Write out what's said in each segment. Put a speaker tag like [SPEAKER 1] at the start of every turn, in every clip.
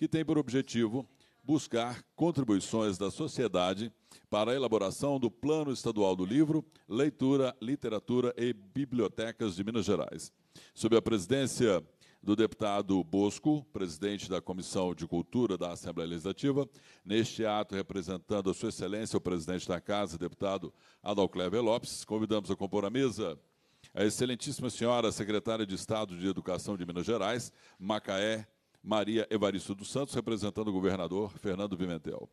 [SPEAKER 1] que tem por objetivo buscar contribuições da sociedade para a elaboração do Plano Estadual do Livro, Leitura, Literatura e Bibliotecas de Minas Gerais. Sob a presidência do deputado Bosco, presidente da Comissão de Cultura da Assembleia Legislativa, neste ato representando a sua excelência, o presidente da Casa, deputado Adalclever Lopes, convidamos a compor a mesa a excelentíssima senhora secretária de Estado de Educação de Minas Gerais, Macaé Maria Evaristo dos Santos, representando o governador Fernando Pimentel.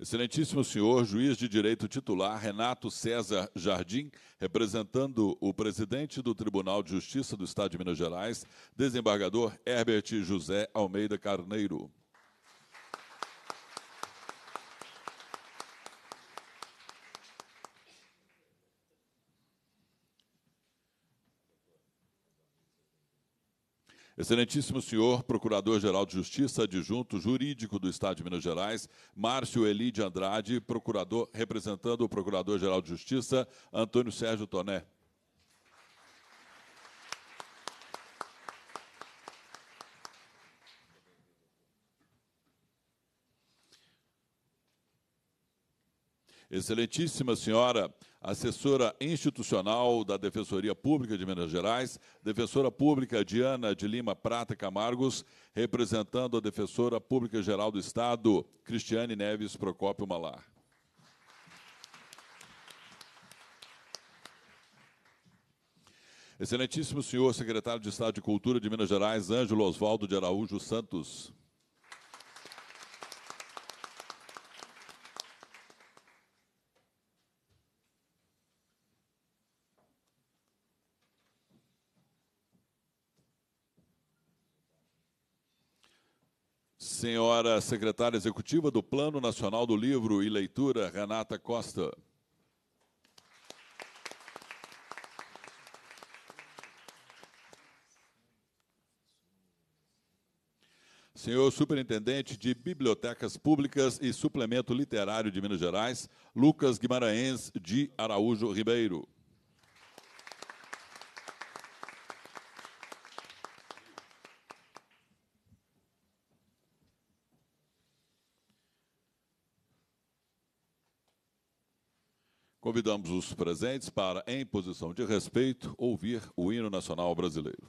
[SPEAKER 1] Excelentíssimo senhor, juiz de direito titular Renato César Jardim, representando o presidente do Tribunal de Justiça do Estado de Minas Gerais, desembargador Herbert José Almeida Carneiro. Excelentíssimo senhor Procurador-Geral de Justiça, adjunto jurídico do Estado de Minas Gerais, Márcio Elide Andrade, procurador representando o Procurador-Geral de Justiça, Antônio Sérgio Toné. Excelentíssima senhora assessora institucional da Defensoria Pública de Minas Gerais, defensora pública Diana de Lima Prata Camargos, representando a defensora pública geral do Estado, Cristiane Neves Procópio Malar. Excelentíssimo senhor secretário de Estado de Cultura de Minas Gerais, Ângelo Oswaldo de Araújo Santos. senhora secretária executiva do Plano Nacional do Livro e Leitura, Renata Costa. Senhor Superintendente de Bibliotecas Públicas e Suplemento Literário de Minas Gerais, Lucas Guimarães de Araújo Ribeiro. Convidamos os presentes para, em posição de respeito, ouvir o hino nacional brasileiro.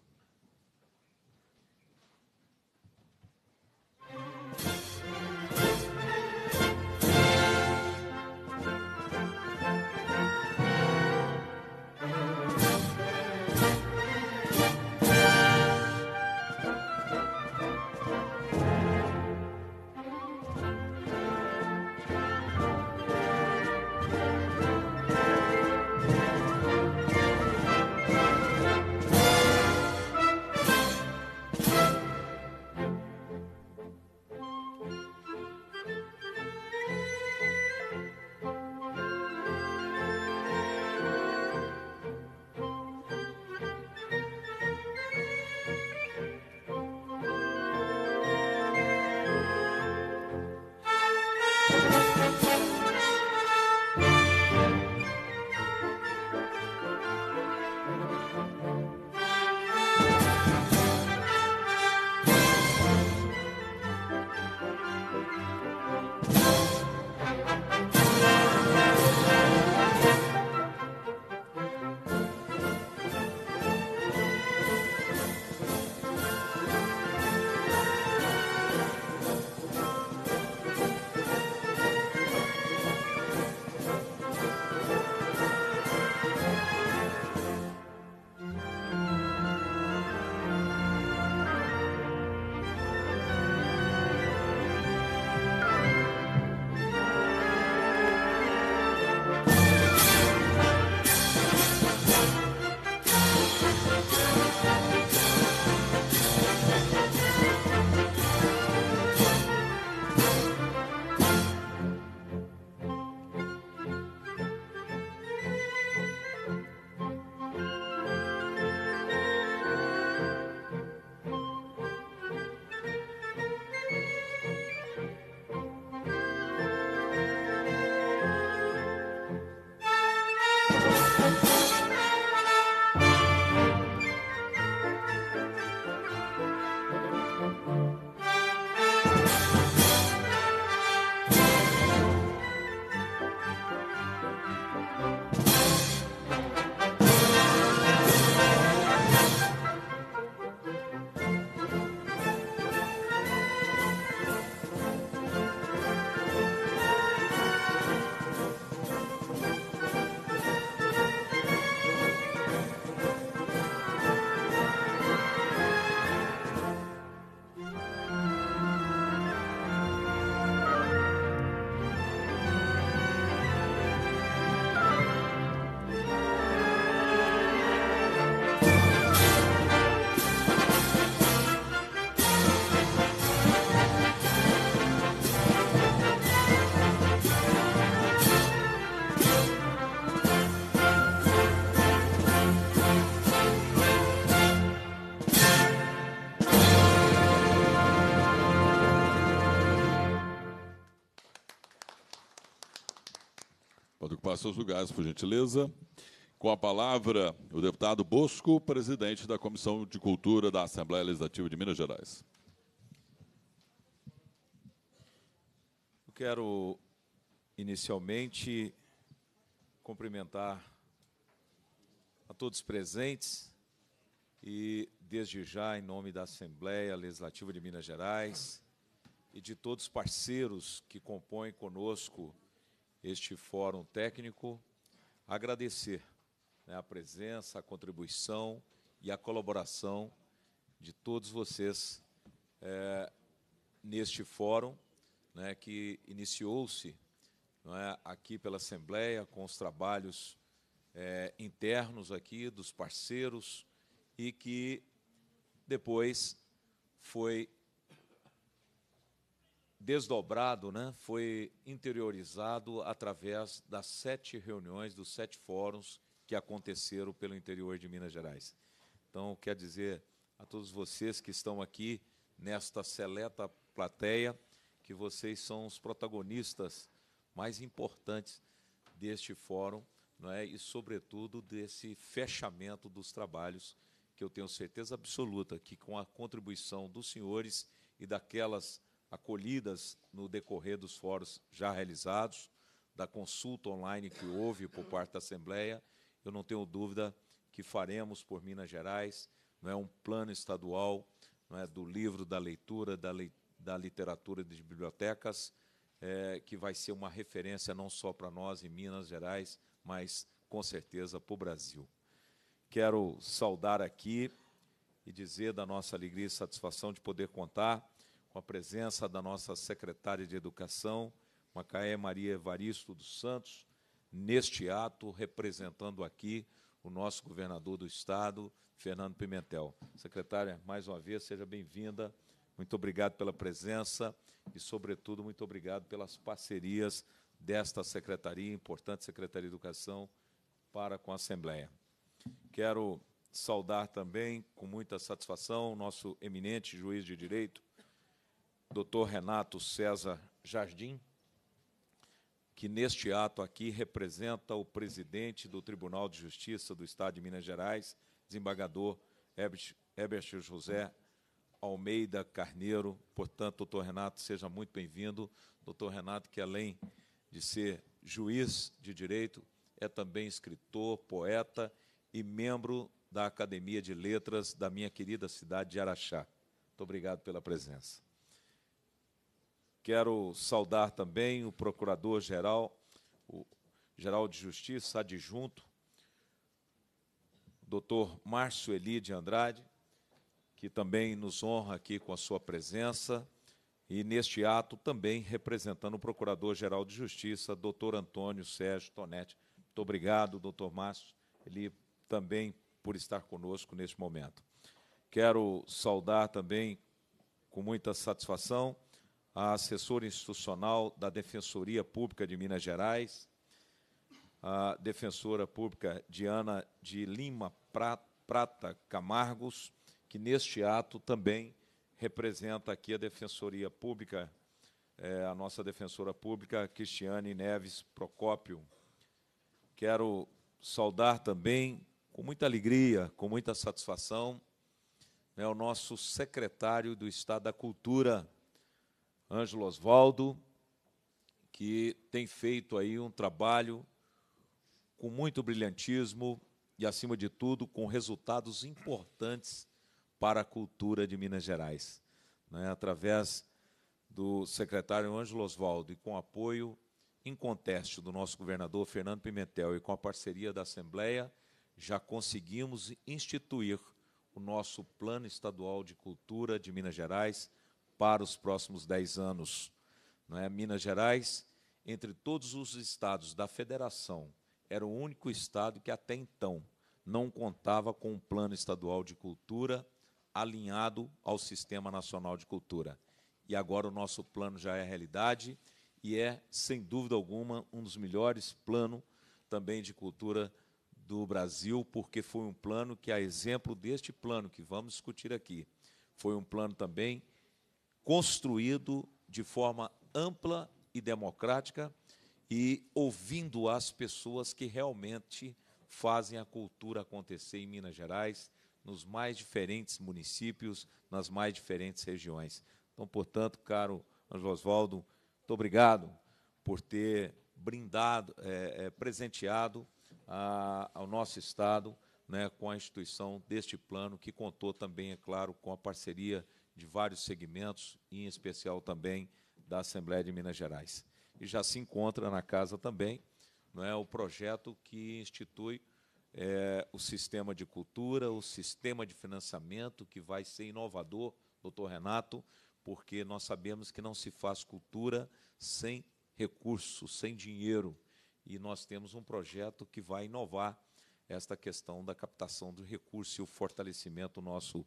[SPEAKER 1] seus lugares, por gentileza. Com a palavra, o deputado Bosco, presidente da Comissão de Cultura da Assembleia Legislativa de Minas Gerais.
[SPEAKER 2] Eu quero, inicialmente, cumprimentar a todos presentes e, desde já, em nome da Assembleia Legislativa de Minas Gerais e de todos os parceiros que compõem conosco este fórum técnico, agradecer né, a presença, a contribuição e a colaboração de todos vocês é, neste fórum, né, que iniciou-se é, aqui pela Assembleia, com os trabalhos é, internos aqui, dos parceiros, e que depois foi desdobrado, né, foi interiorizado através das sete reuniões, dos sete fóruns que aconteceram pelo interior de Minas Gerais. Então, quer dizer a todos vocês que estão aqui nesta seleta plateia que vocês são os protagonistas mais importantes deste fórum, não é? E sobretudo desse fechamento dos trabalhos que eu tenho certeza absoluta que com a contribuição dos senhores e daquelas acolhidas no decorrer dos fóruns já realizados, da consulta online que houve por parte da Assembleia. Eu não tenho dúvida que faremos por Minas Gerais, não é um plano estadual, não é do livro, da leitura, da, da literatura de bibliotecas, é, que vai ser uma referência não só para nós em Minas Gerais, mas com certeza para o Brasil. Quero saudar aqui e dizer da nossa alegria e satisfação de poder contar com a presença da nossa secretária de Educação, Macaé Maria Evaristo dos Santos, neste ato, representando aqui o nosso governador do Estado, Fernando Pimentel. Secretária, mais uma vez, seja bem-vinda. Muito obrigado pela presença e, sobretudo, muito obrigado pelas parcerias desta secretaria, importante Secretaria de Educação, para com a Assembleia. Quero saudar também, com muita satisfação, o nosso eminente juiz de direito, Dr. Renato César Jardim, que neste ato aqui representa o presidente do Tribunal de Justiça do Estado de Minas Gerais, desembargador Herbert José Almeida Carneiro. Portanto, doutor Renato, seja muito bem-vindo. Doutor Renato, que além de ser juiz de direito, é também escritor, poeta e membro da Academia de Letras da minha querida cidade de Araxá. Muito obrigado pela presença. Quero saudar também o Procurador-Geral, o Geral de Justiça adjunto, doutor Márcio Eli de Andrade, que também nos honra aqui com a sua presença, e neste ato também representando o Procurador-Geral de Justiça, doutor Antônio Sérgio Tonetti. Muito obrigado, doutor Márcio Eli, também por estar conosco neste momento. Quero saudar também com muita satisfação a assessora institucional da Defensoria Pública de Minas Gerais, a defensora pública Diana de Lima Prata Camargos, que neste ato também representa aqui a Defensoria Pública, é, a nossa defensora pública, Cristiane Neves Procópio. Quero saudar também, com muita alegria, com muita satisfação, né, o nosso secretário do Estado da Cultura, Ângelo Osvaldo, que tem feito aí um trabalho com muito brilhantismo e, acima de tudo, com resultados importantes para a cultura de Minas Gerais. Né? Através do secretário Ângelo Osvaldo e com apoio inconteste do nosso governador Fernando Pimentel e com a parceria da Assembleia, já conseguimos instituir o nosso Plano Estadual de Cultura de Minas Gerais para os próximos 10 anos. Não é? Minas Gerais, entre todos os estados da federação, era o único estado que até então não contava com um plano estadual de cultura alinhado ao Sistema Nacional de Cultura. E agora o nosso plano já é realidade e é, sem dúvida alguma, um dos melhores planos também de cultura do Brasil, porque foi um plano que, a exemplo deste plano que vamos discutir aqui, foi um plano também construído de forma ampla e democrática e ouvindo as pessoas que realmente fazem a cultura acontecer em Minas Gerais, nos mais diferentes municípios, nas mais diferentes regiões. Então, portanto, caro Angelo Oswaldo, muito obrigado por ter brindado, é, é, presenteado a, ao nosso Estado né, com a instituição deste plano, que contou também, é claro, com a parceria de vários segmentos, e em especial também da Assembleia de Minas Gerais. E já se encontra na casa também não é, o projeto que institui é, o sistema de cultura, o sistema de financiamento, que vai ser inovador, doutor Renato, porque nós sabemos que não se faz cultura sem recurso, sem dinheiro. E nós temos um projeto que vai inovar esta questão da captação do recurso e o fortalecimento do nosso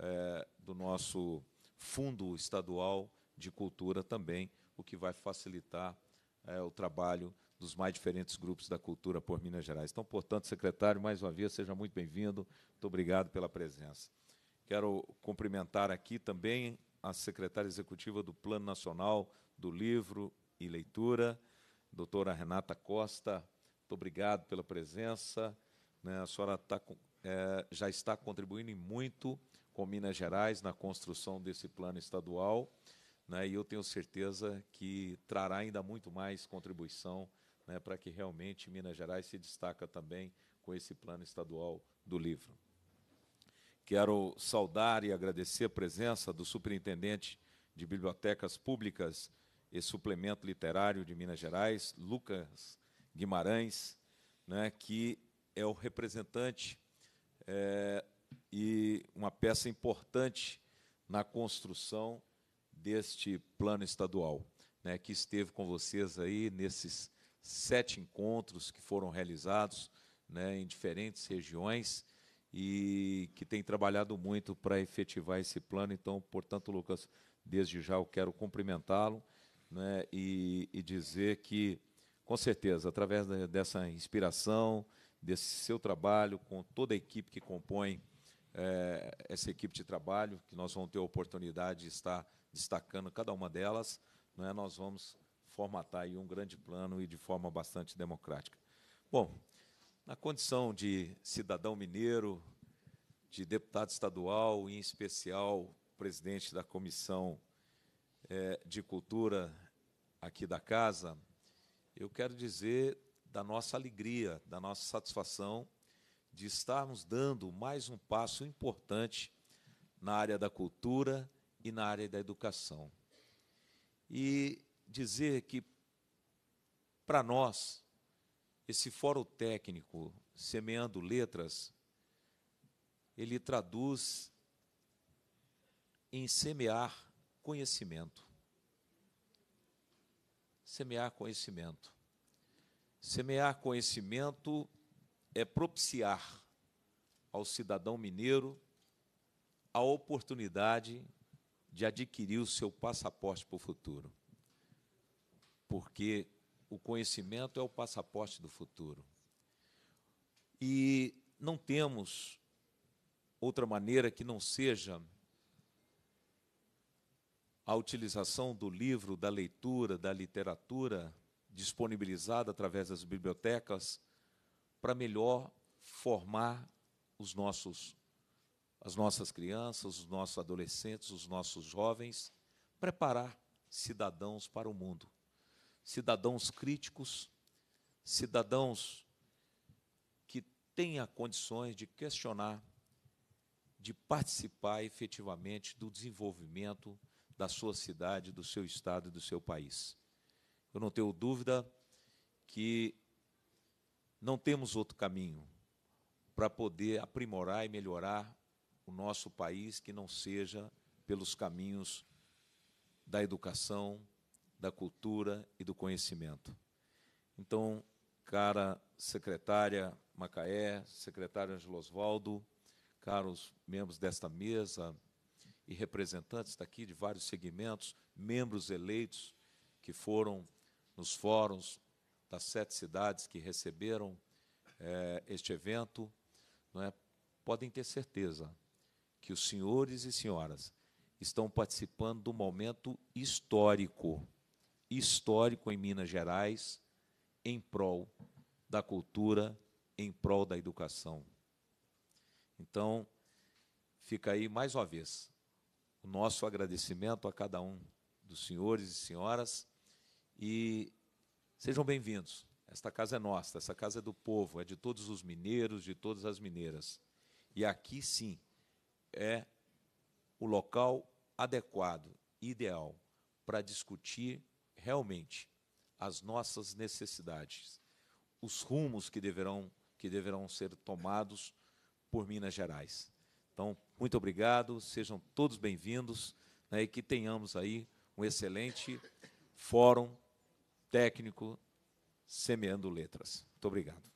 [SPEAKER 2] é, do nosso Fundo Estadual de Cultura também, o que vai facilitar é, o trabalho dos mais diferentes grupos da cultura por Minas Gerais. Então, portanto, secretário, mais uma vez, seja muito bem-vindo. Muito obrigado pela presença. Quero cumprimentar aqui também a secretária executiva do Plano Nacional do Livro e Leitura, doutora Renata Costa. Muito obrigado pela presença. Né? a senhora tá é, já está contribuindo muito com Minas Gerais na construção desse plano estadual, né, e eu tenho certeza que trará ainda muito mais contribuição né, para que realmente Minas Gerais se destaca também com esse plano estadual do livro. Quero saudar e agradecer a presença do superintendente de bibliotecas públicas e suplemento literário de Minas Gerais, Lucas Guimarães, né, que é o representante é, e uma peça importante na construção deste plano estadual, né, que esteve com vocês aí nesses sete encontros que foram realizados né, em diferentes regiões e que tem trabalhado muito para efetivar esse plano. Então, portanto, Lucas, desde já eu quero cumprimentá-lo né, e, e dizer que, com certeza, através dessa inspiração, desse seu trabalho, com toda a equipe que compõe é, essa equipe de trabalho, que nós vamos ter a oportunidade de estar destacando cada uma delas, é? nós vamos formatar aí um grande plano e de forma bastante democrática. Bom, na condição de cidadão mineiro, de deputado estadual e, em especial, presidente da Comissão é, de Cultura aqui da Casa, eu quero dizer da nossa alegria, da nossa satisfação de estarmos dando mais um passo importante na área da cultura e na área da educação. E dizer que, para nós, esse fórum técnico Semeando Letras, ele traduz em semear conhecimento. Semear conhecimento. Semear conhecimento é propiciar ao cidadão mineiro a oportunidade de adquirir o seu passaporte para o futuro. Porque o conhecimento é o passaporte do futuro. E não temos outra maneira que não seja a utilização do livro, da leitura, da literatura disponibilizada através das bibliotecas para melhor formar os nossos as nossas crianças, os nossos adolescentes, os nossos jovens, preparar cidadãos para o mundo. Cidadãos críticos, cidadãos que tenham condições de questionar, de participar efetivamente do desenvolvimento da sua cidade, do seu estado e do seu país. Eu não tenho dúvida que não temos outro caminho para poder aprimorar e melhorar o nosso país que não seja pelos caminhos da educação, da cultura e do conhecimento. Então, cara secretária Macaé, secretário Angelo Oswaldo, caros membros desta mesa e representantes daqui de vários segmentos, membros eleitos que foram nos fóruns, das sete cidades que receberam é, este evento, não é, podem ter certeza que os senhores e senhoras estão participando de um momento histórico, histórico em Minas Gerais, em prol da cultura, em prol da educação. Então, fica aí mais uma vez o nosso agradecimento a cada um dos senhores e senhoras e Sejam bem-vindos. Esta casa é nossa, essa casa é do povo, é de todos os mineiros, de todas as mineiras. E aqui sim é o local adequado, ideal, para discutir realmente as nossas necessidades, os rumos que deverão, que deverão ser tomados por Minas Gerais. Então, muito obrigado, sejam todos bem-vindos né, e que tenhamos aí um excelente fórum técnico Semeando Letras. Muito obrigado.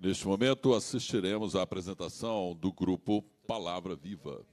[SPEAKER 1] Neste momento, assistiremos à apresentação do grupo Palavra Viva.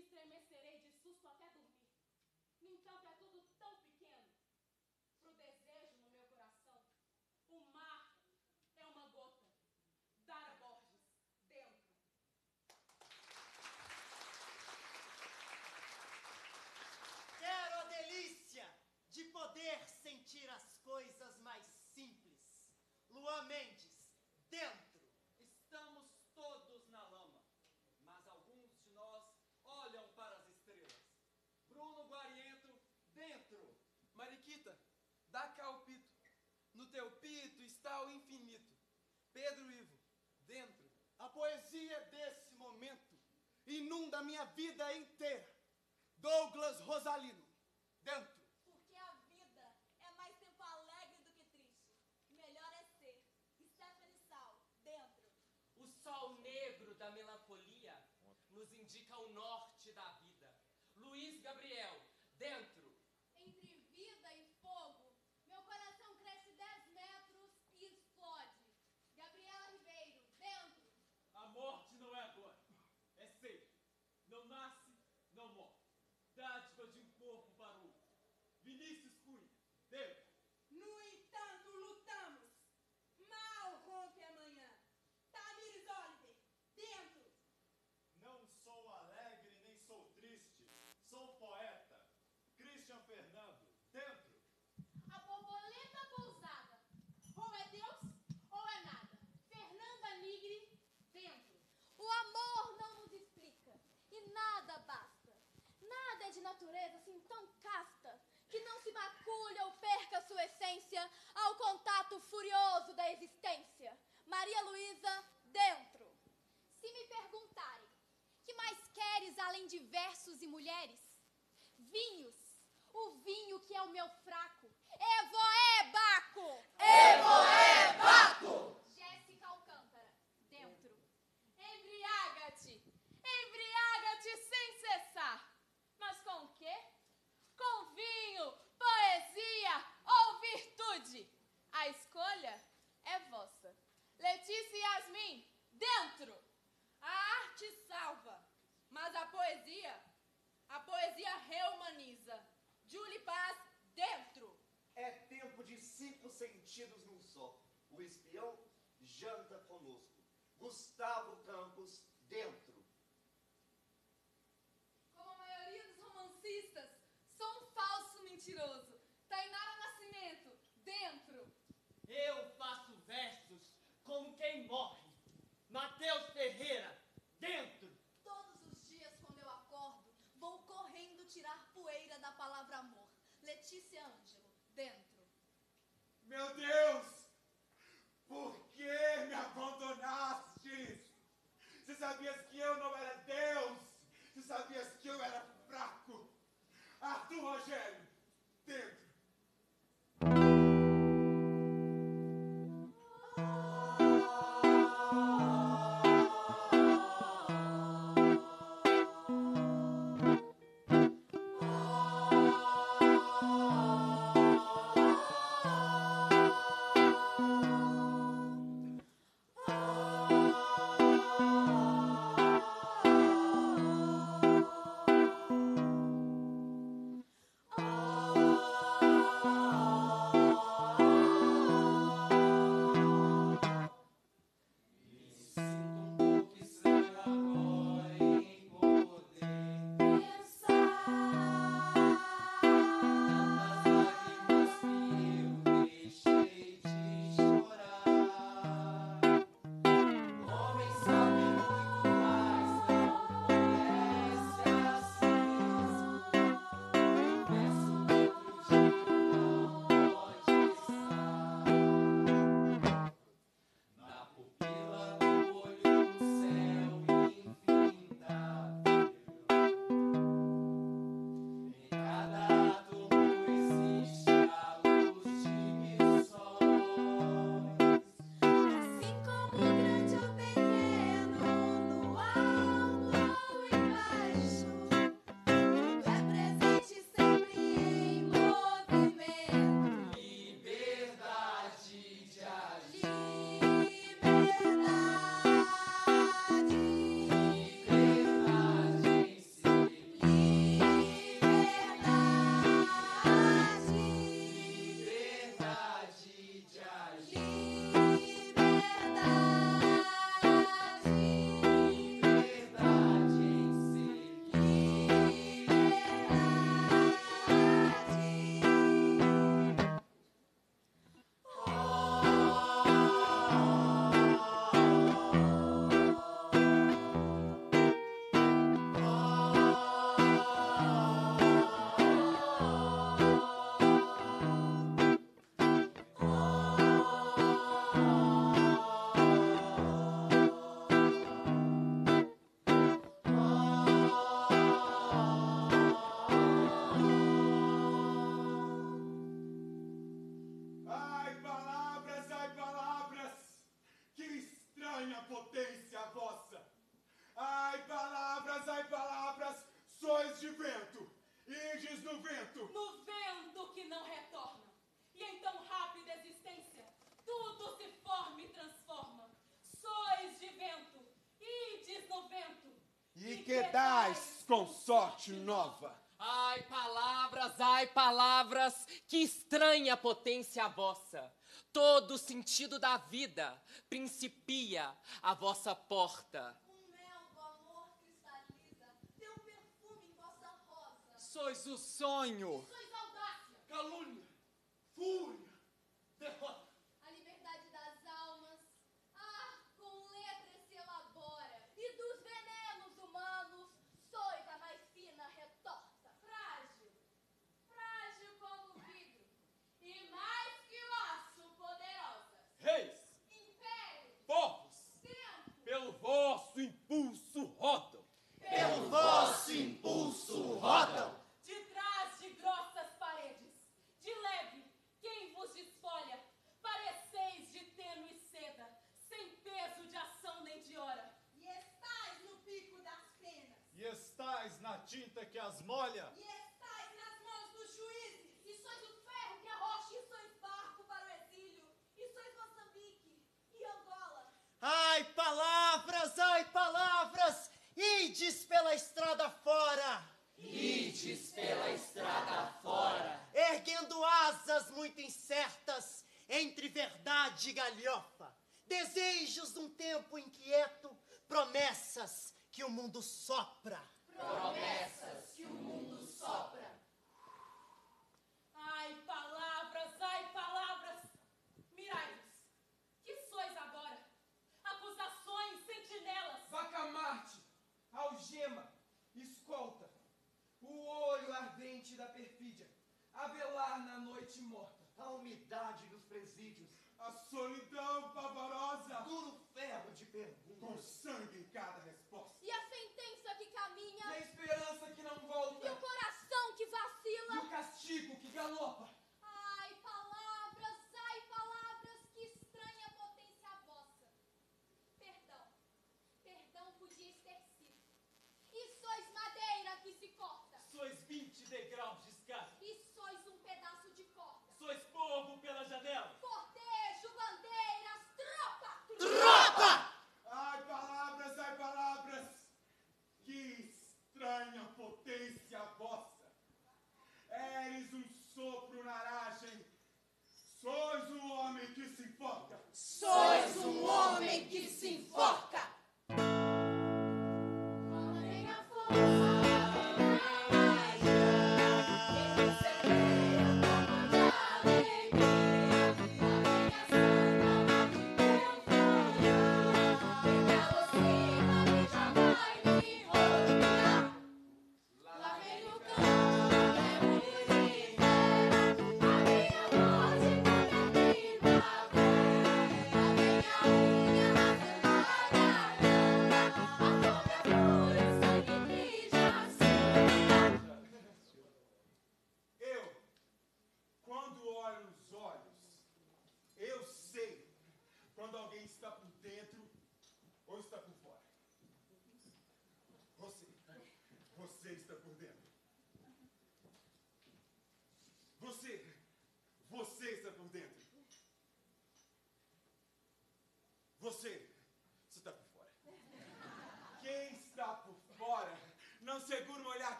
[SPEAKER 3] estremecerei de susto até dormir. No entanto, é tudo tão pequeno pro desejo no meu coração. O mar é uma gota. Dara Borges, dentro.
[SPEAKER 4] Quero a delícia de poder sentir as coisas mais simples. Luan Mendes.
[SPEAKER 5] dá o pito. No teu pito está o infinito.
[SPEAKER 4] Pedro Ivo, dentro. A poesia desse momento inunda minha vida inteira. Douglas Rosalino, dentro.
[SPEAKER 3] Porque a
[SPEAKER 6] vida é mais tempo alegre do que triste. Melhor é ser. Stephanie Sal, dentro.
[SPEAKER 3] O sol negro da melancolia nos indica o norte da vida. Luiz Gabriel, dentro.
[SPEAKER 6] de natureza assim tão casta que não se maculha ou perca sua essência ao contato furioso da existência. Maria Luísa, dentro. Se me perguntarem, que mais queres além de versos e mulheres? Vinhos. O vinho que é o meu fraco. evoe Baco! evoe Baco!
[SPEAKER 3] Letícia e Yasmin, dentro! A arte salva, mas a poesia, a poesia reumaniza. Julie Paz, dentro!
[SPEAKER 4] É tempo de cinco sentidos num só. O espião janta conosco. Gustavo Campos, dentro.
[SPEAKER 6] Como a maioria dos romancistas, sou um falso mentiroso. Tainara Nascimento, dentro.
[SPEAKER 4] Eu como quem morre. Mateus Ferreira, dentro.
[SPEAKER 6] Todos os dias, quando eu acordo, vou correndo tirar poeira da palavra amor. Letícia Ângelo, dentro.
[SPEAKER 7] Meu Deus! Por que me abandonaste? Se sabias que eu não era Deus, se sabias que eu era fraco. Arthur Rogério, dentro. com sorte nova.
[SPEAKER 3] Ai, palavras, ai, palavras, que estranha potência a vossa. Todo o sentido da vida principia a vossa porta. sois o sonho.
[SPEAKER 6] Sois audácia. Calúnia, fúria, derrota.
[SPEAKER 7] impulso rodam. Pelo vosso
[SPEAKER 3] impulso rodam. De trás de grossas paredes, de leve, quem vos desfolha, pareceis de tênue seda, sem peso de ação nem de hora. E estais no pico das penas.
[SPEAKER 8] E estais
[SPEAKER 4] na tinta que as molha. E Ai, palavras, ai, palavras, ides pela estrada fora.
[SPEAKER 9] Ides pela estrada fora.
[SPEAKER 4] Erguendo asas muito incertas, entre verdade e galhofa. Desejos de um tempo inquieto, promessas que o mundo sopra.
[SPEAKER 3] Promessas que o mundo sopra.
[SPEAKER 5] algema, escolta, o olho ardente da perfídia, a velar na noite
[SPEAKER 7] morta. A umidade dos presídios. A solidão pavorosa. Duro ferro de pergunta. Com sangue em cada resposta.
[SPEAKER 6] E a sentença que caminha. E a esperança
[SPEAKER 5] que não volta.
[SPEAKER 6] E o coração que vacila. E o castigo que galopa.
[SPEAKER 7] Sois um homem que se enforca! Sois um homem que se enforca!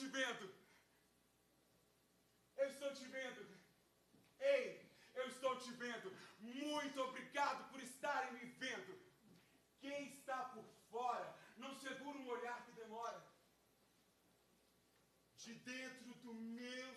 [SPEAKER 7] te vendo. Eu estou te vendo. Ei, eu estou te vendo. Muito obrigado por estarem me vendo. Quem está por fora não segura um olhar que demora. De dentro do meu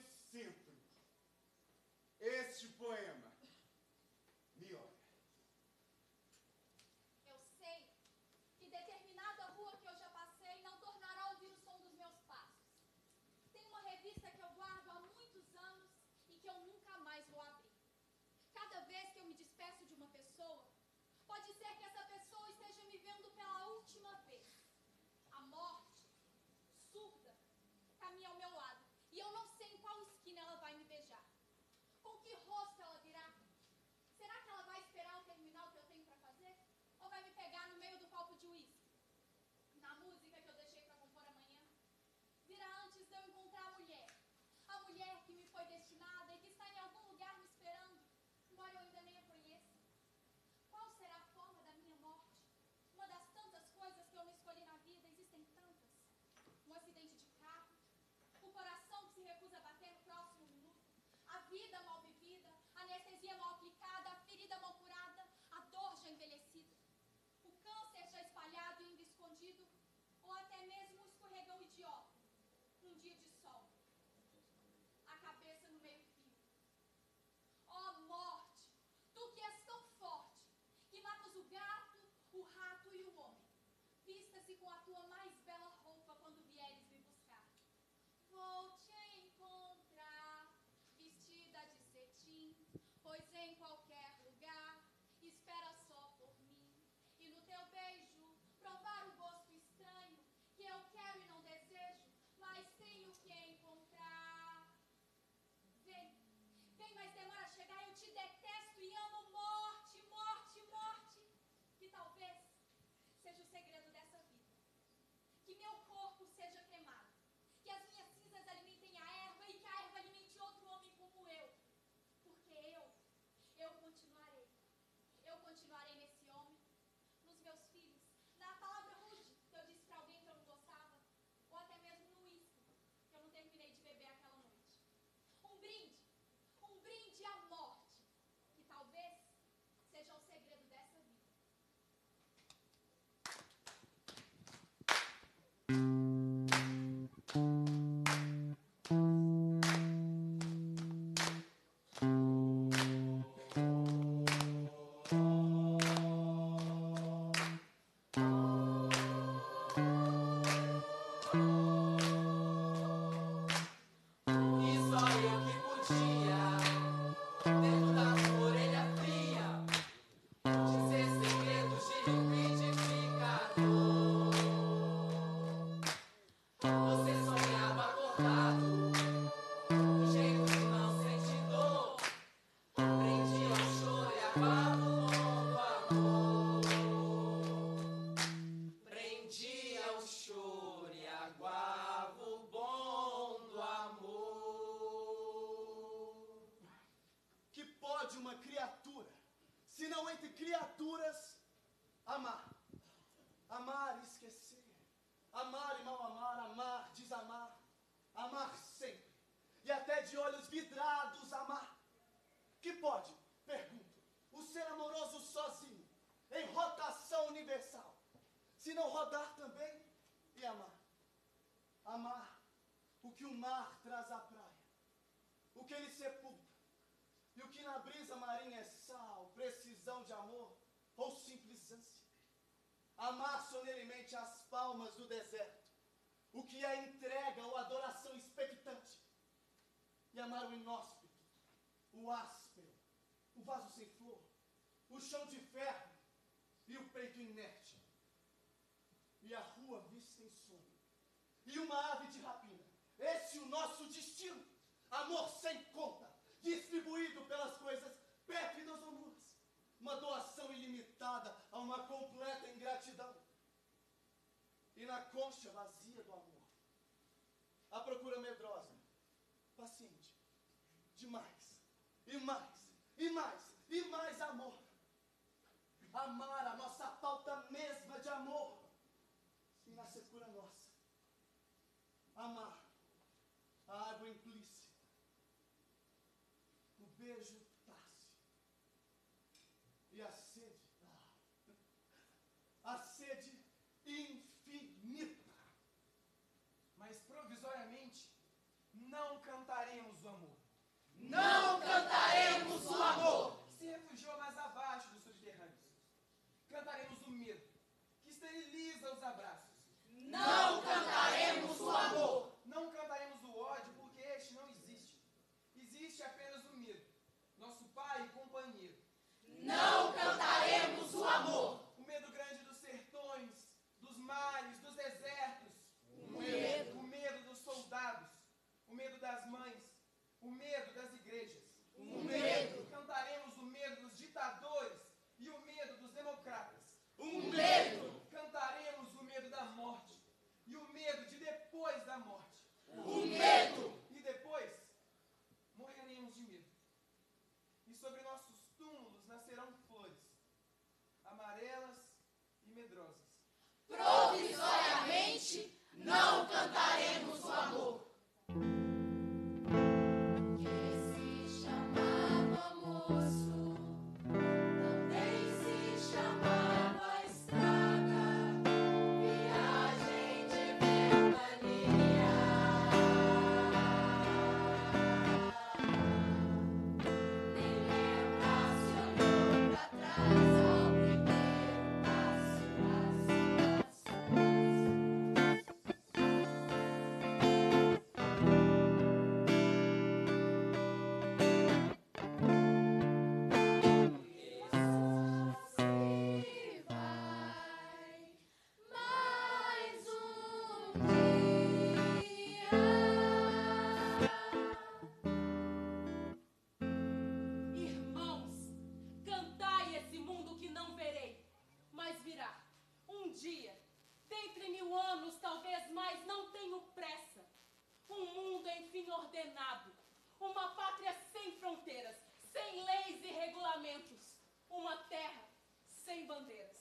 [SPEAKER 4] amor ou simples ânsia. Amar solenemente as palmas do deserto, o que é entrega ou adoração expectante. E amar o inóspito, o áspero, o vaso sem flor, o chão de ferro e o peito inerte. E a rua vista em sono, e uma ave de rapina. Esse é o nosso destino. Amor sem conta, distribuído pelas coisas pérfidas ou uma doação ilimitada a uma completa ingratidão. E na concha vazia do amor, a procura medrosa, paciente, de mais, e mais, e mais, e mais amor. Amar a nossa falta mesma de amor, e na secura nossa. Amar a água implícita, o beijo
[SPEAKER 5] Não cantaremos o amor! que Se refugiou mais abaixo dos subterrâneos. Cantaremos o medo, que esteriliza os abraços.
[SPEAKER 10] Não cantaremos o amor!
[SPEAKER 5] Não cantaremos o ódio, porque este não existe. Existe apenas o medo, nosso pai e companheiro.
[SPEAKER 3] Não cantaremos!
[SPEAKER 5] medo. Cantaremos o medo dos ditadores e o medo dos democratas. Um medo. Cantaremos o medo da morte e o medo de depois da morte. Um medo. E depois morreremos de medo. E sobre nossos túmulos nascerão flores amarelas e
[SPEAKER 10] medrosas. Provisoriamente não cantaremos
[SPEAKER 3] ordenado. Uma pátria sem fronteiras, sem leis e regulamentos. Uma terra sem bandeiras.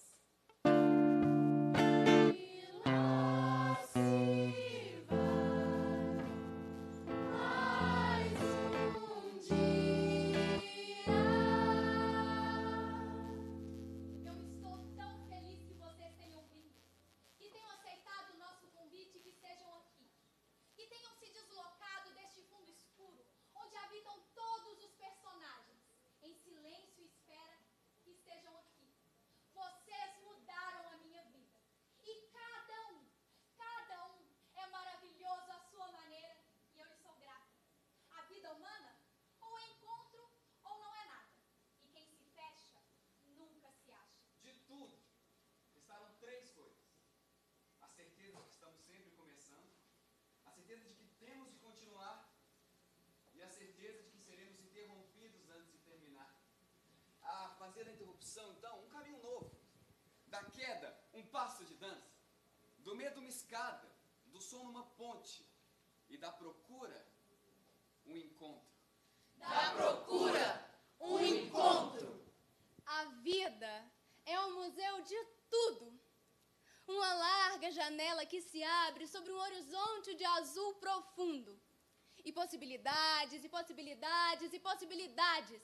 [SPEAKER 5] certeza de que temos de continuar e a certeza de que seremos interrompidos antes de terminar. Ah, a fazer da interrupção, então, um caminho novo. Da queda, um passo de dança. Do medo, uma escada. Do sono, uma ponte. E da procura,
[SPEAKER 11] um encontro. Da
[SPEAKER 6] procura, um encontro. A vida é um museu de tudo uma larga janela que se abre sobre um horizonte de azul profundo. E possibilidades, e possibilidades, e possibilidades.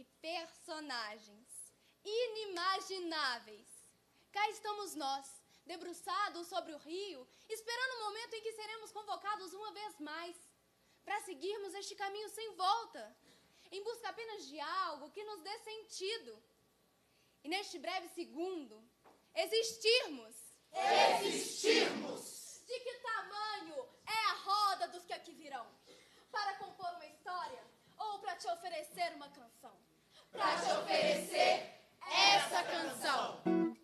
[SPEAKER 6] E personagens inimagináveis. Cá estamos nós, debruçados sobre o rio, esperando o momento em que seremos convocados uma vez mais para seguirmos este caminho sem volta, em busca apenas de algo que nos dê sentido. E neste breve segundo, Existirmos.
[SPEAKER 10] Existirmos.
[SPEAKER 6] De que tamanho é a roda dos que aqui virão? Para compor uma história ou para te oferecer uma canção? Para
[SPEAKER 3] te oferecer essa canção.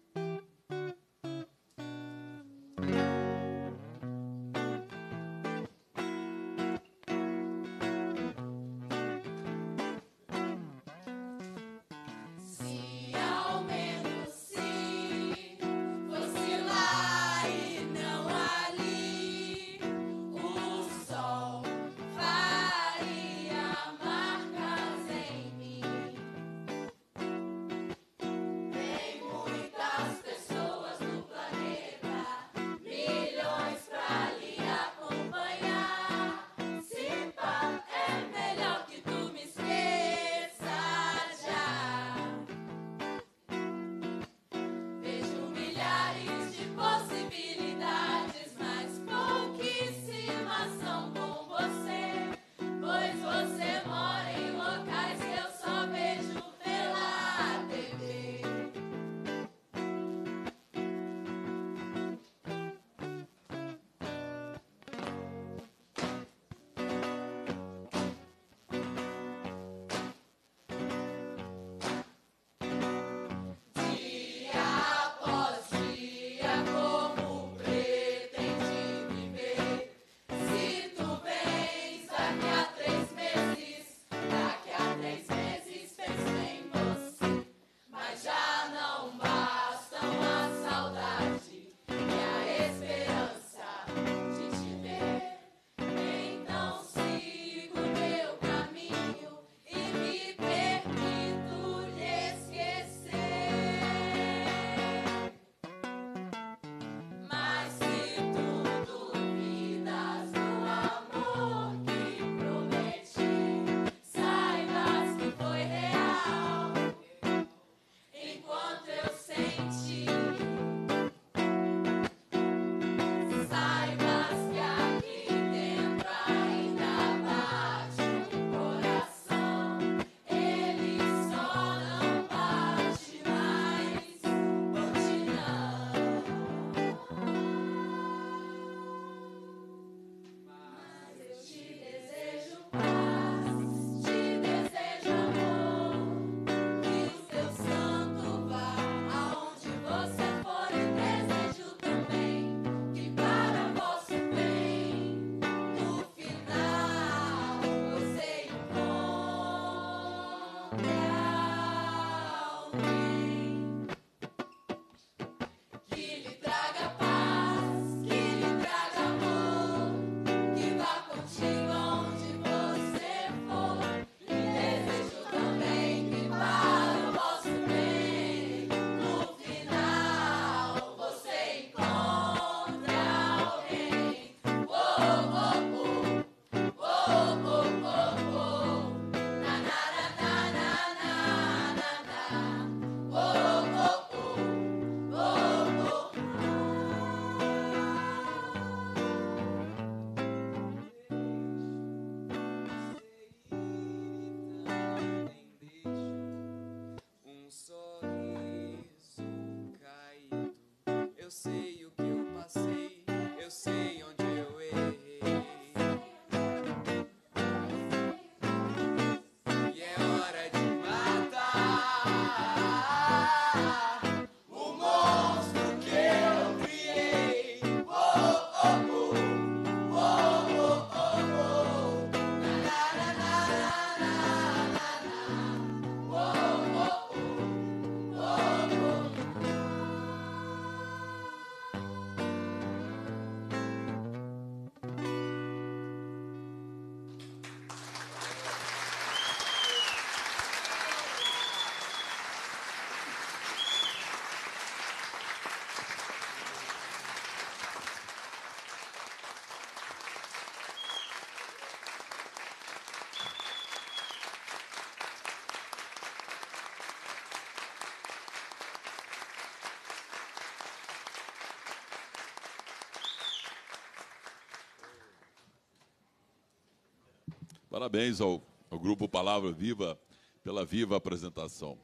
[SPEAKER 1] Parabéns ao, ao Grupo Palavra Viva pela viva apresentação.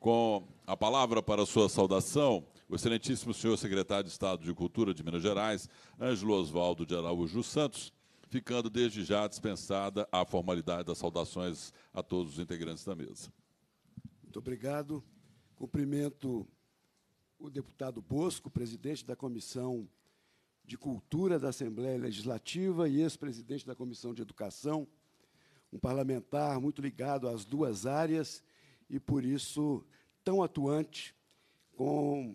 [SPEAKER 1] Com a palavra para sua saudação, o excelentíssimo senhor secretário de Estado de Cultura de Minas Gerais, Ângelo Oswaldo de Araújo Santos, ficando desde já dispensada a formalidade das saudações a todos os integrantes da mesa.
[SPEAKER 12] Muito obrigado. Cumprimento o deputado Bosco, presidente da Comissão de Cultura da Assembleia Legislativa e ex-presidente da Comissão de Educação, um parlamentar muito ligado às duas áreas e, por isso, tão atuante, com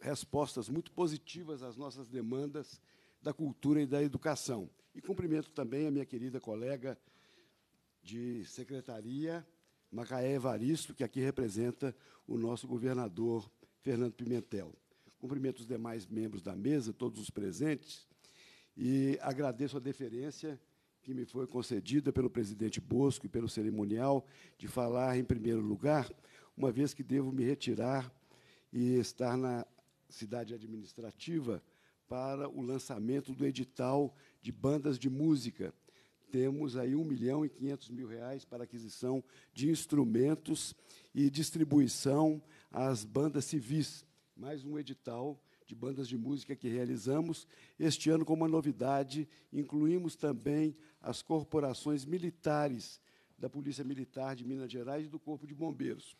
[SPEAKER 12] respostas muito positivas às nossas demandas da cultura e da educação. E cumprimento também a minha querida colega de secretaria, Macaé Evaristo, que aqui representa o nosso governador Fernando Pimentel. Cumprimento os demais membros da mesa, todos os presentes, e agradeço a deferência que me foi concedida pelo presidente Bosco e pelo cerimonial de falar em primeiro lugar, uma vez que devo me retirar e estar na cidade administrativa para o lançamento do edital de bandas de música. Temos aí 1 milhão e 500 mil reais para aquisição de instrumentos e distribuição às bandas civis mais um edital de bandas de música que realizamos. Este ano, com uma novidade, incluímos também as corporações militares da Polícia Militar de Minas Gerais e do Corpo de Bombeiros.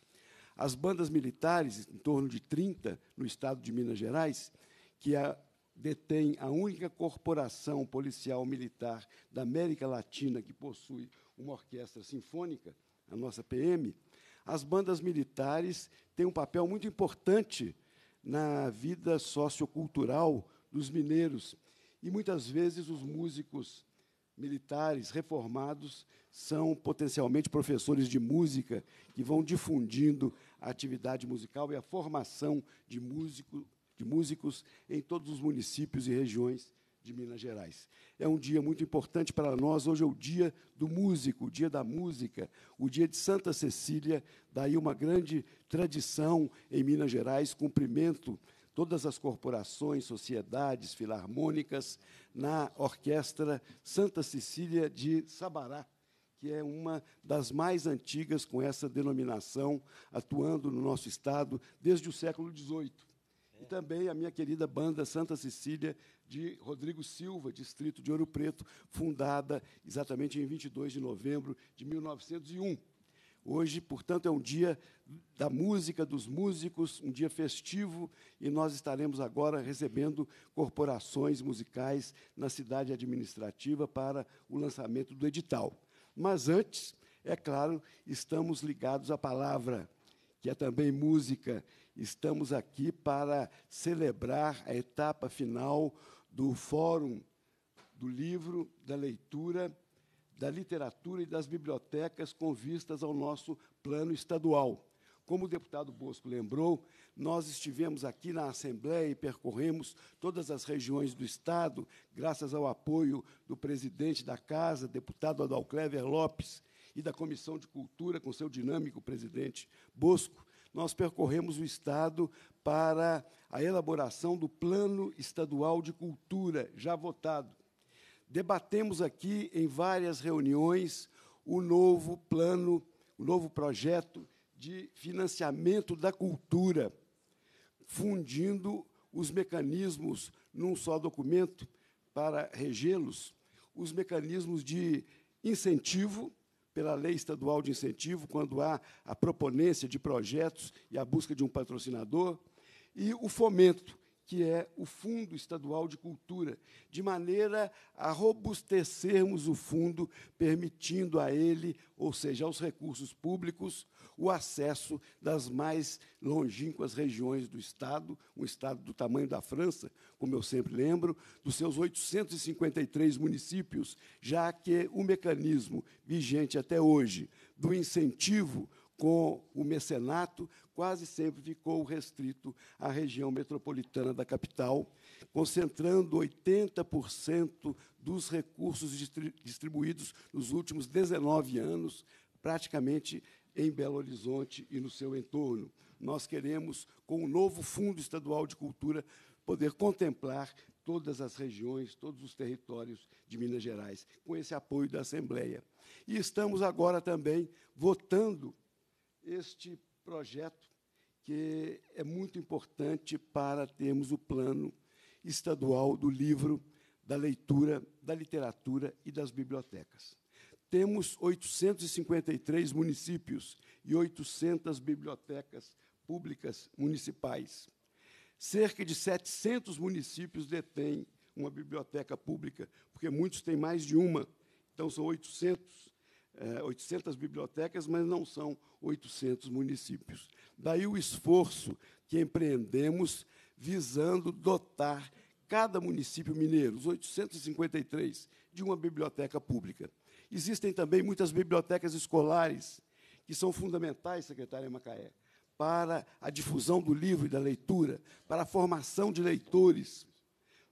[SPEAKER 12] As bandas militares, em torno de 30 no estado de Minas Gerais, que a, detém a única corporação policial militar da América Latina que possui uma orquestra sinfônica, a nossa PM, as bandas militares têm um papel muito importante na vida sociocultural dos mineiros. E muitas vezes os músicos militares reformados são potencialmente professores de música que vão difundindo a atividade musical e a formação de, músico, de músicos em todos os municípios e regiões de Minas Gerais. É um dia muito importante para nós. Hoje é o dia do músico, o dia da música, o dia de Santa Cecília. Daí uma grande tradição em Minas Gerais. Cumprimento todas as corporações, sociedades filarmônicas na Orquestra Santa Cecília de Sabará, que é uma das mais antigas com essa denominação, atuando no nosso estado desde o século XVIII e também a minha querida banda Santa Cecília, de Rodrigo Silva, distrito de Ouro Preto, fundada exatamente em 22 de novembro de 1901. Hoje, portanto, é um dia da música, dos músicos, um dia festivo, e nós estaremos agora recebendo corporações musicais na cidade administrativa para o lançamento do edital. Mas antes, é claro, estamos ligados à palavra, que é também música, estamos aqui para celebrar a etapa final do Fórum do Livro, da Leitura, da Literatura e das Bibliotecas com vistas ao nosso plano estadual. Como o deputado Bosco lembrou, nós estivemos aqui na Assembleia e percorremos todas as regiões do Estado, graças ao apoio do presidente da Casa, deputado Adalclever Lopes, e da Comissão de Cultura, com seu dinâmico presidente Bosco, nós percorremos o Estado para a elaboração do Plano Estadual de Cultura, já votado. Debatemos aqui em várias reuniões o novo plano, o novo projeto de financiamento da cultura, fundindo os mecanismos num só documento para regê-los, os mecanismos de incentivo pela Lei Estadual de Incentivo, quando há a proponência de projetos e a busca de um patrocinador, e o fomento que é o Fundo Estadual de Cultura, de maneira a robustecermos o fundo, permitindo a ele, ou seja, aos recursos públicos, o acesso das mais longínquas regiões do Estado, um Estado do tamanho da França, como eu sempre lembro, dos seus 853 municípios, já que o mecanismo vigente até hoje do incentivo com o mecenato quase sempre ficou restrito à região metropolitana da capital, concentrando 80% dos recursos distribuídos nos últimos 19 anos, praticamente em Belo Horizonte e no seu entorno. Nós queremos, com o novo Fundo Estadual de Cultura, poder contemplar todas as regiões, todos os territórios de Minas Gerais, com esse apoio da Assembleia. E estamos agora também votando este projeto que é muito importante para termos o plano estadual do livro, da leitura, da literatura e das bibliotecas. Temos 853 municípios e 800 bibliotecas públicas municipais. Cerca de 700 municípios detêm uma biblioteca pública, porque muitos têm mais de uma, então são 800 800 é, bibliotecas, mas não são 800 municípios. Daí o esforço que empreendemos visando dotar cada município mineiro, os 853, de uma biblioteca pública. Existem também muitas bibliotecas escolares, que são fundamentais, secretária Macaé, para a difusão do livro e da leitura, para a formação de leitores.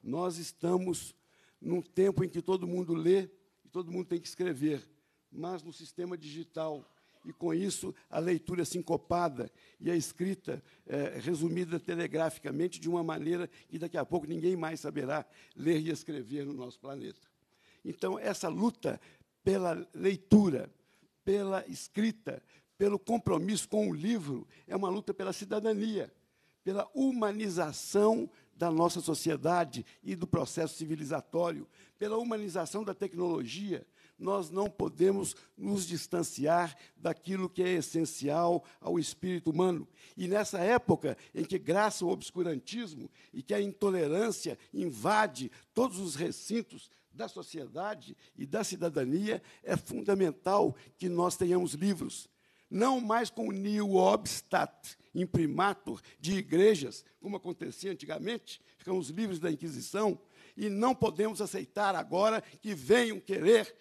[SPEAKER 12] Nós estamos num tempo em que todo mundo lê e todo mundo tem que escrever mas no sistema digital. E com isso, a leitura sincopada e a escrita é, resumida telegraficamente de uma maneira que daqui a pouco ninguém mais saberá ler e escrever no nosso planeta. Então, essa luta pela leitura, pela escrita, pelo compromisso com o livro, é uma luta pela cidadania, pela humanização da nossa sociedade e do processo civilizatório, pela humanização da tecnologia, nós não podemos nos distanciar daquilo que é essencial ao espírito humano. E nessa época em que graça o obscurantismo e que a intolerância invade todos os recintos da sociedade e da cidadania, é fundamental que nós tenhamos livros. Não mais com o New Obstat, imprimatur de igrejas, como acontecia antigamente, os livros da Inquisição, e não podemos aceitar agora que venham querer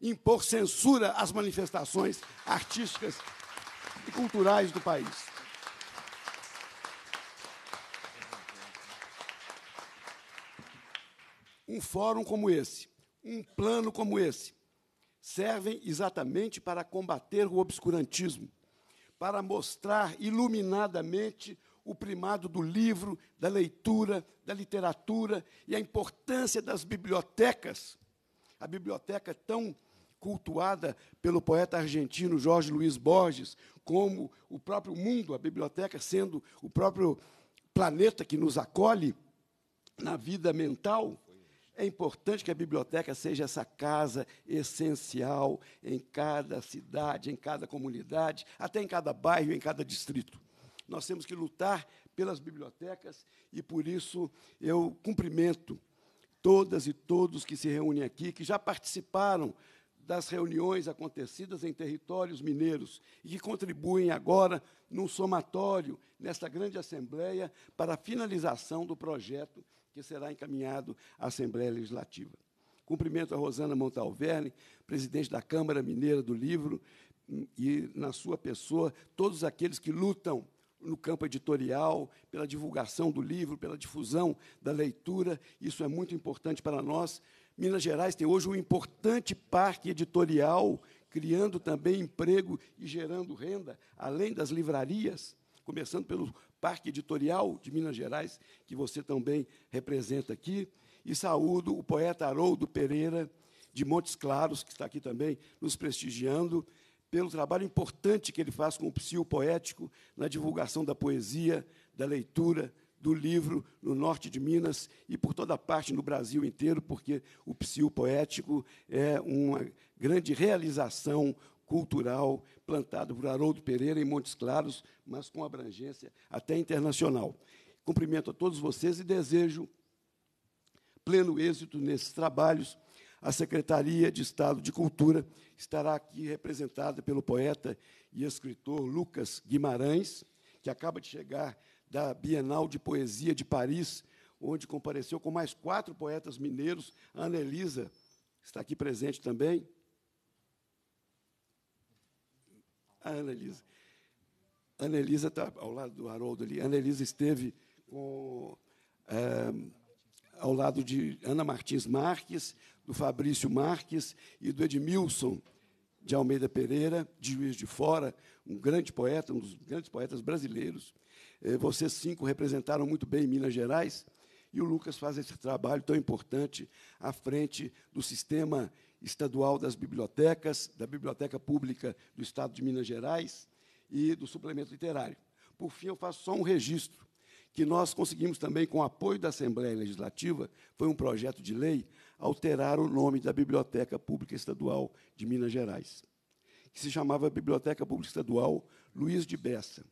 [SPEAKER 12] impor censura às manifestações artísticas e culturais do país. Um fórum como esse, um plano como esse, servem exatamente para combater o obscurantismo, para mostrar iluminadamente o primado do livro, da leitura, da literatura e a importância das bibliotecas. A biblioteca é tão cultuada pelo poeta argentino Jorge Luiz Borges, como o próprio mundo, a biblioteca sendo o próprio planeta que nos acolhe na vida mental, é importante que a biblioteca seja essa casa essencial em cada cidade, em cada comunidade, até em cada bairro, em cada distrito. Nós temos que lutar pelas bibliotecas e, por isso, eu cumprimento todas e todos que se reúnem aqui, que já participaram das reuniões acontecidas em territórios mineiros e que contribuem agora num somatório nesta grande assembleia para a finalização do projeto que será encaminhado à Assembleia Legislativa. Cumprimento a Rosana Montalverne, presidente da Câmara Mineira do Livro, e na sua pessoa todos aqueles que lutam no campo editorial, pela divulgação do livro, pela difusão da leitura. Isso é muito importante para nós, Minas Gerais tem hoje um importante parque editorial, criando também emprego e gerando renda, além das livrarias, começando pelo Parque Editorial de Minas Gerais, que você também representa aqui. E saúdo o poeta Haroldo Pereira, de Montes Claros, que está aqui também nos prestigiando, pelo trabalho importante que ele faz com o psil poético na divulgação da poesia, da leitura, do livro no norte de Minas e por toda parte no Brasil inteiro, porque o psiu poético é uma grande realização cultural plantado por Haroldo Pereira em Montes Claros, mas com abrangência até internacional. Cumprimento a todos vocês e desejo pleno êxito nesses trabalhos. A Secretaria de Estado de Cultura estará aqui representada pelo poeta e escritor Lucas Guimarães, que acaba de chegar da Bienal de Poesia de Paris, onde compareceu com mais quatro poetas mineiros. A Ana Elisa está aqui presente também. A Ana Elisa. A Ana Elisa está ao lado do Haroldo ali. A Ana Elisa esteve com, é, ao lado de Ana Martins Marques, do Fabrício Marques e do Edmilson de Almeida Pereira, de Juiz de Fora, um grande poeta, um dos grandes poetas brasileiros. Eh, vocês cinco representaram muito bem Minas Gerais e o Lucas faz esse trabalho tão importante à frente do sistema estadual das bibliotecas, da Biblioteca Pública do Estado de Minas Gerais e do suplemento literário. Por fim, eu faço só um registro que nós conseguimos também, com o apoio da Assembleia Legislativa, foi um projeto de lei, alterar o nome da Biblioteca Pública Estadual de Minas Gerais, que se chamava Biblioteca Pública Estadual Luiz de Bessa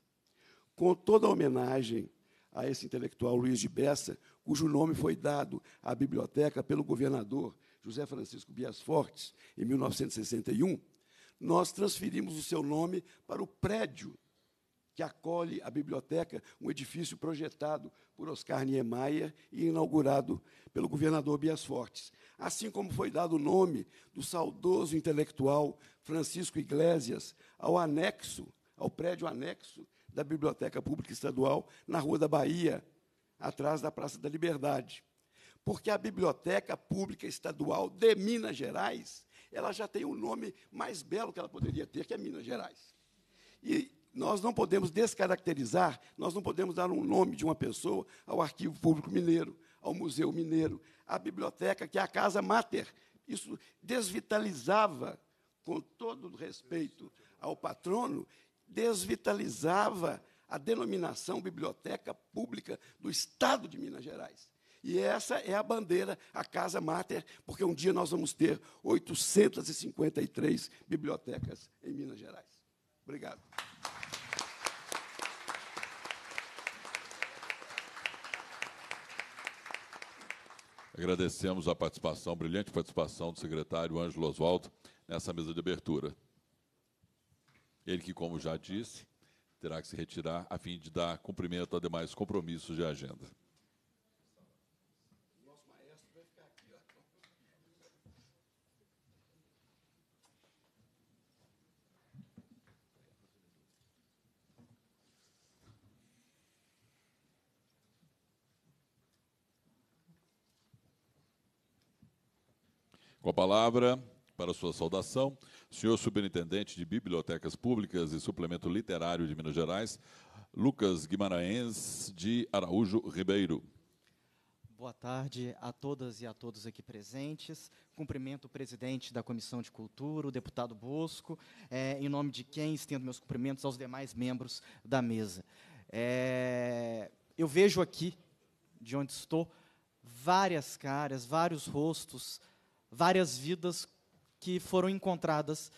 [SPEAKER 12] com toda a homenagem a esse intelectual Luiz de Bessa, cujo nome foi dado à biblioteca pelo governador José Francisco Bias Fortes, em 1961, nós transferimos o seu nome para o prédio que acolhe a biblioteca, um edifício projetado por Oscar Niemeyer e inaugurado pelo governador Bias Fortes. Assim como foi dado o nome do saudoso intelectual Francisco Iglesias ao anexo, ao prédio anexo da Biblioteca Pública Estadual, na Rua da Bahia, atrás da Praça da Liberdade. Porque a Biblioteca Pública Estadual de Minas Gerais, ela já tem um nome mais belo que ela poderia ter, que é Minas Gerais. E nós não podemos descaracterizar, nós não podemos dar um nome de uma pessoa ao Arquivo Público Mineiro, ao Museu Mineiro, à biblioteca, que é a Casa Mater. Isso desvitalizava, com todo respeito ao patrono, desvitalizava a denominação Biblioteca Pública do Estado de Minas Gerais. E essa é a bandeira, a Casa Mater, porque um dia nós vamos ter 853 bibliotecas em Minas Gerais. Obrigado.
[SPEAKER 1] Agradecemos a participação, brilhante participação do secretário Ângelo Oswaldo nessa mesa de abertura. Ele que, como já disse, terá que se retirar a fim de dar cumprimento a demais compromissos de agenda. Com a palavra, para sua saudação, senhor Superintendente de Bibliotecas Públicas e Suplemento Literário de Minas Gerais, Lucas Guimarães de Araújo Ribeiro.
[SPEAKER 13] Boa tarde a todas e a todos aqui presentes. Cumprimento o presidente da Comissão de Cultura, o deputado Bosco, é, em nome de quem estendo meus cumprimentos aos demais membros da mesa. É, eu vejo aqui, de onde estou, várias caras, vários rostos, várias vidas que foram encontradas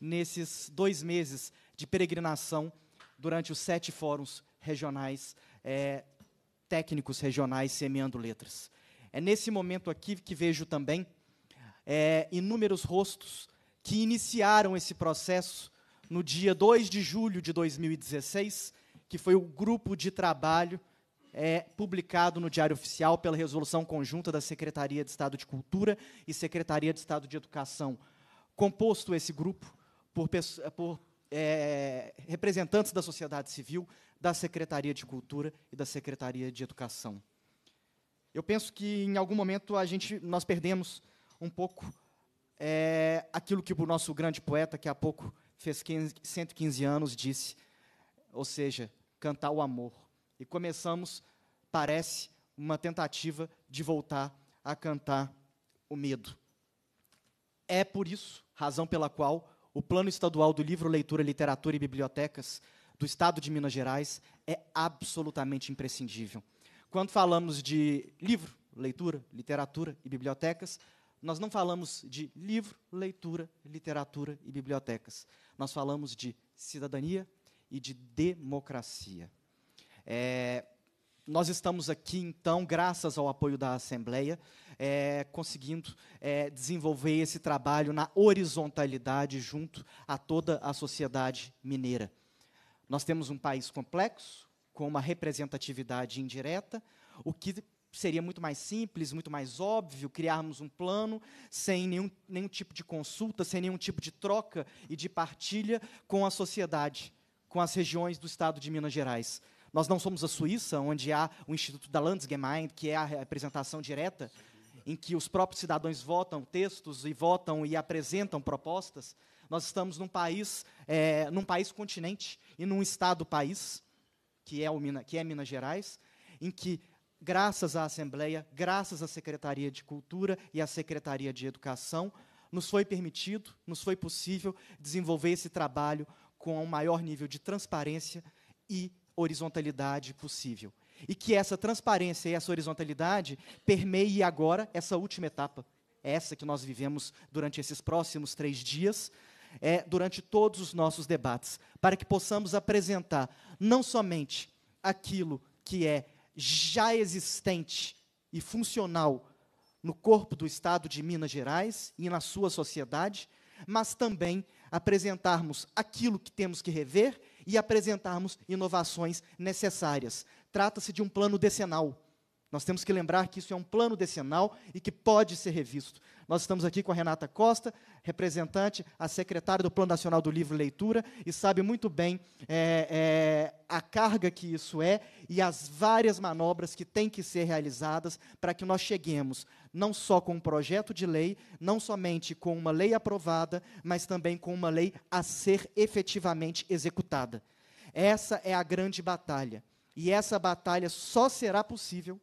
[SPEAKER 13] nesses dois meses de peregrinação durante os sete fóruns regionais, é, técnicos regionais semeando letras. É nesse momento aqui que vejo também é, inúmeros rostos que iniciaram esse processo no dia 2 de julho de 2016, que foi o grupo de trabalho é publicado no Diário Oficial pela resolução conjunta da Secretaria de Estado de Cultura e Secretaria de Estado de Educação. Composto esse grupo por, por é, representantes da sociedade civil, da Secretaria de Cultura e da Secretaria de Educação. Eu penso que em algum momento a gente nós perdemos um pouco é, aquilo que o nosso grande poeta, que há pouco fez 15, 115 anos, disse, ou seja, cantar o amor. E começamos, parece, uma tentativa de voltar a cantar o medo. É por isso, razão pela qual o Plano Estadual do Livro, Leitura, Literatura e Bibliotecas do Estado de Minas Gerais é absolutamente imprescindível. Quando falamos de livro, leitura, literatura e bibliotecas, nós não falamos de livro, leitura, literatura e bibliotecas. Nós falamos de cidadania e de democracia. É, nós estamos aqui, então, graças ao apoio da Assembleia, é, conseguindo é, desenvolver esse trabalho na horizontalidade junto a toda a sociedade mineira. Nós temos um país complexo, com uma representatividade indireta, o que seria muito mais simples, muito mais óbvio criarmos um plano sem nenhum, nenhum tipo de consulta, sem nenhum tipo de troca e de partilha com a sociedade, com as regiões do estado de Minas Gerais. Nós não somos a Suíça, onde há o Instituto da Landesgemeinde, que é a representação direta, em que os próprios cidadãos votam textos e votam e apresentam propostas. Nós estamos num país, é, num país continente e num estado-país, que, é que é Minas Gerais, em que graças à Assembleia, graças à Secretaria de Cultura e à Secretaria de Educação, nos foi permitido, nos foi possível desenvolver esse trabalho com um maior nível de transparência e horizontalidade possível. E que essa transparência e essa horizontalidade permeie agora essa última etapa, é essa que nós vivemos durante esses próximos três dias, é, durante todos os nossos debates, para que possamos apresentar não somente aquilo que é já existente e funcional no corpo do Estado de Minas Gerais e na sua sociedade, mas também apresentarmos aquilo que temos que rever e apresentarmos inovações necessárias. Trata-se de um plano decenal nós temos que lembrar que isso é um plano decenal e que pode ser revisto. Nós estamos aqui com a Renata Costa, representante, a secretária do Plano Nacional do Livro e Leitura, e sabe muito bem é, é, a carga que isso é e as várias manobras que têm que ser realizadas para que nós cheguemos não só com um projeto de lei, não somente com uma lei aprovada, mas também com uma lei a ser efetivamente executada. Essa é a grande batalha. E essa batalha só será possível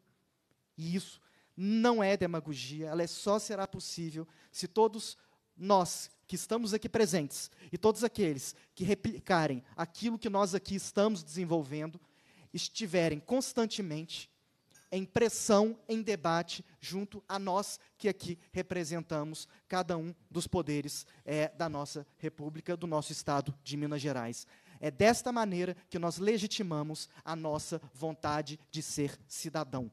[SPEAKER 13] e isso não é demagogia, ela é só será possível se todos nós que estamos aqui presentes e todos aqueles que replicarem aquilo que nós aqui estamos desenvolvendo estiverem constantemente em pressão, em debate, junto a nós que aqui representamos cada um dos poderes é, da nossa República, do nosso Estado de Minas Gerais. É desta maneira que nós legitimamos a nossa vontade de ser cidadão.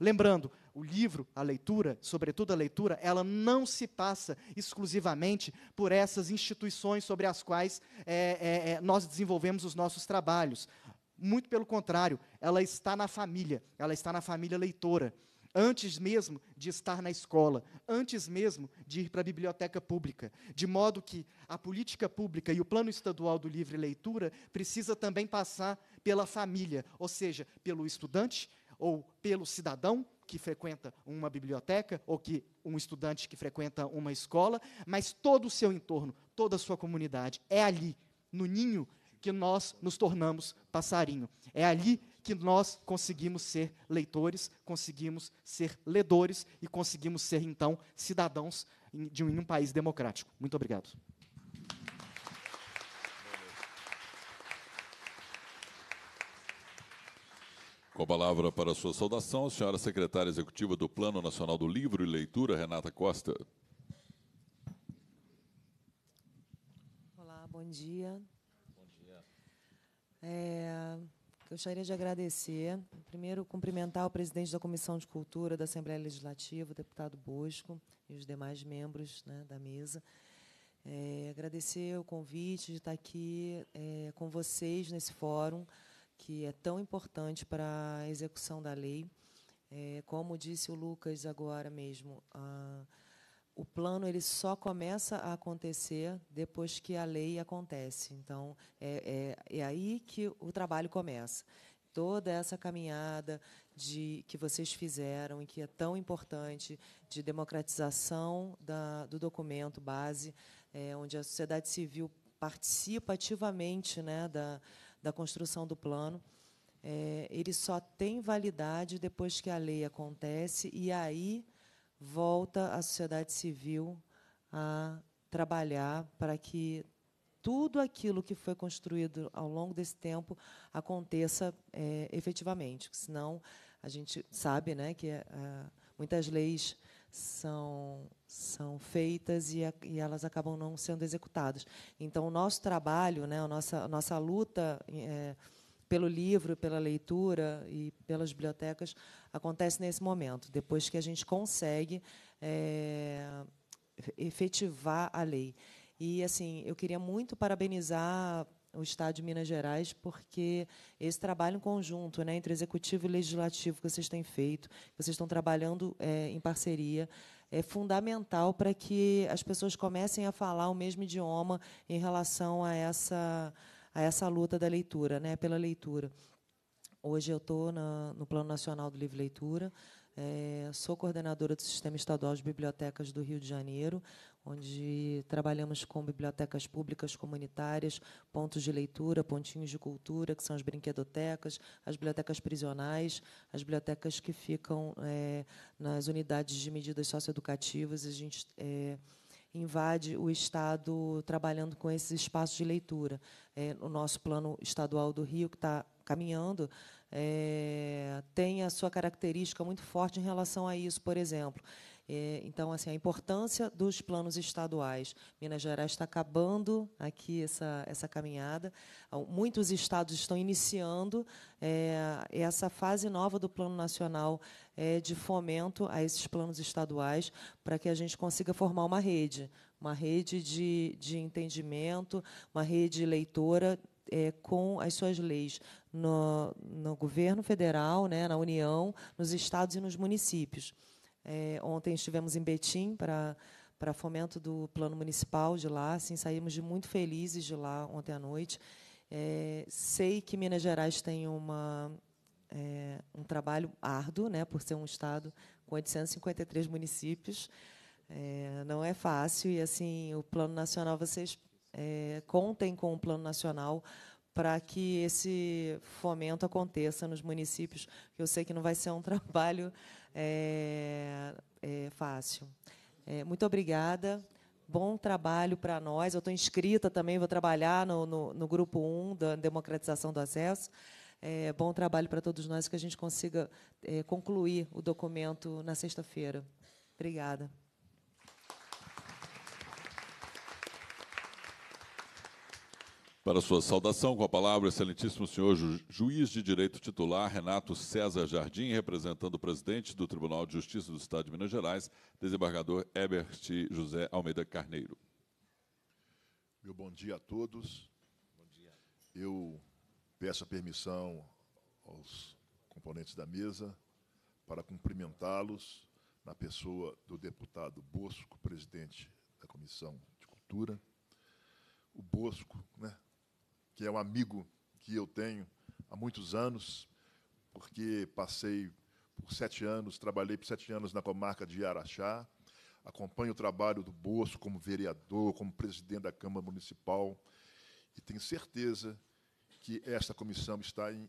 [SPEAKER 13] Lembrando, o livro, a leitura, sobretudo a leitura, ela não se passa exclusivamente por essas instituições sobre as quais é, é, é, nós desenvolvemos os nossos trabalhos. Muito pelo contrário, ela está na família, ela está na família leitora. Antes mesmo de estar na escola, antes mesmo de ir para a biblioteca pública. De modo que a política pública e o plano estadual do livre leitura precisa também passar pela família, ou seja, pelo estudante, ou pelo cidadão que frequenta uma biblioteca ou que um estudante que frequenta uma escola, mas todo o seu entorno, toda a sua comunidade. É ali, no ninho, que nós nos tornamos passarinho. É ali que nós conseguimos ser leitores, conseguimos ser ledores e conseguimos ser, então, cidadãos de um, em um país democrático. Muito obrigado.
[SPEAKER 1] Com a palavra para a sua saudação, a senhora secretária executiva do Plano Nacional do Livro e Leitura, Renata Costa.
[SPEAKER 14] Olá, bom dia. Bom dia. É, gostaria de agradecer, primeiro, cumprimentar o presidente da Comissão de Cultura da Assembleia Legislativa, o deputado Bosco, e os demais membros né, da mesa. É, agradecer o convite de estar aqui é, com vocês nesse fórum que é tão importante para a execução da lei. É, como disse o Lucas agora mesmo, a, o plano ele só começa a acontecer depois que a lei acontece. Então, é, é, é aí que o trabalho começa. Toda essa caminhada de que vocês fizeram e que é tão importante de democratização da, do documento base, é, onde a sociedade civil participa ativamente né, da, da construção do plano, é, ele só tem validade depois que a lei acontece e aí volta a sociedade civil a trabalhar para que tudo aquilo que foi construído ao longo desse tempo aconteça é, efetivamente, senão a gente sabe, né, que é, muitas leis são, são feitas e, a, e, elas acabam não sendo executadas. Então, o nosso trabalho, né, a, nossa, a nossa luta é, pelo livro, pela leitura e pelas bibliotecas acontece nesse momento, depois que a gente consegue é, efetivar a lei. E, assim, eu queria muito parabenizar o Estado de Minas Gerais, porque esse trabalho em conjunto, né, entre executivo e legislativo que vocês têm feito, que vocês estão trabalhando é, em parceria, é fundamental para que as pessoas comecem a falar o mesmo idioma em relação a essa a essa luta da leitura, né, pela leitura. Hoje eu estou no Plano Nacional do Livre Leitura, é, sou coordenadora do Sistema Estadual de Bibliotecas do Rio de Janeiro, onde trabalhamos com bibliotecas públicas comunitárias, pontos de leitura, pontinhos de cultura, que são as brinquedotecas, as bibliotecas prisionais, as bibliotecas que ficam é, nas unidades de medidas socioeducativas. A gente é, invade o Estado trabalhando com esses espaços de leitura. É, o nosso plano estadual do Rio, que está caminhando, é, tem a sua característica muito forte em relação a isso, por exemplo. É, então, assim, a importância dos planos estaduais. Minas Gerais está acabando aqui essa, essa caminhada. Muitos estados estão iniciando é, essa fase nova do Plano Nacional é, de fomento a esses planos estaduais, para que a gente consiga formar uma rede, uma rede de, de entendimento, uma rede leitora é, com as suas leis no, no governo federal, né, na União, nos estados e nos municípios. É, ontem estivemos em Betim para para fomento do plano municipal de lá, assim saímos de muito felizes de lá ontem à noite. É, sei que Minas Gerais tem uma é, um trabalho árduo, né, por ser um estado com 853 municípios. É, não é fácil e assim o plano nacional vocês é, contem com o plano nacional para que esse fomento aconteça nos municípios. Eu sei que não vai ser um trabalho é, é fácil. É, muito obrigada. Bom trabalho para nós. Eu estou inscrita também, vou trabalhar no, no, no, grupo 1 da democratização do acesso. É, bom trabalho para todos nós que a gente consiga é, concluir o documento na sexta-feira. Obrigada.
[SPEAKER 1] Para sua saudação, com a palavra, excelentíssimo senhor ju juiz de direito titular Renato César Jardim, representando o presidente do Tribunal de Justiça do Estado de Minas Gerais, desembargador Ebert José Almeida Carneiro.
[SPEAKER 15] Meu bom dia a todos. Dia. Eu peço a permissão aos componentes da mesa para cumprimentá-los na pessoa do deputado Bosco, presidente da Comissão de Cultura. O Bosco, né, que é um amigo que eu tenho há muitos anos, porque passei por sete anos, trabalhei por sete anos na comarca de Araxá, acompanho o trabalho do Bolso como vereador, como presidente da Câmara Municipal, e tenho certeza que esta comissão está em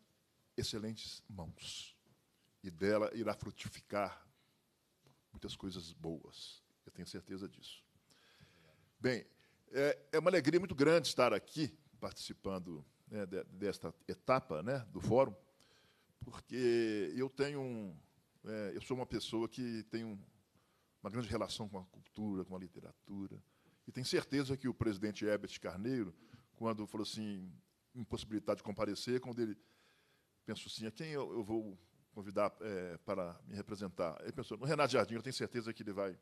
[SPEAKER 15] excelentes mãos, e dela irá frutificar muitas coisas boas. Eu tenho certeza disso. Bem, é, é uma alegria muito grande estar aqui participando né, desta etapa né, do fórum, porque eu tenho um, é, eu sou uma pessoa que tem um, uma grande relação com a cultura, com a literatura, e tenho certeza que o presidente Herbert Carneiro, quando falou assim, impossibilidade de comparecer, quando ele pensou assim, a quem eu, eu vou convidar é, para me representar? Ele pensou, no Renato Jardim, eu tenho certeza que ele vai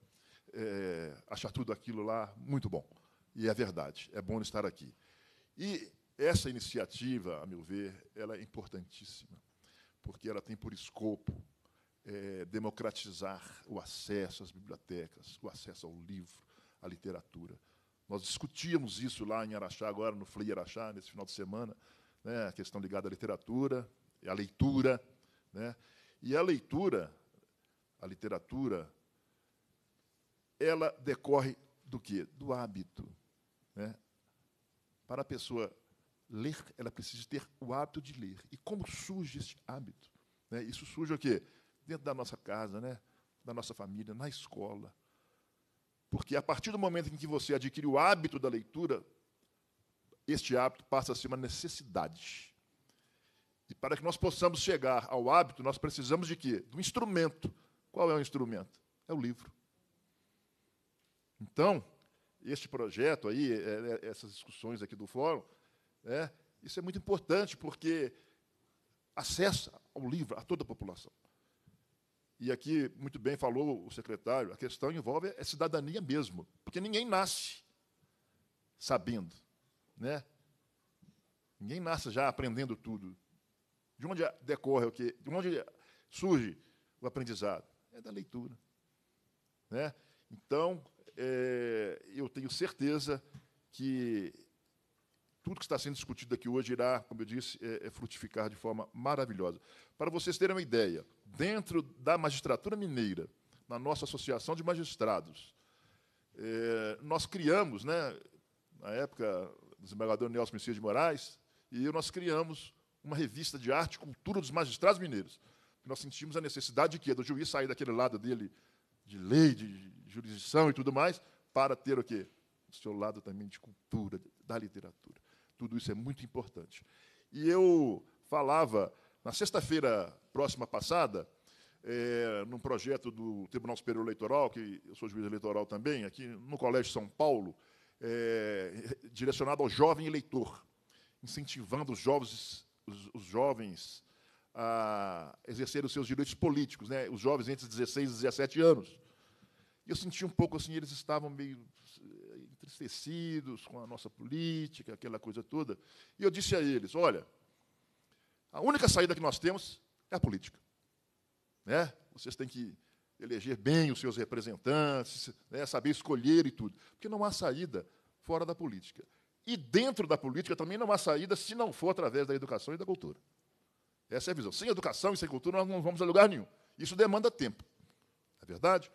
[SPEAKER 15] é, achar tudo aquilo lá muito bom. E é verdade, é bom estar aqui. E essa iniciativa, a meu ver, ela é importantíssima, porque ela tem por escopo é, democratizar o acesso às bibliotecas, o acesso ao livro, à literatura. Nós discutíamos isso lá em Araxá, agora no Flei Araxá, nesse final de semana, né, a questão ligada à literatura, à leitura. Né, e a leitura, a literatura, ela decorre do quê? Do hábito. Né? Para a pessoa ler, ela precisa ter o hábito de ler. E como surge esse hábito? Né? Isso surge o quê? Dentro da nossa casa, né? da nossa família, na escola. Porque a partir do momento em que você adquire o hábito da leitura, este hábito passa a ser uma necessidade. E para que nós possamos chegar ao hábito, nós precisamos de quê? De um instrumento. Qual é o instrumento? É o livro. Então, este projeto aí, é, é, essas discussões aqui do fórum, né, isso é muito importante, porque acessa ao livro a toda a população. E aqui, muito bem falou o secretário, a questão envolve a é cidadania mesmo, porque ninguém nasce sabendo. Né? Ninguém nasce já aprendendo tudo. De onde decorre o que? De onde surge o aprendizado? É da leitura. Né? Então, é, eu tenho certeza que tudo que está sendo discutido aqui hoje irá, como eu disse, é, é frutificar de forma maravilhosa. Para vocês terem uma ideia, dentro da magistratura mineira, na nossa associação de magistrados, é, nós criamos, né, na época, o desembargador Nelson Messias de Moraes, e eu, nós criamos uma revista de arte e cultura dos magistrados mineiros. Nós sentimos a necessidade de que é do juiz sair daquele lado dele de lei, de jurisdição e tudo mais, para ter o quê? O seu lado também de cultura, da literatura. Tudo isso é muito importante. E eu falava, na sexta-feira próxima passada, é, num projeto do Tribunal Superior Eleitoral, que eu sou juiz eleitoral também, aqui no Colégio São Paulo, é, direcionado ao jovem eleitor, incentivando os jovens, os, os jovens a exercer os seus direitos políticos, né? os jovens entre 16 e 17 anos. E eu senti um pouco assim, eles estavam meio eh, entristecidos com a nossa política, aquela coisa toda. E eu disse a eles: olha, a única saída que nós temos é a política. Né? Vocês têm que eleger bem os seus representantes, né? saber escolher e tudo. Porque não há saída fora da política. E dentro da política também não há saída se não for através da educação e da cultura. Essa é a visão. Sem educação e sem cultura, nós não vamos a lugar nenhum. Isso demanda tempo. é verdade?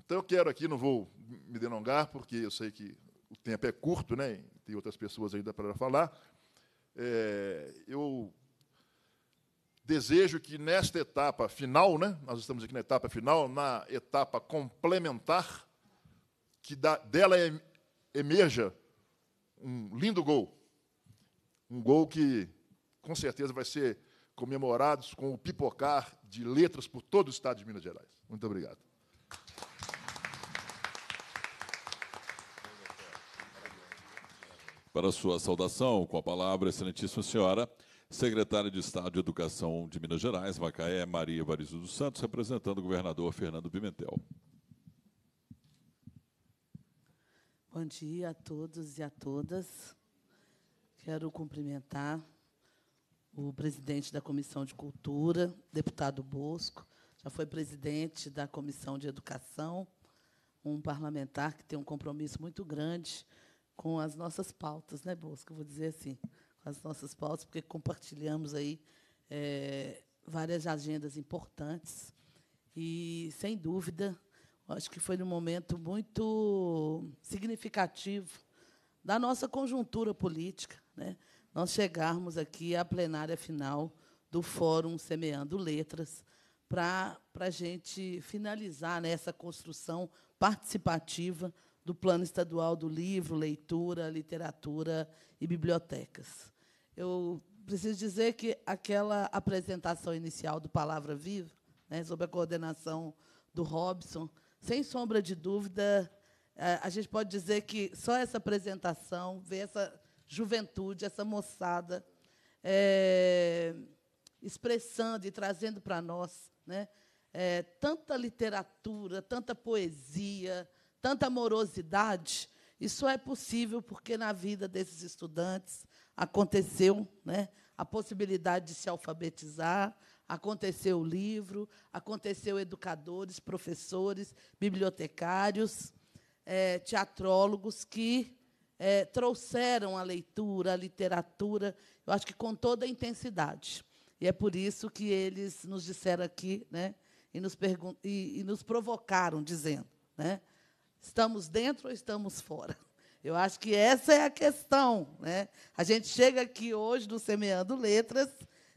[SPEAKER 15] Então, eu quero aqui, não vou me delongar, porque eu sei que o tempo é curto, né? tem outras pessoas ainda para falar. É, eu desejo que nesta etapa final, né? nós estamos aqui na etapa final, na etapa complementar, que da, dela emerja um lindo gol. Um gol que, com certeza, vai ser comemorados com o pipocar de letras por todo o estado de Minas Gerais. Muito obrigado.
[SPEAKER 1] Para sua saudação, com a palavra, Excelentíssima Senhora, secretária de Estado de Educação de Minas Gerais, Macaé, Maria Varizo dos Santos, representando o governador Fernando Pimentel.
[SPEAKER 16] Bom dia a todos e a todas. Quero cumprimentar o presidente da Comissão de Cultura, deputado Bosco, já foi presidente da Comissão de Educação, um parlamentar que tem um compromisso muito grande com as nossas pautas, né, Bosco? vou dizer assim, com as nossas pautas, porque compartilhamos aí é, várias agendas importantes e, sem dúvida, acho que foi um momento muito significativo da nossa conjuntura política, né? nós chegarmos aqui à plenária final do Fórum Semeando Letras, para a gente finalizar nessa né, essa construção participativa do Plano Estadual do Livro, Leitura, Literatura e Bibliotecas. Eu preciso dizer que aquela apresentação inicial do Palavra Viva, né, sob a coordenação do Robson, sem sombra de dúvida, eh, a gente pode dizer que só essa apresentação, ver essa juventude, essa moçada, é, expressando e trazendo para nós né, é, tanta literatura, tanta poesia, tanta amorosidade. Isso é possível porque na vida desses estudantes aconteceu né, a possibilidade de se alfabetizar, aconteceu o livro, aconteceu educadores, professores, bibliotecários, é, teatrólogos que é, trouxeram a leitura, a literatura, eu acho que com toda a intensidade. E é por isso que eles nos disseram aqui né, e, nos e, e nos provocaram, dizendo: né, estamos dentro ou estamos fora? Eu acho que essa é a questão. Né? A gente chega aqui hoje no Semeando Letras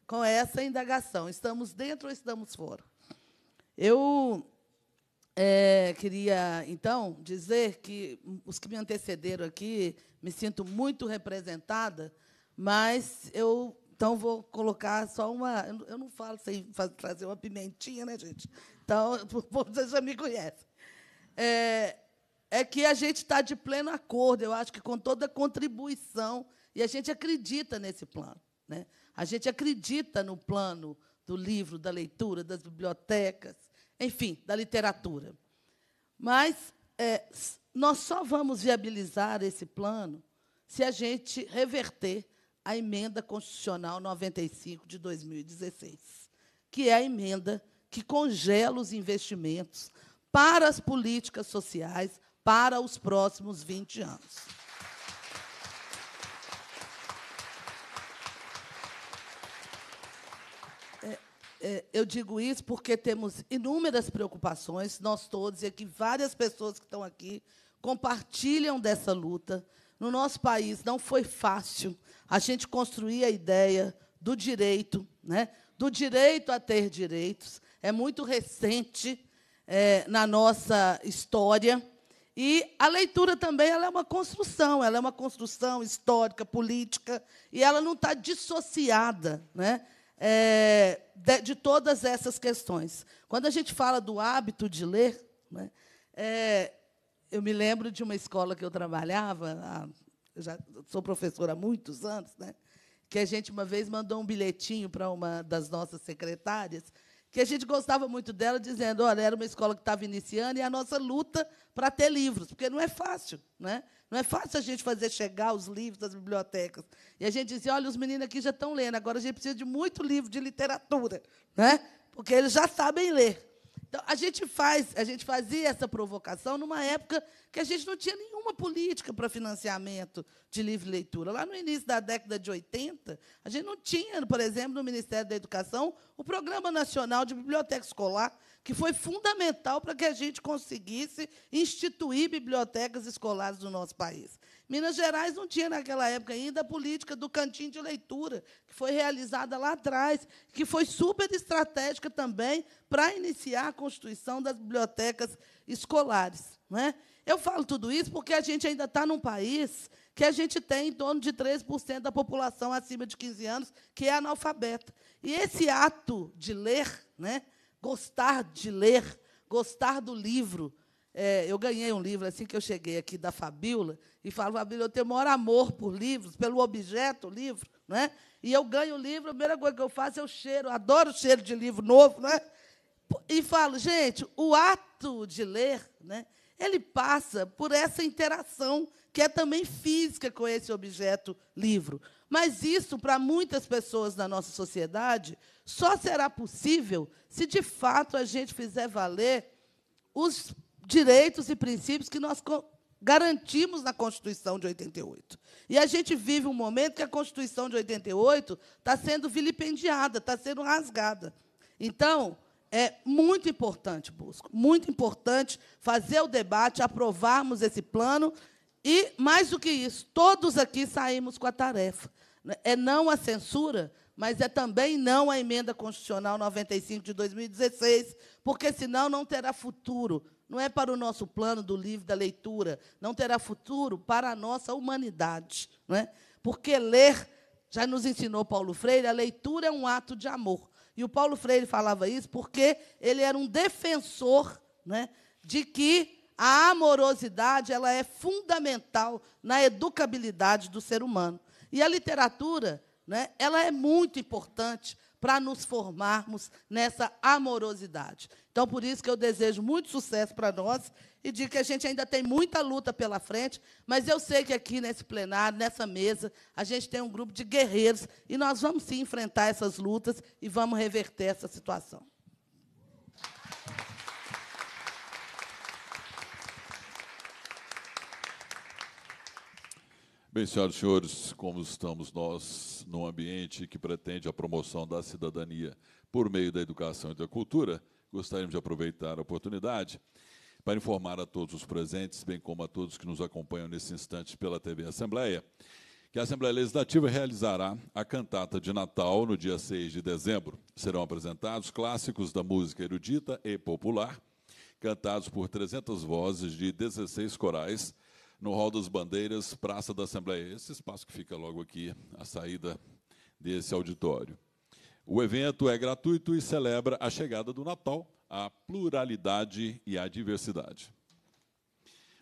[SPEAKER 16] com essa indagação: estamos dentro ou estamos fora? Eu é, queria, então, dizer que os que me antecederam aqui, me sinto muito representada, mas eu então vou colocar só uma. Eu não falo sem trazer uma pimentinha, né, gente? Então, vocês já me conhecem. É, é que a gente está de pleno acordo, eu acho que com toda a contribuição, e a gente acredita nesse plano. Né? A gente acredita no plano do livro, da leitura, das bibliotecas, enfim, da literatura. Mas é, nós só vamos viabilizar esse plano se a gente reverter a emenda constitucional 95 de 2016, que é a emenda que congela os investimentos para as políticas sociais para os próximos 20 anos. Eh, eu digo isso porque temos inúmeras preocupações, nós todos, e aqui várias pessoas que estão aqui compartilham dessa luta. No nosso país não foi fácil a gente construir a ideia do direito, né? do direito a ter direitos. É muito recente é, na nossa história. E a leitura também ela é uma construção, ela é uma construção histórica, política, e ela não está dissociada. Né? é, de, de, todas essas questões. Quando a gente fala do hábito de ler, né, é, eu me lembro de uma escola que eu trabalhava, a, eu já sou professora há muitos anos, né, que a gente uma vez mandou um bilhetinho para uma das nossas secretárias que a gente gostava muito dela, dizendo, olha, era uma escola que estava iniciando e a nossa luta para ter livros, porque não é fácil, né? Não é fácil a gente fazer chegar os livros das bibliotecas. E a gente dizia, olha, os meninos aqui já estão lendo, agora a gente precisa de muito livro de literatura, né? Porque eles já sabem ler. Então, a gente faz, a gente fazia essa provocação numa época que a gente não tinha nenhuma política para financiamento de livre leitura. Lá no início da década de 80, a gente não tinha, por exemplo, no Ministério da Educação, o Programa Nacional de Biblioteca Escolar, que foi fundamental para que a gente conseguisse instituir bibliotecas escolares no nosso país. Minas Gerais não tinha naquela época ainda a política do cantinho de leitura, que foi realizada lá atrás, que foi super estratégica também para iniciar a constituição das bibliotecas escolares. Né? Eu falo tudo isso porque a gente ainda está num país que a gente tem em torno de 13% da população acima de 15 anos que é analfabeta. E esse ato de ler, né? gostar de ler, gostar do livro, é, eu ganhei um livro assim que eu cheguei aqui da Fabíola e falo, Fabíola, eu tenho o maior amor por livros, pelo objeto livro, né? E eu ganho o livro, a primeira coisa que eu faço é o cheiro, eu adoro o cheiro de livro novo, né? E falo, gente, o ato de ler, né? Ele passa por essa interação que é também física com esse objeto livro. Mas isso, para muitas pessoas na nossa sociedade, só será possível se de fato a gente fizer valer os direitos e princípios que nós garantimos na Constituição de 88. E a gente vive um momento que a Constituição de 88 está sendo vilipendiada, está sendo rasgada. Então, é muito importante, Busco, muito importante fazer o debate, aprovarmos esse plano e, mais do que isso, todos aqui saímos com a tarefa. É não a censura, mas é também não a emenda constitucional 95 de 2016, porque senão não terá futuro não é para o nosso plano do livro da leitura, não terá futuro para a nossa humanidade. Não é? Porque ler, já nos ensinou Paulo Freire, a leitura é um ato de amor. E o Paulo Freire falava isso porque ele era um defensor né, de que a amorosidade ela é fundamental na educabilidade do ser humano. E a literatura, né, ela é muito importante para nos formarmos nessa amorosidade. Então, por isso que eu desejo muito sucesso para nós e digo que a gente ainda tem muita luta pela frente, mas eu sei que aqui nesse plenário, nessa mesa, a gente tem um grupo de guerreiros e nós vamos sim enfrentar essas lutas e vamos reverter essa situação.
[SPEAKER 1] Bem, senhoras e senhores, como estamos nós num ambiente que pretende a promoção da cidadania por meio da educação e da cultura, gostaríamos de aproveitar a oportunidade para informar a todos os presentes, bem como a todos que nos acompanham nesse instante pela TV Assembleia, que a Assembleia Legislativa realizará a cantata de Natal no dia 6 de dezembro. Serão apresentados clássicos da música erudita e popular, cantados por 300 vozes de 16 corais, no Hall das Bandeiras, Praça da Assembleia. Esse espaço que fica logo aqui, a saída desse auditório. O evento é gratuito e celebra a chegada do Natal, a pluralidade e a diversidade.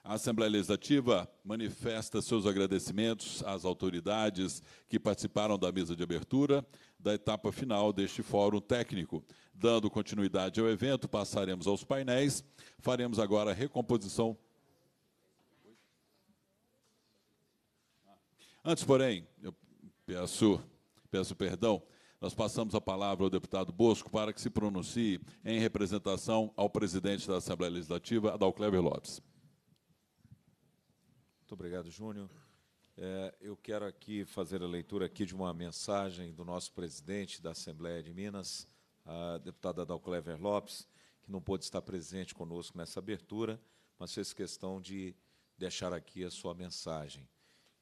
[SPEAKER 1] A Assembleia Legislativa manifesta seus agradecimentos às autoridades que participaram da mesa de abertura da etapa final deste fórum técnico. Dando continuidade ao evento, passaremos aos painéis. Faremos agora a recomposição Antes, porém, eu peço, peço perdão, nós passamos a palavra ao deputado Bosco para que se pronuncie em representação ao presidente da Assembleia Legislativa, Adalclever Lopes.
[SPEAKER 2] Muito obrigado, Júnior. É, eu quero aqui fazer a leitura aqui de uma mensagem do nosso presidente da Assembleia de Minas, a deputada Adalclever Lopes, que não pôde estar presente conosco nessa abertura, mas fez questão de deixar aqui a sua mensagem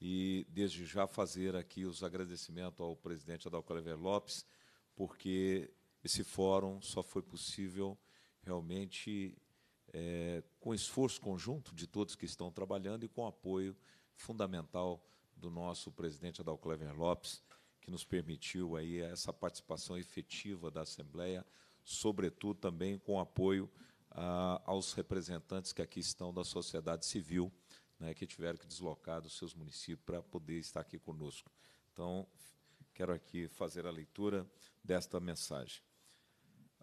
[SPEAKER 2] e desde já fazer aqui os agradecimentos ao presidente Adal Clever Lopes, porque esse fórum só foi possível realmente é, com esforço conjunto de todos que estão trabalhando e com apoio fundamental do nosso presidente Adal Clever Lopes, que nos permitiu aí essa participação efetiva da Assembleia, sobretudo também com apoio a, ah, aos representantes que aqui estão da sociedade civil, né, que tiveram que deslocar dos seus municípios para poder estar aqui conosco. Então, quero aqui fazer a leitura desta mensagem.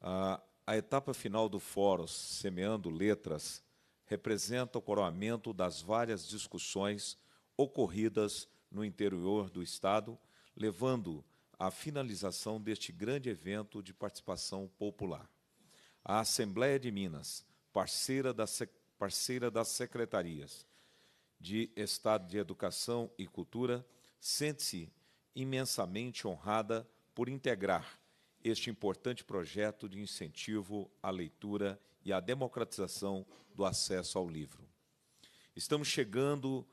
[SPEAKER 2] A, a etapa final do Fórum Semeando Letras representa o coroamento das várias discussões ocorridas no interior do Estado, levando à finalização deste grande evento de participação popular. A Assembleia de Minas, parceira, da, parceira das secretarias, de Estado de Educação e Cultura sente-se imensamente honrada por integrar este importante projeto de incentivo à leitura e à democratização do acesso ao livro. Estamos chegando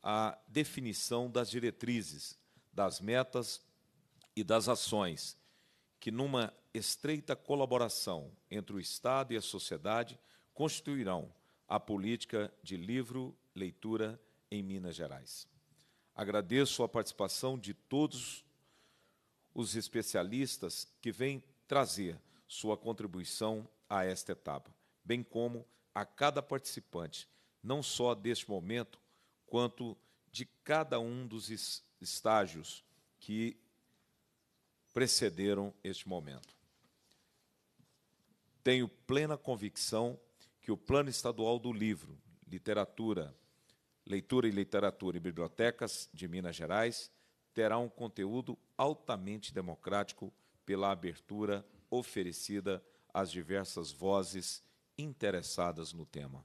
[SPEAKER 2] à definição das diretrizes, das metas e das ações que, numa estreita colaboração entre o Estado e a sociedade, constituirão a política de livro leitura em Minas Gerais. Agradeço a participação de todos os especialistas que vêm trazer sua contribuição a esta etapa, bem como a cada participante, não só deste momento, quanto de cada um dos estágios que precederam este momento. Tenho plena convicção que o Plano Estadual do Livro, Literatura, Leitura e Literatura e Bibliotecas de Minas Gerais terá um conteúdo altamente democrático pela abertura oferecida às diversas vozes interessadas no tema.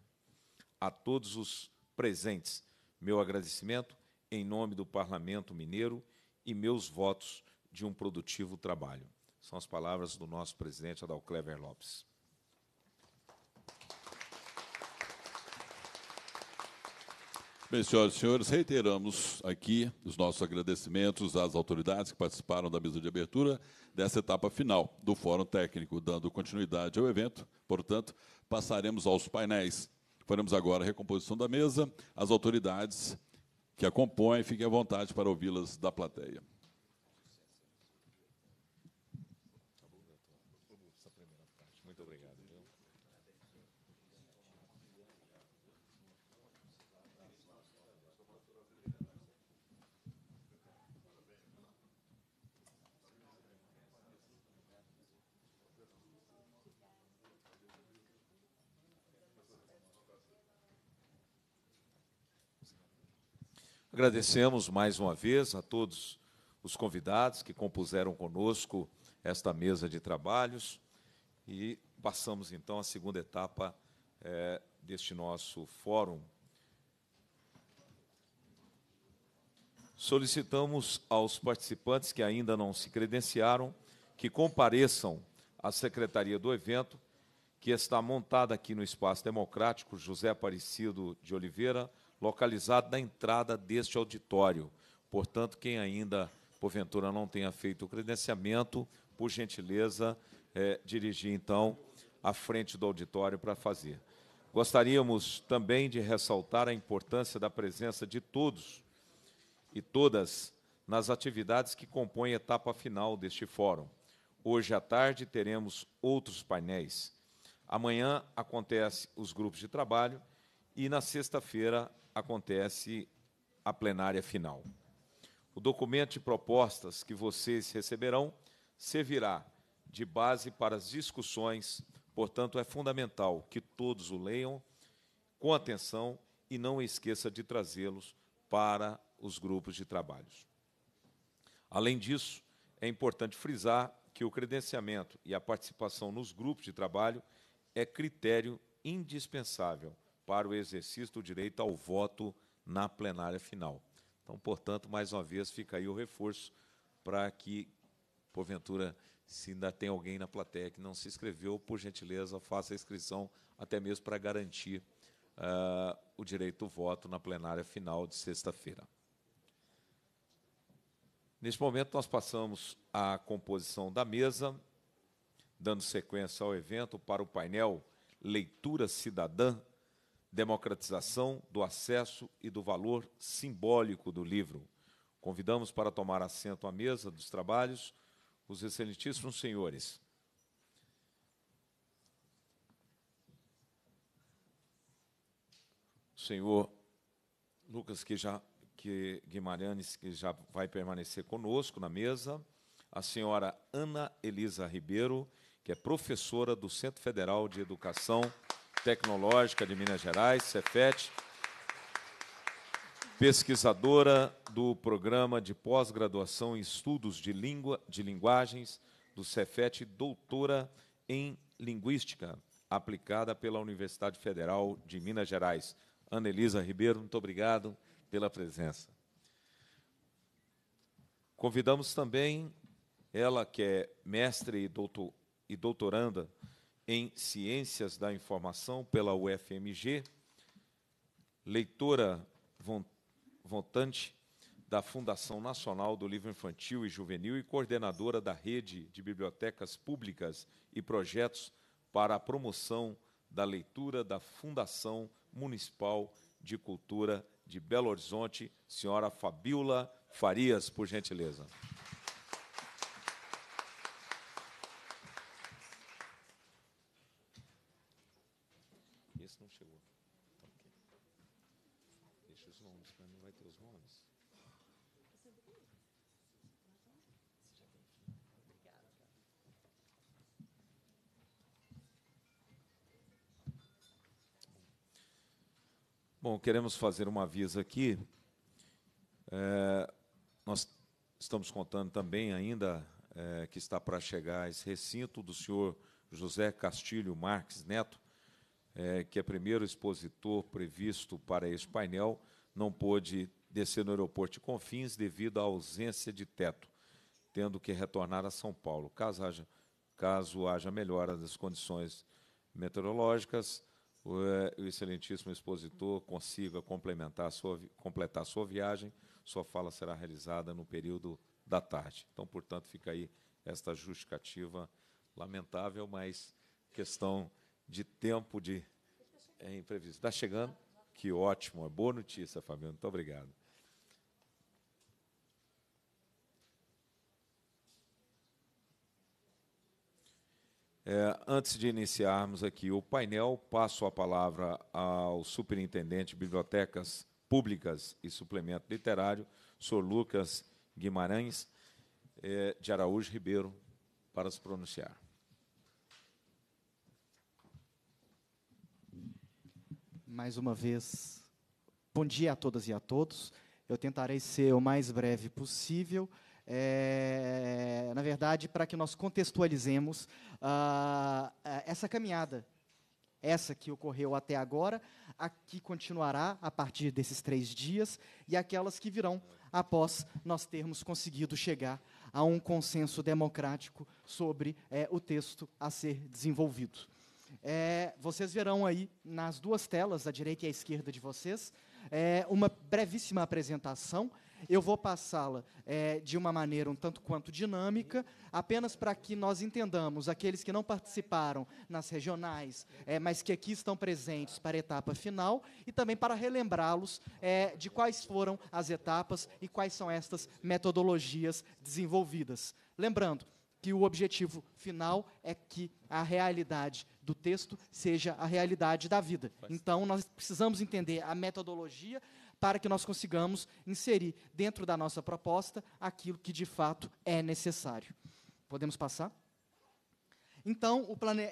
[SPEAKER 2] A todos os presentes, meu agradecimento em nome do Parlamento Mineiro e meus votos de um produtivo trabalho. São as palavras do nosso presidente Adalclever Lopes.
[SPEAKER 1] Bem, senhoras e senhores, reiteramos aqui os nossos agradecimentos às autoridades que participaram da mesa de abertura dessa etapa final do Fórum Técnico, dando continuidade ao evento. Portanto, passaremos aos painéis. Faremos agora a recomposição da mesa. As autoridades que a compõem, fiquem à vontade para ouvi-las da plateia.
[SPEAKER 2] Agradecemos mais uma vez a todos os convidados que compuseram conosco esta mesa de trabalhos e passamos então à segunda etapa é, deste nosso fórum. Solicitamos aos participantes que ainda não se credenciaram que compareçam à secretaria do evento, que está montada aqui no Espaço Democrático José Aparecido de Oliveira, localizado na entrada deste auditório. Portanto, quem ainda, porventura, não tenha feito o credenciamento, por gentileza, é, dirigir então à frente do auditório para fazer. Gostaríamos também de ressaltar a importância da presença de todos e todas nas atividades que compõem a etapa final deste fórum. Hoje à tarde teremos outros painéis. Amanhã acontece os grupos de trabalho e na sexta-feira acontece a plenária final. O documento de propostas que vocês receberão servirá de base para as discussões, portanto, é fundamental que todos o leiam com atenção e não esqueça de trazê-los para os grupos de trabalhos. Além disso, é importante frisar que o credenciamento e a participação nos grupos de trabalho é critério indispensável para o exercício do direito ao voto na plenária final. Então, portanto, mais uma vez fica aí o reforço para que, porventura, se ainda tem alguém na plateia que não se inscreveu, por gentileza, faça a inscrição, até mesmo para garantir uh, o direito ao voto na plenária final de sexta-feira. Neste momento, nós passamos à composição da mesa, dando sequência ao evento para o painel Leitura Cidadã democratização do acesso e do valor simbólico do livro. Convidamos para tomar assento à mesa dos trabalhos os excelentíssimos senhores. O senhor Lucas que já que Guimarães que já vai permanecer conosco na mesa, a senhora Ana Elisa Ribeiro, que é professora do Centro Federal de Educação Tecnológica de Minas Gerais, Cefet, pesquisadora do Programa de Pós-Graduação em Estudos de, Língua, de Linguagens do Cefet, doutora em Linguística aplicada pela Universidade Federal de Minas Gerais. Ana Elisa Ribeiro, muito obrigado pela presença. Convidamos também ela, que é mestre e doutoranda em Ciências da Informação pela UFMG, leitora votante da Fundação Nacional do Livro Infantil e Juvenil e coordenadora da Rede de Bibliotecas Públicas e Projetos para a Promoção da Leitura da Fundação Municipal de Cultura de Belo Horizonte, senhora Fabiola Farias, por gentileza. queremos fazer um aviso aqui. É, nós estamos contando também ainda é, que está para chegar esse recinto do senhor José Castilho Marques Neto, é, que é primeiro expositor previsto para este painel, não pôde descer no aeroporto de Confins devido à ausência de teto, tendo que retornar a São Paulo. Caso haja, caso haja melhora das condições meteorológicas, o, é, o excelentíssimo expositor consiga complementar sua, completar a sua viagem. Sua fala será realizada no período da tarde. Então, portanto, fica aí esta justificativa lamentável, mas questão de tempo de é imprevisto. Está chegando? Que ótimo, é boa notícia, Fabiano. Muito obrigado. É, antes de iniciarmos aqui o painel, passo a palavra ao superintendente de bibliotecas públicas e suplemento literário, Sr. Lucas Guimarães é, de Araújo Ribeiro, para
[SPEAKER 13] se pronunciar. Mais uma vez, bom dia a todas e a todos. Eu tentarei ser o mais breve possível é, na verdade, para que nós contextualizemos ah, ah, essa caminhada, essa que ocorreu até agora, a que continuará a partir desses três dias e aquelas que virão após nós termos conseguido chegar a um consenso democrático sobre é, o texto a ser desenvolvido. É, vocês verão aí nas duas telas, à direita e à esquerda de vocês, é, uma brevíssima apresentação eu vou passá-la é, de uma maneira um tanto quanto dinâmica, apenas para que nós entendamos aqueles que não participaram nas regionais, é, mas que aqui estão presentes para a etapa final, e também para relembrá-los é, de quais foram as etapas e quais são estas metodologias desenvolvidas. Lembrando, que o objetivo final é que a realidade do texto seja a realidade da vida. Então, nós precisamos entender a metodologia para que nós consigamos inserir dentro da nossa proposta aquilo que de fato é necessário. Podemos passar? Então,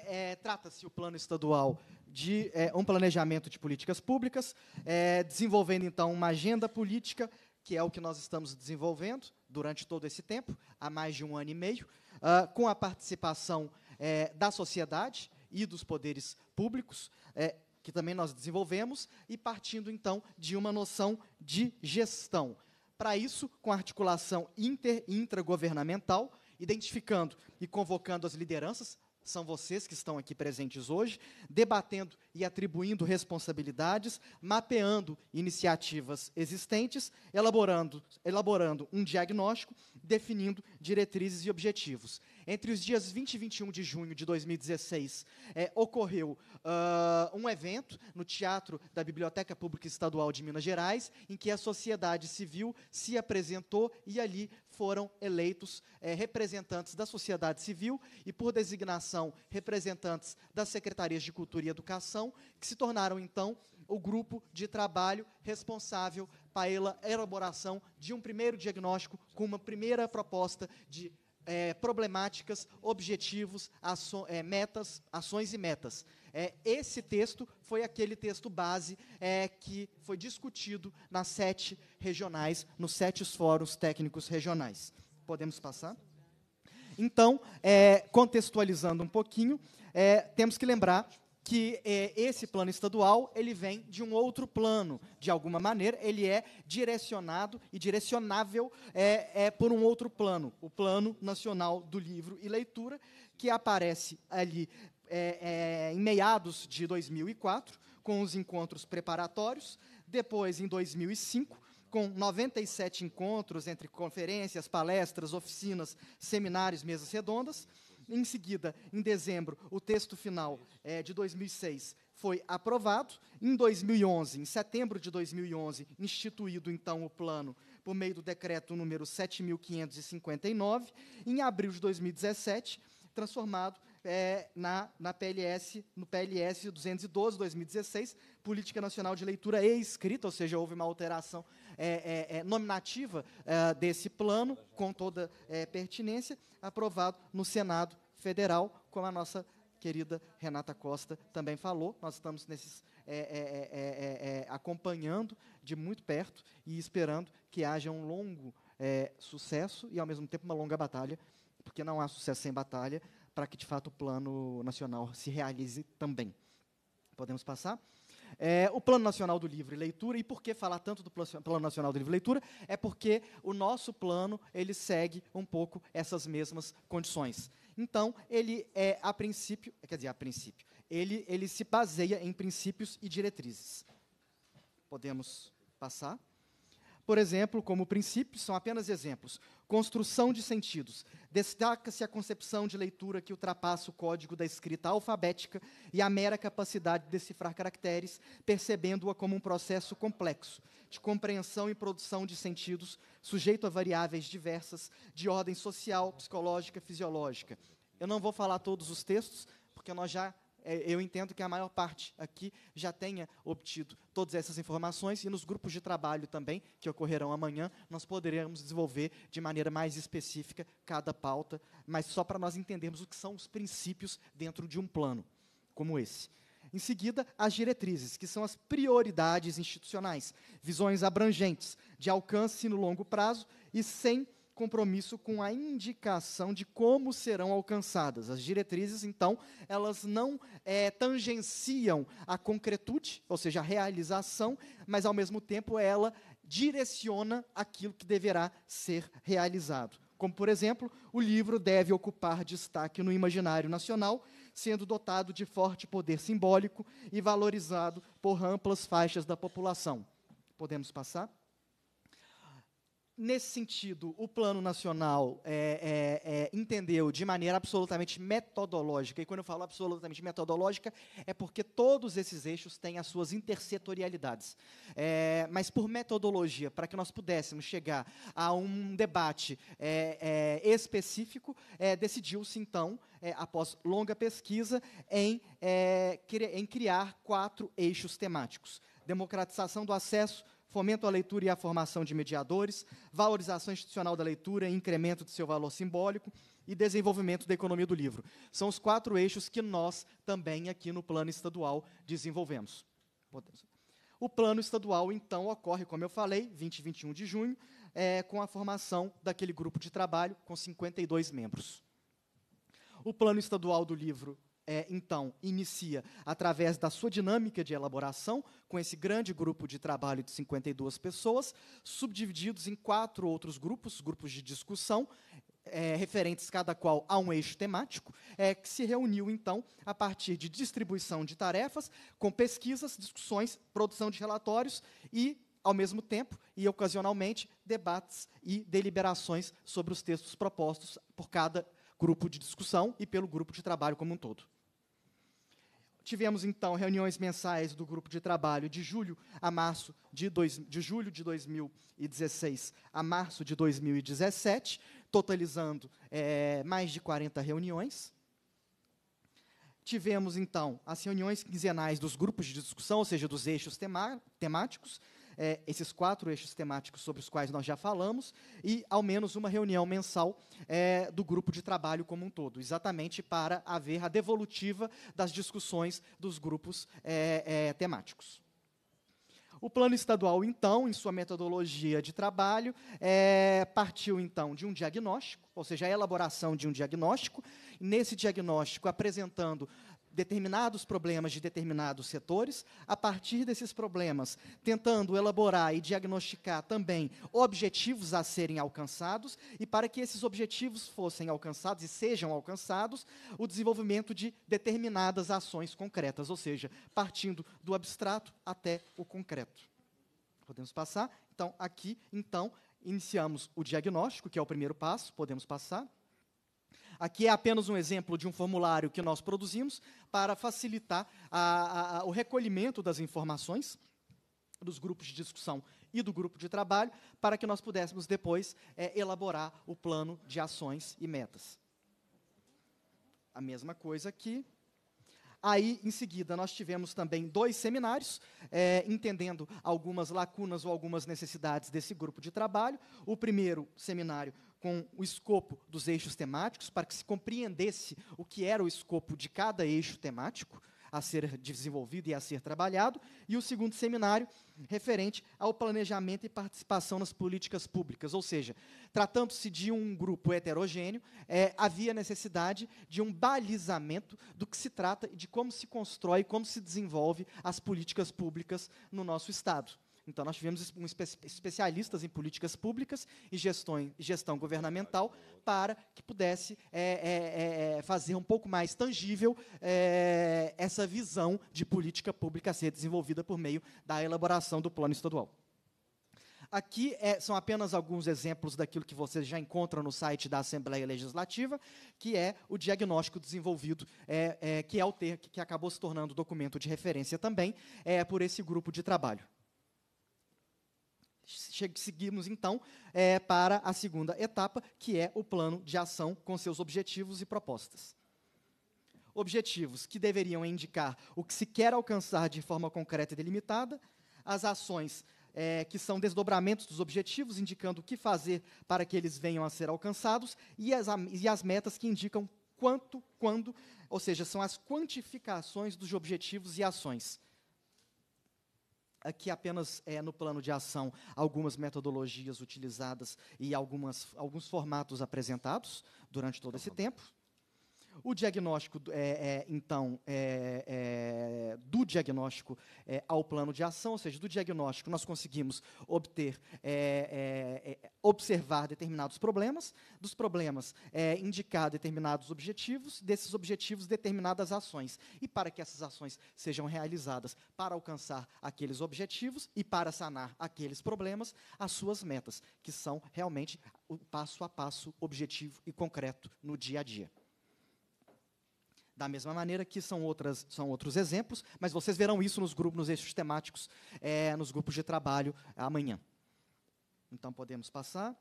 [SPEAKER 13] é, trata-se o plano estadual de é, um planejamento de políticas públicas, é, desenvolvendo então uma agenda política, que é o que nós estamos desenvolvendo durante todo esse tempo, há mais de um ano e meio, uh, com a participação é, da sociedade e dos poderes públicos, é, que também nós desenvolvemos, e partindo então de uma noção de gestão. Para isso, com articulação inter intragovernamental, identificando e convocando as lideranças, são vocês que estão aqui presentes hoje, debatendo e atribuindo responsabilidades, mapeando iniciativas existentes, elaborando, elaborando um diagnóstico, definindo diretrizes e objetivos. Entre os dias 20 e 21 de junho de 2016, é, ocorreu uh, um evento no Teatro da Biblioteca Pública Estadual de Minas Gerais, em que a sociedade civil se apresentou e ali foram eleitos é, representantes da sociedade civil e, por designação, representantes das secretarias de cultura e educação, que se tornaram, então, o grupo de trabalho responsável pela elaboração de um primeiro diagnóstico com uma primeira proposta de é, problemáticas, objetivos, aço, é, metas, ações e metas. É, esse texto foi aquele texto base é, que foi discutido nas sete regionais, nos sete fóruns técnicos regionais. Podemos passar? Então, é, contextualizando um pouquinho, é, temos que lembrar que é, esse plano estadual ele vem de um outro plano, de alguma maneira ele é direcionado e direcionável é, é por um outro plano, o plano nacional do livro e leitura que aparece ali é, é em meados de 2004 com os encontros preparatórios, depois em 2005 com 97 encontros entre conferências, palestras, oficinas, seminários, mesas redondas em seguida, em dezembro, o texto final é, de 2006 foi aprovado. Em 2011, em setembro de 2011, instituído então o plano por meio do decreto número 7.559. Em abril de 2017, transformado é, na, na PLS, no PLS 212 2016, Política Nacional de Leitura e Escrita, ou seja, houve uma alteração é, é, é, nominativa é, desse plano, com toda é, pertinência, aprovado no Senado Federal, como a nossa querida Renata Costa também falou. Nós estamos nesses, acompanhando de muito perto e esperando que haja um longo sucesso e, ao mesmo tempo, uma longa batalha, porque não há sucesso sem batalha, para que, de fato, o Plano Nacional se realize também. Podemos passar? é, o Plano Nacional do Livro e Leitura. E por que falar tanto do Plano Nacional do Livro e Leitura? É porque o nosso plano ele segue um pouco essas mesmas condições. Então, ele é, a princípio, quer dizer, a princípio, ele, ele se baseia em princípios e diretrizes. Podemos passar? Por exemplo, como princípios, são apenas exemplos. Construção de sentidos. Destaca-se a concepção de leitura que ultrapassa o código da escrita alfabética e a mera capacidade de decifrar caracteres, percebendo-a como um processo complexo de compreensão e produção de sentidos, sujeito a variáveis diversas de ordem social, psicológica, fisiológica. Eu não vou falar todos os textos, porque nós já é, eu entendo que a maior parte aqui já tenha obtido todas essas informações e nos grupos de trabalho também, que ocorrerão amanhã, nós poderemos desenvolver de maneira mais específica cada pauta, mas só para nós entendermos o que são os princípios dentro de um plano como esse. Em seguida, as diretrizes, que são as prioridades institucionais, visões abrangentes, de alcance no longo prazo e sem compromisso com a indicação de como serão alcançadas. As diretrizes, então, elas não é, tangenciam a concretude, ou seja, a realização, mas, ao mesmo tempo, ela direciona aquilo que deverá ser realizado. Como, por exemplo, o livro deve ocupar destaque no imaginário nacional, sendo dotado de forte poder simbólico e valorizado por amplas faixas da população. Podemos passar? Nesse sentido, o Plano Nacional é, é, é, entendeu de maneira absolutamente metodológica, e quando eu falo absolutamente metodológica, é porque todos esses eixos têm as suas intersetorialidades. É, mas por metodologia, para que nós pudéssemos chegar a um debate é, é, específico, decidiu-se, então, após longa pesquisa, em, em criar quatro eixos temáticos: democratização do acesso, fomento à leitura e à formação de mediadores, valorização institucional da leitura, incremento de seu valor simbólico e desenvolvimento da economia do livro. São os quatro eixos que nós também aqui no plano estadual desenvolvemos. O plano estadual, então, ocorre, como eu falei, 20 e 21 de junho, é, com a formação daquele grupo de trabalho com 52 membros. O plano estadual do livro é, então, inicia através da sua dinâmica de elaboração, com esse grande grupo de trabalho de 52 pessoas, subdivididos em quatro outros grupos, grupos de discussão, é, referentes cada qual a um eixo temático, é, que se reuniu, então, a partir de distribuição de tarefas, com pesquisas, discussões, produção de relatórios e ao mesmo tempo e ocasionalmente debates e deliberações sobre os textos propostos por cada grupo de discussão e pelo grupo de trabalho como um todo. Tivemos então reuniões mensais do grupo de trabalho de julho a março de, dois, de julho de 2016 a março de 2017, totalizando é, mais de 40 reuniões. Tivemos então as reuniões quinzenais dos grupos de discussão, ou seja, dos eixos temáticos, é, esses quatro eixos temáticos sobre os quais nós já falamos, e ao menos uma reunião mensal é, do grupo de trabalho como um todo, exatamente para haver a devolutiva das discussões dos grupos é, é temáticos. O plano estadual, então, em sua metodologia de trabalho, é, partiu então de um diagnóstico, ou seja, a elaboração de um diagnóstico, nesse diagnóstico apresentando determinados problemas de determinados setores, a partir desses problemas, tentando elaborar e diagnosticar também objetivos a serem alcançados, e para que esses objetivos fossem alcançados e sejam alcançados, o desenvolvimento de determinadas ações concretas, ou seja, partindo do abstrato até o concreto. Podemos passar? Então, aqui, então, iniciamos o diagnóstico, que é o primeiro passo, podemos passar. Aqui é apenas um exemplo de um formulário que nós produzimos para facilitar a, a, o recolhimento das informações dos grupos de discussão e do grupo de trabalho, para que nós pudéssemos depois é, elaborar o plano de ações e metas. A mesma coisa aqui. Aí, em seguida, nós tivemos também dois seminários, é, entendendo algumas lacunas ou algumas necessidades desse grupo de trabalho. O primeiro seminário com o escopo dos eixos temáticos, para que se compreendesse o que era o escopo de cada eixo temático a ser desenvolvido e a ser trabalhado, e o segundo seminário referente ao planejamento e participação nas políticas públicas, ou seja, tratando-se de um grupo heterogêneo, é, havia necessidade de um balizamento do que se trata, e de como se constrói, como se desenvolve as políticas públicas no nosso Estado. Então, nós tivemos um espe especialistas em políticas públicas e gestão, gestão governamental para que pudesse é, é, é, é fazer um pouco mais tangível é, essa visão de política pública a ser desenvolvida por meio da elaboração do plano estadual. Aqui é, são apenas alguns exemplos daquilo que vocês já encontram no site da Assembleia Legislativa, que é o diagnóstico desenvolvido, é, é, que é o ter, que acabou se tornando documento de referência também é, por esse grupo de trabalho seguimos então é, para a segunda etapa, que é o plano de ação com seus objetivos e propostas. Objetivos que deveriam indicar o que se quer alcançar de forma concreta e delimitada, as ações é, que são desdobramentos dos objetivos, indicando o que fazer para que eles venham a ser alcançados, e as, e as metas que indicam quanto, quando, ou seja, são as quantificações dos objetivos e ações aqui apenas é, no plano de ação algumas metodologias utilizadas e algumas, alguns formatos apresentados durante todo esse tempo. O diagnóstico, é, é, então, é, é do diagnóstico é, ao plano de ação, ou seja, do diagnóstico nós conseguimos obter, é, observar determinados problemas, dos problemas indicar determinados objetivos, desses objetivos determinadas ações. E para que essas ações sejam realizadas, para alcançar aqueles objetivos e para sanar aqueles problemas, as suas metas, que são realmente o passo a passo objetivo e concreto no dia a dia. Da mesma maneira que são, outras, são outros exemplos, mas vocês verão isso nos grupos, nos eixos temáticos, é, nos grupos de trabalho amanhã. Então podemos passar.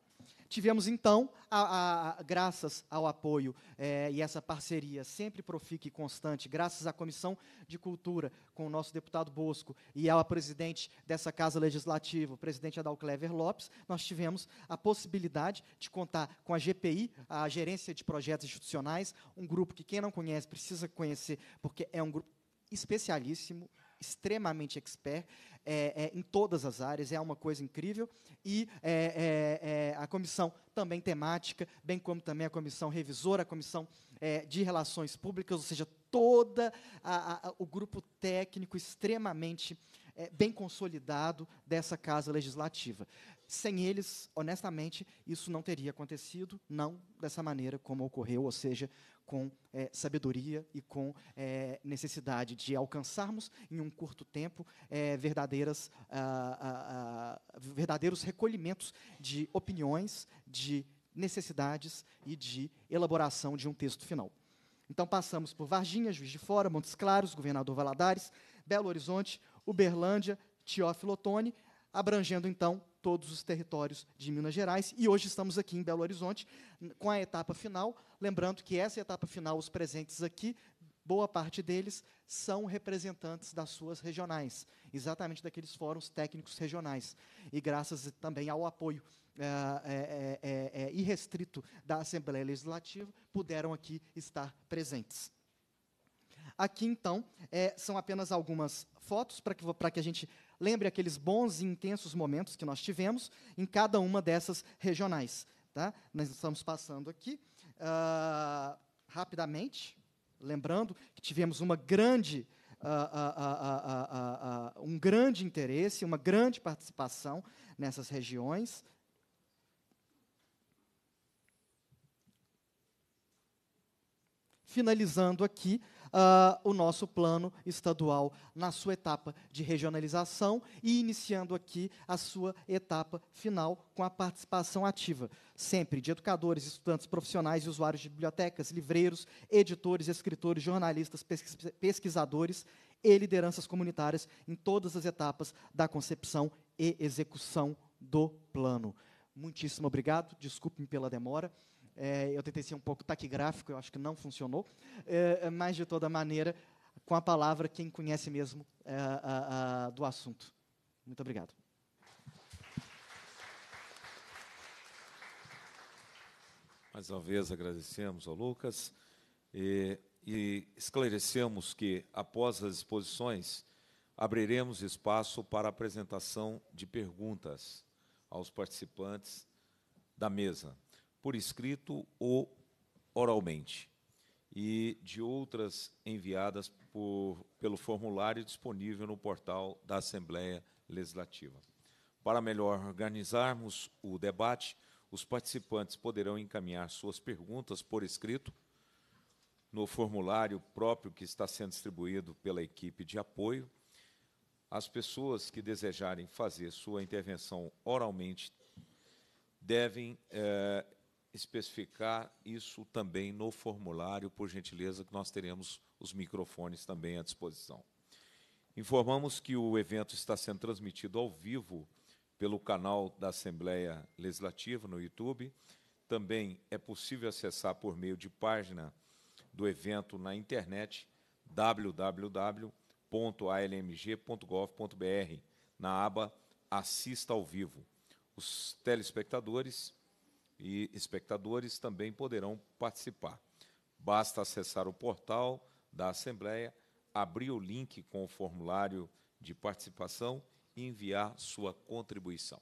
[SPEAKER 13] Tivemos então, a, a, graças ao apoio é, e essa parceria sempre profícua e constante, graças à Comissão de Cultura, com o nosso deputado Bosco e ao presidente dessa Casa Legislativa, o presidente Adal Clever Lopes, nós tivemos a possibilidade de contar com a GPI, a Gerência de Projetos Institucionais, um grupo que quem não conhece precisa conhecer, porque é um grupo especialíssimo, extremamente expert é, é, em todas as áreas, é uma coisa incrível. E é, é, é a comissão também temática, bem como também a comissão revisora, a comissão é, de relações públicas, ou seja, todo o grupo técnico extremamente bem consolidado dessa casa legislativa. Sem eles, honestamente, isso não teria acontecido, não dessa maneira como ocorreu, ou seja, com é, sabedoria e com é, necessidade de alcançarmos em um curto tempo é, verdadeiras, ah, ah, ah, verdadeiros recolhimentos de opiniões, de necessidades e de elaboração de um texto final. Então passamos por Varginha, Juiz de Fora, Montes Claros, Governador Valadares, Belo Horizonte, Uberlândia, Teófilo Otoni, abrangendo então todos os territórios de Minas Gerais. E hoje estamos aqui em Belo Horizonte com a etapa final. Lembrando que essa etapa final, os presentes aqui, boa parte deles são representantes das suas regionais, exatamente daqueles fóruns técnicos regionais. E graças também ao apoio é, é, é, irrestrito da Assembleia Legislativa, puderam aqui estar presentes. Aqui, então, eh, são apenas algumas fotos para que, que a gente Lembre aqueles bons e intensos momentos que nós tivemos em cada uma dessas regionais. Tá? Nós estamos passando aqui uh, rapidamente, lembrando que tivemos uma grande uh, uh, um grande interesse, uma grande participação nessas regiões, finalizando aqui uh, o nosso plano estadual na sua etapa de regionalização e iniciando aqui a sua etapa final com a participação ativa, sempre de educadores, estudantes profissionais e usuários de bibliotecas, livreiros, editores, escritores, jornalistas, pesquisadores e lideranças comunitárias em todas as etapas da concepção e execução do plano. Muitíssimo obrigado, desculpem pela demora. É, eu tentei ser um pouco taquigráfico, eu acho que não funcionou. É, mas, de toda maneira, com a palavra quem conhece mesmo é, a, a, do assunto. Muito obrigado.
[SPEAKER 2] Mais uma vez agradecemos ao Lucas e, e esclarecemos que, após as exposições, abriremos espaço para apresentação de perguntas aos participantes da mesa por escrito ou oralmente, e de outras enviadas por, pelo formulário disponível no portal da Assembleia Legislativa. Para melhor organizarmos o debate, os participantes poderão encaminhar suas perguntas por escrito no formulário próprio que está sendo distribuído pela equipe de apoio. As pessoas que desejarem fazer sua intervenção oralmente devem eh, especificar isso também no formulário, por gentileza, que nós teremos os microfones também à disposição. Informamos que o evento está sendo transmitido ao vivo pelo canal da Assembleia Legislativa no YouTube. Também é possível acessar por meio de página do evento na internet www.almg.gov.br, na aba Assista ao Vivo. Os telespectadores e espectadores também poderão participar. Basta acessar o portal da Assembleia, abrir o link com o formulário de participação e enviar sua contribuição.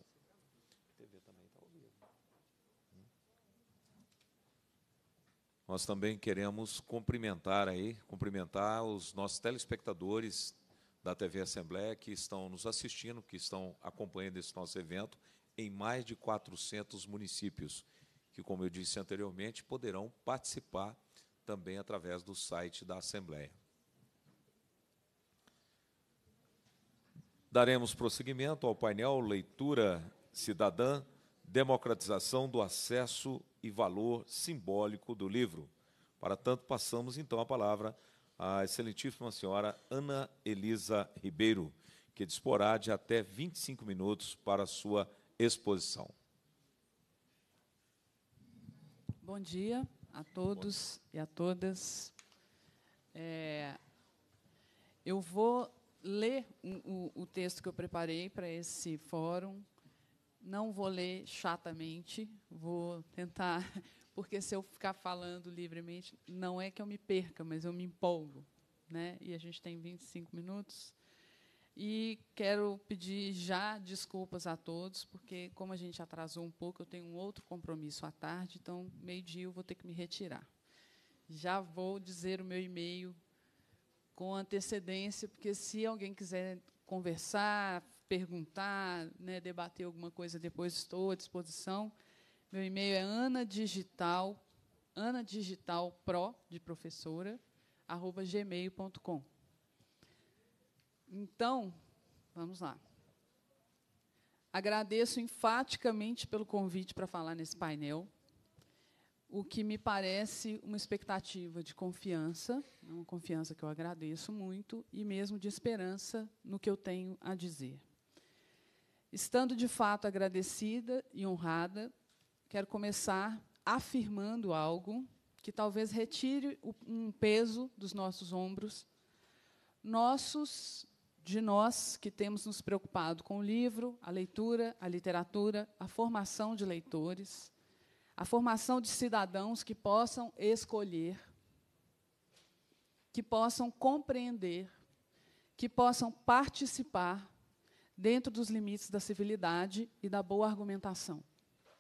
[SPEAKER 2] Nós também queremos cumprimentar aí, cumprimentar os nossos telespectadores da TV Assembleia que estão nos assistindo, que estão acompanhando esse nosso evento em mais de 400 municípios, que, como eu disse anteriormente, poderão participar também através do site da Assembleia. Daremos prosseguimento ao painel Leitura Cidadã, Democratização do Acesso e Valor Simbólico do Livro. Para tanto, passamos então a palavra à excelentíssima senhora Ana Elisa Ribeiro, que disporá de até 25 minutos para a sua apresentação exposição.
[SPEAKER 17] Bom dia a todos dia. e a todas. É, eu vou ler o, o, texto que eu preparei para esse fórum. Não vou ler chatamente, vou tentar, porque se eu ficar falando livremente, não é que eu me perca, mas eu me empolgo. Né? E a gente tem 25 minutos. E quero pedir já desculpas a todos, porque, como a gente atrasou um pouco, eu tenho um outro compromisso à tarde, então, meio-dia eu vou ter que me retirar. Já vou dizer o meu e-mail com antecedência, porque se alguém quiser conversar, perguntar, né, debater alguma coisa depois, estou à disposição. Meu e-mail é anadigital, anadigitalpro, de professora, arroba gmail.com. Então, vamos lá. Agradeço enfaticamente pelo convite para falar nesse painel, o que me parece uma expectativa de confiança, é uma confiança que eu agradeço muito, e mesmo de esperança no que eu tenho a dizer. Estando de fato agradecida e honrada, quero começar afirmando algo que talvez retire um peso dos nossos ombros, nossos de nós que temos nos preocupado com o livro, a leitura, a literatura, a formação de leitores, a formação de cidadãos que possam escolher, que possam compreender, que possam participar dentro dos limites da civilidade e da boa argumentação,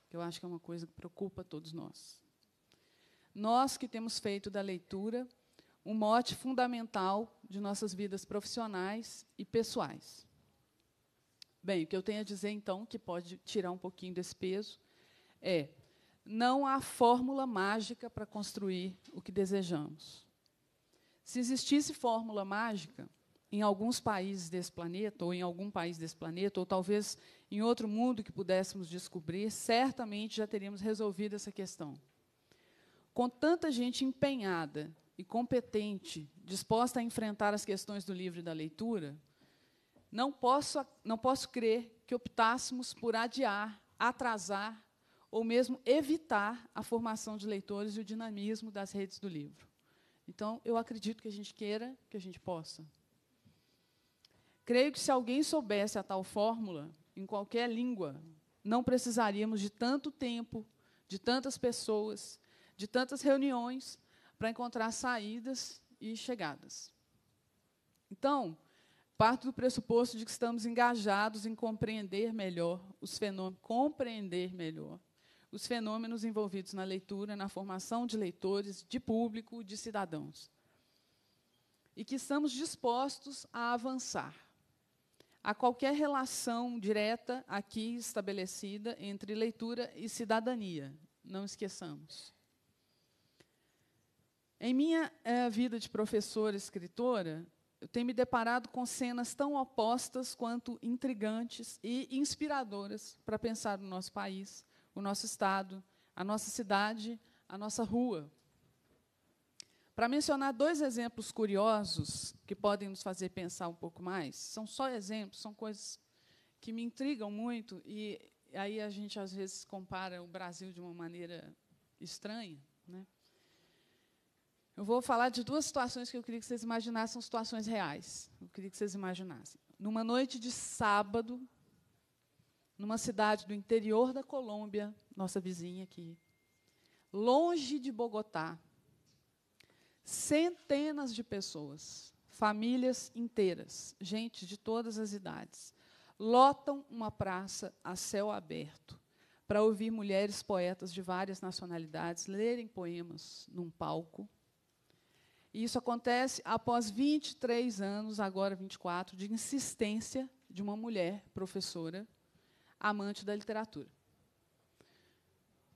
[SPEAKER 17] que eu acho que é uma coisa que preocupa todos nós. Nós que temos feito da leitura um mote fundamental de nossas vidas profissionais e pessoais. Bem, o que eu tenho a dizer, então, que pode tirar um pouquinho desse peso, é: não há fórmula mágica para construir o que desejamos. Se existisse fórmula mágica, em alguns países desse planeta, ou em algum país desse planeta, ou talvez em outro mundo que pudéssemos descobrir, certamente já teríamos resolvido essa questão. Com tanta gente empenhada e competente, disposta a enfrentar as questões do livro e da leitura, não posso, não posso crer que optássemos por adiar, atrasar ou mesmo evitar a formação de leitores e o dinamismo das redes do livro. Então, eu acredito que a gente queira, que a gente possa. Creio que se alguém soubesse a tal fórmula, em qualquer língua, não precisaríamos de tanto tempo, de tantas pessoas, de tantas reuniões para encontrar saídas e chegadas. Então, parto do pressuposto de que estamos engajados em compreender melhor os fenômenos, compreender melhor os fenômenos envolvidos na leitura, na formação de leitores, de público, de cidadãos. E que estamos dispostos a avançar a qualquer relação direta aqui estabelecida entre leitura e cidadania. Não esqueçamos. Em minha eh, vida de professora escritora, eu tenho me deparado com cenas tão opostas quanto intrigantes e inspiradoras para pensar o nosso país, o nosso estado, a nossa cidade, a nossa rua. Para mencionar dois exemplos curiosos que podem nos fazer pensar um pouco mais, são só exemplos, são coisas que me intrigam muito e aí a gente às vezes compara o Brasil de uma maneira estranha, né? Eu vou falar de duas situações que eu queria que vocês imaginassem, são situações reais. Eu queria que vocês imaginassem. Numa noite de sábado, numa cidade do interior da Colômbia, nossa vizinha aqui, longe de Bogotá, centenas de pessoas, famílias inteiras, gente de todas as idades, lotam uma praça a céu aberto para ouvir mulheres poetas de várias nacionalidades lerem poemas num palco e isso acontece após 23 anos, agora 24, de insistência de uma mulher professora amante da literatura.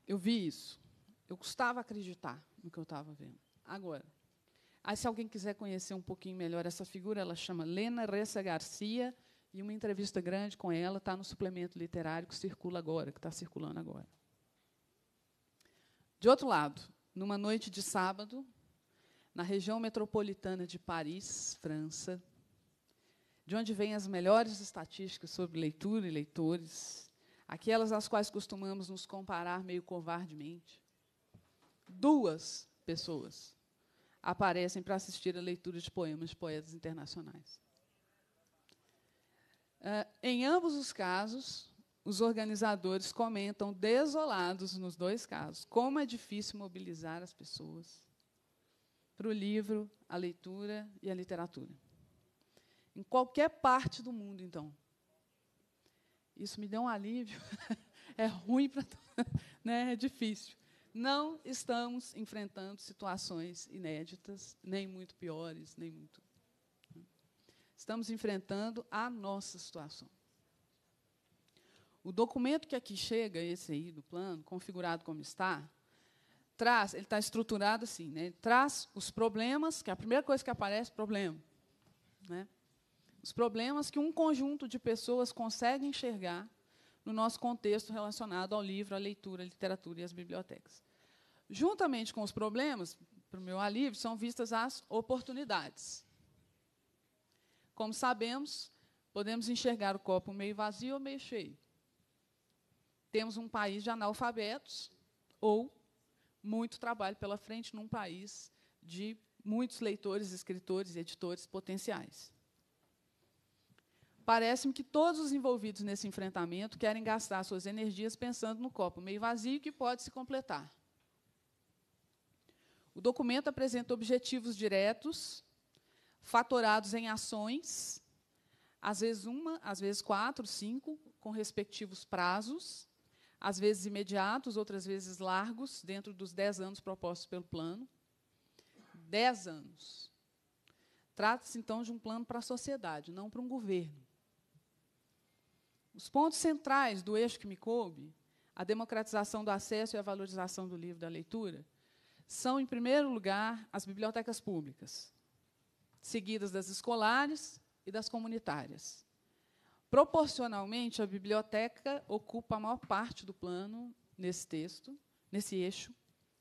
[SPEAKER 17] Eu vi isso. Eu custava acreditar no que eu estava vendo. Agora, aí, se alguém quiser conhecer um pouquinho melhor essa figura, ela chama Lena Ressa Garcia, e uma entrevista grande com ela está no suplemento literário que circula agora, que está circulando agora. De outro lado, numa noite de sábado, na região metropolitana de Paris, França, de onde vêm as melhores estatísticas sobre leitura e leitores, aquelas às quais costumamos nos comparar meio covardemente. Duas pessoas aparecem para assistir a leitura de poemas de poetas internacionais. Uh, em ambos os casos, os organizadores comentam, desolados nos dois casos, como é difícil mobilizar as pessoas para o livro, a leitura e a literatura. Em qualquer parte do mundo, então. Isso me deu um alívio. é ruim para né? É difícil. Não estamos enfrentando situações inéditas, nem muito piores, nem muito. Estamos enfrentando a nossa situação. O documento que aqui chega, esse aí do plano, configurado como está, traz, ele está estruturado assim, né? Ele traz os problemas, que é a primeira coisa que aparece, problema, né? Os problemas que um conjunto de pessoas consegue enxergar no nosso contexto relacionado ao livro, à leitura, à literatura e às bibliotecas. Juntamente com os problemas, para o meu alívio, são vistas as oportunidades. Como sabemos, podemos enxergar o copo meio vazio ou meio cheio. Temos um país de analfabetos ou muito trabalho pela frente num país de muitos leitores, escritores e editores potenciais. Parece-me que todos os envolvidos nesse enfrentamento querem gastar suas energias pensando no copo meio vazio que pode se completar. O documento apresenta objetivos diretos, fatorados em ações, às vezes uma, às vezes quatro, cinco, com respectivos prazos, às vezes imediatos, outras vezes largos, dentro dos 10 anos propostos pelo plano. 10 anos. Trata-se, então, de um plano para a sociedade, não para um governo. Os pontos centrais do eixo que me coube, a democratização do acesso e a valorização do livro da leitura, são, em primeiro lugar, as bibliotecas públicas, seguidas das escolares e das comunitárias. Proporcionalmente, a biblioteca ocupa a maior parte do plano nesse texto, nesse eixo.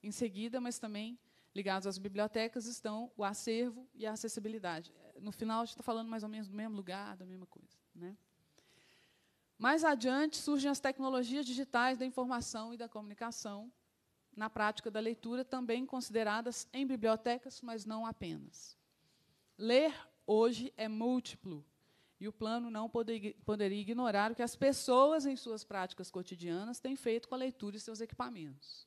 [SPEAKER 17] Em seguida, mas também ligados às bibliotecas, estão o acervo e a acessibilidade. No final, a gente está falando mais ou menos do mesmo lugar, da mesma coisa. Né? Mais adiante, surgem as tecnologias digitais da informação e da comunicação, na prática da leitura, também consideradas em bibliotecas, mas não apenas. Ler hoje é múltiplo, e o plano não poderia ignorar o que as pessoas, em suas práticas cotidianas, têm feito com a leitura e seus equipamentos.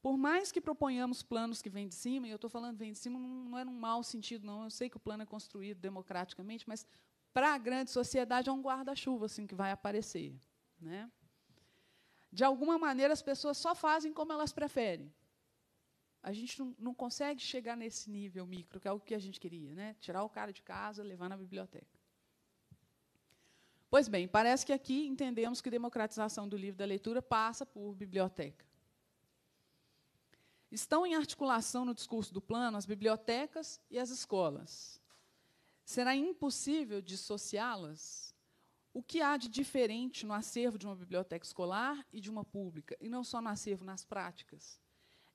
[SPEAKER 17] Por mais que proponhamos planos que vêm de cima, e eu estou falando vêm de cima não, não é num mau sentido, não. Eu sei que o plano é construído democraticamente, mas para a grande sociedade é um guarda-chuva assim, que vai aparecer. Né? De alguma maneira, as pessoas só fazem como elas preferem a gente não, não, consegue chegar nesse nível micro, que é o que a gente queria, né? tirar o cara de casa, levar na biblioteca. Pois bem, parece que aqui entendemos que democratização do livro da leitura passa por biblioteca. Estão em articulação no discurso do plano as bibliotecas e as escolas. Será impossível dissociá-las? O que há de diferente no acervo de uma biblioteca escolar e de uma pública? E não só no acervo, nas práticas.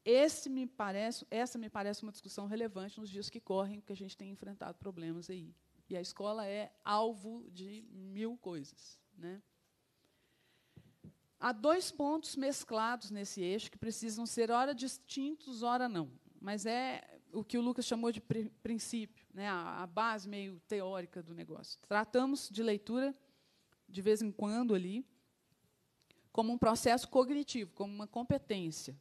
[SPEAKER 17] Esse me parece, essa me parece uma discussão relevante nos dias que correm, porque a gente tem enfrentado problemas aí. E a escola é alvo de mil coisas. Né? Há dois pontos mesclados nesse eixo que precisam ser, ora distintos, ora não. Mas é o que o Lucas chamou de princípio, né? a, a base meio teórica do negócio. Tratamos de leitura, de vez em quando, ali, como um processo cognitivo, como uma competência.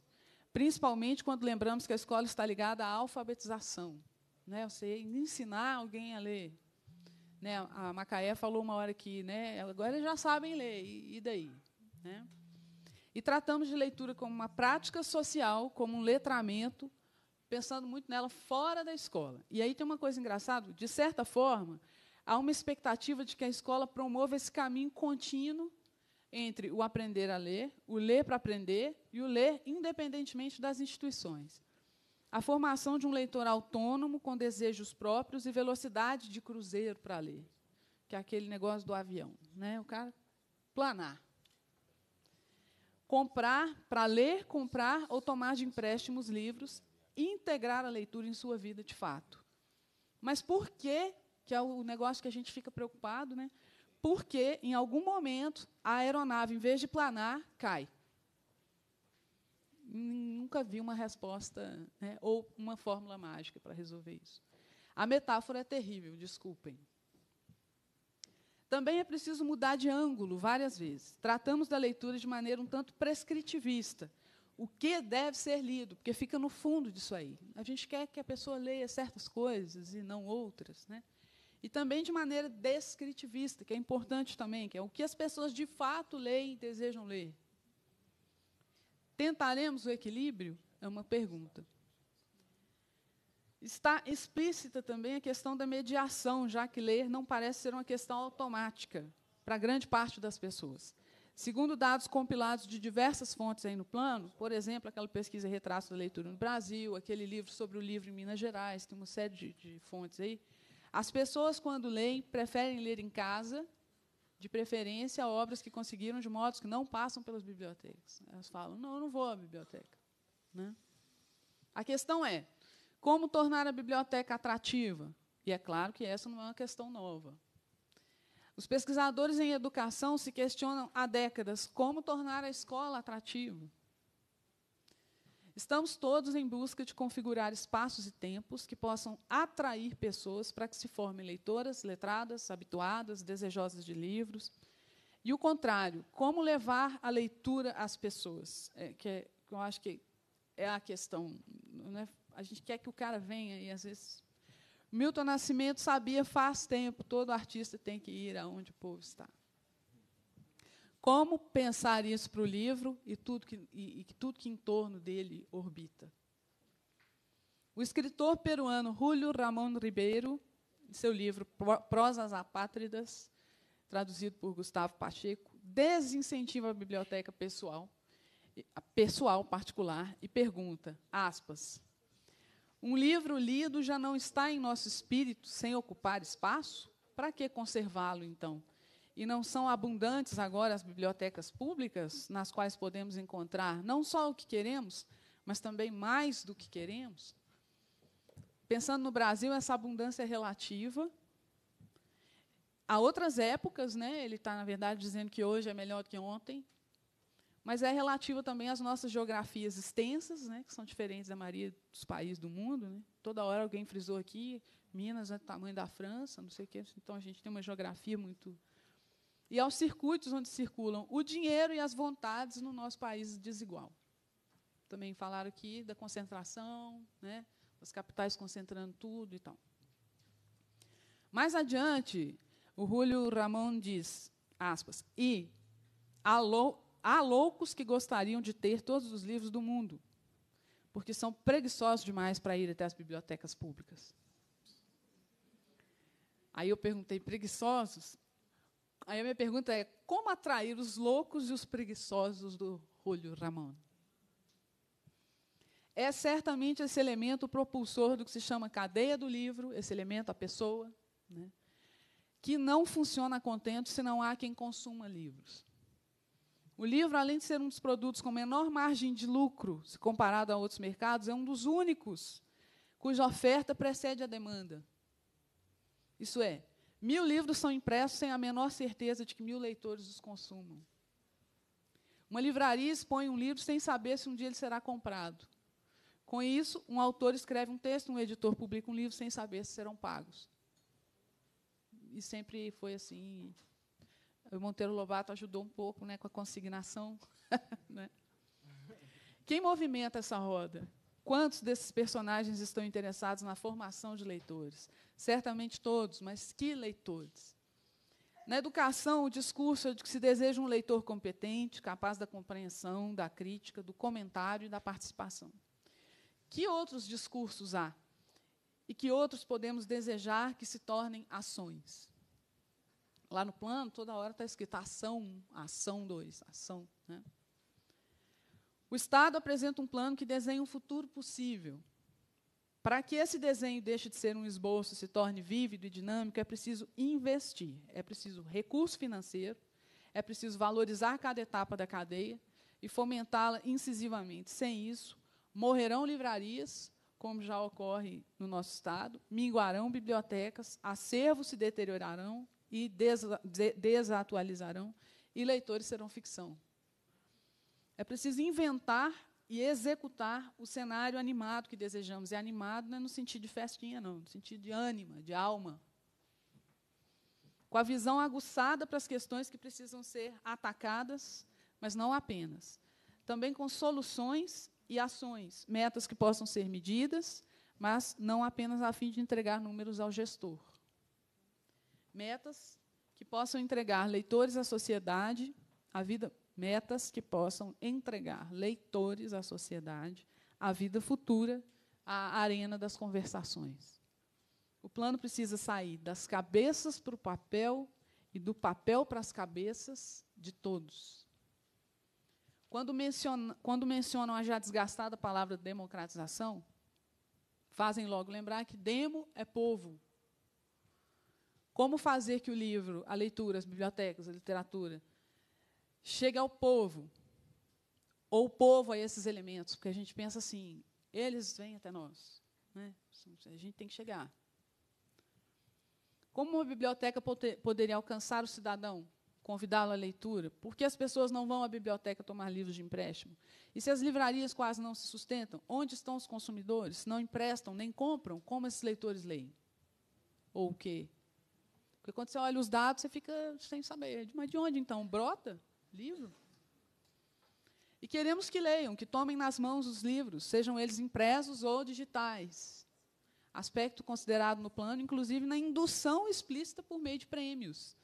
[SPEAKER 17] Principalmente quando lembramos que a escola está ligada à alfabetização. Né? Você ensinar alguém a ler. Né? A Macaé falou uma hora que, né? agora já sabem ler, e, daí? Né? E tratamos de leitura como uma prática social, como um letramento, pensando muito nela fora da escola. E aí tem uma coisa engraçada: de certa forma, há uma expectativa de que a escola promova esse caminho contínuo entre o aprender a ler, o ler para aprender e o ler independentemente das instituições. A formação de um leitor autônomo com desejos próprios e velocidade de cruzeiro para ler, que é aquele negócio do avião, né? O cara planar. Comprar para ler, comprar ou tomar de empréstimo os livros, integrar a leitura em sua vida de fato. Mas por que que é o negócio que a gente fica preocupado, né? porque, em algum momento, a aeronave, em vez de planar, cai. Nunca vi uma resposta né, ou uma fórmula mágica para resolver isso. A metáfora é terrível, desculpem. Também é preciso mudar de ângulo várias vezes. Tratamos da leitura de maneira um tanto prescritivista. O que deve ser lido? Porque fica no fundo disso aí. A gente quer que a pessoa leia certas coisas e não outras. Né? E também de maneira descritivista, que é importante também, que é o que as pessoas de fato leem e desejam ler. Tentaremos o equilíbrio? É uma pergunta. Está explícita também a questão da mediação, já que ler não parece ser uma questão automática para grande parte das pessoas. Segundo dados compilados de diversas fontes aí no plano, por exemplo, aquela pesquisa Retrato da Leitura no Brasil, aquele livro sobre o livro em Minas Gerais, tem uma série de, de fontes aí, as pessoas, quando leem, preferem ler em casa, de preferência obras que conseguiram de modos que não passam pelas bibliotecas. Elas falam: não, eu não vou à biblioteca. Né? A questão é como tornar a biblioteca atrativa. E é claro que essa não é uma questão nova. Os pesquisadores em educação se questionam há décadas como tornar a escola atrativa. Estamos todos em busca de configurar espaços e tempos que possam atrair pessoas para que se formem leitoras, letradas, habituadas, desejosas de livros. E o contrário, como levar a leitura às pessoas, é, que, é, que eu acho que é a questão. Né? A gente quer que o cara venha e, às vezes... Milton Nascimento sabia faz tempo, todo artista tem que ir aonde o povo está. Como pensar isso para o livro e tudo, que, e, e tudo que em torno dele orbita? O escritor peruano Julio Ramón Ribeiro, em seu livro Prosas Apátridas, traduzido por Gustavo Pacheco, desincentiva a biblioteca pessoal, pessoal particular, e pergunta, aspas, um livro lido já não está em nosso espírito sem ocupar espaço? Para que conservá-lo, então? e não são abundantes agora as bibliotecas públicas, nas quais podemos encontrar não só o que queremos, mas também mais do que queremos. Pensando no Brasil, essa abundância é relativa. Há outras épocas, né? ele está, na verdade, dizendo que hoje é melhor do que ontem, mas é relativa também às nossas geografias extensas, né? que são diferentes da maioria dos países do mundo. Né? Toda hora alguém frisou aqui, Minas é do tamanho da França, não sei o quê. Então, a gente tem uma geografia muito e aos circuitos onde circulam o dinheiro e as vontades no nosso país desigual. Também falaram aqui da concentração, né, os capitais concentrando tudo e tal. Mais adiante, o Julio Ramon diz, aspas, e há, lou há loucos que gostariam de ter todos os livros do mundo, porque são preguiçosos demais para ir até as bibliotecas públicas. Aí eu perguntei, preguiçosos? Aí a minha pergunta é: como atrair os loucos e os preguiçosos do Julio Ramon? É certamente esse elemento propulsor do que se chama cadeia do livro, esse elemento, a pessoa, né, que não funciona contente se não há quem consuma livros. O livro, além de ser um dos produtos com menor margem de lucro, se comparado a outros mercados, é um dos únicos cuja oferta precede a demanda. Isso é, Mil livros são impressos sem a menor certeza de que mil leitores os consumam. Uma livraria expõe um livro sem saber se um dia ele será comprado. Com isso, um autor escreve um texto, um editor publica um livro sem saber se serão pagos. E sempre foi assim. O Monteiro Lobato ajudou um pouco né, com a consignação. né? Quem movimenta essa roda? Quantos desses personagens estão interessados na formação de leitores? Certamente todos, mas que leitores? Na educação, o discurso é de que se deseja um leitor competente, capaz da compreensão, da crítica, do comentário e da participação. Que outros discursos há? E que outros podemos desejar que se tornem ações? Lá no plano, toda hora está escrito ação 1, ação 2, ação. Né? O Estado apresenta um plano que desenha um futuro possível. Para que esse desenho deixe de ser um esboço e se torne vívido e dinâmico, é preciso investir, é preciso recurso financeiro, é preciso valorizar cada etapa da cadeia e fomentá-la incisivamente. Sem isso, morrerão livrarias, como já ocorre no nosso Estado, minguarão bibliotecas, acervos se deteriorarão e desatualizarão, e leitores serão ficção. É preciso inventar e executar o cenário animado que desejamos. E é animado não é no sentido de festinha, não, no sentido de ânima, de alma. Com a visão aguçada para as questões que precisam ser atacadas, mas não apenas. Também com soluções e ações, metas que possam ser medidas, mas não apenas a fim de entregar números ao gestor. Metas que possam entregar leitores à sociedade, à vida metas que possam entregar leitores à sociedade, à vida futura, à arena das conversações. O plano precisa sair das cabeças para o papel e do papel para as cabeças de todos. Quando mencionam, quando mencionam a já desgastada palavra democratização, fazem logo lembrar que demo é povo. Como fazer que o livro, a leitura, as bibliotecas, a literatura chega ao povo, ou o povo a esses elementos, porque a gente pensa assim, eles vêm até nós. Né? A gente tem que chegar. Como uma biblioteca poderia alcançar o cidadão, convidá-lo à leitura? Por que as pessoas não vão à biblioteca tomar livros de empréstimo? E se as livrarias quase não se sustentam, onde estão os consumidores? Não emprestam nem compram? Como esses leitores leem? Ou o quê? Porque quando você olha os dados, você fica sem saber. Mas de onde então? Brota? Livro. E queremos que leiam, que tomem nas mãos os livros, sejam eles impressos ou digitais. Aspecto considerado no plano, inclusive na indução explícita por meio de prêmios.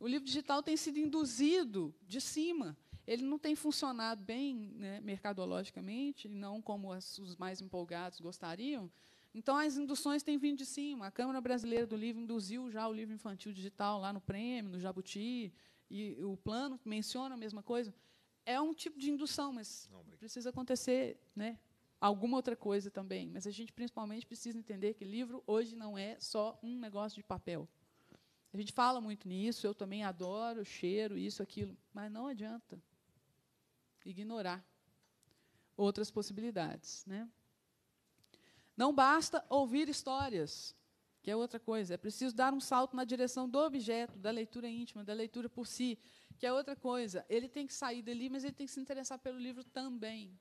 [SPEAKER 17] O livro digital tem sido induzido de cima. Ele não tem funcionado bem né, mercadologicamente, não como os mais empolgados gostariam. Então, as induções têm vindo de cima. A Câmara Brasileira do Livro induziu já o livro infantil digital lá no prêmio, no Jabuti e o plano menciona a mesma coisa, é um tipo de indução, mas Não, precisa acontecer, né? alguma outra coisa também, mas a gente principalmente precisa entender que livro hoje não é só um negócio de papel. A gente fala muito nisso, eu também adoro cheiro, isso, aquilo, mas não adianta ignorar outras possibilidades. Né? Não basta ouvir histórias que é outra coisa. É preciso dar um salto na direção do objeto, da leitura íntima, da leitura por si, que é outra coisa. Ele tem que sair dali, mas ele tem que se interessar pelo livro também.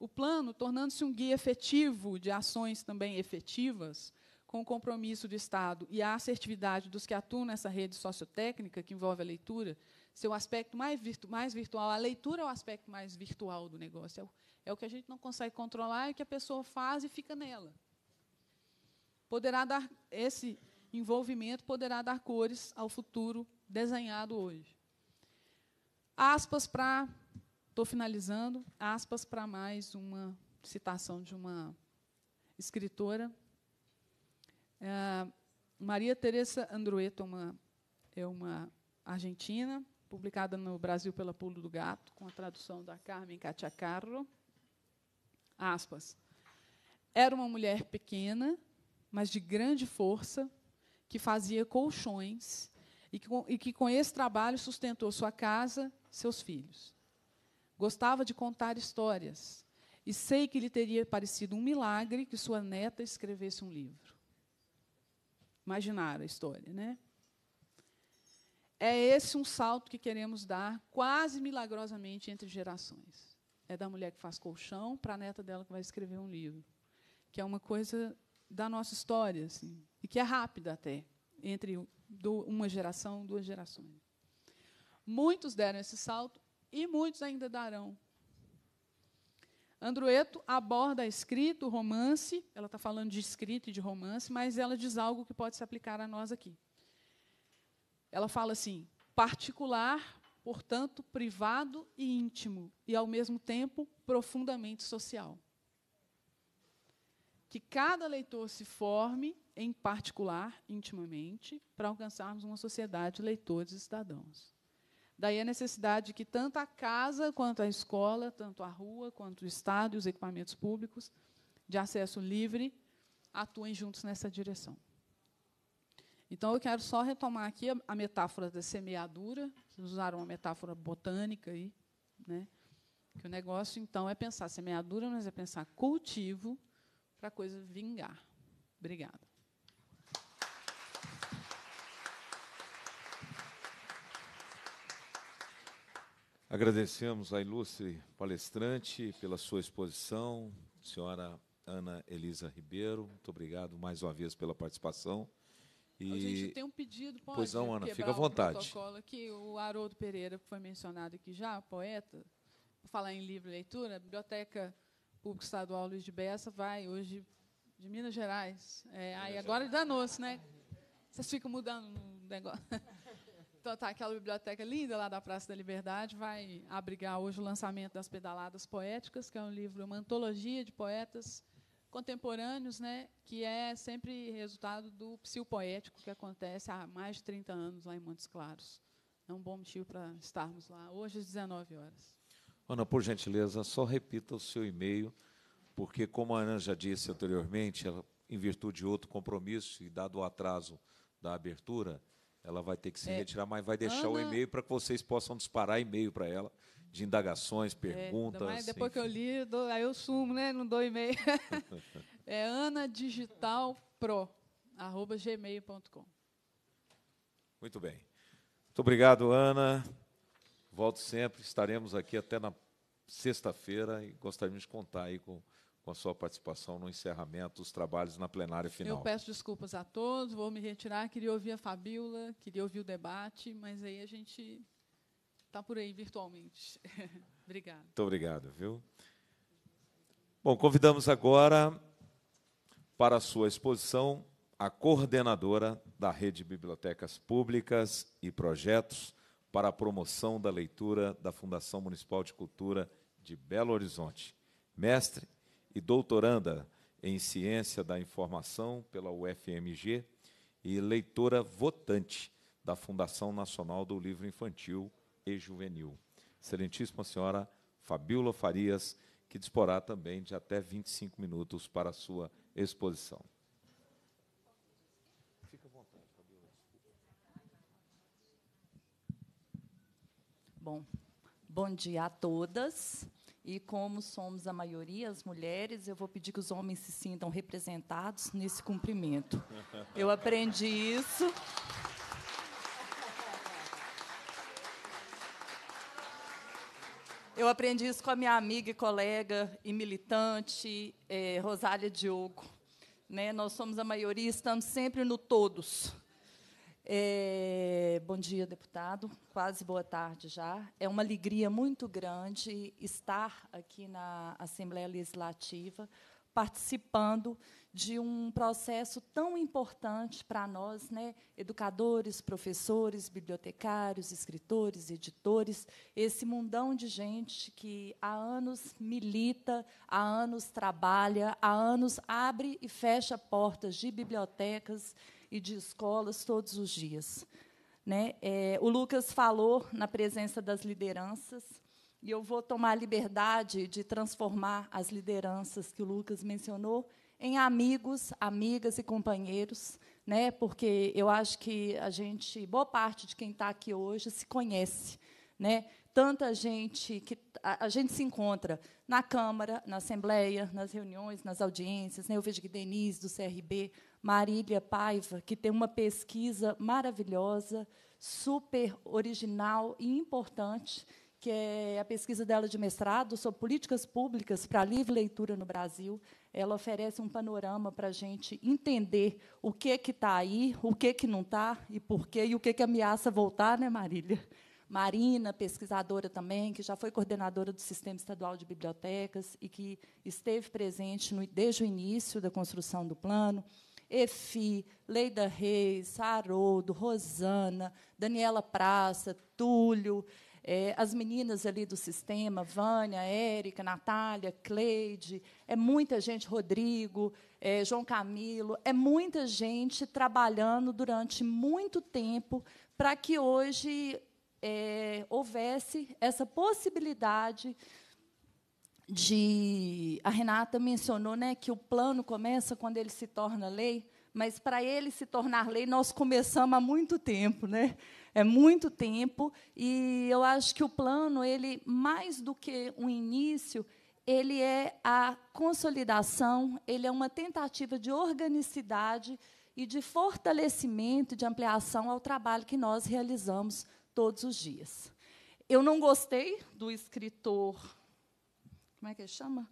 [SPEAKER 17] O plano, tornando-se um guia efetivo de ações também efetivas, com o compromisso do Estado e a assertividade dos que atuam nessa rede sociotécnica que envolve a leitura, seu aspecto mais, virtu mais virtual, a leitura é o aspecto mais virtual do negócio, é o, é o que a gente não consegue controlar e é que a pessoa faz e fica nela poderá dar esse envolvimento poderá dar cores ao futuro desenhado hoje. Aspas para estou finalizando, aspas para mais uma citação de uma escritora, é, Maria Teresa Andrueto, uma, é uma argentina, publicada no Brasil pela Pulo do Gato, com a tradução da Carmen Cacciacarro. Aspas. Era uma mulher pequena, mas de grande força, que fazia colchões e que, e que com esse trabalho sustentou sua casa, seus filhos. Gostava de contar histórias e sei que lhe teria parecido um milagre que sua neta escrevesse um livro. Imaginar a história, né? É esse um salto que queremos dar quase milagrosamente entre gerações. É da mulher que faz colchão para a neta dela que vai escrever um livro, que é uma coisa da nossa história, assim, e que é rápida até, entre uma geração, duas gerações. Muitos deram esse salto e muitos ainda darão. Andrueto aborda a escrita, o romance, ela está falando de escrita e de romance, mas ela diz algo que pode se aplicar a nós aqui. Ela fala assim: particular, portanto, privado e íntimo, e ao mesmo tempo profundamente social que cada leitor se forme, em particular, intimamente, para alcançarmos uma sociedade de leitores e cidadãos. Daí a necessidade de que tanto a casa quanto a escola, tanto a rua quanto o Estado e os equipamentos públicos de acesso livre atuem juntos nessa direção. Então, eu quero só retomar aqui a, metáfora da semeadura, vocês usaram uma metáfora botânica aí, né? que o negócio, então, é pensar semeadura, mas é pensar cultivo, para a coisa vingar. Obrigada.
[SPEAKER 2] Agradecemos a ilustre palestrante pela sua exposição, senhora Ana Elisa Ribeiro. Muito obrigado mais uma vez pela participação. E... A gente
[SPEAKER 17] tem um pedido, pode Pois não, Ana, fica à vontade. Aqui, o Haroldo Pereira, que foi mencionado aqui já, poeta, falar em e leitura, a Biblioteca Público Estadual Luiz de Bessa vai hoje de Minas Gerais. É, aí agora agora danou-se, né? Vocês ficam mudando o negócio. Então, tá, aquela biblioteca linda lá da Praça da Liberdade vai abrigar hoje o lançamento das Pedaladas Poéticas, que é um livro, uma antologia de poetas contemporâneos, né, que é sempre resultado do psiopoético que acontece há mais de 30 anos lá em Montes Claros. É um bom motivo para estarmos lá, hoje às 19 horas.
[SPEAKER 2] Ana, por gentileza, só repita o seu e-mail, porque, como a Ana já disse anteriormente, ela, em virtude de outro compromisso e dado o atraso da abertura, ela vai ter que se é, retirar, mas vai deixar Ana... o e-mail para que vocês possam disparar e-mail para ela de indagações, é, perguntas. É, mas depois enfim. que eu
[SPEAKER 17] li, dou, aí eu sumo, né? Não dou e-mail. é anadigitalpro@gmail.com.
[SPEAKER 2] Muito bem. Muito obrigado, Ana. Volto sempre, estaremos aqui até na sexta-feira e gostaríamos de contar aí com, com a sua participação no encerramento dos trabalhos na plenária final. Eu peço
[SPEAKER 17] desculpas a todos, vou me retirar. Queria ouvir a Fabíola, queria ouvir o debate, mas aí a gente está por aí virtualmente. Obrigada.
[SPEAKER 2] Muito obrigado, viu? Bom, convidamos agora para a sua exposição a coordenadora da Rede Bibliotecas Públicas e Projetos, para a promoção da leitura da Fundação Municipal de Cultura de Belo Horizonte. Mestre e doutoranda em Ciência da Informação pela UFMG e leitora votante da Fundação Nacional do Livro Infantil e Juvenil. Excelentíssima senhora Fabíola Farias, que disporá também de até 25 minutos para a sua exposição.
[SPEAKER 18] Bom, bom dia a todas. E como somos a maioria as mulheres, eu vou pedir que os homens se sintam representados nesse cumprimento. Eu aprendi isso. Eu aprendi isso com a minha amiga e colega e militante, eh, Rosália Diogo. Né? Nós somos a maioria, estamos sempre no todos. É, bom dia, deputado. Quase boa tarde já. É uma alegria muito grande estar aqui na Assembleia Legislativa, participando de um processo tão importante para nós, né, educadores, professores, bibliotecários, escritores, editores, esse mundão de gente que há anos milita, há anos trabalha, há anos abre e fecha portas de bibliotecas, e de escolas todos os dias. Né? É, o Lucas falou na presença das lideranças, e eu vou tomar a liberdade de transformar as lideranças que o Lucas mencionou em amigos, amigas e companheiros, né? porque eu acho que a gente, boa parte de quem está aqui hoje, se conhece. Né? Tanta gente que a, a, gente se encontra na Câmara, na Assembleia, nas reuniões, nas audiências. Né? Eu vejo que Denise, do CRB, Marília Paiva, que tem uma pesquisa maravilhosa, super original e importante, que é a pesquisa dela de mestrado sobre políticas públicas para a livre leitura no Brasil. Ela oferece um panorama para a gente entender o que que está aí, o que que não está e por quê, e o que que ameaça voltar, né, Marília? Marina, pesquisadora também, que já foi coordenadora do Sistema Estadual de Bibliotecas e que esteve presente no, desde o início da construção do plano. Efi, Leida Reis, Haroldo, Rosana, Daniela Praça, Túlio, é, as meninas ali do sistema, Vânia, Érica, Natália, Cleide, é muita gente, Rodrigo, é, João Camilo, é muita gente trabalhando durante muito tempo para que hoje é, houvesse essa possibilidade de a Renata mencionou, né, que o plano começa quando ele se torna lei, mas para ele se tornar lei nós começamos há muito tempo, né? É muito tempo e eu acho que o plano ele mais do que um início, ele é a consolidação, ele é uma tentativa de organicidade e de fortalecimento, de ampliação ao trabalho que nós realizamos todos os dias. Eu não gostei do escritor como é que ele chama?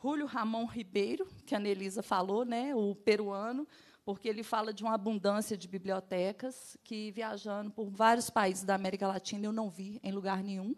[SPEAKER 18] Julio Ramon Ribeiro, que a Nelisa falou, né, o peruano, porque ele fala de uma abundância de bibliotecas que, viajando por vários países da América Latina, eu não vi em lugar nenhum.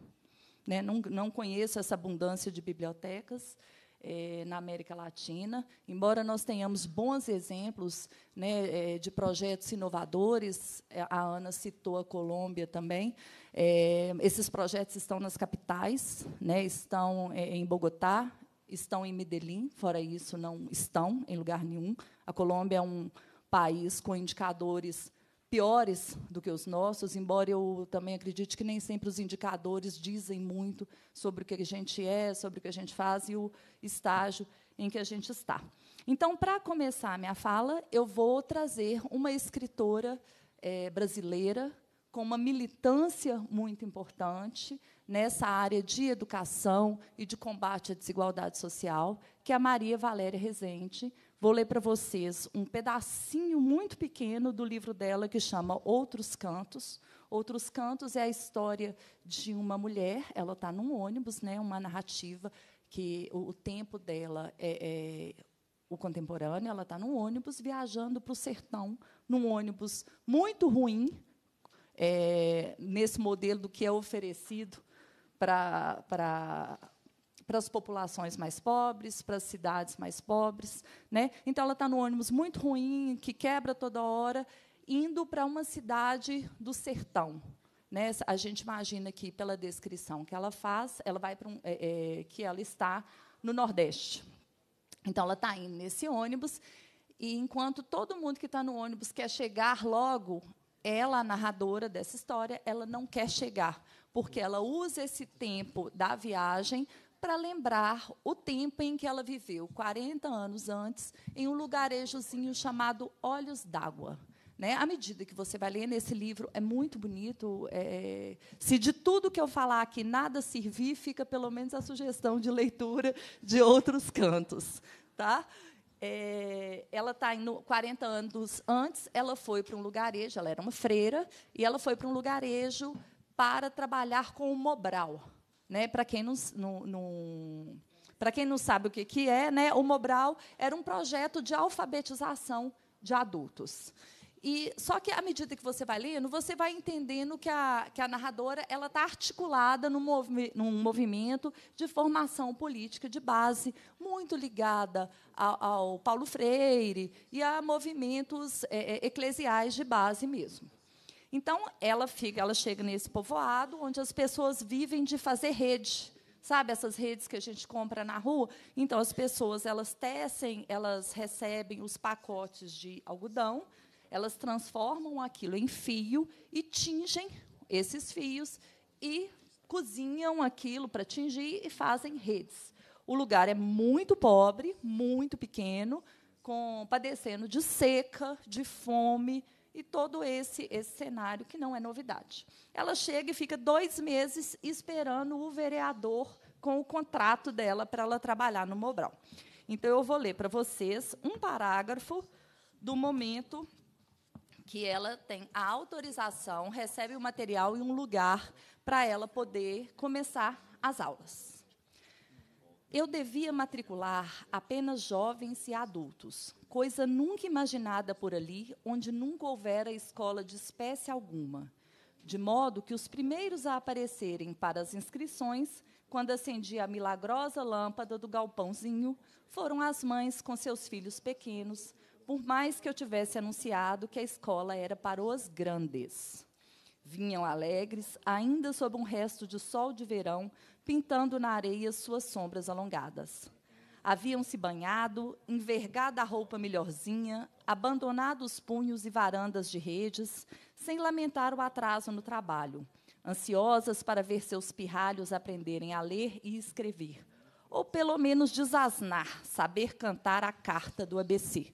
[SPEAKER 18] Né, não, não conheço essa abundância de bibliotecas é, na América Latina. Embora nós tenhamos bons exemplos né, é, de projetos inovadores, é, a Ana citou a Colômbia também, é, esses projetos estão nas capitais, né, estão é, em Bogotá, estão em Medellín, fora isso, não estão em lugar nenhum. A Colômbia é um país com indicadores piores do que os nossos, embora eu também acredite que nem sempre os indicadores dizem muito sobre o que a gente é, sobre o que a gente faz e o estágio em que a gente está. Então, para começar a minha fala, eu vou trazer uma escritora é, brasileira com uma militância muito importante nessa área de educação e de combate à desigualdade social, que é a Maria Valéria Rezende, Vou ler para vocês um pedacinho muito pequeno do livro dela que chama Outros Cantos. Outros Cantos é a história de uma mulher, ela está num ônibus, né, uma narrativa que o, o tempo dela é, é o contemporâneo, ela está num ônibus viajando para o sertão, num ônibus muito ruim, é, nesse modelo do que é oferecido para para as populações mais pobres, para as cidades mais pobres. Né? Então, ela está no ônibus muito ruim, que quebra toda hora, indo para uma cidade do sertão. Né? A gente imagina aqui, pela descrição que ela faz, ela vai para um, é, é, que ela está no Nordeste. Então, ela está indo nesse ônibus, e enquanto todo mundo que está no ônibus quer chegar logo, ela, a narradora dessa história, ela não quer chegar, porque ela usa esse tempo da viagem para lembrar o tempo em que ela viveu, 40 anos antes, em um lugarejozinho chamado Olhos d'Água. Né? À medida que você vai ler nesse livro, é muito bonito. É... Se de tudo que eu falar aqui nada servir, fica pelo menos a sugestão de leitura de outros cantos. Tá? É, ela está 40 anos antes, ela foi para um lugarejo, ela era uma freira, e ela foi para um lugarejo para trabalhar com o Mobral. Né? Para quem não, não, não quem não sabe o que, que é, né? o Mobral era um projeto de alfabetização de adultos. E só que à medida que você vai lendo, você vai entendendo que a, que a narradora ela está articulada num, movi num movimento de formação política de base, muito ligada ao, ao Paulo Freire e a movimentos é, é eclesiais de base mesmo. Então, ela fica, ela chega nesse povoado onde as pessoas vivem de fazer rede. Sabe essas redes que a gente compra na rua? Então as pessoas elas tecem, elas recebem os pacotes de algodão, elas transformam aquilo em fio e tingem esses fios e cozinham aquilo para tingir e fazem redes. O lugar é muito pobre, muito pequeno, com padecendo de seca, de fome, e todo esse, esse cenário que não é novidade. Ela chega e fica dois meses esperando o vereador com o contrato dela para ela trabalhar no Mobral. Então, eu vou ler para vocês um parágrafo do momento que ela tem a autorização, recebe o material e um lugar para ela poder começar as aulas. Eu devia matricular apenas jovens e adultos, coisa nunca imaginada por ali, onde nunca houvera escola de espécie alguma, de modo que os primeiros a aparecerem para as inscrições, quando acendia a milagrosa lâmpada do galpãozinho, foram as mães com seus filhos pequenos, por mais que eu tivesse anunciado que a escola era para os grandes. Vinham alegres, ainda sob um resto de sol de verão, pintando na areia suas sombras alongadas. Haviam se banhado, envergado a roupa melhorzinha, abandonado os punhos e varandas de redes, sem lamentar o atraso no trabalho, ansiosas para ver seus pirralhos aprenderem a ler e escrever, ou pelo menos desasnar, saber cantar a carta do ABC.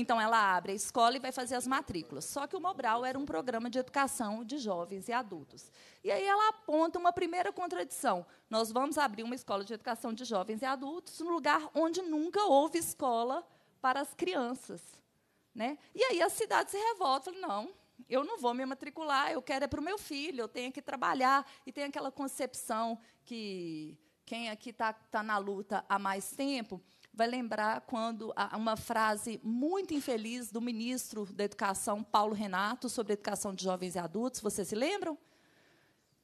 [SPEAKER 18] Então, ela abre a escola e vai fazer as matrículas. Só que o Mobral era um programa de educação de jovens e adultos. E aí ela aponta uma primeira contradição. Nós vamos abrir uma escola de educação de jovens e adultos no lugar onde nunca houve escola para as crianças. Né? E aí a cidade se revolta, não, eu não vou me matricular, eu quero é para o meu filho, eu tenho que trabalhar. E tem aquela concepção que quem aqui está tá na luta há mais tempo vai lembrar quando uma frase muito infeliz do ministro da Educação, Paulo Renato, sobre a educação de jovens e adultos. Vocês se lembram?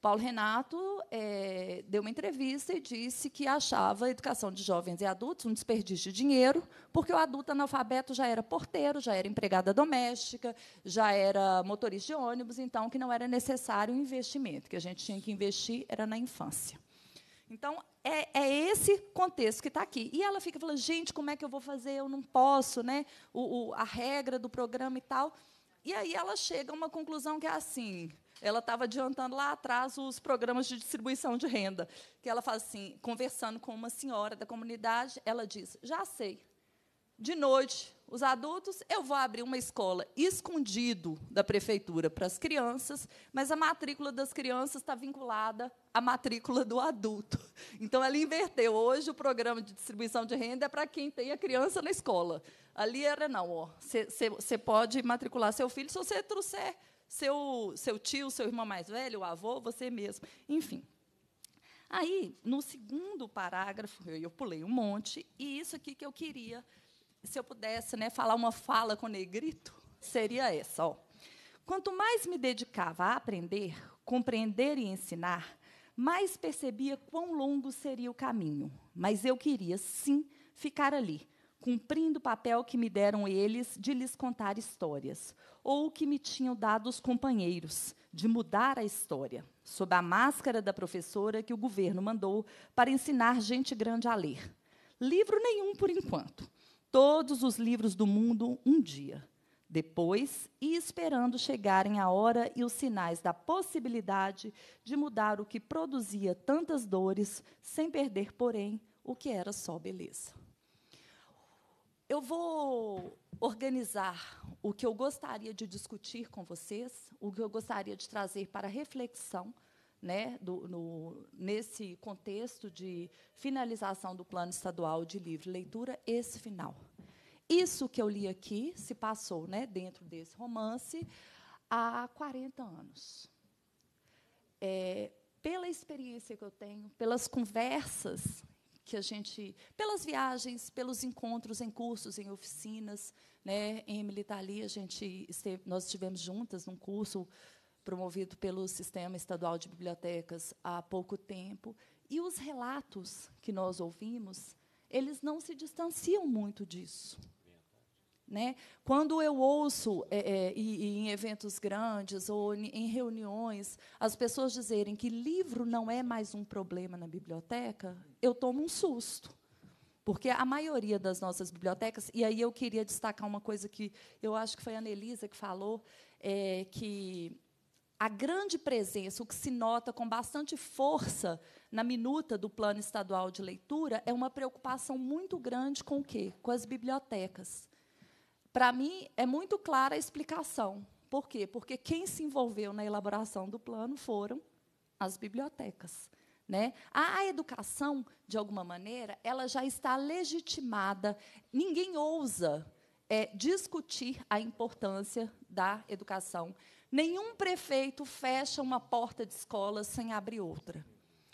[SPEAKER 18] Paulo Renato é, deu uma entrevista e disse que achava a educação de jovens e adultos um desperdício de dinheiro, porque o adulto analfabeto já era porteiro, já era empregada doméstica, já era motorista de ônibus, então que não era necessário o investimento, que a gente tinha que investir era na infância. Então, é, é, esse contexto que está aqui. E ela fica falando, gente, como é que eu vou fazer? Eu não posso, né? O, o, a regra do programa e tal. E aí ela chega a uma conclusão que é assim. Ela estava adiantando lá atrás os programas de distribuição de renda. Que ela faz assim, conversando com uma senhora da comunidade, ela diz: já sei, de noite, os adultos, eu vou abrir uma escola escondido da prefeitura para as crianças, mas a matrícula das crianças está vinculada à matrícula do adulto. Então, ela inverteu. Hoje, o programa de distribuição de renda é para quem tem a criança na escola. Ali era, não, você pode matricular seu filho se você trouxer seu, seu tio, seu irmão mais velho, o avô, você mesmo. Enfim. Aí, no segundo parágrafo, eu, eu pulei um monte, e isso aqui que eu queria se eu pudesse né, falar uma fala com negrito, seria essa. Ó. Quanto mais me dedicava a aprender, compreender e ensinar, mais percebia quão longo seria o caminho. Mas eu queria, sim, ficar ali, cumprindo o papel que me deram eles de lhes contar histórias, ou que me tinham dado os companheiros, de mudar a história, sob a máscara da professora que o governo mandou para ensinar gente grande a ler. Livro nenhum por enquanto todos os livros do mundo um dia, depois, e esperando chegarem a hora e os sinais da possibilidade de mudar o que produzia tantas dores, sem perder, porém, o que era só beleza. Eu vou organizar o que eu gostaria de discutir com vocês, o que eu gostaria de trazer para reflexão né, do, no, nesse contexto de finalização do plano estadual de livre leitura, esse final. Isso que eu li aqui se passou né, dentro desse romance há 40 anos. É, pela experiência que eu tenho, pelas conversas que a gente, pelas viagens, pelos encontros em cursos, em oficinas, né? Em Militali tá a gente esteve, nós estivemos juntas num curso promovido pelo Sistema Estadual de Bibliotecas há pouco tempo, e os relatos que nós ouvimos, eles não se distanciam muito disso. Né? Quando eu ouço, é, é, e, e em eventos grandes ou em reuniões, as pessoas dizerem que livro não é mais um problema na biblioteca, eu tomo um susto. Porque a maioria das nossas bibliotecas, e aí eu queria destacar uma coisa que eu acho que foi a Anelisa que falou, é que a grande presença, o que se nota com bastante força na minuta do plano estadual de leitura, é uma preocupação muito grande com o quê? Com as bibliotecas. Para mim, é muito clara a explicação. Por quê? Porque quem se envolveu na elaboração do plano foram as bibliotecas. Né? A educação, de alguma maneira, ela já está legitimada. Ninguém ousa é, discutir a importância da educação Nenhum prefeito fecha uma porta de escola sem abrir outra.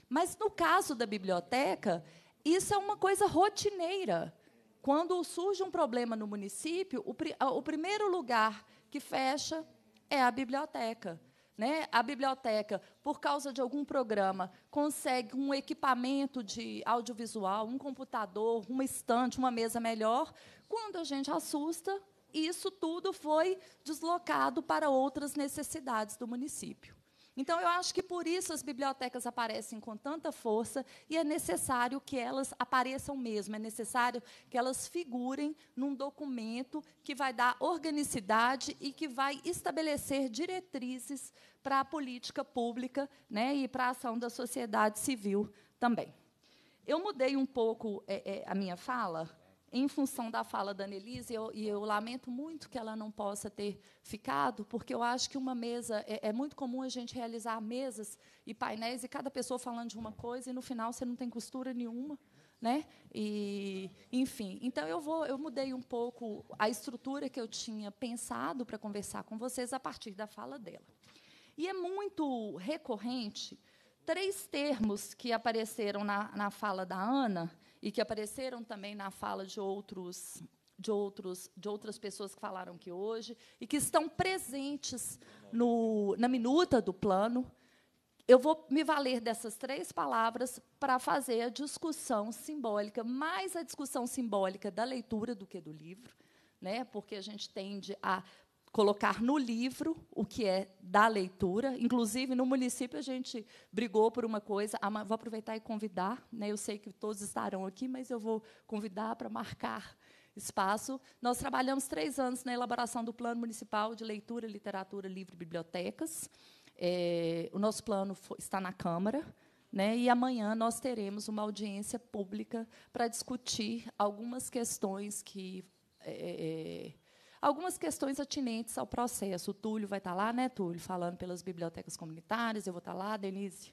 [SPEAKER 18] Mas no caso da biblioteca, isso é uma coisa rotineira. Quando surge um problema no município, o, pri o primeiro lugar que fecha é a biblioteca. Né? A biblioteca, por causa de algum programa, consegue um equipamento de audiovisual, um computador, uma estante, uma mesa melhor. Quando a gente assusta, isso tudo foi deslocado para outras necessidades do município. Então, eu acho que por isso as bibliotecas aparecem com tanta força e é necessário que elas apareçam mesmo, é necessário que elas figurem num documento que vai dar organicidade e que vai estabelecer diretrizes para a política pública né, e para a ação da sociedade civil também. Eu mudei um pouco é, é, a minha fala em função da fala da Annelise, eu, e eu lamento muito que ela não possa ter ficado, porque eu acho que uma mesa. É, é, muito comum a gente realizar mesas e painéis e cada pessoa falando de uma coisa e no final você não tem costura nenhuma. Né? E, enfim, então eu vou, eu mudei um pouco a estrutura que eu tinha pensado para conversar com vocês a partir da fala dela. E é muito recorrente três termos que apareceram na, na fala da Ana, e que apareceram também na fala de outros de outros de outras pessoas que falaram que hoje e que estão presentes no, na minuta do plano. Eu vou me valer dessas três palavras para fazer a discussão simbólica, mais a discussão simbólica da leitura do que do livro, né? Porque a gente tende a colocar no livro o que é da leitura. Inclusive, no município, a gente brigou por uma coisa. Ah, vou aproveitar e convidar. Né? Eu sei que todos estarão aqui, mas eu vou convidar para marcar espaço. Nós trabalhamos três anos na elaboração do Plano Municipal de Leitura, Literatura, Livre e Bibliotecas. É, o nosso plano está na Câmara. Né? E amanhã nós teremos uma audiência pública para discutir algumas questões que é, é algumas questões atinentes ao processo. O Túlio vai estar tá lá, né, Túlio, falando pelas bibliotecas comunitárias, eu vou estar tá lá, Denise,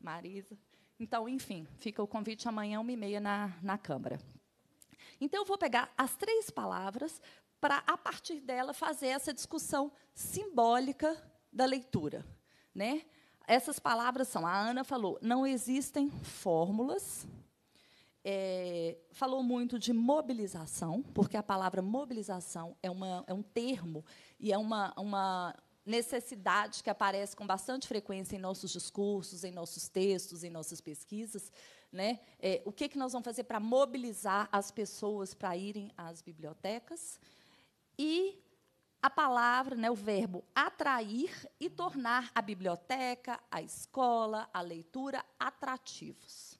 [SPEAKER 18] Marisa. Então, enfim, fica o convite amanhã, uma e meia, na, na Câmara. Então, eu vou pegar as três palavras para, a partir dela, fazer essa discussão simbólica da leitura. Né? Essas palavras são, a Ana falou, não existem fórmulas, é, falou muito de mobilização, porque a palavra mobilização é, uma, é um termo e é uma, uma necessidade que aparece com bastante frequência em nossos discursos, em nossos textos, em nossas pesquisas. Né? É, o que, que nós vamos fazer para mobilizar as pessoas para irem às bibliotecas? E a palavra, né, o verbo atrair e tornar a biblioteca, a escola, a leitura atrativos.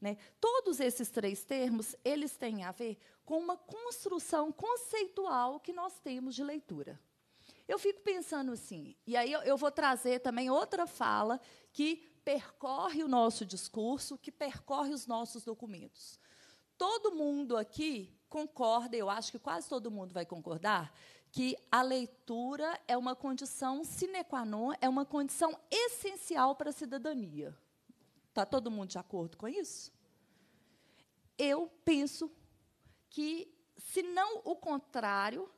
[SPEAKER 18] Né? Todos esses três termos, eles têm a ver com uma construção conceitual que nós temos de leitura. Eu fico pensando assim, e aí eu, eu vou trazer também outra fala que percorre o nosso discurso, que percorre os nossos documentos. Todo mundo aqui concorda, eu acho que quase todo mundo vai concordar, que a leitura é uma condição sine qua non, é uma condição essencial para a cidadania. Está todo mundo de acordo com isso? Eu penso que, se não o contrário,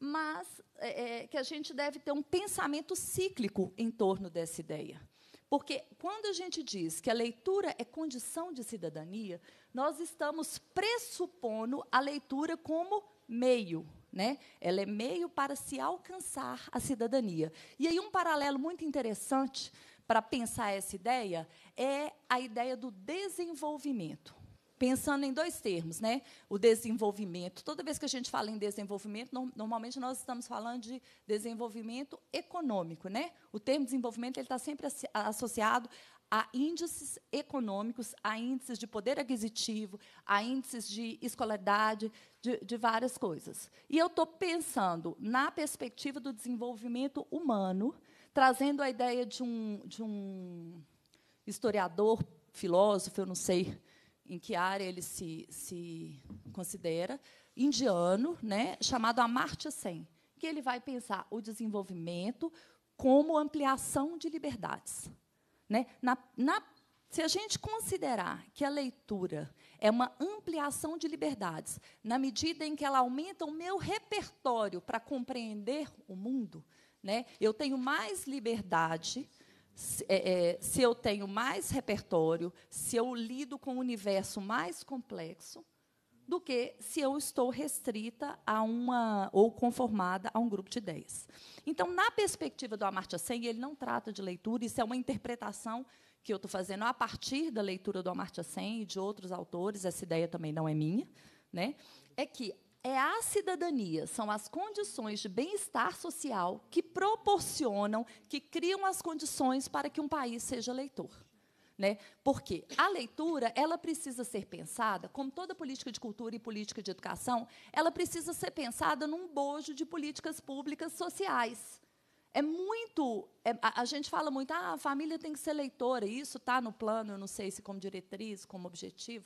[SPEAKER 18] mas é, é, que a gente deve ter um pensamento cíclico em torno dessa ideia. Porque quando a gente diz que a leitura é condição de cidadania, nós estamos pressupondo a leitura como meio. Né? Ela é meio para se alcançar a cidadania. E aí, um paralelo muito interessante para pensar essa ideia é a ideia do desenvolvimento. Pensando em dois termos, né? O desenvolvimento. Toda vez que a gente fala em desenvolvimento, no, normalmente nós estamos falando de desenvolvimento econômico, né? O termo desenvolvimento ele está sempre associado a índices econômicos, a índices de poder aquisitivo, a índices de escolaridade, de, de várias coisas. E eu estou pensando na perspectiva do desenvolvimento humano, trazendo a ideia de um, de um historiador, filósofo, eu não sei em que área ele se, se considera, indiano, né, chamado Amartya Sen, que ele vai pensar o desenvolvimento como ampliação de liberdades. Né? Na, na, se a gente considerar que a leitura é uma ampliação de liberdades, na medida em que ela aumenta o meu repertório para compreender o mundo, né? Eu tenho mais liberdade se, é, é, se eu tenho mais repertório, se eu lido com um universo mais complexo, do que se eu estou restrita a uma ou conformada a um grupo de ideias. Então, na perspectiva do Amartya Sen, ele não trata de leitura, isso é uma interpretação que eu estou fazendo a partir da leitura do Amartya Sen e de outros autores, essa ideia também não é minha, né? É que é a cidadania, são as condições de bem-estar social que proporcionam, que criam as condições para que um país seja leitor. Né? Porque a leitura ela precisa ser pensada, como toda política de cultura e política de educação, ela precisa ser pensada num bojo de políticas públicas sociais. É muito. É, a, a, gente fala muito, ah, a família tem que ser leitora, isso está no plano, eu não sei se como diretriz, como objetivo,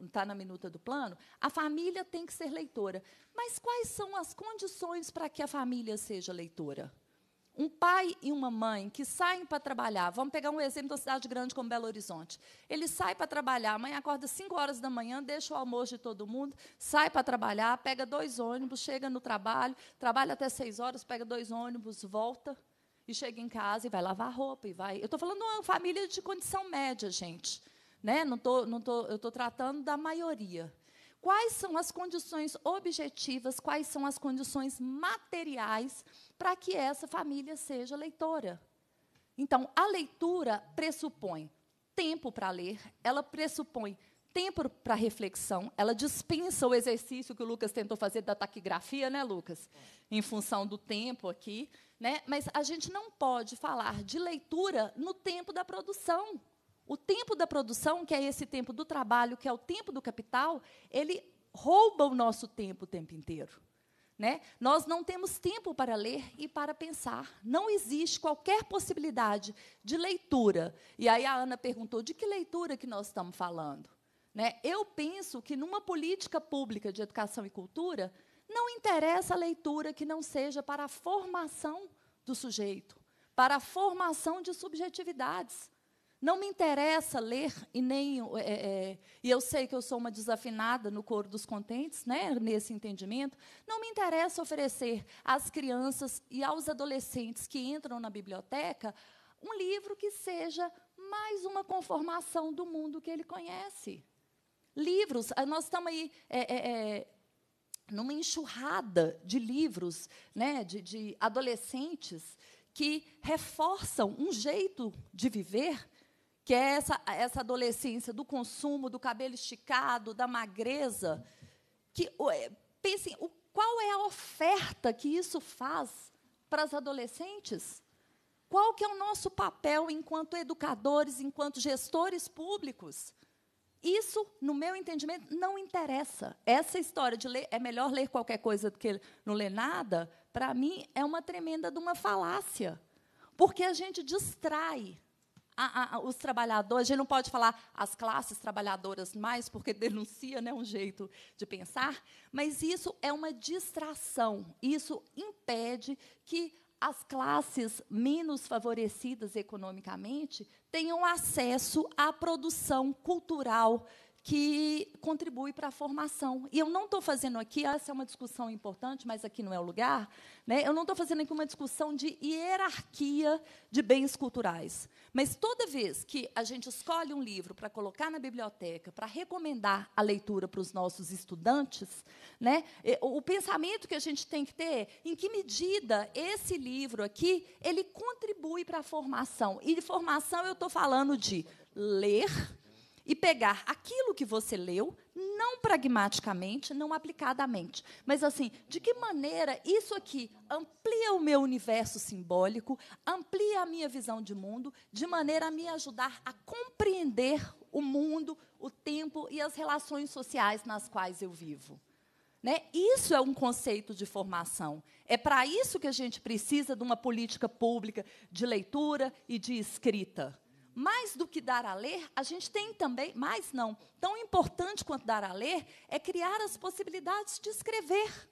[SPEAKER 18] está na minuta do plano. A família tem que ser leitora. Mas quais são as condições para que a família seja leitora? Um pai e uma mãe que saem para trabalhar, vamos pegar um exemplo da cidade grande como Belo Horizonte. Ele sai para trabalhar, a mãe acorda 5 horas da manhã, deixa o almoço de todo mundo, sai para trabalhar, pega dois ônibus, chega no trabalho, trabalha até 6 horas, pega dois ônibus, volta e chega em casa e vai lavar roupa e vai. Eu estou falando de uma família de condição média, gente. Né? Não tô, não tô, eu estou tratando da maioria quais são as condições objetivas, quais são as condições materiais para que essa família seja leitora. Então, a leitura pressupõe tempo para ler, ela pressupõe tempo para reflexão, ela dispensa o exercício que o Lucas tentou fazer da taquigrafia, né, Lucas? Em função do tempo aqui, né? Mas a gente não pode falar de leitura no tempo da produção. O tempo da produção, que é esse tempo do trabalho, que é o tempo do capital, ele rouba o nosso tempo o tempo inteiro. Né? Nós não temos tempo para ler e para pensar. Não existe qualquer possibilidade de leitura. E aí a Ana perguntou: de que leitura que nós estamos falando? Né? Eu penso que numa política pública de educação e cultura, não interessa a leitura que não seja para a formação do sujeito, para a formação de subjetividades. Não me interessa ler e nem é, é, é, e eu sei que eu sou uma desafinada no coro dos contentes, né? Nesse entendimento, não me interessa oferecer às crianças e aos adolescentes que entram na biblioteca um livro que seja mais uma conformação do mundo que ele conhece. Livros, ah, nós estamos aí é, é, é, numa enxurrada de livros, né? de, de adolescentes que reforçam um jeito de viver que é essa, essa adolescência do consumo, do cabelo esticado, da magreza, que é, pensem, o, qual é a oferta que isso faz para as adolescentes? Qual que é o nosso papel enquanto educadores, enquanto gestores públicos? Isso, no meu entendimento, não interessa. Essa história de ler, é melhor ler qualquer coisa do que não ler nada, para mim é uma tremenda de uma falácia. Porque a gente distrai a, ah, a, ah, ah, os trabalhadores, a gente não pode falar as classes trabalhadoras mais, porque denuncia né, um jeito de pensar, mas isso é uma distração, isso impede que as classes menos favorecidas economicamente tenham acesso à produção cultural que contribui para a formação. E eu não estou fazendo aqui, essa é uma discussão importante, mas aqui não é o lugar, né? eu não estou fazendo aqui uma discussão de hierarquia de bens culturais. Mas toda vez que a gente escolhe um livro para colocar na biblioteca, para recomendar a leitura para os nossos estudantes, né? o pensamento que a gente tem que ter é em que medida esse livro aqui ele contribui para a formação. E de formação eu estou falando de ler, e pegar aquilo que você leu, não pragmaticamente, não aplicadamente, mas assim, de que maneira isso aqui amplia o meu universo simbólico, amplia a minha visão de mundo, de maneira a me ajudar a compreender o mundo, o tempo e as relações sociais nas quais eu vivo. Né? Isso é um conceito de formação. É para isso que a gente precisa de uma política pública de leitura e de escrita mais do que dar a ler, a gente tem também, mais não, tão importante quanto dar a ler, é criar as possibilidades de escrever.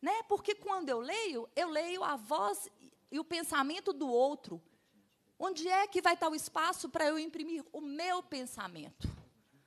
[SPEAKER 18] Né? Porque quando eu leio, eu leio a voz e o pensamento do outro. Onde é que vai estar o espaço para eu imprimir o meu pensamento?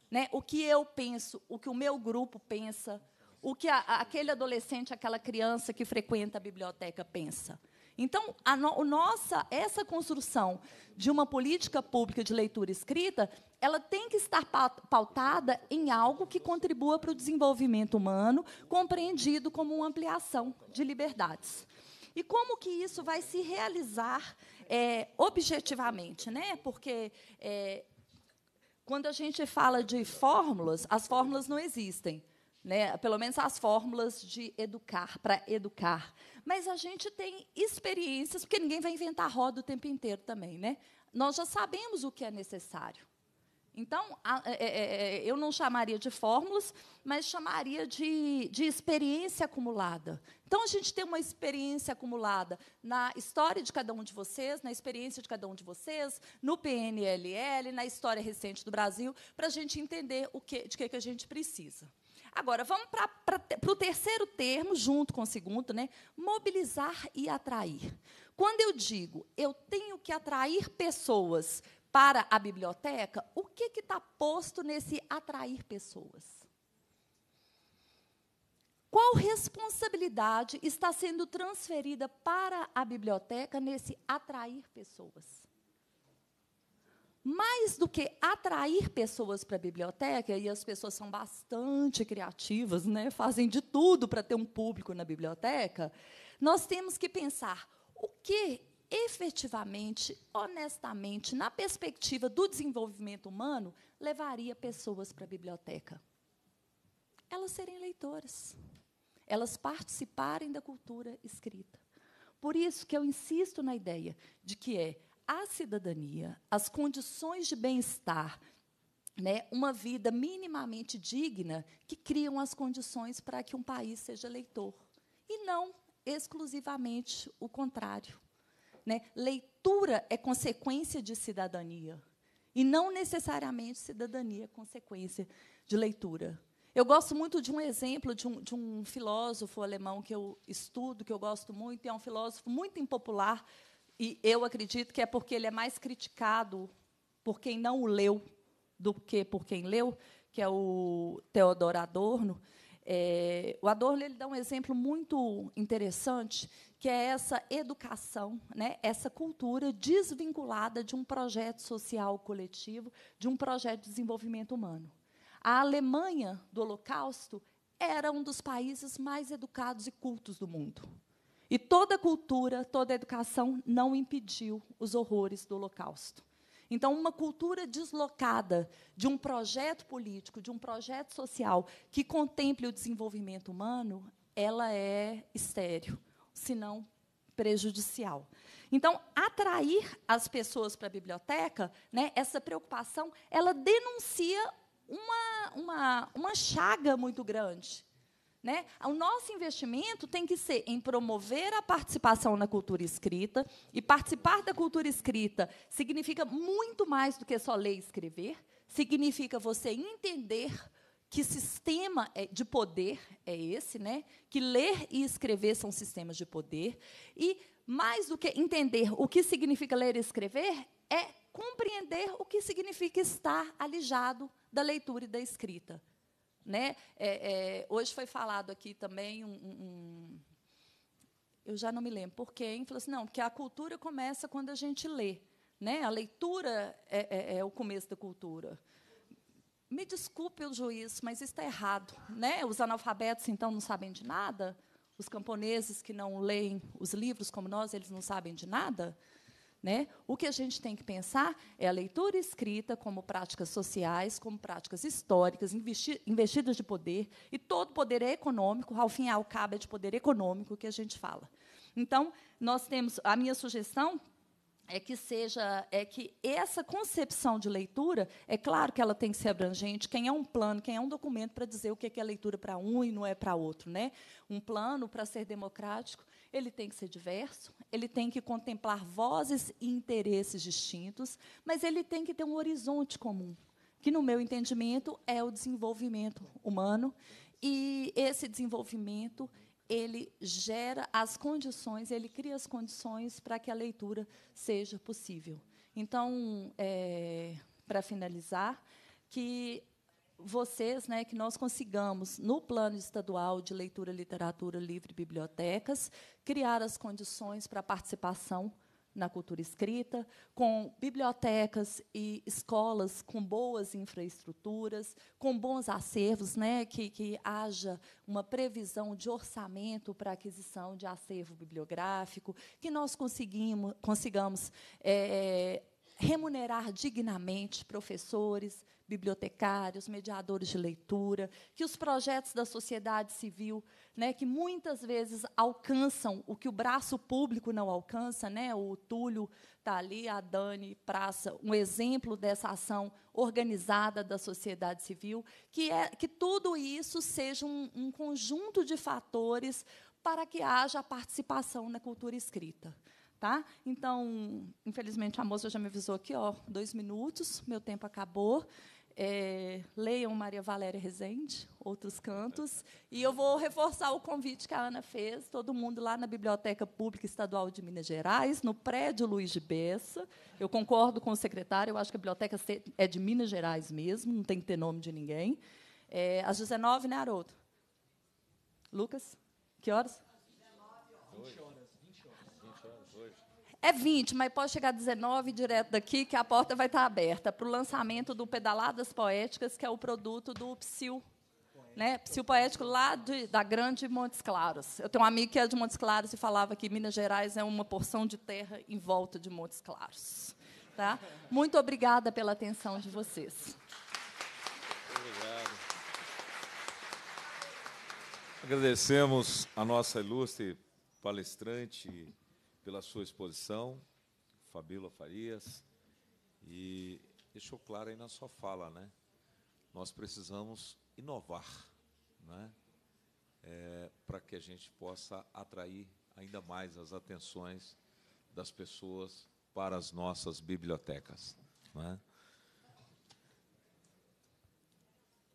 [SPEAKER 18] Né? O que eu penso, o que o meu grupo pensa, o que a, aquele adolescente, aquela criança que frequenta a biblioteca pensa. Então, a no, nossa, essa construção de uma política pública de leitura escrita, ela tem que estar pautada em algo que contribua para o desenvolvimento humano, compreendido como uma ampliação de liberdades. E como que isso vai se realizar é, objetivamente? Né? Porque é, quando a gente fala de fórmulas, as fórmulas não existem. Né? Pelo menos as fórmulas de educar, para educar. Mas a gente tem experiências, porque ninguém vai inventar roda o tempo inteiro também, né? Nós já sabemos o que é necessário. Então, a, é é, é, é, eu não chamaria de fórmulas, mas chamaria de, de experiência acumulada. Então, a gente tem uma experiência acumulada na história de cada um de vocês, na experiência de cada um de vocês, no PNLL, na história recente do Brasil, para a gente entender o que, de que, que a gente precisa. Agora, vamos para o terceiro termo, junto com o segundo, né? Mobilizar e atrair. Quando eu digo eu tenho que atrair pessoas para a biblioteca, o que está posto nesse atrair pessoas? Qual responsabilidade está sendo transferida para a biblioteca nesse atrair pessoas? mais do que atrair pessoas para a biblioteca, e as pessoas são bastante criativas, né? fazem de tudo para ter um público na biblioteca, nós temos que pensar o que efetivamente, honestamente, na perspectiva do desenvolvimento humano, levaria pessoas para a biblioteca? Elas serem leitoras, elas participarem da cultura escrita. Por isso que eu insisto na ideia de que é a cidadania, as condições de bem-estar, né, uma vida minimamente digna, que criam as condições para que um país seja eleitor. E não exclusivamente o contrário. Né? Leitura é consequência de cidadania. E não necessariamente cidadania é consequência de leitura. Eu gosto muito de um exemplo de um, de um, filósofo alemão que eu estudo, que eu gosto muito, é um filósofo muito impopular e eu acredito que é porque ele é mais criticado por quem não o leu do que por quem leu, que é o Theodor Adorno. É, o Adorno ele dá um exemplo muito interessante, que é essa educação, né, essa cultura desvinculada de um projeto social coletivo, de um projeto de desenvolvimento humano. A Alemanha do Holocausto era um dos países mais educados e cultos do mundo. E toda cultura, toda educação não impediu os horrores do Holocausto. Então, uma cultura deslocada de um projeto político, de um projeto social que contemple o desenvolvimento humano, ela é estéreo, se não prejudicial. Então, atrair as pessoas para a biblioteca, né, essa preocupação, ela denuncia uma, uma, uma chaga muito grande né? O nosso investimento tem que ser em promover a participação na cultura escrita, e participar da cultura escrita significa muito mais do que só ler e escrever, significa você entender que sistema é, de poder é esse, né? que ler e escrever são sistemas de poder, e mais do que entender o que significa ler e escrever, é compreender o que significa estar alijado da leitura e da escrita. Né? É, é, hoje foi falado aqui também um, um, Eu já não me lembro por quem. Falou assim, não, porque a cultura começa quando a gente lê. Né? A leitura é, é, é o começo da cultura. Me desculpe o juiz, mas isso está errado. Né? Os analfabetos, então, não sabem de nada? Os camponeses que não leem os livros como nós, eles não sabem de nada? Né? O que a gente tem que pensar é a leitura escrita como práticas sociais, como práticas históricas, investi investidas de poder, e todo poder é econômico, ao fim e ao cabo é de poder econômico que a gente fala. Então, nós temos. A minha sugestão é que seja é que essa concepção de leitura é claro que ela tem que ser abrangente quem é um plano quem é um documento para dizer o que é, é leitura para um e não é para outro né um plano para ser democrático ele tem que ser diverso, ele tem que contemplar vozes e interesses distintos, mas ele tem que ter um horizonte comum, que, no meu entendimento, é o desenvolvimento humano. E esse desenvolvimento ele gera as condições, ele cria as condições para que a leitura seja possível. Então, é, para finalizar, que vocês, né, que nós consigamos, no plano estadual de leitura, literatura, livre, bibliotecas, criar as condições para a participação na cultura escrita, com bibliotecas e escolas com boas infraestruturas, com bons acervos, né, que, que haja uma previsão de orçamento para aquisição de acervo bibliográfico, que nós conseguimos, consigamos é, remunerar dignamente professores, bibliotecários, mediadores de leitura, que os projetos da sociedade civil, né, que muitas vezes alcançam o que o braço público não alcança, né? O Túlio está ali, a Dani Praça, um exemplo dessa ação organizada da sociedade civil, que é que tudo isso seja um, um conjunto de fatores para que haja a participação na cultura escrita. Tá? Então, infelizmente, a moça já me avisou aqui, ó, dois minutos, meu tempo acabou. É, leiam Maria Valéria Rezende, outros cantos. E eu vou reforçar o convite que a Ana fez, todo mundo lá na Biblioteca Pública Estadual de Minas Gerais, no prédio Luiz de Bessa. Eu concordo com o secretário, eu acho que a biblioteca é de Minas Gerais mesmo, não tem que ter nome de ninguém. É, às 19, né, Haroldo? Lucas, que horas? É 20, mas pode chegar a 19 direto daqui, que a porta vai estar aberta para o lançamento do Pedaladas Poéticas, que é o produto do Psil. Né? Psil Poético lá de, da grande Montes Claros. Eu tenho um amigo que é de Montes Claros e falava que Minas Gerais é uma porção de terra em volta de Montes Claros. Tá? Muito obrigada pela atenção de vocês. Obrigado.
[SPEAKER 2] Agradecemos a nossa ilustre palestrante, pela sua exposição, Fabíola Farias, e deixou claro aí na sua fala, né? Nós precisamos inovar, né? É, para que a gente possa atrair ainda mais as atenções das pessoas para as nossas bibliotecas. Né?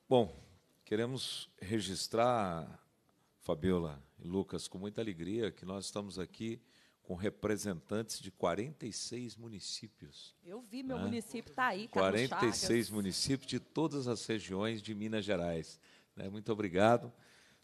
[SPEAKER 2] Bom, queremos registrar, Fabiola e Lucas, com muita alegria que nós estamos aqui com representantes de 46 municípios.
[SPEAKER 18] Eu vi, meu né? município está aí. 46
[SPEAKER 2] tá municípios de todas as regiões de Minas Gerais. Né? Muito obrigado.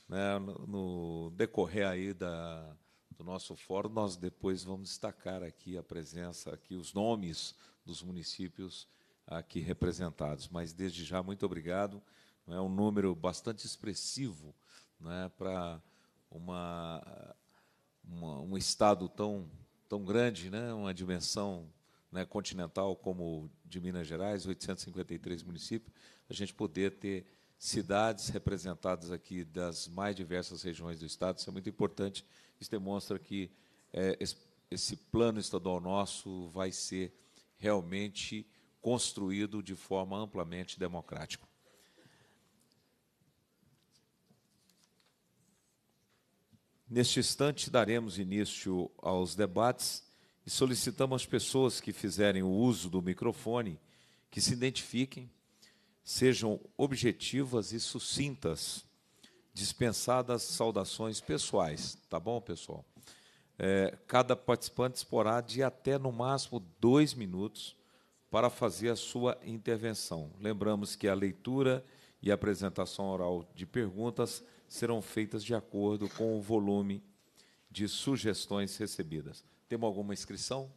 [SPEAKER 2] Né? No, no decorrer aí da, do nosso fórum, nós depois vamos destacar aqui a presença, aqui os nomes dos municípios aqui representados. Mas, desde já, muito obrigado. Né? É um número bastante expressivo né, para uma uma, um estado tão, tão grande, né? uma dimensão né, continental como de Minas Gerais, 853 municípios, a gente poder ter cidades representadas aqui das mais diversas regiões do estado, isso é muito importante. Isso demonstra que é, esse plano estadual nosso vai ser realmente construído de forma amplamente democrática. Neste instante, daremos início aos debates e solicitamos às pessoas que fizerem o uso do microfone que se identifiquem, sejam objetivas e sucintas, dispensadas saudações pessoais, tá bom, pessoal? É, cada participante exporá de até no máximo dois minutos para fazer a sua intervenção. Lembramos que a leitura e a apresentação oral de perguntas serão feitas de acordo com o volume de sugestões recebidas. Temos alguma inscrição?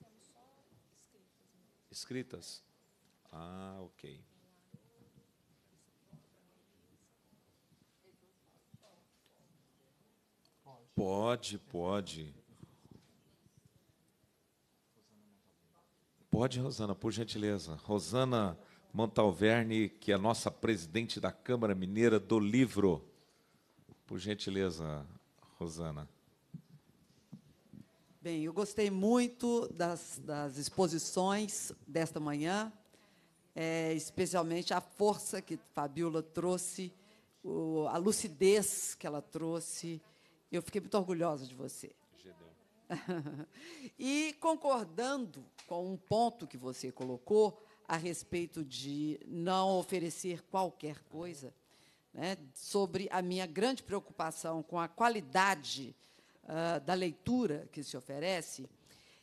[SPEAKER 2] Não, temos só escritas. Escritas? Ah, ok. Pode, pode. Pode, Rosana, por gentileza. Rosana Montalverne, que é a nossa presidente da Câmara Mineira do Livro. Por gentileza, Rosana.
[SPEAKER 19] Bem, eu gostei muito das, das exposições desta manhã, é, especialmente a força que Fabiola trouxe, o, a lucidez que ela trouxe. Eu fiquei muito orgulhosa de você. e concordando com um ponto que você colocou a respeito de não oferecer qualquer coisa, né, sobre a minha grande preocupação com a qualidade uh, da leitura que se oferece,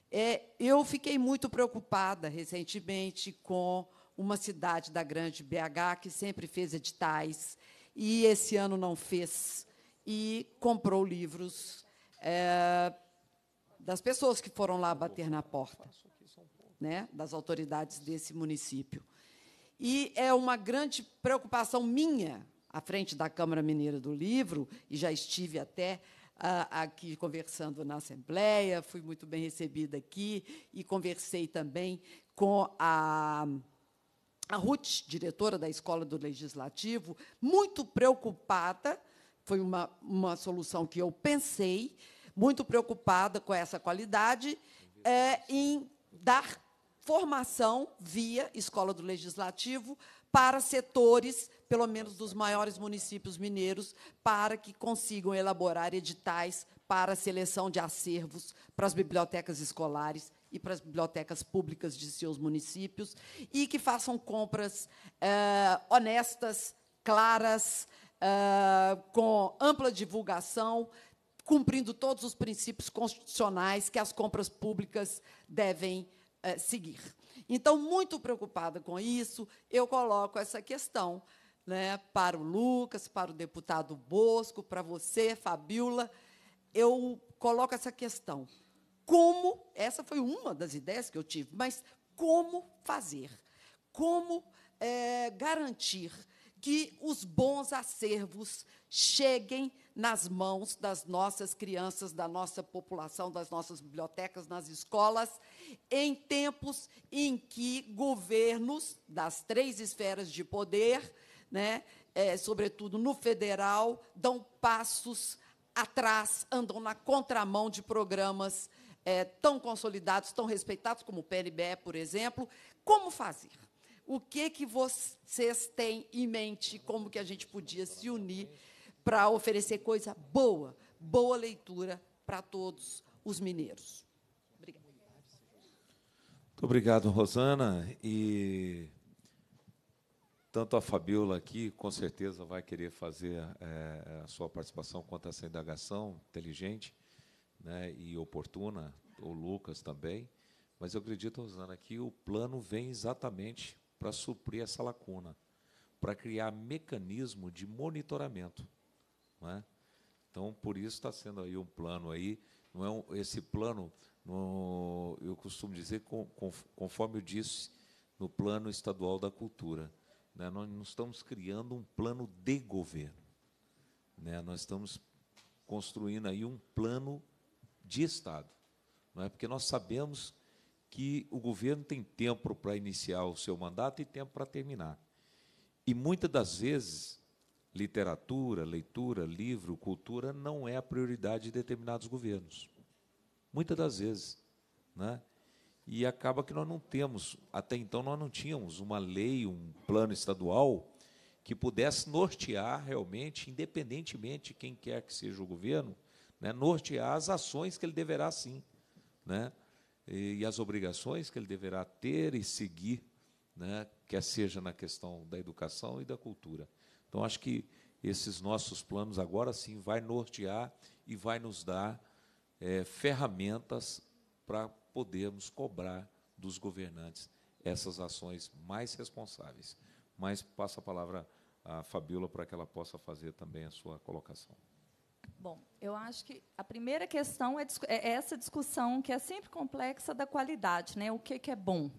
[SPEAKER 19] é, eu fiquei muito preocupada recentemente com uma cidade da grande BH que sempre fez editais e esse ano não fez e comprou livros é, das pessoas que foram lá bater na porta, né, das autoridades desse município. E é uma grande preocupação minha à frente da Câmara Mineira do Livro, e já estive até ah, aqui conversando na Assembleia, fui muito bem recebida aqui, e conversei também com a. A Ruth, diretora da Escola do Legislativo, muito preocupada, foi uma, uma solução que eu pensei, muito preocupada com essa qualidade, é, em dar formação via Escola do Legislativo para setores, pelo menos dos maiores municípios mineiros, para que consigam elaborar editais para seleção de acervos para as bibliotecas escolares e para as bibliotecas públicas de seus municípios, e que façam compras eh, honestas, claras, eh, com ampla divulgação, cumprindo todos os princípios constitucionais que as compras públicas devem eh, seguir. Então, muito preocupada com isso, eu coloco essa questão né, para o Lucas, para o deputado Bosco, para você, Fabiola. Eu coloco essa questão. Como, essa foi uma das ideias que eu tive, mas como fazer? Como é, garantir que os bons acervos cheguem nas mãos das nossas crianças, da nossa população, das nossas bibliotecas, nas escolas, em tempos em que governos das três esferas de poder, né, é, sobretudo no federal, dão passos atrás, andam na contramão de programas é, tão consolidados, tão respeitados como o PNBE, por exemplo. Como fazer? O que que vocês têm em mente? Como que a gente podia se unir para oferecer coisa boa, boa leitura para todos os mineiros. Obrigada.
[SPEAKER 2] Muito obrigado, Rosana. E tanto a Fabiola aqui, com certeza, vai querer fazer é, a sua participação quanto a essa indagação inteligente né, e oportuna, o Lucas também. Mas eu acredito, Rosana, que o plano vem exatamente para suprir essa lacuna, para criar mecanismo de monitoramento. Né? Então, por isso está sendo aí um plano aí, não é um, esse plano, no, eu costumo dizer, com, conforme eu disse, no plano estadual da cultura. Né? Nós não estamos criando um plano de governo, né? nós estamos construindo aí um plano de Estado. Não é? Porque nós sabemos que o governo tem tempo para iniciar o seu mandato e tempo para terminar. E muitas das vezes literatura, leitura, livro, cultura não é a prioridade de determinados governos. Muitas das vezes. Né? E acaba que nós não temos, até então nós não tínhamos uma lei, um plano estadual que pudesse nortear realmente, independentemente de quem quer que seja o governo, né, nortear as ações que ele deverá sim, né, e, e as obrigações que ele deverá ter e seguir, né, quer seja na questão da educação e da cultura. Então, acho que esses nossos planos agora sim vai nortear e vai nos dar é, ferramentas para podermos cobrar dos governantes essas ações mais responsáveis. Mas passo a palavra à Fabiola para que ela possa fazer também a sua colocação.
[SPEAKER 18] Bom, eu acho que a primeira questão é, é essa discussão que é sempre complexa da qualidade, né? O que, que é bom?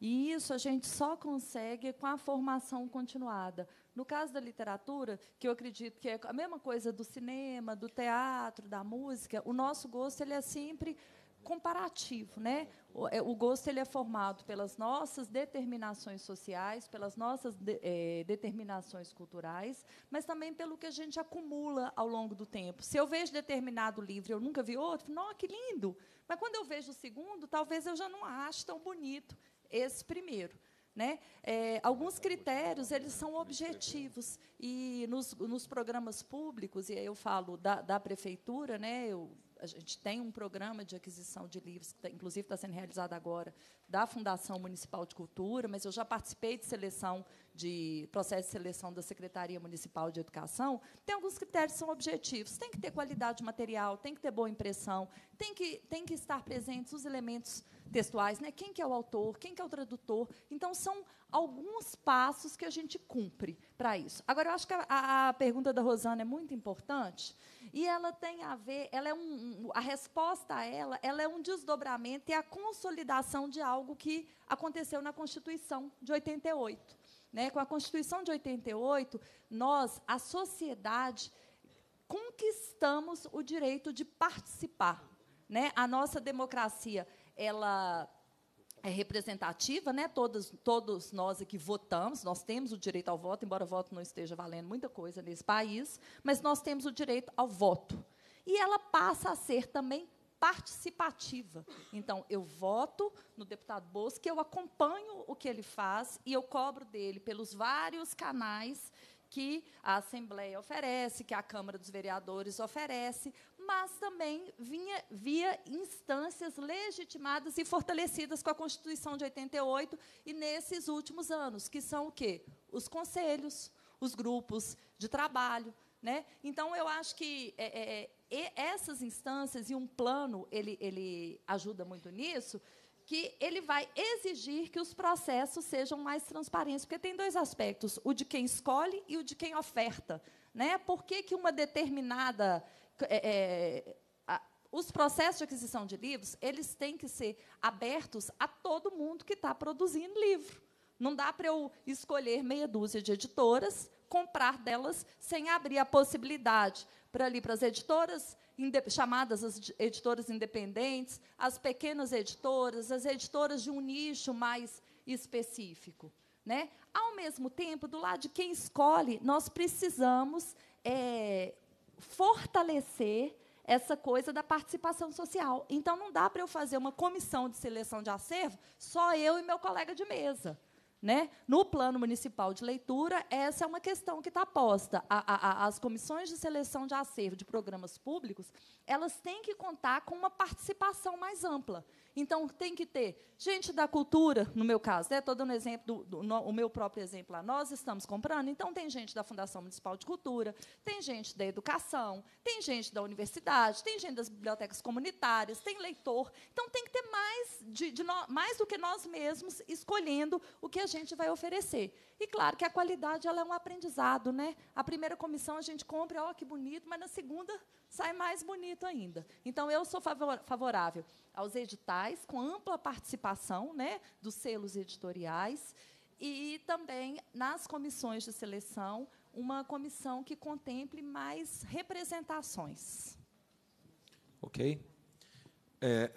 [SPEAKER 18] E isso a gente só consegue com a formação continuada, no caso da literatura, que eu acredito que é a mesma coisa do cinema, do teatro, da música, o nosso gosto ele é sempre comparativo, né? É, o, gosto ele é formado pelas nossas determinações sociais, pelas nossas de, é, determinações culturais, mas também pelo que a gente acumula ao longo do tempo. Se eu vejo determinado livro, eu nunca vi outro, não, que lindo! Mas quando eu vejo o segundo, talvez eu já não ache tão bonito esse primeiro. Né? É, alguns critérios eles são objetivos e nos, nos programas públicos e aí eu falo da, da prefeitura, né? Eu, a gente tem um programa de aquisição de livros que, tá, inclusive, está sendo realizado agora da Fundação Municipal de Cultura, mas eu já participei de seleção de processo de seleção da Secretaria Municipal de Educação, tem alguns critérios que são objetivos. Tem que ter qualidade material, tem que ter boa impressão, tem que, tem que estar presentes os elementos textuais, né? quem que é o autor, quem que é o tradutor. Então, são alguns passos que a gente cumpre para isso. Agora, eu acho que a, a, pergunta da Rosana é muito importante e ela tem a ver, ela é um, a resposta a ela, ela é um desdobramento e a consolidação de algo que aconteceu na Constituição de 88. Né? Com a Constituição de 88, nós, a sociedade, conquistamos o direito de participar. Né? A nossa democracia ela é representativa, né? todos, todos nós aqui votamos, nós temos o direito ao voto, embora o voto não esteja valendo muita coisa nesse país, mas nós temos o direito ao voto. E ela passa a ser também participativa. Então, eu voto no deputado Bosque, eu acompanho o que ele faz e eu cobro dele pelos vários canais que a Assembleia oferece, que a Câmara dos Vereadores oferece, mas também vinha, via instâncias legitimadas e fortalecidas com a Constituição de 88 e nesses últimos anos, que são o quê? Os conselhos, os grupos de trabalho. Né? Então, eu acho que é, é, é e essas instâncias e um plano ele, ele ajuda muito nisso, que ele vai exigir que os processos sejam mais transparentes, porque tem dois aspectos, o de quem escolhe e o de quem oferta. Né? Por que, que uma determinada... É, é os processos de aquisição de livros eles têm que ser abertos a todo mundo que está produzindo livro. Não dá para eu escolher meia dúzia de editoras, comprar delas sem abrir a possibilidade para ali para as editoras chamadas as editoras independentes, as pequenas editoras, as editoras de um nicho mais específico, né? Ao mesmo tempo, do lado de quem escolhe, nós precisamos é, fortalecer essa coisa da participação social. Então, não dá para eu fazer uma comissão de seleção de acervo só eu e meu colega de mesa. Né? No plano municipal de leitura, essa é uma questão que está posta. A, a, a, as comissões de seleção de acervo de programas públicos, elas têm que contar com uma participação mais ampla. Então, tem que ter gente da cultura, no meu caso, né? estou dando um exemplo, do, do no, o meu próprio exemplo lá. Nós estamos comprando, então tem gente da Fundação Municipal de Cultura, tem gente da educação, tem gente da universidade, tem gente das bibliotecas comunitárias, tem leitor. Então, tem que ter mais, de, de no, mais do que nós mesmos escolhendo o que a gente vai oferecer. E, claro, que a qualidade ela é um aprendizado. Né? A primeira comissão a gente compra, ó, oh, que bonito, mas na segunda sai mais bonito ainda. Então, eu sou favor, favorável aos editais, com ampla participação né, dos selos editoriais, e também nas comissões de seleção, uma comissão que contemple mais representações.
[SPEAKER 2] Ok. É,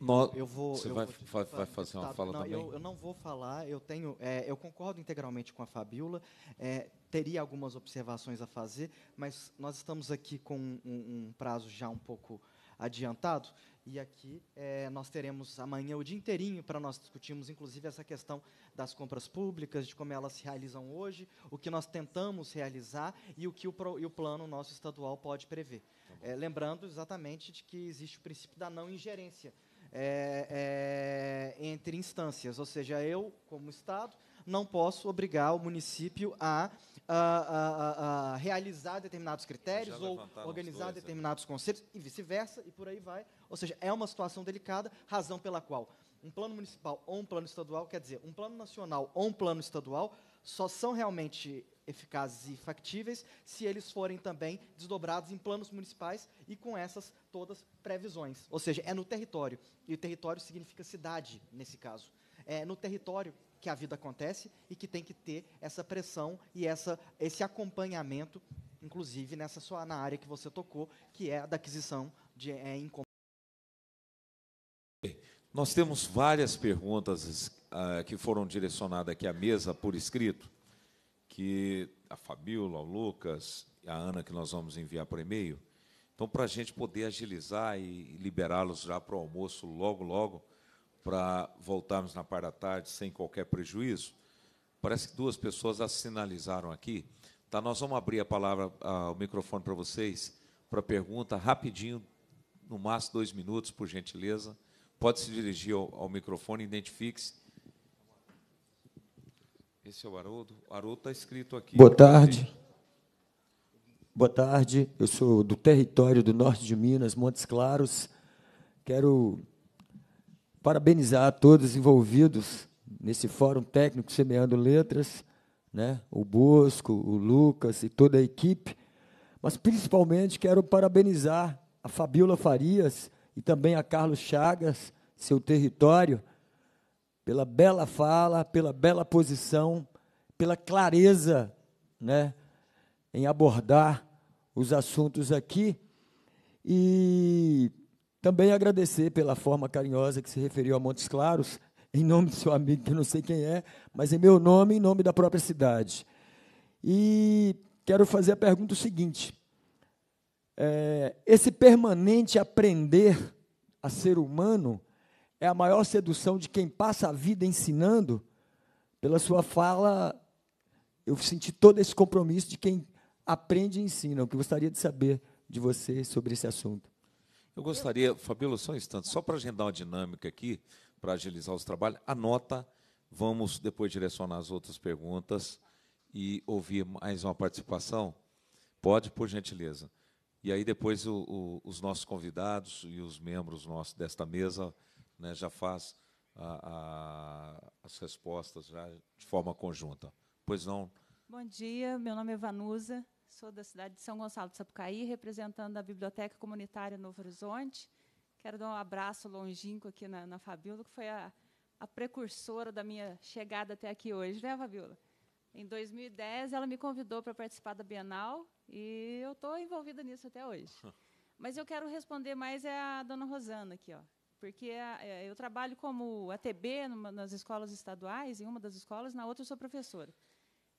[SPEAKER 2] no, eu vou. Você eu vai, vou, vai, fazer uma fala não, também? Eu, eu,
[SPEAKER 13] não vou falar. Eu tenho. É, eu concordo integralmente com a Fabiola. É, teria algumas observações a fazer, mas nós estamos aqui com um, um prazo já um pouco adiantado. E aqui é, nós teremos amanhã o dia inteirinho para nós discutirmos, inclusive, essa questão das compras públicas, de como elas se realizam hoje, o que nós tentamos realizar e o que o, pro, e o plano nosso estadual pode prever. Tá é, lembrando exatamente de que existe o princípio da não ingerência é, é entre instâncias, ou seja, eu, como Estado, não posso obrigar o município a, a, a, a realizar determinados critérios ou organizar dois, é. determinados é. conceitos e vice-versa, e por aí vai. Ou seja, é uma situação delicada, razão pela qual um plano municipal ou um plano estadual, quer dizer, um plano nacional ou um plano estadual, só são realmente eficazes e factíveis se eles forem também desdobrados em planos municipais e com essas todas previsões. Ou seja, é no território. E o território significa cidade, nesse caso. É no território que a vida acontece e que tem que ter essa pressão e essa, esse acompanhamento, inclusive nessa sua na área que você tocou, que é a da aquisição de é,
[SPEAKER 2] Nós temos várias perguntas uh, que foram direcionadas aqui à mesa por escrito, que a Fabíola, o Lucas e a Ana, que nós vamos enviar por e-mail. Então, para a gente poder agilizar e liberá-los já para o almoço logo, logo, para voltarmos na parte da tarde sem qualquer prejuízo. Parece que duas pessoas já sinalizaram aqui. Tá, nós vamos abrir a palavra, a, o microfone para vocês, para pergunta, rapidinho, no máximo dois minutos, por gentileza. Pode se dirigir ao, ao microfone, identifique-se. Esse é o Haroldo. O Haroldo está escrito aqui. Boa tarde.
[SPEAKER 20] Boa tarde. Eu sou do território do norte de Minas, Montes Claros. Quero parabenizar a todos envolvidos nesse fórum técnico Semeando Letras, né? o Bosco, o Lucas e toda a equipe, mas principalmente quero parabenizar a Fabiola Farias e também a Carlos Chagas, seu território, pela bela fala, pela bela posição, pela clareza né, em abordar os assuntos aqui. E também agradecer pela forma carinhosa que se referiu a Montes Claros, em nome do seu amigo, que eu não sei quem é, mas em meu nome e em nome da própria cidade. E quero fazer a pergunta seguinte: é, esse permanente aprender a ser humano é a maior sedução de quem passa a vida ensinando? Pela sua fala, eu senti todo esse compromisso de quem aprende e ensina. O que gostaria de saber de você sobre esse assunto?
[SPEAKER 2] Eu gostaria, Fabíola, só um instante, só para agendar uma dinâmica aqui, para agilizar os trabalhos, anota, vamos depois direcionar as outras perguntas e ouvir mais uma participação. Pode, por gentileza. E aí depois o, o, os nossos convidados e os membros nossos desta mesa né, já faz a, a, as respostas já de forma conjunta. Pois não.
[SPEAKER 21] Bom dia, meu nome é Vanusa, sou da cidade de São Gonçalo de Sapucaí, representando a Biblioteca Comunitária Novo Horizonte. Quero dar um abraço longínquo aqui na, na Fabiola, que foi a, a precursora da minha chegada até aqui hoje, né, Fabiola? Em 2010, ela me convidou para participar da Bienal e eu estou envolvida nisso até hoje. Mas eu quero responder mais é a dona Rosana aqui, ó, porque a, é, eu trabalho como ATB numa, nas escolas estaduais, em uma das escolas, na outra eu sou professora.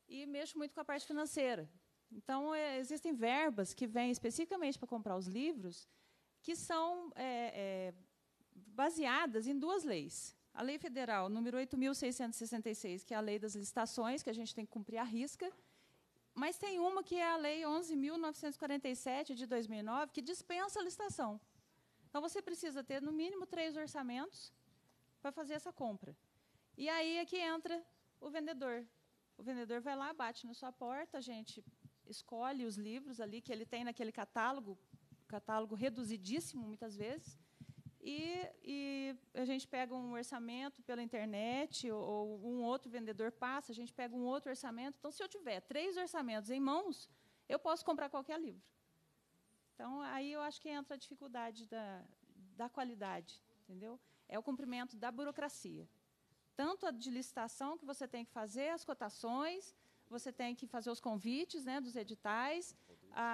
[SPEAKER 21] E mexo muito com a parte financeira. Então, é, existem verbas que vêm especificamente para comprar os livros, que são é, é, baseadas em duas leis. A Lei Federal número 8.666, que é a Lei das Licitações, que a gente tem que cumprir a risca, mas tem uma que é a Lei 11.947, de 2009, que dispensa a licitação. Então, você precisa ter, no mínimo, três orçamentos para fazer essa compra. E aí é que entra o vendedor. O vendedor vai lá, bate na sua porta, a gente escolhe os livros ali que ele tem naquele catálogo, catálogo reduzidíssimo muitas vezes, e, e a gente pega um orçamento pela internet ou, ou, um outro vendedor passa, a gente pega um outro orçamento. Então, se eu tiver três orçamentos em mãos, eu posso comprar qualquer livro. Então, aí eu acho que entra a dificuldade da, da qualidade, entendeu? É o cumprimento da burocracia tanto a de licitação que você tem que fazer, as cotações, você tem que fazer os convites né, dos editais, a,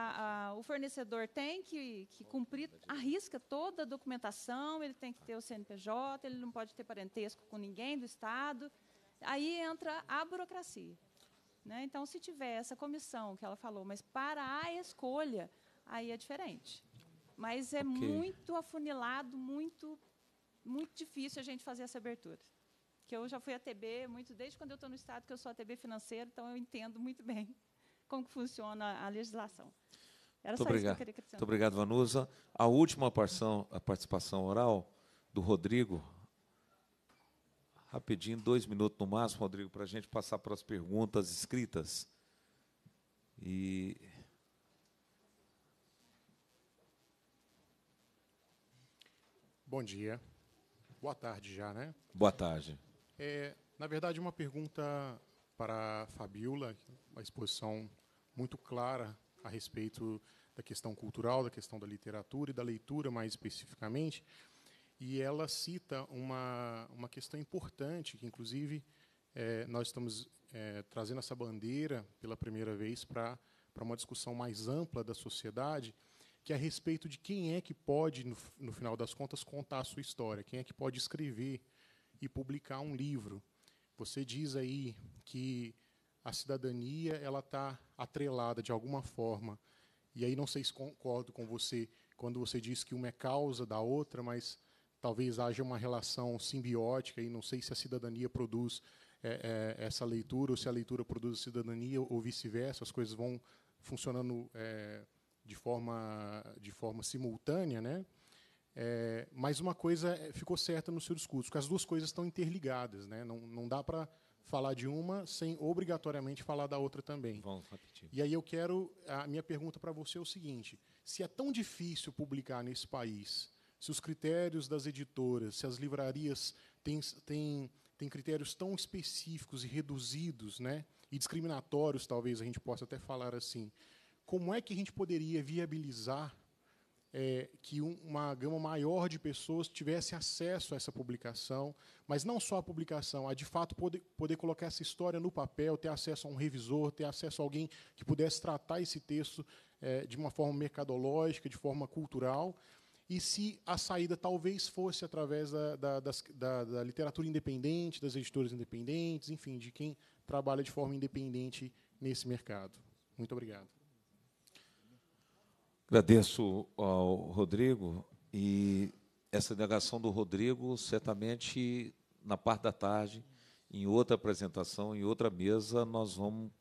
[SPEAKER 21] a, o fornecedor tem que, que cumprir a risca toda a documentação, ele tem que ter o CNPJ, ele não pode ter parentesco com ninguém do Estado. Aí entra a burocracia. Né? Então, se tiver essa comissão que ela falou, mas para a escolha, aí é diferente. Mas é okay. muito afunilado, muito, muito difícil a gente fazer essa abertura porque eu já fui ATB muito desde quando eu estou no Estado, que eu sou ATB financeiro, então eu entendo muito bem como que funciona a legislação. Era muito só obrigado. isso que eu queria acrescentar. Muito obrigado,
[SPEAKER 2] Vanusa. A última participação, a participação oral do Rodrigo. Rapidinho, dois minutos no máximo, Rodrigo, para a gente passar para as perguntas escritas. E
[SPEAKER 8] Bom dia. Boa tarde já, né?
[SPEAKER 2] Boa tarde.
[SPEAKER 8] É, na verdade, uma pergunta para a Fabiola, uma exposição muito clara a respeito da questão cultural, da questão da literatura e da leitura mais especificamente. E ela cita uma, uma questão importante, que inclusive é, nós estamos é, trazendo essa bandeira pela primeira vez para uma discussão mais ampla da sociedade, que é a respeito de quem é que pode, no, no final das contas, contar a sua história, quem é que pode escrever e publicar um livro. Você diz aí que a cidadania ela está atrelada de alguma forma. E aí não sei se concordo com você quando você diz que uma é causa da outra, mas talvez haja uma relação simbiótica e não sei se a cidadania produz é, é, essa leitura ou se a leitura produz a cidadania ou vice-versa. As coisas vão funcionando é, de forma de forma simultânea, né? É, mas uma coisa é, ficou certa no seu discurso, que as duas coisas estão interligadas, né? não, não dá para falar de uma sem obrigatoriamente falar da outra também. Vamos repetir. E aí eu quero a minha pergunta para você é o seguinte: se é tão difícil publicar nesse país, se os critérios das editoras, se as livrarias têm, têm, têm critérios tão específicos e reduzidos, né, e discriminatórios, talvez a gente possa até falar assim, como é que a gente poderia viabilizar é, que um, uma gama maior de pessoas tivesse acesso a essa publicação, mas não só a publicação, a de fato poder, poder colocar essa história no papel, ter acesso a um revisor, ter acesso a alguém que pudesse tratar esse texto é, de uma forma mercadológica, de forma cultural. E se a saída talvez fosse através da, da, das, da, da literatura independente, das editoras independentes, enfim, de quem trabalha de forma independente nesse mercado. Muito obrigado.
[SPEAKER 2] Agradeço ao Rodrigo e essa negação do Rodrigo, certamente na parte da tarde, em outra apresentação, em outra mesa, nós vamos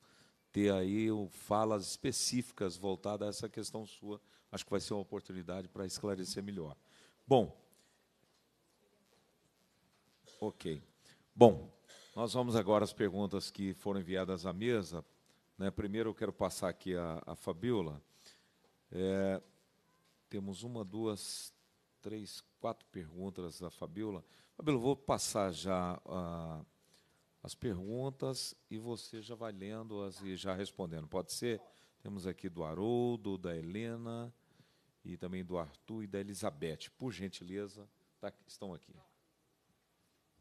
[SPEAKER 2] ter aí falas específicas voltadas a essa questão sua. Acho que vai ser uma oportunidade para esclarecer melhor. Bom. Ok. Bom, nós vamos agora às perguntas que foram enviadas à mesa. Né? primeiro eu quero passar aqui a, a Fabiola. É, temos uma, duas, três, quatro perguntas da Fabiola. Fabiola, vou passar já ah, as perguntas e você já vai lendo-as e já respondendo. Pode ser? Temos aqui do Haroldo, da Helena e também do Arthur e da Elizabeth. Por gentileza, tá, estão aqui.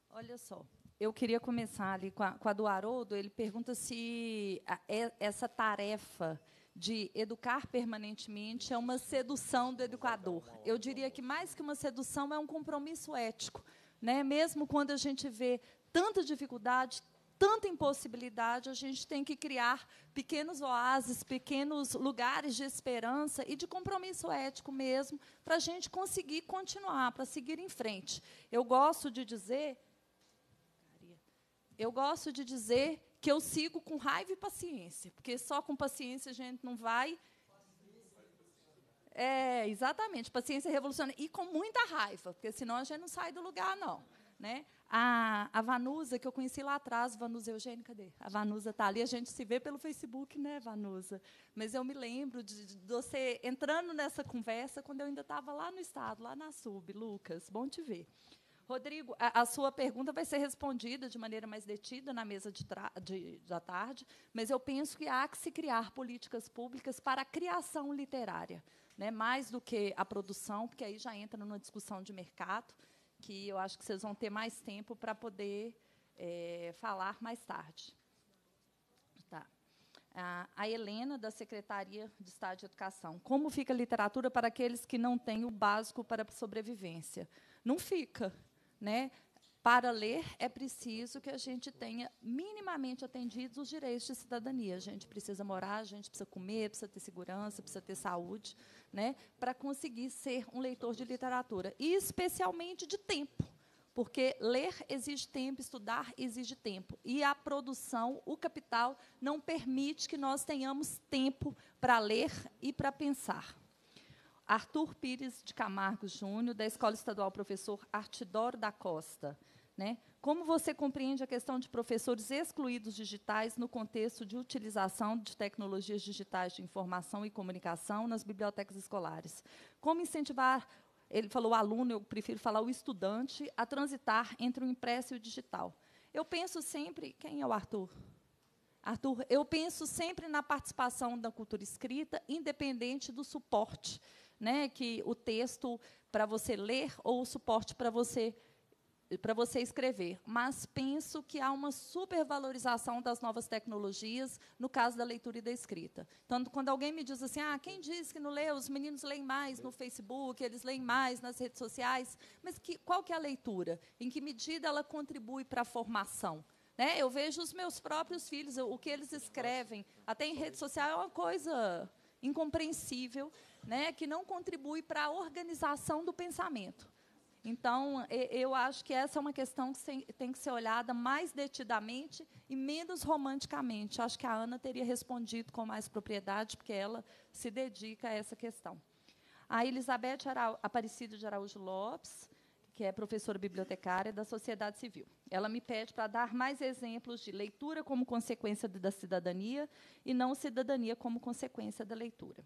[SPEAKER 18] Olha só, eu queria começar ali com a, com a do Haroldo. Ele pergunta se a, essa tarefa de educar permanentemente é uma sedução do educador. Eu diria que mais que uma sedução é um compromisso ético, né? Mesmo quando a gente vê tanta dificuldade, tanta impossibilidade, a gente tem que criar pequenos oásis, pequenos lugares de esperança e de compromisso ético mesmo, para a gente conseguir continuar, para seguir em frente. Eu gosto de dizer. Eu gosto de dizer que eu sigo com raiva e paciência, porque só com paciência a gente não vai. É, exatamente, paciência revolucionária. E com muita raiva, porque senão a gente não sai do lugar, não. Né? A, a Vanusa, que eu conheci lá atrás, Vanusa Eugênia, cadê? A Vanusa está ali, a gente se vê pelo Facebook, né, Vanusa? Mas eu me lembro de, de você entrando nessa conversa quando eu ainda estava lá no Estado, lá na SUB. Lucas, bom te ver. Rodrigo, a, a, sua pergunta vai ser respondida de maneira mais detida na mesa de de, da tarde, mas eu penso que há que se criar políticas públicas para a criação literária, né, mais do que a produção, porque aí já entra numa discussão de mercado, que eu acho que vocês vão ter mais tempo para poder é, falar mais tarde. Tá. A Helena, da Secretaria de Estado de Educação. Como fica a literatura para aqueles que não têm o básico para sobrevivência? Não fica né? Para ler, é preciso que a gente tenha minimamente atendido os direitos de cidadania. A gente precisa morar, a gente precisa comer, precisa ter segurança, precisa ter saúde, né? para conseguir ser um leitor de literatura, e especialmente de tempo porque ler exige tempo, estudar exige tempo. E a produção, o capital, não permite que nós tenhamos tempo para ler e para pensar. Arthur Pires de Camargo Júnior, da Escola Estadual Professor Artidoro da Costa. Né? Como você compreende a questão de professores excluídos digitais no contexto de utilização de tecnologias digitais de informação e comunicação nas bibliotecas escolares? Como incentivar, ele falou aluno, eu prefiro falar o estudante, a transitar entre o impresso e o digital? Eu penso sempre. Quem é o Arthur? Arthur, eu penso sempre na participação da cultura escrita, independente do suporte né, que o texto para você ler ou o suporte para você para você escrever, mas penso que há uma supervalorização das novas tecnologias no caso da leitura e da escrita. Então, quando alguém me diz assim, ah, quem diz que não lê? Os meninos leem mais no Facebook, eles leem mais nas redes sociais, mas que, qual que é a leitura? Em que medida ela contribui para a formação? Né? Eu vejo os meus próprios filhos, o que eles escrevem, até em rede social é uma coisa incompreensível, né, que não contribui para a organização do pensamento. Então, eu acho que essa é uma questão que tem que ser olhada mais detidamente e menos romanticamente. Acho que a Ana teria respondido com mais propriedade, porque ela se dedica a essa questão. A Elizabeth Aparecida de Araújo Lopes, que é professora bibliotecária da sociedade civil. Ela me pede para dar mais exemplos de leitura como consequência da cidadania e não cidadania como consequência da leitura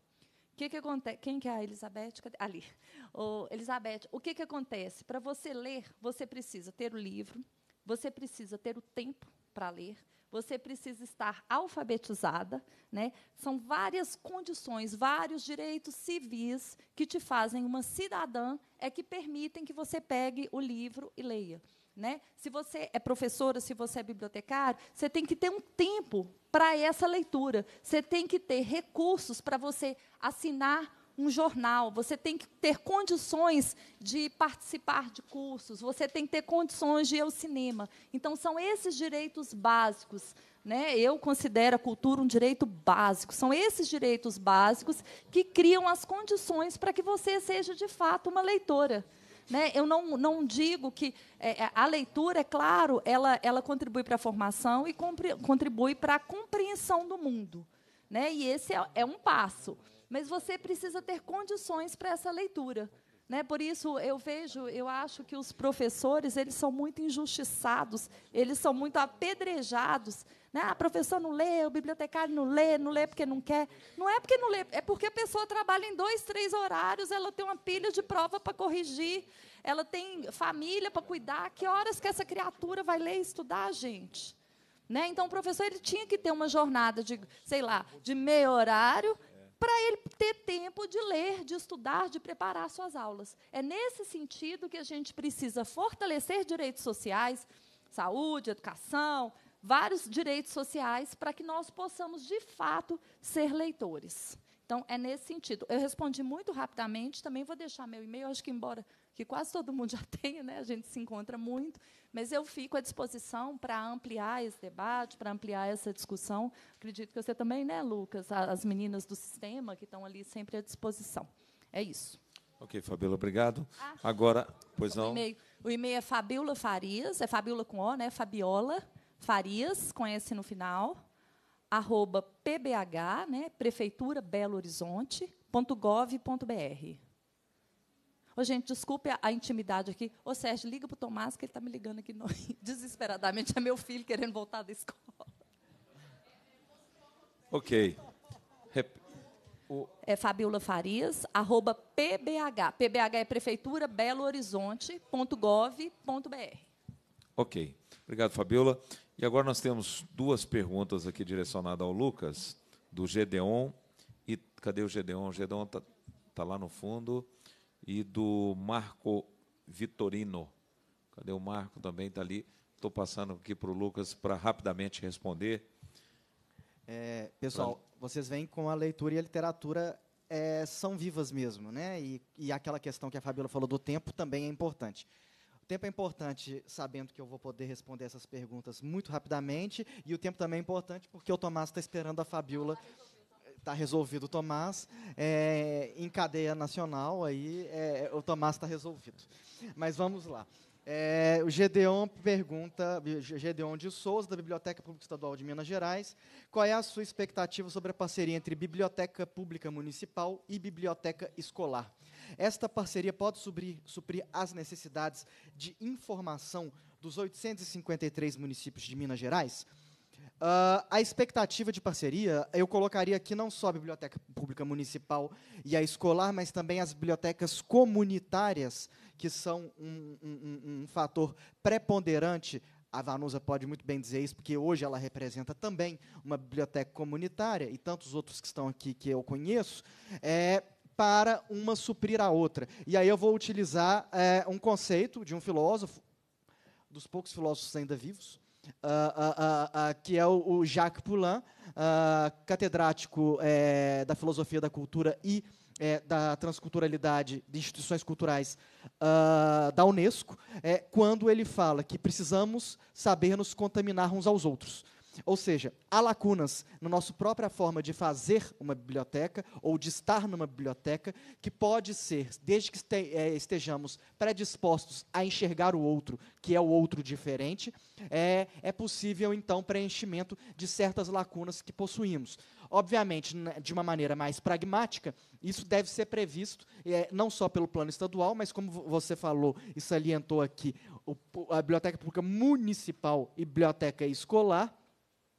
[SPEAKER 18] que, que acontece? Quem que é a Elizabeth? Ali. Oh, Elizabeth, o que, que acontece? Para você ler, você precisa ter o livro, você precisa ter o tempo para ler, você precisa estar alfabetizada, né? São várias condições, vários direitos civis que te fazem uma cidadã, é que permitem que você pegue o livro e leia. Né? Se você é professora, se você é bibliotecário, você tem que ter um tempo para essa leitura. Você tem que ter recursos para você assinar um jornal, você tem que ter condições de participar de cursos, você tem que ter condições de ir ao cinema. Então, são esses direitos básicos. Né? Eu considero a cultura um direito básico. São esses direitos básicos que criam as condições para que você seja, de fato, uma leitora. Né? Eu não, não digo que é, é, a leitura, é claro, ela, ela contribui para a formação e contribui para a compreensão do mundo. Né? E esse é, é um passo. Mas você precisa ter condições para essa leitura. Né? Por isso eu vejo, eu acho que os professores eles são muito injustiçados, eles são muito apedrejados né? a ah, professora não lê, o bibliotecário não lê, não lê porque não quer. Não é porque não lê, é porque a pessoa trabalha em dois, três horários, ela tem uma pilha de prova para corrigir, ela tem família para cuidar. Que horas que essa criatura vai ler e estudar, gente? Né? Então, o professor ele tinha que ter uma jornada de, sei lá, de meio horário para ele ter tempo de ler, de estudar, de preparar suas aulas. É nesse sentido que a gente precisa fortalecer direitos sociais, saúde, educação, vários direitos sociais para que nós possamos, de fato, ser leitores. Então, é nesse sentido. Eu respondi muito rapidamente, também vou deixar meu e-mail, acho que embora que quase todo mundo já tenha, né, a gente se encontra muito, mas eu fico à disposição para ampliar esse debate, para ampliar essa discussão. Acredito que você também, né, Lucas, as meninas do sistema que estão ali sempre à disposição. É isso.
[SPEAKER 2] Ok, Fabíola, obrigado. Ah, Agora, pois não.
[SPEAKER 18] O e-mail, é Fabiola Farias, é Fabiola com O, né? Fabiola Farias, conhece no final, arroba pbh, né, prefeitura Belo Horizonte, ponto gov, ponto br. Ô, gente, desculpe a, a intimidade aqui. Ô, Sérgio, liga para o Tomás, que ele está me ligando aqui no... desesperadamente. É meu filho querendo voltar da escola.
[SPEAKER 2] Ok. Rep... O...
[SPEAKER 18] É Fabiola Farias, arroba PBH. PBH é Prefeitura Belo Horizonte, ponto gov, ponto br.
[SPEAKER 2] Ok. Obrigado, Fabiola. E agora nós temos duas perguntas aqui direcionadas ao Lucas, do Gedeon. E cadê o Gedeon? O Gedeon está tá lá no fundo. E do Marco Vitorino. Cadê o Marco também? Está ali. Estou passando aqui para o Lucas para rapidamente responder.
[SPEAKER 13] É, pessoal, pra... vocês vêm com a leitura e a literatura é, são vivas mesmo, né? E, e aquela questão que a Fabiola falou do tempo também é importante tempo é importante, sabendo que eu vou poder responder essas perguntas muito rapidamente, e o tempo também é importante porque o Tomás está esperando a Fabiola. Está resolvido o Tomás. É, em cadeia nacional, aí é, o Tomás está resolvido. Mas vamos lá. É, o Gedeon pergunta, Gedeon de Souza, da Biblioteca Pública Estadual de Minas Gerais, qual é a sua expectativa sobre a parceria entre Biblioteca Pública Municipal e Biblioteca Escolar? Esta parceria pode suprir, suprir as necessidades de informação dos 853 municípios de Minas Gerais? Uh, a expectativa de parceria, eu colocaria aqui não só a Biblioteca Pública Municipal e a escolar, mas também as bibliotecas comunitárias, que são um, um, um fator preponderante a Vanusa pode muito bem dizer isso, porque hoje ela representa também uma biblioteca comunitária e tantos outros que estão aqui que eu conheço, é, para uma suprir a outra. E aí eu vou utilizar é, um conceito de um filósofo, dos poucos filósofos ainda vivos, Uh, uh, uh, que é o, o Jacques Poulain, catedrático é, da filosofia da cultura e é, da transculturalidade de instituições culturais da Unesco, é, quando ele fala que precisamos saber nos contaminar uns aos outros. Ou seja, há lacunas na nossa própria forma de fazer uma biblioteca ou de estar numa biblioteca que pode ser, desde que eh, estejamos predispostos a enxergar o outro, que é o outro diferente, é, é possível então preenchimento de certas lacunas que possuímos. Obviamente, de uma maneira mais pragmática, isso deve ser previsto é, não só pelo plano estadual, mas como você falou e salientou aqui, o, a biblioteca pública municipal e biblioteca escolar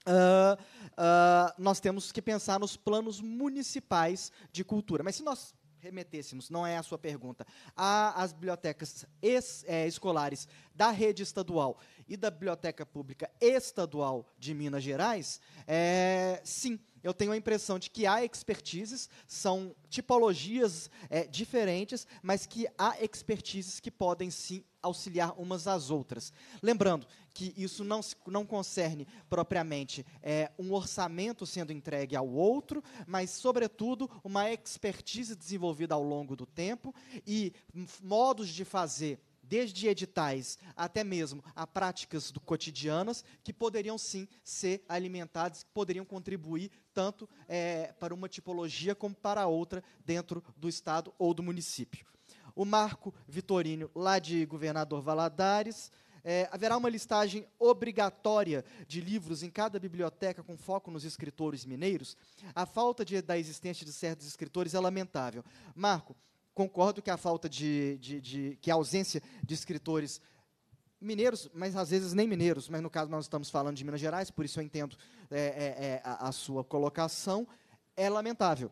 [SPEAKER 13] Uh, uh, nós temos que pensar nos planos municipais de cultura. Mas se nós remetêssemos, não é a sua pergunta, às bibliotecas es, é, escolares da rede estadual e da Biblioteca Pública Estadual de Minas Gerais, é, sim, eu tenho a impressão de que há expertises, são tipologias é, diferentes, mas que há expertises que podem sim auxiliar umas às outras. Lembrando que isso não, se, não concerne propriamente é, um orçamento sendo entregue ao outro, mas, sobretudo, uma expertise desenvolvida ao longo do tempo e modos de fazer desde editais até mesmo a práticas do cotidianas, que poderiam sim ser alimentadas, que poderiam contribuir tanto é, para uma tipologia como para outra dentro do Estado ou do município. O Marco Vitorino, lá de Governador Valadares, é, haverá uma listagem obrigatória de livros em cada biblioteca com foco nos escritores mineiros. A falta de, da existência de certos escritores é lamentável. Marco, concordo que a falta de, de, de, que a ausência de escritores mineiros, mas às vezes nem mineiros, mas no caso nós estamos falando de Minas Gerais, por isso eu entendo é, é, é a, a, sua colocação, é lamentável.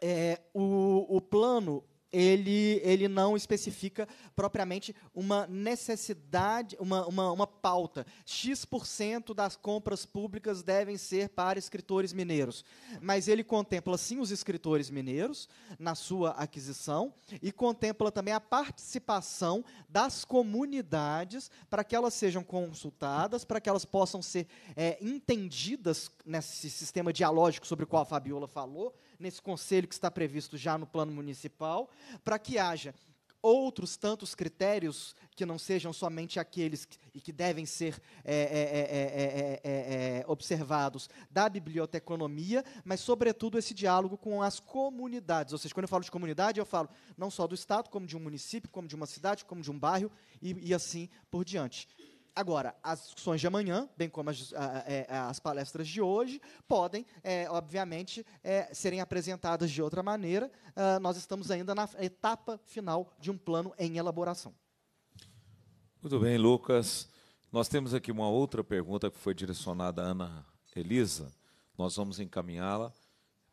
[SPEAKER 13] É, o, o plano ele, ele não especifica propriamente uma necessidade, uma, uma, uma pauta. X% das compras públicas devem ser para escritores mineiros. Mas ele contempla, sim, os escritores mineiros na sua aquisição e contempla também a participação das comunidades para que elas sejam consultadas, para que elas possam ser é, entendidas nesse sistema dialógico sobre o qual a Fabiola falou, nesse conselho que está previsto já no plano municipal, para que haja outros tantos critérios que não sejam somente aqueles que, e que devem ser é é é, é, é, é, observados da biblioteconomia, mas, sobretudo, esse diálogo com as comunidades. Ou seja, quando eu falo de comunidade, eu falo não só do Estado, como de um município, como de uma cidade, como de um bairro e, e assim por diante. Agora, as discussões de amanhã, bem como as, é, as palestras de hoje, podem, é, obviamente, é, serem apresentadas de outra maneira. Uh, nós estamos ainda na etapa final de um plano em elaboração.
[SPEAKER 2] Muito bem, Lucas. Nós temos aqui uma outra pergunta que foi direcionada à Ana Elisa. Nós vamos encaminhá-la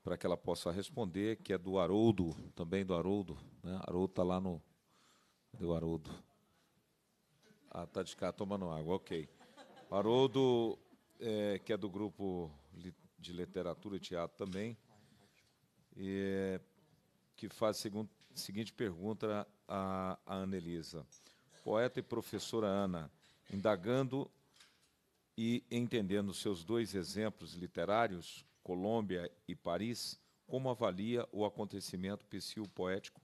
[SPEAKER 2] para que ela possa responder, que é do Haroldo, também do Haroldo. Né? Haroldo está lá no. Do Haroldo. Ah, tá de cá tomando água, ok. Haroldo, é, que é do grupo de literatura e teatro também, e, que faz a seguinte pergunta à, à Ana Elisa. Poeta e professora Ana, indagando e entendendo seus dois exemplos literários, Colômbia e Paris, como avalia o acontecimento psil poético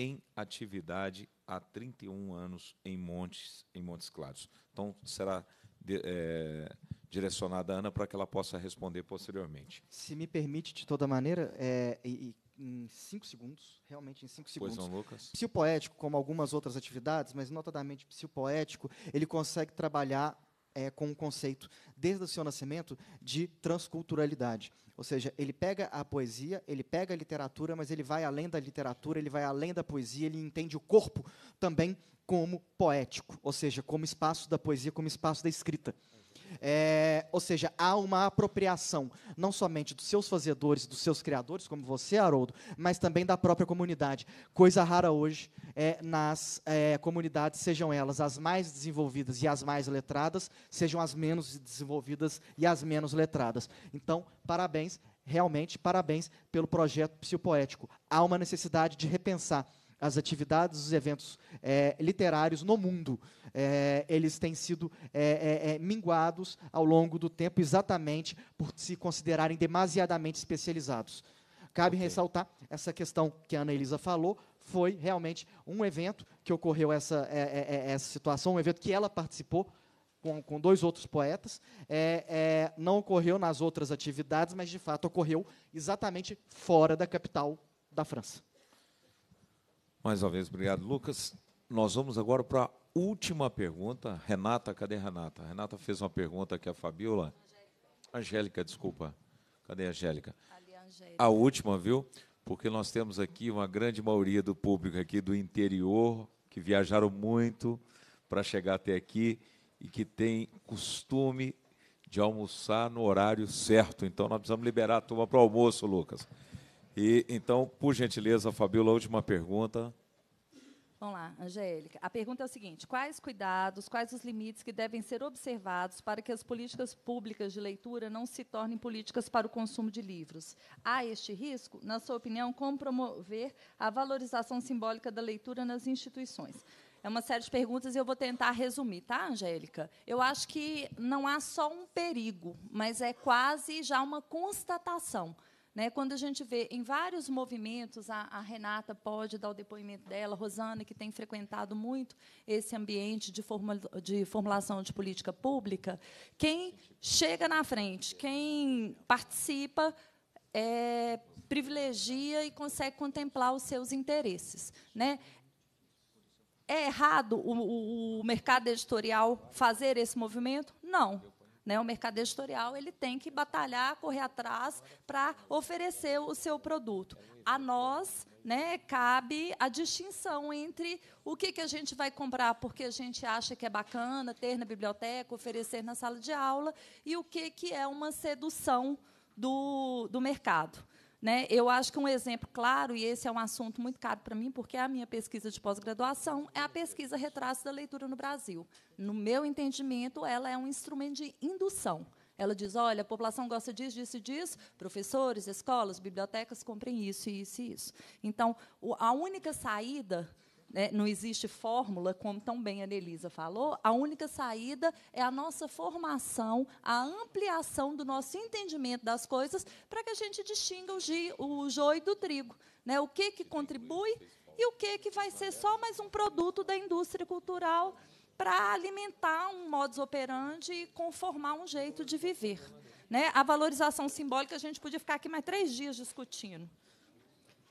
[SPEAKER 2] em atividade há 31 anos em Montes, em Montes Claros. Então, será de, é, direcionada a Ana para que ela possa responder posteriormente.
[SPEAKER 13] Se me permite, de toda maneira, é, e, em cinco segundos, realmente em cinco segundos. Pois não, Lucas. como algumas outras atividades, mas notadamente psicopoético, ele consegue trabalhar é, com o conceito, desde o seu nascimento, de transculturalidade. Ou seja, ele pega a poesia, ele pega a literatura, mas ele vai além da literatura, ele vai além da poesia, ele entende o corpo também como poético, ou seja, como espaço da poesia, como espaço da escrita. É, ou seja, há uma apropriação, não somente dos seus fazedores, dos seus criadores, como você, Haroldo, mas também da própria comunidade. Coisa rara hoje é, nas é, comunidades, sejam elas as mais desenvolvidas e as mais letradas, sejam as menos desenvolvidas e as menos letradas. Então, parabéns, realmente, parabéns pelo projeto psicopoético. Há uma necessidade de repensar as atividades, os eventos é, literários no mundo, é, eles têm sido é, é, é, minguados ao longo do tempo, exatamente por se considerarem demasiadamente especializados. Cabe okay. ressaltar essa questão que a Ana Elisa falou, foi realmente um evento que ocorreu essa, é, essa situação, um evento que ela participou, com, com, dois outros poetas, é, é, não ocorreu nas outras atividades, mas de fato ocorreu exatamente fora da capital da França.
[SPEAKER 2] Mais uma vez, obrigado, Lucas. Nós vamos agora para a última pergunta. Renata, cadê Renata? Renata fez uma pergunta aqui a Fabiola. Angélica, desculpa. Cadê a Angélica? Ali, Angélica? A última, viu? Porque nós temos aqui uma grande maioria do público aqui do interior que viajaram muito para chegar até aqui e que tem costume de almoçar no horário certo. Então nós precisamos liberar a turma para o almoço, Lucas. E então, por gentileza, Fabiola, a última pergunta.
[SPEAKER 18] Vamos lá, Angélica. A pergunta é o seguinte: quais cuidados, quais os limites que devem ser observados para que as políticas públicas de leitura não se tornem políticas para o consumo de livros? Há este risco? Na sua opinião, como promover a valorização simbólica da leitura nas instituições? É uma série de perguntas e eu vou tentar resumir, tá, Angélica? Eu acho que não há só um perigo, mas é quase já uma constatação. Né? Quando a gente vê em vários movimentos, a, a Renata pode dar o depoimento dela, Rosana, que tem frequentado muito esse ambiente de, de formulação de política pública, quem chega na frente, quem participa, é, privilegia e consegue contemplar os seus interesses. Né? É errado o, o, o mercado editorial fazer esse movimento? Não. Né? O mercado editorial ele tem que batalhar, correr atrás para oferecer o seu produto. A nós né, cabe a distinção entre o que, que a gente vai comprar porque a gente acha que é bacana ter na biblioteca, oferecer na sala de aula, e o que, que é uma sedução do, do mercado. Né? Eu acho que um exemplo claro, e esse é um assunto muito caro para mim, porque a minha pesquisa de pós-graduação é a pesquisa Retraso da leitura no Brasil. No meu entendimento, ela é um instrumento de indução. Ela diz: olha, a população gosta disso, disso e disso, professores, escolas, bibliotecas comprem isso, isso e isso. Então, a única saída né? Não existe fórmula, como tão bem a Nelisa falou. A única saída é a nossa formação, a ampliação do nosso entendimento das coisas para que a gente distinga o, gi, o joio do trigo. Né? O que, que contribui e o que, que vai ser só mais um produto da indústria cultural para alimentar um modus operandi e conformar um jeito de viver. Né? A valorização simbólica, a gente podia ficar aqui mais três dias discutindo.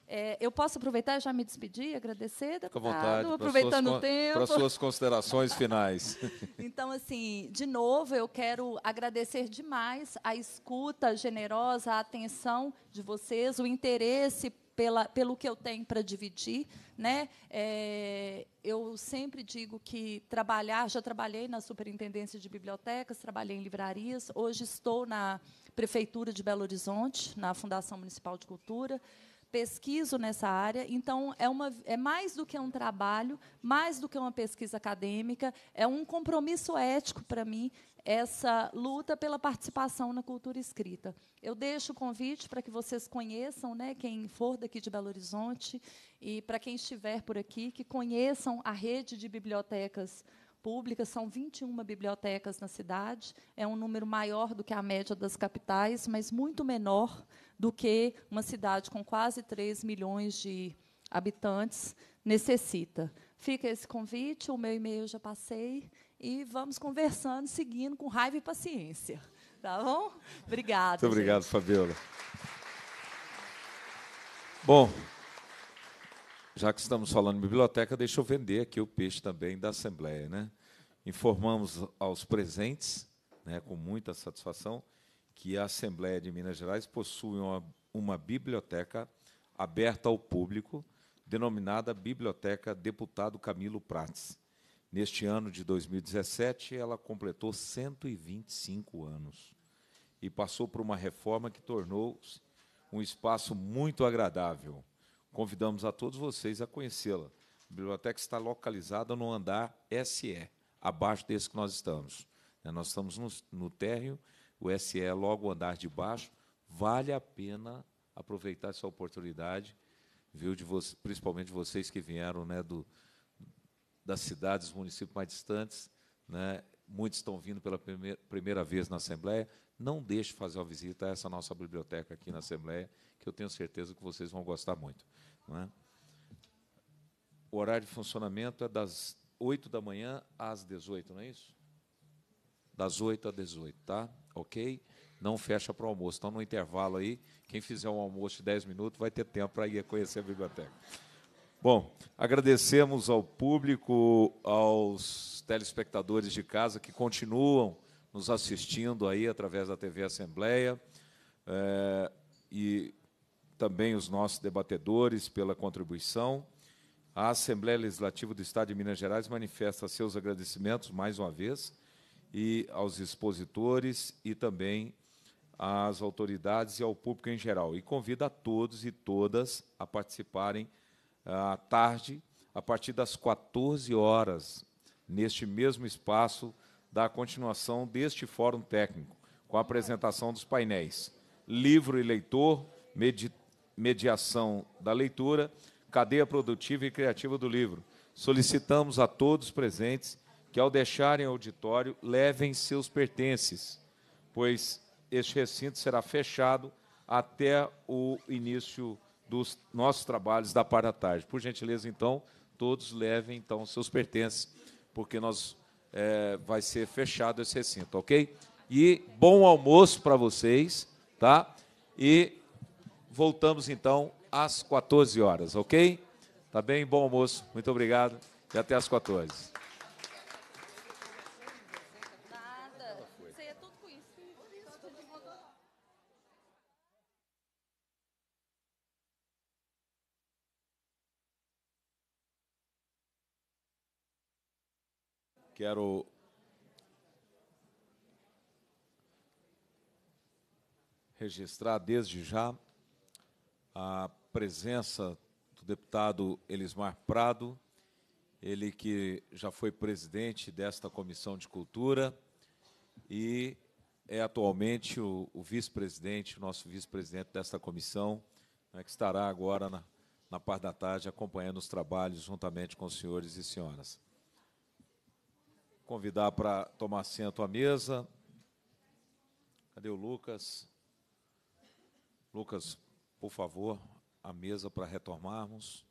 [SPEAKER 18] É, eu posso aproveitar e já me despedir, agradecer, deputado, Fica à vontade, aproveitando suas, o tempo. Para suas
[SPEAKER 2] considerações finais.
[SPEAKER 18] então, assim, de novo, eu quero agradecer demais a escuta generosa, a atenção de vocês, o interesse pela, pelo que eu tenho para dividir. Né? É, eu sempre digo que trabalhar, já trabalhei na Superintendência de Bibliotecas, trabalhei em livrarias, hoje estou na Prefeitura de Belo Horizonte, na Fundação Municipal de Cultura pesquiso nessa área, então é, uma, é mais do que um trabalho, mais do que uma pesquisa acadêmica, é um compromisso ético para mim essa luta pela participação na cultura escrita. Eu deixo o convite para que vocês conheçam, né, quem for daqui de Belo Horizonte e para quem estiver por aqui, que conheçam a rede de bibliotecas públicas, são 21 bibliotecas na cidade, é um número maior do que a média das capitais, mas muito menor do que uma cidade com quase 3 milhões de habitantes necessita. Fica esse convite, o meu e-mail já passei e vamos conversando, seguindo com raiva e paciência. Tá bom? Obrigado. Muito
[SPEAKER 2] obrigado, gente. Fabiola. Bom, já que estamos falando em biblioteca, deixa eu vender aqui o peixe também da Assembleia. Né? Informamos aos presentes, né, com muita satisfação, que a Assembleia de Minas Gerais possui uma, uma biblioteca aberta ao público, denominada Biblioteca Deputado Camilo Prates. Neste ano de 2017, ela completou 125 anos e passou por uma reforma que tornou um espaço muito agradável. Convidamos a todos vocês a conhecê-la. A biblioteca está localizada no andar SE, abaixo desse que nós estamos. Né? Nós estamos no, no térreo o SE logo andar de baixo, vale a pena aproveitar essa oportunidade, viu, de principalmente vocês que vieram né, do, das cidades, municípios mais distantes, né, muitos estão vindo pela primeira, primeira vez na Assembleia, não deixe de fazer uma visita a essa nossa biblioteca aqui na Assembleia, que eu tenho certeza que vocês vão gostar muito. É? O horário de funcionamento é das 8 da manhã às 18, não é isso? Das 8 às 18, tá? ok? Não fecha para o almoço. Então, no intervalo aí, quem fizer um almoço de 10 minutos vai ter tempo para ir conhecer a biblioteca. Bom, agradecemos ao público, aos telespectadores de casa que continuam nos assistindo aí através da TV Assembleia é, e também os nossos debatedores pela contribuição. A Assembleia Legislativa do Estado de Minas Gerais manifesta seus agradecimentos mais uma vez e aos expositores e também às autoridades e ao público em geral. E convido a todos e todas a participarem ah, à tarde, a partir das 14 horas, neste mesmo espaço, da continuação deste fórum técnico, com a apresentação dos painéis. Livro e leitor, medi mediação da leitura, cadeia produtiva e criativa do livro. Solicitamos a todos presentes que, ao deixarem o auditório, levem seus pertences, pois este recinto será fechado até o início dos nossos trabalhos da tarde. Por gentileza, então, todos levem então seus pertences, porque nós é, vai ser fechado esse recinto, ok? E bom almoço para vocês, tá? E voltamos então às 14 horas, ok? Tá bem? Bom almoço, muito obrigado e até às 14. Quero registrar desde já a presença do deputado Elismar Prado, ele que já foi presidente desta Comissão de Cultura e é atualmente o, o vice-presidente, o nosso vice-presidente desta comissão, né, que estará agora na, na parte da tarde acompanhando os trabalhos juntamente com os senhores e senhoras convidar para tomar assento à mesa. Cadê o Lucas? Lucas, por favor, a mesa para retomarmos.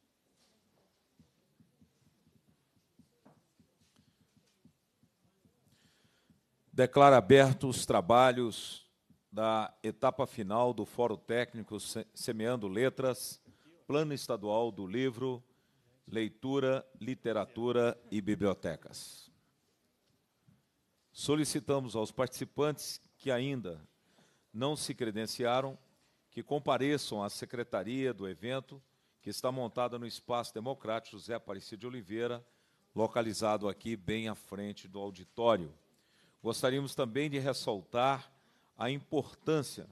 [SPEAKER 2] Declaro abertos os trabalhos da etapa final do Fórum Técnico Semeando Letras, Plano Estadual do Livro, Leitura, Literatura e Bibliotecas. Solicitamos aos participantes que ainda não se credenciaram que compareçam à secretaria do evento, que está montada no Espaço Democrático José Aparecido de Oliveira, localizado aqui bem à frente do auditório. Gostaríamos também de ressaltar a importância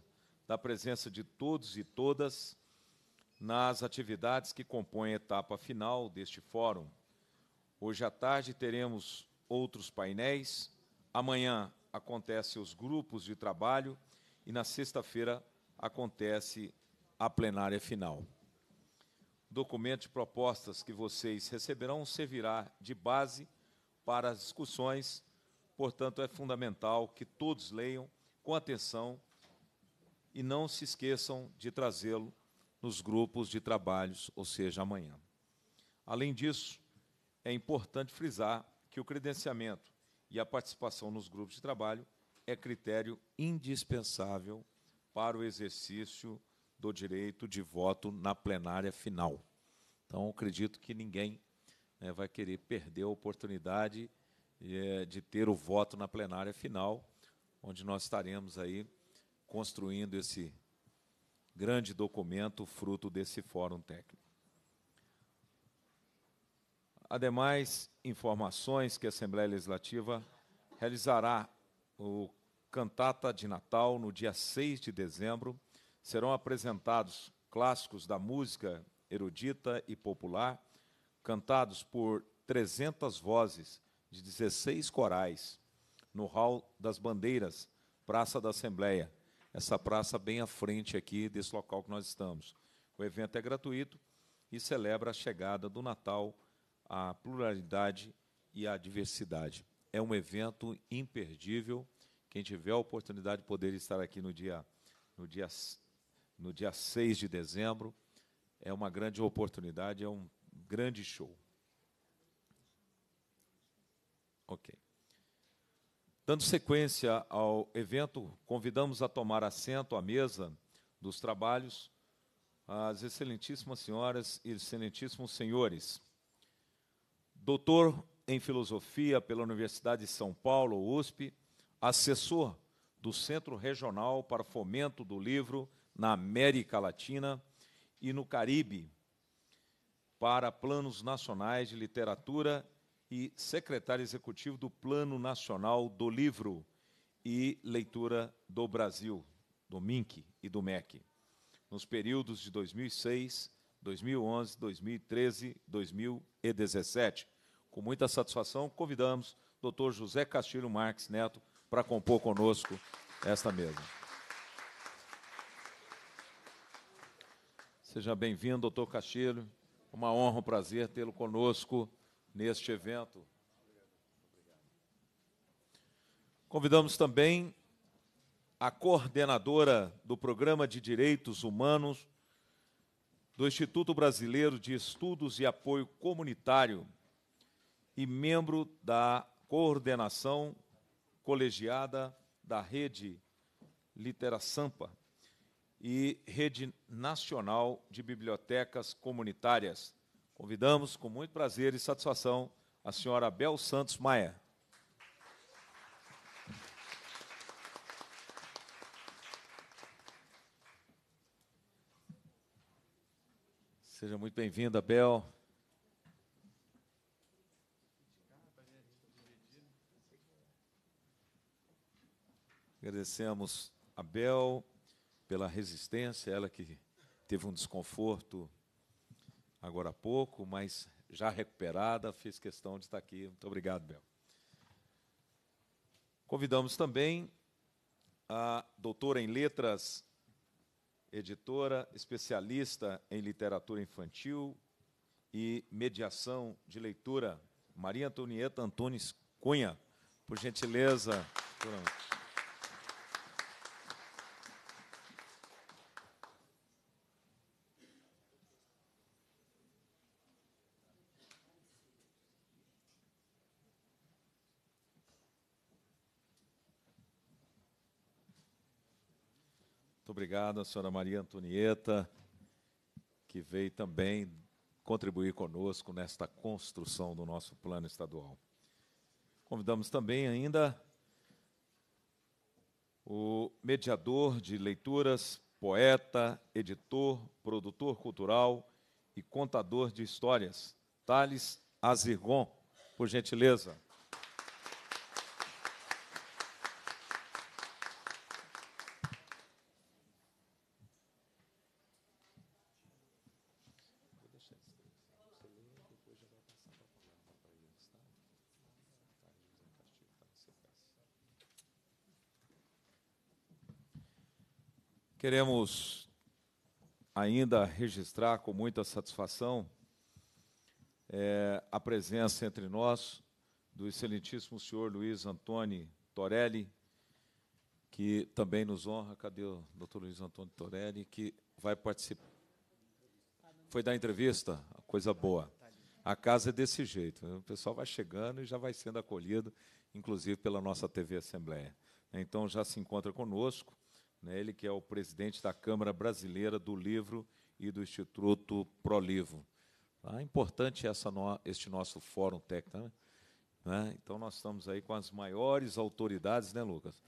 [SPEAKER 2] da presença de todos e todas nas atividades que compõem a etapa final deste fórum. Hoje à tarde teremos outros painéis Amanhã acontece os grupos de trabalho e na sexta-feira acontece a plenária final. O documento de propostas que vocês receberão servirá de base para as discussões, portanto, é fundamental que todos leiam com atenção e não se esqueçam de trazê-lo nos grupos de trabalhos, ou seja, amanhã. Além disso, é importante frisar que o credenciamento e a participação nos grupos de trabalho é critério indispensável para o exercício do direito de voto na plenária final. Então, acredito que ninguém né, vai querer perder a oportunidade eh, de ter o voto na plenária final, onde nós estaremos aí construindo esse grande documento fruto desse fórum técnico. Ademais, informações que a Assembleia Legislativa realizará o Cantata de Natal no dia 6 de dezembro. Serão apresentados clássicos da música erudita e popular, cantados por 300 vozes de 16 corais, no Hall das Bandeiras, Praça da Assembleia. Essa praça bem à frente aqui desse local que nós estamos. O evento é gratuito e celebra a chegada do Natal a pluralidade e a diversidade. É um evento imperdível. Quem tiver a oportunidade de poder estar aqui no dia, no dia, no dia 6 de dezembro, é uma grande oportunidade, é um grande show. Ok. Dando sequência ao evento, convidamos a tomar assento à mesa dos trabalhos as excelentíssimas senhoras e excelentíssimos senhores doutor em filosofia pela Universidade de São Paulo, USP, assessor do Centro Regional para Fomento do Livro na América Latina e no Caribe, para planos nacionais de literatura e secretário executivo do Plano Nacional do Livro e Leitura do Brasil, do MINC e do MEC, nos períodos de 2006, 2011, 2013, 2017 com muita satisfação, convidamos o Dr. José Castilho Marques Neto para compor conosco esta mesa. Seja bem-vindo, doutor Castilho. É uma honra, um prazer tê-lo conosco neste evento. Convidamos também a coordenadora do Programa de Direitos Humanos do Instituto Brasileiro de Estudos e Apoio Comunitário, e membro da coordenação colegiada da Rede Litera Sampa e Rede Nacional de Bibliotecas Comunitárias. Convidamos com muito prazer e satisfação a senhora Bel Santos Maia. Seja muito bem-vinda, Bel. Agradecemos a Bel pela resistência, ela que teve um desconforto agora há pouco, mas já recuperada, fez questão de estar aqui. Muito obrigado, Bel. Convidamos também a doutora em letras, editora, especialista em literatura infantil e mediação de leitura, Maria Antonieta Antunes Cunha. Por gentileza. Pronto. obrigado à senhora Maria Antonieta, que veio também contribuir conosco nesta construção do nosso plano estadual. Convidamos também ainda o mediador de leituras, poeta, editor, produtor cultural e contador de histórias, Thales Azirgon, por gentileza. Queremos ainda registrar com muita satisfação é, a presença entre nós do excelentíssimo senhor Luiz Antônio Torelli, que também nos honra. Cadê o doutor Luiz Antônio Torelli, que vai participar? Foi dar entrevista? Coisa boa. A casa é desse jeito. O pessoal vai chegando e já vai sendo acolhido, inclusive pela nossa TV Assembleia. Então já se encontra conosco né, ele que é o presidente da Câmara Brasileira do Livro e do Instituto Prolivro. Ah, tá? Importante essa no, este nosso fórum técnico. Né? né? Então, nós estamos aí com as maiores autoridades, né, Lucas?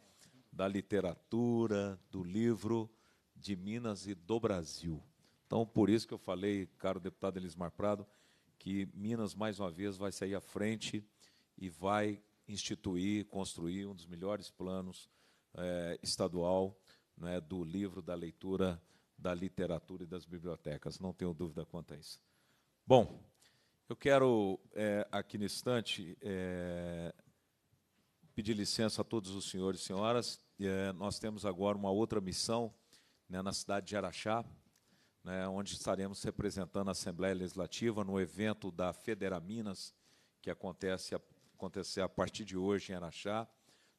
[SPEAKER 2] Da literatura, do livro, de Minas e do Brasil. Então, por isso que eu falei, caro deputado Elismar Prado, que Minas, mais uma vez, vai sair à frente e vai instituir, construir um dos melhores planos é, estadual né, do livro da leitura da literatura e das bibliotecas. Não tenho dúvida quanto a isso. Bom, eu quero, é, aqui no instante, é, pedir licença a todos os senhores e senhoras. É, nós temos agora uma outra missão né, na cidade de Araxá, né, onde estaremos representando a Assembleia Legislativa no evento da Federa Minas, que acontece a, acontecer a partir de hoje em Araxá,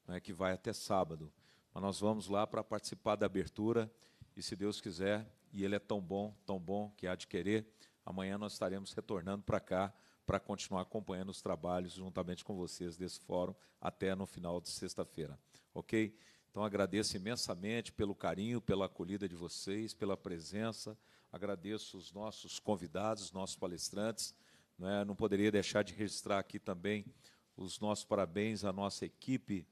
[SPEAKER 2] né, que vai até sábado mas nós vamos lá para participar da abertura e, se Deus quiser, e Ele é tão bom, tão bom que há de querer, amanhã nós estaremos retornando para cá para continuar acompanhando os trabalhos juntamente com vocês desse fórum até no final de sexta-feira, ok? Então agradeço imensamente pelo carinho, pela acolhida de vocês, pela presença. Agradeço os nossos convidados, nossos palestrantes. É? Não poderia deixar de registrar aqui também os nossos parabéns à nossa equipe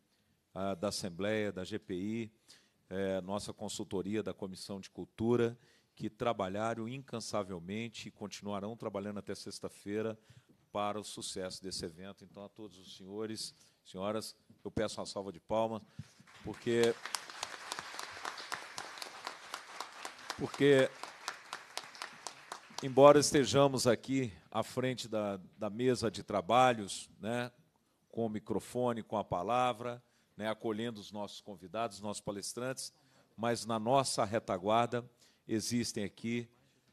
[SPEAKER 2] da Assembleia, da GPI, é, nossa consultoria da Comissão de Cultura, que trabalharam incansavelmente e continuarão trabalhando até sexta-feira para o sucesso desse evento. Então, a todos os senhores, senhoras, eu peço uma salva de palmas, porque. Porque embora estejamos aqui à frente da, da mesa de trabalhos, né, com o microfone, com a palavra, né, acolhendo os nossos convidados, os nossos palestrantes, mas na nossa retaguarda existem aqui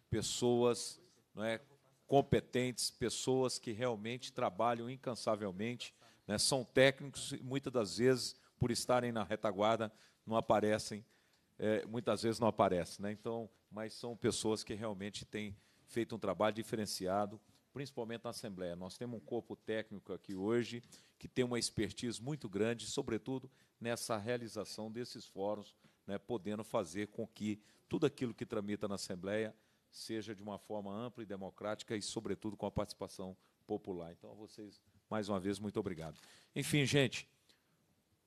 [SPEAKER 2] pessoas né, competentes, pessoas que realmente trabalham incansavelmente, né, são técnicos e muitas das vezes, por estarem na retaguarda, não aparecem, é, muitas vezes não aparecem. Né, então, mas são pessoas que realmente têm feito um trabalho diferenciado principalmente na Assembleia. Nós temos um corpo técnico aqui hoje que tem uma expertise muito grande, sobretudo nessa realização desses fóruns, né, podendo fazer com que tudo aquilo que tramita na Assembleia seja de uma forma ampla e democrática e, sobretudo, com a participação popular. Então, a vocês, mais uma vez, muito obrigado. Enfim, gente,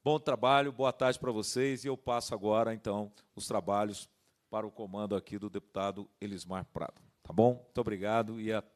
[SPEAKER 2] bom trabalho, boa tarde para vocês e eu passo agora, então, os trabalhos para o comando aqui do deputado Elismar Prado. Tá bom? Muito obrigado e até.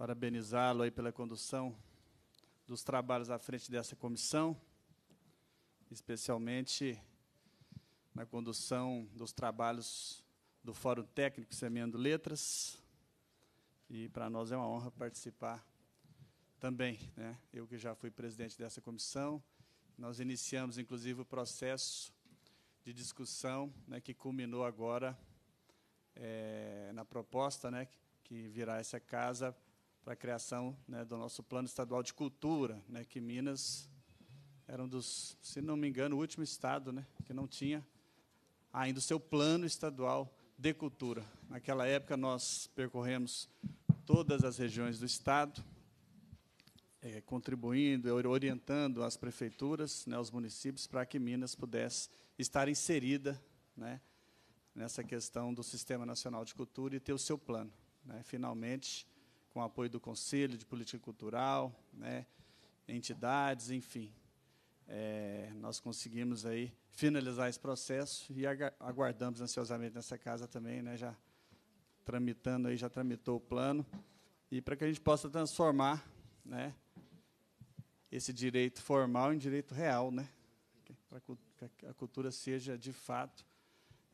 [SPEAKER 22] parabenizá-lo aí pela condução dos trabalhos à frente dessa comissão, especialmente na condução dos trabalhos do Fórum Técnico Semendo Letras. E para nós é uma honra participar também. Né? Eu que já fui presidente dessa comissão, nós iniciamos, inclusive, o processo de discussão né, que culminou agora é, na proposta né, que virá essa casa para a criação né, do nosso plano estadual de cultura, né, que Minas era um dos, se não me engano, o último estado né, que não tinha ainda o seu plano estadual de cultura. Naquela época, nós percorremos todas as regiões do estado, é, contribuindo, é, orientando as prefeituras, né, os municípios, para que Minas pudesse estar inserida né, nessa questão do Sistema Nacional de Cultura e ter o seu plano. Né. Finalmente, com o apoio do Conselho de Política Cultural, né, entidades, enfim. É, nós conseguimos aí finalizar esse processo e aguardamos ansiosamente nessa casa também, né, já tramitando aí, já tramitou o plano, e para que a gente possa transformar né, esse direito formal em direito real, né, para que é a cultura seja, de fato,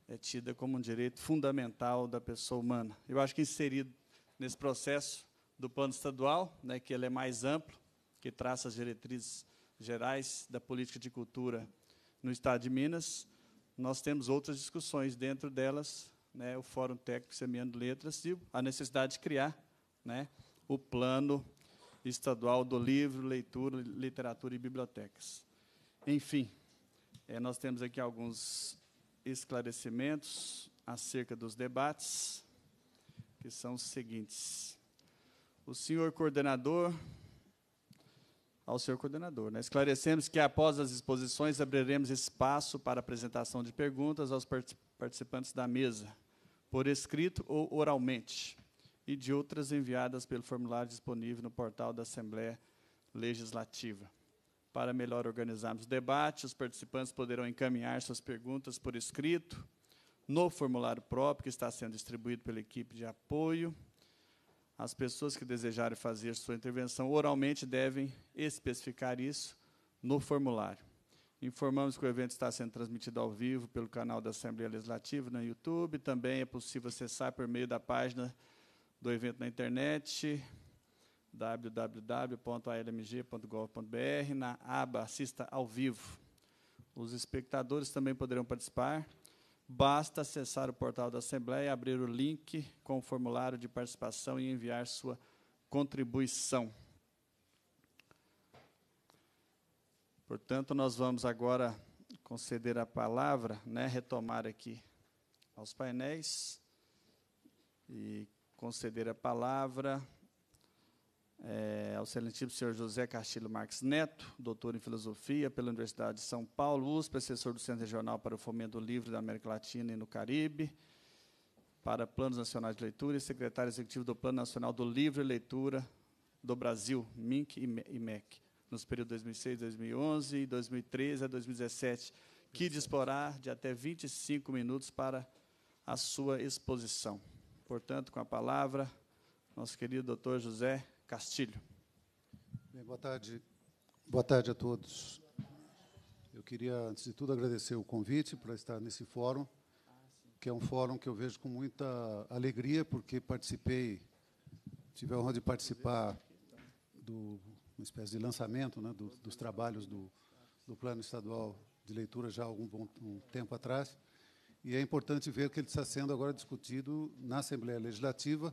[SPEAKER 22] é, tida como um direito fundamental da pessoa humana. Eu acho que inserido nesse processo do plano estadual, né, que ele é mais amplo, que traça as diretrizes gerais da política de cultura no Estado de Minas. Nós temos outras discussões dentro delas, né, o Fórum Técnico Semeando Letras e a necessidade de criar né, o plano estadual do livro, leitura, literatura e bibliotecas. Enfim, é, nós temos aqui alguns esclarecimentos acerca dos debates que são os seguintes. O senhor coordenador, ao ah, senhor coordenador, né? esclarecemos que após as exposições abriremos espaço para apresentação de perguntas aos participantes da mesa, por escrito ou oralmente, e de outras enviadas pelo formulário disponível no portal da Assembleia Legislativa. Para melhor organizarmos o debate, os participantes poderão encaminhar suas perguntas por escrito no formulário próprio, que está sendo distribuído pela equipe de apoio. As pessoas que desejarem fazer sua intervenção oralmente devem especificar isso no formulário. Informamos que o evento está sendo transmitido ao vivo pelo canal da Assembleia Legislativa no YouTube. Também é possível acessar por meio da página do evento na internet www.almg.gov.br na aba Assista ao Vivo. Os espectadores também poderão participar Basta acessar o portal da Assembleia, abrir o link com o formulário de participação e enviar sua contribuição. Portanto, nós vamos agora conceder a palavra, né, retomar aqui aos painéis e conceder a palavra é, ao excelentíssimo senhor José Castilho Marques Neto, doutor em filosofia pela Universidade de São Paulo, USP, assessor do Centro Regional para o Fomento Livre da América Latina e no Caribe, para Planos Nacionais de Leitura e secretário executivo do Plano Nacional do Livre Leitura do Brasil, MINC e MEC, nos períodos 2006, 2011 e 2013 a 2017, que disporá de até 25 minutos para a sua exposição. Portanto, com a palavra, nosso querido doutor José Castilho. Bem, boa
[SPEAKER 23] tarde. Boa tarde a todos. Eu queria, antes de tudo, agradecer o convite para estar nesse fórum, que é um fórum que eu vejo com muita alegria, porque participei, tive a honra de participar de uma espécie de lançamento né, do, dos trabalhos do, do Plano Estadual de Leitura já há algum bom, um tempo atrás, e é importante ver que ele está sendo agora discutido na Assembleia Legislativa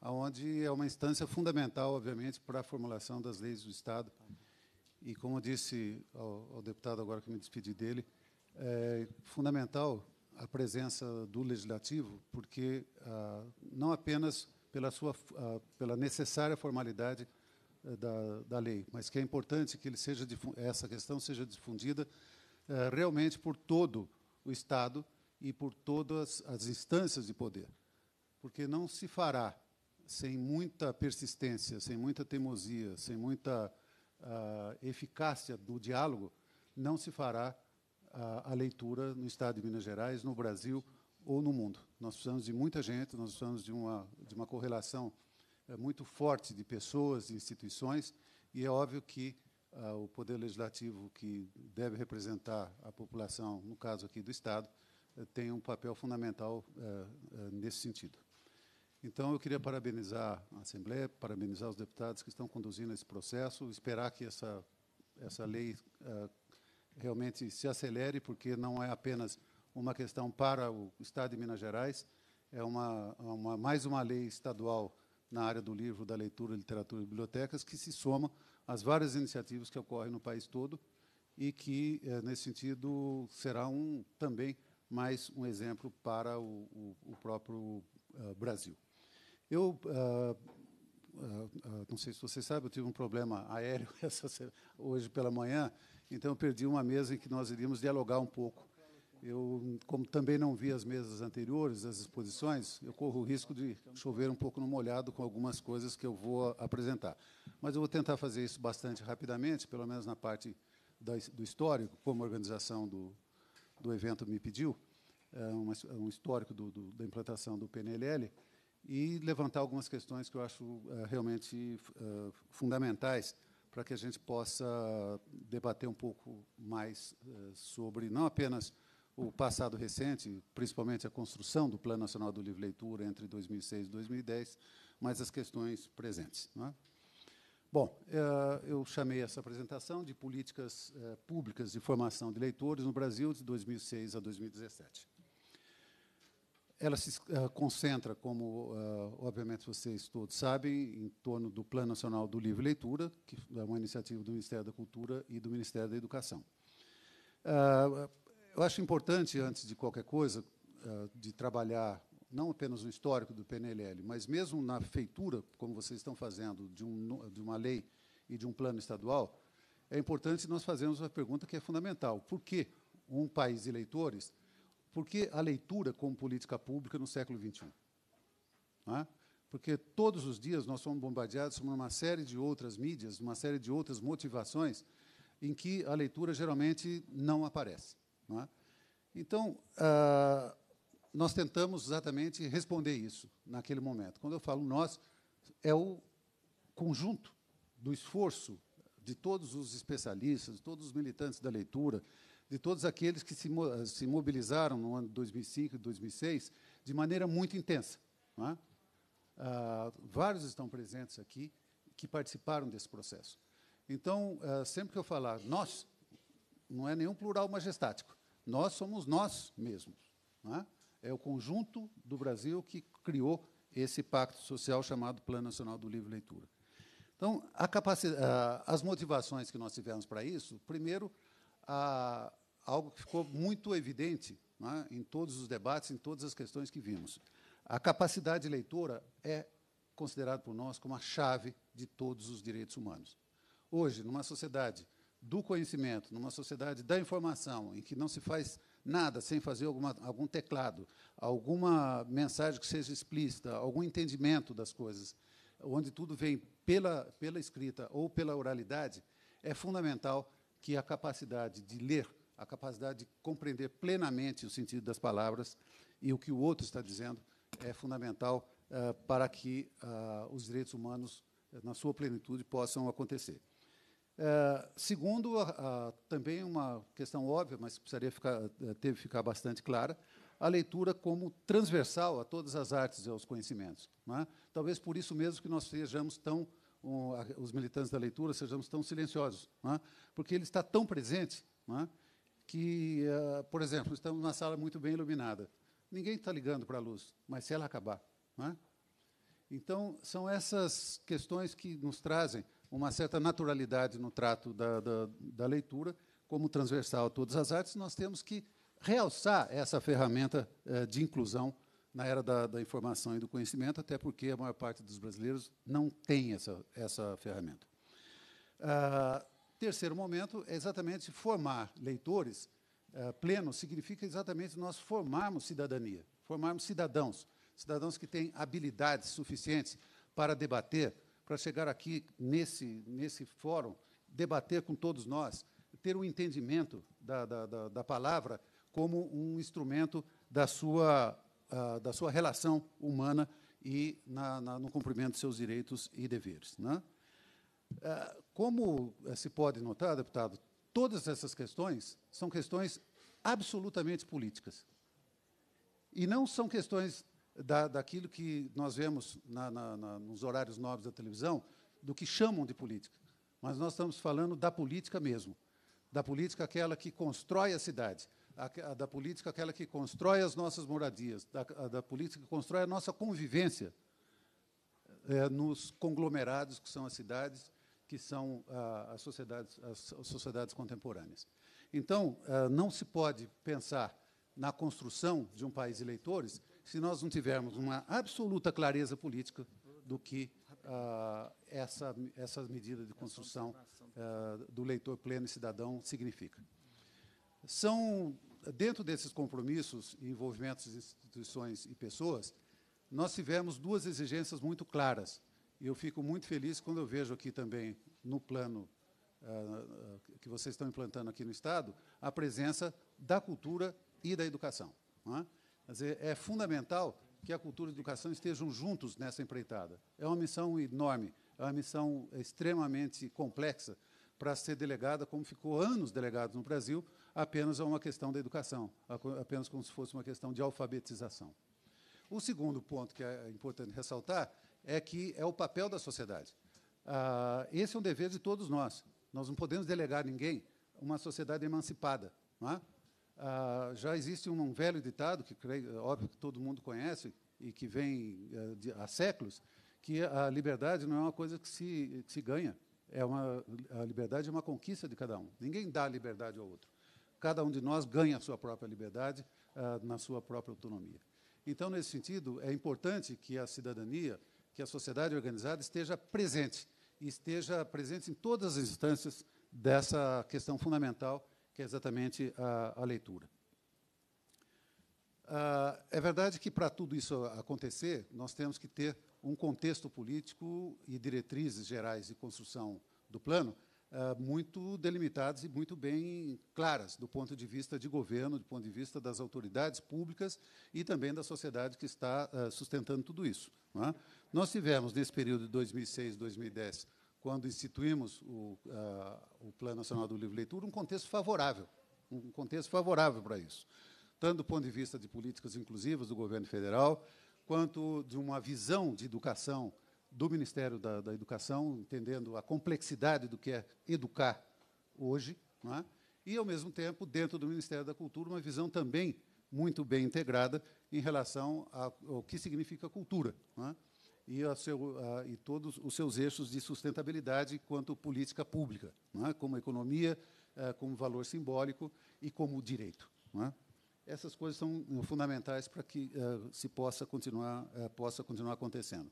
[SPEAKER 23] aonde é uma instância fundamental, obviamente, para a formulação das leis do Estado. E como disse ao, ao deputado agora que me despedi dele, é fundamental a presença do legislativo, porque ah, não apenas pela sua ah, pela necessária formalidade eh, da, da lei, mas que é importante que ele seja essa questão seja difundida eh, realmente por todo o Estado e por todas as instâncias de poder, porque não se fará sem muita persistência, sem muita teimosia, sem muita uh, eficácia do diálogo, não se fará a, ah, a leitura no Estado de Minas Gerais, no Brasil ou no mundo. Nós precisamos de muita gente, nós precisamos de uma, de uma correlação eh, muito forte de pessoas, de instituições, e é óbvio que ah, o Poder Legislativo, que deve representar a população, no caso aqui do Estado, eh, tem um papel fundamental eh, nesse sentido. Então, eu queria parabenizar a Assembleia, parabenizar os deputados que estão conduzindo esse processo, esperar que essa, essa lei uh, realmente se acelere, porque não é apenas uma questão para o Estado de Minas Gerais, é uma, uma, mais uma lei estadual na área do livro, da leitura, literatura e bibliotecas, que se soma às várias iniciativas que ocorrem no país todo e que, eh, nesse sentido, será um também mais um exemplo para o, o, o próprio uh, Brasil. Eu ah, ah, ah, não sei se você sabe, eu tive um problema aéreo essa, hoje pela manhã, então eu perdi uma mesa em que nós iríamos dialogar um pouco. Eu, como também não vi as mesas anteriores, as exposições, eu corro o risco de chover um pouco no molhado com algumas coisas que eu vou apresentar. Mas eu vou tentar fazer isso bastante rapidamente, pelo menos na parte do histórico, como a organização do, do evento me pediu, é é um, histórico do, do, da implantação do PNLL e levantar algumas questões que eu acho eh, realmente eh, fundamentais para que a gente possa debater um pouco mais eh, sobre não apenas o passado recente, principalmente a construção do Plano Nacional do Livre Leitura entre 2006 e 2010, mas as questões presentes. É? Bom, eu chamei essa apresentação de Políticas Públicas de Formação de Leitores no Brasil de 2006 a 2017. Ela se uh, concentra, como uh, obviamente vocês todos sabem, em torno do Plano Nacional do Livro e Leitura, que é uma iniciativa do Ministério da Cultura e do Ministério da Educação. Uh, eu acho importante, antes de qualquer coisa, de trabalhar não apenas no histórico do PNLL, mas mesmo na feitura, como vocês estão fazendo, de, um, de uma lei e de um plano estadual, é importante nós fazermos uma pergunta que é fundamental. Por que um país de leitores por que a leitura como política pública no século XXI? É? Porque todos os dias nós somos bombardeados por uma série de outras mídias, uma série de outras motivações, em que a leitura geralmente não aparece. Não é? Então, ah, nós tentamos exatamente responder isso naquele momento. Quando eu falo nós, é o conjunto do esforço de todos os especialistas, de todos os militantes da leitura, de todos aqueles que se, se mobilizaram no ano 2005 e 2006 de maneira muito intensa. É? Ah, vários estão presentes aqui que participaram desse processo. Então, ah, sempre que eu falar nós, não é nenhum plural majestático, nós somos nós mesmos. É? é o conjunto do Brasil que criou esse pacto social chamado Plano Nacional do Livre Leitura. Então, a, ah, as motivações que nós tivemos para isso, primeiro, a, algo que ficou muito evidente né, em todos os debates, em todas as questões que vimos. A capacidade leitora é considerada por nós como a chave de todos os direitos humanos. Hoje, numa sociedade do conhecimento, numa sociedade da informação, em que não se faz nada sem fazer alguma, algum teclado, alguma mensagem que seja explícita, algum entendimento das coisas, onde tudo vem pela, pela escrita ou pela oralidade, é fundamental que a capacidade de ler a capacidade de compreender plenamente o sentido das palavras e o que o outro está dizendo é fundamental uh, para que uh, os direitos humanos, eh, na sua plenitude, possam acontecer. Uh, segundo, também uma questão óbvia, mas precisaria ficar, teve que ficar bastante clara, a leitura como transversal a todas as artes e aos conhecimentos. É? Talvez por isso mesmo que nós sejamos tão, um, os militantes da leitura, sejamos tão silenciosos, é? porque ele está tão presente é? que, uh, por exemplo, estamos numa sala muito bem iluminada. Ninguém está ligando para a luz, mas se ela acabar, não é? Então, são essas questões que nos trazem uma certa naturalidade no trato da, da, da, leitura, como transversal a todas as artes, nós temos que realçar essa ferramenta eh, de inclusão na era da, da, informação e do conhecimento, até porque a maior parte dos brasileiros não tem essa, essa ferramenta. Ah, Terceiro momento é exatamente formar leitores eh, plenos, significa exatamente nós formarmos cidadania, formarmos cidadãos, cidadãos que têm habilidades suficientes para debater, para chegar aqui nesse, nesse fórum, debater com todos nós, ter um entendimento da, da, da, da palavra como um instrumento da sua, uh, da sua relação humana e na, na, no cumprimento de seus direitos e deveres. Né? É, como é, se pode notar, deputado, todas essas questões são questões absolutamente políticas. E não são questões da, daquilo que nós vemos na, na, na, nos horários nobres da televisão, do que chamam de política. Mas nós estamos falando da política mesmo, da política aquela que constrói a cidade, a, a, da política aquela que constrói as nossas moradias, da, a, da política que constrói a nossa convivência é, nos conglomerados que são as cidades que são ah, as, sociedades, as, as, sociedades contemporâneas. Então, ah, não se pode pensar na construção de um país de eleitores se nós não tivermos uma absoluta clareza política do que ah, essa, essa medida de construção ah, do leitor pleno e cidadão significa. São, dentro desses compromissos e envolvimentos de instituições e pessoas, nós tivemos duas exigências muito claras e eu fico muito feliz quando eu vejo aqui também, no plano uh, que vocês estão implantando aqui no Estado, a presença da cultura e da educação. É? Quer dizer, é fundamental que a cultura e a educação estejam juntos nessa empreitada. É uma missão enorme, é uma missão extremamente complexa para ser delegada, como ficou anos delegados no Brasil, apenas a uma questão da educação, apenas como se fosse uma questão de alfabetização. O segundo ponto que é importante ressaltar é que é o papel da sociedade. Ah, esse é um dever de todos nós. Nós não podemos delegar a ninguém uma sociedade emancipada. É? Ah, já existe um, velho ditado, que creio, óbvio que todo mundo conhece e que vem eh, de, há séculos, que a liberdade não é uma coisa que se, que se ganha. É uma, a liberdade é uma conquista de cada um. Ninguém dá liberdade ao outro. Cada um de nós ganha a sua própria liberdade ah, na sua própria autonomia. Então, nesse sentido, é importante que a cidadania que a sociedade organizada esteja presente, e esteja presente em todas as instâncias dessa questão fundamental, que é exatamente a, a leitura. Ah, é verdade que, para tudo isso acontecer, nós temos que ter um contexto político e diretrizes gerais de construção do plano, ah, muito delimitadas e muito bem claras do ponto de vista de governo, do ponto de vista das autoridades públicas e também da sociedade que está ah, sustentando tudo isso. É? Nós tivemos, nesse período de 2006 2010, quando instituímos o, ah, o Plano Nacional do Livre Leitura, um contexto favorável, um contexto favorável para isso, tanto do ponto de vista de políticas inclusivas do governo federal, quanto de uma visão de educação do Ministério da, da Educação, entendendo a complexidade do que é educar hoje, é? e, ao mesmo tempo, dentro do Ministério da Cultura, uma visão também muito bem integrada em relação ao que significa cultura. É? E, seu, a, e, todos os seus eixos de sustentabilidade quanto política pública, é? como economia, é, como valor simbólico e como direito. É? Essas coisas são fundamentais para que é, se possa continuar, possa continuar acontecendo.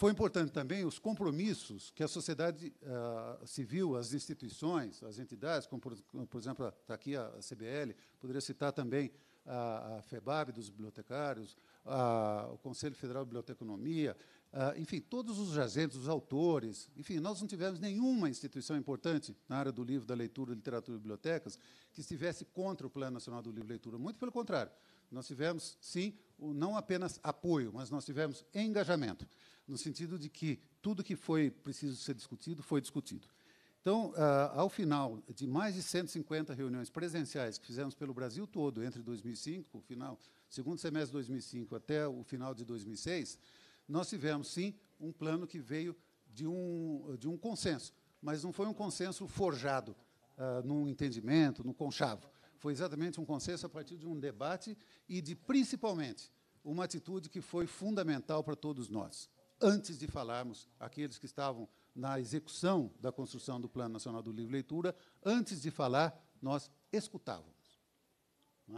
[SPEAKER 23] Foi importante também os compromissos que a sociedade eh, civil, as instituições, as entidades, como, por, por exemplo, está aqui a, a CBL, poderia citar também a, a FEBAB dos bibliotecários, a, o Conselho Federal de Biblioteconomia, enfim, todos os jazentes, os autores, enfim, nós não tivemos nenhuma instituição importante na área do livro, da leitura, literatura e bibliotecas que estivesse contra o Plano Nacional do Livro e Leitura. Muito pelo contrário, nós tivemos, sim, não apenas apoio, mas nós tivemos engajamento, no sentido de que tudo que foi preciso ser discutido foi discutido. Então, ah, ao final de mais de 150 reuniões presenciais que fizemos pelo Brasil todo entre 2005, o final, segundo semestre de 2005 até o final de 2006, nós tivemos sim um plano que veio de um de um consenso, mas não foi um consenso forjado uh, num entendimento, no conchavo. Foi exatamente um consenso a partir de um debate e de, principalmente, uma atitude que foi fundamental para todos nós. Antes de falarmos, aqueles que estavam na execução da construção do Plano Nacional do Livro Leitura, antes de falar, nós escutávamos.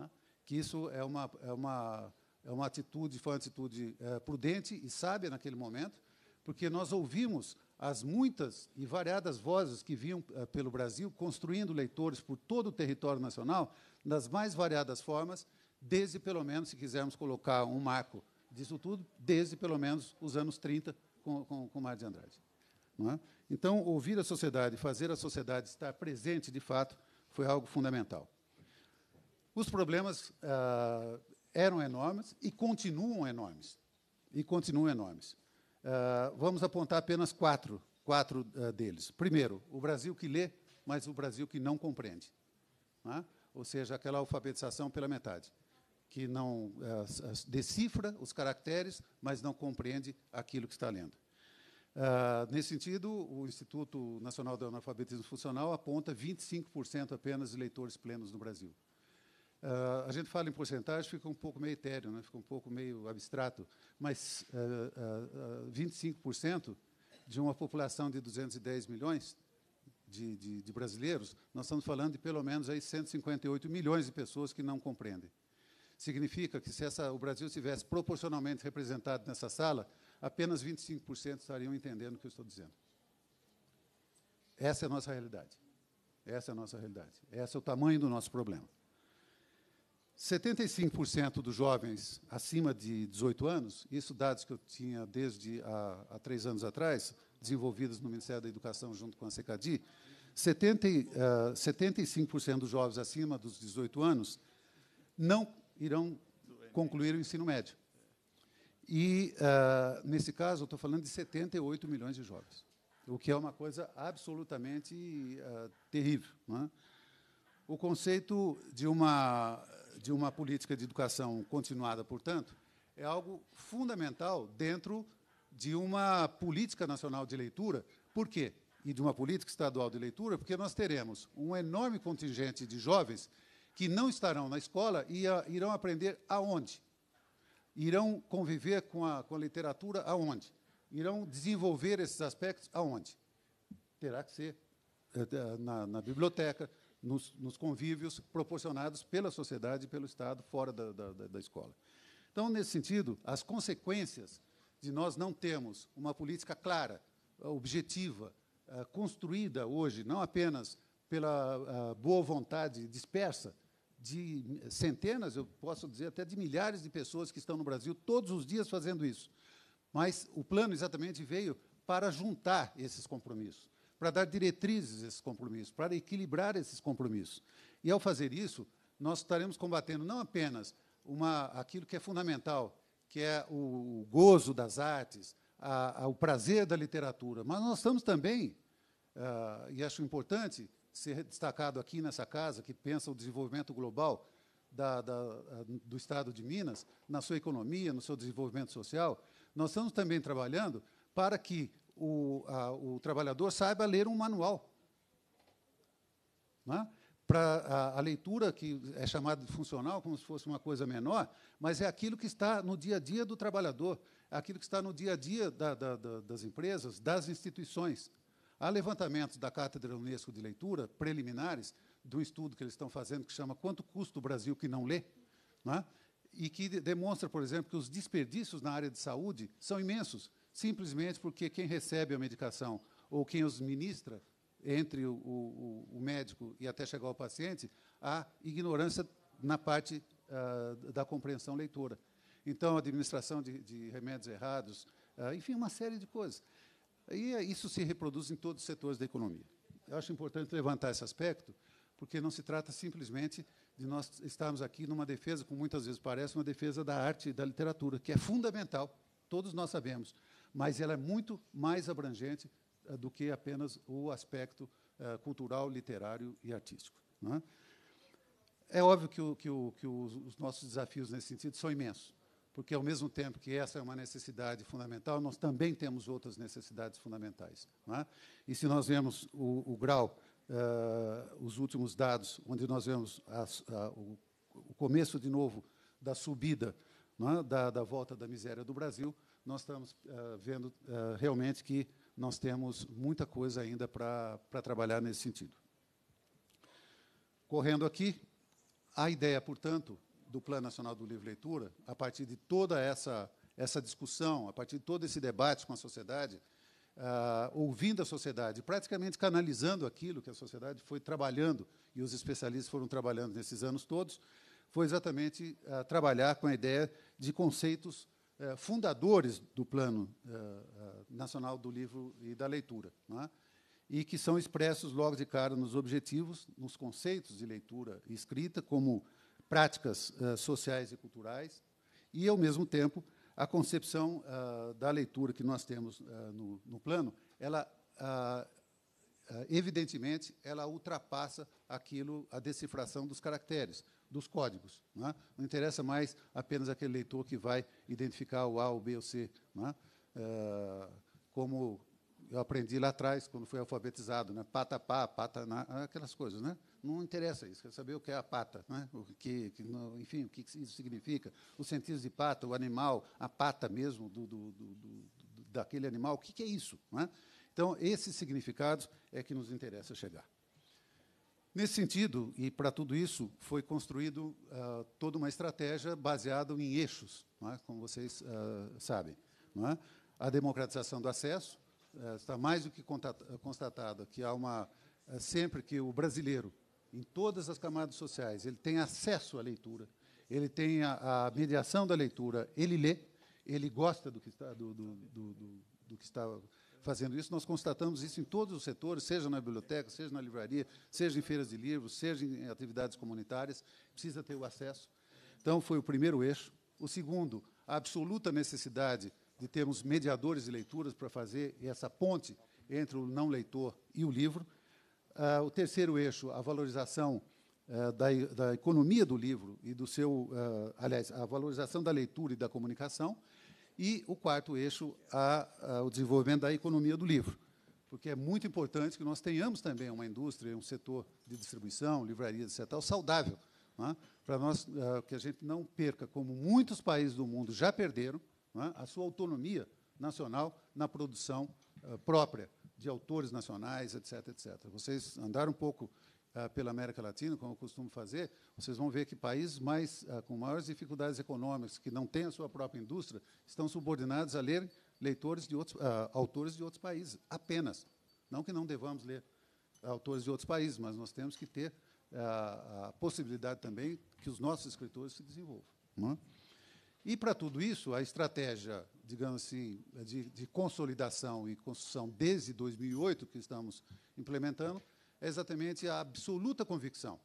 [SPEAKER 23] É? Que isso é uma, é, uma, é uma atitude, foi uma atitude é, prudente e sábia naquele momento, porque nós ouvimos as muitas e variadas vozes que vinham uh, pelo Brasil, construindo leitores por todo o território nacional, nas mais variadas formas, desde pelo menos, se quisermos colocar um marco disso tudo, desde pelo menos os anos 30 com, com, com de Andrade. É? Então, ouvir a sociedade, fazer a sociedade estar presente de fato, foi algo fundamental. Os problemas uh, eram enormes e continuam enormes. E continuam enormes. Ah, vamos apontar apenas quatro, quatro uh, deles. Primeiro, o Brasil que lê, mas o Brasil que não compreende. Né? Ou seja, aquela alfabetização pela metade, que não uh, decifra os caracteres, mas não compreende aquilo que está lendo. Uh, nesse sentido, o Instituto Nacional do Analfabetismo Funcional aponta 25% apenas de leitores plenos no Brasil. Uh, a gente fala em porcentagem, fica um pouco meio etéreo, né? fica um pouco meio abstrato, mas uh, uh, 25% de uma população de 210 milhões de, de, de, brasileiros, nós estamos falando de pelo menos aí 158 milhões de pessoas que não compreendem. Significa que se essa, o Brasil estivesse proporcionalmente representado nessa sala, apenas 25% estariam entendendo o que eu estou dizendo. Essa é a nossa realidade. Essa é a nossa realidade. Esse é o tamanho do nosso problema. 75% dos jovens acima de 18 anos, isso dados que eu tinha desde há, há três anos atrás, desenvolvidos no Ministério da Educação junto com a CECADI, 70, 75% dos jovens acima dos 18 anos não irão concluir o ensino médio. E, eh, nesse caso, eu estou falando de 78 milhões de jovens, o que é uma coisa absolutamente eh, terrível. Né? O conceito de uma de uma política de educação continuada, portanto, é algo fundamental dentro de uma política nacional de leitura. Por quê? E de uma política estadual de leitura, porque nós teremos um enorme contingente de jovens que não estarão na escola e a, irão aprender aonde? Irão conviver com a, com a literatura aonde? Irão desenvolver esses aspectos aonde? Terá que ser eh, na, na biblioteca, nos, nos convívios proporcionados pela sociedade e pelo Estado fora da, da, da escola. Então, nesse sentido, as consequências de nós não termos uma política clara, objetiva, eh, construída hoje, não apenas pela eh, boa vontade dispersa de centenas, eu posso dizer até de milhares de pessoas que estão no Brasil todos os dias fazendo isso. Mas o plano exatamente veio para juntar esses compromissos para dar diretrizes a esses compromissos, para equilibrar esses compromissos. E, ao fazer isso, nós estaremos combatendo não apenas uma, aquilo que é fundamental, que é o gozo das artes, a, a, o prazer da literatura, mas nós estamos também, uh, e acho importante ser destacado aqui nessa casa, que pensa o desenvolvimento global da, da, ah, do Estado de Minas, na sua economia, no seu desenvolvimento social, nós estamos também trabalhando para que o, a, o trabalhador saiba ler um manual. Não é? Para a, a, leitura, que é chamada de funcional, como se fosse uma coisa menor, mas é aquilo que está no dia a dia do trabalhador, é aquilo que está no dia a dia da, da, da, das empresas, das instituições. Há levantamentos da Cátedra Unesco de Leitura, preliminares, de um estudo que eles estão fazendo que chama Quanto Custa o Brasil que Não Lê? Não é? e que demonstra, por exemplo, que os desperdícios na área de saúde são imensos simplesmente porque quem recebe a medicação ou quem os ministra, entre o, o, o médico e até chegar ao paciente, há ignorância na parte uh, da compreensão leitora. Então, administração de, de remédios errados, uh, enfim, uma série de coisas. E ah, isso se reproduz em todos os setores da economia. Eu acho importante levantar esse aspecto, porque não se trata simplesmente de nós estarmos aqui numa defesa, como muitas vezes parece, uma defesa da arte e da literatura, que é fundamental, todos nós sabemos mas ela é muito mais abrangente eh, do que apenas o aspecto eh, cultural, literário e artístico. Né? É óbvio que, o, que, o, que os, nossos desafios nesse sentido são imensos, porque, ao mesmo tempo que essa é uma necessidade fundamental, nós também temos outras necessidades fundamentais. Né? E se nós vemos o, o grau, eh, os últimos dados, onde nós vemos a, o, começo, de novo, da subida né, da, da volta da miséria do Brasil, nós estamos uh, vendo uh, realmente que nós temos muita coisa ainda para trabalhar nesse sentido. Correndo aqui, a ideia, portanto, do Plano Nacional do Livre Leitura, a partir de toda essa, essa discussão, a partir de todo esse debate com a sociedade, Uh, ouvindo a sociedade, praticamente canalizando aquilo que a sociedade foi trabalhando e os especialistas foram trabalhando nesses anos todos, foi exatamente uh, trabalhar com a ideia de conceitos eh, fundadores do Plano eh, eh, Nacional do Livro e da Leitura, é? e que são expressos logo de cara nos objetivos, nos conceitos de leitura e escrita, como práticas sociais e culturais, e, ao mesmo tempo, a concepção da leitura que nós temos no, no, plano, ela ah, ah, evidentemente, ela ultrapassa aquilo, a decifração dos caracteres dos códigos. Não, é? não interessa mais apenas aquele leitor que vai identificar o A, o B, ou o C. É? É, como eu aprendi lá atrás, quando fui alfabetizado, né? pata pá, pata na, aquelas coisas. Né? Não interessa isso, quer saber o que é a pata, né? o que, que enfim, o que isso significa, os sentidos de pata, o animal, a pata mesmo do, do, do, do daquele animal, o que, que é isso? É? Então, esses significados é que nos interessa chegar. Nesse sentido, e para tudo isso, foi construído uh, toda uma estratégia baseada em eixos, é? como vocês uh, sabem. É? A democratização do acesso, uh, está mais do que constatado que há uma... Eh, sempre que o brasileiro, em todas as camadas sociais, ele tem acesso à leitura, ele tem a, a mediação da leitura, ele lê, ele gosta do que está, do, do, do, do que está fazendo isso. Nós constatamos isso em todos os setores, seja na biblioteca, seja na livraria, seja em feiras de livros, seja em atividades comunitárias. Precisa ter o acesso. Então, foi o primeiro eixo. O segundo, a absoluta necessidade de termos mediadores de leituras para fazer essa ponte entre o não leitor e o livro. Uh, o terceiro eixo, a valorização uh, da, da, economia do livro e do seu, uh, aliás, a valorização da leitura e da comunicação e o quarto eixo, a, a, o desenvolvimento da economia do livro, porque é muito importante que nós tenhamos também uma indústria, um setor de distribuição, livrarias, etc., saudável, é? para nós eh, que a gente não perca, como muitos países do mundo já perderam, é? a sua autonomia nacional na produção eh, própria de autores nacionais, etc., etc. Vocês andaram um pouco ah, pela América Latina, como eu costumo fazer, vocês vão ver que países mais, ah, com maiores dificuldades econômicas, que não têm a sua própria indústria, estão subordinados a ler leitores de outros, ah, autores de outros países, apenas. Não que não devamos ler autores de outros países, mas nós temos que ter a possibilidade também que os nossos escritores se desenvolvam. É? E, para tudo isso, a estratégia, digamos assim, de, de consolidação e construção desde 2008 que estamos implementando, é exatamente a absoluta convicção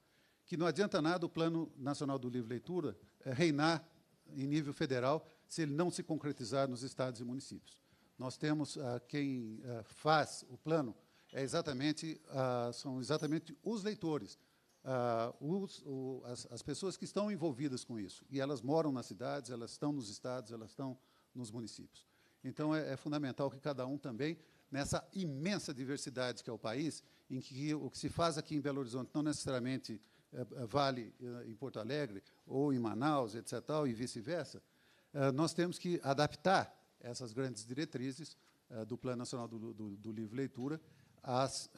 [SPEAKER 23] que não adianta nada o Plano Nacional do Livre Leitura eh, reinar em nível federal se ele não se concretizar nos estados e municípios. Nós temos ah, quem ah, faz o plano é exatamente ah, são exatamente os leitores, os, o, as, as, pessoas que estão envolvidas com isso e elas moram nas cidades, elas estão nos estados, elas estão nos municípios. Então é, é fundamental que cada um também nessa imensa diversidade que é o país em que o que se faz aqui em Belo Horizonte não necessariamente eh, eh, vale eh, em Porto Alegre ou em Manaus, etc., e vice-versa, nós temos que adaptar essas grandes diretrizes do Plano Nacional do, do, do Livre Leitura às,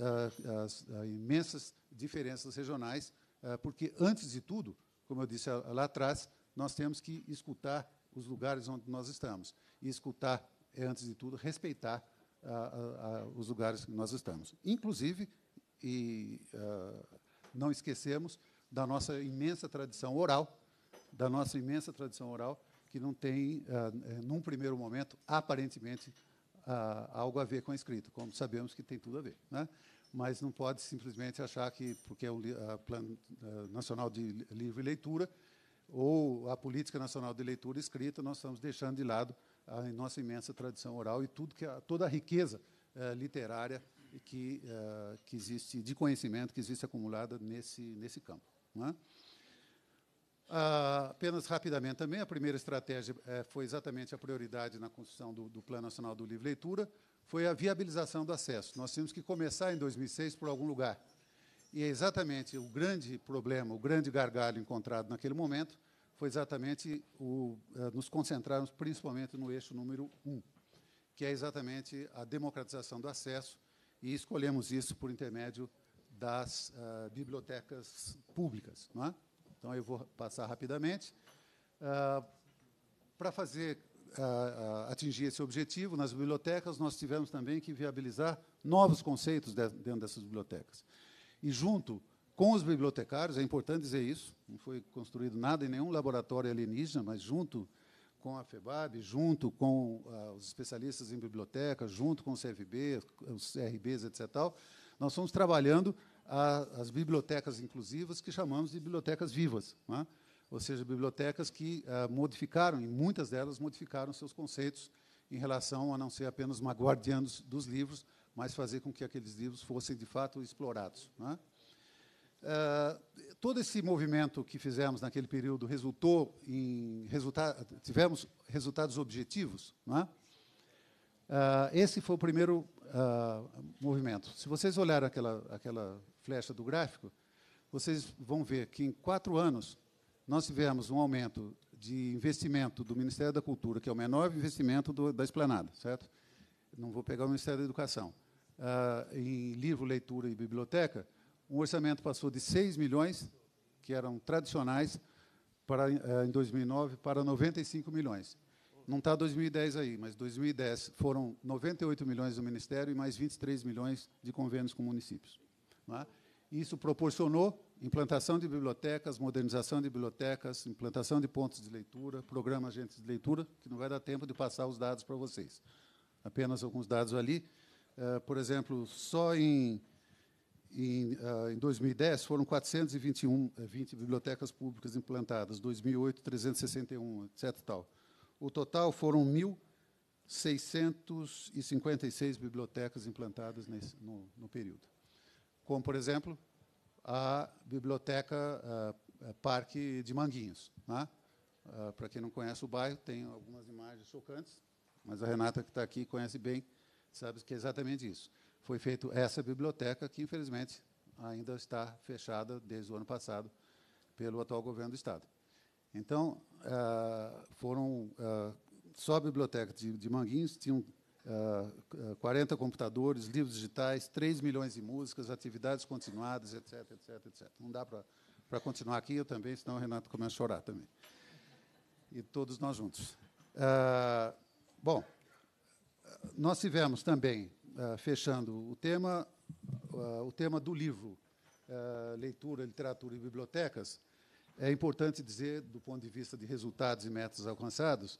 [SPEAKER 23] às, imensas diferenças regionais, porque, antes de tudo, como eu disse lá atrás, nós temos que escutar os lugares onde nós estamos. E escutar é, antes de tudo, respeitar a, ah, a, ah, a, ah, os lugares que nós estamos. Inclusive, e uh, não esquecemos da nossa imensa tradição oral, da nossa imensa tradição oral, que não tem, uh, num primeiro momento, aparentemente, uh, algo a ver com a escrita, como sabemos que tem tudo a ver. Né? Mas não pode simplesmente achar que, porque é o Plano Nacional de Livre Leitura, ou a Política Nacional de Leitura Escrita, nós estamos deixando de lado a nossa imensa tradição oral e tudo que a, toda a riqueza eh, literária que, uh, que existe, de conhecimento que existe acumulada nesse, nesse campo. É? Uh, apenas rapidamente também, a primeira estratégia uh, foi exatamente a prioridade na construção do, do Plano Nacional do Livre Leitura, foi a viabilização do acesso. Nós tínhamos que começar em 2006 por algum lugar. E é exatamente o grande problema, o grande gargalho encontrado naquele momento, foi exatamente o, eh, nos concentrarmos principalmente no eixo número um, que é exatamente a democratização do acesso e escolhemos isso por intermédio das uh, bibliotecas públicas. Não é? Então, eu vou passar rapidamente. Uh, para fazer uh, atingir esse objetivo, nas bibliotecas, nós tivemos também que viabilizar novos conceitos de, dentro dessas bibliotecas. E, junto com os bibliotecários, é importante dizer isso, não foi construído nada em nenhum laboratório alienígena, mas junto com a FEBAB, junto com ah, os especialistas em biblioteca, junto com o CFB, os CRBs, etc. Tal, nós fomos trabalhando a, as bibliotecas inclusivas, que chamamos de bibliotecas vivas, é? ou seja, bibliotecas que ah, modificaram, e muitas delas modificaram seus conceitos em relação a não ser apenas uma guardiã dos, livros, mas fazer com que aqueles livros fossem, de fato, explorados. Ah, todo esse movimento que fizemos naquele período resultou em tivemos resultados objetivos. Não é? Uh, esse foi o primeiro uh, movimento. Se vocês olharem aquela, aquela flecha do gráfico, vocês vão ver que em quatro anos nós tivemos um aumento de investimento do Ministério da Cultura, que é o menor investimento do, da Esplanada, certo? Não vou pegar o Ministério da Educação. em livro, leitura e biblioteca, o orçamento passou de 6 milhões, que eram tradicionais, para, eh, em 2009, para 95 milhões. Não está 2010 aí, mas 2010 foram 98 milhões do Ministério e mais 23 milhões de convênios com municípios. É? Isso proporcionou implantação de bibliotecas, modernização de bibliotecas, implantação de pontos de leitura, programa agentes de leitura, que não vai dar tempo de passar os dados para vocês. Apenas alguns dados ali. Eh, por exemplo, só em em, ah, em 2010, foram 421 20 eh, bibliotecas públicas implantadas, 2008, 361, etc. Tal. O total foram 1.656 bibliotecas implantadas nesse, no, no, período. Como, por exemplo, a Biblioteca ah, Parque de Manguinhos. Né? Ah, Para quem não conhece o bairro, tem algumas imagens chocantes, mas a Renata, que está aqui, conhece bem, sabe que é exatamente isso foi feita essa biblioteca, que infelizmente ainda está fechada desde o ano passado pelo atual governo do Estado. Então, eh, foram eh, só a biblioteca de, de Manguinhos, tinham 40 eh, computadores, livros digitais, 3 milhões de músicas, atividades continuadas, etc, etc, etc. Não dá para continuar aqui, eu também, senão o Renato começa a chorar também. E todos nós juntos. bom, nós tivemos também eh, fechando o tema, uh, o tema do livro, uh, leitura, literatura e bibliotecas, é importante dizer, do ponto de vista de resultados e metas alcançados,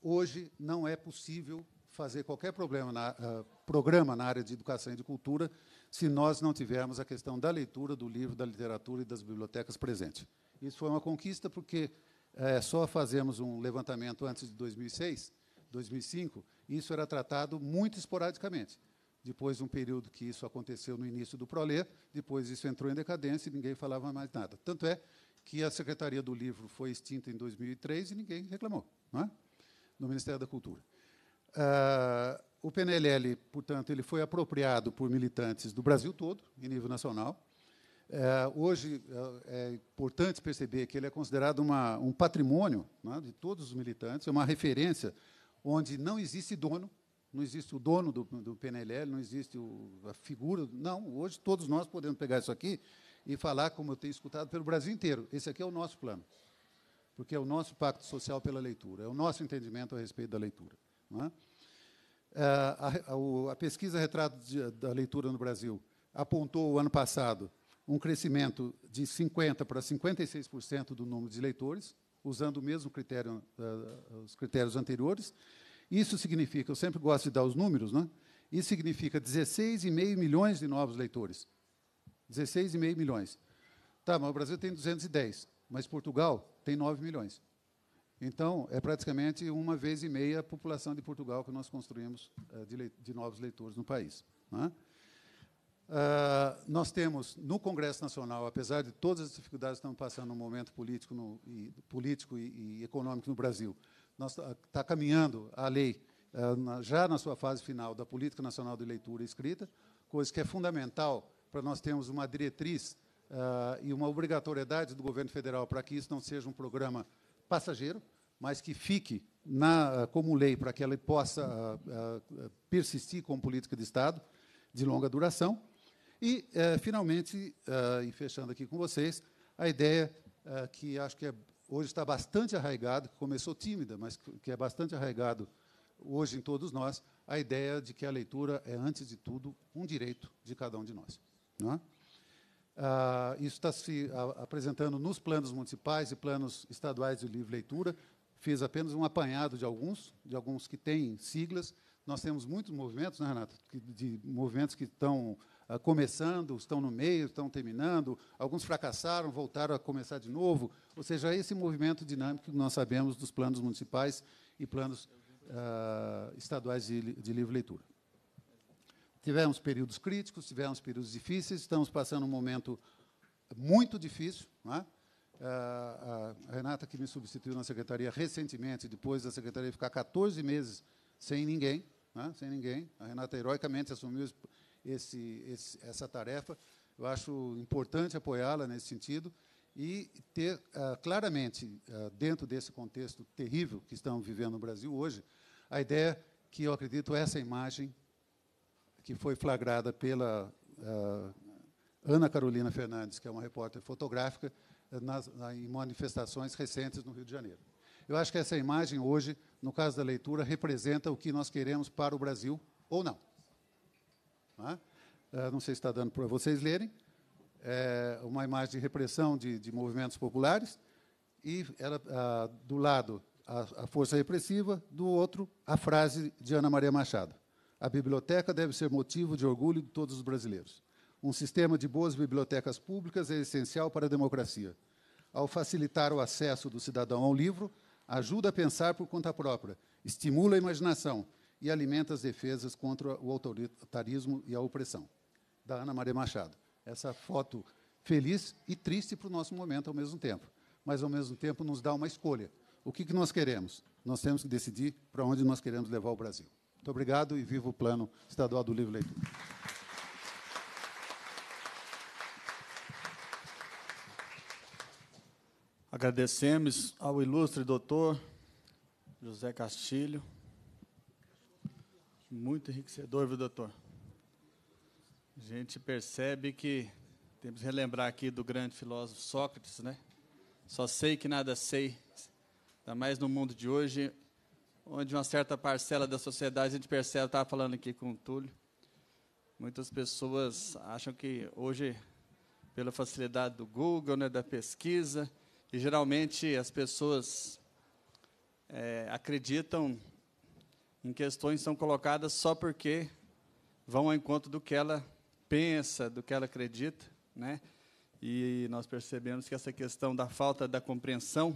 [SPEAKER 23] hoje não é possível fazer qualquer na, programa na área de educação e de cultura se nós não tivermos a questão da leitura, do livro, da literatura e das bibliotecas presente. Isso foi uma conquista porque é, só fazemos um levantamento antes de 2006, 2005, isso era tratado muito esporadicamente. Depois de um período que isso aconteceu no início do Proler, depois isso entrou em decadência e ninguém falava mais nada. Tanto é que a Secretaria do Livro foi extinta em 2003 e ninguém reclamou, não é? no Ministério da Cultura. Ah, o PNLL, portanto, ele foi apropriado por militantes do Brasil todo, em nível nacional. Ah, hoje ah, é importante perceber que ele é considerado uma, um patrimônio é, de todos os militantes, é uma referência onde não existe dono, não existe o dono do, do PNLL, não existe o, a figura. Não, hoje todos nós podemos pegar isso aqui e falar, como eu tenho escutado, pelo Brasil inteiro. Esse aqui é o nosso plano, porque é o nosso pacto social pela leitura, é o nosso entendimento a respeito da leitura. É? é? A, a, a, pesquisa Retrato de, da Leitura no Brasil apontou, o ano passado, um crescimento de 50% para 56% do número de leitores, usando o mesmo critério, uh, os critérios anteriores, isso significa, eu sempre gosto de dar os números, né? isso significa 16,5 milhões de novos leitores. 16,5 milhões. Tá, mas o Brasil tem 210, mas Portugal tem 9 milhões. Então, é praticamente uma vez e meia a população de Portugal que nós construímos eh, de, de, novos leitores no país. Né? Uh, nós temos no Congresso Nacional, apesar de todas as dificuldades que estamos passando no momento político, no, e, político e, e, econômico no Brasil, está tá caminhando a lei eh, já na sua fase final da Política Nacional de Leitura e Escrita, coisa que é fundamental para nós termos uma diretriz eh, e uma obrigatoriedade do governo federal para que isso não seja um programa passageiro, mas que fique na, eh, como lei para que ela possa persistir como política de Estado de longa duração. E, finalmente, e fechando aqui com vocês, a ideia que acho que é hoje está bastante arraigado, começou tímida, mas que é bastante arraigado hoje em todos nós, a ideia de que a leitura é, antes de tudo, um direito de cada um de nós. É? Ah, isso está se apresentando nos planos municipais e planos estaduais de livre leitura. Fiz apenas um apanhado de alguns, de alguns que têm siglas. Nós temos muitos movimentos, né, Renato? De movimentos que estão ah, começando, estão no meio, estão terminando, alguns fracassaram, voltaram a começar de novo. Ou seja, esse movimento dinâmico que nós sabemos dos planos municipais e planos ah, estaduais de, de livre leitura. Tivemos períodos críticos, tivemos períodos difíceis, estamos passando um momento muito difícil. Não é? Ah, a Renata, que me substituiu na secretaria recentemente, depois da secretaria ficar 14 meses sem ninguém, é? sem ninguém. A Renata heroicamente assumiu esse, esse, essa tarefa. Eu acho importante apoiá-la nesse sentido e ter ah, claramente, ah, dentro desse contexto terrível que estamos vivendo no Brasil hoje, a ideia que eu acredito essa imagem que foi flagrada pela ah, Ana Carolina Fernandes, que é uma repórter fotográfica, eh, nas, em manifestações recentes no Rio de Janeiro. Eu acho que essa imagem hoje, no caso da leitura, representa o que nós queremos para o Brasil ou não. Né? É, não sei se está dando para vocês lerem. É uma imagem de repressão de, de movimentos populares e era ah, do lado a, a, força repressiva, do outro a frase de Ana Maria Machado: a biblioteca deve ser motivo de orgulho de todos os brasileiros. Um sistema de boas bibliotecas públicas é essencial para a democracia. Ao facilitar o acesso do cidadão ao livro, ajuda a pensar por conta própria, estimula a imaginação e alimenta as defesas contra o autoritarismo e a opressão, da Ana Maria Machado. Essa foto feliz e triste para o nosso momento ao mesmo tempo, mas ao mesmo tempo nos dá uma escolha. O que, que nós queremos? Nós temos que decidir para onde nós queremos levar o Brasil. Muito obrigado e viva o Plano Estadual do Livre Leitura.
[SPEAKER 22] Agradecemos ao ilustre doutor José Castilho, muito enriquecedor, viu, doutor? A gente percebe que temos que relembrar aqui do grande filósofo Sócrates, né? Só sei que nada sei. Ainda mais no mundo de hoje, onde uma certa parcela da sociedade, a gente percebe, estava falando aqui com o Túlio, muitas pessoas acham que hoje, pela facilidade do Google, né, da pesquisa, e geralmente as pessoas é, acreditam em questões são colocadas só porque vão ao encontro do que ela pensa, do que ela acredita, né? E nós percebemos que essa questão da falta da compreensão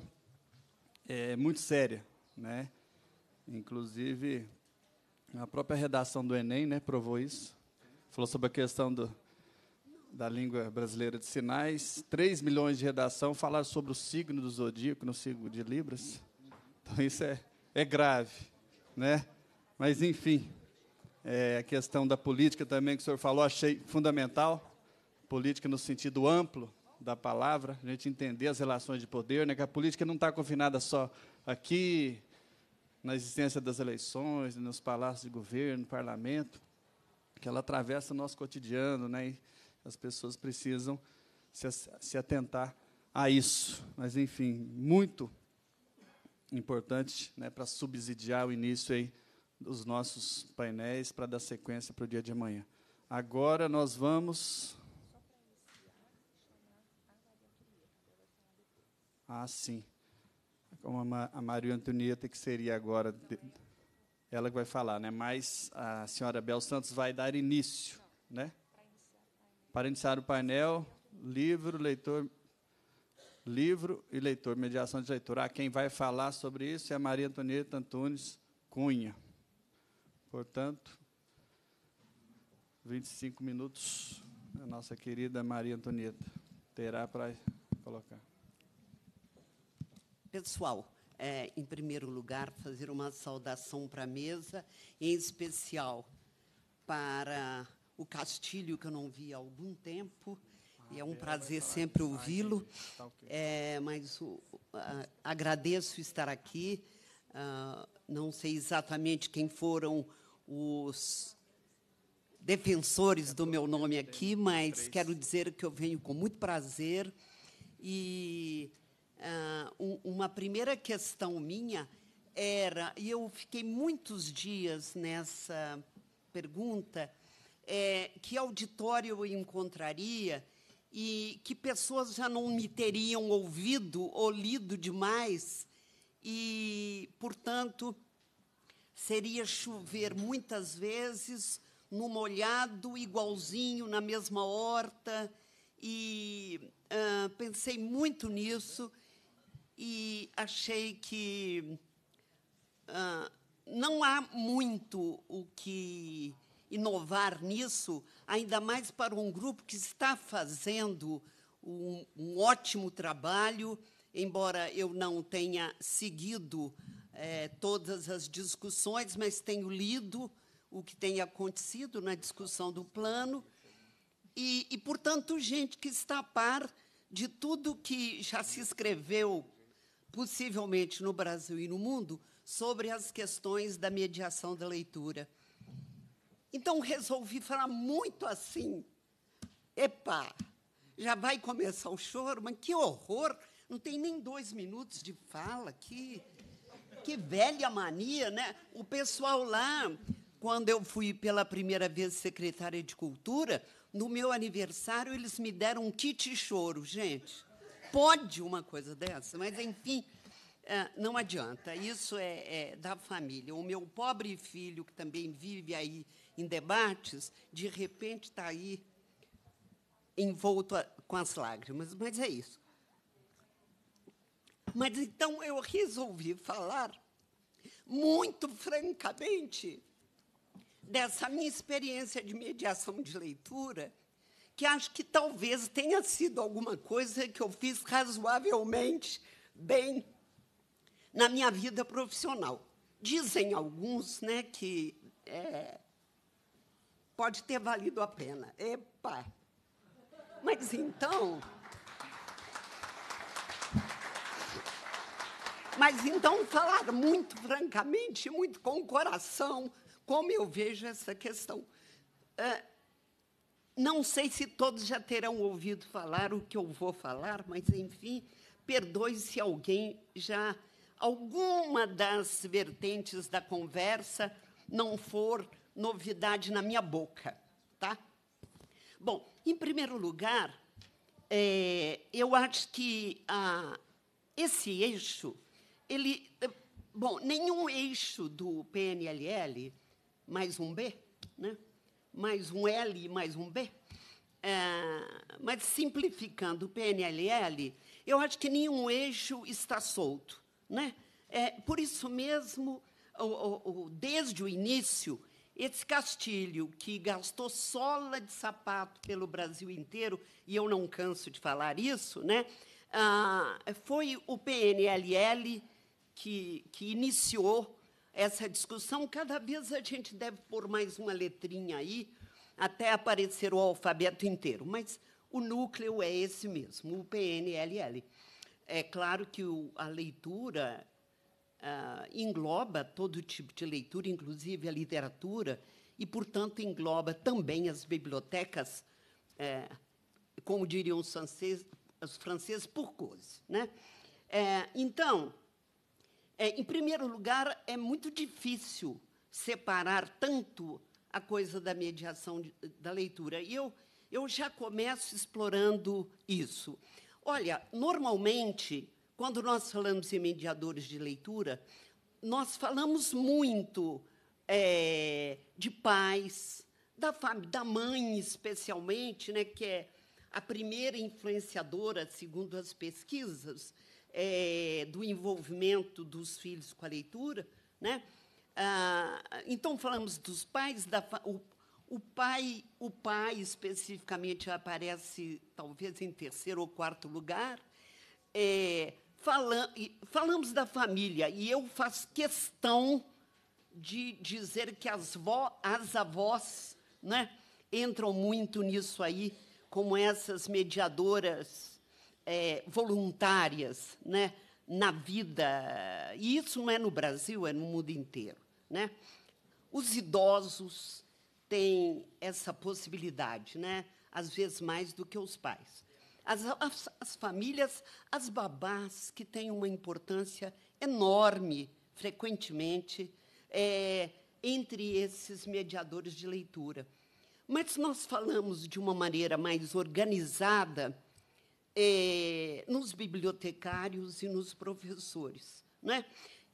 [SPEAKER 22] é muito séria, né? Inclusive a própria redação do Enem, né, provou isso. Falou sobre a questão do, da língua brasileira de sinais. Três milhões de redação falaram sobre o signo do zodíaco, no signo de Libras. Então isso é, é grave, né? Mas, enfim, é, a questão da política também que o senhor falou, achei fundamental. Política no sentido amplo da palavra, a gente entender as relações de poder, né, que a política não está confinada só aqui, na existência das eleições, nos palácios de governo, no parlamento, que ela atravessa o nosso cotidiano, né, e as pessoas precisam se, se atentar a isso. Mas, enfim, muito importante né, para subsidiar o início aí dos nossos painéis para dar sequência para o dia de amanhã. Agora nós vamos. Ah, sim. Como a Maria Antonieta, que seria agora. Ela que vai falar, né? Mas a senhora Bel Santos vai dar início, né? Para iniciar o painel, livro, leitor, livro e leitor, mediação de leitor. Ah, quem vai falar sobre isso é a Maria Antonieta Antunes Cunha. Portanto, 25 minutos a nossa querida Maria Antonieta terá para colocar. Pessoal, é, em primeiro
[SPEAKER 24] lugar, fazer uma saudação para a mesa, em especial para o Castilho, que eu não vi há algum tempo, e é um ah, é, prazer sempre ouvi-lo. Tá é, mas agradeço estar aqui. Uh, não sei exatamente quem foram os defensores do meu nome aqui, mas quero dizer que eu venho com muito prazer. E uh, uma primeira questão minha era, e eu fiquei muitos dias nessa pergunta, é, que auditório eu encontraria e que pessoas já não me teriam ouvido ou lido demais. E, portanto, seria chover muitas vezes no molhado, igualzinho, na mesma horta. E uh, pensei muito nisso e achei que uh, não há muito o que inovar nisso, ainda mais para um grupo que está fazendo um, um ótimo trabalho, embora eu não tenha seguido é, todas as discussões, mas tenho lido o que tem acontecido na discussão do plano. E, e portanto, gente que está a par de tudo que já se escreveu, possivelmente no Brasil e no mundo, sobre as questões da mediação da leitura. Então, resolvi falar muito assim. Epa, já vai começar o choro, mas que horror! Não tem nem dois minutos de fala aqui. Que velha mania, né? O pessoal lá, quando eu fui pela primeira vez secretária de Cultura, no meu aniversário eles me deram um kit choro, gente. Pode uma coisa dessa, mas enfim, é, não adianta. Isso é, é da família. O meu pobre filho, que também vive aí em debates, de repente está aí envolto com as lágrimas. Mas é isso. Mas então eu resolvi falar muito francamente dessa minha experiência de mediação de leitura, que acho que talvez tenha sido alguma coisa que eu fiz razoavelmente bem na minha vida profissional. Dizem alguns né, que é, pode ter valido a pena. Epa! Mas então. Mas então, falar muito francamente, muito com o coração, como eu vejo essa questão. É, não sei se todos já terão ouvido falar o que eu vou falar, mas, enfim, perdoe se alguém já. Alguma das vertentes da conversa não for novidade na minha boca, tá? Bom, em primeiro lugar, é, eu acho que a, ah, esse eixo ele. Bom, nenhum eixo do PNLL, mais um B, né? mais um L e mais um B, é, mas simplificando o PNLL, eu acho que nenhum eixo está solto. Né? É, por isso mesmo, o, o, o, desde o início, esse Castilho, que gastou sola de sapato pelo Brasil inteiro, e eu não canso de falar isso, né? Ah, foi o PNLL que, que iniciou essa discussão. Cada vez a gente deve pôr mais uma letrinha aí, até aparecer o alfabeto inteiro. Mas o núcleo é esse mesmo, o PNLL. É claro que o, a leitura ah, engloba todo tipo de leitura, inclusive a literatura, e, portanto, engloba também as bibliotecas, é, como diriam os franceses, os franceses por cause. Né? É, então, é, em primeiro lugar, é muito difícil separar tanto a coisa da mediação de, da leitura. E eu, eu já começo explorando isso. Olha, normalmente, quando nós falamos em mediadores de leitura, nós falamos muito é, de pais, da, da mãe especialmente, né, que é a primeira influenciadora, segundo as pesquisas, é, do envolvimento dos filhos com a leitura, né? Ah, então falamos dos pais, da, o, o pai, o pai especificamente aparece talvez em terceiro ou quarto lugar. É, fala, falamos da família e eu faço questão de dizer que as, as avós, né, entram muito nisso aí, como essas mediadoras é, voluntárias né, na vida. E isso não é no Brasil, é no mundo inteiro. Né? Os idosos têm essa possibilidade, né? às vezes mais do que os pais. As, as, as famílias, as babás, que têm uma importância enorme, frequentemente, é, entre esses mediadores de leitura. Mas se nós falamos de uma maneira mais organizada é, nos bibliotecários e nos professores. Né?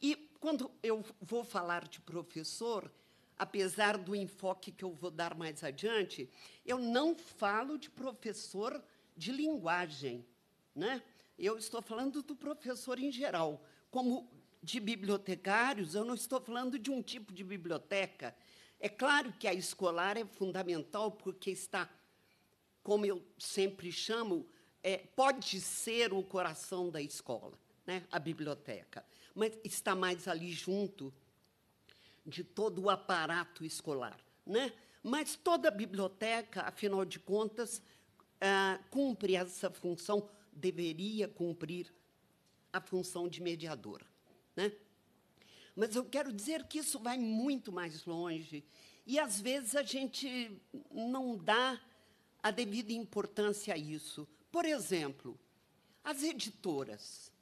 [SPEAKER 24] E quando eu vou falar de professor, apesar do enfoque que eu vou dar mais adiante, eu não falo de professor de linguagem. Né? Eu estou falando do professor em geral. Como de bibliotecários, eu não estou falando de um tipo de biblioteca. É claro que a escolar é fundamental, porque está, como eu sempre chamo, é, pode ser o coração da escola, né? a biblioteca, mas está mais ali junto de todo o aparato escolar. Né? Mas toda biblioteca, afinal de contas, ah, cumpre essa função, deveria cumprir a função de mediadora. Né? Mas eu quero dizer que isso vai muito mais longe e, às vezes, a gente não dá a devida importância a isso, por exemplo, as editoras,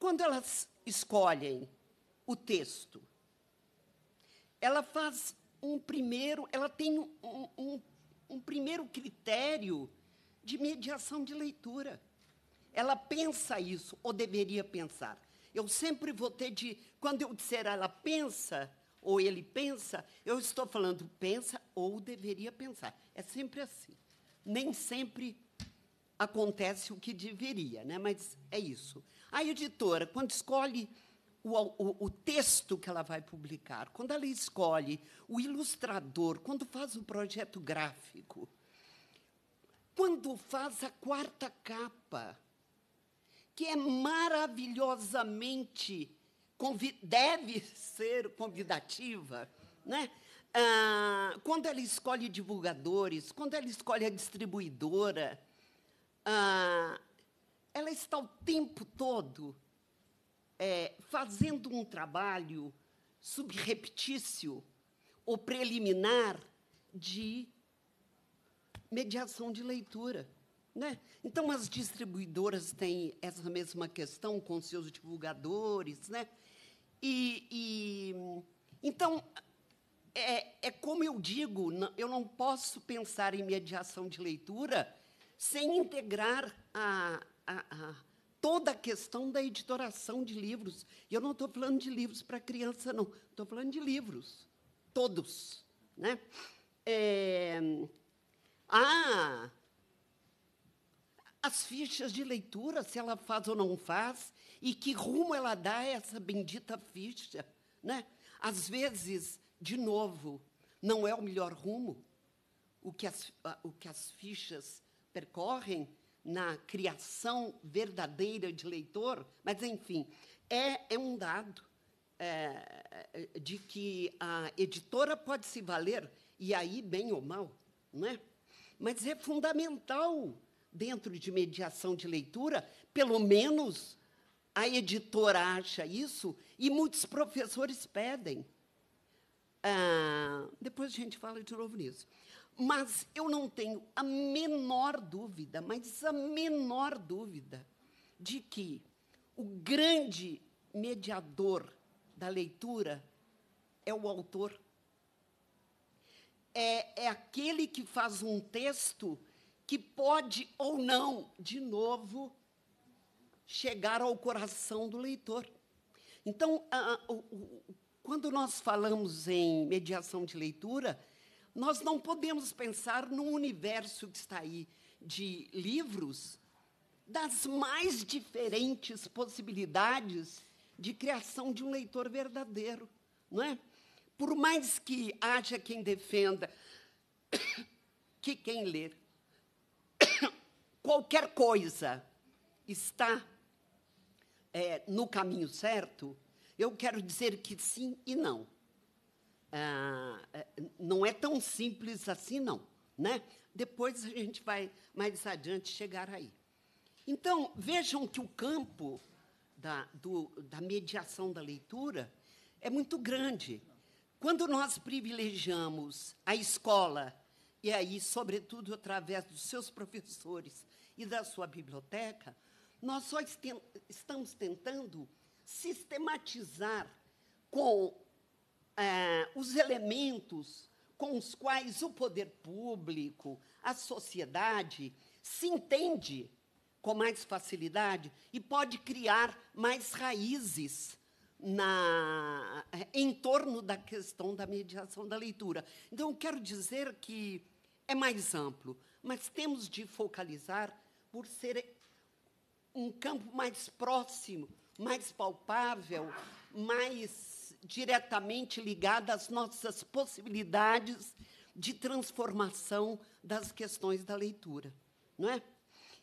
[SPEAKER 24] quando elas escolhem o texto, ela faz um primeiro, ela tem um, um, um primeiro critério de mediação de leitura. Ela pensa isso, ou deveria pensar. Eu sempre vou ter de. Quando eu disser ela pensa, ou ele pensa, eu estou falando pensa ou deveria pensar. É sempre assim. Nem sempre acontece o que deveria, né? mas é isso. A editora, quando escolhe o, o, o, texto que ela vai publicar, quando ela escolhe o ilustrador, quando faz o projeto gráfico, quando faz a quarta capa, que é maravilhosamente deve ser convidativa, né? Ah, quando ela escolhe divulgadores, quando ela escolhe a distribuidora, ah, ela está o tempo todo é, fazendo um trabalho subreptício ou preliminar de mediação de leitura. Né? Então, as distribuidoras têm essa mesma questão com seus divulgadores. Né? E, e então, é, é como eu digo, eu não posso pensar em mediação de leitura sem integrar a, a, a toda a questão da editoração de livros. E eu não estou falando de livros para criança, não. Estou falando de livros, todos. Né? É, ah, as fichas de leitura, se ela faz ou não faz, e que rumo ela dá a essa bendita ficha. Né? Às vezes, de novo, não é o melhor rumo o que as, o que as fichas percorrem na criação verdadeira de leitor, mas, enfim, é, é um dado é, de que a editora pode se valer, e aí, bem ou mal, né? mas é fundamental, dentro de mediação de leitura, pelo menos a editora acha isso, e muitos professores pedem. Ah, depois a gente fala de novo nisso. Mas eu não tenho a menor dúvida, mas a menor dúvida, de que o grande mediador da leitura é o autor. É, é aquele que faz um texto que pode ou não, de novo, chegar ao coração do leitor. Então, a, a, o, o, quando nós falamos em mediação de leitura, nós não podemos pensar num universo que está aí de livros das mais diferentes possibilidades de criação de um leitor verdadeiro, não é? Por mais que haja quem defenda que quem lê qualquer coisa está é, no caminho certo, eu quero dizer que sim e não. Ah, é, não é tão simples assim, não. Né? Depois a gente vai mais adiante chegar aí. Então, vejam que o campo da, do, da mediação da leitura é muito grande. Quando nós privilegiamos a escola, e aí, sobretudo, através dos seus professores e da sua biblioteca, nós só estamos tentando sistematizar com ah, os elementos com os quais o poder público, a sociedade, se entende com mais facilidade e pode criar mais raízes na, é, em torno da questão da mediação da leitura. Então, eu quero dizer que é mais amplo, mas temos de focalizar por ser um campo mais próximo, mais palpável, mais diretamente ligada às nossas possibilidades de transformação das questões da leitura, não é?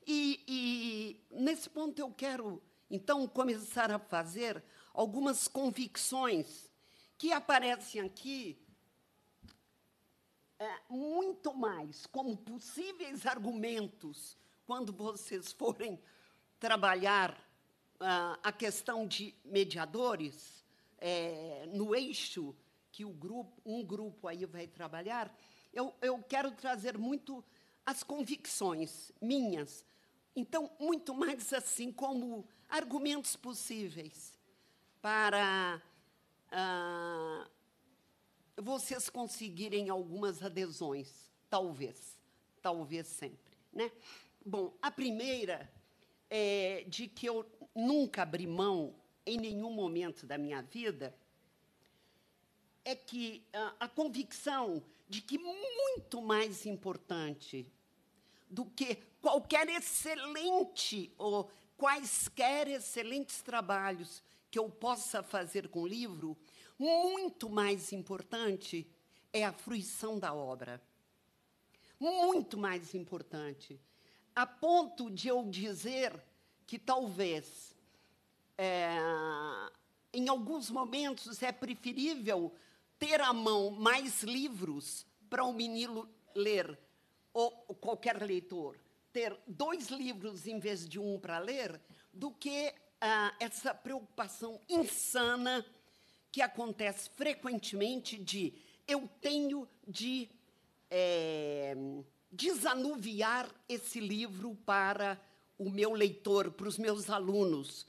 [SPEAKER 24] E, e nesse ponto eu quero então começar a fazer algumas convicções que aparecem aqui é, muito mais como possíveis argumentos quando vocês forem trabalhar ah, a questão de mediadores é, no eixo que o grupo, um grupo aí vai trabalhar, eu, eu quero trazer muito as convicções minhas. Então, muito mais assim, como argumentos possíveis para ah, vocês conseguirem algumas adesões, talvez, talvez sempre. Né? Bom, a primeira é de que eu nunca abri mão em nenhum momento da minha vida é que a, ah, a convicção de que muito mais importante do que qualquer excelente ou quaisquer excelentes trabalhos que eu possa fazer com o livro, muito mais importante é a fruição da obra. Muito mais importante. A ponto de eu dizer que talvez é, em alguns momentos é preferível ter à mão mais livros para o menino ler, ou qualquer leitor, ter dois livros em vez de um para ler, do que ah, essa preocupação insana que acontece frequentemente de eu tenho de é, desanuviar esse livro para o meu leitor, para os meus alunos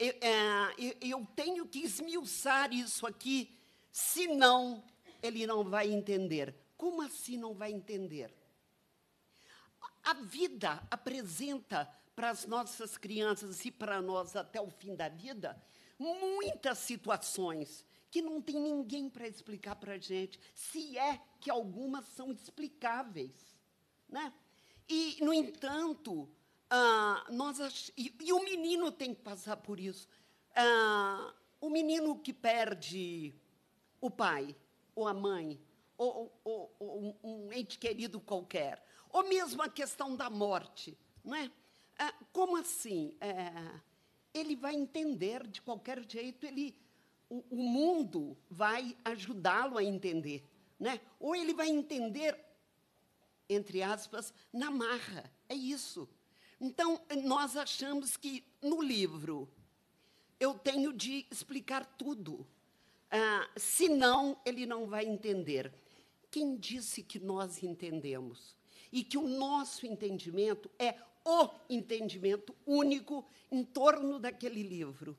[SPEAKER 24] eu, é, eu tenho que esmiuçar isso aqui, senão ele não vai entender. Como assim não vai entender? A vida apresenta para as nossas crianças e para nós até o fim da vida muitas situações que não tem ninguém para explicar para a gente, se é que algumas são explicáveis. Né? E, no entanto, ah, nós ach... e, e, o menino tem que passar por isso. Ah, o menino que perde o pai ou a mãe, ou, ou, ou, um ente querido qualquer, ou mesmo a questão da morte, não é? Ah, como assim? É, ele vai entender de qualquer jeito, ele, o, o mundo vai ajudá-lo a entender, né? Ou ele vai entender, entre aspas, na marra. É isso. Então, nós achamos que no livro eu tenho de explicar tudo, ah, senão ele não vai entender. Quem disse que nós entendemos? E que o nosso entendimento é o entendimento único em torno daquele livro,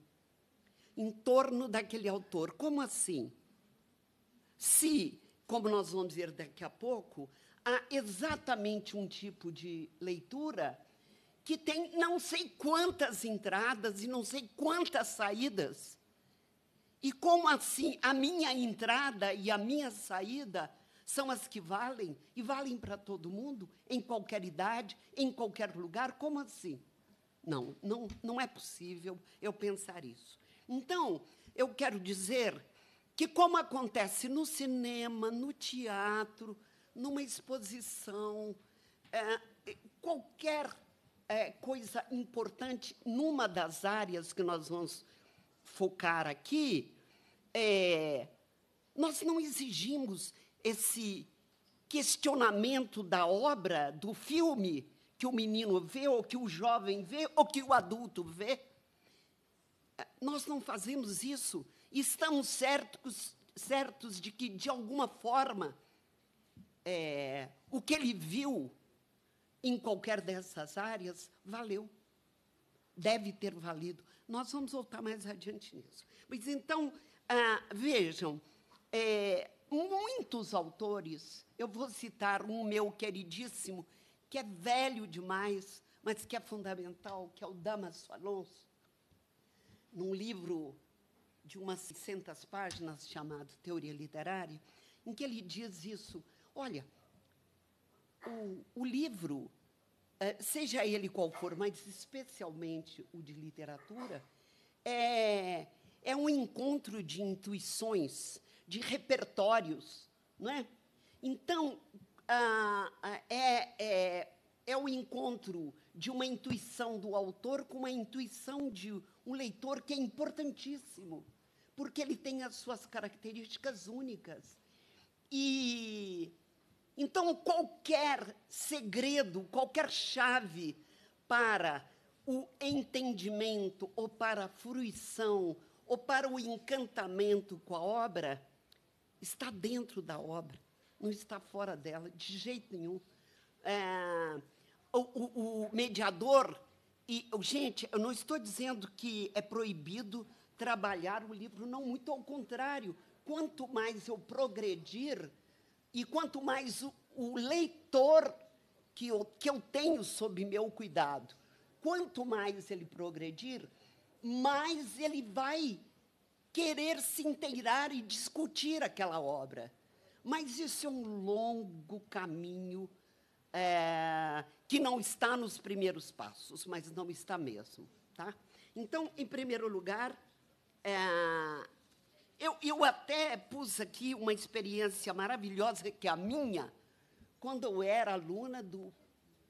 [SPEAKER 24] em torno daquele autor. Como assim? Se, como nós vamos ver daqui a pouco, há exatamente um tipo de leitura que tem não sei quantas entradas e não sei quantas saídas. E como assim a minha entrada e a minha saída são as que valem e valem para todo mundo, em qualquer idade, em qualquer lugar? Como assim? Não, não, não é possível eu pensar isso. Então, eu quero dizer que, como acontece no cinema, no teatro, numa exposição, é, qualquer é, coisa importante numa das áreas que nós vamos focar aqui é nós não exigimos esse questionamento da obra, do filme que o menino vê, ou que o jovem vê, ou que o adulto vê. Nós não fazemos isso. Estamos certos, certos de que, de alguma forma, é, o que ele viu em qualquer dessas áreas, valeu. Deve ter valido. Nós vamos voltar mais adiante nisso. Mas então, ah, vejam, é, muitos autores, eu vou citar um meu queridíssimo, que é velho demais, mas que é fundamental, que é o Damaso Alonso, num livro de umas 600 páginas chamado Teoria Literária, em que ele diz isso. Olha, o, o livro, eh, seja ele qual for, mas especialmente o de literatura, é, é um encontro de intuições, de repertórios. Não é? Então, é, é, é o encontro de uma intuição do autor com uma intuição de um leitor que é importantíssimo, porque ele tem as suas características únicas. E então, qualquer segredo, qualquer chave para o entendimento, ou para a fruição, ou para o encantamento com a obra, está dentro da obra, não está fora dela, de jeito nenhum. É, o, o, o, mediador, e, gente, eu não estou dizendo que é proibido trabalhar o livro, não, muito ao contrário. Quanto mais eu progredir, e quanto mais o, o leitor que eu, que eu tenho sob meu cuidado, quanto mais ele progredir, mais ele vai querer se inteirar e discutir aquela obra. Mas isso é um longo caminho é, que não está nos primeiros passos, mas não está mesmo. Tá? Então, em primeiro lugar, é, eu, eu até pus aqui uma experiência maravilhosa, que é a minha, quando eu era aluna do,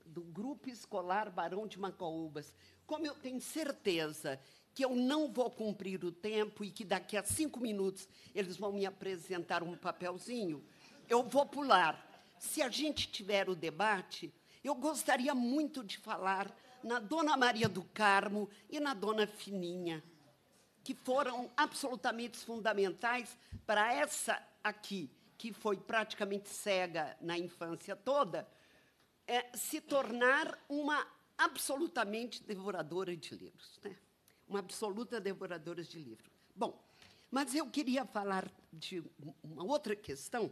[SPEAKER 24] do Grupo Escolar Barão de Macaúbas. Como eu tenho certeza que eu não vou cumprir o tempo e que daqui a cinco minutos eles vão me apresentar um papelzinho, eu vou pular. Se a gente tiver o debate, eu gostaria muito de falar na Dona Maria do Carmo e na Dona Fininha que foram absolutamente fundamentais para essa aqui, que foi praticamente cega na infância toda, é, se tornar uma absolutamente devoradora de livros. Né? Uma absoluta devoradora de livros. Bom, mas eu queria falar de uma outra questão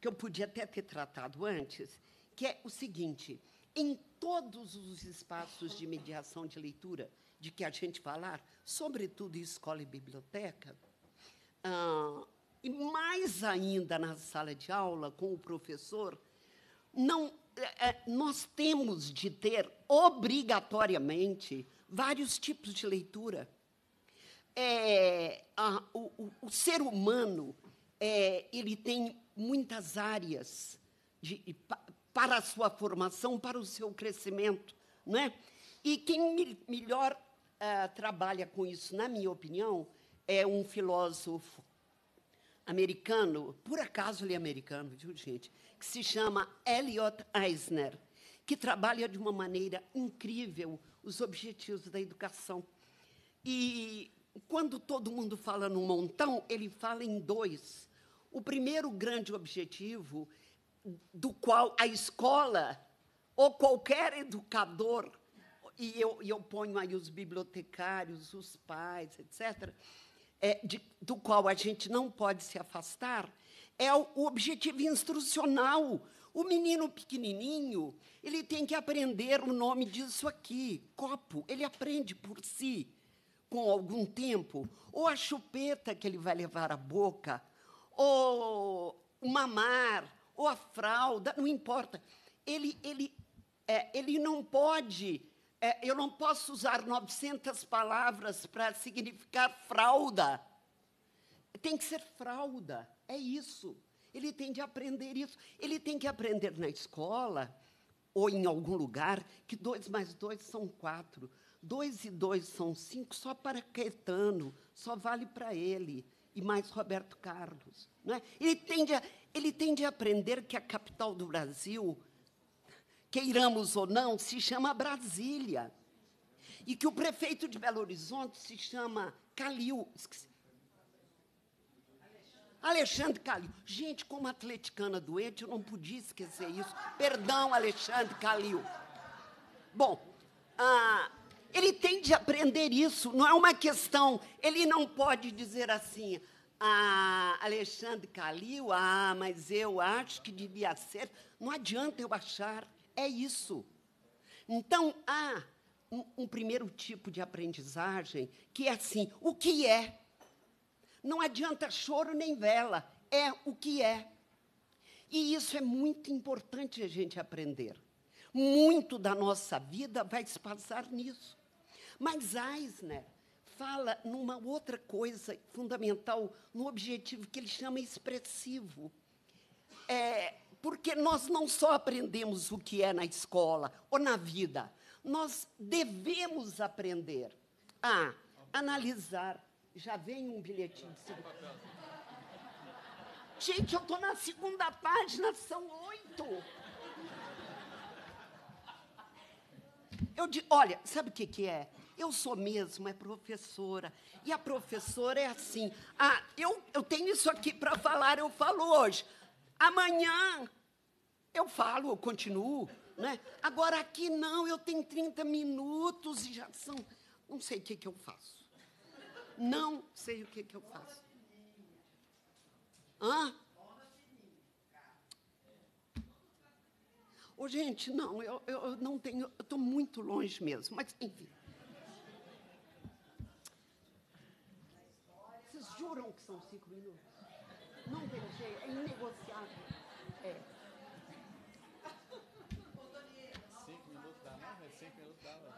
[SPEAKER 24] que eu podia até ter tratado antes, que é o seguinte: em todos os espaços de mediação de leitura, de que a gente falar, sobretudo em escola e biblioteca, ah, e mais ainda na sala de aula com o professor, não, é, é nós temos de ter obrigatoriamente vários tipos de leitura.
[SPEAKER 6] É,
[SPEAKER 24] a, o, o, ser humano é, ele tem muitas áreas de, para a sua formação, para o seu crescimento. Né? E quem melhor uh, trabalha com isso, na minha opinião, é um filósofo americano, por acaso ele é americano, viu, gente? Que se chama Elliot Eisner, que trabalha de uma maneira incrível os objetivos da educação. E quando todo mundo fala num montão, ele fala em dois. O primeiro grande objetivo do qual a escola ou qualquer educador e eu, e eu ponho aí os bibliotecários, os pais, etc., é, de, do qual a gente não pode se afastar, é o, o objetivo instrucional. O menino pequenininho, ele tem que aprender o nome disso aqui, copo. Ele aprende por si, com algum tempo. Ou a chupeta que ele vai levar à boca, ou o mamar, ou a fralda, não importa. Ele, ele, é, ele não pode é, eu não posso usar 900 palavras para significar fralda. Tem que ser fralda, é isso. Ele tem de aprender isso. Ele tem que aprender na escola ou em algum lugar que dois mais dois são quatro, dois e dois são cinco, só para Caetano, só vale para ele e mais Roberto Carlos. Não é? ele, tem de ele aprender que a capital do Brasil queiramos ou não, se chama Brasília. E que o prefeito de Belo Horizonte se chama Calil. Esqueci. Alexandre Calil. Gente, como atleticana doente, eu não podia esquecer isso. Perdão, Alexandre Calil. Bom, ah, ele tem de aprender isso, não é uma questão. Ele não pode dizer assim, ah, Alexandre Calil, ah, mas eu acho que devia ser. Não adianta eu achar. É isso. Então, há um, um primeiro tipo de aprendizagem que é assim: o que é? Não adianta choro nem vela, é o que é. E isso é muito importante a gente aprender. Muito da nossa vida vai se passar nisso. Mas Eisner fala numa outra coisa fundamental, no objetivo que ele chama expressivo. É, porque nós não só aprendemos o que é na escola ou na vida, nós devemos aprender a analisar. Já vem um bilhetinho. de Gente, eu estou na segunda página, são oito. Eu de... olha, sabe o que, que é? Eu sou mesmo, é professora. E a professora é assim. Ah, eu, eu tenho isso aqui para falar, eu falo hoje. Amanhã eu falo, eu continuo. Né? Agora aqui não, eu tenho 30 minutos e já são. Não sei o que, que eu faço. Não sei o que, que eu faço. Hã? Oh, gente, não, eu, eu não tenho, eu estou muito longe mesmo, mas enfim. Vocês juram que são cinco minutos? Não tem jeito, é inegociável. É.
[SPEAKER 22] Cinco minutos dá, não? Né? É cinco minutos dá, velho.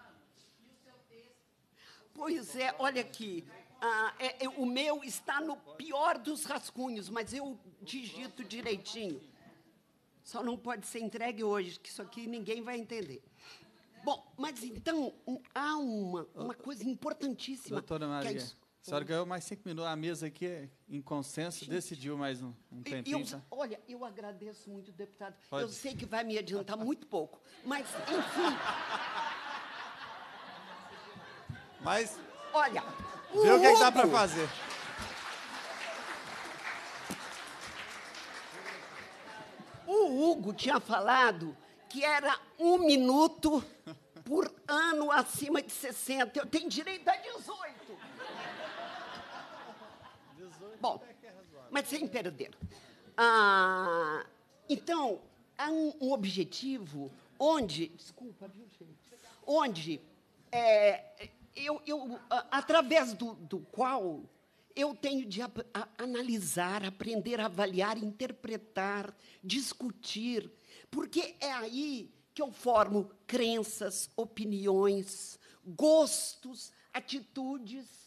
[SPEAKER 24] Pois é, olha aqui. Ah, é, é, o meu está no pior dos rascunhos, mas eu digito direitinho. Só não pode ser entregue hoje, que isso aqui ninguém vai entender. Bom, mas então há uma, uma coisa importantíssima. Doutora Maria. Que é a senhora
[SPEAKER 22] ganhou mais cinco minutos. A mesa aqui, é em consenso, Gente. decidiu mais um, um tempinho. Eu, tá?
[SPEAKER 24] Olha, eu agradeço muito, deputado. Pode. Eu sei que vai me adiantar muito pouco, mas, enfim. Mas. Olha.
[SPEAKER 23] Vê o, que, é que dá para fazer.
[SPEAKER 24] O Hugo tinha falado que era um minuto por ano acima de 60. Eu tenho direito a 18. Bom, mas sem é perder. Ah, então, há um, um, objetivo onde. Desculpa, viu, gente? Onde é, eu, eu, através do, do qual eu tenho de a, a, analisar, aprender, avaliar, interpretar, discutir, porque é aí que eu formo crenças, opiniões, gostos, atitudes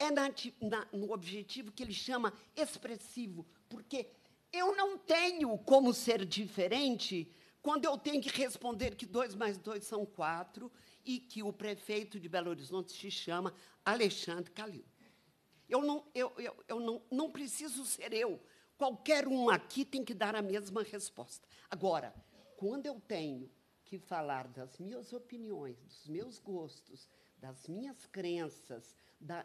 [SPEAKER 24] é na, na, no objetivo que ele chama expressivo, porque eu não tenho como ser diferente quando eu tenho que responder que dois mais dois são quatro e que o prefeito de Belo Horizonte se chama Alexandre Calil. Eu não, eu, eu, eu não, não preciso ser eu. Qualquer um aqui tem que dar a mesma resposta. Agora, quando eu tenho que falar das minhas opiniões, dos meus gostos, das minhas crenças, da,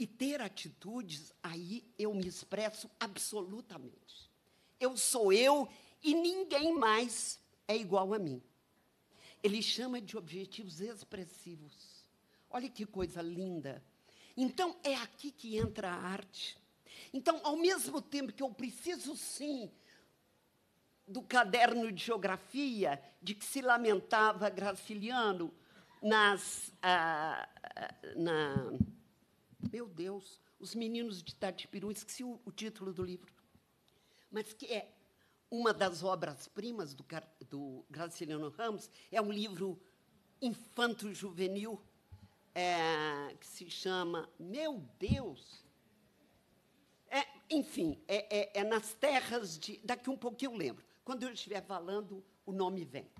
[SPEAKER 24] e ter atitudes, aí eu me expresso absolutamente. Eu sou eu e ninguém mais é igual a mim. Ele chama de objetivos expressivos. Olha que coisa linda. Então, é aqui que entra a arte. Então, ao mesmo tempo que eu preciso, sim, do caderno de geografia, de que se lamentava Graciliano nas, ah, ah na, meu Deus, Os Meninos de Tatipiru, esqueci o, o título do livro, mas que é uma das obras-primas do, do Graciliano Ramos, é um livro infanto-juvenil é, que se chama Meu Deus! É, enfim, é, é, é nas terras de. Daqui um pouquinho eu lembro. Quando eu estiver falando, o nome vem.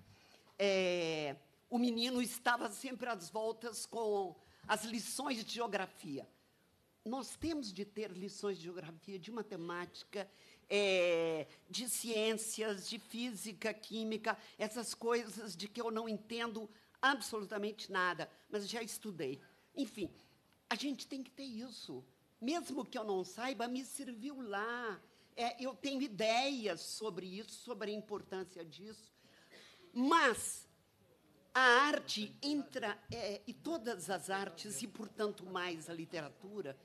[SPEAKER 24] É, o menino estava sempre às voltas com as lições de geografia. Nós temos de ter lições de geografia, de matemática, é, de ciências, de física, química, essas coisas de que eu não entendo absolutamente nada, mas já estudei. Enfim, a gente tem que ter isso. Mesmo que eu não saiba, me serviu lá. É, eu tenho ideias sobre isso, sobre a importância disso. Mas a arte entra, é, e todas as artes, e portanto mais a literatura,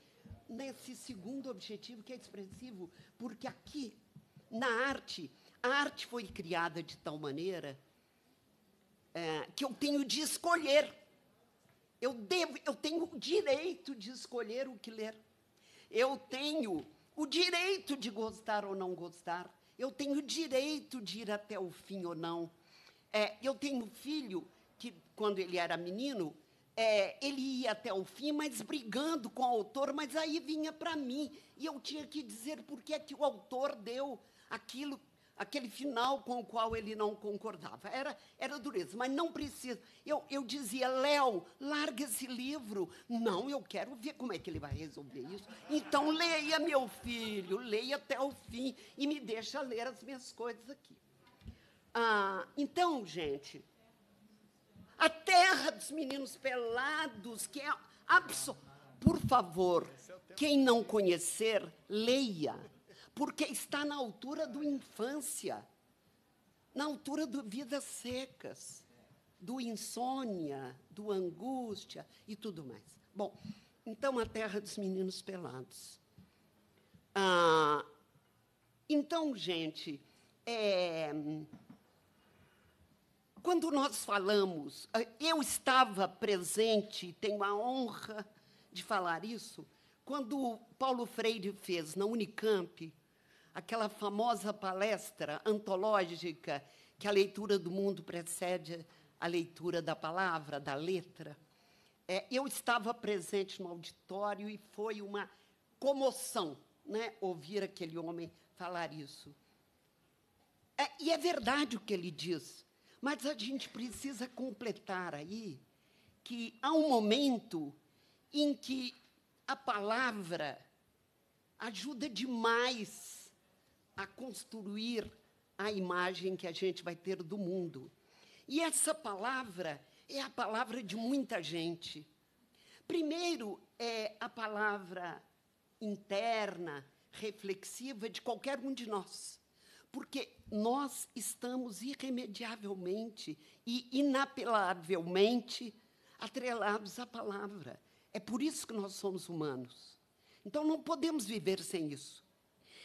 [SPEAKER 24] nesse segundo objetivo que é expressivo, porque aqui, na arte, a arte foi criada de tal maneira é, que eu tenho de escolher. Eu, devo, eu tenho o direito de escolher o que ler. Eu tenho o direito de gostar ou não gostar. Eu tenho o direito de ir até o fim ou não. É, eu tenho filho que quando ele era menino, é, ele ia até o fim, mas brigando com o autor, mas aí vinha para mim e eu tinha que dizer por que é que o autor deu aquilo, aquele final com o qual ele não concordava. Era, era dureza, mas não precisa. Eu, eu dizia, Léo, larga esse livro. Não, eu quero ver como é que ele vai resolver isso. Então leia, meu filho, leia até o fim e me deixa ler as minhas coisas aqui. Ah, então, gente. A terra dos meninos pelados, que é absurdo. Por favor, quem não conhecer, leia, porque está na altura do infância, na altura do vidas secas, do insônia, do angústia e tudo mais. Bom, então a terra dos meninos pelados. Ah, então, gente, é, quando nós falamos, ah, eu estava presente, tenho a honra de falar isso, quando Paulo Freire fez na Unicamp aquela famosa palestra antológica que a leitura do mundo precede a leitura da palavra, da letra. É, eu estava presente no auditório e foi uma comoção né, ouvir aquele homem falar isso. É, e é verdade o que ele diz. Mas a gente precisa completar aí que há um momento em que a palavra ajuda demais a construir a imagem que a gente vai ter do mundo. E essa palavra é a palavra de muita gente. Primeiro, é a palavra interna, reflexiva de qualquer um de nós. Porque nós estamos irremediavelmente e inapelavelmente atrelados à palavra. É por isso que nós somos humanos. Então não podemos viver sem isso.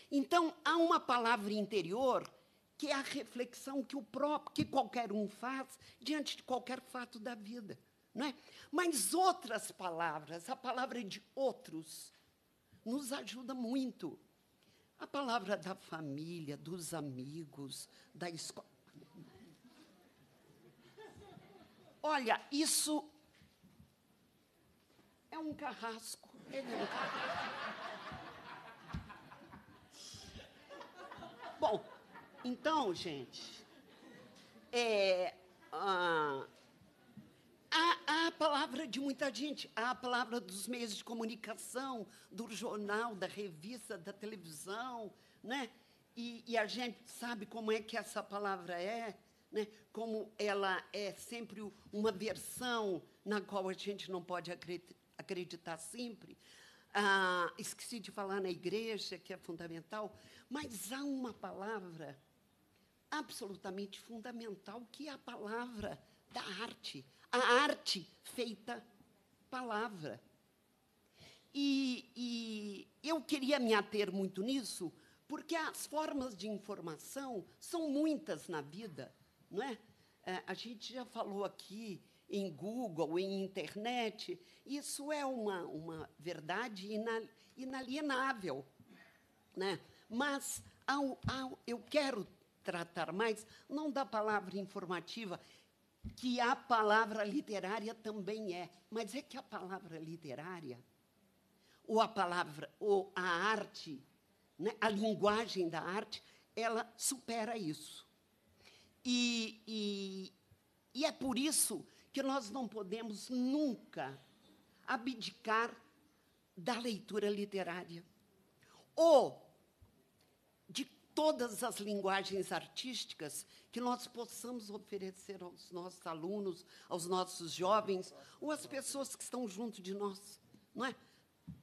[SPEAKER 24] Então há uma palavra interior que é a reflexão que o próprio, que qualquer um faz diante de qualquer fato da vida, não é? Mas outras palavras, a palavra de outros, nos ajuda muito a palavra da família, dos amigos, da escola. Olha, isso é um carrasco. Ele
[SPEAKER 10] é um carrasco.
[SPEAKER 24] Bom, então, gente, é, ah, Há, há, a palavra de muita gente, há a palavra dos meios de comunicação, do jornal, da revista, da televisão, né? E, e a gente sabe como é que essa palavra é, né? Como ela é sempre uma versão na qual a gente não pode acreditar sempre. Ah, esqueci de falar na igreja, que é fundamental, mas há uma palavra absolutamente fundamental, que é a palavra da arte, a arte feita palavra. E, e, eu queria me ater muito nisso, porque as formas de informação são muitas na vida, não é? é a gente já falou aqui em Google, em internet, isso é uma, uma verdade inalienável, né? Mas ao, ao, eu quero tratar mais, não da palavra informativa, que a palavra literária também é, mas é que a palavra literária ou a palavra ou a arte, né, a linguagem da arte, ela supera isso. E, e, e é por isso que nós não podemos nunca abdicar da leitura literária. Ou todas as linguagens artísticas que nós possamos oferecer aos nossos alunos, aos nossos jovens, ou às pessoas que estão junto de nós. Não, é?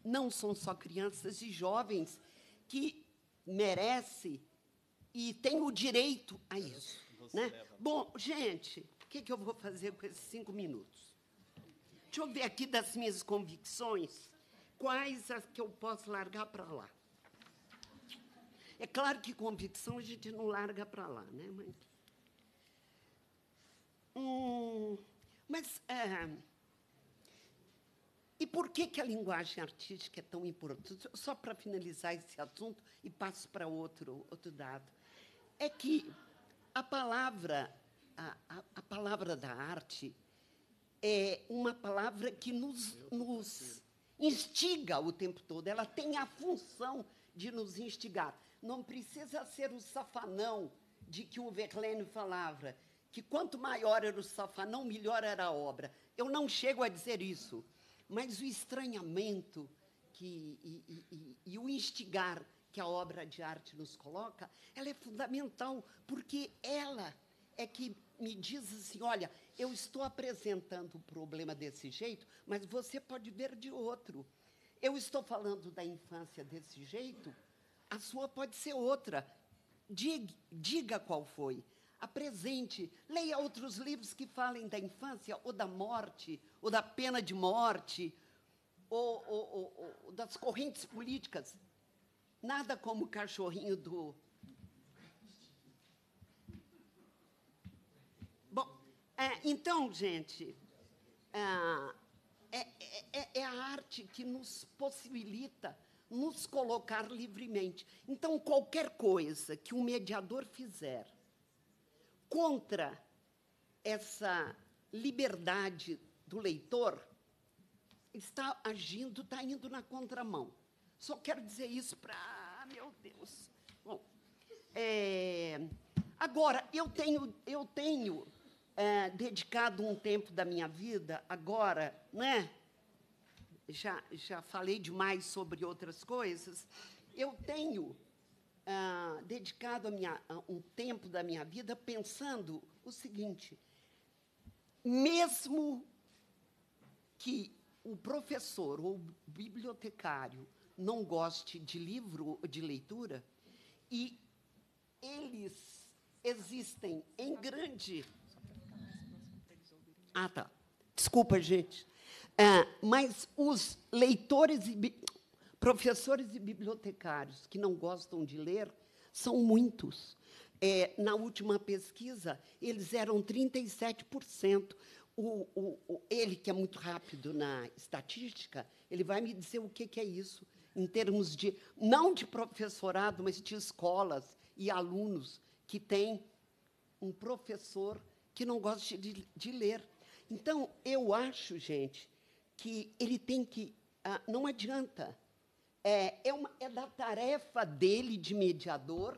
[SPEAKER 24] não são só crianças e jovens que merecem e têm o direito a é, isso. né? Bom, gente, o que, que eu vou fazer com esses cinco minutos? Deixa eu ver aqui das minhas convicções, quais as que eu posso largar para lá. É claro que convicção a gente não larga para lá, né? Mas, hum, mas é, e por que, que a linguagem artística é tão importante? Só para finalizar esse assunto e passo para outro, outro dado. É que a palavra, a, a, a palavra da arte é uma palavra que nos, nos instiga o tempo todo, ela tem a função de nos instigar. Não precisa ser o safanão de que o Verlaine falava, que quanto maior era o safanão, melhor era a obra. Eu não chego a dizer isso, mas o estranhamento que, e, e, e, e o instigar que a obra de arte nos coloca, ela é fundamental, porque ela é que me diz assim: olha, eu estou apresentando o problema desse jeito, mas você pode ver de outro. Eu estou falando da infância desse jeito, a sua pode ser outra. Diga, diga qual foi. Apresente, leia outros livros que falem da infância, ou da morte, ou da pena de morte, ou, ou, ou, ou das correntes políticas. Nada como o cachorrinho do, É, então, gente, ah, é, é, é, é, a arte que nos possibilita nos colocar livremente. Então, qualquer coisa que o mediador fizer contra essa liberdade do leitor, está agindo, está indo na contramão. Só quero dizer isso para. Ah, meu Deus! Bom, é, agora, eu tenho, eu tenho é, dedicado um tempo da minha vida, agora, né? já, já falei demais sobre outras coisas, eu tenho ah, dedicado minha, um tempo da minha vida pensando o seguinte: mesmo que o professor ou o bibliotecário não goste de livro, de leitura, e eles existem em grande. Ah, tá. Desculpa, gente. É, mas os leitores e professores e bibliotecários que não gostam de ler são muitos. É, na última pesquisa, eles eram 37%. O, o, o, ele, que é muito rápido na estatística, ele vai me dizer o que, que é isso, em termos de, não de professorado, mas de escolas e alunos que têm um professor que não gosta de, de ler. Então, eu acho, gente, que ele tem que. Ah, não adianta. É, é, uma, é da tarefa dele de mediador,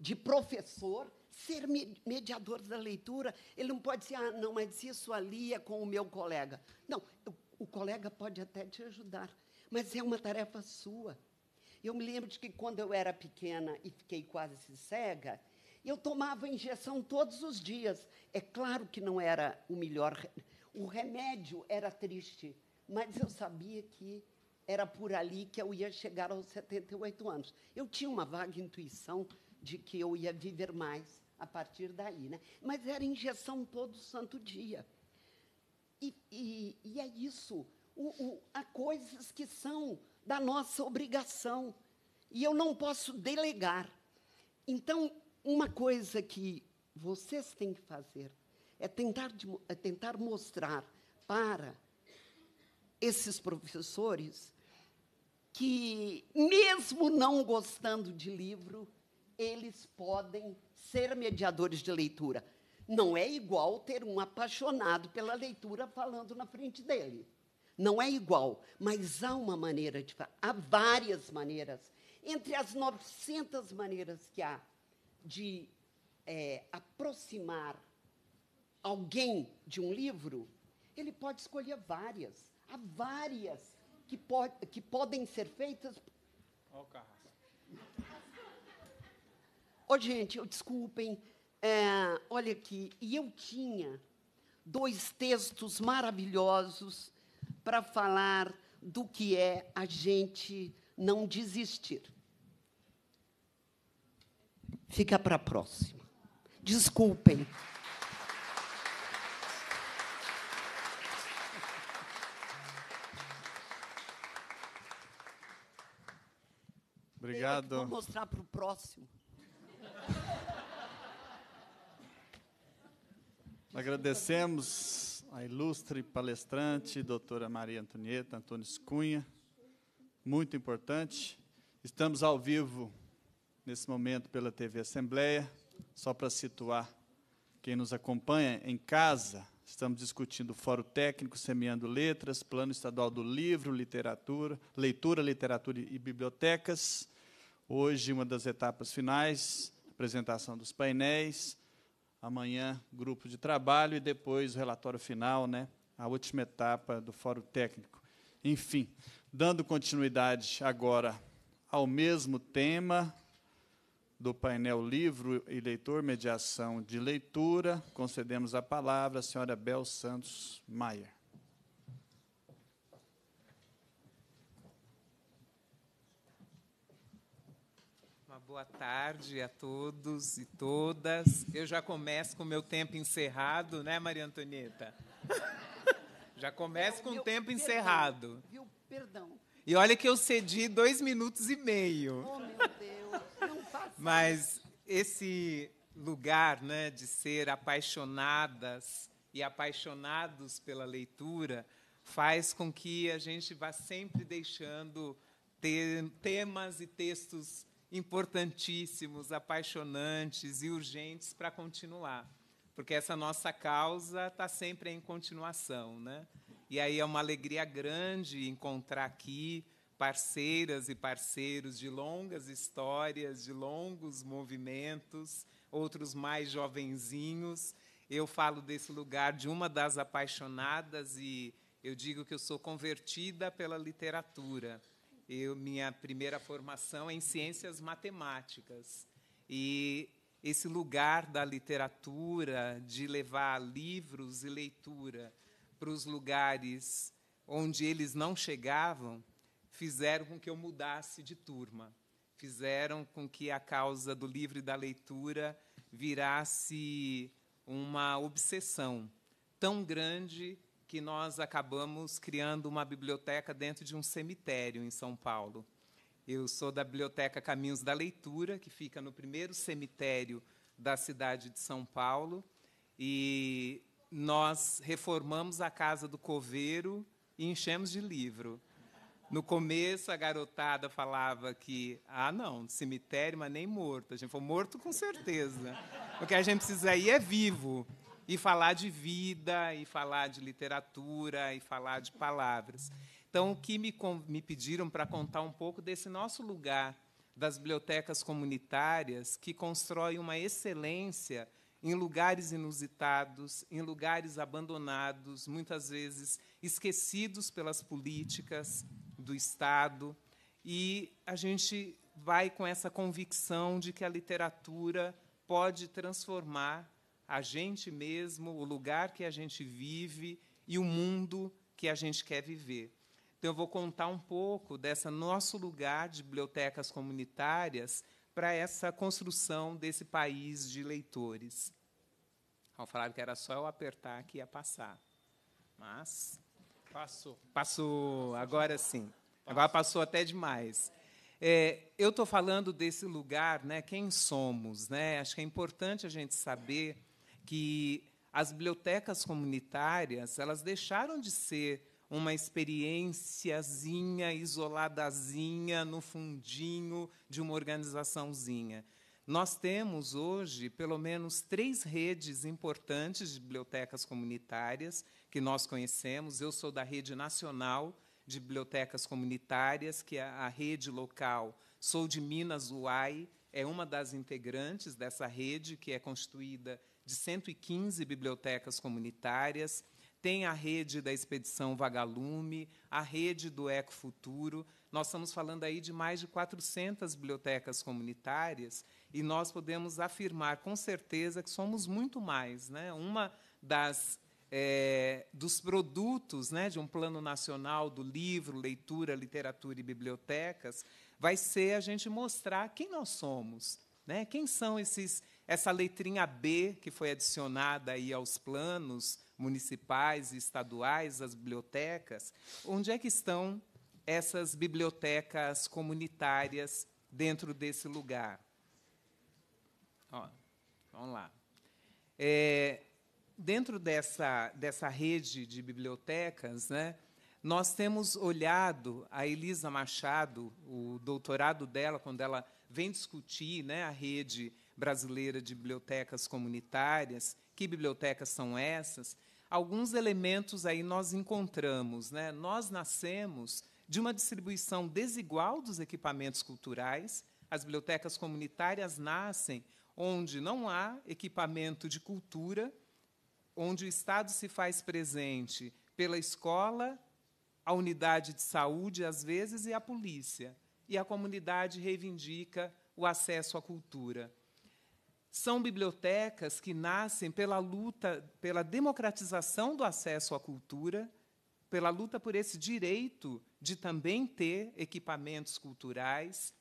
[SPEAKER 24] de professor, ser mediador da leitura. Ele não pode dizer, ah, não, mas isso ali é com o meu colega. Não, o colega pode até te ajudar, mas é uma tarefa sua. Eu me lembro de que quando eu era pequena e fiquei quase cega, eu tomava injeção todos os dias. É claro que não era o melhor o remédio era triste, mas eu sabia que era por ali que eu ia chegar aos 78 anos. Eu tinha uma vaga intuição de que eu ia viver mais a partir daí, né? Mas era injeção todo santo dia. E, e, e é isso. O, o, há coisas que são da nossa obrigação e eu não posso delegar. Então, uma coisa que vocês têm que fazer é tentar, é tentar mostrar para esses professores que, mesmo não gostando de livro, eles podem ser mediadores de leitura. Não é igual ter um apaixonado pela leitura falando na frente dele. Não é igual, mas há uma maneira de há várias maneiras. Entre as 900 maneiras que há de é, aproximar alguém de um livro, ele pode escolher várias. Há várias que, po que podem ser feitas. Olha o carrasco. Ô, oh, gente, eu, desculpem. É, olha aqui, e eu tinha dois textos maravilhosos para falar do que é a gente não desistir. Fica para a próxima. Desculpem.
[SPEAKER 22] Obrigado. vou mostrar
[SPEAKER 24] para o próximo.
[SPEAKER 22] Agradecemos a ilustre palestrante, doutora Maria Antonieta Antunes Cunha, muito importante. Estamos ao vivo, nesse momento, pela TV Assembleia, só para situar quem nos acompanha em casa, estamos discutindo o Fórum Técnico, Semeando Letras, Plano Estadual do Livro, Literatura, Leitura, Literatura e Bibliotecas, Hoje, uma das etapas finais, apresentação dos painéis. Amanhã, grupo de trabalho e depois o relatório final, né? a última etapa do Fórum Técnico. Enfim, dando continuidade agora ao mesmo tema do painel Livro e Leitor, Mediação de Leitura, concedemos a palavra à senhora Bel Santos Maier.
[SPEAKER 11] Boa tarde a todos e todas. Eu já começo com o meu tempo encerrado, né, Maria Antonieta? Já começo com o tempo perdão, encerrado. Viu? Perdão. E olha que eu cedi dois minutos e meio.
[SPEAKER 9] Oh, meu Deus, não faça
[SPEAKER 11] Mas esse lugar né, de ser apaixonadas e apaixonados pela leitura faz com que a gente vá sempre deixando temas e textos importantíssimos, apaixonantes e urgentes para continuar, porque essa nossa causa está sempre em continuação, né? E aí é uma alegria grande encontrar aqui parceiras e parceiros de longas histórias, de longos movimentos, outros mais jovenzinhos. Eu falo desse lugar de uma das apaixonadas e eu digo que eu sou convertida pela literatura. Eu, minha primeira formação é em ciências matemáticas. E esse lugar da literatura, de levar livros e leitura para os lugares onde eles não chegavam, fizeram com que eu mudasse de turma, fizeram com que a causa do livro e da leitura virasse uma obsessão tão grande que nós acabamos criando uma biblioteca dentro de um cemitério em São Paulo. Eu sou da Biblioteca Caminhos da Leitura, que fica no primeiro cemitério da cidade de São Paulo, e nós reformamos a casa do coveiro e enchemos de livro. No começo, a garotada falava que, ah, não, cemitério, mas nem morto. A gente falou, morto com certeza. O que a gente precisa ir é vivo e falar de vida, e falar de literatura, e falar de palavras. Então, o que me, me pediram para contar um pouco desse nosso lugar das bibliotecas comunitárias, que constrói uma excelência em lugares inusitados, em lugares abandonados, muitas vezes esquecidos pelas políticas do Estado. E a gente vai com essa convicção de que a literatura pode transformar a gente mesmo, o lugar que a gente vive e o mundo que a gente quer viver. Então, eu vou contar um pouco desse nosso lugar de bibliotecas comunitárias para essa construção desse país de leitores. Ao falar que era só eu apertar que ia passar. Mas. Passou. Passou, agora sim. Agora passou até demais. É, eu estou falando desse lugar, né? Quem somos, né? Acho que é importante a gente saber que as bibliotecas comunitárias elas deixaram de ser uma experiênciazinha isoladazinha no fundinho de uma organizaçãozinha. Nós temos hoje pelo menos três redes importantes de bibliotecas comunitárias que nós conhecemos. Eu sou da rede nacional de bibliotecas comunitárias, que é a rede local. Sou de Minas Uai, é uma das integrantes dessa rede que é constituída de 115 bibliotecas comunitárias, tem a rede da Expedição Vagalume, a rede do Eco Futuro. Nós estamos falando aí de mais de 400 bibliotecas comunitárias e nós podemos afirmar com certeza que somos muito mais. Né? Uma das é, dos produtos né, de um plano nacional do livro, leitura, literatura e bibliotecas, vai ser a gente mostrar quem nós somos, né, quem são esses essa letrinha B que foi adicionada aí aos planos municipais e estaduais, as bibliotecas, onde é que estão essas bibliotecas comunitárias dentro desse lugar? Ó, vamos lá. É, dentro dessa, dessa rede de bibliotecas, né, nós temos olhado a Elisa Machado, o doutorado dela, quando ela vem discutir né, a rede Brasileira de Bibliotecas Comunitárias, que bibliotecas são essas? Alguns elementos aí nós encontramos. Né? Nós nascemos de uma distribuição desigual dos equipamentos culturais. As bibliotecas comunitárias nascem onde não há equipamento de cultura, onde o Estado se faz presente pela escola, a unidade de saúde, às vezes, e a polícia. E a comunidade reivindica o acesso à cultura. São bibliotecas que nascem pela luta pela democratização do acesso à cultura, pela luta por esse direito de também ter equipamentos culturais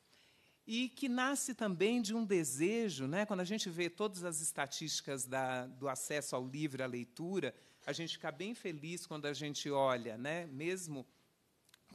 [SPEAKER 11] e que nasce também de um desejo, né? Quando a gente vê todas as estatísticas da, do acesso ao livro, à leitura, a gente fica bem feliz quando a gente olha, né? Mesmo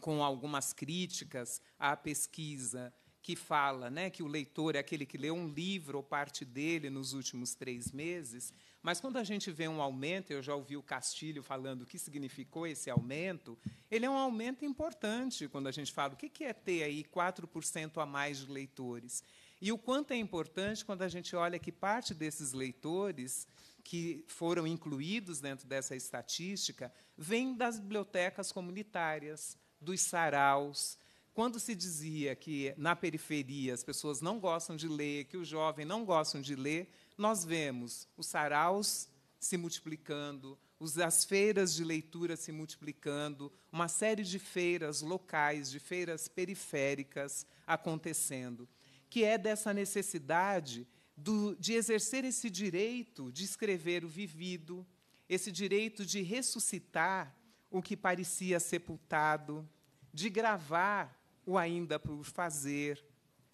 [SPEAKER 11] com algumas críticas à pesquisa que fala né, que o leitor é aquele que lê um livro ou parte dele nos últimos três meses, mas quando a gente vê um aumento, eu já ouvi o Castilho falando o que significou esse aumento, ele é um aumento importante quando a gente fala o que é ter aí 4% a mais de leitores. E o quanto é importante quando a gente olha que parte desses leitores que foram incluídos dentro dessa estatística vêm das bibliotecas comunitárias, dos saraus, quando se dizia que na periferia as pessoas não gostam de ler, que o jovem não gostam de ler, nós vemos os saraus se multiplicando, as feiras de leitura se multiplicando, uma série de feiras locais, de feiras periféricas acontecendo, que é dessa necessidade do, de exercer esse direito de escrever o vivido, esse direito de ressuscitar o que parecia sepultado, de gravar o ainda por fazer,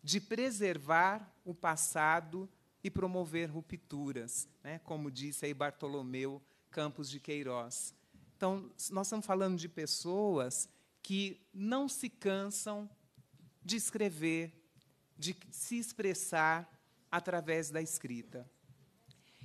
[SPEAKER 11] de preservar o passado e promover rupturas, né? como disse aí Bartolomeu Campos de Queiroz. Então, nós estamos falando de pessoas que não se cansam de escrever, de se expressar através da escrita.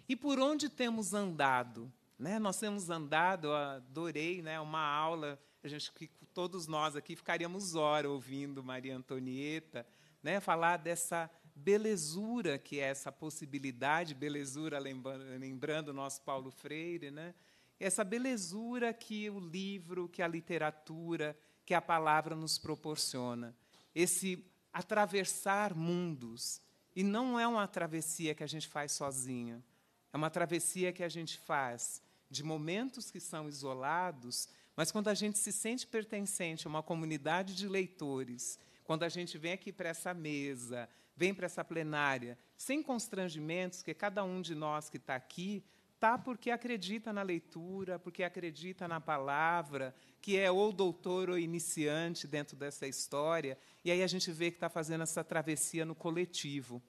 [SPEAKER 11] E por onde temos andado? Né? Nós temos andado, adorei né, uma aula a gente que todos nós aqui ficaríamos horas ouvindo Maria Antonieta, né, falar dessa belezura que é essa possibilidade, belezura lembrando, lembrando o nosso Paulo Freire, né? Essa belezura que o livro, que a literatura, que a palavra nos proporciona. Esse atravessar mundos. E não é uma travessia que a gente faz sozinha. É uma travessia que a gente faz de momentos que são isolados, mas quando a gente se sente pertencente a uma comunidade de leitores, quando a gente vem aqui para essa mesa, vem para essa plenária, sem constrangimentos, que cada um de nós que está aqui tá porque acredita na leitura, porque acredita na palavra, que é ou doutor ou iniciante dentro dessa história, e aí a gente vê que está fazendo essa travessia no coletivo.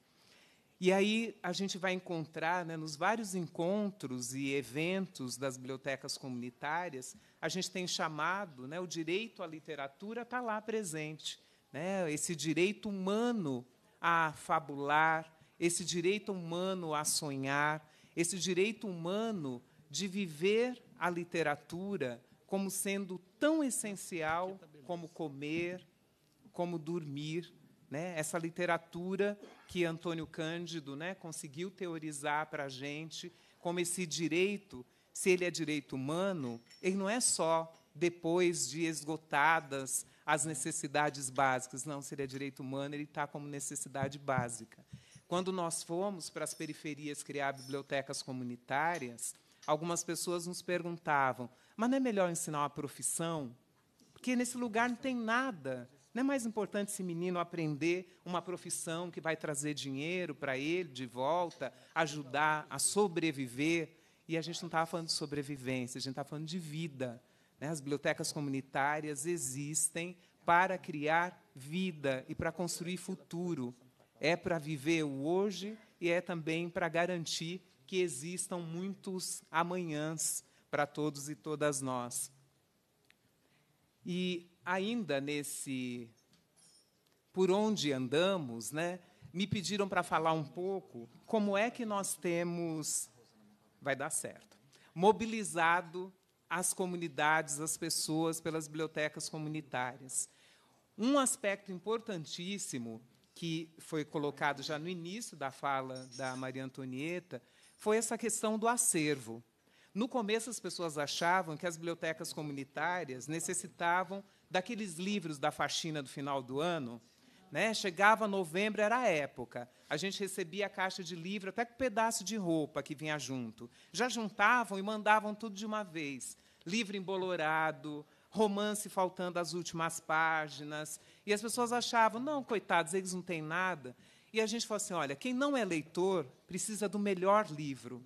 [SPEAKER 11] E aí a gente vai encontrar, né, nos vários encontros e eventos das bibliotecas comunitárias, a gente tem chamado, né, o direito à literatura está lá presente. Né, esse direito humano a fabular, esse direito humano a sonhar, esse direito humano de viver a literatura como sendo tão essencial como comer, como dormir. Né? Essa literatura que Antônio Cândido né, conseguiu teorizar para a gente como esse direito se ele é direito humano, ele não é só depois de esgotadas as necessidades básicas. Não, se ele é direito humano, ele está como necessidade básica. Quando nós fomos para as periferias criar bibliotecas comunitárias, algumas pessoas nos perguntavam: mas não é melhor ensinar uma profissão? Porque nesse lugar não tem nada. Não é mais importante esse menino aprender uma profissão que vai trazer dinheiro para ele de volta, ajudar a sobreviver e a gente não estava falando de sobrevivência, a gente estava falando de vida. Né? As bibliotecas comunitárias existem para criar vida e para construir futuro. É para viver o hoje e é também para garantir que existam muitos amanhãs para todos e todas nós. E ainda nesse por onde andamos, né, me pediram para falar um pouco como é que nós temos vai dar certo. Mobilizado as comunidades, as pessoas pelas bibliotecas comunitárias. Um aspecto importantíssimo que foi colocado já no início da fala da Maria Antonieta foi essa questão do acervo. No começo, as pessoas achavam que as bibliotecas comunitárias necessitavam daqueles livros da faxina do final do ano, né? Chegava novembro, era a época. A gente recebia a caixa de livro, até com um pedaço de roupa que vinha junto. Já juntavam e mandavam tudo de uma vez. Livro embolorado, romance faltando as últimas páginas. E as pessoas achavam, não, coitados, eles não têm nada. E a gente falou assim: olha, quem não é leitor precisa do melhor livro,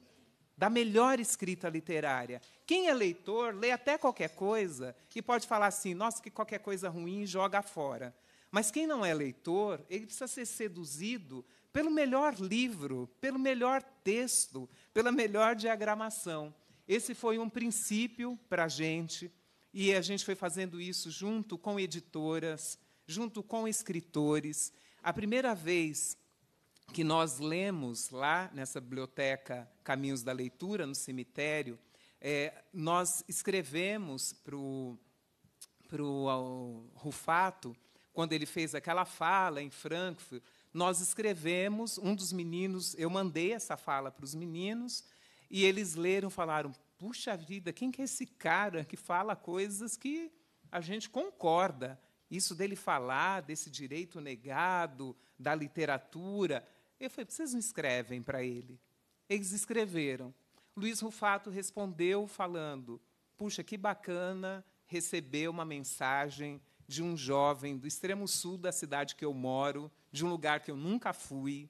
[SPEAKER 11] da melhor escrita literária. Quem é leitor lê até qualquer coisa e pode falar assim: nossa, que qualquer coisa ruim joga fora. Mas quem não é leitor, ele precisa ser seduzido pelo melhor livro, pelo melhor texto, pela melhor diagramação. Esse foi um princípio para a gente, e a gente foi fazendo isso junto com editoras, junto com escritores. A primeira vez que nós lemos lá nessa biblioteca Caminhos da Leitura, no cemitério, é, nós escrevemos para o Rufato quando ele fez aquela fala em Frankfurt, nós escrevemos, um dos meninos, eu mandei essa fala para os meninos, e eles leram, falaram: "Puxa vida, quem que é esse cara que fala coisas que a gente concorda?" Isso dele falar desse direito negado, da literatura, eu falei: "Vocês não escrevem para ele?" Eles escreveram. Luiz Rufato respondeu falando: "Puxa, que bacana receber uma mensagem de um jovem do extremo sul da cidade que eu moro, de um lugar que eu nunca fui,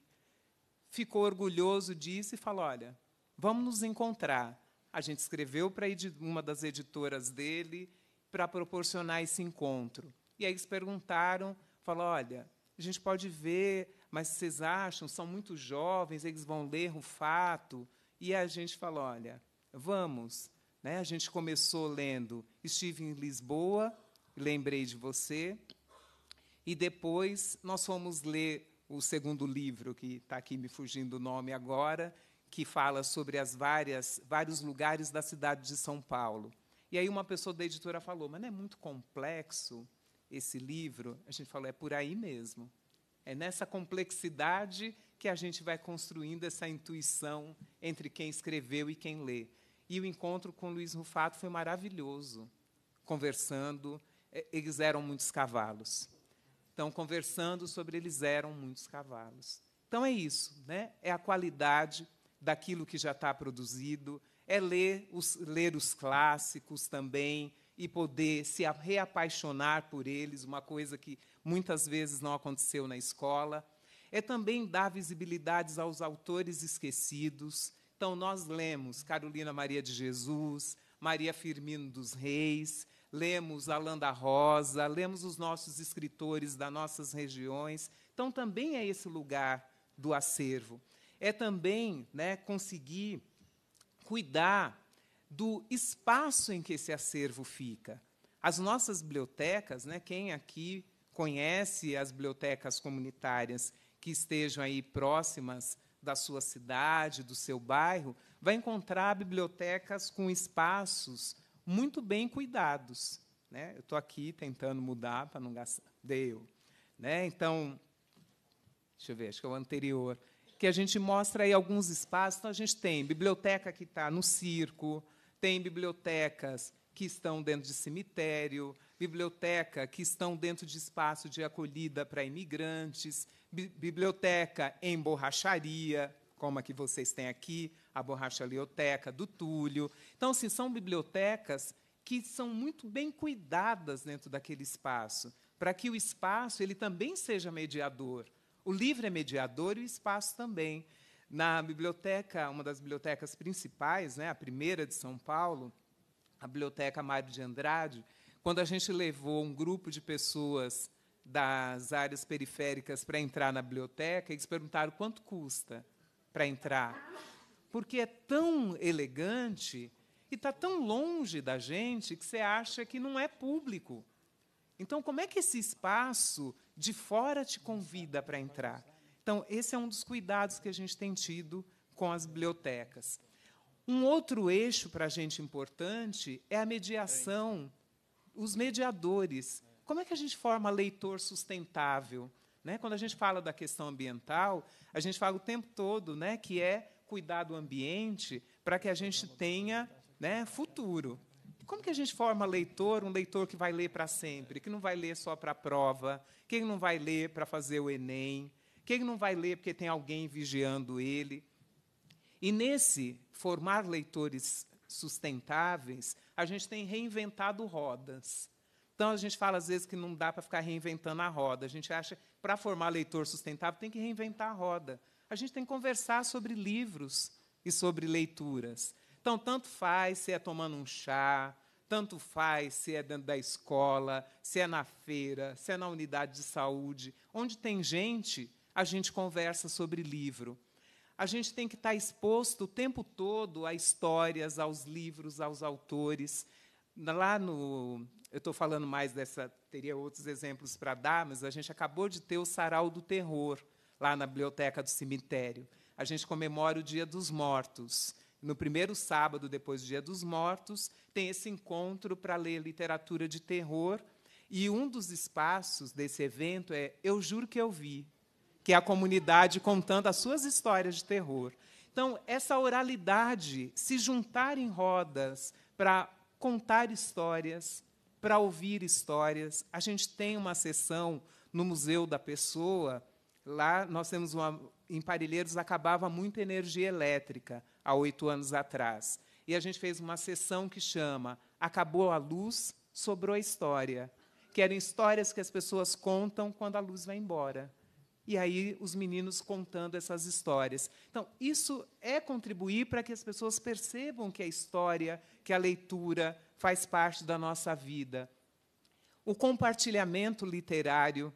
[SPEAKER 11] ficou orgulhoso disso e falou: Olha, vamos nos encontrar. A gente escreveu para uma das editoras dele para proporcionar esse encontro. E aí eles perguntaram, falou: Olha, a gente pode ver, mas vocês acham? São muito jovens, eles vão ler o fato. E a gente falou: Olha, vamos. Né? A gente começou lendo Estive em Lisboa, lembrei de você. E depois nós fomos ler o segundo livro, que está aqui me fugindo o nome agora, que fala sobre as várias, vários lugares da cidade de São Paulo. E aí uma pessoa da editora falou, mas não é muito complexo esse livro? A gente falou, é por aí mesmo. É nessa complexidade que a gente vai construindo essa intuição entre quem escreveu e quem lê. E o encontro com Luiz Rufato foi maravilhoso, conversando, é, eles eram muitos cavalos. Então, conversando sobre eles eram muitos cavalos. Então é isso, né? É a qualidade daquilo que já está produzido, é ler os, ler os clássicos também e poder se reapaixonar por eles, uma coisa que muitas vezes não aconteceu na escola. É também dar visibilidades aos autores esquecidos. Então, nós lemos Carolina Maria de Jesus, Maria Firmino dos Reis, lemos Alain da Rosa, lemos os nossos escritores das nossas regiões. Então, também é esse lugar do acervo. É também né, conseguir cuidar do espaço em que esse acervo fica. As nossas bibliotecas, né, quem aqui conhece as bibliotecas comunitárias que estejam aí próximas da sua cidade, do seu bairro, vai encontrar bibliotecas com espaços muito bem cuidados. Né? Eu estou aqui tentando mudar para não gastar. Deu. Né? Então, deixa eu ver, acho que é o anterior. Que a gente mostra aí alguns espaços. Então, a gente tem biblioteca que está no circo, tem bibliotecas que estão dentro de cemitério, biblioteca que estão dentro de espaço de acolhida para imigrantes, biblioteca em borracharia, como a é que vocês têm aqui, a borracha lioteca do Túlio. Então, assim, são bibliotecas que são muito bem cuidadas dentro daquele espaço, para que o espaço ele também seja mediador. O livro é mediador e o espaço também. Na biblioteca, uma das bibliotecas principais, né, a primeira de São Paulo, a Biblioteca Mário de Andrade, quando a gente levou um grupo de pessoas das áreas periféricas para entrar na biblioteca, eles perguntaram quanto custa para entrar, porque é tão elegante e está tão longe da gente que você acha que não é público. Então, como é que esse espaço de fora te convida para entrar? Então, esse é um dos cuidados que a gente tem tido com as bibliotecas. Um outro eixo para a gente importante é a mediação, os mediadores. Como é que a gente forma leitor sustentável? Né? Quando a gente fala da questão ambiental, a gente fala o tempo todo né, que é cuidar do ambiente para que a gente tenha né, futuro. Como que a gente forma leitor, um leitor que vai ler para sempre, que não vai ler só para a prova, que não vai ler para fazer o Enem, que não vai ler porque tem alguém vigiando ele? E nesse formar leitores sustentáveis, a gente tem reinventado rodas. Então, a gente fala às vezes que não dá para ficar reinventando a roda. A gente acha que para formar leitor sustentável tem que reinventar a roda. A gente tem que conversar sobre livros e sobre leituras. Então, tanto faz se é tomando um chá, tanto faz se é dentro da escola, se é na feira, se é na unidade de saúde. Onde tem gente, a gente conversa sobre livro. A gente tem que estar tá exposto o tempo todo a histórias, aos livros, aos autores. Lá no, eu estou falando mais dessa, teria outros exemplos para dar, mas a gente acabou de ter o Sarau do Terror, lá na Biblioteca do Cemitério. A gente comemora o Dia dos Mortos. No primeiro sábado, depois do Dia dos Mortos, tem esse encontro para ler literatura de terror. E um dos espaços desse evento é Eu Juro Que Eu Vi, que é a comunidade contando as suas histórias de terror. Então, essa oralidade, se juntar em rodas para contar histórias, para ouvir histórias. A gente tem uma sessão no Museu da Pessoa, lá nós temos uma. Em Parilheiros acabava muita energia elétrica, há oito anos atrás. E a gente fez uma sessão que chama Acabou a Luz, Sobrou a História, que eram histórias que as pessoas contam quando a luz vai embora. E aí os meninos contando essas histórias. Então, isso é contribuir para que as pessoas percebam que a história, que a leitura faz parte da nossa vida. O compartilhamento literário.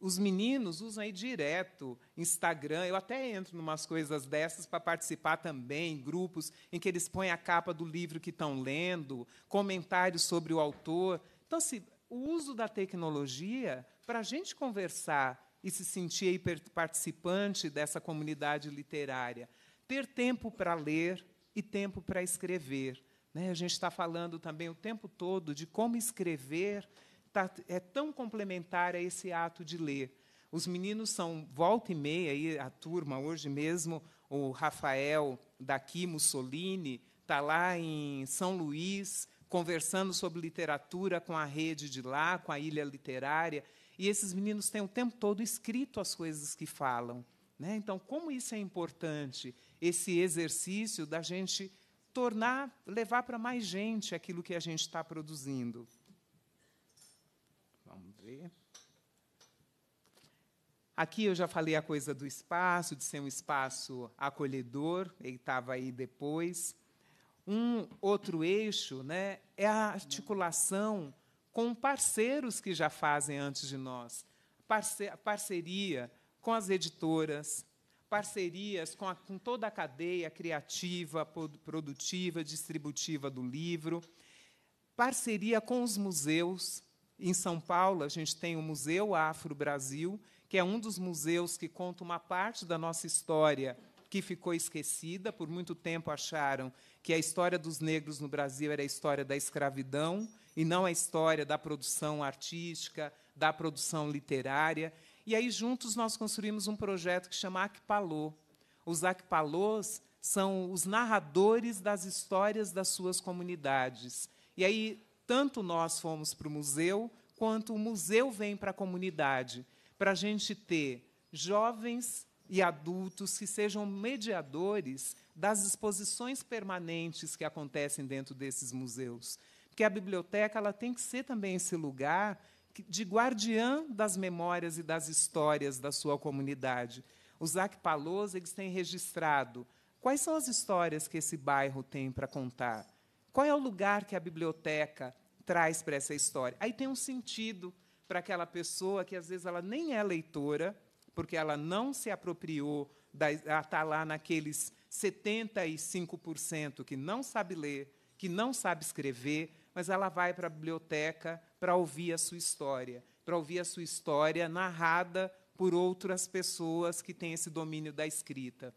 [SPEAKER 11] Os meninos usam aí direto Instagram. Eu até entro em umas coisas dessas para participar também, grupos em que eles põem a capa do livro que estão lendo, comentários sobre o autor. Então, se, o uso da tecnologia para a gente conversar e se sentia participante dessa comunidade literária. Ter tempo para ler e tempo para escrever. Né? A gente está falando também o tempo todo de como escrever tá, é tão complementar a esse ato de ler. Os meninos são volta e meia, aí, a turma, hoje mesmo, o Rafael daqui, Mussolini, está lá em São Luís, conversando sobre literatura com a rede de lá, com a Ilha Literária. E esses meninos têm o tempo todo escrito as coisas que falam. Né? Então, como isso é importante, esse exercício da gente tornar, levar para mais gente aquilo que a gente está produzindo. Vamos ver. Aqui eu já falei a coisa do espaço, de ser um espaço acolhedor, ele estava aí depois. Um outro eixo né, é a articulação com parceiros que já fazem antes de nós. parceria com as editoras, parcerias com, a, com toda a cadeia criativa, produtiva, distributiva do livro, parceria com os museus. Em São Paulo, a gente tem o Museu Afro Brasil, que é um dos museus que conta uma parte da nossa história que ficou esquecida. Por muito tempo acharam que a história dos negros no Brasil era a história da escravidão, e não a história da produção artística, da produção literária. E aí, juntos, nós construímos um projeto que chama Akpalô. Os Akpalôs são os narradores das histórias das suas comunidades. E aí, tanto nós fomos para o museu, quanto o museu vem para a comunidade, para a gente ter jovens e adultos que sejam mediadores das exposições permanentes que acontecem dentro desses museus. Porque a biblioteca ela tem que ser também esse lugar de guardiã das memórias e das histórias da sua comunidade. Os Palos eles têm registrado quais são as histórias que esse bairro tem para contar. Qual é o lugar que a biblioteca traz para essa história? Aí tem um sentido para aquela pessoa que às vezes ela nem é leitora, porque ela não se apropriou, da, está lá naqueles 75% que não sabe ler, que não sabe escrever, mas ela vai para a biblioteca para ouvir a sua história, para ouvir a sua história narrada por outras pessoas que têm esse domínio da escrita.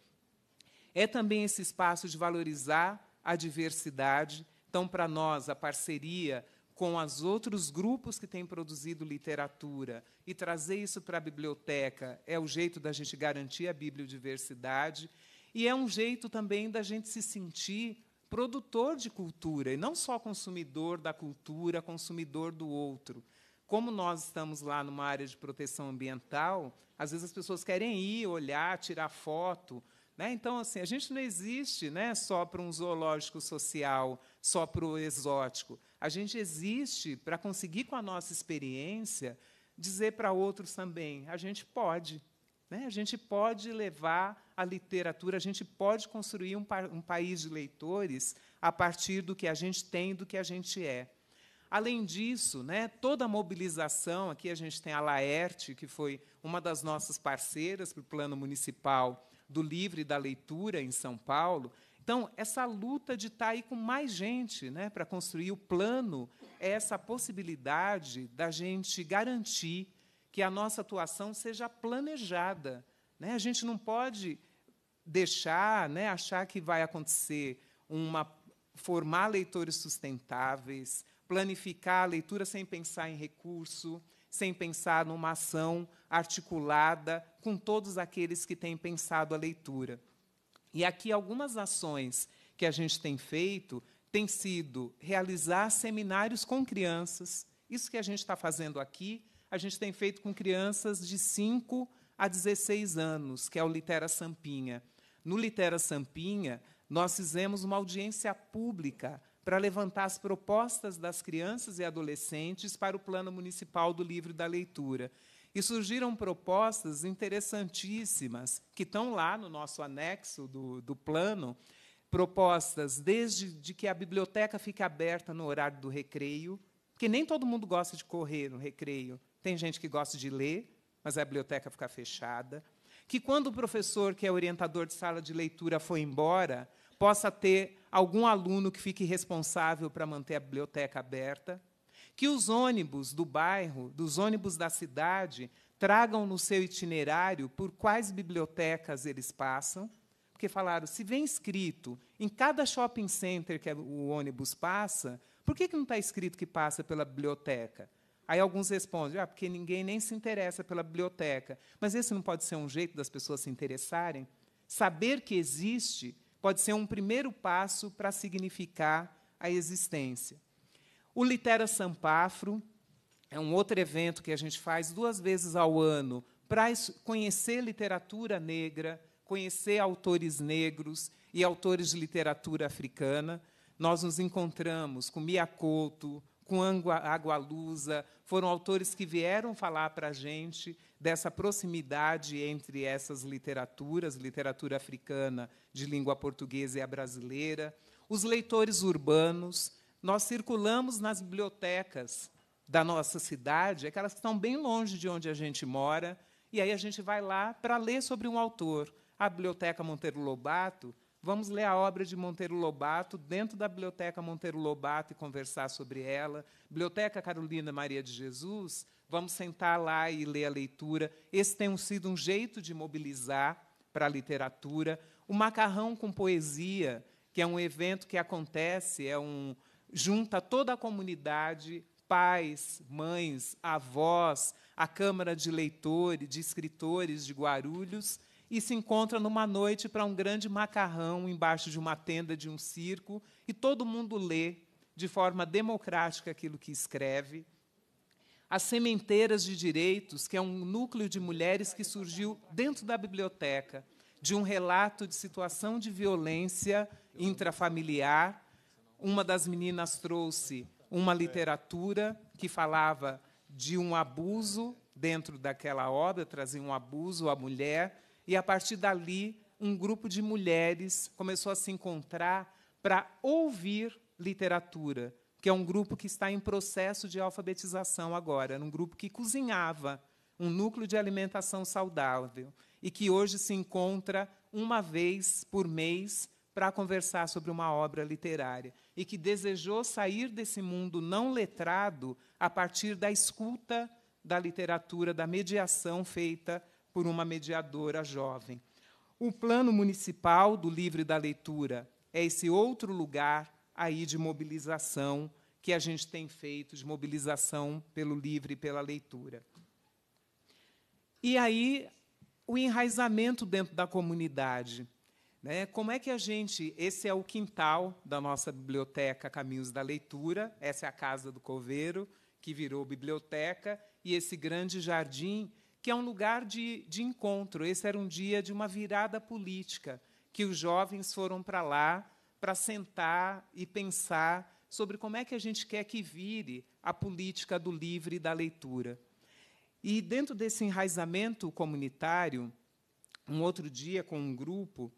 [SPEAKER 11] É também esse espaço de valorizar a diversidade. Então, para nós, a parceria com os outros grupos que têm produzido literatura e trazer isso para a biblioteca é o jeito da gente garantir a bibliodiversidade e é um jeito também da gente se sentir produtor de cultura e não só consumidor da cultura, consumidor do outro. Como nós estamos lá numa área de proteção ambiental, às vezes as pessoas querem ir, olhar, tirar foto. Né? Então, assim, a gente não existe né, só para um zoológico social, só para o exótico. A gente existe para conseguir, com a nossa experiência, dizer para outros também: a gente pode. Né? A gente pode levar a literatura, a gente pode construir um, pa um país de leitores a partir do que a gente tem, do que a gente é. Além disso, né, toda a mobilização, aqui a gente tem a Laerte, que foi uma das nossas parceiras para o Plano Municipal do Livre da Leitura em São Paulo. Então, essa luta de estar tá aí com mais gente né, para construir o plano é essa possibilidade da gente garantir que a nossa atuação seja planejada. Né? A gente não pode deixar, né, achar que vai acontecer uma formar leitores sustentáveis, planificar a leitura sem pensar em recurso, sem pensar numa ação articulada com todos aqueles que têm pensado a leitura. E aqui algumas ações que a gente tem feito tem sido realizar seminários com crianças. Isso que a gente está fazendo aqui, a gente tem feito com crianças de 5 a 16 anos, que é o Litera Sampinha no Litera Sampinha, nós fizemos uma audiência pública para levantar as propostas das crianças e adolescentes para o Plano Municipal do Livro da Leitura. E surgiram propostas interessantíssimas, que estão lá no nosso anexo do, do plano, propostas desde de que a biblioteca fique aberta no horário do recreio, porque nem todo mundo gosta de correr no recreio. Tem gente que gosta de ler, mas a biblioteca fica fechada que quando o professor, que é orientador de sala de leitura, foi embora, possa ter algum aluno que fique responsável para manter a biblioteca aberta, que os ônibus do bairro, dos ônibus da cidade, tragam no seu itinerário por quais bibliotecas eles passam, porque falaram, se vem escrito em cada shopping center que o ônibus passa, por que, que não está escrito que passa pela biblioteca? Aí alguns respondem, ah, porque ninguém nem se interessa pela biblioteca. Mas esse não pode ser um jeito das pessoas se interessarem? Saber que existe pode ser um primeiro passo para significar a existência. O Litera Sampafro é um outro evento que a gente faz duas vezes ao ano para conhecer literatura negra, conhecer autores negros e autores de literatura africana. Nós nos encontramos com Mia Couto, com Agualusa, foram autores que vieram falar para a gente dessa proximidade entre essas literaturas, literatura africana de língua portuguesa e a brasileira, os leitores urbanos. Nós circulamos nas bibliotecas da nossa cidade, aquelas que estão bem longe de onde a gente mora, e aí a gente vai lá para ler sobre um autor. A Biblioteca Monteiro Lobato Vamos ler a obra de Monteiro Lobato dentro da Biblioteca Monteiro Lobato e conversar sobre ela. Biblioteca Carolina Maria de Jesus, vamos sentar lá e ler a leitura. Esse tem sido um jeito de mobilizar para a literatura. O Macarrão com Poesia, que é um evento que acontece, é um junta toda a comunidade, pais, mães, avós, a Câmara de Leitores, de Escritores de Guarulhos, e se encontra numa noite para um grande macarrão embaixo de uma tenda de um circo e todo mundo lê de forma democrática aquilo que escreve. As Sementeiras de Direitos, que é um núcleo de mulheres que surgiu dentro da biblioteca, de um relato de situação de violência intrafamiliar. Uma das meninas trouxe uma literatura que falava de um abuso dentro daquela obra, trazia um abuso à mulher, e a partir dali, um grupo de mulheres começou a se encontrar para ouvir literatura, que é um grupo que está em processo de alfabetização agora, um grupo que cozinhava um núcleo de alimentação saudável e que hoje se encontra uma vez por mês para conversar sobre uma obra literária e que desejou sair desse mundo não letrado a partir da escuta da literatura, da mediação feita por uma mediadora jovem. O plano municipal do livre da leitura é esse outro lugar aí de mobilização que a gente tem feito, de mobilização pelo livre e pela leitura. E aí o enraizamento dentro da comunidade. Né? Como é que a gente. Esse é o quintal da nossa biblioteca Caminhos da Leitura, essa é a casa do Coveiro, que virou biblioteca, e esse grande jardim que é um lugar de, de encontro. Esse era um dia de uma virada política, que os jovens foram para lá para sentar e pensar sobre como é que a gente quer que vire a política do livre e da leitura. E dentro desse enraizamento comunitário, um outro dia com um grupo,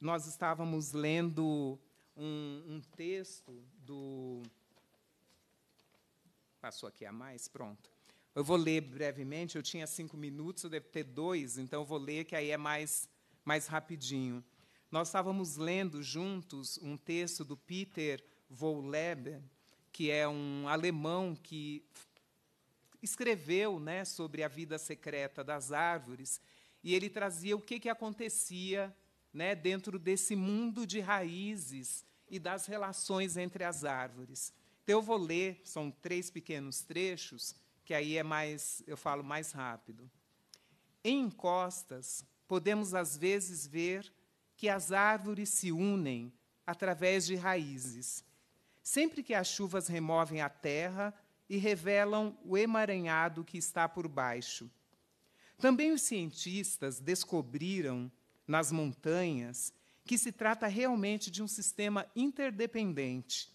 [SPEAKER 11] nós estávamos lendo um, um texto do passou aqui a mais, pronto, eu vou ler brevemente, eu tinha cinco minutos, eu devo ter dois, então eu vou ler, que aí é mais, mais rapidinho. Nós estávamos lendo juntos um texto do Peter Wohleb, que é um alemão que escreveu né, sobre a vida secreta das árvores, e ele trazia o que, que acontecia né, dentro desse mundo de raízes e das relações entre as árvores. Então, eu vou ler, são três pequenos trechos, que aí é mais, eu falo mais rápido. Em encostas, podemos às vezes ver que as árvores se unem através de raízes. Sempre que as chuvas removem a terra e revelam o emaranhado que está por baixo. Também os cientistas descobriram nas montanhas que se trata realmente de um sistema interdependente,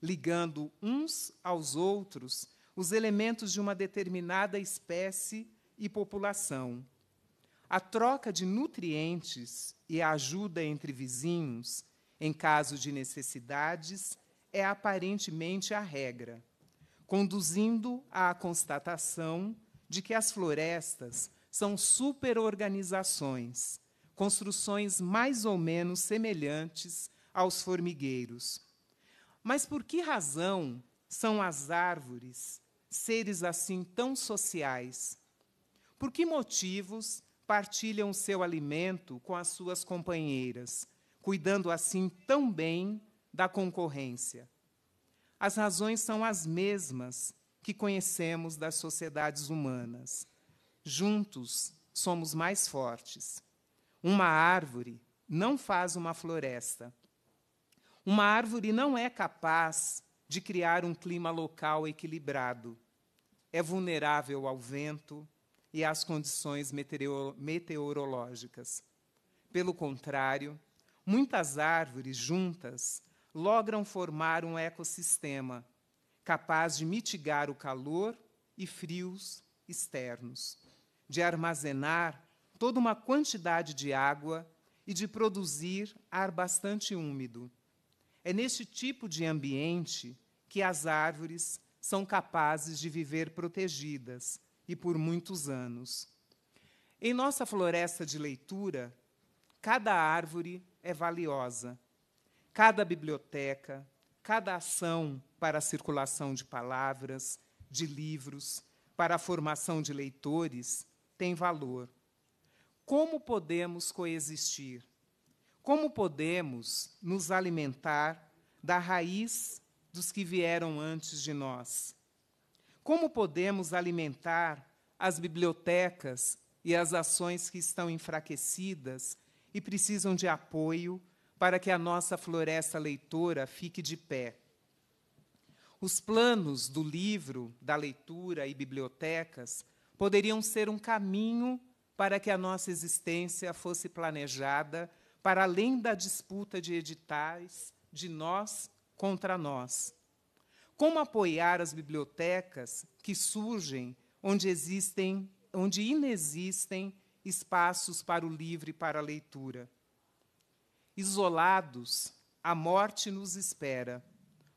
[SPEAKER 11] ligando uns aos outros os elementos de uma determinada espécie e população. A troca de nutrientes e a ajuda entre vizinhos, em caso de necessidades, é aparentemente a regra, conduzindo à constatação de que as florestas são superorganizações, construções mais ou menos semelhantes aos formigueiros. Mas por que razão são as árvores seres assim tão sociais? Por que motivos partilham seu alimento com as suas companheiras, cuidando assim tão bem da concorrência? As razões são as mesmas que conhecemos das sociedades humanas. Juntos somos mais fortes. Uma árvore não faz uma floresta. Uma árvore não é capaz de criar um clima local equilibrado. É vulnerável ao vento e às condições meteorológicas. Pelo contrário, muitas árvores juntas logram formar um ecossistema capaz de mitigar o calor e frios externos, de armazenar toda uma quantidade de água e de produzir ar bastante úmido. É neste tipo de ambiente que as árvores são capazes de viver protegidas e por muitos anos. Em nossa floresta de leitura, cada árvore é valiosa, cada biblioteca, cada ação para a circulação de palavras, de livros, para a formação de leitores, tem valor. Como podemos coexistir? Como podemos nos alimentar da raiz dos que vieram antes de nós. Como podemos alimentar as bibliotecas e as ações que estão enfraquecidas e precisam de apoio para que a nossa floresta leitora fique de pé? Os planos do livro, da leitura e bibliotecas poderiam ser um caminho para que a nossa existência fosse planejada para além da disputa de editais de nós contra nós. Como apoiar as bibliotecas que surgem onde existem, onde inexistem espaços para o livre e para a leitura? Isolados, a morte nos espera,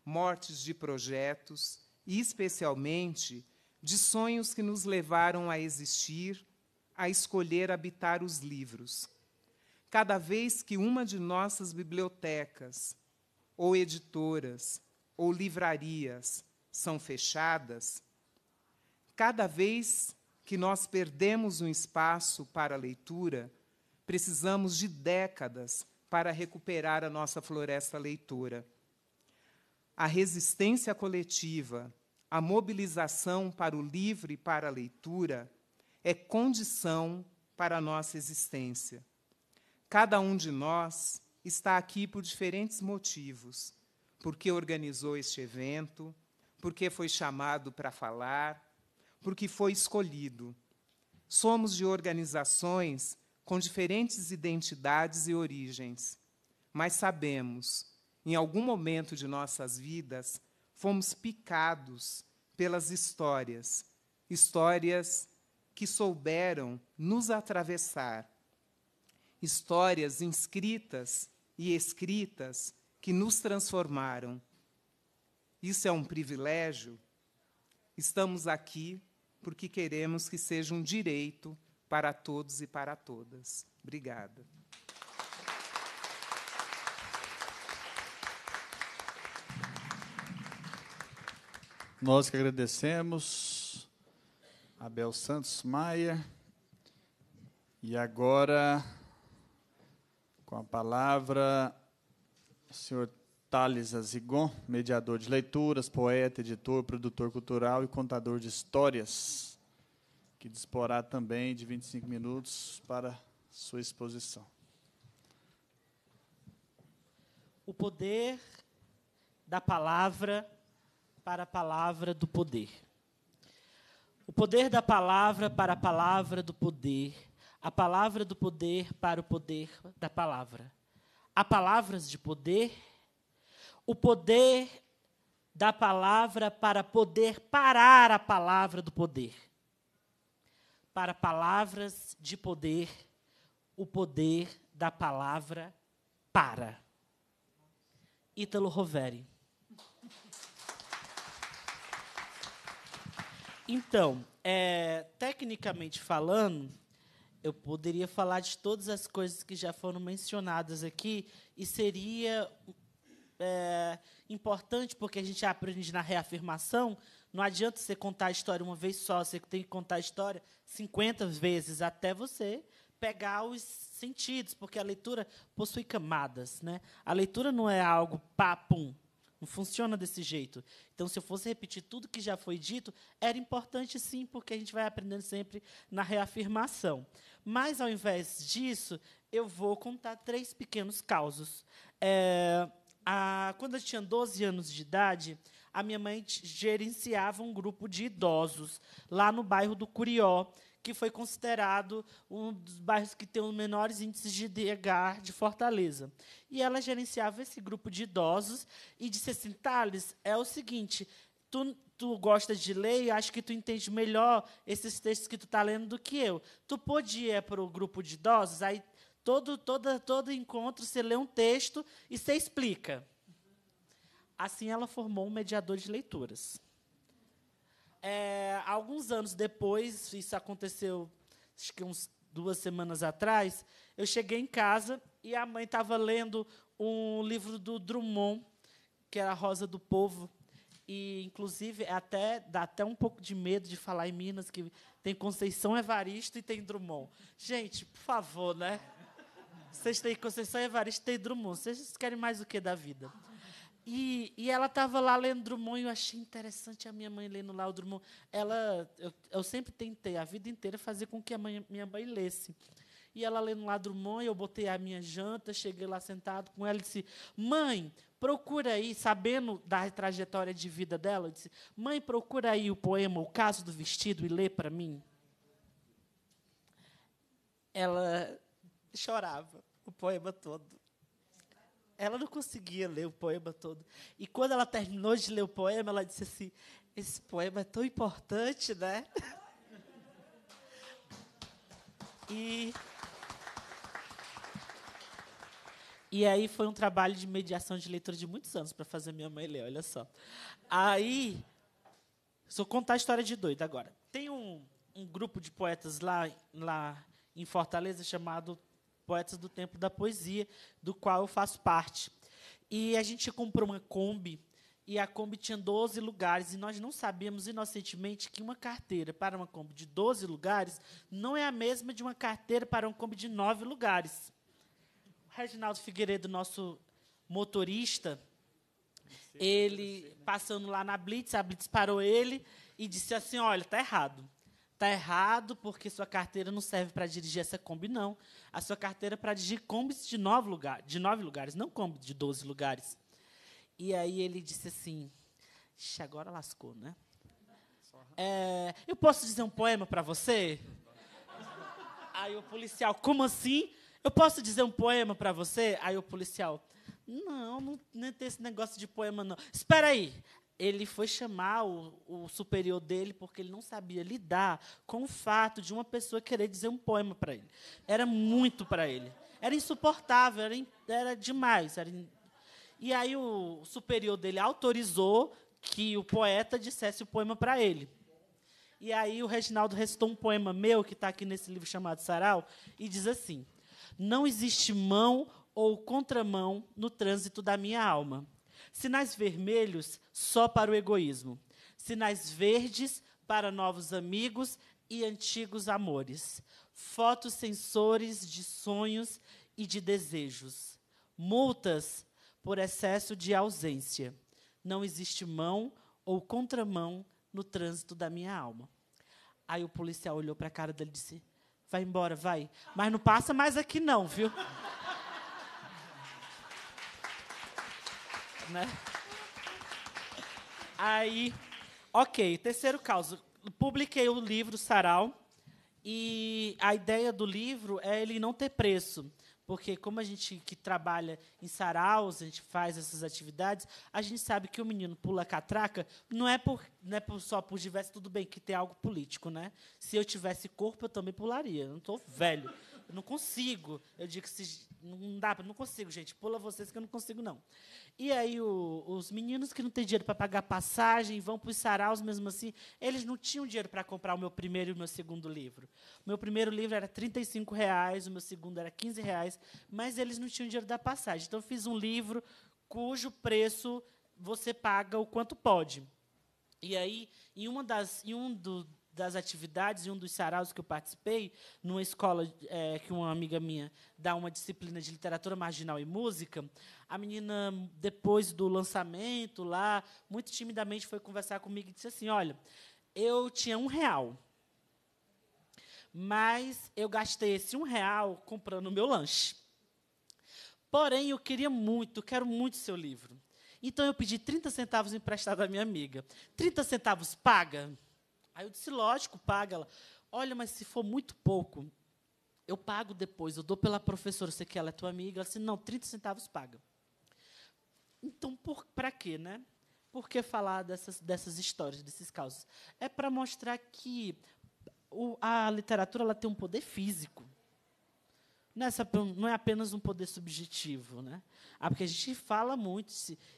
[SPEAKER 11] mortes de projetos e especialmente de sonhos que nos levaram a existir, a escolher habitar os livros. Cada vez que uma de nossas bibliotecas ou editoras, ou livrarias são fechadas, cada vez que nós perdemos um espaço para a leitura, precisamos de décadas para recuperar a nossa floresta leitora. A resistência coletiva, a mobilização para o livre e para a leitura é condição para a nossa existência. Cada um de nós está aqui por diferentes motivos. Porque organizou este evento, porque foi chamado para falar, porque foi escolhido. Somos de organizações com diferentes identidades e origens, mas sabemos, em algum momento de nossas vidas, fomos picados pelas histórias, histórias que souberam nos atravessar, histórias inscritas e escritas que nos transformaram. Isso é um privilégio. Estamos aqui porque queremos que seja um direito para todos e para todas. Obrigada.
[SPEAKER 22] Nós que agradecemos Abel Santos Maia. E agora com a palavra, o senhor Thales Azigon, mediador de leituras, poeta, editor, produtor cultural e contador de histórias, que disporá também de 25 minutos para sua exposição.
[SPEAKER 25] O poder da palavra para a palavra do poder. O poder da palavra para a palavra do poder a palavra do poder para o poder da palavra. Há palavras de poder. O poder da palavra para poder parar a palavra do poder. Para palavras de poder, o poder da palavra para. Ítalo Roveri. Então, é, tecnicamente falando, eu poderia falar de todas as coisas que já foram mencionadas aqui e seria é, importante porque a gente aprende na reafirmação. Não adianta você contar a história uma vez só, você tem que contar a história 50 vezes até você pegar os sentidos, porque a leitura possui camadas. Né? A leitura não é algo papum, não funciona desse jeito. Então, se eu fosse repetir tudo que já foi dito, era importante sim, porque a gente vai aprendendo sempre na reafirmação. Mas, ao invés disso, eu vou contar três pequenos causos. É, a, quando eu tinha 12 anos de idade, a minha mãe gerenciava um grupo de idosos lá no bairro do Curió, que foi considerado um dos bairros que tem os menores índices de DH de Fortaleza. E ela gerenciava esse grupo de idosos e disse assim: Thales, é o seguinte, tu, tu gosta de ler e acho que tu entende melhor esses textos que tu está lendo do que eu. Tu podia ir é, para o grupo de idosos, aí todo, todo, todo encontro você lê um texto e você explica. Assim, ela formou um mediador de leituras é, alguns anos depois, isso aconteceu acho que uns duas semanas atrás, eu cheguei em casa e a mãe estava lendo um livro do Drummond, que era a Rosa do Povo. E, inclusive, é até dá até um pouco de medo de falar em Minas que tem Conceição Evaristo e tem Drummond. Gente, por favor, né? Vocês têm Conceição Evaristo e tem Drummond. Vocês querem mais o que da vida? E, e ela estava lá lendo Drummond, e eu achei interessante a minha mãe lendo lá o Drummond. Ela, eu, eu sempre tentei, a vida inteira, fazer com que a mãe, minha mãe lesse. E ela lendo lá Drummond, eu botei a minha janta, cheguei lá sentado com ela e disse: Mãe, procura aí, sabendo da trajetória de vida dela, eu disse: Mãe, procura aí o poema O Caso do Vestido e lê para mim. Ela chorava o poema todo. Ela não conseguia ler o poema todo. E quando ela terminou de ler o poema, ela disse assim: Esse poema é tão importante, né? E. E aí foi um trabalho de mediação de leitura de muitos anos para fazer minha mãe ler, olha só. Aí, só contar a história de doido agora. Tem um, um grupo de poetas lá, lá em Fortaleza chamado Poetas do Tempo da Poesia, do qual eu faço parte. E a gente comprou uma Kombi, e a Kombi tinha 12 lugares, e nós não sabíamos inocentemente que uma carteira para uma Kombi de 12 lugares não é a mesma de uma carteira para uma Kombi de 9 lugares. O Reginaldo Figueiredo, nosso motorista, ele né? passando lá na Blitz, a Blitz parou ele e disse assim: Olha, tá errado tá errado porque sua carteira não serve para dirigir essa Kombi, não. A sua carteira é para dirigir Kombis de nove, lugar, de nove lugares, não Kombi de doze lugares. E aí ele disse assim, Ixi, agora lascou, né? É, eu posso dizer um poema para você? Aí o policial, como assim? Eu posso dizer um poema para você? Aí o policial,
[SPEAKER 26] não, não,
[SPEAKER 25] não é tem esse negócio de poema, não. Espera aí ele foi chamar o, o, superior dele porque ele não sabia lidar com o fato de uma pessoa querer dizer um poema para ele. Era muito para ele. Era insuportável, era, era demais. Era in... E aí o superior dele autorizou que o poeta dissesse o poema para ele. E aí o Reginaldo recitou um poema meu, que está aqui nesse livro chamado Sarau, e diz assim: Não existe mão ou contramão no trânsito da minha alma Sinais vermelhos só para o egoísmo. Sinais verdes para novos amigos e antigos amores. Fotos sensores de sonhos e de desejos. Multas por excesso de ausência. Não existe mão ou contramão no trânsito da minha alma. Aí o policial olhou para a cara dele e disse: Vai embora, vai. Mas não passa mais aqui, não, viu? né? Aí, ok, terceiro caso. Publiquei o livro Sarau e a ideia do livro é ele não ter preço. Porque como a gente que trabalha em saraus, a gente faz essas atividades, a gente sabe que o menino pula catraca não é por, não é por só por diverso, tudo bem que tem algo político, né? Se eu tivesse corpo, eu também pularia. Eu não estou velho. Eu não consigo. Eu digo que não dá, não consigo, gente. Pula vocês que eu não consigo, não. E aí o, os meninos que não têm dinheiro para pagar passagem vão para os saraus mesmo assim. Eles não tinham dinheiro para comprar o meu primeiro e o meu segundo livro. O meu primeiro livro era R$ reais, o meu segundo era R$ reais, mas eles não tinham dinheiro da passagem. Então eu fiz um livro cujo preço você paga o quanto pode. E aí, em uma das, em um do, das atividades e um dos saraus que eu participei, numa escola é, que uma amiga minha dá uma disciplina de literatura marginal e música, a menina, depois do lançamento lá, muito timidamente foi conversar comigo e disse assim: Olha, eu tinha um real, mas eu gastei esse um real comprando o meu lanche. Porém, eu queria muito, quero muito seu livro. Então, eu pedi 30 centavos emprestado à minha amiga. 30 centavos paga? Aí eu disse, lógico, paga ela. Olha, mas se for muito pouco, eu pago depois, eu dou pela professora, sei que ela é tua amiga. Ela disse, não, 30 centavos paga. Então, para quê, né? Por que falar dessas, dessas histórias, desses casos? É para mostrar que o, a literatura ela tem um poder físico não é, não é apenas um poder subjetivo, né? Ah, porque a gente fala muito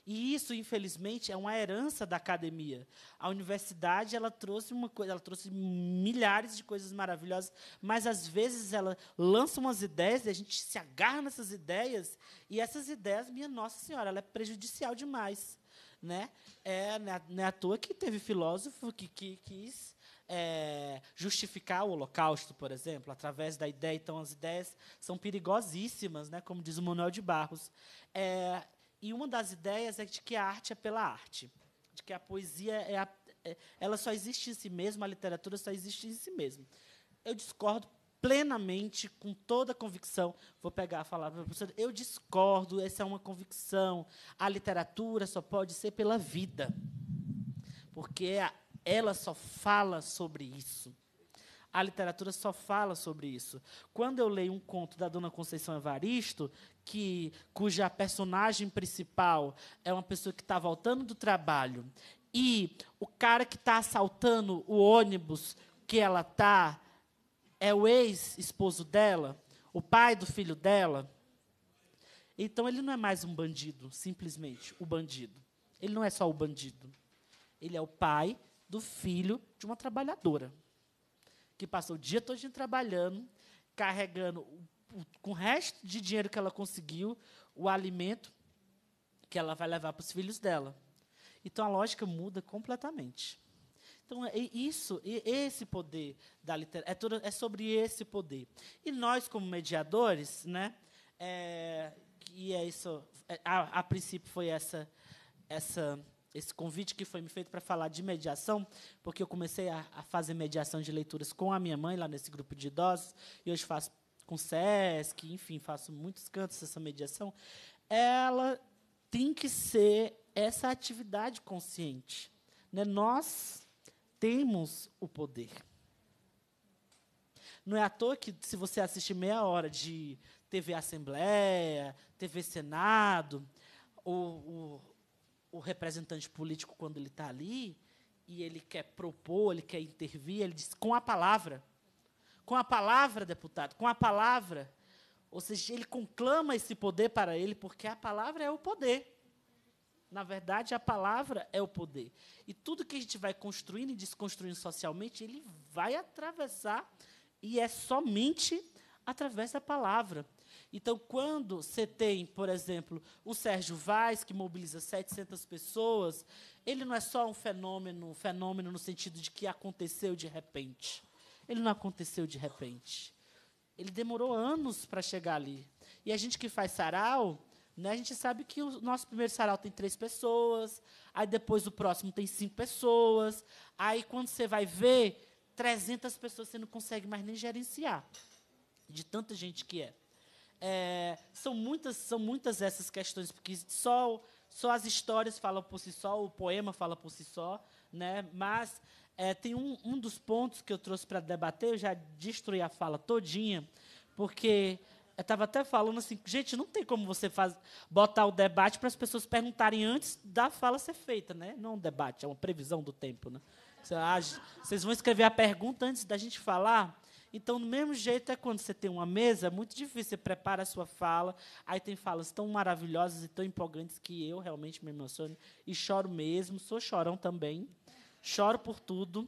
[SPEAKER 25] e isso, infelizmente, é uma herança da academia. A universidade ela trouxe uma coisa, ela trouxe milhares de coisas maravilhosas, mas às vezes ela lança umas ideias e a gente se agarra nessas ideias e essas ideias, minha nossa senhora, ela é prejudicial demais, né? É, não é, é à toa que teve filósofo que, que quis é, justificar o Holocausto, por exemplo, através da ideia. Então, as ideias são perigosíssimas, né? como diz o Manuel de Barros. É, e uma das ideias é de que a arte é pela arte, de que a poesia é, a, é ela só existe em si mesma, a literatura só existe em si mesma. Eu discordo plenamente, com toda a convicção. Vou pegar a palavra professora. Eu discordo, essa é uma convicção. A literatura só pode ser pela vida. Porque a, ela só fala sobre isso. A literatura só fala sobre isso. Quando eu leio um conto da Dona Conceição Evaristo, que cuja personagem principal é uma pessoa que está voltando do trabalho e o cara que está assaltando o ônibus que ela tá é o ex-esposo dela, o pai do filho dela. Então ele não é mais um bandido, simplesmente o bandido. Ele não é só o bandido. Ele é o pai do filho de uma trabalhadora, que passou o dia todo trabalhando, carregando o, o, com o resto de dinheiro que ela conseguiu, o alimento que ela vai levar para os filhos dela. Então a lógica muda completamente. Então é isso, é esse poder da literatura, é, é sobre esse poder. E nós como mediadores, né? É, e é isso. É, a, a princípio foi essa essa esse convite que foi me feito para falar de mediação, porque eu comecei a, a, fazer mediação de leituras com a minha mãe, lá nesse grupo de idosos, e hoje faço com SESC, enfim, faço muitos cantos essa mediação. Ela tem que ser essa atividade consciente. Né? Nós temos o poder. Não é à toa que, se você assistir meia hora de TV Assembleia, TV Senado, o, o o representante político, quando ele está ali, e ele quer propor, ele quer intervir, ele diz com a palavra. Com a palavra, deputado, com a palavra. Ou seja, ele conclama esse poder para ele, porque a palavra é o poder. Na verdade, a palavra é o poder. E tudo que a gente vai construindo e desconstruindo socialmente, ele vai atravessar, e é somente através da palavra. Então, quando você tem, por exemplo, o Sérgio Vaz, que mobiliza 700 pessoas, ele não é só um fenômeno, um fenômeno no sentido de que aconteceu de repente. Ele não aconteceu de repente. Ele demorou anos para chegar ali. E a gente que faz sarau, né, a gente sabe que o nosso primeiro sarau tem três pessoas, aí depois o próximo tem cinco pessoas, aí quando você vai ver, 300 pessoas você não consegue mais nem gerenciar, de tanta gente que é. É, são, muitas, são muitas essas questões, porque só, só as histórias falam por si só, o poema fala por si só, né? mas é, tem um, um dos pontos que eu trouxe para debater, eu já destruí a fala todinha, porque eu estava até falando assim, gente, não tem como você faz, botar o debate para as pessoas perguntarem antes da fala ser feita, né? Não é um debate, é uma previsão do tempo, né? Vocês vão escrever a pergunta antes da gente falar. Então, do mesmo jeito é quando você tem uma mesa, é muito difícil, você prepara a sua fala, aí tem falas tão maravilhosas e tão empolgantes que eu realmente me emociono e choro mesmo, sou chorão também, choro por tudo.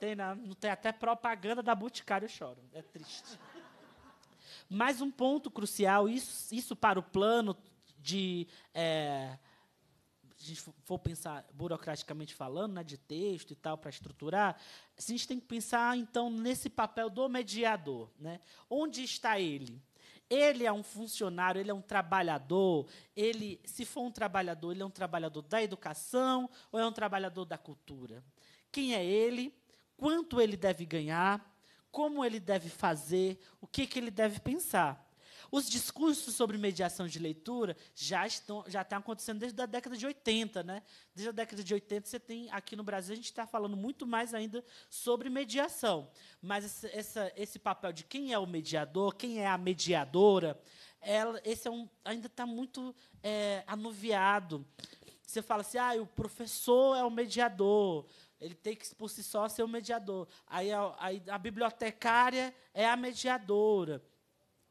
[SPEAKER 25] Tem, Não tem até propaganda da Boticário, eu choro, é triste. Mas um ponto crucial, isso, isso para o plano de. É, a gente for pensar burocraticamente falando, né, de texto e tal, para estruturar, a gente tem que pensar, então, nesse papel do mediador. Né? Onde está ele? Ele é um funcionário, ele é um trabalhador. Ele, se for um trabalhador, ele é um trabalhador da educação ou é um trabalhador da cultura? Quem é ele? Quanto ele deve ganhar? Como ele deve fazer? O que, que ele deve pensar? Os discursos sobre mediação de leitura já estão já estão tá acontecendo desde a década de 80, né? Desde a década de 80 você tem aqui no Brasil a gente está falando muito mais ainda sobre mediação, mas essa, essa, esse papel de quem é o mediador, quem é a mediadora, ela, esse é um, ainda está muito é, anuviado. Você fala assim, ah, o professor é o mediador, ele tem que, por si só, ser o mediador. Aí a, a, a bibliotecária é a mediadora.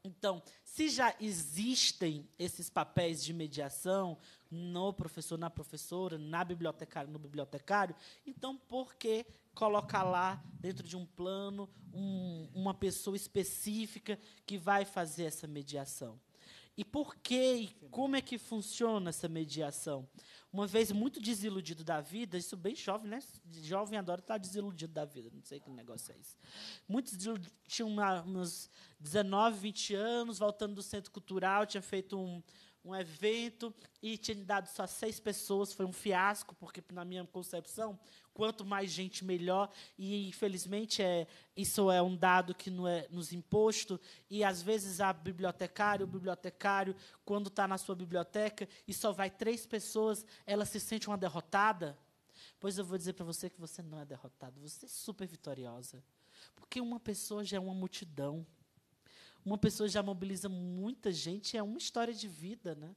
[SPEAKER 25] Então, se já existem esses papéis de mediação no professor, na professora, na bibliotecária, no bibliotecário, então por que colocar lá dentro de um plano um, uma pessoa específica que vai fazer essa mediação? E por que e como é que funciona essa mediação? Uma vez muito desiludido da vida, isso bem jovem, né? Jovem adora estar desiludido da vida, não sei que negócio é esse. Muitos tinha uma, uns 19, 20 anos, voltando do centro cultural, tinha feito um, um evento e tinha dado só seis pessoas, foi um fiasco, porque, na minha concepção, quanto mais gente, melhor. E, infelizmente, é, isso é um dado que não é nos imposto. E, às vezes, a bibliotecária, o bibliotecário, quando está na sua biblioteca e só vai três pessoas, ela se sente uma derrotada. Pois eu vou dizer para você que você não é derrotado, você é super vitoriosa. Porque uma pessoa já é uma multidão uma pessoa já mobiliza muita gente, é uma história de vida, né?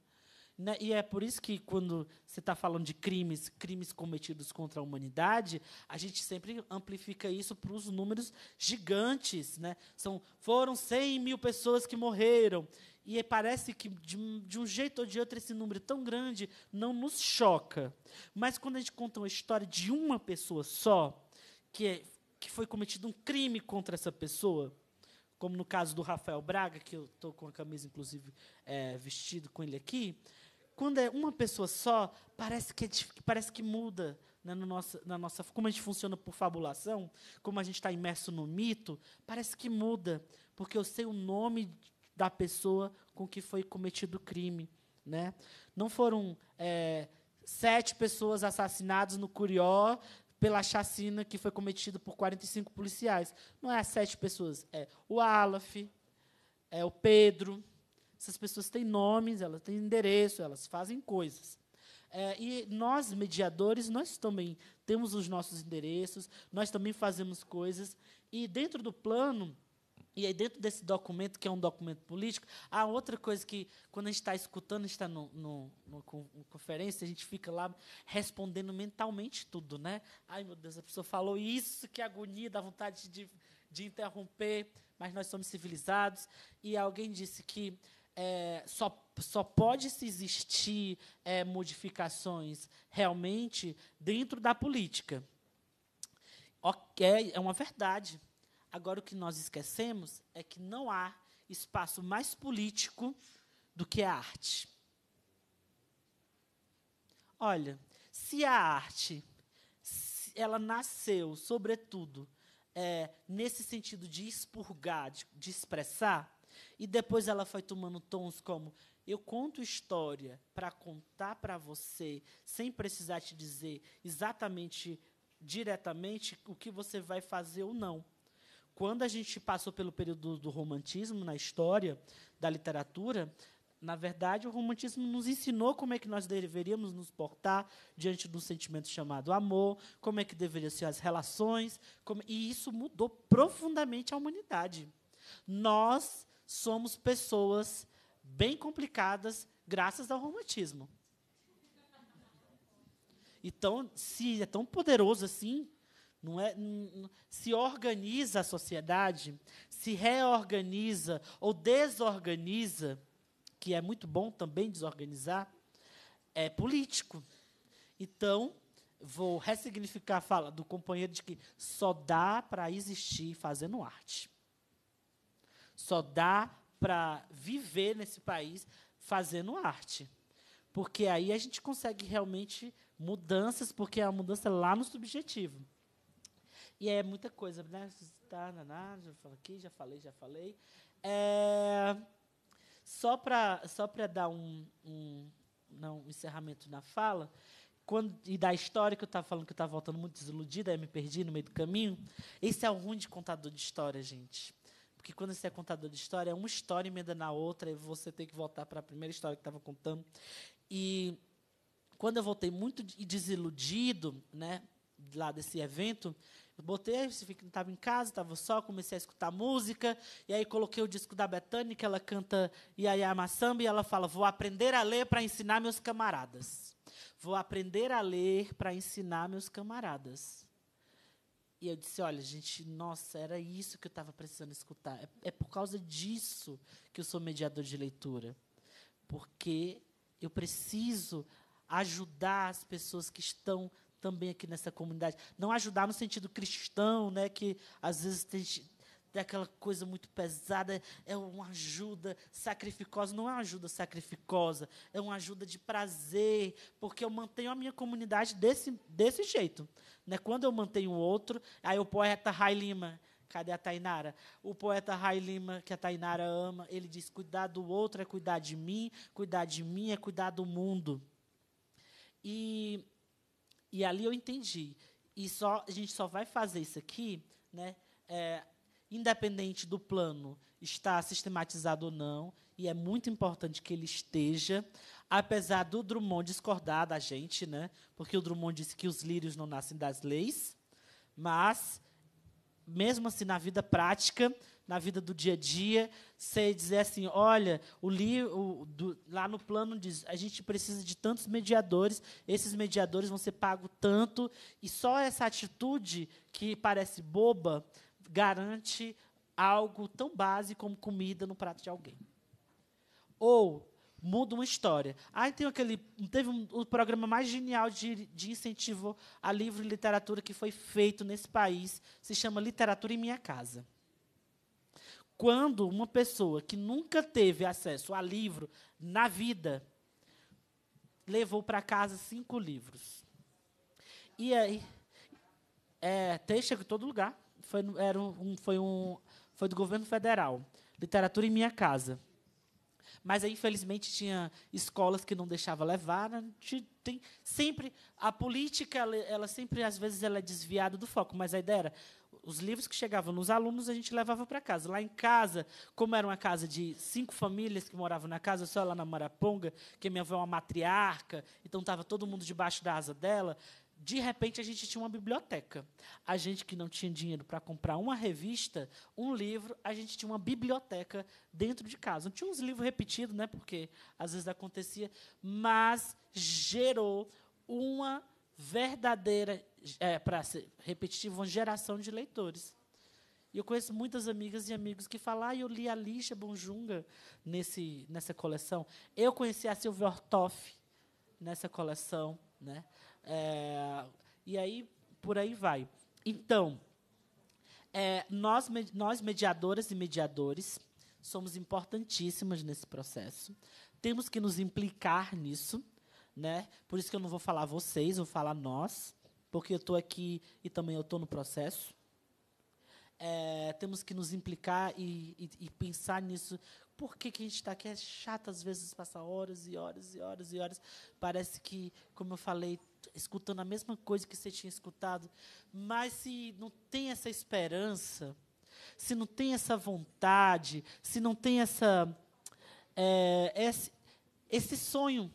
[SPEAKER 25] né? E é por isso que, quando você está falando de crimes, crimes cometidos contra a humanidade, a gente sempre amplifica isso para os números gigantes. Né? São, foram 100 mil pessoas que morreram. E é, parece que, de, de um jeito ou de outro, esse número tão grande não nos choca. Mas quando a gente conta uma história de uma pessoa só, que, é, que foi cometido um crime contra essa pessoa, como no caso do Rafael Braga, que eu estou com a camisa, inclusive, é, vestido com ele aqui, quando é uma pessoa só, parece que, é, parece que muda né, no nossa, na nossa. Como a gente funciona por fabulação, como a gente está imerso no mito, parece que muda, porque eu sei o nome da pessoa com que foi cometido o crime. Né? Não foram é, sete pessoas assassinadas no Curió, pela chacina que foi cometida por 45 policiais. Não é as sete pessoas, é o Alaf, é o Pedro. Essas pessoas têm nomes, elas têm endereço, elas fazem coisas. É, e nós, mediadores, nós também temos os nossos endereços, nós também fazemos coisas. E dentro do plano, e aí, dentro desse documento, que é um documento político, há outra coisa que, quando a gente está escutando, a gente está numa conferência, a gente fica lá respondendo mentalmente tudo, né? Ai, meu Deus, a pessoa falou isso, que agonia, dá vontade de, de interromper, mas nós somos civilizados. E alguém disse que é, só, só pode se existir é, modificações realmente dentro da política. Ok, é uma verdade. Agora, o que nós esquecemos é que não há espaço mais político do que a arte. Olha, se a arte ela nasceu, sobretudo, é, nesse sentido de expurgar, de, de expressar, e depois ela foi tomando tons como eu conto história para contar para você, sem precisar te dizer exatamente, diretamente, o que você vai fazer ou não. Quando a gente passou pelo período do romantismo na história da literatura, na verdade, o romantismo nos ensinou como é que nós deveríamos nos portar diante de um sentimento chamado amor, como é que deveriam ser as relações, como... e isso mudou profundamente a humanidade. Nós somos pessoas bem complicadas graças ao romantismo. Então, se é tão poderoso assim, não é, se organiza a sociedade, se reorganiza ou desorganiza, que é muito bom também desorganizar, é político. Então, vou ressignificar a fala do companheiro de que só dá para existir fazendo arte. Só dá para viver nesse país fazendo arte. Porque aí a gente consegue realmente mudanças, porque é a mudança é lá no subjetivo. E é muita coisa, né? Tá, naná, já falei aqui, já falei, já falei. É, só para só dar um, um, não, um encerramento na fala, quando, e da história que eu estava falando que eu estava voltando muito desiludida, aí me perdi no meio do caminho. Esse é o ruim de contador de história, gente. Porque quando você é contador de história, é uma história emenda na outra, e você tem que voltar para a primeira história que estava contando. E quando eu voltei muito desiludido, né, lá desse evento, Botei, estava em casa, estava só, comecei a escutar música, e aí coloquei o disco da Bethânia, que ela canta Yaya Samba, e ela fala, vou aprender a ler para ensinar meus camaradas. Vou aprender a ler para ensinar meus camaradas. E eu disse, olha, gente, nossa, era isso que eu estava precisando escutar. É, é por causa disso que eu sou mediador de leitura. Porque eu preciso ajudar as pessoas que estão também aqui nessa comunidade. Não ajudar no sentido cristão, né, que às vezes tem, tem aquela coisa muito pesada, é uma ajuda sacrificosa. Não é uma ajuda sacrificosa, é uma ajuda de prazer, porque eu mantenho a minha comunidade desse, desse jeito. Né? Quando eu mantenho o outro, aí o poeta Rai Lima, cadê a Tainara? O poeta Rai Lima, que a Tainara ama, ele diz: cuidar do outro é cuidar de mim, cuidar de mim é cuidar do mundo. E e ali eu entendi. E só, a gente só vai fazer isso aqui, né, é, independente do plano estar sistematizado ou não, e é muito importante que ele esteja, apesar do Drummond discordar da gente, né, porque o Drummond disse que os lírios não nascem das leis, mas, mesmo assim, na vida prática, na vida do dia a dia, você dizer assim, olha, o livro do, lá no plano diz, a gente precisa de tantos mediadores, esses mediadores vão ser pagos tanto, e só essa atitude que parece boba garante algo tão básico como comida no prato de alguém. Ou muda uma história. Aí tem aquele, teve um, o programa mais genial de, de incentivo a livro e literatura que foi feito nesse país, se chama Literatura em Minha Casa quando uma pessoa que nunca teve acesso a livro na vida levou para casa cinco livros. E aí, é, chegou todo lugar. Foi, era um, foi, um, foi do governo federal. Literatura em minha casa. Mas, aí, infelizmente, tinha escolas que não deixavam levar. Né? Tem, sempre A política, ela, ela sempre, às vezes, ela é desviada do foco. Mas a ideia era os livros que chegavam nos alunos a gente levava para casa. Lá em casa, como era uma casa de cinco famílias que moravam na casa, só lá na Maraponga, que minha avó é uma matriarca, então estava todo mundo debaixo da asa dela. De repente a gente tinha uma biblioteca. A gente que não tinha dinheiro para comprar uma revista, um livro, a gente tinha uma biblioteca dentro de casa. Não tinha uns livros repetidos, né? Porque às vezes acontecia, mas gerou uma verdadeira, é, para ser repetitivo, uma geração de leitores. E eu conheço muitas amigas e amigos que falam, ah, eu li a Lixa Bonjunga nesse, nessa coleção. Eu conheci a Silvia Ortoff nessa coleção. Né? É, e aí, por aí vai. Então, é, nós, nós, mediadoras e mediadores, somos importantíssimas nesse processo. Temos que nos implicar nisso né? Por isso que eu não vou falar vocês, vou falar nós, porque eu estou aqui e também eu estou no processo. É, temos que nos implicar e, e, e, pensar nisso. Por que, que a gente está aqui? É chato, às vezes, passar horas e horas e horas e horas. Parece que, como eu falei, escutando a mesma coisa que você tinha escutado. Mas se não tem essa esperança, se não tem essa vontade, se não tem essa, é, esse, esse sonho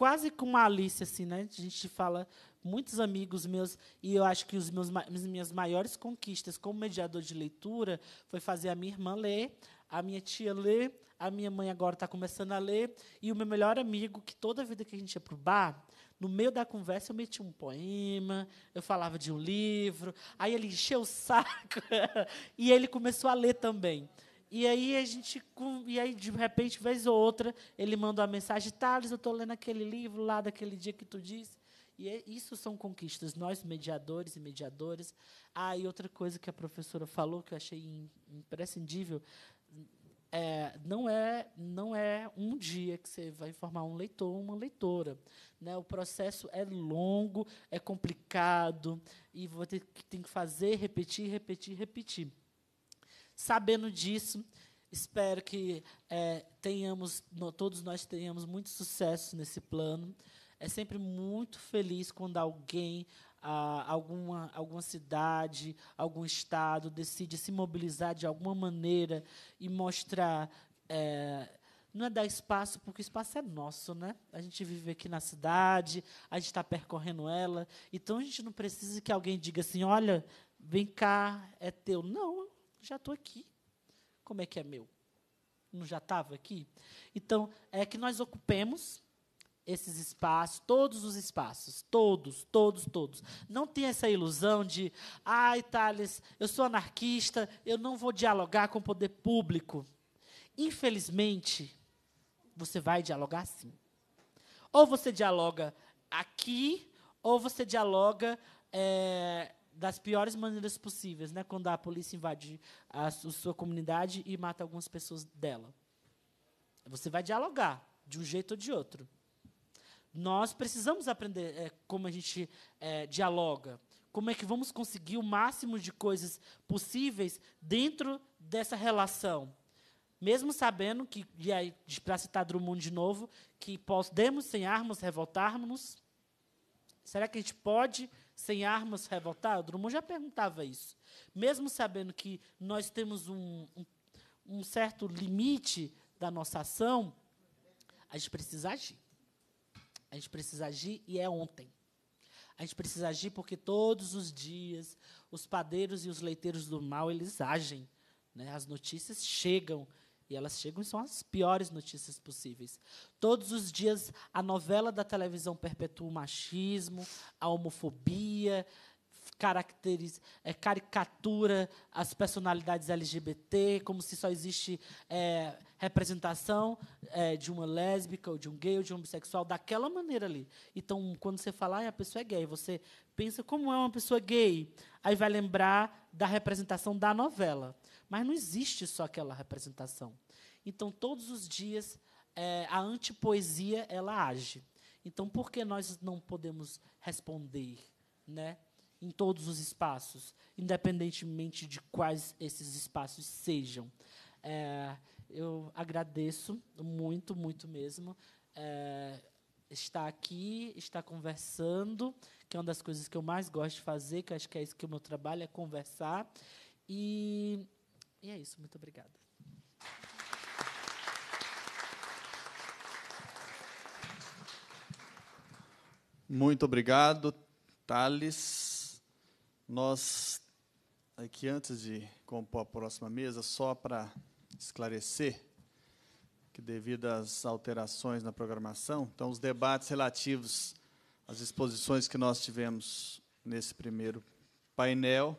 [SPEAKER 25] quase com Alice assim, né? A gente fala, muitos amigos meus, e eu acho que os meus, as minhas maiores conquistas como mediador de leitura foi fazer a minha irmã ler, a minha tia ler, a minha mãe agora está começando a ler, e o meu melhor amigo, que toda a vida que a gente ia para o bar, no meio da conversa eu metia um poema, eu falava de um livro, aí ele encheu o saco, e ele começou a ler também. E aí a gente, e aí de repente, vez ou outra, ele manda uma mensagem, Thales, eu estou lendo aquele livro lá daquele dia que tu disse. E é, isso são conquistas, nós mediadores e mediadoras. Ah, e outra coisa que a professora falou que eu achei imprescindível, é, não é não é um dia que você vai formar um leitor ou uma leitora. Né? O processo é longo, é complicado, e você tem que fazer, repetir, repetir, repetir. Sabendo disso, espero que é, tenhamos, todos nós tenhamos muito sucesso nesse plano. É sempre muito feliz quando alguém, ah, alguma, alguma cidade, algum estado decide se mobilizar de alguma maneira e mostrar. É, não é dar espaço, porque o espaço é nosso, né? A gente vive aqui na cidade, a gente está percorrendo ela, então a gente não precisa que alguém diga assim, olha, vem cá, é teu. Não, já estou aqui. Como é que é meu? Não já estava aqui? Então, é que nós ocupemos esses espaços, todos os espaços, todos, todos, todos. Não tem essa ilusão de, ai, Thales, eu sou anarquista, eu não vou dialogar com o poder público. Infelizmente, você vai dialogar sim. Ou você dialoga aqui, ou você dialoga é, das piores maneiras possíveis, né? Quando a polícia invade a sua comunidade e mata algumas pessoas dela. Você vai dialogar de um jeito ou de outro. Nós precisamos aprender é, como a gente é, dialoga, como é que vamos conseguir o máximo de coisas possíveis dentro dessa relação. Mesmo sabendo que, e aí, para citar Drummond de novo, que podemos, sem armas, revoltarmos. Será que a gente pode sem armas, revoltado? Drummond já perguntava isso. Mesmo sabendo que nós temos um, um, um certo limite da nossa ação, a gente precisa agir. A gente precisa agir e é ontem. A gente precisa agir porque todos os dias os padeiros e os leiteiros do mal eles agem, né? As notícias chegam e elas chegam e são as piores notícias possíveis. Todos os dias, a novela da televisão perpetua o machismo, a homofobia, é, caricatura as personalidades LGBT, como se só existe é, representação é, de uma lésbica, ou de um gay, ou de um homossexual, daquela maneira ali. Então, quando você fala, ah, a pessoa é gay, você pensa como é uma pessoa gay. Aí vai lembrar da representação da novela. Mas não existe só aquela representação. Então, todos os dias, é, a antipoesia ela age. Então, por que nós não podemos responder né, em todos os espaços, independentemente de quais esses espaços sejam? É, eu agradeço muito, muito mesmo. É, estar aqui, estar conversando, que é uma das coisas que eu mais gosto de fazer, que acho que é isso que é o meu trabalho é conversar. E e é isso, muito obrigada.
[SPEAKER 22] Muito obrigado, Thales. Nós, aqui antes de compor a próxima mesa, só para esclarecer que, devido às alterações na programação, então, os debates relativos às exposições que nós tivemos nesse primeiro painel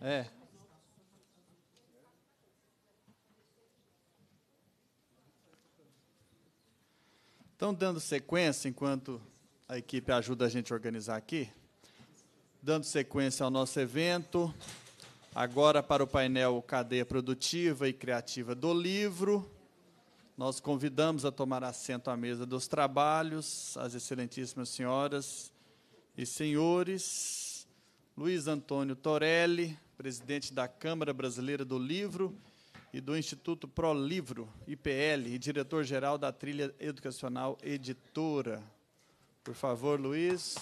[SPEAKER 22] É. Então, dando sequência, enquanto a equipe ajuda a gente a organizar aqui, dando sequência ao nosso evento, agora para o painel Cadeia Produtiva e Criativa do Livro, nós convidamos a tomar assento à mesa dos trabalhos as excelentíssimas senhoras e senhores Luiz Antônio Torelli, presidente da Câmara Brasileira do Livro e do Instituto Pro Livro, IPL, e diretor-geral da Trilha Educacional Editora. Por favor, Luiz.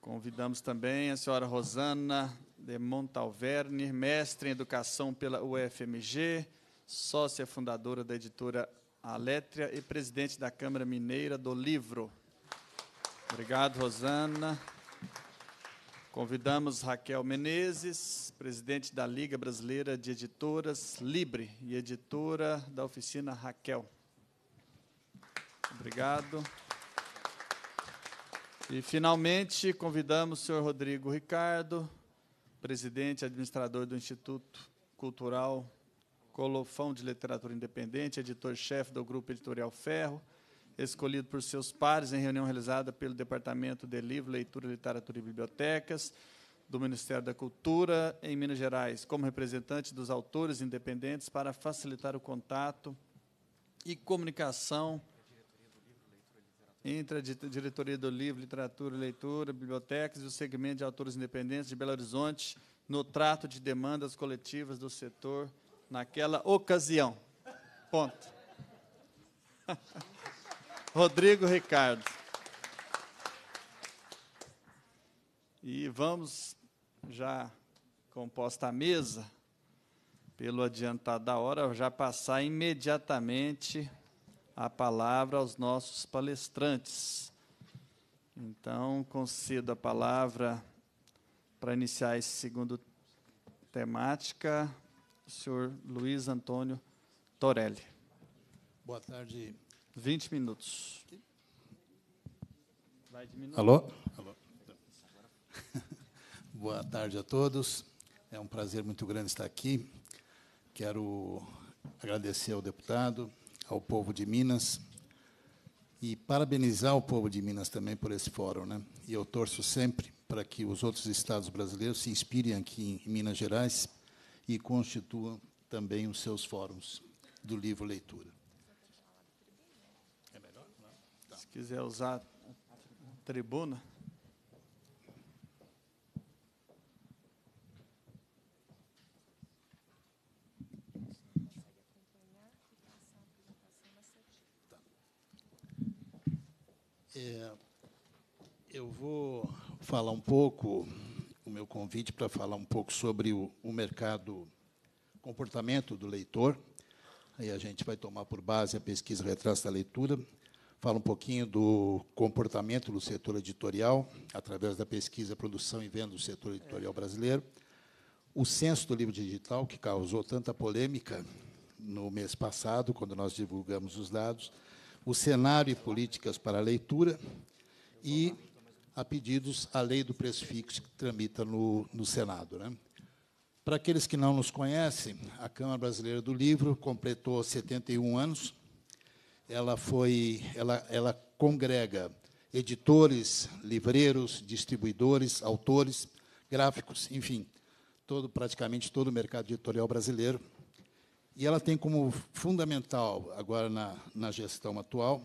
[SPEAKER 22] Convidamos também a senhora Rosana de Montalverne, mestre em educação pela UFMG, sócia fundadora da editora Alétria e presidente da Câmara Mineira do Livro. Obrigado, Rosana. Convidamos Raquel Menezes, presidente da Liga Brasileira de Editoras Libre e editora da oficina Raquel. Obrigado. E, finalmente, convidamos o senhor Rodrigo Ricardo, presidente e administrador do Instituto Cultural Colofão de Literatura Independente, editor-chefe do Grupo Editorial Ferro, escolhido por seus pares em reunião realizada pelo Departamento de Livro, Leitura, Literatura e Bibliotecas do Ministério da Cultura em Minas Gerais, como representante dos autores independentes para facilitar o contato e comunicação entre a diretoria do livro, literatura, leitura, bibliotecas e o segmento de autores independentes de Belo Horizonte no trato de demandas coletivas do setor naquela ocasião. Ponto. Rodrigo Ricardo. E vamos já composta a mesa, pelo adiantado da hora, já passar imediatamente a palavra aos nossos palestrantes. Então, concedo a palavra para iniciar esse segundo temática, o senhor Luiz Antônio Torelli.
[SPEAKER 27] Boa tarde,
[SPEAKER 22] 20 minutos.
[SPEAKER 27] Alô? Alô? Boa tarde a todos. É um prazer muito grande estar aqui. Quero agradecer ao deputado, ao povo de Minas e parabenizar o povo de Minas também por esse fórum, né? E eu torço sempre para que os outros estados brasileiros se inspirem aqui em Minas Gerais e constituam também os seus fóruns do livro leitura. Se
[SPEAKER 22] quiser usar a tribuna.
[SPEAKER 27] É, eu vou falar um pouco, o meu convite para falar um pouco sobre o, o mercado, comportamento do leitor. Aí a gente vai tomar por base a pesquisa Retrato da Leitura. Fala um pouquinho do comportamento do setor editorial, através da pesquisa Produção e Venda do Setor Editorial Brasileiro. O censo do livro digital, que causou tanta polêmica no mês passado, quando nós divulgamos os dados. O cenário e políticas para a leitura. E, a pedidos, a lei do preço fixo que tramita no, no Senado. Né? Para aqueles que não nos conhecem, a Câmara Brasileira do Livro completou 71 anos ela foi, ela, ela congrega editores, livreiros, distribuidores, autores, gráficos, enfim, todo praticamente todo o mercado editorial brasileiro. E ela tem como fundamental agora na, na gestão atual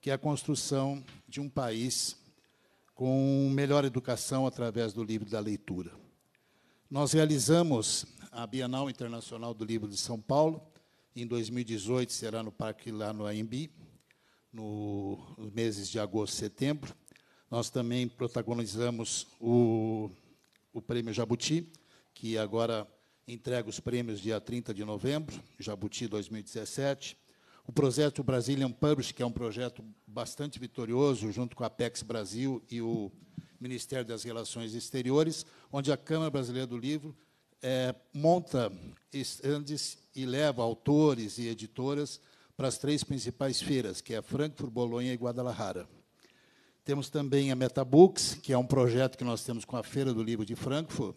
[SPEAKER 27] que é a construção de um país com melhor educação através do livro da leitura. Nós realizamos a Bienal Internacional do Livro de São Paulo em 2018 será no parque lá no AMB, nos meses de agosto e setembro. Nós também protagonizamos o, o Prêmio Jabuti, que agora entrega os prêmios dia 30 de novembro, Jabuti 2017. O projeto Brazilian Publish, que é um projeto bastante vitorioso, junto com a Apex Brasil e o Ministério das Relações Exteriores, onde a Câmara Brasileira do Livro é, monta estandes e leva autores e editoras para as três principais feiras, que é Frankfurt, Bolonha e Guadalajara. Temos também a MetaBooks, que é um projeto que nós temos com a Feira do Livro de Frankfurt,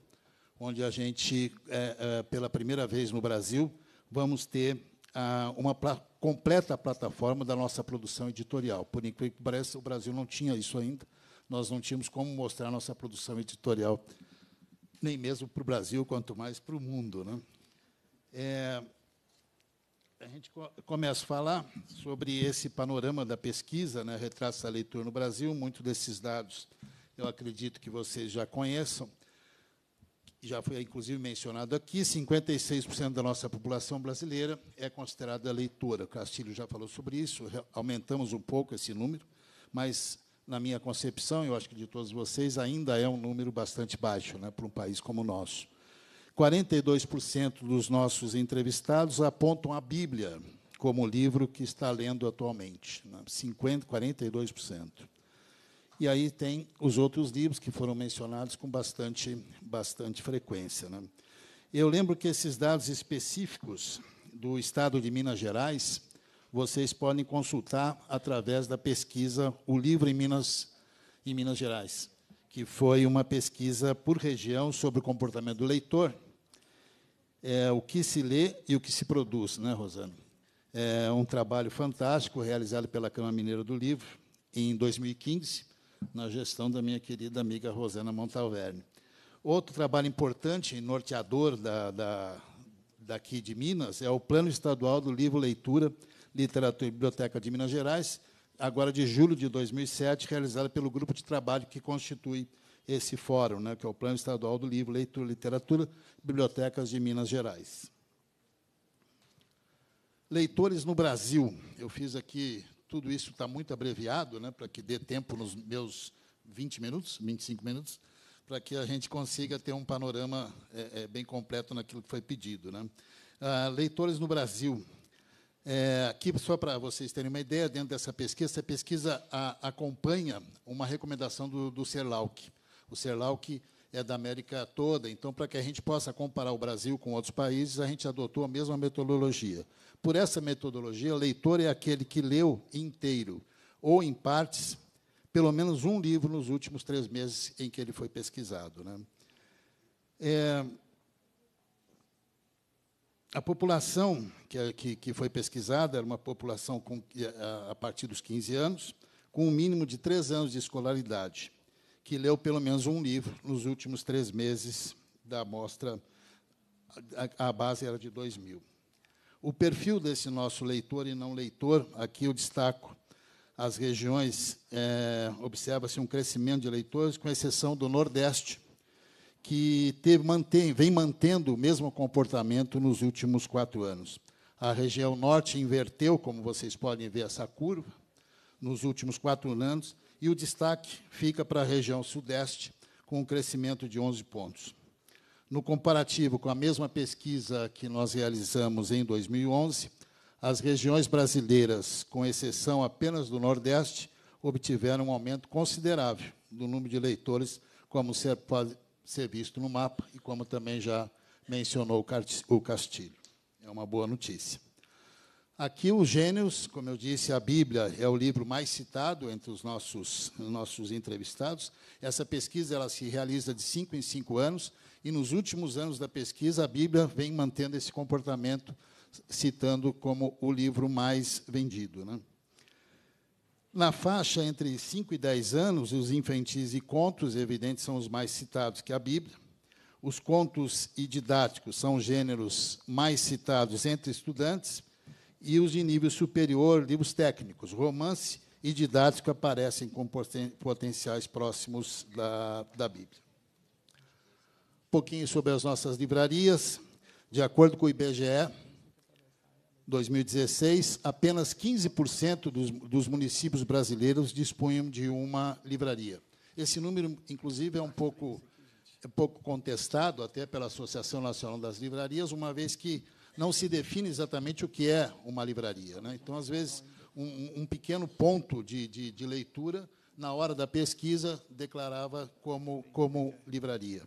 [SPEAKER 27] onde a gente, é, é, pela primeira vez no Brasil, vamos ter a, ah, uma pla completa plataforma da nossa produção editorial. Por enquanto, parece, o Brasil não tinha isso ainda. Nós não tínhamos como mostrar a nossa produção editorial, nem mesmo para o Brasil, quanto mais para o mundo. Né? É, a gente começa a falar sobre esse panorama da pesquisa, né, Retratos da Leitura no Brasil. Muitos desses dados eu acredito que vocês já conheçam. Já foi, inclusive, mencionado aqui, 56% da nossa população brasileira é considerada leitora. O Castilho já falou sobre isso, aumentamos um pouco esse número, mas, na minha concepção, eu acho que de todos vocês, ainda é um número bastante baixo né, para um país como o nosso. 42% dos nossos entrevistados apontam a Bíblia como o livro que está lendo atualmente, 50, né? 42%. E aí tem os outros livros que foram mencionados com bastante, bastante frequência. Né? Eu lembro que esses dados específicos do Estado de Minas Gerais, vocês podem consultar através da pesquisa O Livro em Minas, em Minas Gerais, que foi uma pesquisa por região sobre o comportamento do leitor, é o que se lê e o que se produz, né, Rosana? É um trabalho fantástico realizado pela Câmara Mineira do Livro em 2015, na gestão da minha querida amiga Rosana Montalverne. Outro trabalho importante e norteador da, da, daqui de Minas é o Plano Estadual do Livro Leitura, Literatura e Biblioteca de Minas Gerais, agora de julho de 2007, realizado pelo grupo de trabalho que constitui esse fórum, né, que é o Plano Estadual do Livro, Leitura, Literatura, Bibliotecas de Minas Gerais. Leitores no Brasil. Eu fiz aqui, tudo isso está muito abreviado, né, para que dê tempo nos meus 20 minutos, 25 minutos, para que a gente consiga ter um panorama é, é, bem completo naquilo que foi pedido. Né? Ah, leitores no Brasil. É, aqui, só para vocês terem uma ideia, dentro dessa pesquisa, essa pesquisa a, acompanha uma recomendação do, do o CERLAUC é da América toda, então, para que a gente possa comparar o Brasil com outros países, a gente adotou a mesma metodologia. Por essa metodologia, o leitor é aquele que leu inteiro ou em partes pelo menos um livro nos últimos três meses em que ele foi pesquisado. Né? É, a população que, que, que, foi pesquisada era uma população com, é, a, a partir dos 15 anos, com um mínimo de três anos de escolaridade que leu pelo menos um livro nos últimos três meses da amostra. A, base era de 2 mil. O perfil desse nosso leitor e não leitor, aqui eu destaco as regiões, é, observa-se um crescimento de leitores, com exceção do Nordeste, que teve, mantém, vem mantendo o mesmo comportamento nos últimos quatro anos. A região Norte inverteu, como vocês podem ver, essa curva nos últimos quatro anos, e o destaque fica para a região sudeste, com um crescimento de 11 pontos. No comparativo com a mesma pesquisa que nós realizamos em 2011, as regiões brasileiras, com exceção apenas do Nordeste, obtiveram um aumento considerável do número de leitores, como ser, é pode ser visto no mapa e como também já mencionou o Castilho. É uma boa notícia. Aqui os gênios, como eu disse, a Bíblia é o livro mais citado entre os nossos, nossos entrevistados. Essa pesquisa ela se realiza de cinco em cinco anos e nos últimos anos da pesquisa a Bíblia vem mantendo esse comportamento, citando como o livro mais vendido. Né? Na faixa entre 5 e 10 anos, os infantis e contos, evidentes, são os mais citados que a Bíblia. Os contos e didáticos são gêneros mais citados entre estudantes, e os de nível superior, livros técnicos. Romance e didático aparecem com potenciais próximos da, da Bíblia. Um pouquinho sobre as nossas livrarias. De acordo com o IBGE, 2016, apenas 15% dos, dos, municípios brasileiros dispunham de uma livraria. Esse número, inclusive, é um pouco, é um pouco contestado até pela Associação Nacional das Livrarias, uma vez que não se define exatamente o que é uma livraria. Né? Então, às vezes, um, um pequeno ponto de, de, de, leitura, na hora da pesquisa, declarava como, como livraria.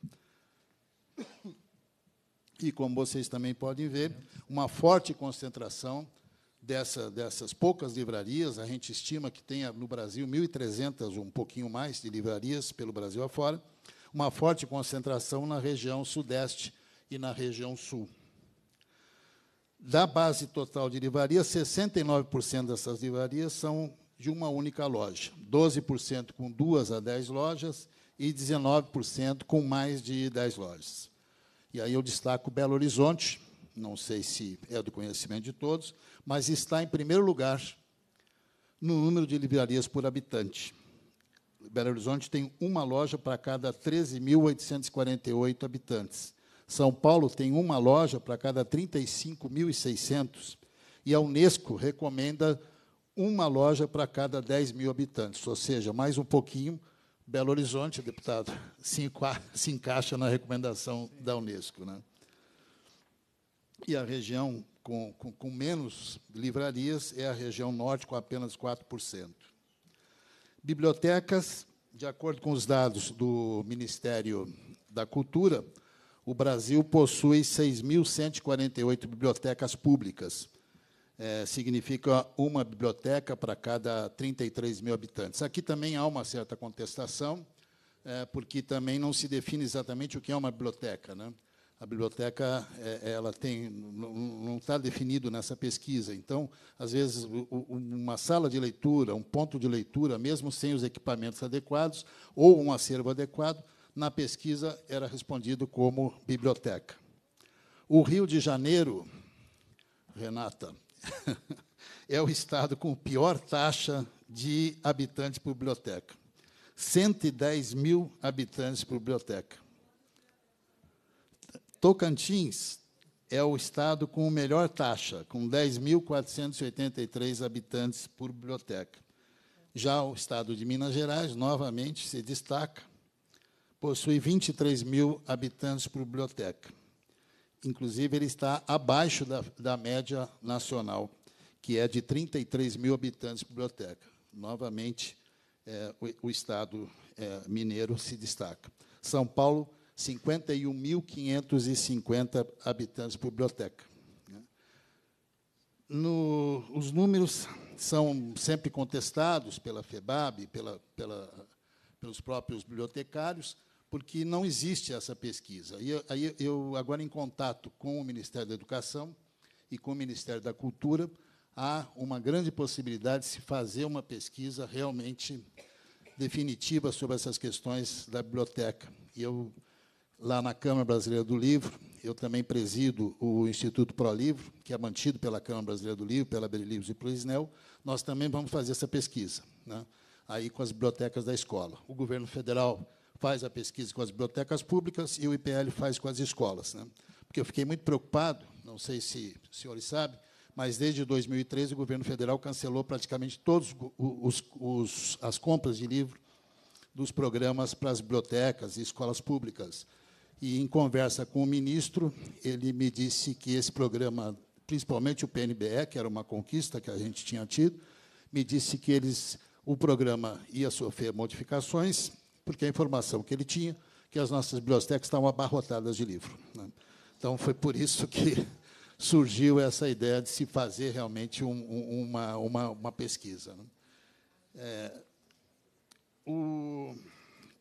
[SPEAKER 27] E, como vocês também podem ver, uma forte concentração dessa, dessas poucas livrarias. A gente estima que tenha no Brasil 1.300, um pouquinho mais, de livrarias pelo Brasil afora. Uma forte concentração na região sudeste e na região sul. Da base total de livrarias, 69% dessas livrarias são de uma única loja, 12% com duas a dez lojas e 19% com mais de dez lojas. E aí eu destaco Belo Horizonte, não sei se é do conhecimento de todos, mas está em primeiro lugar no número de livrarias por habitante. Belo Horizonte tem uma loja para cada 13.848 habitantes. São Paulo tem uma loja para cada 35.600 e a Unesco recomenda uma loja para cada 10 mil habitantes, ou seja, mais um pouquinho. Belo Horizonte, deputado, se, se encaixa na recomendação Sim. da Unesco. Né? E a região com, com, com, menos livrarias é a região norte, com apenas 4%. Bibliotecas, de acordo com os dados do Ministério da Cultura, o Brasil possui 6.148 bibliotecas públicas. É, significa uma biblioteca para cada 33 mil habitantes. Aqui também há uma certa contestação, é, porque também não se define exatamente o que é uma biblioteca. Né? A biblioteca é, ela tem, não está definido nessa pesquisa. Então, às vezes, uma sala de leitura, um ponto de leitura, mesmo sem os equipamentos adequados ou um acervo adequado, na pesquisa era respondido como biblioteca. O Rio de Janeiro, Renata, é o estado com pior taxa de habitantes por biblioteca. 110 mil habitantes por biblioteca. Tocantins é o estado com melhor taxa, com 10.483 habitantes por biblioteca. Já o estado de Minas Gerais, novamente, se destaca, possui 23 mil habitantes por biblioteca. Inclusive, ele está abaixo da, da média nacional, que é de 33 mil habitantes por biblioteca. Novamente, é, o, o, Estado é, mineiro se destaca. São Paulo, 51.550 habitantes por biblioteca. No, os números são sempre contestados pela FEBAB, pela, pela, pelos próprios bibliotecários, porque não existe essa pesquisa. E aí eu agora em contato com o Ministério da Educação e com o Ministério da Cultura há uma grande possibilidade de se fazer uma pesquisa realmente definitiva sobre essas questões da biblioteca. E eu lá na Câmara Brasileira do Livro, eu também presido o Instituto Pro Livro, que é mantido pela Câmara Brasileira do Livro, pela Berlivros e Proisnel, nós também vamos fazer essa pesquisa, né? aí com as bibliotecas da escola. O governo federal faz a pesquisa com as bibliotecas públicas e o IPL faz com as escolas. Né? Porque eu fiquei muito preocupado, não sei se os senhores sabem, mas desde 2013 o governo federal cancelou praticamente todas as compras de livro dos programas para as bibliotecas e escolas públicas. E, em conversa com o ministro, ele me disse que esse programa, principalmente o PNBE, que era uma conquista que a gente tinha tido, me disse que eles, o programa ia sofrer modificações porque a informação que ele tinha, que as nossas bibliotecas estavam abarrotadas de livro. Né? Então, foi por isso que surgiu essa ideia de se fazer realmente um, um, uma, uma, uma, pesquisa. Né? É, o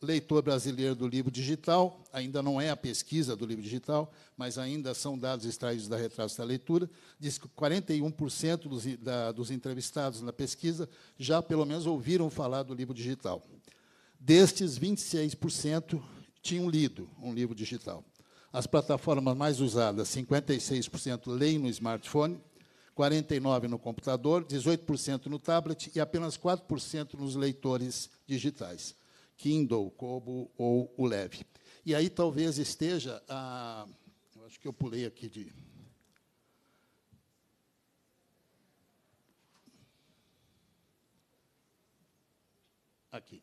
[SPEAKER 27] leitor brasileiro do livro digital, ainda não é a pesquisa do livro digital, mas ainda são dados extraídos da Retratos da Leitura, diz que 41% dos, da, dos entrevistados na pesquisa já, pelo menos, ouviram falar do livro digital. Destes, 26% tinham lido um livro digital. As plataformas mais usadas, 56% leem no smartphone, 49% no computador, 18% no tablet e apenas 4% nos leitores digitais, Kindle, Kobo ou o Leve. E aí talvez esteja a. Eu acho que eu pulei aqui de. Aqui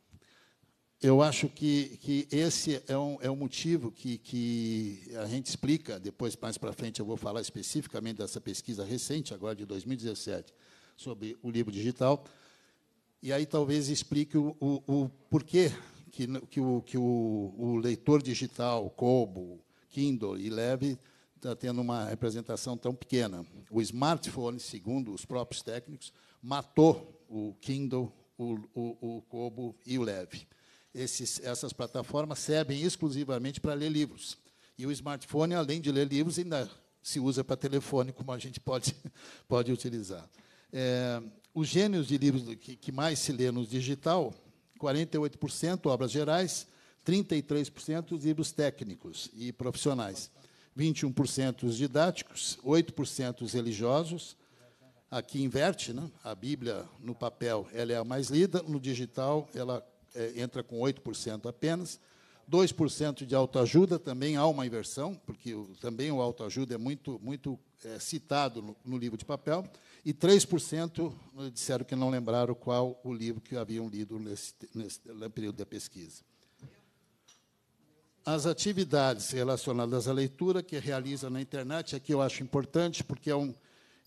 [SPEAKER 27] eu acho que, que esse é um, é um motivo que, que a gente explica, depois, mais para frente, eu vou falar especificamente dessa pesquisa recente, agora de 2017, sobre o livro digital, e aí talvez explique o, o, o porquê que, que, o, que o, o leitor digital, Kobo, Kindle e Leve está tendo uma representação tão pequena. O smartphone, segundo os próprios técnicos, matou o Kindle, o, o, o Kobo e o Leve esses, essas plataformas servem exclusivamente para ler livros. E o smartphone, além de ler livros, ainda se usa para telefone, como a gente pode, pode utilizar. É, os gênios de livros que, que mais se lê no digital, 48% obras gerais, 33% livros técnicos e profissionais, 21% os didáticos, 8% os religiosos. Aqui inverte, né? a Bíblia no papel ela é a mais lida, no digital ela é, entra com 8% apenas. 2% de autoajuda, também há uma inversão, porque também o autoajuda é muito, muito é, citado no, no, livro de papel, e 3% né, disseram que não lembraram qual o livro que haviam lido nesse, nesse, nesse período da pesquisa. As atividades relacionadas à leitura que realiza na internet, aqui eu acho importante, porque é um,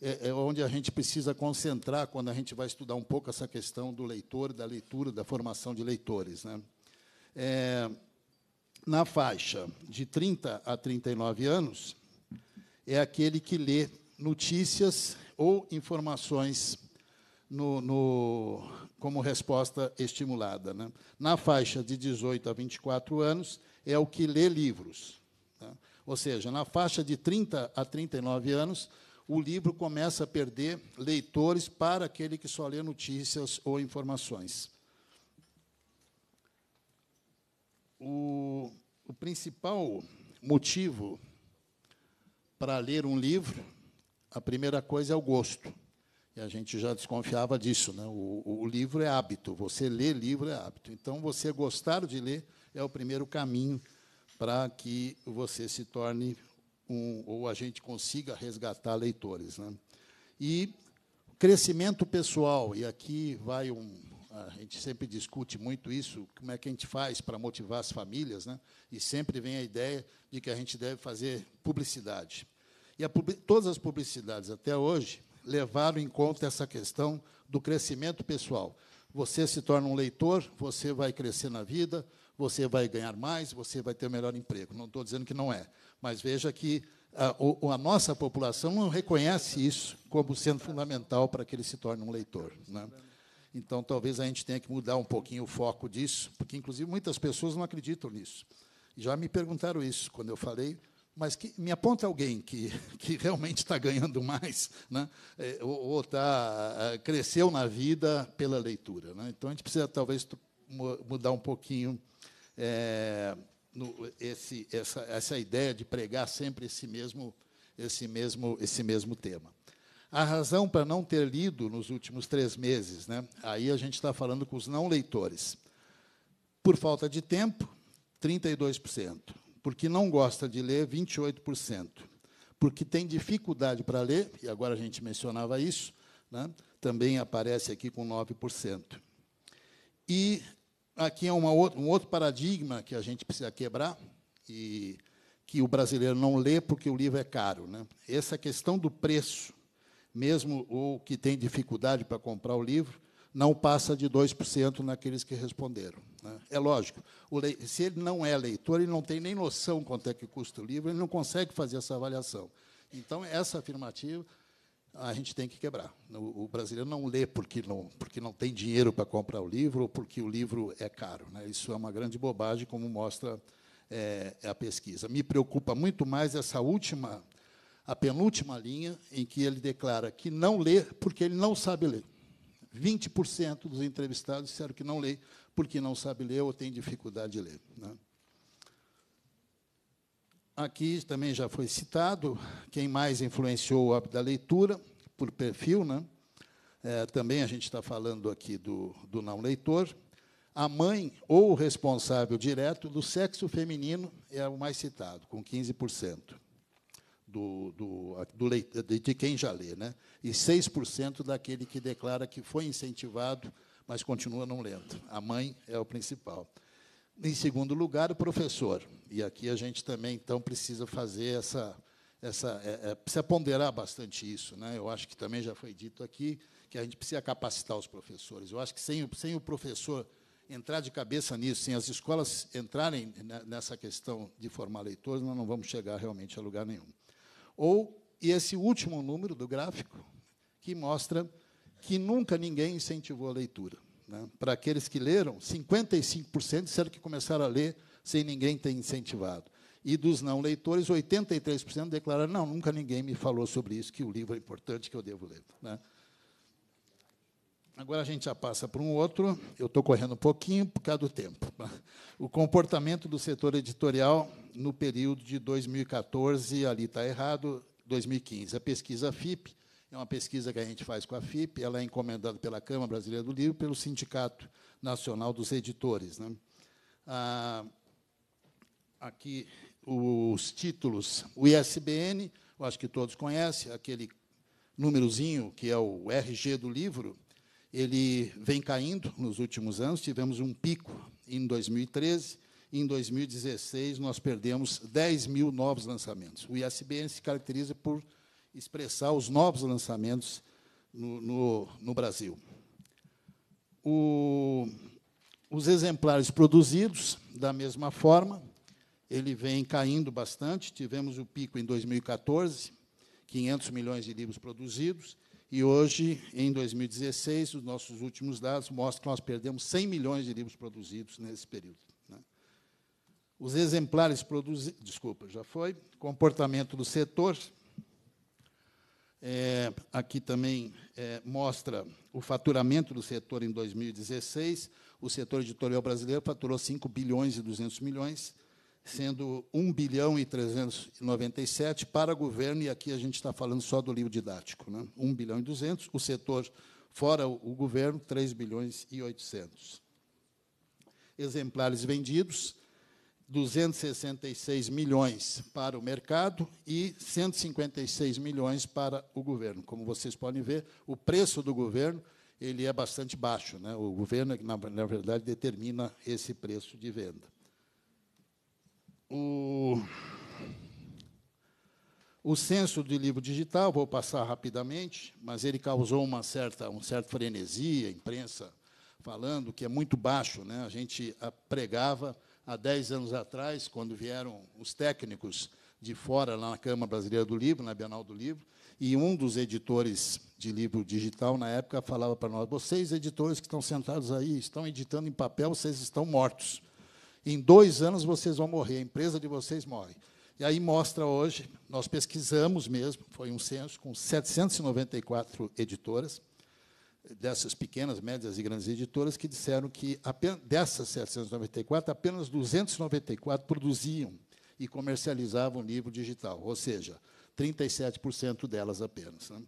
[SPEAKER 27] é, é onde a gente precisa concentrar quando a gente vai estudar um pouco essa questão do leitor, da leitura, da formação de leitores. Né? É, na faixa de 30 a 39 anos, é aquele que lê notícias ou informações no, no, como resposta estimulada. Né? Na faixa de 18 a 24 anos, é o que lê livros. Né? Ou seja, na faixa de 30 a 39 anos, o livro começa a perder leitores para aquele que só lê notícias ou informações. O, o principal motivo para ler um livro, a primeira coisa é o gosto. E a gente já desconfiava disso. Né? O, o livro é hábito, você lê livro é hábito. Então, você gostar de ler é o primeiro caminho para que você se torne um, ou a gente consiga resgatar leitores. Né? E crescimento pessoal, e aqui vai um. A gente sempre discute muito isso, como é que a gente faz para motivar as famílias, né? e sempre vem a ideia de que a gente deve fazer publicidade. E a, todas as publicidades até hoje levaram em conta essa questão do crescimento pessoal. Você se torna um leitor, você vai crescer na vida, você vai ganhar mais, você vai ter o um melhor emprego. Não estou dizendo que não é. Mas veja que a, ah, a nossa população não reconhece isso como sendo fundamental para que ele se torne um leitor. Né? Então, talvez a gente tenha que mudar um pouquinho o foco disso, porque, inclusive, muitas pessoas não acreditam nisso. Já me perguntaram isso quando eu falei, mas que, me aponta alguém que, que realmente está ganhando mais, né? É, ou, tá, ah, cresceu na vida pela leitura. Né? Então, a gente precisa, talvez, mudar um pouquinho é, no, esse, essa, essa ideia de pregar sempre esse mesmo, esse mesmo, esse mesmo tema. A razão para não ter lido nos últimos três meses, né? aí a gente está falando com os não leitores. Por falta de tempo, 32%. Porque não gosta de ler, 28%. Porque tem dificuldade para ler, e agora a gente mencionava isso, né? também aparece aqui com 9%. E aqui é outra, um outro paradigma que a gente precisa quebrar e que o brasileiro não lê porque o livro é caro. Né? Essa questão do preço, mesmo o que tem dificuldade para comprar o livro, não passa de 2% naqueles que responderam. Né? É lógico, le... se ele não é leitor, ele não tem nem noção quanto é que custa o livro, ele não consegue fazer essa avaliação. Então, essa afirmativa, a gente tem que quebrar. O, o brasileiro não lê porque não, porque não tem dinheiro para comprar o livro ou porque o livro é caro. Né? Isso é uma grande bobagem, como mostra é, é a pesquisa. Me preocupa muito mais essa última, a penúltima linha, em que ele declara que não lê porque ele não sabe ler. 20% dos entrevistados disseram que não lê porque não sabe ler ou tem dificuldade de ler. Né? Aqui também já foi citado quem mais influenciou o hábito da leitura por perfil, né? É, também a gente está falando aqui do, do não leitor. A mãe ou o responsável direto do sexo feminino é o mais citado, com 15% do, do, do de, de quem já lê, né? e 6% daquele que declara que foi incentivado, mas continua não lendo. A mãe é o principal. Em segundo lugar, o professor. E aqui a gente também então precisa fazer essa essa, é, é, precisa ponderar bastante isso. Né? Eu acho que também já foi dito aqui que a gente precisa capacitar os professores. Eu acho que sem, sem o professor entrar de cabeça nisso, sem as escolas entrarem nessa questão de formar leitores, nós não vamos chegar realmente a lugar nenhum. Ou, e esse último número do gráfico, que mostra que nunca ninguém incentivou a leitura. Né? Para aqueles que leram, 55% disseram que começaram a ler sem ninguém ter incentivado. E dos não leitores, 83% declararam: não, nunca ninguém me falou sobre isso, que o livro é importante, que eu devo ler. Né? Agora a gente já passa para um outro. Eu estou correndo um pouquinho por causa do tempo. Né? O comportamento do setor editorial no período de 2014, ali está errado, 2015. A pesquisa FIP é uma pesquisa que a gente faz com a FIP, ela é encomendada pela Câmara Brasileira do Livro, pelo Sindicato Nacional dos Editores. Né? Ah, aqui os títulos, o ISBN, eu acho que todos conhecem, aquele númerozinho que é o RG do livro, ele vem caindo nos últimos anos, tivemos um pico em 2013, em 2016 nós perdemos 10 mil novos lançamentos. O ISBN se caracteriza por expressar os novos lançamentos no, no, no Brasil. O, os exemplares produzidos, da mesma forma, ele vem caindo bastante. Tivemos o pico em 2014, 500 milhões de livros produzidos, e hoje, em 2016, os nossos últimos dados mostram que nós perdemos 100 milhões de livros produzidos nesse período. Né? Os exemplares produzidos, desculpa, já foi, comportamento do setor, é, aqui também é, mostra o faturamento do setor em 2016. O setor editorial brasileiro faturou 5 bilhões e 200 milhões, sendo 1 bilhão e 397 para governo, e aqui a gente está falando só do livro didático, né? 1 bilhão e 200, o setor fora o governo, 3 bilhões e 800. Exemplares vendidos, 266 milhões para o mercado e 156 milhões para o governo. Como vocês podem ver, o preço do governo ele é bastante baixo. Né? O governo, é na, na verdade, determina esse preço de venda o, o censo do livro digital, vou passar rapidamente, mas ele causou uma certa, um certo frenesi, a imprensa falando que é muito baixo. Né? A gente pregava há 10 anos atrás, quando vieram os técnicos de fora, lá na Câmara Brasileira do Livro, na Bienal do Livro, e um dos editores de livro digital, na época, falava para nós, vocês, editores que estão sentados aí, estão editando em papel, vocês estão mortos. Em dois anos vocês vão morrer, a empresa de vocês morre. E aí mostra hoje, nós pesquisamos mesmo, foi um censo com 794 editoras, dessas pequenas, médias e grandes editoras, que disseram que apenas, dessas 794, apenas 294 produziam e comercializavam livro digital, ou seja, 37% delas apenas. Né?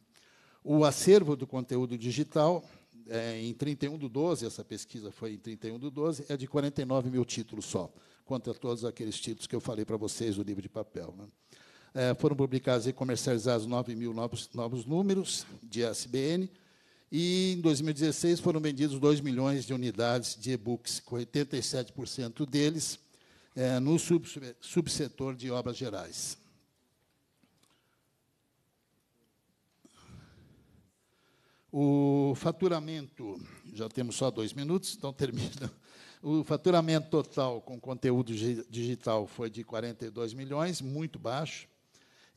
[SPEAKER 27] O acervo do conteúdo digital é, em 31 do 12, essa pesquisa foi em 31 do 12, é de 49 mil títulos só, contra todos aqueles títulos que eu falei para vocês do livro de papel. Né? É, foram publicados e comercializados 9 mil novos, novos números de SBN, e em 2016 foram vendidos 2 milhões de unidades de e-books, com 87% deles é, no sub, subsetor de obras gerais. O faturamento, já temos só dois minutos, então termina. O faturamento total com conteúdo digital foi de 42 milhões, muito baixo,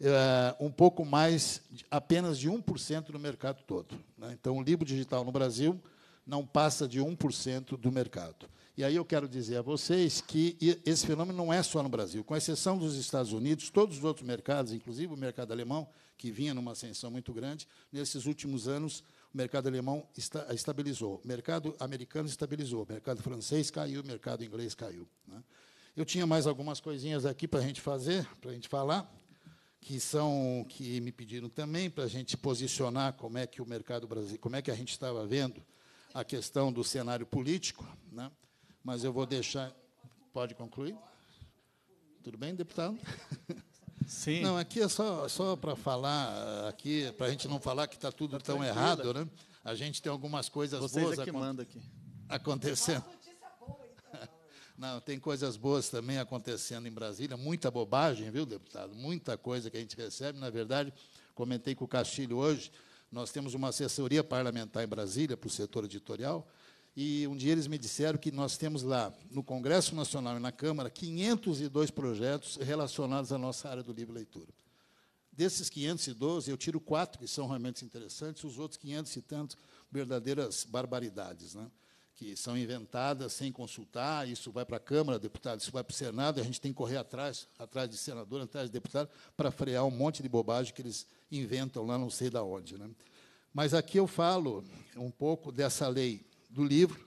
[SPEAKER 27] é, um pouco mais, apenas de 1% do mercado todo. Né? Então, o livro digital no Brasil não passa de 1% do mercado. E aí eu quero dizer a vocês que esse fenômeno não é só no Brasil. Com exceção dos Estados Unidos, todos os outros mercados, inclusive o mercado alemão, que vinha numa ascensão muito grande, nesses últimos anos o mercado alemão esta, estabilizou, o mercado americano estabilizou, o mercado francês caiu, o mercado inglês caiu. Né? Eu tinha mais algumas coisinhas aqui para a gente fazer, para a gente falar, que são que me pediram também para a gente posicionar como é que o mercado brasileiro, como é que a gente estava vendo a questão do cenário político, né? Mas eu vou deixar, pode concluir? Tudo bem, deputado? Sim. Não, aqui é só, só para falar, aqui para a gente não falar que está tudo tá tão errado, né? A gente tem algumas coisas Vocês boas é que manda aqui. acontecendo. Então, não, tem coisas boas também acontecendo em Brasília, muita bobagem, viu, deputado? Muita coisa que a gente recebe. Na verdade, comentei com o Castilho hoje, nós temos uma assessoria parlamentar em Brasília para o setor editorial, e um dia eles me disseram que nós temos lá, no Congresso Nacional e na Câmara, 502 projetos relacionados à nossa área do livre leitura. Desses 512, eu tiro quatro que são realmente interessantes, os outros 500 e tantos, verdadeiras barbaridades, né? que são inventadas sem consultar, isso vai para a Câmara, deputado, isso vai para o Senado, a gente tem que correr atrás, atrás de senador, atrás de deputado, para frear um monte de bobagem que eles inventam lá não sei da onde. Né? Mas aqui eu falo um pouco dessa lei do livro.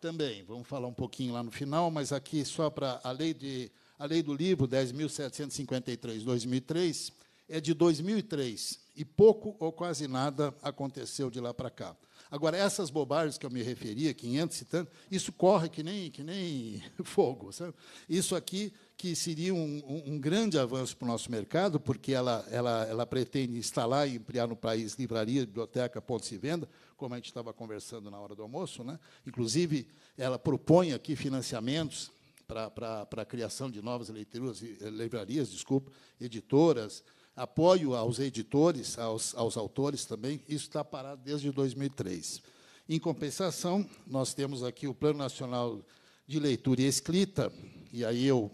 [SPEAKER 27] Também, vamos falar um pouquinho lá no final, mas aqui só para a lei de a lei do livro 10.753, 2003, é de 2003 e pouco ou quase nada aconteceu de lá para cá. Agora, essas bobagens que eu me referia, 500 e tanto, isso corre que nem, que nem fogo. Sabe? Isso aqui que seria um, um grande avanço para o nosso mercado, porque ela, ela, ela pretende instalar e ampliar no país livraria, biblioteca, pontos de venda, como a gente estava conversando na hora do almoço. Né? Inclusive, ela propõe aqui financiamentos para, para a criação de novas leituras, eh, livrarias, desculpa, editoras, apoio aos editores, aos, aos autores também. Isso está parado desde 2003. Em compensação, nós temos aqui o Plano Nacional de Leitura e Escrita, e aí eu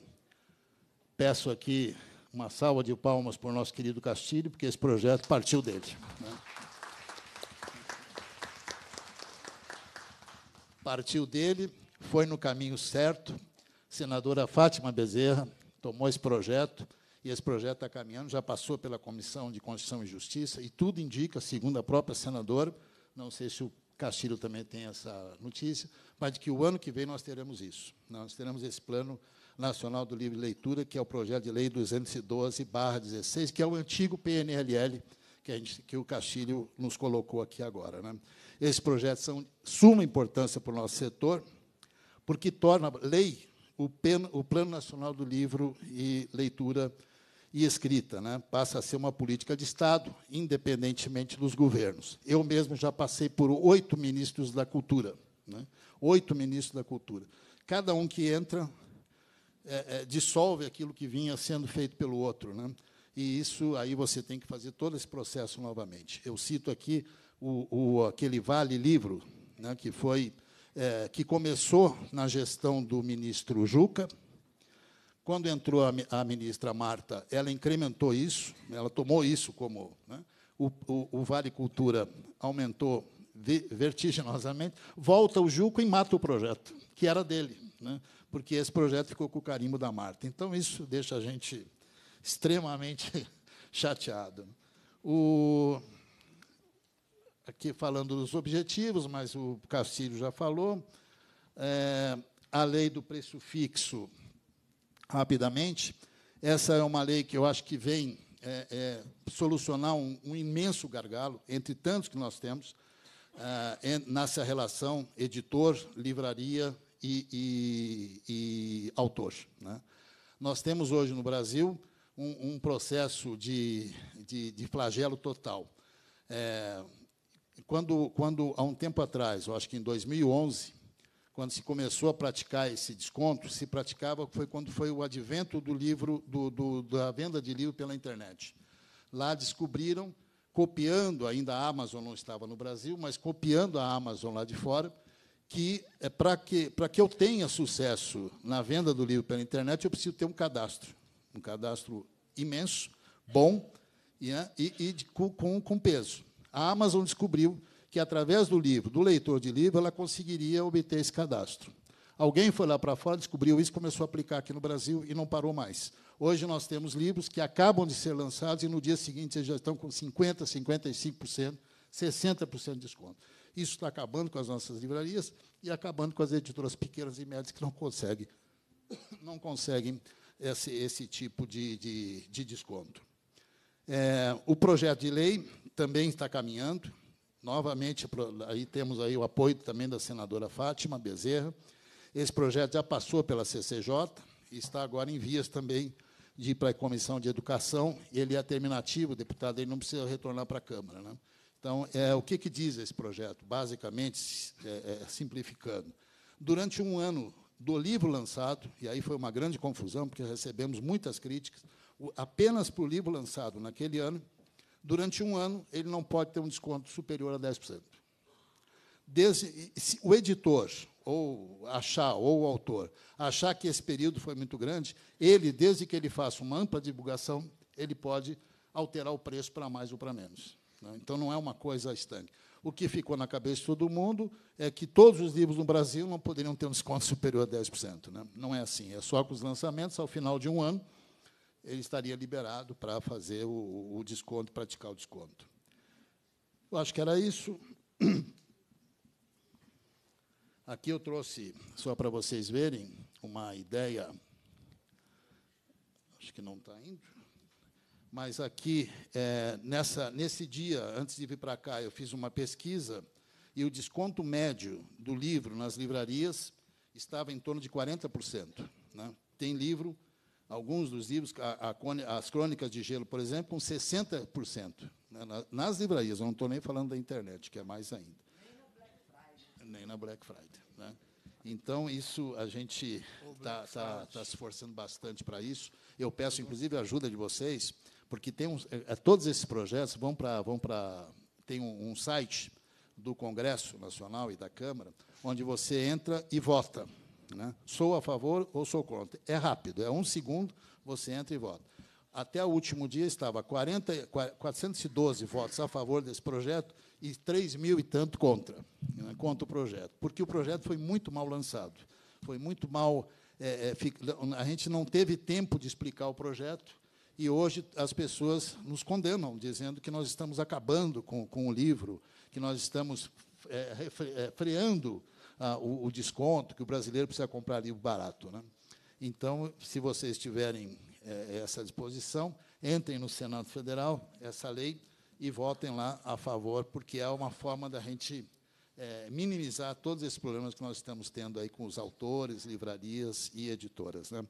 [SPEAKER 27] Peço aqui uma salva de palmas para o nosso querido Castilho, porque esse projeto partiu dele. Né? Partiu dele, foi no caminho certo. Senadora Fátima Bezerra tomou esse projeto, e esse projeto está caminhando, já passou pela Comissão de Constituição e Justiça, e tudo indica, segundo a própria senadora, não sei se o Castilho também tem essa notícia, mas de que o ano que vem nós teremos isso. Né? Nós teremos esse plano Nacional do Livro e Leitura, que é o projeto de lei 212/16, que é o antigo PNLL que, a gente, que o Castilho nos colocou aqui agora. Né? Esses projetos são de suma importância para o nosso setor, porque torna lei o, pen, o Plano Nacional do Livro e Leitura e Escrita, né? passa a ser uma política de Estado, independentemente dos governos. Eu mesmo já passei por oito ministros da Cultura, né? oito ministros da Cultura. Cada um que entra é, é, dissolve aquilo que vinha sendo feito pelo outro. Né? E isso aí você tem que fazer todo esse processo novamente. Eu cito aqui o, o aquele Vale Livro, né, que foi é, que começou na gestão do ministro Juca. Quando entrou a, a ministra Marta, ela incrementou isso, ela tomou isso como. Né, o, o, o Vale Cultura aumentou vertiginosamente, volta o Juco e mata o projeto, que era dele. Né? porque esse projeto ficou com o carimbo da Marta. Então, isso deixa a gente extremamente chateado. O, aqui falando dos objetivos, mas o Castilho já falou, é, a lei do preço fixo, rapidamente, essa é uma lei que eu acho que vem é, é, solucionar um, um, imenso gargalo, entre tantos que nós temos, é, nessa relação editor-livraria e, e, e autor. Né? Nós temos hoje no Brasil um, um processo de, de, de, flagelo total. É, quando, quando, há um tempo atrás, eu acho que em 2011, quando se começou a praticar esse desconto, se praticava foi quando foi o advento do livro do, do, da venda de livro pela internet. Lá descobriram, copiando ainda a Amazon não estava no Brasil, mas copiando a Amazon lá de fora, que é para que, para que eu tenha sucesso na venda do livro pela internet, eu preciso ter um cadastro, um cadastro imenso, bom e, né, e, e de, com, com peso. A Amazon descobriu que, através do livro, do leitor de livro, ela conseguiria obter esse cadastro. Alguém foi lá para fora, descobriu isso, começou a aplicar aqui no Brasil e não parou mais. Hoje nós temos livros que acabam de ser lançados e no dia seguinte já estão com 50%, 55%, 60% de desconto. Isso está acabando com as nossas livrarias e acabando com as editoras pequenas e médias que não conseguem, não conseguem esse, esse tipo de, de, de desconto. É, o projeto de lei também está caminhando. Novamente, aí temos aí o apoio também da senadora Fátima Bezerra. Esse projeto já passou pela CCJ e está agora em vias também de ir para a Comissão de Educação. Ele é terminativo, o deputado ele não precisa retornar para a Câmara. Né? Então, é, o que, que diz esse projeto? Basicamente, é, é, simplificando. Durante um ano do livro lançado, e aí foi uma grande confusão, porque recebemos muitas críticas, apenas para o livro lançado naquele ano, durante um ano, ele não pode ter um desconto superior a 10%. Desde, se o editor, ou achar, ou o autor, achar que esse período foi muito grande, ele, desde que ele faça uma ampla divulgação, ele pode alterar o preço para mais ou para menos. Né? Então, não é uma coisa estanque. O que ficou na cabeça de todo mundo é que todos os livros no Brasil não poderiam ter um desconto superior a 10%. Né? Não é assim. É só com os lançamentos, ao final de um ano, ele estaria liberado para fazer o, o desconto, praticar o desconto. Eu acho que era isso. Aqui eu trouxe, só para vocês verem, uma ideia. Acho que não está indo mas aqui, é, nessa, nesse dia, antes de vir para cá, eu fiz uma pesquisa e o desconto médio do livro nas livrarias estava em torno de 40%. Né? Tem livro, alguns dos livros, a, a, as Crônicas de Gelo, por exemplo, com 60%. Né? Nas, livrarias, eu não estou nem falando da internet, que é mais ainda. Nem na Black Friday. Né? Então, isso a gente está tá, tá, tá se esforçando bastante para isso. Eu peço, inclusive, a ajuda de vocês porque tem uns, eh, eh, todos esses projetos vão para. Vão para tem um, um site do Congresso Nacional e da Câmara, onde você entra e vota. Né? Sou a favor ou sou contra. É rápido, é um segundo, você entra e vota. Até o último dia estava 40, 412 votos a favor desse projeto e 3 mil e tanto contra, né? contra o projeto, porque o projeto foi muito mal lançado, foi muito mal. É, é, a gente não teve tempo de explicar o projeto, e hoje as pessoas nos condenam, dizendo que nós estamos acabando com, com o livro, que nós estamos é, é, freando ah, o, o, desconto, que o brasileiro precisa comprar livro barato. Né? Então, se vocês tiverem é, essa disposição, entrem no Senado Federal, essa lei, e votem lá a favor, porque é uma forma da gente é, minimizar todos esses problemas que nós estamos tendo aí com os autores, livrarias e editoras. Né?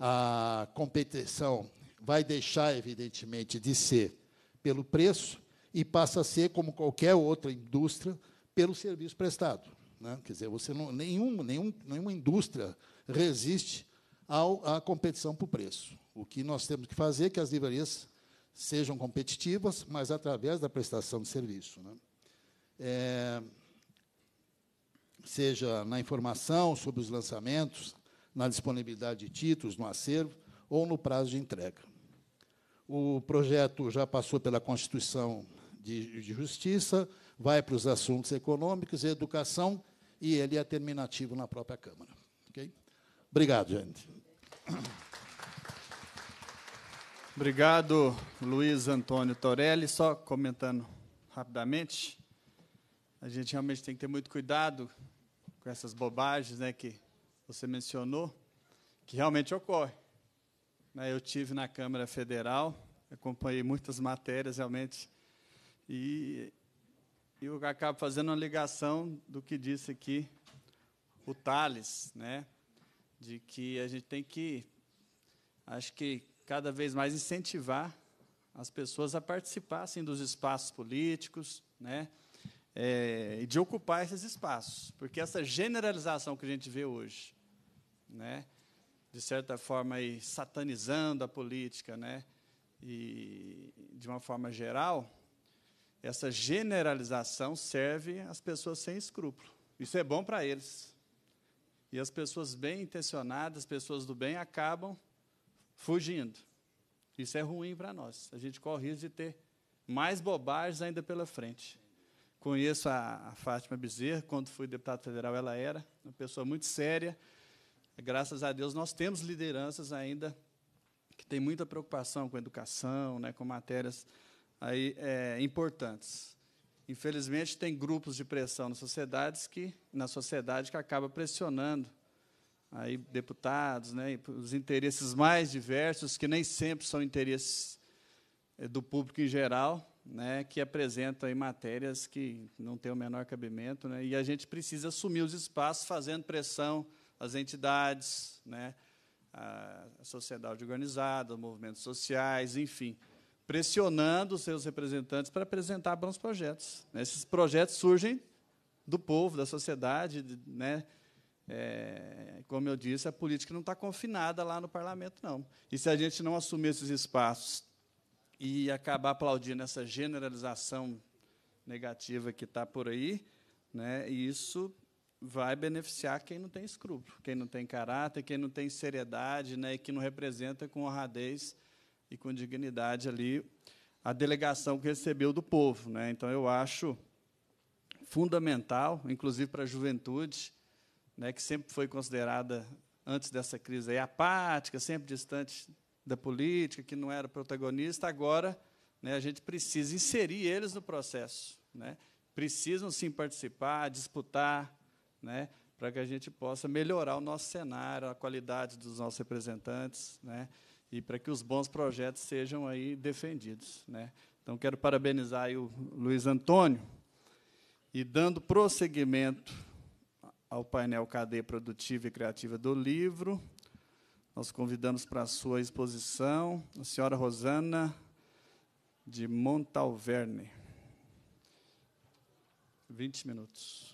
[SPEAKER 27] A competição vai deixar, evidentemente, de ser pelo preço e passa a ser, como qualquer outra indústria, pelo serviço prestado. Né? Quer dizer, você não, nenhum, nenhum, nenhuma indústria resiste ao, à competição por preço. O que nós temos que fazer é que as livrarias sejam competitivas, mas através da prestação de serviço. Né? É, seja na informação sobre os lançamentos, na disponibilidade de títulos, no acervo ou no prazo de entrega. O projeto já passou pela Constituição de, de Justiça, vai para os assuntos econômicos e educação, e ele é terminativo na própria Câmara. Okay? Obrigado, gente. Obrigado,
[SPEAKER 22] Luiz Antônio Torelli. Só comentando rapidamente, a gente realmente tem que ter muito cuidado com essas bobagens né, que você mencionou, que realmente ocorre. Né, eu tive na Câmara Federal, acompanhei muitas matérias realmente, e eu acabo fazendo uma ligação do que disse aqui o Thales, né? de que a gente tem que, acho que cada vez mais incentivar as pessoas a participassem dos espaços políticos, né? É, e de ocupar esses espaços, porque essa generalização que a gente vê hoje, né? de certa forma, aí, satanizando a política, né? E, de uma forma geral, essa generalização serve às pessoas sem escrúpulo. Isso é bom para eles. E as pessoas bem intencionadas, pessoas do bem, acabam fugindo. Isso é ruim para nós. A gente corre risco de ter mais bobagens ainda pela frente. Conheço a, a Fátima Bezerra, quando fui deputado federal, ela era uma pessoa muito séria, graças a Deus, nós temos lideranças ainda que têm muita preocupação com educação, né, com matérias aí, é, importantes. Infelizmente, tem grupos de pressão nas sociedades que, na sociedade que acaba pressionando aí deputados, né, os interesses mais diversos, que nem sempre são interesses é, do público em geral, né, que apresenta aí matérias que não têm o menor cabimento, né, e a gente precisa assumir os espaços fazendo pressão, as entidades, né, a sociedade organizada, movimentos sociais, enfim, pressionando os seus representantes para apresentar bons projetos. Né? Esses projetos surgem do povo, da sociedade, né? É, como eu disse, a política não está confinada lá no parlamento, não. E se a gente não assumir esses espaços e acabar aplaudindo essa generalização negativa que está por aí, né, isso vai beneficiar quem não tem escrúpulo, quem não tem caráter, quem não tem seriedade, né, e que não representa com honradez e com dignidade ali a delegação que recebeu do povo, né? Então eu acho fundamental, inclusive para a juventude, né, que sempre foi considerada antes dessa crise aí, apática, sempre distante da política, que não era protagonista, agora né, a gente precisa inserir eles no processo, né? Precisam sim participar, disputar, né, para que a gente possa melhorar o nosso cenário, a qualidade dos nossos representantes, né, e para que os bons projetos sejam aí defendidos, né. Então quero parabenizar aí o Luiz Antônio e dando prosseguimento ao painel Cadeia Produtiva e Criativa do livro, nós convidamos para a sua exposição a senhora Rosana de Montalverne. 20 minutos.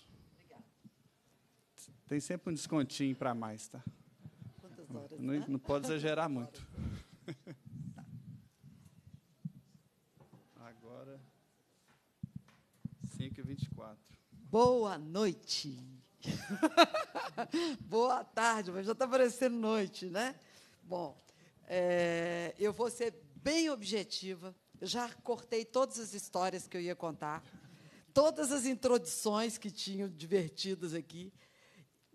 [SPEAKER 22] Tem sempre um descontinho para mais, tá? Quantas horas? Não, né? não pode exagerar muito. Tá. Agora, 5h24.
[SPEAKER 19] Boa noite. Boa tarde, mas já está parecendo noite, né? Bom, é, eu vou ser bem objetiva. Eu já cortei todas as histórias que eu ia contar, todas as introduções que tinham divertidas aqui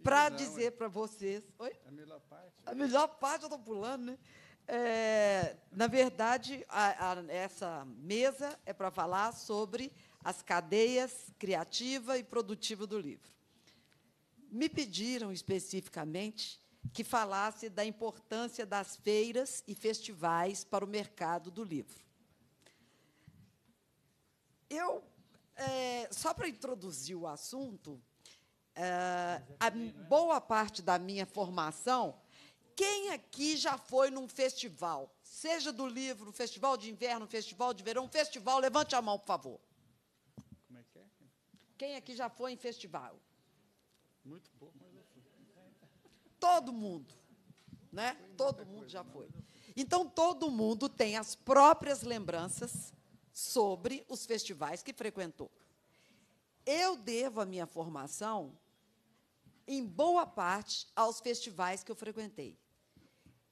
[SPEAKER 15] para é dizer
[SPEAKER 19] para vocês. Oi? A
[SPEAKER 22] melhor parte. Né?
[SPEAKER 19] A melhor parte eu estou pulando, né? É, na verdade, a, a, essa mesa é para falar sobre as cadeias criativa e produtiva do livro. Me pediram especificamente que falasse da importância das feiras e festivais para o mercado do livro. Eu, é, só para introduzir o assunto, ah, a boa parte da minha formação, quem aqui já foi num festival? Seja do livro, festival de inverno, festival de verão, festival, levante a mão, por favor.
[SPEAKER 13] Como é que é? Quem
[SPEAKER 19] aqui já foi em festival? Muito bom mas eu fui. Todo mundo, né? Todo mundo já foi. Então, todo mundo tem as próprias lembranças sobre os festivais que frequentou. Eu devo a minha formação em boa parte, aos festivais que eu frequentei.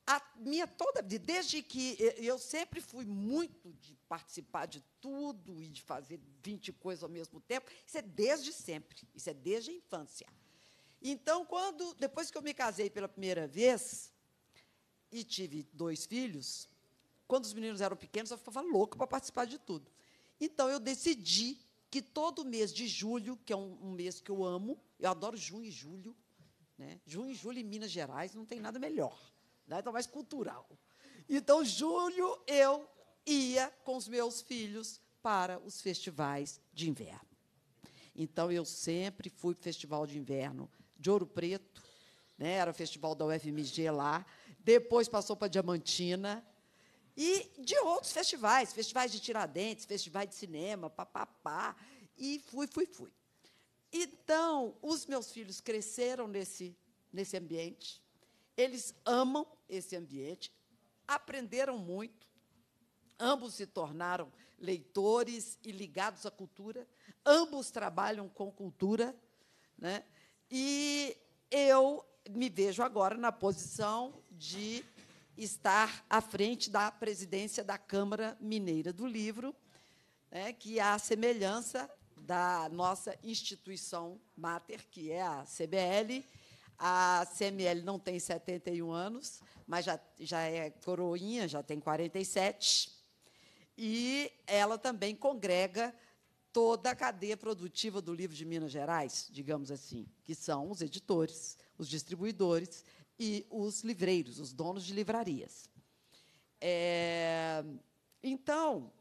[SPEAKER 19] A minha toda desde que eu sempre fui muito de participar de tudo e de fazer 20 coisas ao mesmo tempo, isso é desde sempre, isso é desde a infância. Então, quando depois que eu me casei pela primeira vez e tive dois filhos, quando os meninos eram pequenos, eu ficava louca para participar de tudo. Então, eu decidi que todo mês de julho, que é um, um mês que eu amo, eu adoro junho e julho. Né? Junho e julho em Minas Gerais não tem nada melhor. Né? Então, mais cultural. Então, julho, eu ia com os meus filhos para os festivais de inverno. Então, eu sempre fui para o festival de inverno de Ouro Preto, né? era o festival da UFMG lá, depois passou para Diamantina, e de outros festivais, festivais de Tiradentes, festivais de cinema, papapá, e fui, fui, fui. Então, os meus filhos cresceram nesse, nesse ambiente, eles amam esse ambiente, aprenderam muito, ambos se tornaram leitores e ligados à cultura, ambos trabalham com cultura, né? e eu me vejo agora na posição de estar à frente da presidência da Câmara Mineira do Livro, né, que, há é semelhança da nossa instituição mater, que é a CBL. A CML não tem 71 anos, mas já, já é coroinha, já tem 47. E ela também congrega toda a cadeia produtiva do livro de Minas Gerais, digamos assim, que são os editores, os distribuidores e os livreiros, os donos de livrarias. É, então,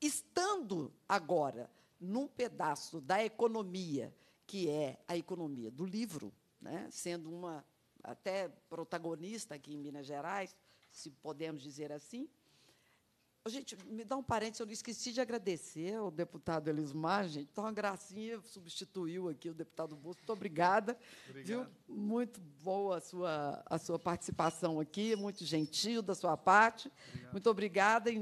[SPEAKER 19] estando agora num pedaço da economia, que é a economia do livro, né, sendo uma até protagonista aqui em Minas Gerais, se podemos dizer assim, Gente, me dá um parênteses, eu esqueci de agradecer ao deputado Elismar, gente. Então, a Gracinha substituiu aqui o deputado Bolso. Muito obrigada. Obrigado. Viu? Muito boa a sua, a sua participação aqui, muito gentil da sua parte. Obrigado. Muito obrigada. E,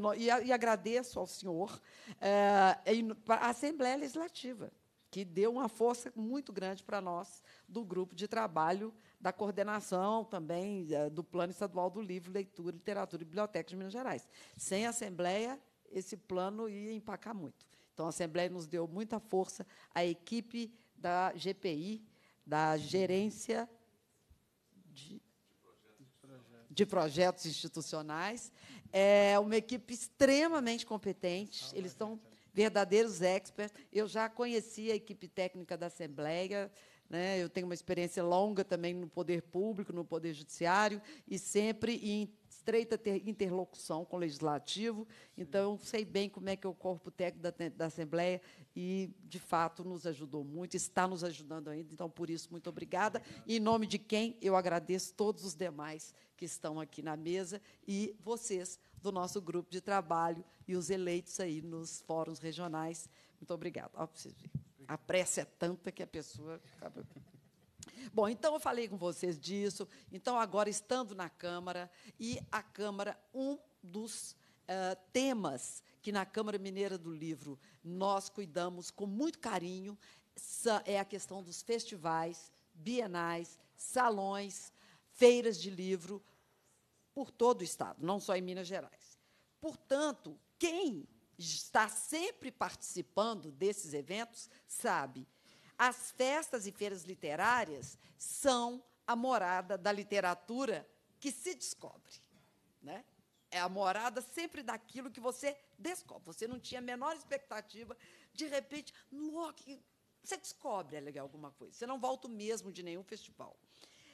[SPEAKER 19] e, agradeço ao senhor é, eh, a Assembleia Legislativa, que deu uma força muito grande para nós do grupo de trabalho da coordenação também eh, do Plano Estadual do Livro, Leitura, Literatura e Biblioteca de Minas Gerais. Sem a Assembleia, esse plano ia empacar muito. Então, a Assembleia nos deu muita força, a equipe da GPI, da Gerência de, de Projetos Institucionais, é uma equipe extremamente competente, eles são verdadeiros experts. Eu já conheci a equipe técnica da Assembleia, né? Eu tenho uma experiência longa também no poder público, no poder judiciário, e sempre em estreita interlocução com o legislativo. Então, sei bem como é que é o corpo técnico da, da Assembleia e, de fato, nos ajudou muito, está nos ajudando ainda. Então, por isso, muito obrigada. E, em nome de quem eu agradeço todos os demais que estão aqui na mesa e vocês do nosso grupo de trabalho e os eleitos aí nos fóruns regionais. Muito obrigada. Ó, para vocês verem. A pressa é tanta que a pessoa Bom, então eu falei com vocês disso. Então, agora estando na Câmara, e a Câmara, um dos uh, temas que na Câmara Mineira do Livro nós cuidamos com muito carinho é a questão dos festivais, bienais, salões, feiras de livro por todo o Estado, não só em Minas Gerais. Portanto, quem está sempre participando desses eventos, sabe. As festas e feiras literárias são a morada da literatura que se descobre. Né? É a morada sempre daquilo que você descobre. Você não tinha a menor expectativa, de repente, no, você descobre alguma coisa. Você não volta mesmo de nenhum festival.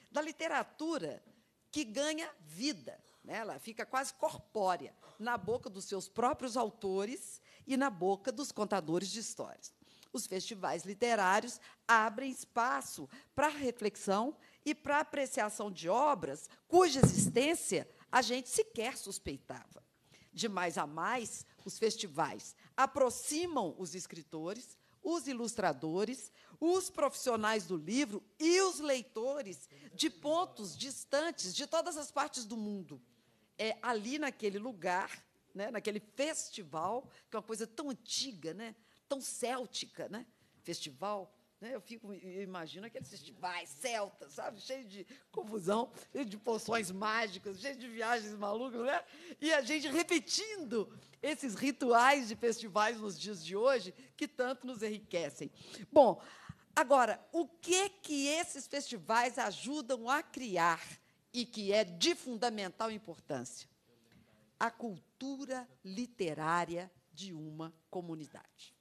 [SPEAKER 19] Da literatura que ganha vida, né? Ela fica quase corpórea na boca dos seus próprios autores e na boca dos contadores de histórias. Os festivais literários abrem espaço para reflexão e para apreciação de obras cuja existência a gente sequer suspeitava. De mais a mais, os festivais aproximam os escritores, os ilustradores, os profissionais do livro e os leitores de pontos distantes de todas as partes do mundo é, ali naquele lugar, né, naquele festival, que é uma coisa tão antiga, né, tão céltica, né, festival. Né, eu, fico, eu imagino aqueles festivais celtas, sabe? Cheio de confusão, cheio de poções mágicas, cheio de viagens malucas, né? E a gente repetindo esses rituais de festivais nos dias de hoje que tanto nos enriquecem. Bom, agora, o que que esses festivais ajudam a criar? e que é de fundamental importância: a cultura literária de uma comunidade.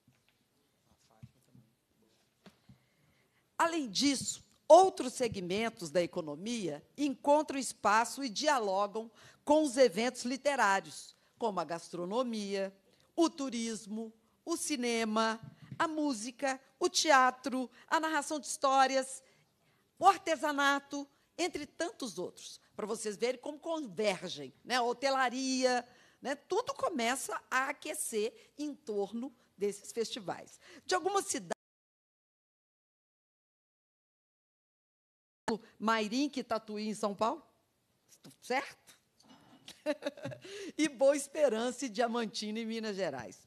[SPEAKER 19] Além disso, outros segmentos da economia encontram espaço e dialogam com os eventos literários, como a gastronomia, o turismo, o cinema, a música, o teatro, a narração de histórias, o artesanato, entre tantos outros, para vocês verem como convergem, né? Hotelaria, né? Tudo começa a aquecer em torno desses festivais. De algumas cidades Mairim, que Tatuí, em São Paulo, certo? e Boa Esperança e Diamantina, em Minas Gerais.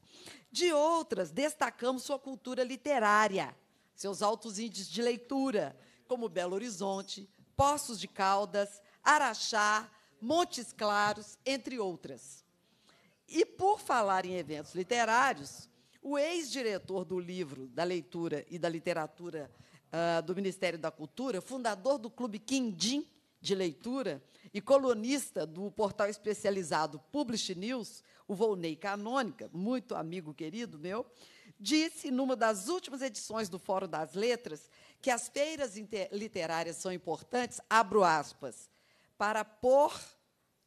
[SPEAKER 19] De outras, destacamos sua cultura literária, seus altos índices de leitura, como Belo Horizonte, Poços de Caldas, Araxá, Montes Claros, entre outras. E por falar em eventos literários, o ex-diretor do livro, da leitura e da literatura uh, do Ministério da Cultura, fundador do Clube Quindim de Leitura e colunista do portal especializado Publish News, o Volney Canônica, muito amigo querido meu, disse numa das últimas edições do Fórum das Letras que as feiras literárias são importantes, abro aspas, para pôr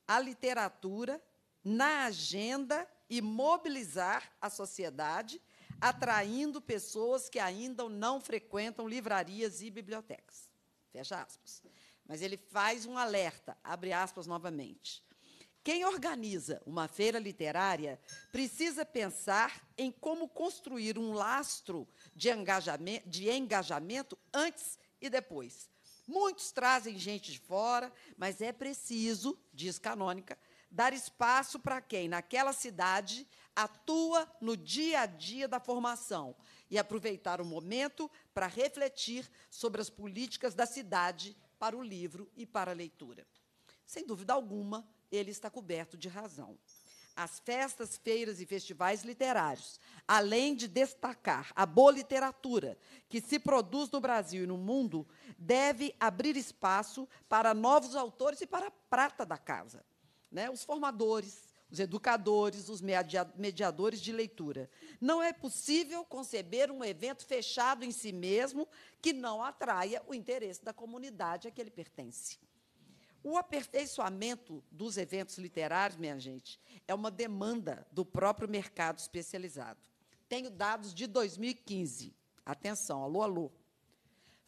[SPEAKER 19] a literatura na agenda e mobilizar a sociedade, atraindo pessoas que ainda não frequentam livrarias e bibliotecas. Fecha aspas. Mas ele faz um alerta, abre aspas novamente. Quem organiza uma feira literária precisa pensar em como construir um lastro de engajamento, de engajamento antes e depois. Muitos trazem gente de fora, mas é preciso, diz Canônica, dar espaço para quem, naquela cidade, atua no dia a dia da formação e aproveitar o momento para refletir sobre as políticas da cidade para o livro e para a leitura. Sem dúvida alguma, ele está coberto de razão. As festas, feiras e festivais literários, além de destacar a boa literatura que se produz no Brasil e no mundo, deve abrir espaço para novos autores e para a prata da casa, né? os formadores, os educadores, os mediadores de leitura. Não é possível conceber um evento fechado em si mesmo que não atraia o interesse da comunidade a que ele pertence. O aperfeiçoamento dos eventos literários, minha gente, é uma demanda do próprio mercado especializado. Tenho dados de 2015. Atenção, alô, alô.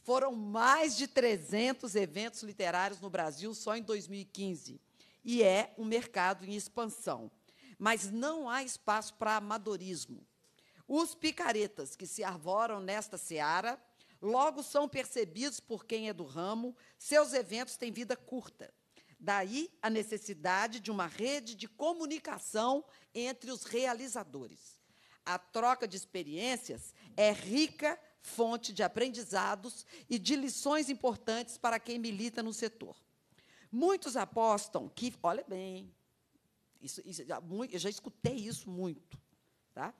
[SPEAKER 19] Foram mais de 300 eventos literários no Brasil só em 2015. E é um mercado em expansão. Mas não há espaço para amadorismo. Os picaretas que se arvoram nesta seara Logo são percebidos por quem é do ramo, seus eventos têm vida curta. Daí a necessidade de uma rede de comunicação entre os realizadores. A troca de experiências é rica fonte de aprendizados e de lições importantes para quem milita no setor. Muitos apostam que, olha bem, isso, isso, eu já escutei isso muito, tá?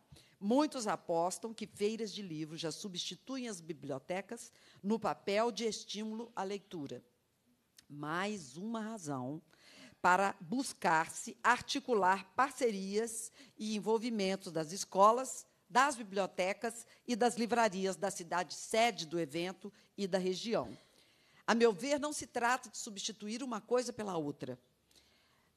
[SPEAKER 19] Muitos apostam que feiras de livros já substituem as bibliotecas no papel de estímulo à leitura. Mais uma razão para buscar-se articular parcerias e envolvimentos das escolas, das bibliotecas e das livrarias da cidade sede do evento e da região. A meu ver, não se trata de substituir uma coisa pela outra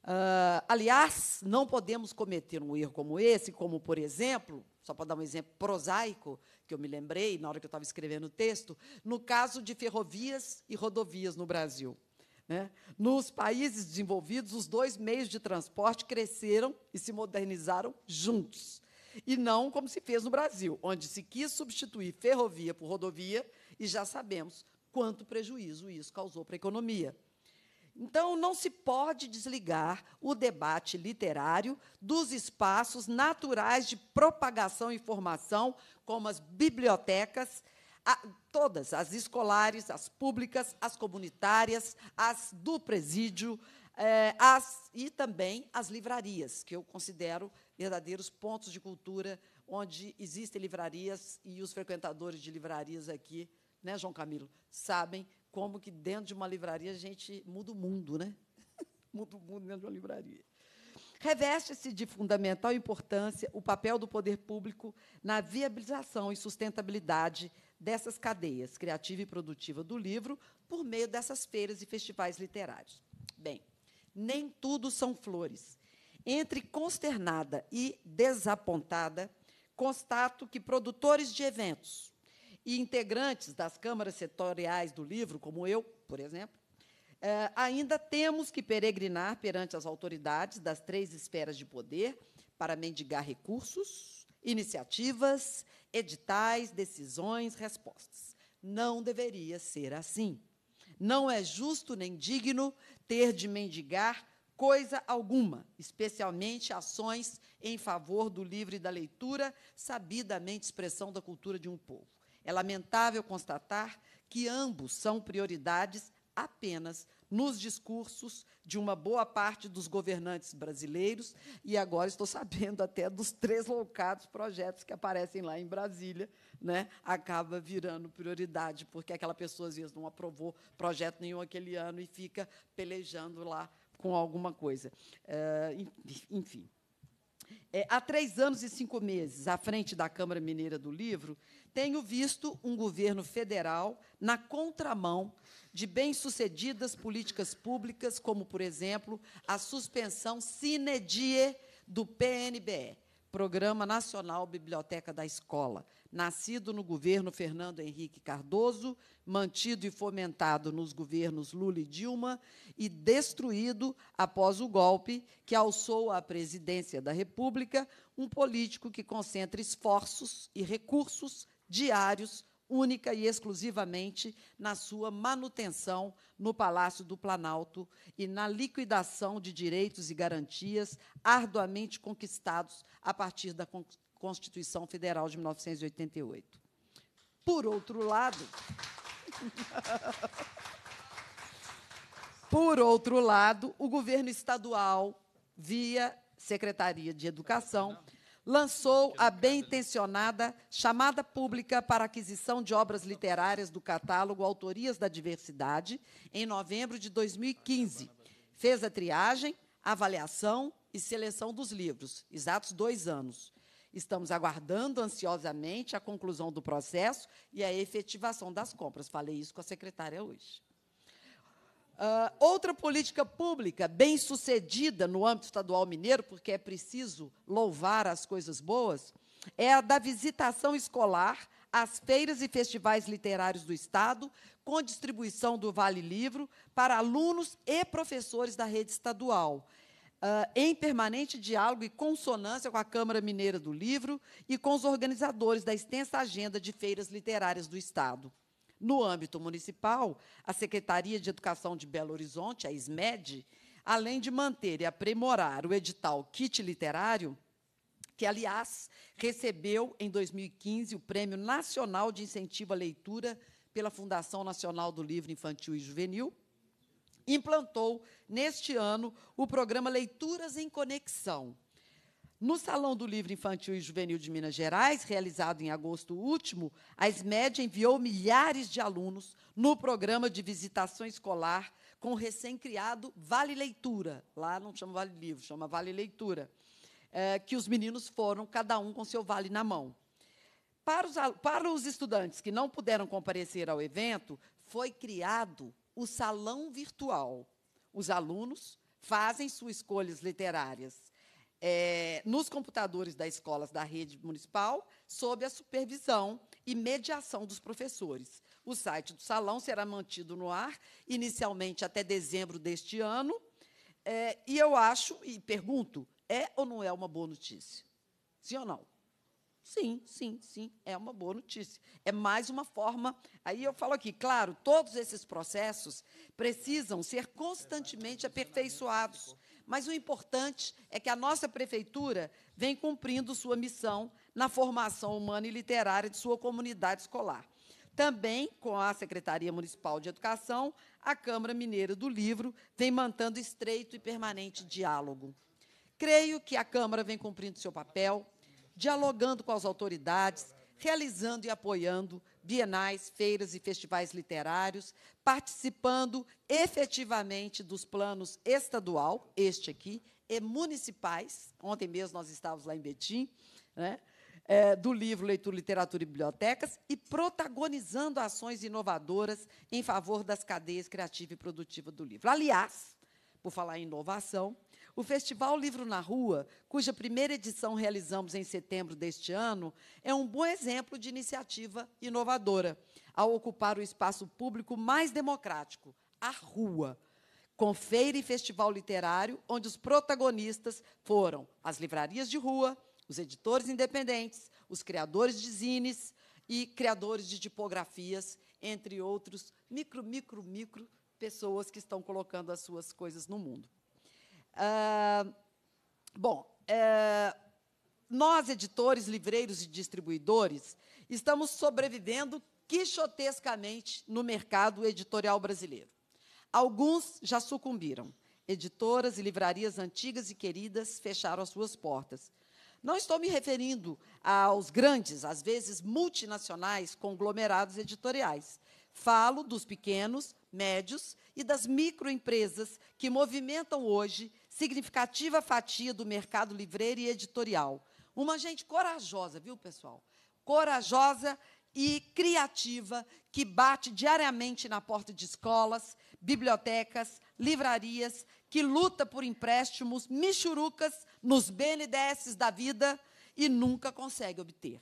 [SPEAKER 19] Uh, aliás, não podemos cometer um erro como esse, como, por exemplo, só para dar um exemplo prosaico, que eu me lembrei na hora que eu estava escrevendo o texto, no caso de ferrovias e rodovias no Brasil. Né? Nos países desenvolvidos, os dois meios de transporte cresceram e se modernizaram juntos. E não como se fez no Brasil, onde se quis substituir ferrovia por rodovia, e já sabemos quanto prejuízo isso causou para a economia. Então, não se pode desligar o debate literário dos espaços naturais de propagação e formação, como as bibliotecas, a, todas, as escolares, as públicas, as comunitárias, as do presídio, é, as, e também as livrarias, que eu considero verdadeiros pontos de cultura, onde existem livrarias, e os frequentadores de livrarias aqui, né, João Camilo, sabem como que dentro de uma livraria a gente muda o mundo, né? muda o mundo dentro de uma livraria. Reveste-se de fundamental importância o papel do poder público na viabilização e sustentabilidade dessas cadeias criativa e produtiva do livro por meio dessas feiras e festivais literários. Bem, nem tudo são flores. Entre consternada e desapontada, constato que produtores de eventos, e integrantes das câmaras setoriais do livro, como eu, por exemplo, é, ainda temos que peregrinar perante as autoridades das três esferas de poder para mendigar recursos, iniciativas, editais, decisões, respostas. Não deveria ser assim. Não é justo nem digno ter de mendigar coisa alguma, especialmente ações em favor do livre e da leitura, sabidamente expressão da cultura de um povo. É lamentável constatar que ambos são prioridades apenas nos discursos de uma boa parte dos governantes brasileiros, e agora estou sabendo até dos três loucados projetos que aparecem lá em Brasília, né, acaba virando prioridade, porque aquela pessoa, às vezes, não aprovou projeto nenhum aquele ano e fica pelejando lá com alguma coisa. É, enfim. É, há três anos e cinco meses, à frente da Câmara Mineira do Livro, tenho visto um governo federal na contramão de bem-sucedidas políticas públicas, como, por exemplo, a suspensão sine die do PNBE, Programa Nacional Biblioteca da Escola, nascido no governo Fernando Henrique Cardoso, mantido e fomentado nos governos Lula e Dilma e destruído após o golpe que alçou à presidência da República um político que concentra esforços e recursos diários, única e exclusivamente na sua manutenção no Palácio do Planalto e na liquidação de direitos e garantias arduamente conquistados a partir da Constituição Federal de 1988. Por outro lado, Por outro lado, o governo estadual, via Secretaria de Educação, lançou a bem-intencionada chamada pública para aquisição de obras literárias do catálogo Autorias da Diversidade em novembro de 2015. Fez a triagem, avaliação e seleção dos livros, exatos dois anos. Estamos aguardando ansiosamente a conclusão do processo e a efetivação das compras. Falei isso com a secretária hoje. Uh, outra política pública bem sucedida no âmbito estadual mineiro, porque é preciso louvar as coisas boas, é a da visitação escolar às feiras e festivais literários do Estado, com distribuição do Vale Livro para alunos e professores da rede estadual. Uh, em permanente diálogo e consonância com a Câmara Mineira do Livro e com os organizadores da extensa agenda de feiras literárias do Estado. No âmbito municipal, a Secretaria de Educação de Belo Horizonte, a SMED, além de manter e aprimorar o edital Kit Literário, que, aliás, recebeu em 2015 o Prêmio Nacional de Incentivo à Leitura pela Fundação Nacional do Livro Infantil e Juvenil, implantou neste ano o programa Leituras em Conexão, no Salão do Livro Infantil e Juvenil de Minas Gerais, realizado em agosto último, a SMED enviou milhares de alunos no programa de visitação escolar com o recém-criado Vale Leitura. Lá não chama Vale Livro, chama Vale Leitura. É, que os meninos foram, cada um com seu vale na mão. Para os, para os estudantes que não puderam comparecer ao evento, foi criado o salão virtual. Os alunos fazem suas escolhas literárias é, nos computadores das escolas da rede municipal, sob a supervisão e mediação dos professores. O site do salão será mantido no ar, inicialmente até dezembro deste ano. É, e eu acho, e pergunto, é ou não é uma boa notícia? Sim ou não? Sim, sim, sim, é uma boa notícia. É mais uma forma. Aí eu falo aqui, claro, todos esses processos precisam ser constantemente aperfeiçoados mas o importante é que a nossa prefeitura vem cumprindo sua missão na formação humana e literária de sua comunidade escolar. Também com a Secretaria Municipal de Educação, a Câmara Mineira do Livro vem mantendo estreito e permanente diálogo. Creio que a Câmara vem cumprindo seu papel, dialogando com as autoridades, realizando e apoiando bienais, feiras e festivais literários, participando efetivamente dos planos estadual, este aqui, e municipais. Ontem mesmo nós estávamos lá em Betim, né? É, do livro Leitura, Literatura e Bibliotecas e protagonizando ações inovadoras em favor das cadeias criativa e produtiva do livro. Aliás, por falar em inovação, o Festival Livro na Rua, cuja primeira edição realizamos em setembro deste ano, é um bom exemplo de iniciativa inovadora, ao ocupar o espaço público mais democrático, a rua com feira e festival literário, onde os protagonistas foram as livrarias de rua, os editores independentes, os criadores de zines e criadores de tipografias, entre outros micro, micro, micro pessoas que estão colocando as suas coisas no mundo. Ah, bom, eh, nós, editores, livreiros e distribuidores, estamos sobrevivendo quixotescamente no mercado editorial brasileiro. Alguns já sucumbiram. Editoras e livrarias antigas e queridas fecharam as suas portas. Não estou me referindo aos grandes, às vezes multinacionais, conglomerados editoriais. Falo dos pequenos, médios e das microempresas que movimentam hoje significativa fatia do mercado livreiro e editorial. Uma gente corajosa, viu, pessoal? Corajosa e criativa que bate diariamente na porta de escolas, bibliotecas, livrarias, que luta por empréstimos, michurucas nos BNDES da vida e nunca consegue obter.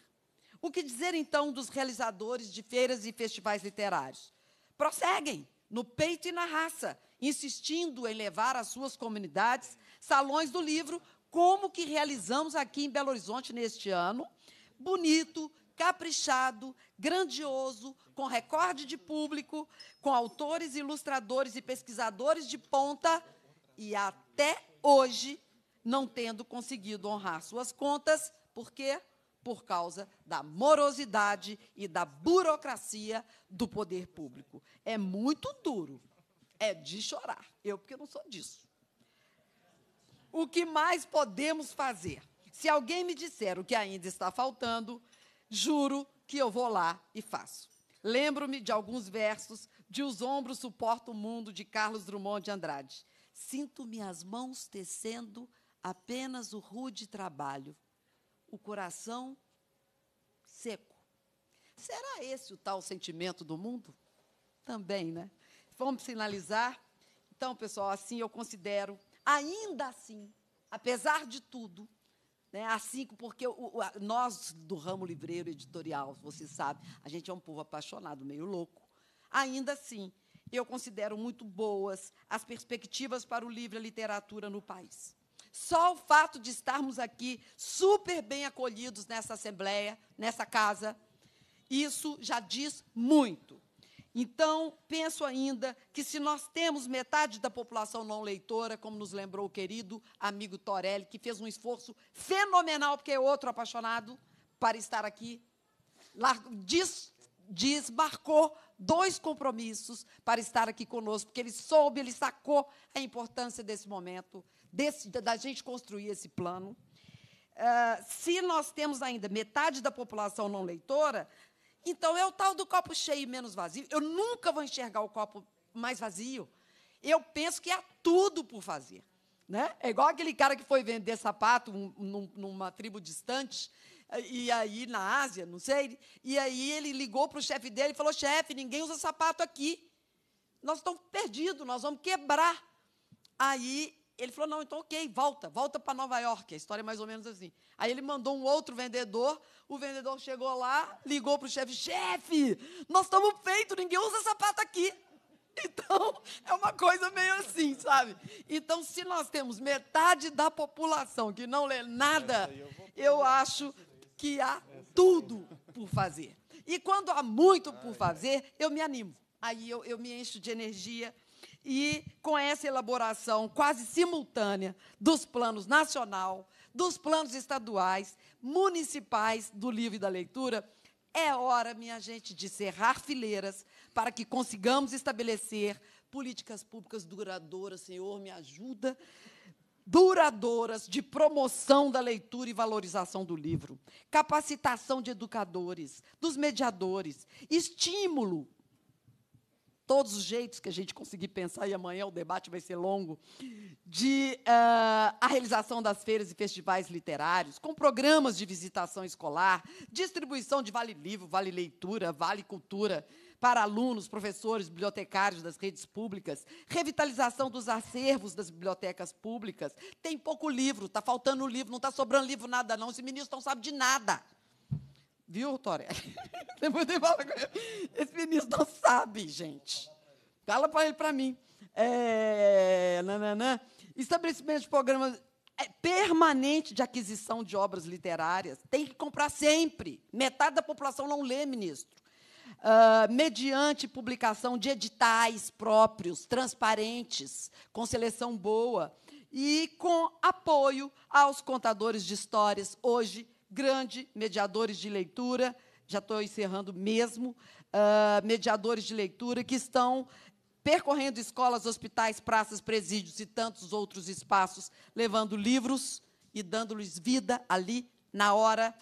[SPEAKER 19] O que dizer então dos realizadores de feiras e festivais literários? Prosseguem, no peito e na raça, insistindo em levar às suas comunidades salões do livro, como que realizamos aqui em Belo Horizonte neste ano. Bonito, caprichado, grandioso, com recorde de público, com autores, ilustradores e pesquisadores de ponta, e até hoje não tendo conseguido honrar suas contas, por quê? por causa da morosidade e da burocracia do poder público. É muito duro. É de chorar. Eu, porque não sou disso. O que mais podemos fazer? Se alguém me disser o que ainda está faltando, juro que eu vou lá e faço. Lembro-me de alguns versos de Os Ombros Suporta o Mundo, de Carlos Drummond de Andrade. Sinto minhas mãos tecendo apenas o rude trabalho o coração seco. Será esse o tal sentimento do mundo? Também, né? Vamos sinalizar. Então, pessoal, assim eu considero, ainda assim, apesar de tudo, né, assim, porque o, o, nós do ramo livreiro editorial, você sabe, a gente é um povo apaixonado, meio louco. Ainda assim, eu considero muito boas as perspectivas para o livre a literatura no país. Só o fato de estarmos aqui super bem acolhidos nessa assembleia, nessa casa, isso já diz muito. Então, penso ainda que se nós temos metade da população não leitora, como nos lembrou o querido amigo Torelli, que fez um esforço fenomenal, porque é outro apaixonado, para estar aqui, desmarcou dois compromissos para estar aqui conosco, porque ele soube, ele sacou a importância desse momento desse, da gente construir esse plano. Uh, se nós temos ainda metade da população não leitora, então é o tal do copo cheio e menos vazio. Eu nunca vou enxergar o copo mais vazio. Eu penso que há tudo por fazer. Né? É igual aquele cara que foi vender sapato num, numa tribo distante, eh, e aí na Ásia, não sei, e aí ele ligou para o chefe dele e falou: chefe, ninguém usa sapato aqui. Nós estamos perdidos, nós vamos quebrar. Aí ele falou: não, então ok, volta, volta para Nova York. A história é mais ou menos assim. Aí ele mandou um outro vendedor, o vendedor chegou lá, ligou para o chefe: chefe, nós estamos feitos, ninguém usa sapato aqui. Então, é uma coisa meio assim, sabe? Então, se nós temos metade da população que não lê nada, eu acho que há tudo por fazer. E quando há muito por fazer, eu me animo. Aí eu, eu me encho de energia e com essa elaboração quase simultânea dos planos nacional, dos planos estaduais, municipais do livro e da leitura, é hora, minha gente, de cerrar fileiras para que consigamos estabelecer políticas públicas duradouras, Senhor, me ajuda, duradouras de promoção da leitura e valorização do livro, capacitação de educadores, dos mediadores, estímulo todos os jeitos que a gente conseguir pensar, e amanhã o debate vai ser longo, de uh, a realização das feiras e festivais literários, com programas de visitação escolar, distribuição de vale-livro, vale-leitura, vale-cultura para alunos, professores, bibliotecários das redes públicas, revitalização dos acervos das bibliotecas públicas. Tem pouco livro, está faltando livro, não está sobrando livro nada não, esse ministro não sabe de nada. Viu, Toré? Esse ministro não sabe, gente. Fala para ele para mim. É, nananã. Estabelecimento de programas é, permanente de aquisição de obras literárias. Tem que comprar sempre. Metade da população não lê, ministro. Uh, mediante publicação de editais próprios, transparentes, com seleção boa e com apoio aos contadores de histórias, hoje grande, mediadores de leitura, já estou encerrando mesmo, uh, mediadores de leitura que estão percorrendo escolas, hospitais, praças, presídios e tantos outros espaços, levando livros e dando-lhes vida ali, na hora,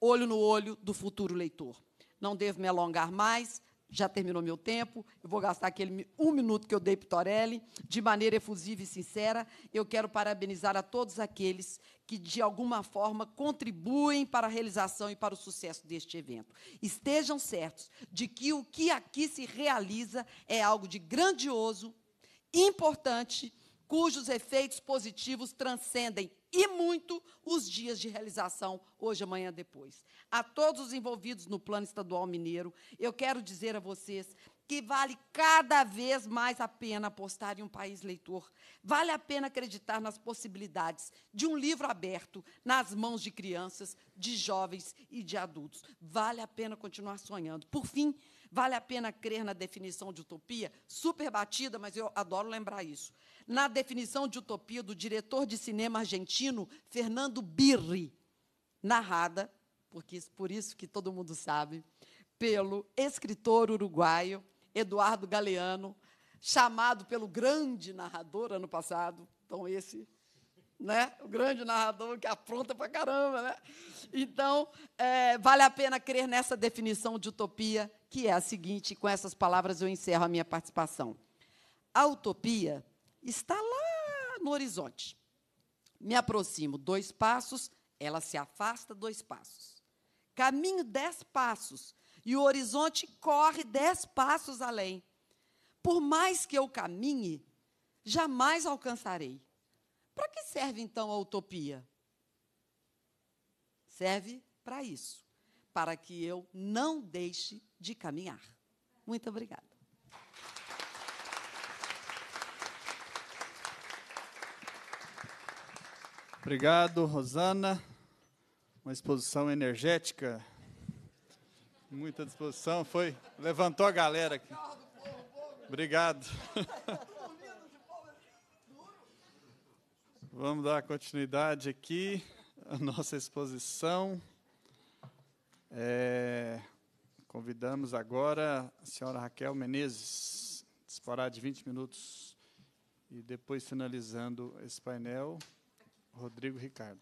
[SPEAKER 19] olho no olho do futuro leitor. Não devo me alongar mais, já terminou meu tempo, eu vou gastar aquele um minuto que eu dei para o Torelli, de maneira efusiva e sincera. Eu quero parabenizar a todos aqueles que, de alguma forma, contribuem para a realização e para o sucesso deste evento. Estejam certos de que o que aqui se realiza é algo de grandioso, importante, cujos efeitos positivos transcendem e muito os dias de realização, hoje, amanhã, depois. A todos os envolvidos no Plano Estadual Mineiro, eu quero dizer a vocês que vale cada vez mais a pena apostar em um país leitor. Vale a pena acreditar nas possibilidades de um livro aberto nas mãos de crianças, de jovens e de adultos. Vale a pena continuar sonhando. Por fim, vale a pena crer na definição de utopia, super batida, mas eu adoro lembrar isso na definição de utopia do diretor de cinema argentino Fernando Birri, narrada, porque por isso que todo mundo sabe, pelo escritor uruguaio Eduardo Galeano, chamado pelo grande narrador ano passado, então esse, né, o grande narrador que apronta pra caramba, né? Então é, vale a pena crer nessa definição de utopia que é a seguinte. Com essas palavras eu encerro a minha participação. A utopia está lá no horizonte. Me aproximo dois passos, ela se afasta dois passos. Caminho dez passos e o horizonte corre dez passos além. Por mais que eu caminhe, jamais alcançarei. Para que serve então a utopia? Serve para isso, para que eu não deixe de caminhar. Muito obrigada.
[SPEAKER 22] Obrigado, Rosana. Uma exposição energética. Muita disposição. Foi. Levantou a galera aqui. Obrigado. Vamos dar continuidade aqui à nossa exposição. É, convidamos agora a senhora Raquel Menezes, disparar de 20 minutos e depois finalizando esse painel. Rodrigo Ricardo.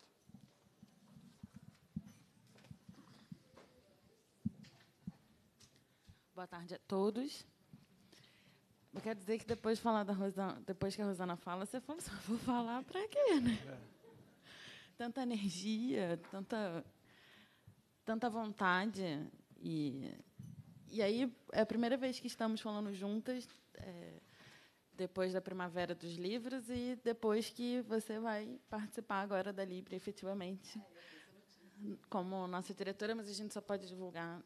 [SPEAKER 28] Boa tarde a todos. Eu quero dizer que depois de falar da Rosana, depois que a Rosana fala, você fala, só vou falar para quê, né? É. Tanta energia, tanta tanta vontade e e aí é a primeira vez que estamos falando juntas. É, depois da Primavera dos Livros e depois que você vai participar agora da Libre, efetivamente, como nossa diretora, mas a gente só pode divulgar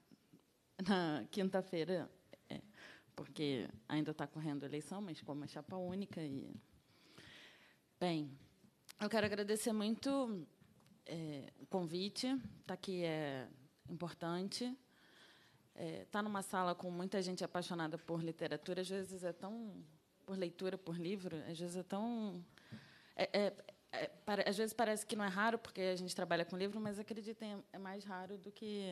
[SPEAKER 28] na quinta-feira, é, porque ainda está correndo a eleição, mas como é chapa única. E... Bem, eu quero agradecer muito é, o convite, tá aqui é importante. Está é, tá numa sala com muita gente apaixonada por literatura, às vezes é tão por leitura, por livro, às vezes é tão. É, é, é para, às vezes parece que não é raro, porque a gente trabalha com livro, mas acreditem, é mais raro do que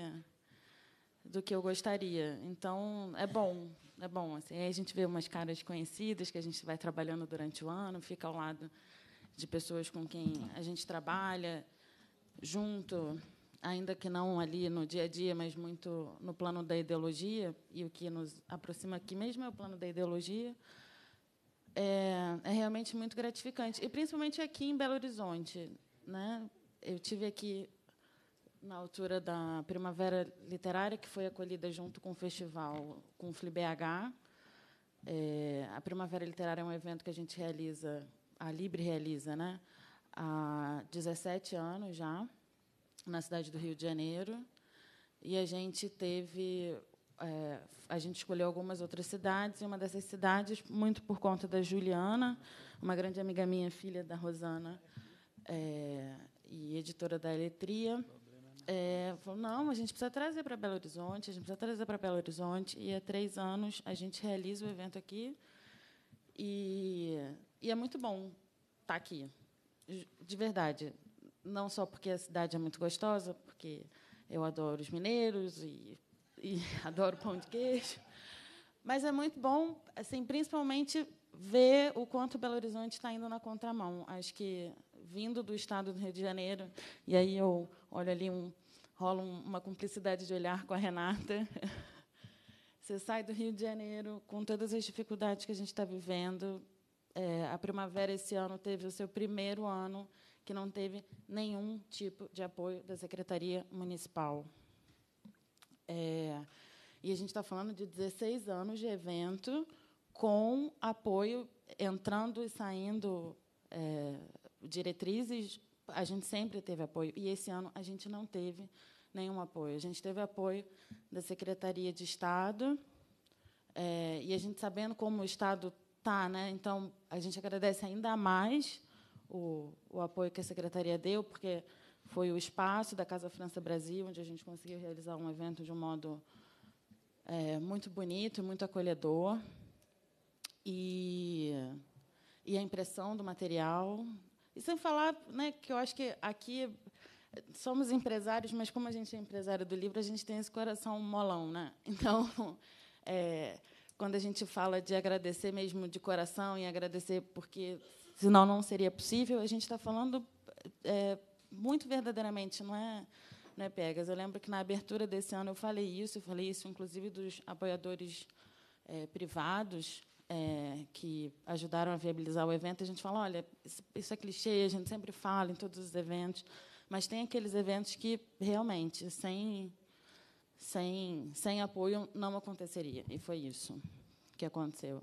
[SPEAKER 28] do que eu gostaria. Então, é bom, é bom. Assim, aí a gente vê umas caras conhecidas que a gente vai trabalhando durante o ano, fica ao lado de pessoas com quem a gente trabalha junto, ainda que não ali no dia a dia, mas muito no plano da ideologia, e o que nos aproxima aqui mesmo é o plano da ideologia é, é realmente muito gratificante. E principalmente aqui em Belo Horizonte. Né? Eu tive aqui na altura da Primavera Literária, que foi acolhida junto com o festival, com o FliBH. É, a Primavera Literária é um evento que a gente realiza, a Libre realiza, né? há 17 anos já, na cidade do Rio de Janeiro. E a gente teve é, a gente escolheu algumas outras cidades, e uma dessas cidades, muito por conta da Juliana, uma grande amiga minha, filha da Rosana, é, e editora da Eletria, é, falou, não, a gente precisa trazer para Belo Horizonte, a gente precisa trazer para Belo Horizonte, e há três anos a gente realiza o evento aqui, e, e é muito bom estar tá aqui, de verdade. Não só porque a cidade é muito gostosa, porque eu adoro os mineiros e e adoro pão de queijo. Mas é muito bom, assim, principalmente ver o quanto Belo Horizonte está indo na contramão. Acho que vindo do estado do Rio de Janeiro, e aí eu olho ali um rola uma cumplicidade de olhar com a Renata. Você sai do Rio de Janeiro com todas as dificuldades que a gente está vivendo. É, a primavera esse ano teve o seu primeiro ano que não teve nenhum tipo de apoio da Secretaria Municipal. É, e a gente está falando de 16 anos de evento com apoio, entrando e saindo é, diretrizes. A gente sempre teve apoio. E esse ano a gente não teve nenhum apoio. A gente teve apoio da Secretaria de Estado. É, e a gente sabendo como o Estado está, né? então a gente agradece ainda mais o, o apoio que a Secretaria deu, porque foi o espaço da Casa França Brasil, onde a gente conseguiu realizar um evento de um modo é, muito bonito, e muito acolhedor. E, e a impressão do material. E sem falar né, que eu acho que aqui somos empresários, mas como a gente é empresário do livro, a gente tem esse coração molão. Né? Então, é, quando a gente fala de agradecer mesmo de coração e agradecer porque senão não seria possível, a gente está falando. É, muito verdadeiramente, não é, não é pegas. Eu lembro que na abertura desse ano eu falei isso, eu falei isso inclusive dos apoiadores é, privados é, que ajudaram a viabilizar o evento. A gente fala, olha, isso é clichê, a gente sempre fala em todos os eventos, mas tem aqueles eventos que realmente sem sem sem apoio não aconteceria e foi isso que aconteceu.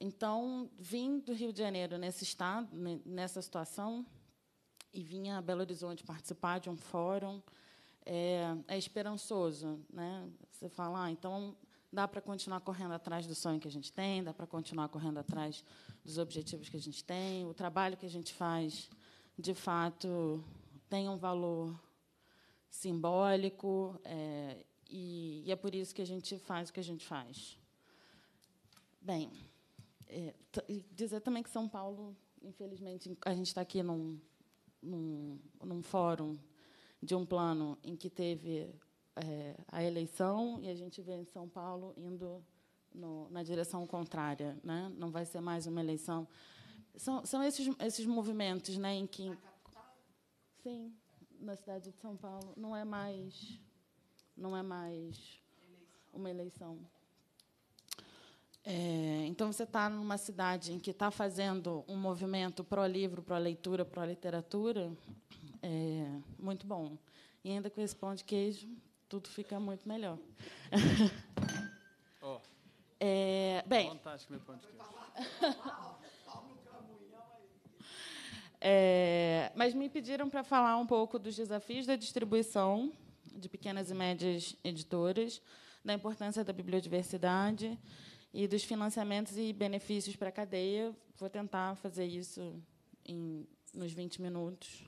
[SPEAKER 28] Então, vim do Rio de Janeiro nesse estado, nessa situação, e vinha a Belo Horizonte participar de um fórum, é, é esperançoso. Né? Você fala, ah, então dá para continuar correndo atrás do sonho que a gente tem, dá para continuar correndo atrás dos objetivos que a gente tem, o trabalho que a gente faz, de fato, tem um valor simbólico, é, e, e, é por isso que a gente faz o que a gente faz. Bem, é, dizer também que São Paulo, infelizmente, a gente está aqui num num, num fórum de um plano em que teve é, a eleição e a gente vê em São Paulo indo no, na direção contrária, né? Não vai ser mais uma eleição. São, são esses esses movimentos, né? Em que sim, na cidade de São Paulo não é mais não é mais uma eleição. É, então, você está numa cidade em que está fazendo um movimento pró-livro, pró-leitura, pró-literatura, é, muito bom. E ainda com esse pão de queijo, tudo fica muito melhor. Oh. É, bem. Fantástico
[SPEAKER 22] meu pão de queijo.
[SPEAKER 28] É, mas me pediram para falar um pouco dos desafios da distribuição de pequenas e médias editoras, da importância da bibliodiversidade e dos financiamentos e benefícios para a cadeia, vou tentar fazer isso em, nos 20 minutos,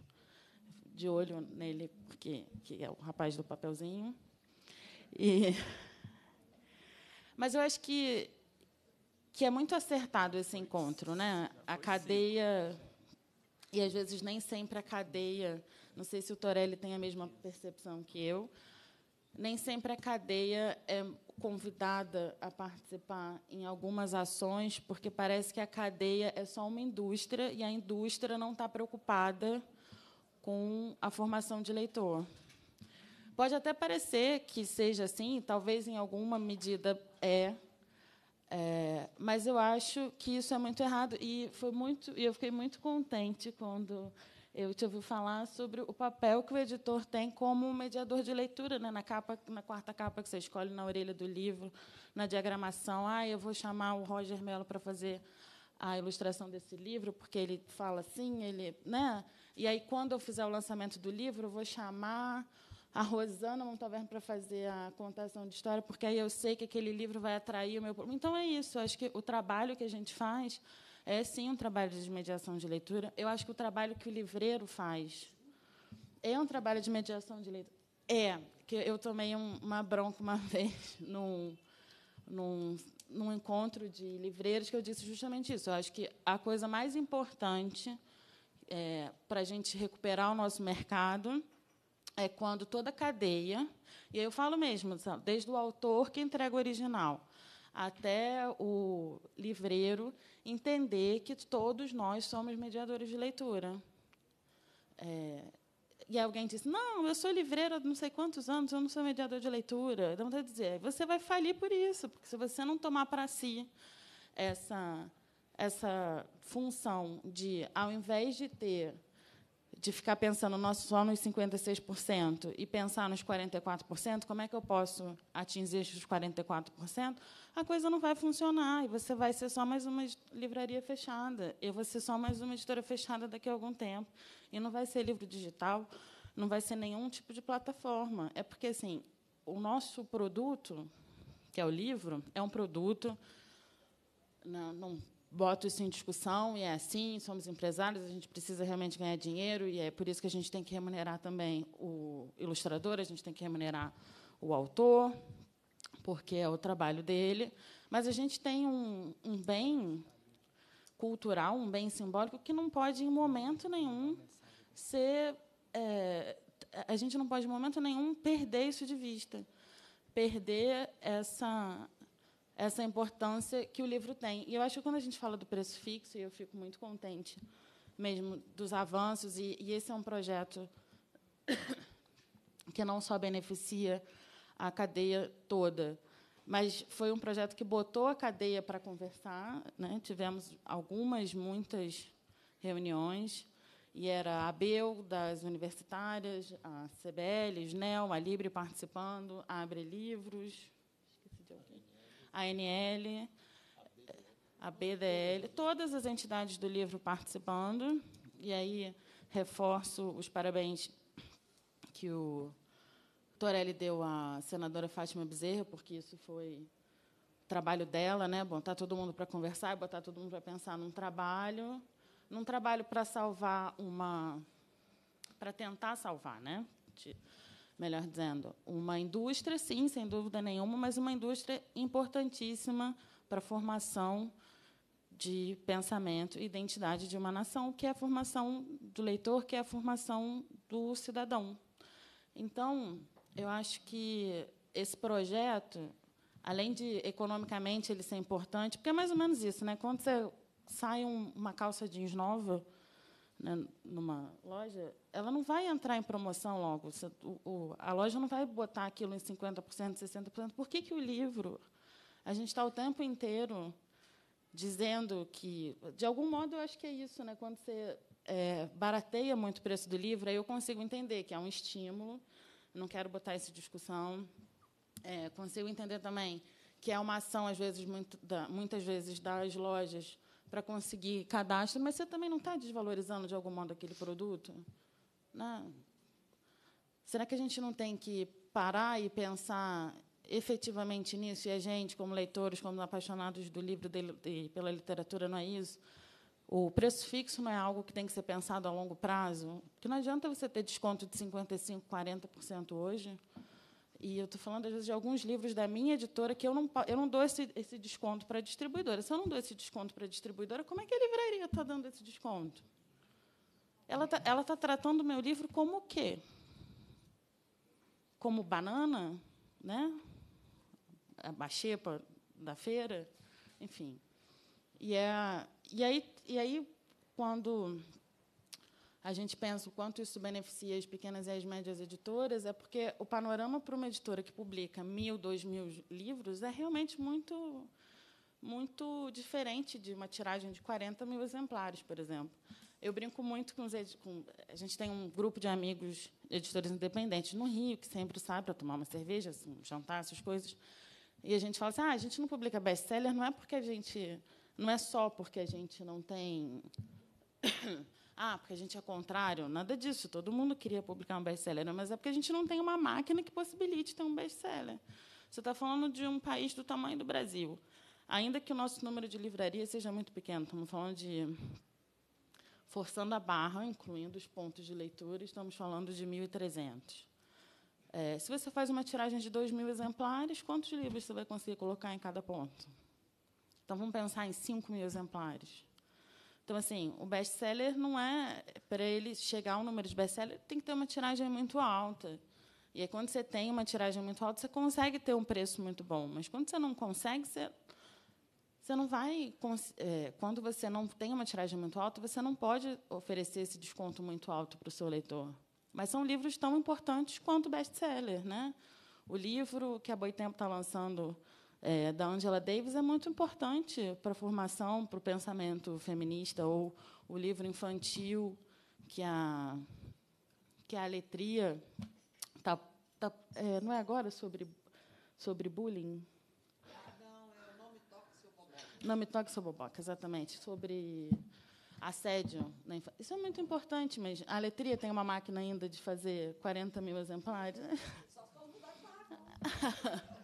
[SPEAKER 28] de olho nele, que, que é o rapaz do papelzinho. E... Mas eu acho que, que é muito acertado esse encontro. Né? A cadeia, e às vezes nem sempre a cadeia, não sei se o Torelli tem a mesma percepção que eu, nem sempre a cadeia é convidada a participar em algumas ações, porque parece que a cadeia é só uma indústria e a indústria não está preocupada com a formação de leitor. Pode até parecer que seja assim, talvez em alguma medida é, é, mas eu acho que isso é muito errado e foi muito, eu fiquei muito contente quando eu te ouvi falar sobre o papel que o editor tem como mediador de leitura, né? na capa, na quarta capa que você escolhe na orelha do livro, na diagramação. Ah, eu vou chamar o Roger Mello para fazer a ilustração desse livro, porque ele fala assim, ele, né? E aí quando eu fizer o lançamento do livro, eu vou chamar a Rosana Montalverno para fazer a contação de história, porque aí eu sei que aquele livro vai atrair o meu público. Então é isso, acho que o trabalho que a gente faz é sim um trabalho de mediação de leitura. Eu acho que o trabalho que o livreiro faz é um trabalho de mediação de leitura. É, que eu tomei uma bronca uma vez num, num, num encontro de livreiros que eu disse justamente isso. Eu acho que a coisa mais importante é, para a gente recuperar o nosso mercado é quando toda a cadeia, e aí eu falo mesmo, desde o autor que entrega o original até o livreiro entender que todos nós somos mediadores de leitura. É, e alguém disse: Não, eu sou livreiro há não sei quantos anos, eu não sou mediador de leitura. Então, quer dizer, você vai falir por isso, porque se você não tomar para si essa, essa função de, ao invés de ter de ficar pensando só nos 56% e pensar nos 44%, como é que eu posso atingir esses 44%? A coisa não vai funcionar e você vai ser só mais uma livraria fechada, eu vou ser só mais uma editora fechada daqui a algum tempo. E não vai ser livro digital, não vai ser nenhum tipo de plataforma. É porque assim, o nosso produto, que é o livro, é um produto não, não boto isso em discussão e é assim, somos empresários, a gente precisa realmente ganhar dinheiro e é por isso que a gente tem que remunerar também o ilustrador, a gente tem que remunerar o autor, porque é o trabalho dele. Mas a gente tem um, um bem cultural, um bem simbólico que não pode em momento nenhum ser é, a gente não pode em momento nenhum perder isso de vista, perder essa essa importância que o livro tem. E eu acho que quando a gente fala do preço fixo, eu fico muito contente mesmo dos avanços, e, e esse é um projeto que não só beneficia a cadeia toda, mas foi um projeto que botou a cadeia para conversar. Né? Tivemos algumas, muitas reuniões, e era a ABEL, das universitárias, a CBL, SNEL, a Libre participando, a Abre Livros, ANL, a BDL, todas as entidades do livro participando. E aí reforço os parabéns que o Torelli deu à senadora Fátima Bezerra, porque isso foi trabalho dela, né? Botar todo mundo para conversar e botar todo mundo para pensar num trabalho, num trabalho para salvar uma para tentar salvar, né? melhor dizendo, uma indústria, sim, sem dúvida nenhuma, mas uma indústria importantíssima para a formação de pensamento e identidade de uma nação, que é a formação do leitor, que é a formação do cidadão. Então, eu acho que esse projeto, além de economicamente ele ser importante, porque é mais ou menos isso, né? Quando você sai um, uma calça jeans nova, né, numa loja, ela não vai entrar em promoção logo. O, o, a loja não vai botar aquilo em 50%, 60%. Por que, que o livro? A gente está o tempo inteiro dizendo que, de algum modo, eu acho que é isso, né? Quando você é, barateia muito o preço do livro, aí eu consigo entender que é um estímulo. Não quero botar isso em discussão. É, consigo entender também que é uma ação às vezes muito, da, muitas vezes das lojas para conseguir cadastro, mas você também não está desvalorizando de algum modo aquele produto? Não. Né? Será que a gente não tem que parar e pensar efetivamente nisso? E a gente, como leitores, como apaixonados do livro e pela literatura, não é isso? O preço fixo não é algo que tem que ser pensado a longo prazo? Porque não adianta você ter desconto de 55%, 40% hoje e eu estou falando, às vezes, de alguns livros da minha editora que eu não, eu não dou esse, esse desconto para a distribuidora. Se eu não dou esse desconto para a distribuidora, como é que a livraria está dando esse desconto? Ela está ela tá tratando o meu livro como o quê? Como banana? Né? A xepa da feira? Enfim. E, é, e, aí, e aí, quando a gente pensa o quanto isso beneficia as pequenas e as médias editoras, é porque o panorama para uma editora que publica mil, dois mil livros é realmente muito, muito diferente de uma tiragem de 40 mil exemplares, por exemplo. Eu brinco muito com os com, a gente tem um grupo de amigos editores independentes no Rio que sempre sai para tomar uma cerveja, assim, jantar, essas coisas. E a gente fala assim: ah, a gente não publica best-seller não é porque a gente não é só porque a gente não tem ah, porque a gente é contrário. Nada disso. Todo mundo queria publicar um best-seller, mas é porque a gente não tem uma máquina que possibilite ter um best-seller. Você está falando de um país do tamanho do Brasil. Ainda que o nosso número de livrarias seja muito pequeno, estamos falando de forçando a barra, incluindo os pontos de leitura, estamos falando de 1.300. É, se você faz uma tiragem de 2.000 exemplares, quantos livros você vai conseguir colocar em cada ponto? Então, vamos pensar em 5.000 exemplares. Então, assim, o best-seller não é... Para ele chegar ao número de best-seller, tem que ter uma tiragem muito alta. E aí, quando você tem uma tiragem muito alta, você consegue ter um preço muito bom. Mas, quando você não consegue, você, você não vai... É, quando você não tem uma tiragem muito alta, você não pode oferecer esse desconto muito alto para o seu leitor. Mas são livros tão importantes quanto best-seller. Né? O livro que a Boitempo está lançando é, da Angela Davis é muito importante para a formação, para o pensamento feminista, ou o livro infantil que a, que a Letria tá, tá é, não é agora sobre, sobre bullying?
[SPEAKER 16] Não, é o
[SPEAKER 9] Toque Seu
[SPEAKER 28] Boboca. Toque Seu Boboca, exatamente. Sobre assédio na Isso é muito importante, mas a letria tem uma máquina ainda de fazer 40 mil exemplares.
[SPEAKER 9] Só mudar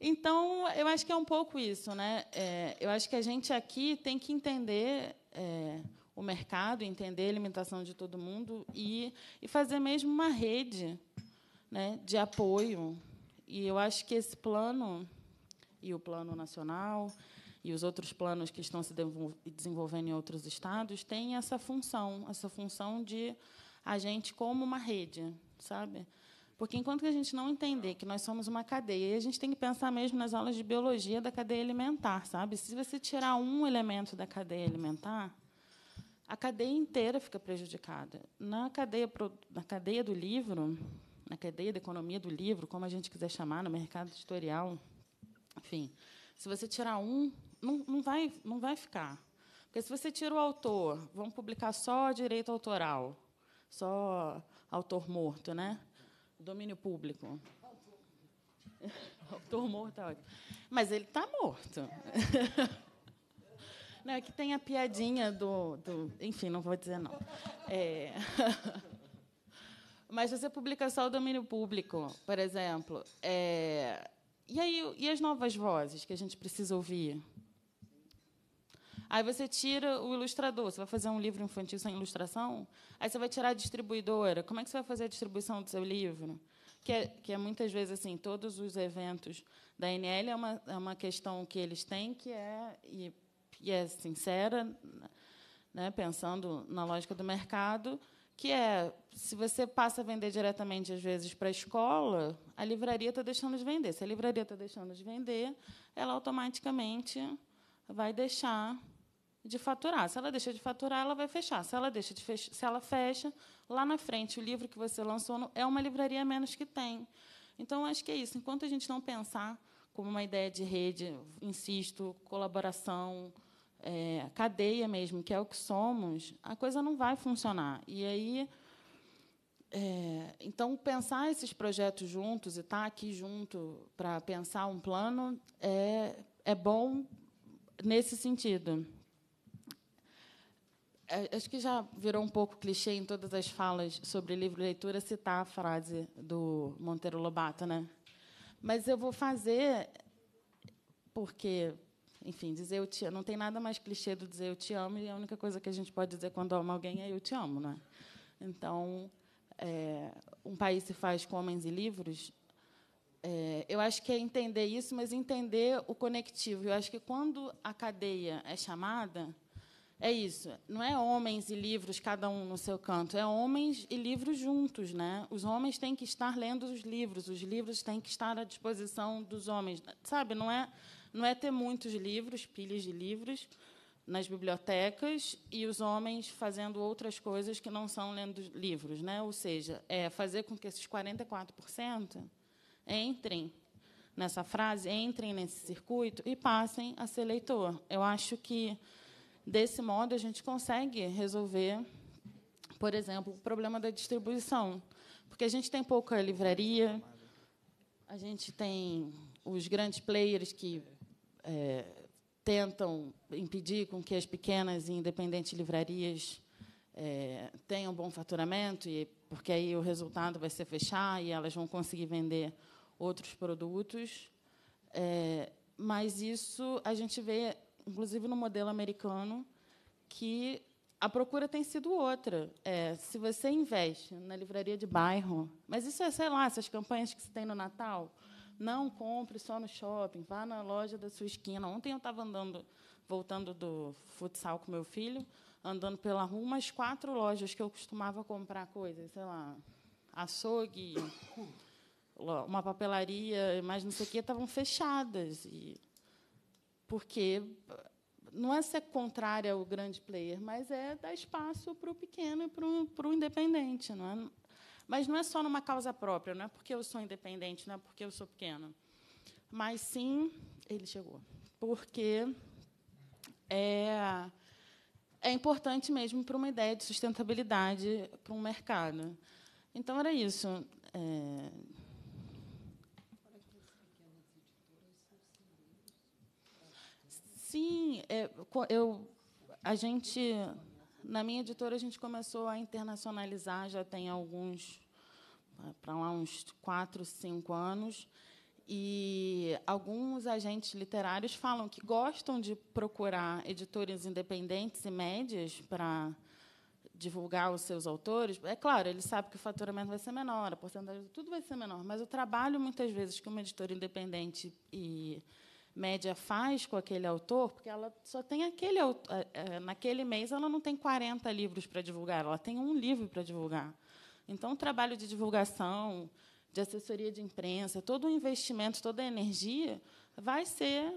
[SPEAKER 28] Então, eu acho que é um pouco isso. Né? É, eu acho que a gente aqui tem que entender é, o mercado, entender a limitação de todo mundo e, e fazer mesmo uma rede né, de apoio. E eu acho que esse plano, e o Plano Nacional, e os outros planos que estão se desenvolvendo em outros estados, têm essa função, essa função de a gente como uma rede, sabe? Porque enquanto a gente não entender que nós somos uma cadeia, a gente tem que pensar mesmo nas aulas de biologia da cadeia alimentar, sabe? Se você tirar um elemento da cadeia alimentar, a cadeia inteira fica prejudicada. Na cadeia, na cadeia do livro, na cadeia da economia do livro, como a gente quiser chamar, no mercado editorial, enfim, se você tirar um, não, não, vai, não vai ficar. Porque se você tira o autor, vamos publicar só direito autoral, só autor morto, né? Domínio público. Autor morto tá ótimo. Mas ele está morto. Não, é que tem a piadinha do. do enfim, não vou dizer não. É... Mas você publica só o domínio público, por exemplo. É... E aí, e as novas vozes que a gente precisa ouvir? Aí você tira o ilustrador. Você vai fazer um livro infantil sem ilustração? Aí você vai tirar a distribuidora. Como é que você vai fazer a distribuição do seu livro? Que é, que é muitas vezes assim, todos os eventos da NL é uma, é uma questão que eles têm que é e, e é sincera, né, pensando na lógica do mercado, que é se você passa a vender diretamente às vezes para a escola, a livraria está deixando de vender. Se a livraria está deixando de vender, ela automaticamente vai deixar de faturar. Se ela deixa de faturar, ela vai fechar. Se ela deixa de fech... se ela fecha, lá na frente o livro que você lançou é uma livraria menos que tem. Então acho que é isso. Enquanto a gente não pensar como uma ideia de rede, insisto, colaboração, é, cadeia mesmo, que é o que somos, a coisa não vai funcionar. E aí é, então, pensar esses projetos juntos e estar tá aqui junto para pensar um plano é, é bom nesse sentido. É, acho que já virou um pouco clichê em todas as falas sobre livro e leitura citar a frase do Monteiro Lobato, né? Mas eu vou fazer porque, enfim, dizer eu te não tem nada mais clichê do dizer eu te amo e a única coisa que a gente pode dizer quando ama alguém é eu te amo, né? Então, é, um país se faz com homens e livros. É, eu acho que é entender isso, mas entender o conectivo. Eu acho que quando a cadeia é chamada, é isso. Não é homens e livros, cada um no seu canto. É homens e livros juntos. Né? Os homens têm que estar lendo os livros, os livros têm que estar à disposição dos homens. Sabe, não é, não é ter muitos livros, pilhas de livros, nas bibliotecas e os homens fazendo outras coisas que não são lendo livros. Né? Ou seja, é fazer com que esses 44% entrem nessa frase, entrem nesse circuito e passem a ser leitor. Eu acho que Desse modo, a gente consegue resolver, por exemplo, o problema da distribuição, porque a gente tem pouca livraria, a gente tem os grandes players que é, tentam impedir com que as pequenas e independentes livrarias é, tenham bom faturamento, e porque aí o resultado vai ser fechar e elas vão conseguir vender outros produtos. É, mas isso a gente vê inclusive no modelo americano, que a procura tem sido outra. É, se você investe na livraria de bairro, mas isso é, sei lá, essas campanhas que se tem no Natal, não compre só no shopping, vá na loja da sua esquina. Ontem eu estava andando, voltando do futsal com meu filho, andando pela rua, umas quatro lojas que eu costumava comprar coisas, sei lá, açougue, uma papelaria, mas não sei o quê, estavam fechadas. E porque não é ser contrária ao grande player, mas é dar espaço para o pequeno e para o independente. Não é? Mas não é só numa causa própria, não é porque eu sou independente, não é porque eu sou pequeno. Mas sim, ele chegou. Porque é, é importante mesmo para uma ideia de sustentabilidade para um mercado. Então, era isso. É, Sim, é, eu, a gente, na minha editora, a gente começou a internacionalizar já tem alguns, para lá uns quatro, cinco anos, e alguns agentes literários falam que gostam de procurar editores independentes e médias para divulgar os seus autores, é claro, ele sabe que o faturamento vai ser menor, a porcentagem, tudo vai ser menor, mas o trabalho, muitas vezes, que uma editora independente e média faz com aquele autor, porque ela só tem aquele eh, eh, naquele mês ela não tem 40 livros para divulgar, ela tem um livro para divulgar. Então, o trabalho de divulgação, de assessoria de imprensa, todo o investimento, toda a energia vai ser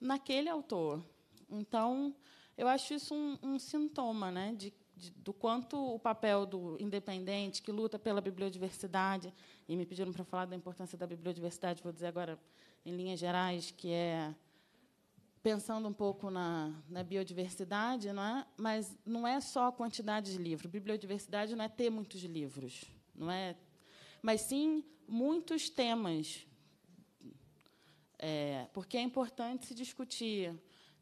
[SPEAKER 28] naquele autor. Então, eu acho isso um, um sintoma né, de, de, do quanto o papel do independente que luta pela bibliodiversidade, e me pediram para falar da importância da bibliodiversidade, vou dizer agora em linhas gerais, que é pensando um pouco na, na biodiversidade, não é? mas não é só a quantidade de livros. Bibliodiversidade não é ter muitos livros, não é? mas sim muitos temas. É, porque é importante se discutir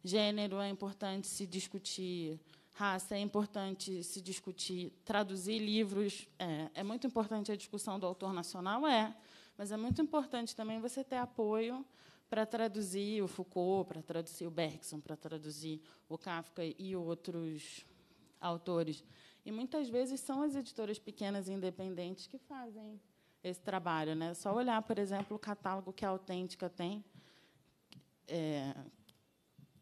[SPEAKER 28] gênero, é importante se discutir raça, é importante se discutir, traduzir livros. É, é muito importante a discussão do autor nacional? É. Mas é muito importante também você ter apoio para traduzir o Foucault, para traduzir o Bergson, para traduzir o Kafka e outros autores. E muitas vezes são as editoras pequenas e independentes que fazem esse trabalho, né? Só olhar, por exemplo, o catálogo que a Autêntica tem, é,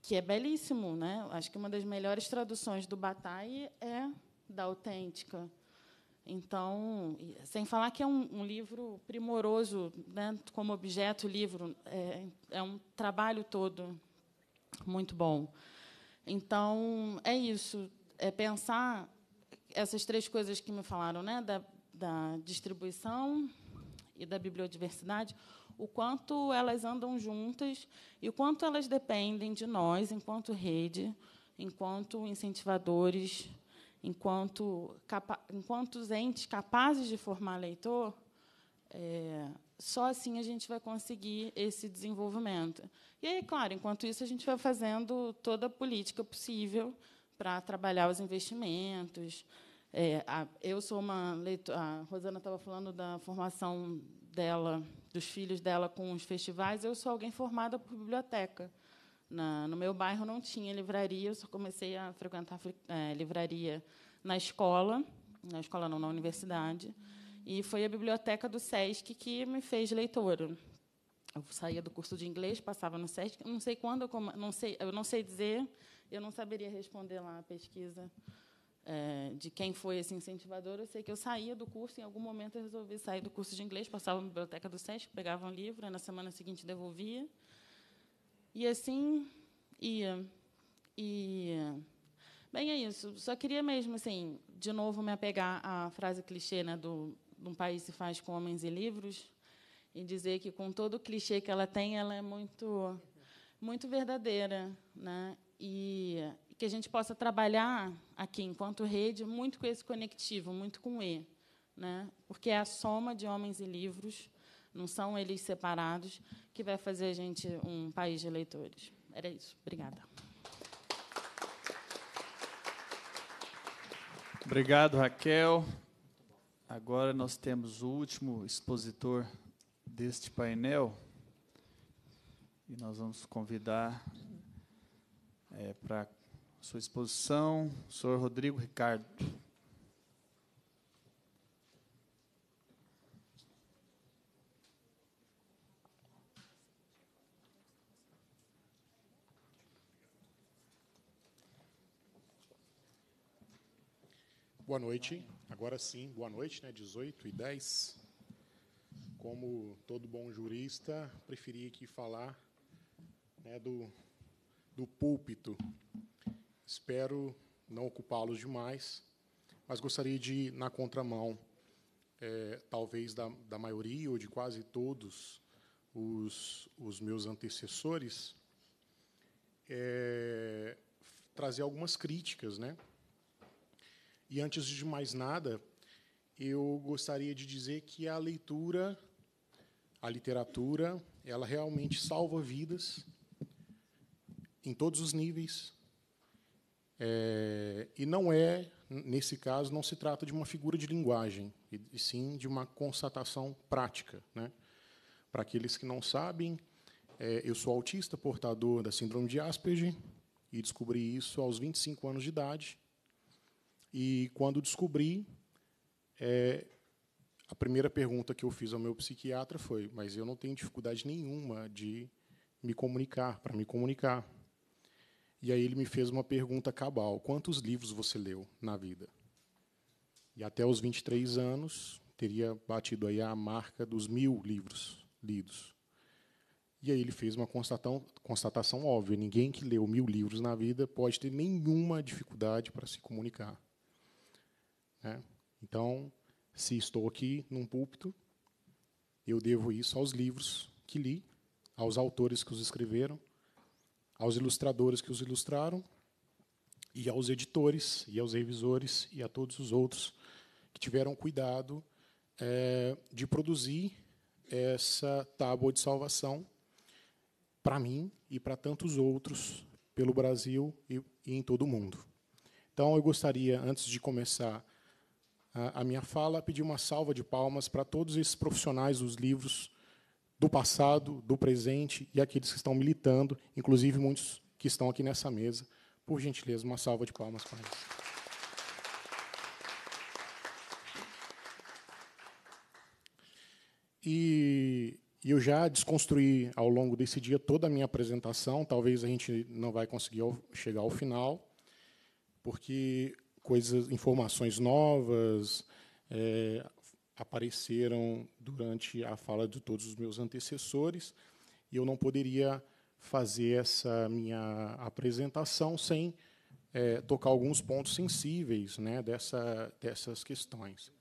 [SPEAKER 28] que é belíssimo, né? Acho que uma das melhores traduções do Bataille é da Autêntica. Então, sem falar que é um, um livro primoroso, né, como objeto, livro, é, é, um trabalho todo muito bom. Então, é isso, é pensar essas três coisas que me falaram, né, da, da distribuição e da bibliodiversidade, o quanto elas andam juntas e o quanto elas dependem de nós, enquanto rede, enquanto incentivadores enquanto, capa, enquanto entes capazes de formar leitor, é, só assim a gente vai conseguir esse desenvolvimento. E aí, claro, enquanto isso, a gente vai fazendo toda a política possível para trabalhar os investimentos. É, a, eu sou uma leitora. A Rosana estava falando da formação dela, dos filhos dela com os festivais. Eu sou alguém formada por biblioteca. Na, no meu bairro não tinha livraria, eu só comecei a frequentar é, livraria na escola, na escola não, na universidade. E foi a biblioteca do SESC que me fez leitora. Eu saía do curso de inglês, passava no SESC, não sei quando, eu, não sei, eu não sei dizer, eu não saberia responder lá a pesquisa é, de quem foi esse incentivador. Eu sei que eu saía do curso, em algum momento eu resolvi sair do curso de inglês, passava na biblioteca do SESC, pegava um livro, na semana seguinte devolvia. E assim ia. E bem é isso. Só queria mesmo assim, de novo me apegar à frase clichê, né, do um país se faz com homens e livros e dizer que com todo o clichê que ela tem, ela é muito muito verdadeira, né? E que a gente possa trabalhar aqui enquanto rede muito com esse conectivo, muito com e, né? Porque é a soma de homens e livros não são eles separados que vai fazer a gente um país de eleitores. Era isso. Obrigada.
[SPEAKER 22] Obrigado, Raquel. Agora nós temos o último expositor deste painel e nós vamos convidar é, para sua exposição o senhor Rodrigo Ricardo.
[SPEAKER 8] Boa noite. Agora sim, boa noite, né? 18 e 10. Como todo bom jurista, preferi aqui falar né, do, do púlpito. Espero não ocupá-los demais, mas gostaria de na contramão, é, talvez da, da maioria ou de quase todos os, os meus antecessores, é, trazer algumas críticas, né? E antes de mais nada, eu gostaria de dizer que a leitura, a literatura, ela realmente salva vidas em todos os níveis. É, e não é, nesse caso, não se trata de uma figura de linguagem, e sim de uma constatação prática. Né? Para aqueles que não sabem, é, eu sou autista, portador da síndrome de Asperger, e descobri isso aos 25 anos de idade, e quando descobri, é, a primeira pergunta que eu fiz ao meu psiquiatra foi: mas eu não tenho dificuldade nenhuma de me comunicar, para me comunicar. E aí ele me fez uma pergunta cabal: quantos livros você leu na vida? E até os 23 anos teria batido aí a marca dos mil livros lidos. E aí ele fez uma constatação óbvia: ninguém que leu mil livros na vida pode ter nenhuma dificuldade para se comunicar. Né? Então, se estou aqui num púlpito, eu devo isso aos livros que li, aos autores que os escreveram, aos ilustradores que os ilustraram, e aos editores, e aos revisores, e a todos os outros que tiveram cuidado é, de produzir essa tábua de salvação para mim e para tantos outros pelo Brasil e, e em todo o mundo. Então, eu gostaria, antes de começar a minha fala, pedir uma salva de palmas para todos esses profissionais dos livros do passado, do presente e aqueles que estão militando, inclusive muitos que estão aqui nessa mesa. Por gentileza, uma salva de palmas para eles. E eu já desconstruí ao longo desse dia toda a minha apresentação. Talvez a gente não vai conseguir chegar ao final, porque coisas, informações novas é, apareceram durante a fala de todos os meus antecessores e eu não poderia fazer essa minha apresentação sem é, tocar alguns pontos sensíveis né, dessa, dessas questões.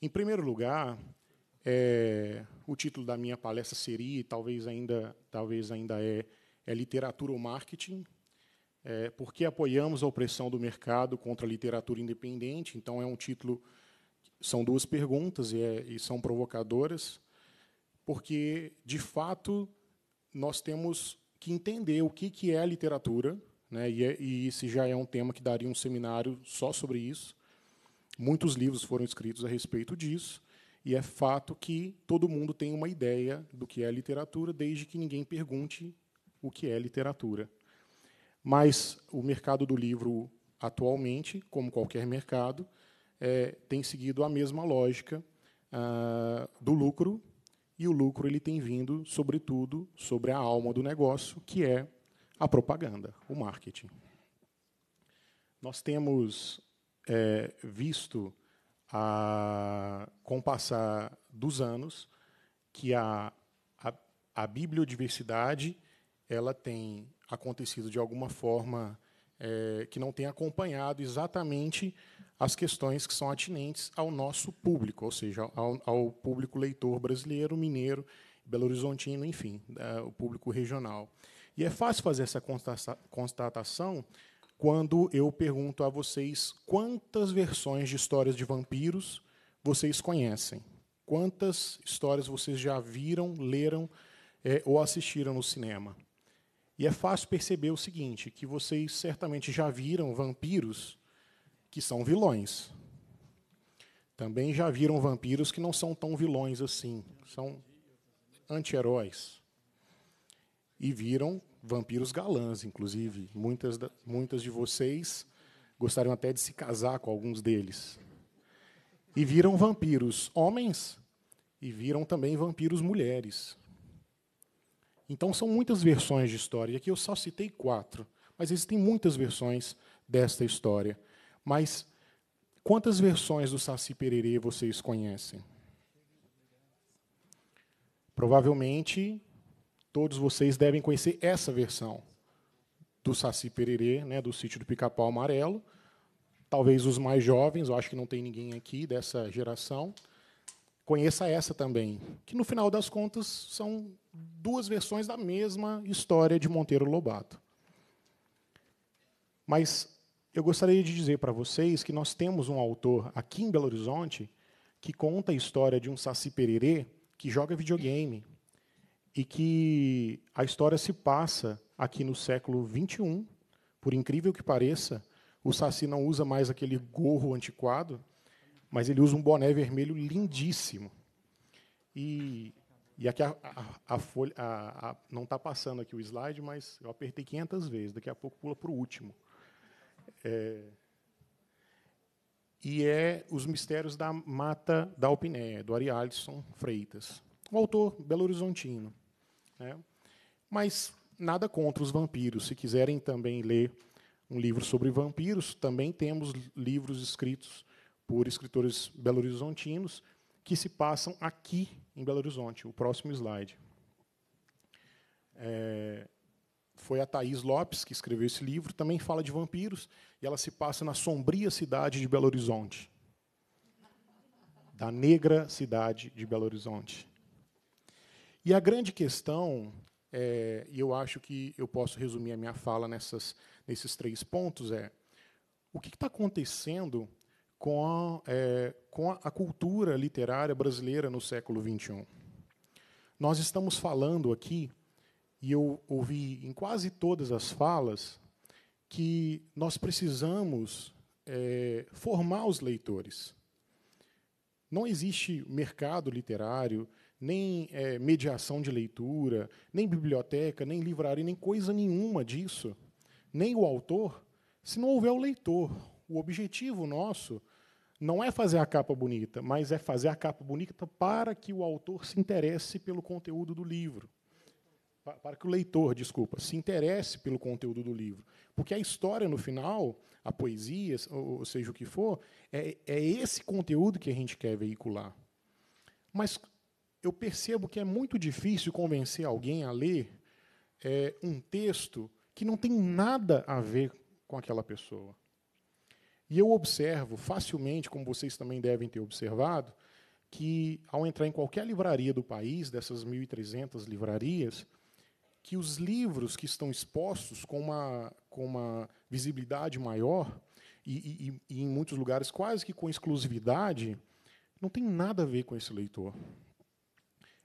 [SPEAKER 8] Em primeiro lugar, é, o título da minha palestra seria, talvez ainda, talvez ainda é, é literatura ou marketing, é, porque apoiamos a opressão do mercado contra a literatura independente. Então, é um título. São duas perguntas e, é, e são provocadoras, porque, de fato, nós temos que entender o que, que é a literatura, né, e, é, e esse já é um tema que daria um seminário só sobre isso. Muitos livros foram escritos a respeito disso, e é fato que todo mundo tem uma ideia do que é literatura, desde que ninguém pergunte o que é literatura. Mas o mercado do livro, atualmente, como qualquer mercado, é, tem seguido a mesma lógica ah, do lucro, e o lucro ele tem vindo, sobretudo, sobre a alma do negócio, que é a propaganda, o marketing. Nós temos é, visto, a, com o passar dos anos, que a, a, a bibliodiversidade ela tem acontecido de alguma forma é, que não tem acompanhado exatamente as questões que são atinentes ao nosso público, ou seja, ao, ao público leitor brasileiro, mineiro, belo-horizontino, enfim, o público regional. E é fácil fazer essa constatação quando eu pergunto a vocês quantas versões de histórias de vampiros vocês conhecem, quantas histórias vocês já viram, leram é, ou assistiram no cinema. E é fácil perceber o seguinte, que vocês certamente já viram vampiros que são vilões. Também já viram vampiros que não são tão vilões assim, são anti-heróis. E viram vampiros galãs, inclusive. Muitas, muitas de vocês gostariam até de se casar com alguns deles. E viram vampiros homens e viram também vampiros mulheres. Então, são muitas versões de história. E aqui eu só citei quatro, mas existem muitas versões desta história. Mas quantas versões do Saci Pererê vocês conhecem? Provavelmente todos vocês devem conhecer essa versão do Saci Pererê, né, do sítio do Pica-Pau Amarelo. Talvez os mais jovens, eu acho que não tem ninguém aqui dessa geração conheça essa também, que no final das contas são duas versões da mesma história de Monteiro Lobato. Mas eu gostaria de dizer para vocês que nós temos um autor aqui em Belo Horizonte que conta a história de um saci pererê que joga videogame e que a história se passa aqui no século 21, por incrível que pareça, o saci não usa mais aquele gorro antiquado mas ele usa um boné vermelho lindíssimo. E, e aqui a, a, a folha. A, não está passando aqui o slide, mas eu apertei 500 vezes, daqui a pouco pula para o último. É, e é Os Mistérios da Mata da Alpinéia, do Ari Alisson Freitas. Um autor belo-horizontino. Né? Mas nada contra os vampiros. Se quiserem também ler um livro sobre vampiros, também temos livros escritos por escritores belo-horizontinos que se passam aqui em Belo Horizonte. O próximo slide. É, foi a Thaís Lopes que escreveu esse livro, também fala de vampiros, e ela se passa na sombria cidade de Belo Horizonte. Da negra cidade de Belo Horizonte. E a grande questão, é, e é, eu acho que eu posso resumir a minha fala nessas, nesses três pontos, é o que está acontecendo com, é, com a cultura literária brasileira no século XXI. Nós estamos falando aqui, e eu ouvi em quase todas as falas, que nós precisamos é, formar os leitores. Não existe mercado literário, nem é, mediação de leitura, nem biblioteca, nem livraria, nem coisa nenhuma disso, nem o autor, se não houver o leitor. O objetivo nosso não é fazer a capa bonita, mas é fazer a capa bonita para que o autor se interesse pelo conteúdo do livro. Para que o leitor, desculpa, se interesse pelo conteúdo do livro. Porque a história, no final, a poesia, ou seja o que for, é, é esse conteúdo que a gente quer veicular. Mas eu percebo que é muito difícil convencer alguém a ler é, um texto que não tem nada a ver com aquela pessoa. E eu observo facilmente, como vocês também devem ter observado, que ao entrar em qualquer livraria do país, dessas 1.300 livrarias, que os livros que estão expostos com uma, com uma visibilidade maior, e, e, e em muitos lugares quase que com exclusividade, não tem nada a ver com esse leitor.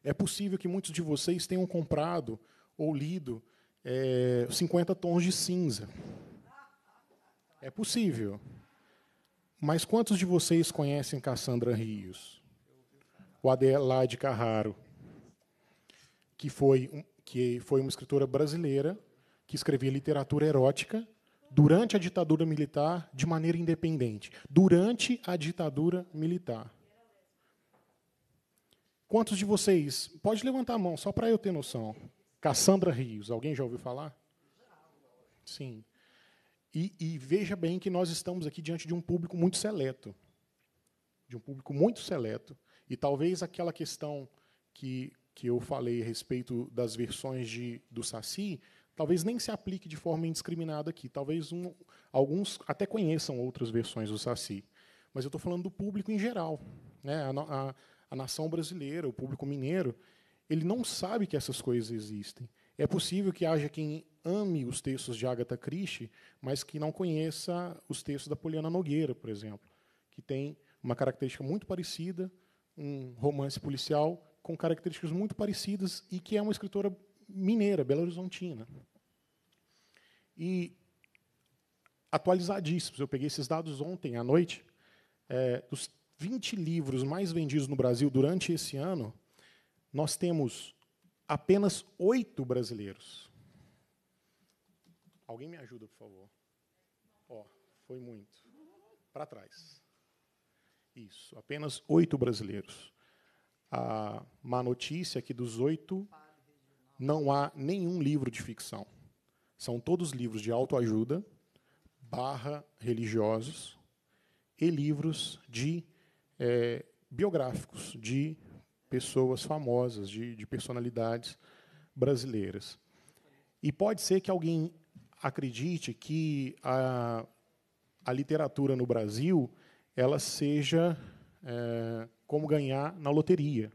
[SPEAKER 8] É possível que muitos de vocês tenham comprado ou lido é, eh, 50 tons de cinza. É possível. Mas quantos de vocês conhecem Cassandra Rios? O Adelaide Carraro, que foi, que foi uma escritora brasileira que escrevia literatura erótica durante a ditadura militar de maneira independente. Durante a ditadura militar. Quantos de vocês? Pode levantar a mão, só para eu ter noção. Cassandra Rios, alguém já ouviu falar? Sim. E, e veja bem que nós estamos aqui diante de um público muito seleto. De um público muito seleto. E talvez aquela questão que, que eu falei a respeito das versões de, do Saci, talvez nem se aplique de forma indiscriminada aqui. Talvez um, alguns até conheçam outras versões do Saci. Mas eu estou falando do público em geral. Né? A, a, a nação brasileira, o público mineiro, ele não sabe que essas coisas existem. É possível que haja quem ame os textos de Agatha Christie, mas que não conheça os textos da Poliana Nogueira, por exemplo, que tem uma característica muito parecida, um romance policial com características muito parecidas e que é uma escritora mineira, belo-horizontina. E atualizadíssimos, eu peguei esses dados ontem à noite, é, dos 20 livros mais vendidos no Brasil durante esse ano, nós temos apenas oito brasileiros. Alguém me ajuda, por favor. Ó, foi muito. Para trás. Isso, apenas oito brasileiros. A má notícia é que dos oito não há nenhum livro de ficção. São todos livros de autoajuda, barra religiosos e livros de é, biográficos, de pessoas famosas, de, de personalidades brasileiras. E pode ser que alguém acredite que a, a literatura no Brasil ela seja é, como ganhar na loteria.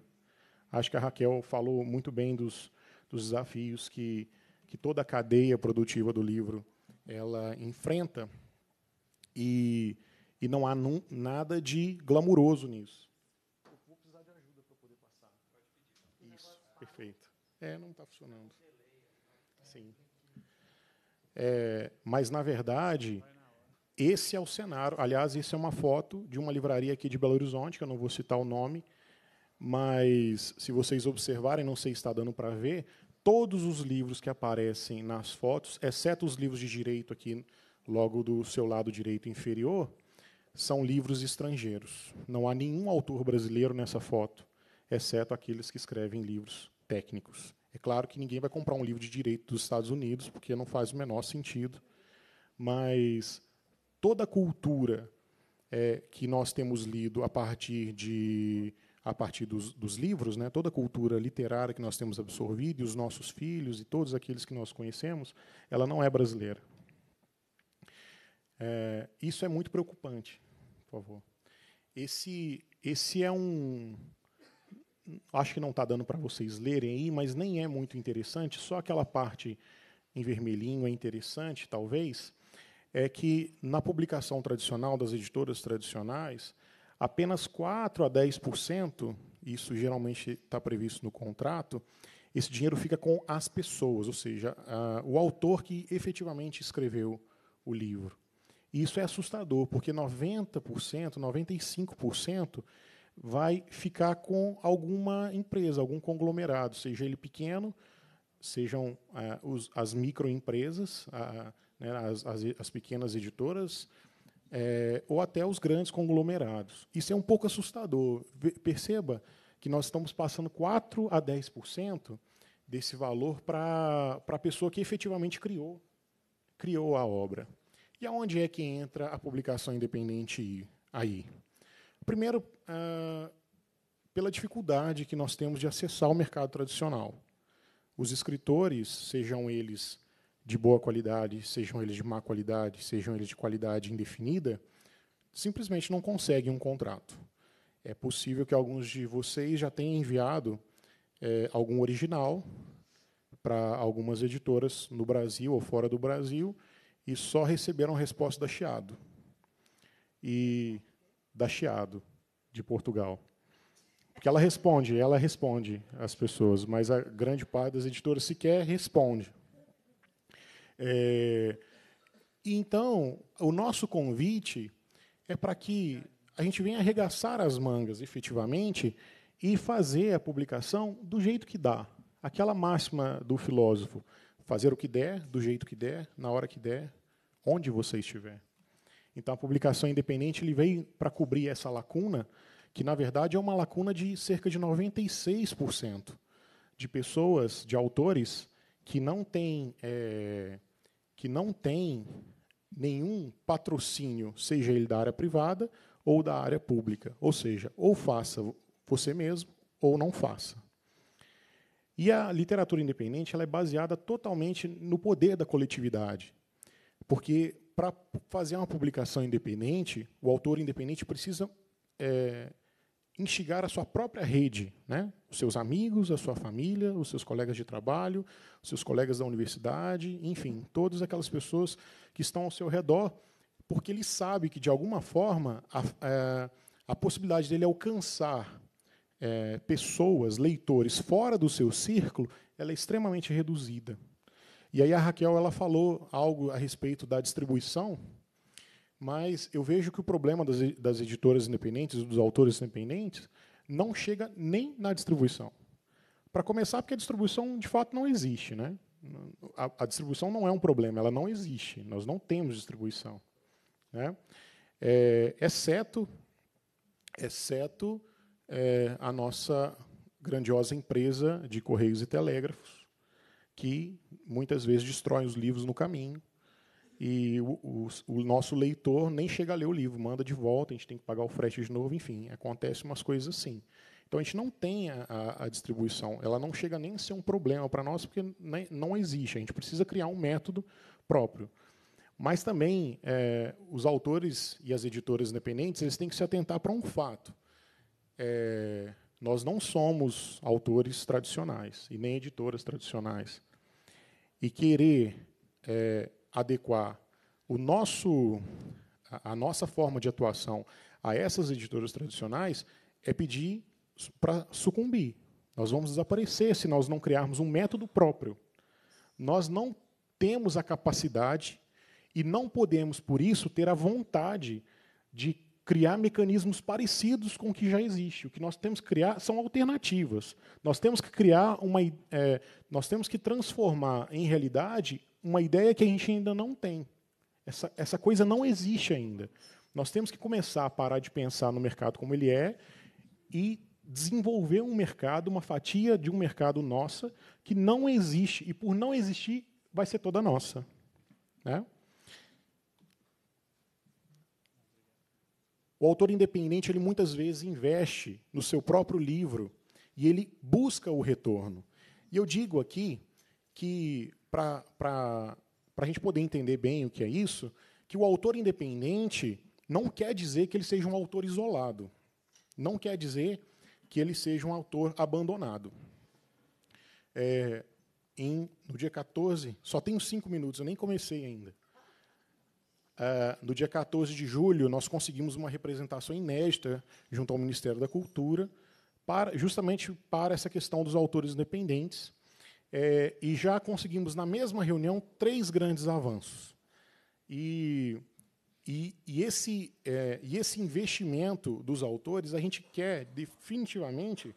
[SPEAKER 8] Acho que a Raquel falou muito bem dos, dos desafios que, que toda a cadeia produtiva do livro ela enfrenta e, e não há num, nada de glamuroso nisso. Perfeito. É, não está funcionando. Sim. É, mas, na verdade, esse é o cenário. Aliás, isso é uma foto de uma livraria aqui de Belo Horizonte, que eu não vou citar o nome, mas se vocês observarem, não sei se está dando para ver, todos os livros que aparecem nas fotos, exceto os livros de direito aqui, logo do seu lado direito inferior, são livros estrangeiros. Não há nenhum autor brasileiro nessa foto exceto aqueles que escrevem livros técnicos. É claro que ninguém vai comprar um livro de direito dos Estados Unidos, porque não faz o menor sentido, mas toda a cultura é, que nós temos lido a partir de a partir dos, dos, livros, né, toda a cultura literária que nós temos absorvido, e os nossos filhos e todos aqueles que nós conhecemos, ela não é brasileira. É, isso é muito preocupante, por favor. Esse, esse é um, acho que não está dando para vocês lerem aí, mas nem é muito interessante, só aquela parte em vermelhinho é interessante, talvez, é que na publicação tradicional das editoras tradicionais, apenas 4 a 10%, isso geralmente está previsto no contrato, esse dinheiro fica com as pessoas, ou seja, a, o autor que efetivamente escreveu o livro. E isso é assustador, porque 90%, 95% vai ficar com alguma empresa, algum conglomerado, seja ele pequeno, sejam é, os, as microempresas, né, as, as, as, pequenas editoras, é, ou até os grandes conglomerados. Isso é um pouco assustador. Perceba que nós estamos passando 4 a 10% desse valor para a pessoa que efetivamente criou, criou a obra. E aonde é que entra a publicação independente aí? Primeiro, ah, pela dificuldade que nós temos de acessar o mercado tradicional. Os escritores, sejam eles de boa qualidade, sejam eles de má qualidade, sejam eles de qualidade indefinida, simplesmente não conseguem um contrato. É possível que alguns de vocês já tenham enviado é, algum original para algumas editoras no Brasil ou fora do Brasil e só receberam resposta da Chiado. E da Chiado, de Portugal. Porque ela responde, ela responde às pessoas, mas a grande parte das editoras sequer responde. É, então, o nosso convite é para que a gente venha arregaçar as mangas, efetivamente, e fazer a publicação do jeito que dá. Aquela máxima do filósofo, fazer o que der, do jeito que der, na hora que der, onde você estiver. Então, a publicação independente ele veio para cobrir essa lacuna, que na verdade é uma lacuna de cerca de 96% de pessoas, de autores, que não têm é, eh, que não tem nenhum patrocínio, seja ele da área privada ou da área pública. Ou seja, ou faça você mesmo ou não faça. E a literatura independente ela é baseada totalmente no poder da coletividade. Porque para fazer uma publicação independente, o autor independente precisa é, instigar a sua própria rede, né? os seus amigos, a sua família, os seus colegas de trabalho, os seus colegas da universidade, enfim, todas aquelas pessoas que estão ao seu redor, porque ele sabe que, de alguma forma, a, a, é, a possibilidade dele alcançar é, pessoas, leitores fora do seu círculo, ela é extremamente reduzida. E aí a Raquel ela falou algo a respeito da distribuição, mas eu vejo que o problema das, das editoras independentes, dos autores independentes, não chega nem na distribuição. Para começar, porque a distribuição de fato não existe, né? A, a, distribuição não é um problema, ela não existe. Nós não temos distribuição, né? É, exceto, exceto é, a nossa grandiosa empresa de correios e telégrafos, que muitas vezes destroem os livros no caminho e o, o, o, nosso leitor nem chega a ler o livro, manda de volta, a gente tem que pagar o frete de novo, enfim, acontece umas coisas assim. Então a gente não tem a, a distribuição, ela não chega nem a ser um problema para nós, porque nem, não existe, a gente precisa criar um método próprio. Mas também é, os autores e as editoras independentes eles têm que se atentar para um fato. É, nós não somos autores tradicionais e nem editoras tradicionais e querer é, adequar o nosso, a, nossa forma de atuação a essas editoras tradicionais é pedir para sucumbir. Nós vamos desaparecer se nós não criarmos um método próprio. Nós não temos a capacidade e não podemos, por isso, ter a vontade de criar mecanismos parecidos com o que já existe. O que nós temos que criar são alternativas. Nós temos que criar uma, é, nós temos que transformar em realidade uma ideia que a gente ainda não tem. Essa, essa coisa não existe ainda. Nós temos que começar a parar de pensar no mercado como ele é e desenvolver um mercado, uma fatia de um mercado nossa que não existe e por não existir vai ser toda nossa, né? O autor independente, ele muitas vezes investe no seu próprio livro e ele busca o retorno. E eu digo aqui que, para a gente poder entender bem o que é isso, que o autor independente não quer dizer que ele seja um autor isolado. Não quer dizer que ele seja um autor abandonado. É, em, no dia 14, só tenho cinco minutos, eu nem comecei ainda. Uh, ah, no dia 14 de julho, nós conseguimos uma representação inédita junto ao Ministério da Cultura, para, justamente para essa questão dos autores independentes. É, e já conseguimos, na mesma reunião, três grandes avanços. E, e, e esse, é, e esse investimento dos autores, a gente quer definitivamente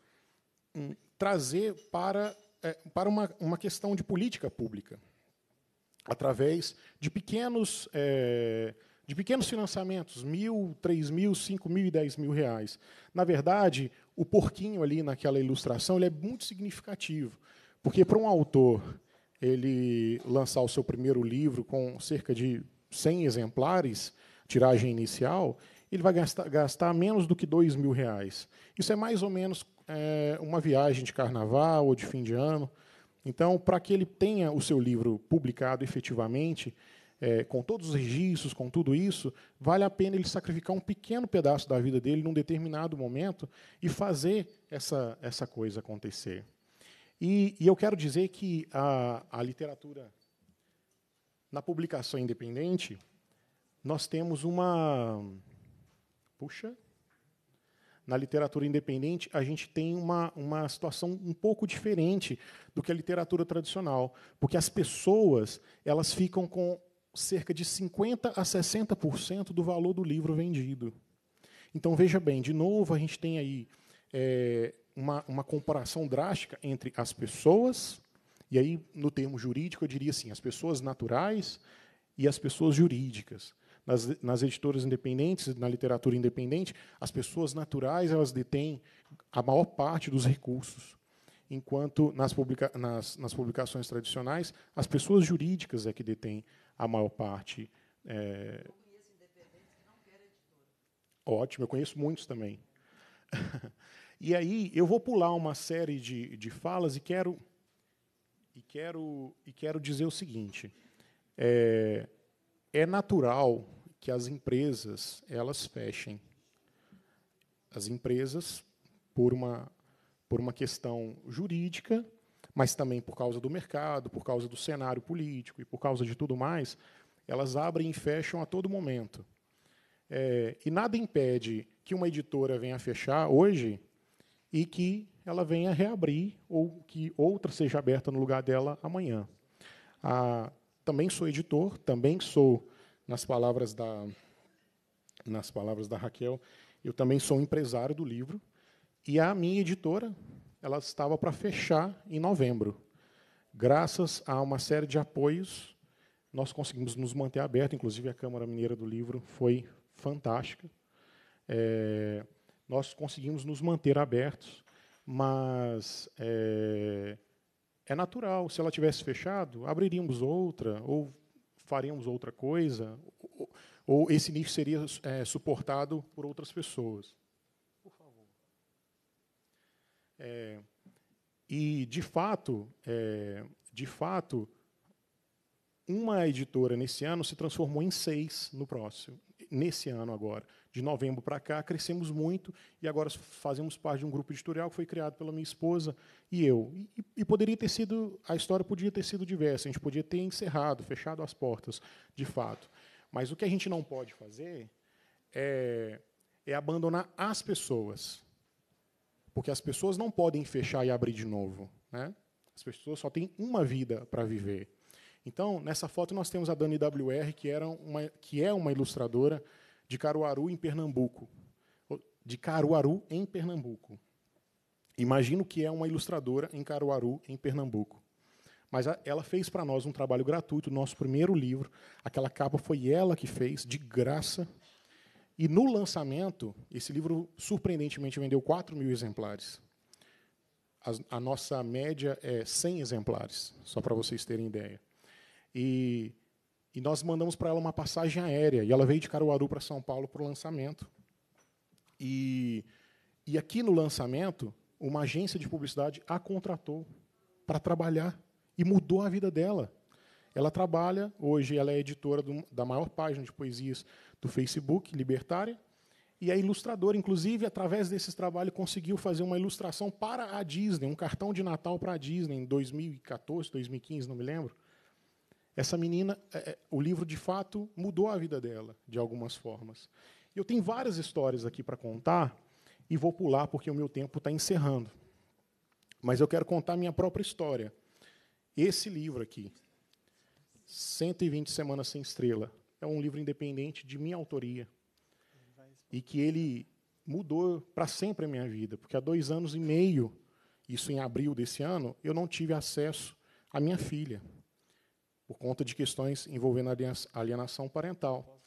[SPEAKER 8] um, trazer para, é, para uma, uma questão de política pública através de pequenos, é, de pequenos financiamentos, mil, três mil, cinco mil e dez mil reais. Na verdade, o porquinho ali naquela ilustração ele é muito significativo, porque para um autor ele lançar o seu primeiro livro com cerca de 100 exemplares, tiragem inicial, ele vai gastar, gastar menos do que dois mil reais. Isso é mais ou menos é, uma viagem de carnaval ou de fim de ano então, para que ele tenha o seu livro publicado efetivamente, é, com todos os registros, com tudo isso, vale a pena ele sacrificar um pequeno pedaço da vida dele num determinado momento e fazer essa, essa coisa acontecer. E, e eu quero dizer que a, a literatura, na publicação independente, nós temos uma. Puxa, na literatura independente, a gente tem uma, uma situação um pouco diferente do que a literatura tradicional, porque as pessoas elas ficam com cerca de 50% a 60% do valor do livro vendido. Então, veja bem, de novo, a gente tem aí é, uma, uma comparação drástica entre as pessoas, e aí, no termo jurídico, eu diria assim, as pessoas naturais e as pessoas jurídicas nas, nas editoras independentes, na literatura independente, as pessoas naturais elas detêm a maior parte dos recursos, enquanto nas, publica nas, nas publicações tradicionais as pessoas jurídicas é que detêm a maior parte. É... Eu independentes que não querem Ótimo, eu conheço muitos também. e aí eu vou pular uma série de, de falas e quero e quero e quero dizer o seguinte. É, é natural que as empresas elas fechem. As empresas, por uma, por uma questão jurídica, mas também por causa do mercado, por causa do cenário político e por causa de tudo mais, elas abrem e fecham a todo momento. É, e nada impede que uma editora venha fechar hoje e que ela venha reabrir ou que outra seja aberta no lugar dela amanhã. A, também sou editor, também sou, nas palavras da, nas palavras da Raquel, eu também sou empresário do livro. E a minha editora, ela estava para fechar em novembro. Graças a uma série de apoios, nós conseguimos nos manter aberto. Inclusive a Câmara Mineira do Livro foi fantástica. É, nós conseguimos nos manter abertos, mas é, é natural. Se ela tivesse fechado, abriríamos outra, ou faríamos outra coisa, ou, ou esse nicho seria é, suportado por outras pessoas. Por favor. É, e, de fato, é, de fato, uma editora nesse ano se transformou em seis no próximo, nesse ano agora de novembro para cá, crescemos muito e agora fazemos parte de um grupo editorial que foi criado pela minha esposa e eu. E, e poderia ter sido, a história podia ter sido diversa, a gente podia ter encerrado, fechado as portas, de fato. Mas o que a gente não pode fazer é, é abandonar as pessoas. Porque as pessoas não podem fechar e abrir de novo. Né? As pessoas só têm uma vida para viver. Então, nessa foto nós temos a Dani WR, que, era uma, que é uma ilustradora de Caruaru em Pernambuco. De Caruaru em Pernambuco. Imagino que é uma ilustradora em Caruaru, em Pernambuco. Mas ela fez para nós um trabalho gratuito, nosso primeiro livro. Aquela capa foi ela que fez, de graça. E no lançamento, esse livro surpreendentemente vendeu 4 mil exemplares. A, a nossa média é 100 exemplares, só para vocês terem ideia. E e nós mandamos para ela uma passagem aérea. E ela veio de Caruaru para São Paulo para o lançamento. E, e aqui no lançamento, uma agência de publicidade a contratou para trabalhar e mudou a vida dela. Ela trabalha, hoje ela é editora do, da maior página de poesias do Facebook, Libertária, e é ilustradora. Inclusive, através desse trabalho, conseguiu fazer uma ilustração para a Disney, um cartão de Natal para a Disney, em 2014, 2015, não me lembro. Essa menina, é, é, o livro de fato mudou a vida dela, de algumas formas. Eu tenho várias histórias aqui para contar e vou pular porque o meu tempo está encerrando. Mas eu quero contar minha própria história. Esse livro aqui, 120 Semanas Sem Estrela, é um livro independente de minha autoria e que ele mudou para sempre a minha vida, porque há dois anos e meio, isso em abril desse ano, eu não tive acesso à minha filha por conta de questões envolvendo alienação parental.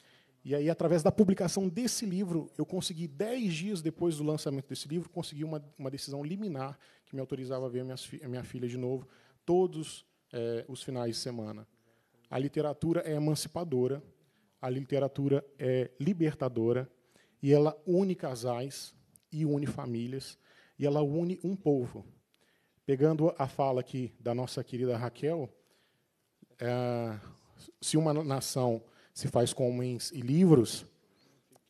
[SPEAKER 8] E aí, através da publicação desse livro, eu consegui, dez dias depois do lançamento desse livro, consegui uma, uma decisão liminar que me autorizava a ver a minha filha de novo todos eh, os finais de semana. A literatura é emancipadora, a literatura é libertadora, e ela une casais e une famílias, e ela une um povo. Pegando a fala aqui da nossa querida Raquel, é, se uma nação se faz com homens e livros,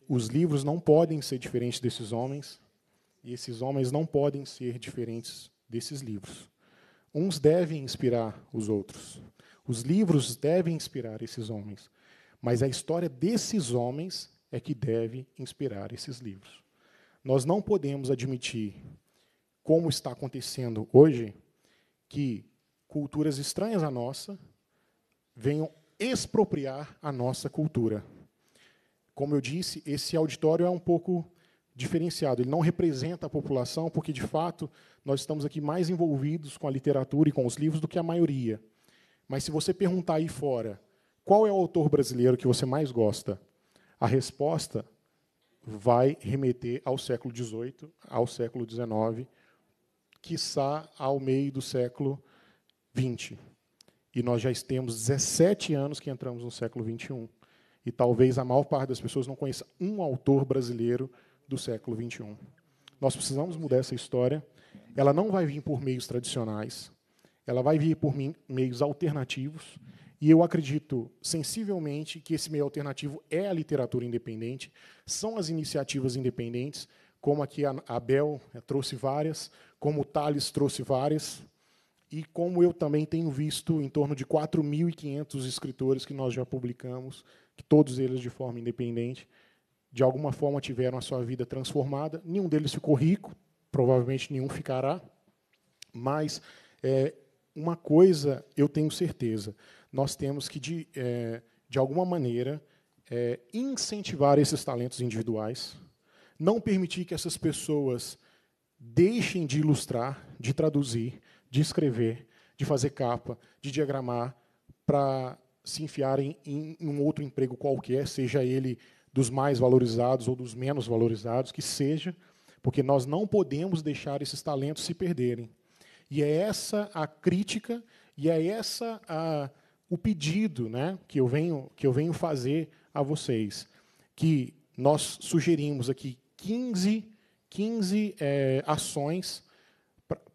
[SPEAKER 8] os livros não podem ser diferentes desses homens, e esses homens não podem ser diferentes desses livros. Uns devem inspirar os outros. Os livros devem inspirar esses homens, mas a história desses homens é que deve inspirar esses livros. Nós não podemos admitir, como está acontecendo hoje, que culturas estranhas à nossa venham expropriar a nossa cultura. Como eu disse, esse auditório é um pouco diferenciado. Ele não representa a população, porque, de fato, nós estamos aqui mais envolvidos com a literatura e com os livros do que a maioria. Mas se você perguntar aí fora, qual é o autor brasileiro que você mais gosta? A resposta vai remeter ao século XVIII, ao século XIX, quiçá ao meio do século XX. E nós já temos 17 anos que entramos no século XXI. E talvez a maior parte das pessoas não conheça um autor brasileiro do século XXI. Nós precisamos mudar essa história. Ela não vai vir por meios tradicionais, ela vai vir por meios alternativos. E eu acredito sensivelmente que esse meio alternativo é a literatura independente, são as iniciativas independentes, como aqui a Abel trouxe várias, como o Thales trouxe várias, e como eu também tenho visto em torno de 4.500 escritores que nós já publicamos, que todos eles de forma independente, de alguma forma tiveram a sua vida transformada. Nenhum deles ficou rico, provavelmente nenhum ficará, mas é, uma coisa eu tenho certeza: nós temos que, de, é, de alguma maneira, é, incentivar esses talentos individuais, não permitir que essas pessoas deixem de ilustrar, de traduzir, de escrever, de fazer capa, de diagramar, para se enfiarem em, em um outro emprego qualquer, seja ele dos mais valorizados ou dos menos valorizados, que seja, porque nós não podemos deixar esses talentos se perderem. E é essa a crítica e é essa a, o pedido, né, que eu venho que eu venho fazer a vocês, que nós sugerimos aqui 15 15 é, ações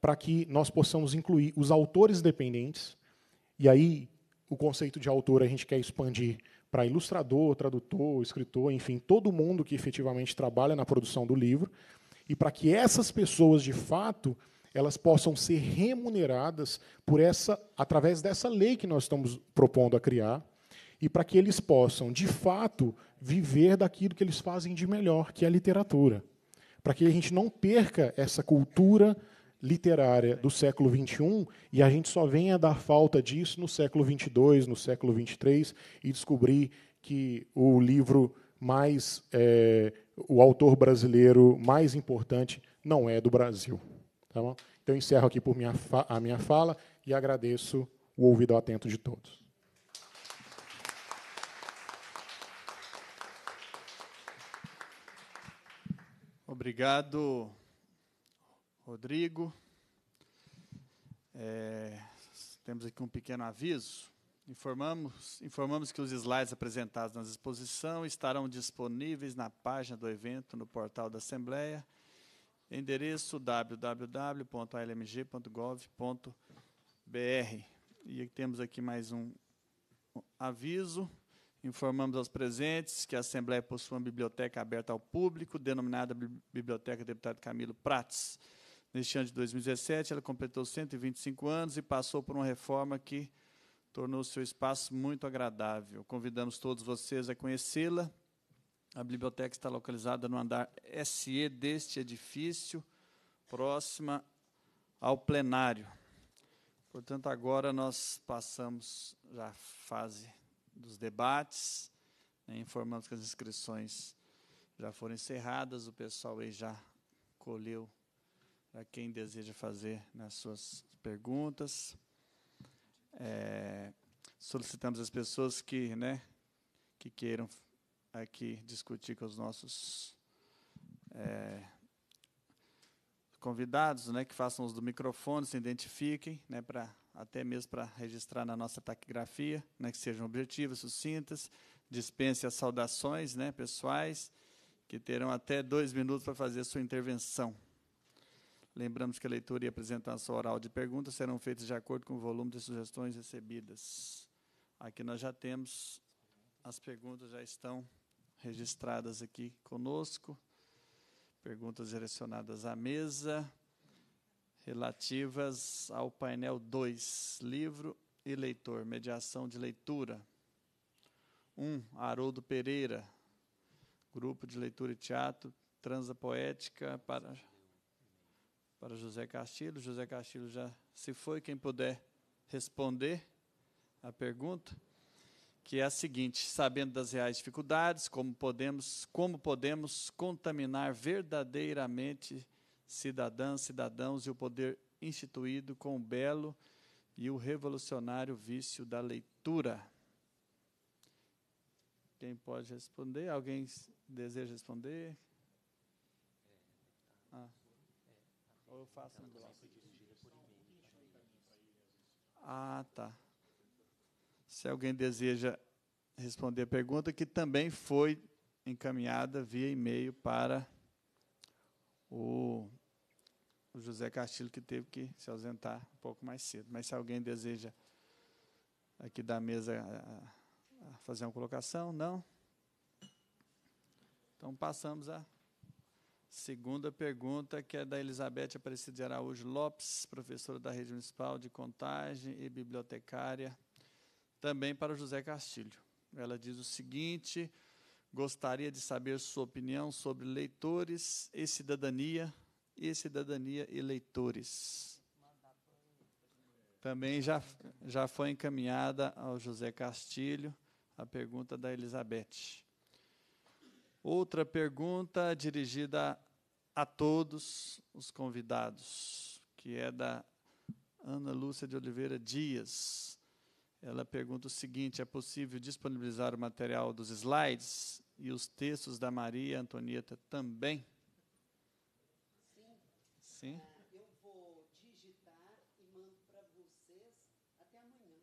[SPEAKER 8] para que nós possamos incluir os autores dependentes, e aí o conceito de autor a gente quer expandir para ilustrador, tradutor, escritor, enfim, todo mundo que efetivamente trabalha na produção do livro, e para que essas pessoas, de fato, elas possam ser remuneradas por essa através dessa lei que nós estamos propondo a criar, e para que eles possam, de fato, viver daquilo que eles fazem de melhor, que é a literatura. Para que a gente não perca essa cultura literária do século XXI e a gente só vem a dar falta disso no século XXII, no século XXIII e descobrir que o livro mais, é, o autor brasileiro mais importante não é do Brasil. Tá bom? Então, encerro aqui por minha a minha fala e agradeço o ouvido atento de todos.
[SPEAKER 22] Obrigado, Rodrigo. É, temos aqui um pequeno aviso. Informamos, informamos que os slides apresentados na exposição estarão disponíveis na página do evento no portal da Assembleia, endereço www.almg.gov.br. E temos aqui mais um aviso. Informamos aos presentes que a Assembleia possui uma biblioteca aberta ao público, denominada Biblioteca Deputado Camilo Prates Neste ano de 2017, ela completou 125 anos e passou por uma reforma que tornou seu espaço muito agradável. Convidamos todos vocês a conhecê-la. A biblioteca está localizada no andar SE deste edifício, próxima ao plenário. Portanto, agora nós passamos já a fase dos debates. Né, informamos que as inscrições já foram encerradas, o pessoal aí já colheu para quem deseja fazer nas suas perguntas. É, solicitamos as pessoas que, né, que queiram aqui discutir com os nossos é, convidados, né, que façam uso do microfone, se identifiquem, né, para até mesmo para registrar na nossa taquigrafia, né, que sejam objetivas, sucintas, dispense as saudações, né, pessoais, que terão até dois minutos para fazer a sua intervenção. Lembramos que a leitura e a apresentação oral de perguntas serão feitas de acordo com o volume de sugestões recebidas. Aqui nós já temos, as perguntas já estão registradas aqui conosco. Perguntas direcionadas à mesa, relativas ao painel 2, livro e leitor, mediação de leitura. 1. Um, Haroldo Pereira, grupo de leitura e teatro, transa poética para para José Castilho. José Castilho já se foi. Quem puder responder a pergunta, que é a seguinte: sabendo das reais dificuldades, como podemos, como podemos contaminar verdadeiramente cidadãs, cidadãos e o poder instituído com o belo e o revolucionário vício da leitura? Quem pode responder? Alguém deseja responder? Ah eu faço Ah, tá. Se alguém deseja responder a pergunta, que também foi encaminhada via e-mail para o José Castilho, que teve que se ausentar um pouco mais cedo. Mas se alguém deseja aqui da mesa fazer uma colocação, não? Então passamos a Segunda pergunta, que é da Elizabeth Aparecida de Araújo Lopes, professora da Rede Municipal de Contagem e bibliotecária, também para o José Castilho. Ela diz o seguinte: gostaria de saber sua opinião sobre leitores e cidadania, e cidadania e leitores. Também já, já foi encaminhada ao José Castilho a pergunta da Elizabeth. Outra pergunta dirigida a todos os convidados, que é da Ana Lúcia de Oliveira Dias. Ela pergunta o seguinte: é possível disponibilizar o material dos slides e os textos da Maria Antonieta também? Sim. Sim. É,
[SPEAKER 24] eu vou digitar e mando para vocês até amanhã.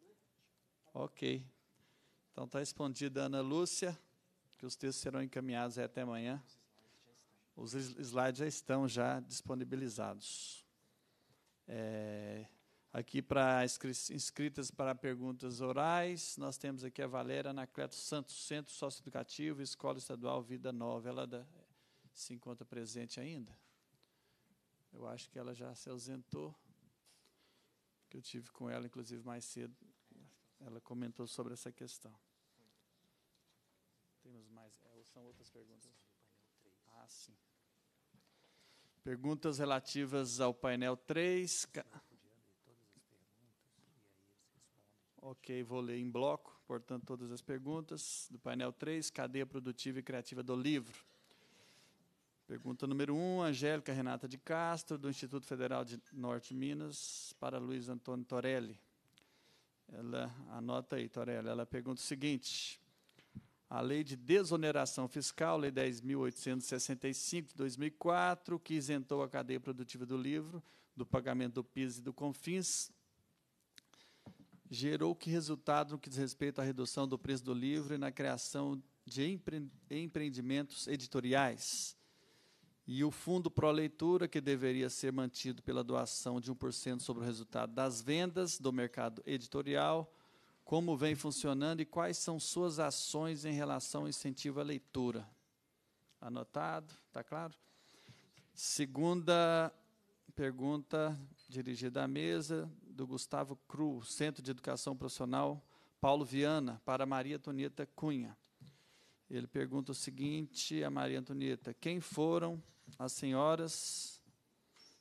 [SPEAKER 24] É?
[SPEAKER 22] Ok. Então está respondida, Ana Lúcia os textos serão encaminhados até amanhã. Os slides já estão já disponibilizados. É, aqui para inscritas para perguntas orais, nós temos aqui a Valéria Anacleto Santos, Centro Socioeducativo, Escola Estadual Vida Nova. Ela da, se encontra presente ainda? Eu acho que ela já se ausentou, que eu tive com ela, inclusive, mais cedo. Ela comentou sobre essa questão são outras perguntas? Ah, sim. Perguntas relativas ao painel 3. Ok, vou ler em bloco, portanto, todas as perguntas do painel 3, cadeia produtiva e criativa do livro. Pergunta número 1, Angélica Renata de Castro, do Instituto Federal de Norte Minas, para Luiz Antônio Torelli. Ela anota aí, Torelli. Ela pergunta o seguinte: a Lei de Desoneração Fiscal, Lei 10.865 de 2004, que isentou a cadeia produtiva do livro do pagamento do PIS e do CONFINS, gerou que resultado no que diz respeito à redução do preço do livro e na criação de empreendimentos editoriais. E o Fundo Pro Leitura, que deveria ser mantido pela doação de 1% sobre o resultado das vendas do mercado editorial, como vem funcionando e quais são suas ações em relação ao incentivo à leitura. Anotado, está claro? Segunda pergunta dirigida à mesa do Gustavo Cru, Centro de Educação Profissional Paulo Viana, para Maria Tonita Cunha. Ele pergunta o seguinte a Maria Antonieta: quem foram as senhoras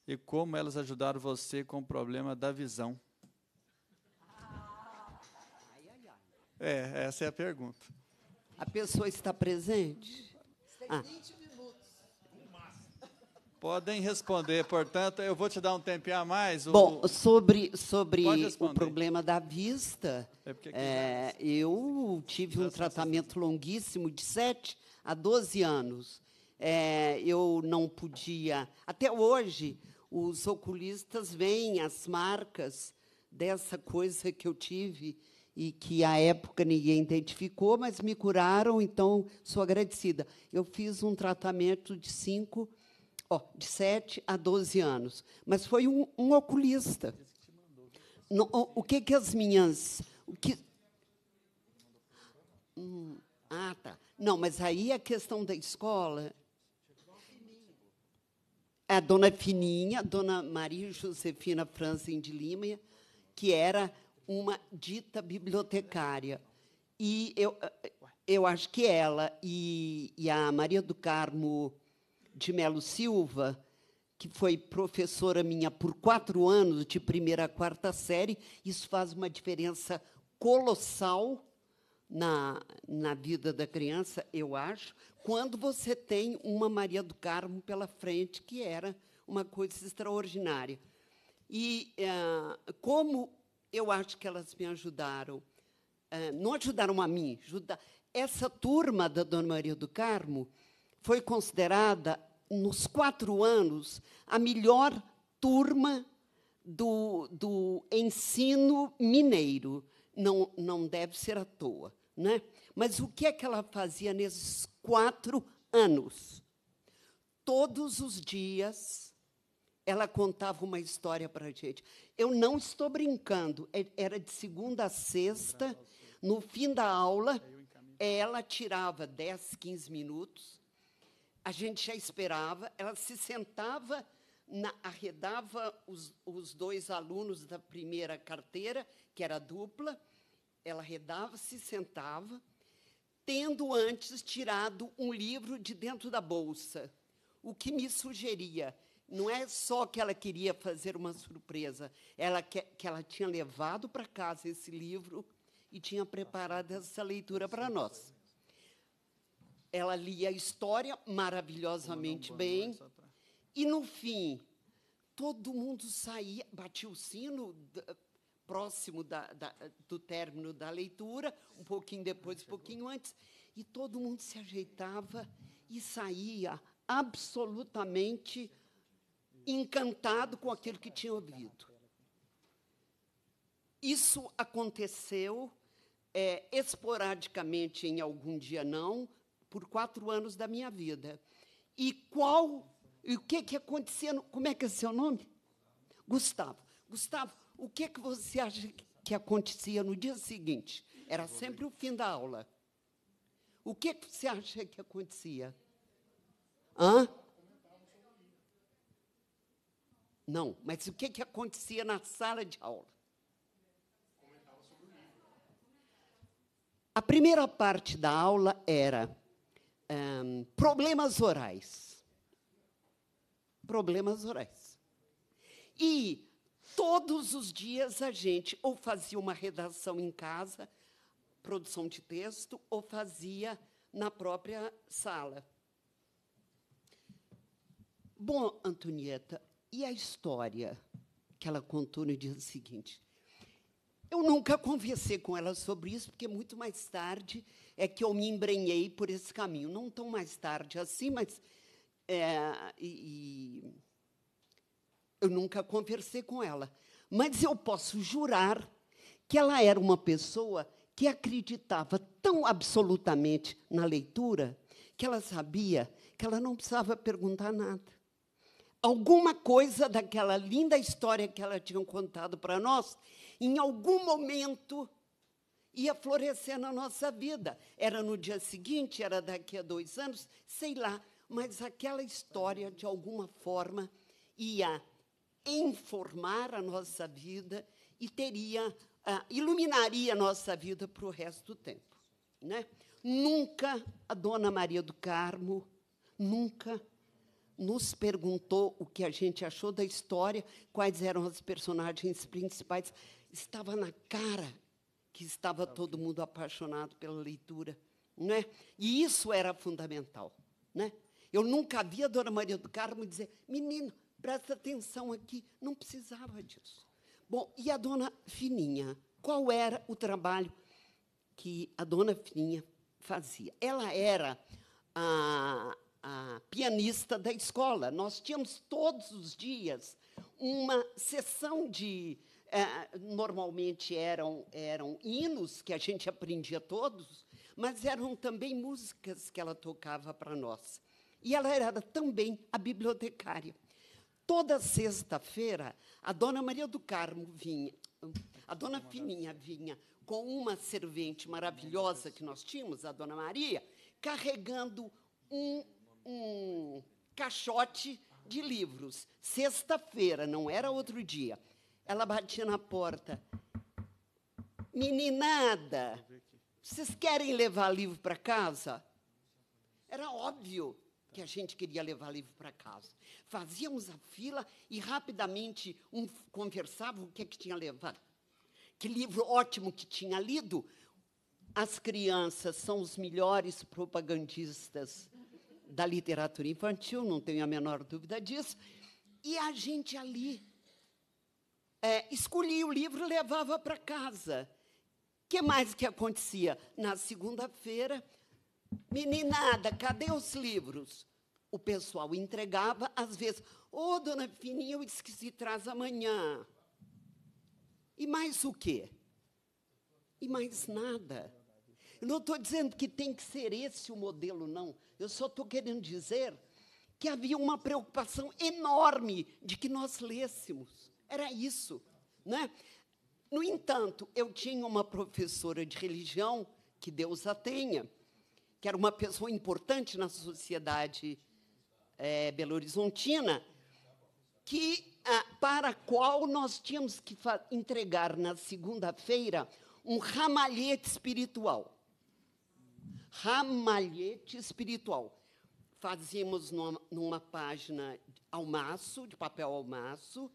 [SPEAKER 22] e como elas ajudaram você com o problema da visão? É, essa é a pergunta.
[SPEAKER 24] A pessoa está presente? Tem ah. 20 minutos.
[SPEAKER 22] Podem responder, portanto, eu vou te dar um tempinho a mais. Bom, o...
[SPEAKER 24] sobre, sobre o problema da vista, é é, eu tive um tratamento longuíssimo de 7 a 12 anos. É, eu não podia. Até hoje, os oculistas veem as marcas dessa coisa que eu tive e que à época ninguém identificou, mas me curaram, então sou agradecida. Eu fiz um tratamento de cinco, ó, de 7 a 12 anos, mas foi um, um oculista. No, o, o que que as minhas, o que hum, ah, tá. Não, mas aí a questão da escola a dona Fininha, a dona Maria Josefina Franzen de Lima, que era uma dita bibliotecária. E eu, eu acho que ela e, e a Maria do Carmo de Melo Silva, que foi professora minha por quatro anos, de primeira a quarta série, isso faz uma diferença colossal na, na vida da criança, eu acho, quando você tem uma Maria do Carmo pela frente, que era uma coisa extraordinária. E, eh, como eu acho que elas me ajudaram. É, não ajudaram a mim. Ajuda... Essa turma da Dona Maria do Carmo foi considerada, nos quatro anos, a melhor turma do, do ensino mineiro. Não, não deve ser à toa. Né? Mas o que é que ela fazia nesses quatro anos? Todos os dias, ela contava uma história para a gente. Eu não estou brincando, é, era de segunda a sexta, no fim da aula, ela tirava 10, 15 minutos, a gente já esperava, ela se sentava, na, arredava os, os dois alunos da primeira carteira, que era dupla, ela arredava, se sentava, tendo antes tirado um livro de dentro da bolsa, o que me sugeria não é só que ela queria fazer uma surpresa, ela que, que ela tinha levado para casa esse livro e tinha preparado essa leitura para nós. Ela lia a história maravilhosamente bem. E no fim, todo mundo saía, batia o sino próximo da, da, do término da leitura, um pouquinho ah, depois, um pouquinho antes, e todo mundo se ajeitava e saía absolutamente encantado com aquilo que tinha ouvido. Isso aconteceu é, esporadicamente em algum dia não, por quatro anos da minha vida. E qual, e o que que aconteceu? Como é que é seu nome? Gustavo. Gustavo, o que que você acha que acontecia no dia seguinte? Era sempre o fim da aula. O que que você acha que acontecia? Hã? Não, mas o que, que acontecia na sala de aula? A primeira parte da aula era um, problemas orais. Problemas orais. E todos os dias a gente ou fazia uma redação em casa, produção de texto, ou fazia na própria sala. Bom, Antonieta, e a história que ela contou no dia seguinte? Eu nunca conversei com ela sobre isso, porque muito mais tarde é que eu me embrenhei por esse caminho. Não tão mais tarde assim, mas. É, e, e eu nunca conversei com ela. Mas eu posso jurar que ela era uma pessoa que acreditava tão absolutamente na leitura que ela sabia que ela não precisava perguntar nada alguma coisa daquela linda história que ela tinha contado para nós, em algum momento ia florescer na nossa vida. Era no dia seguinte, era daqui a dois anos, sei lá, mas aquela história, de alguma forma, ia informar a nossa vida e teria, uh, iluminaria a nossa vida para o resto do tempo. Né? Nunca a Dona Maria do Carmo, nunca nos perguntou o que a gente achou da história, quais eram os personagens principais. Estava na cara que estava todo mundo apaixonado pela leitura. Né? E isso era fundamental. Né? Eu nunca vi a Dona Maria do Carmo dizer, menino, presta atenção aqui, não precisava disso. Bom, e a Dona Fininha? Qual era o trabalho que a Dona Fininha fazia? Ela era a, a pianista da escola. Nós tínhamos todos os dias uma sessão de. Eh, normalmente eram, eram hinos que a gente aprendia todos, mas eram também músicas que ela tocava para nós. E ela era também a bibliotecária. Toda sexta-feira, a dona Maria do Carmo vinha, a dona Fininha vinha com uma servente maravilhosa que nós tínhamos, a dona Maria, carregando um um caixote de livros. Sexta-feira, não era outro dia. Ela batia na porta. Meninada, vocês querem levar livro para casa? Era óbvio que a gente queria levar livro para casa. Fazíamos a fila e rapidamente um conversava o que é que tinha levado. Que livro ótimo que tinha lido. As crianças são os melhores propagandistas da literatura infantil, não tenho a menor dúvida disso. E a gente ali é, escolhia o livro levava para casa. O que mais que acontecia? Na segunda-feira, meninada, cadê os livros? O pessoal entregava, às vezes, ô, oh, dona Fininha, eu esqueci, traz amanhã. E mais o quê? E mais nada. Eu não estou dizendo que tem que ser esse o modelo, não. Eu só estou querendo dizer que havia uma preocupação enorme de que nós lêssemos. Era isso, né? No entanto, eu tinha uma professora de religião, que Deus a tenha, que era uma pessoa importante na sociedade é, belo-horizontina, que ah, para a qual nós tínhamos que entregar na segunda-feira um ramalhete espiritual ramalhete espiritual. Fazíamos numa, numa página ao maço, de papel ao maço,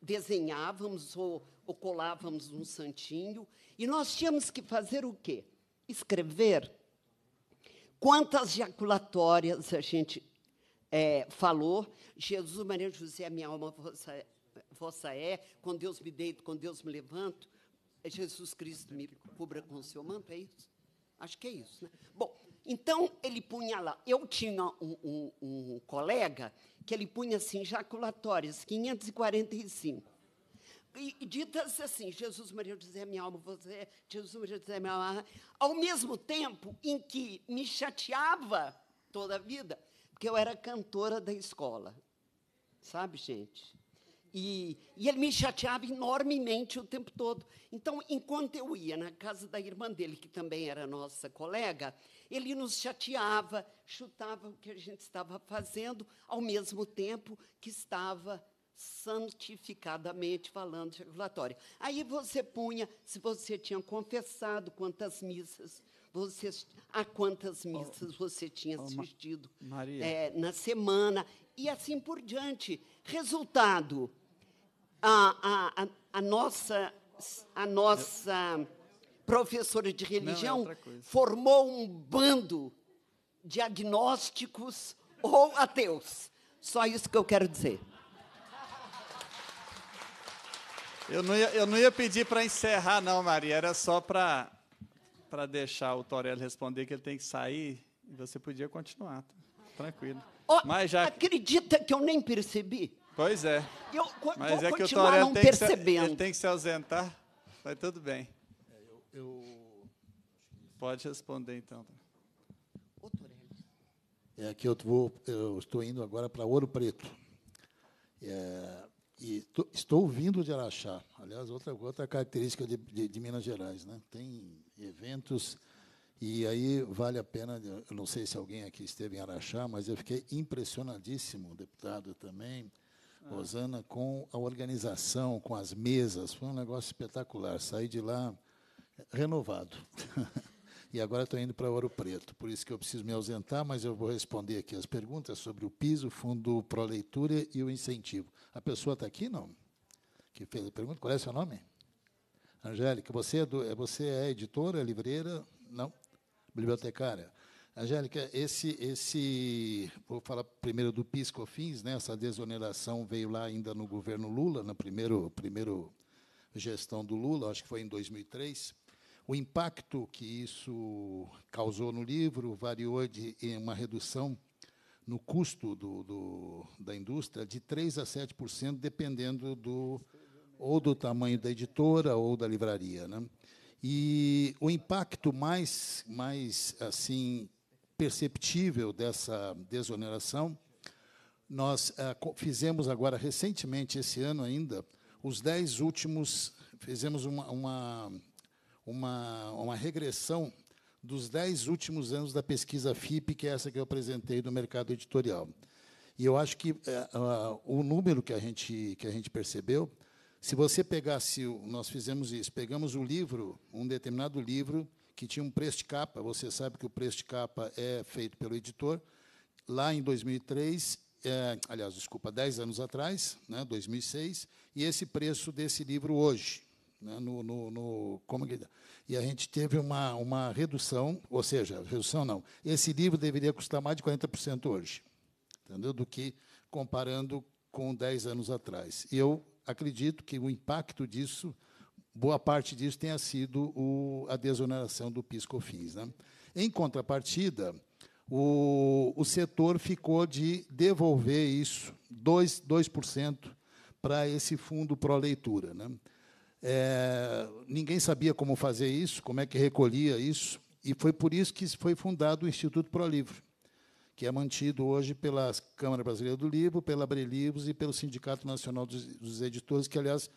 [SPEAKER 24] desenhávamos ou, ou colávamos um santinho, e nós tínhamos que fazer o quê? Escrever quantas jaculatórias a gente é, falou. Jesus, Maria José, minha alma vossa, vossa é, com Deus me deito, com Deus me levanto, Jesus Cristo me cubra com o seu manto, é isso? Acho que é isso. Né? Bom, então ele punha lá. Eu tinha um, um, um colega que ele punha assim, jaculatórias, 545. E, e ditas assim, Jesus Maria José, minha alma, você, é, Jesus Maria José, minha alma. Ao mesmo tempo em que me chateava toda a vida, porque eu era cantora da escola. Sabe, gente? E, e, ele me chateava enormemente o tempo todo. Então, enquanto eu ia na casa da irmã dele, que também era nossa colega, ele nos chateava, chutava o que a gente estava fazendo, ao mesmo tempo que estava santificadamente falando de regulatório. Aí você punha se você tinha confessado, quantas missas você, a quantas oh, missas você tinha oh, assistido oh, é, na semana e assim por diante. Resultado: a, a, a nossa, a nossa professora de é religião não, formou um bando de
[SPEAKER 22] agnósticos ou ateus. Só isso que eu quero dizer. Eu não ia, eu não ia pedir para encerrar, não, Maria. Era só para deixar o Torello responder que ele tem que sair. e Você podia continuar, tá? tranquilo. Oh, Mas já... Acredita que eu nem percebi? Pois é. Eu Mas vou é que o Toré tem, que tem que se ausentar. Vai tudo bem. É, eu, eu... Pode responder, então.
[SPEAKER 27] É que eu, vou, eu estou indo agora para Ouro Preto. É, e tô, estou vindo de Araxá. Aliás, outra, outra característica de, de, de, Minas Gerais. Né? Tem eventos, e aí vale a pena. Eu não sei se alguém aqui esteve em Araxá, mas eu fiquei impressionadíssimo, deputado também ah. Rosana, com a organização, com as mesas, foi um negócio espetacular. Saí de lá renovado. e agora estou indo para Ouro Preto. Por isso que eu preciso me ausentar, mas eu vou responder aqui as perguntas sobre o piso, o fundo Pro Leitura e o incentivo. A pessoa está aqui, não? Que fez a pergunta, qual é seu nome? Angélica, você é, do, é, você é editora, livreira? Não? Bibliotecária? Angélica, esse, esse, vou falar primeiro do Pisco Fins, né? Essa desoneração veio lá ainda no governo Lula, na primeiro, primeiro gestão do Lula, acho que foi em 2003. O impacto que isso causou no livro variou de uma redução no custo do, do, da indústria de 3 a 7%, dependendo do ou do tamanho da editora ou da livraria, né? E o impacto mais, mais assim perceptível dessa desoneração. Nós eh, fizemos agora, recentemente, esse ano ainda, os dez últimos, fizemos uma, uma, uma, uma regressão dos dez últimos anos da pesquisa FIP, que é essa que eu apresentei do mercado editorial. E eu acho que uh, o número que a gente que a gente percebeu, se você pegasse, nós fizemos isso, pegamos o livro, um determinado livro que tinha um preço de capa. Você sabe que o preço de capa é feito pelo editor. Lá em 2003, é, aliás, desculpa, 10 anos atrás, né, 2006, e esse preço desse livro hoje. Né, no, no, no, como que, e a gente teve uma, uma redução, ou seja, redução não. Esse livro deveria custar mais de 40% hoje, entendeu? do que comparando com 10 anos atrás. E eu acredito que o impacto disso boa parte disso tenha sido o, a desoneração do PIS/COFINS. Né? Em contrapartida, o, o, setor ficou de devolver isso, 2%, 2 para esse fundo pró-leitura. Né? É, ninguém sabia como fazer isso, como é que recolhia isso, e foi por isso que foi fundado o Instituto Pró-Livro, que é mantido hoje pela Câmara Brasileira do Livro, pela Abrelivros e pelo Sindicato Nacional dos, dos Editores, que, aliás,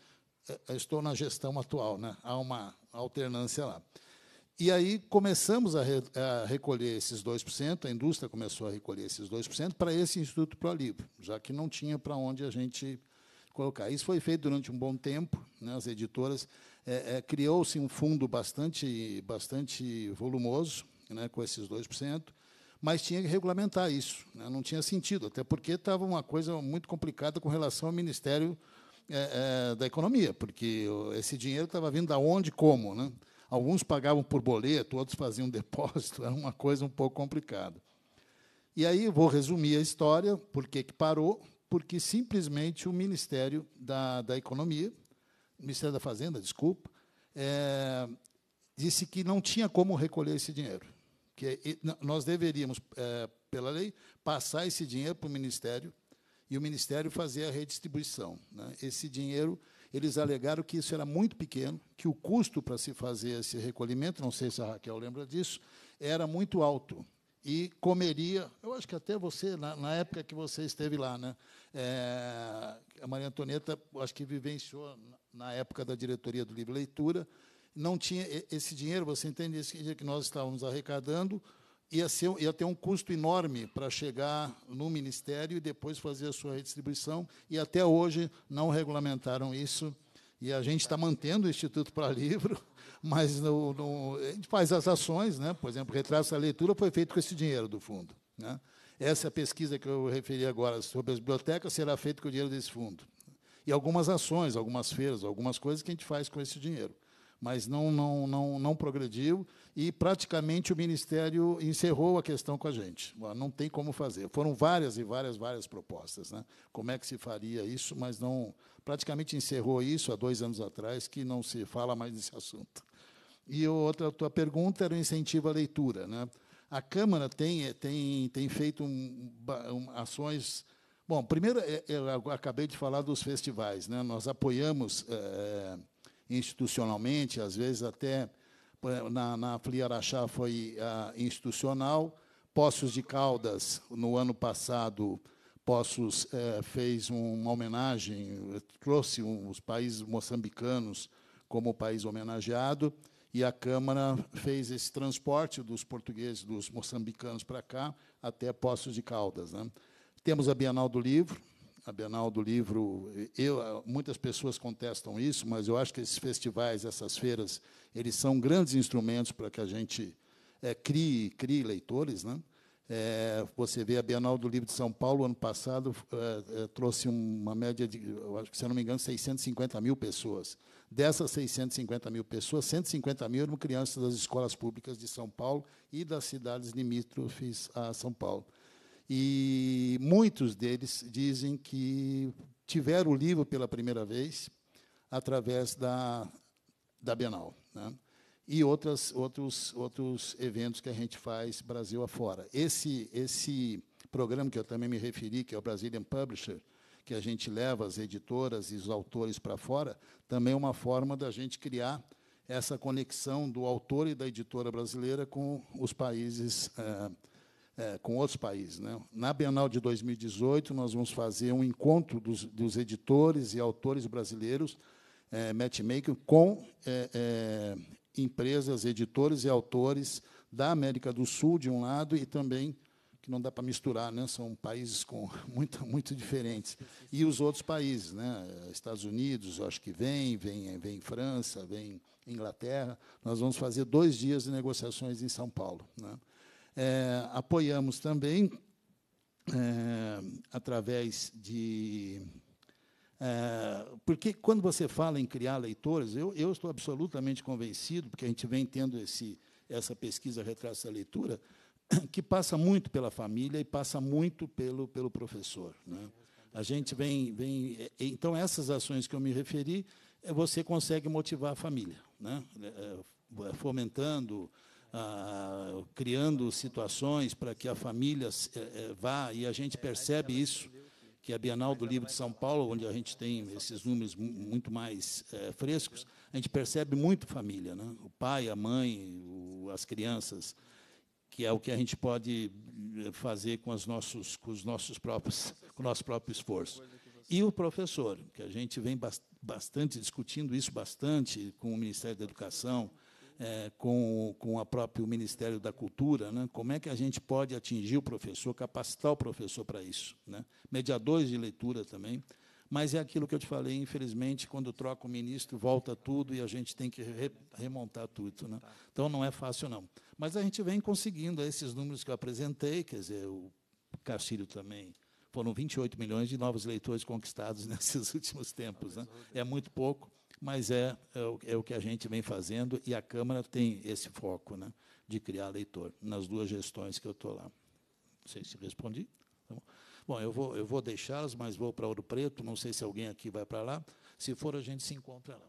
[SPEAKER 27] é, é, estou na gestão atual, né? há uma alternância lá. E aí começamos a, re, a recolher esses 2%, a indústria começou a recolher esses 2% para esse Instituto Pro já que não tinha para onde a gente colocar. Isso foi feito durante um bom tempo, né, as editoras. É, é, Criou-se um fundo bastante, bastante volumoso, né, com esses 2%, mas tinha que regulamentar isso. Né, não tinha sentido, até porque estava uma coisa muito complicada com relação ao Ministério é, é, da economia, porque esse dinheiro estava vindo da onde, como, né? Alguns pagavam por boleto, outros faziam depósito, era uma coisa um pouco complicada. E aí vou resumir a história, por que parou? Porque simplesmente o Ministério da, da Economia, Ministério da Fazenda, desculpa, é, disse que não tinha como recolher esse dinheiro, que é, nós deveríamos, é, pela lei, passar esse dinheiro para o Ministério e o Ministério fazia a redistribuição. Né? Esse dinheiro, eles alegaram que isso era muito pequeno, que o custo para se fazer esse recolhimento, não sei se a Raquel lembra disso, era muito alto e comeria, eu acho que até você, na, na época que você esteve lá, né? É, a Maria Antonieta, acho que vivenciou na época da diretoria do Livre Leitura, não tinha esse dinheiro, você entende, esse dinheiro que nós estávamos arrecadando, ia, ser, ia ter um custo enorme para chegar no Ministério e depois fazer a sua redistribuição, e até hoje não regulamentaram isso. E a gente está mantendo o Instituto para Livro, mas no, no, a gente faz as ações, né? por exemplo, o retrato da leitura foi feito com esse dinheiro do fundo. Né? Essa pesquisa que eu referi agora sobre as bibliotecas será feita com o dinheiro desse fundo. E algumas ações, algumas feiras, algumas coisas que a gente faz com esse dinheiro. Mas não, não, não, não progrediu e praticamente o Ministério encerrou a questão com a gente. Não tem como fazer. Foram várias e várias, várias propostas. Né? Como é que se faria isso, mas não praticamente encerrou isso há dois anos atrás, que não se fala mais desse assunto. E outra a tua pergunta era o incentivo à leitura. Né? A Câmara tem, eh, tem, tem feito um, um, ações... Bom, primeiro, eh, eh, eu acabei de falar dos festivais. Né? Nós apoiamos é, institucionalmente, às vezes até na, na Fliaraxá foi ah, institucional. Poços de Caldas, no ano passado, Poços eh, fez uma homenagem, trouxe um, os países moçambicanos como país homenageado, e a Câmara fez esse transporte dos portugueses, dos moçambicanos para cá, até Poços de Caldas. Né? Temos a Bienal do Livro, a Bienal do Livro, eu, muitas pessoas contestam isso, mas eu acho que esses festivais, essas feiras, eles são grandes instrumentos para que a gente é, crie, crie leitores. Né? É, você vê a Bienal do Livro de São Paulo, ano passado, é, trouxe uma média de, acho que, se eu não me engano, 650 mil pessoas. Dessas 650 mil pessoas, 150 mil eram crianças das escolas públicas de São Paulo e das cidades limítrofes a São Paulo. E muitos deles dizem que tiveram o livro pela primeira vez através da, da Bienal. Né? E outras, outros, outros eventos que a gente faz Brasil afora. Esse, esse programa que eu também me referi, que é o Brazilian Publisher, que a gente leva as editoras e os autores para fora, também é uma forma da gente criar essa conexão do autor e da editora brasileira com os países eh, é, com outros países. Né? Na Bienal de 2018, nós vamos fazer um encontro dos, dos editores e autores brasileiros, é, matchmaker, com é, é, empresas, editores e autores da América do Sul, de um lado, e também que não dá para misturar, né? são países com muito, muito diferentes. E os outros países, né? Estados Unidos, acho que vem, vem, vem França, vem Inglaterra. Nós vamos fazer dois dias de negociações em São Paulo. Né? É, apoiamos também, é, através de. É, porque quando você fala em criar leitores, eu, eu estou absolutamente convencido, porque a gente vem tendo esse, essa pesquisa retrato da leitura, que passa muito pela família e passa muito pelo, pelo professor. Né? A gente vem, vem. É, então, essas ações que eu me referi, é, você consegue motivar a família, né? É, fomentando ah, criando situações para que a família eh, eh, vá, e a gente percebe isso, que a Bienal do Livro de São Paulo, onde a gente tem esses números muito mais eh, frescos, a gente percebe muito família, né? o pai, a mãe, o, as crianças, que é o que a gente pode fazer com, nossos, com os nossos próprios, com o nosso próprio esforço. E o professor, que a gente vem bastante discutindo isso bastante com o Ministério da Educação, é, com, com o próprio Ministério da Cultura, né? como é que a gente pode atingir o professor, capacitar o professor para isso. Né? Mediadores de leitura também. Mas é aquilo que eu te falei, infelizmente, quando troca o ministro, volta tudo e a gente tem que re remontar tudo. Né? Tá. Então, não é fácil, não. Mas a gente vem conseguindo esses números que eu apresentei, quer dizer, o Castilho também. Foram 28 milhões de novos leitores conquistados nesses últimos tempos. Né? É muito pouco, mas é, é, o, é o que a gente vem fazendo e a Câmara tem esse foco né, de criar leitor nas duas gestões que eu estou lá. Não sei se respondi. Bom, eu vou, eu vou deixá las mas vou para Ouro Preto, não sei se alguém aqui vai para lá. Se for, a gente se encontra lá.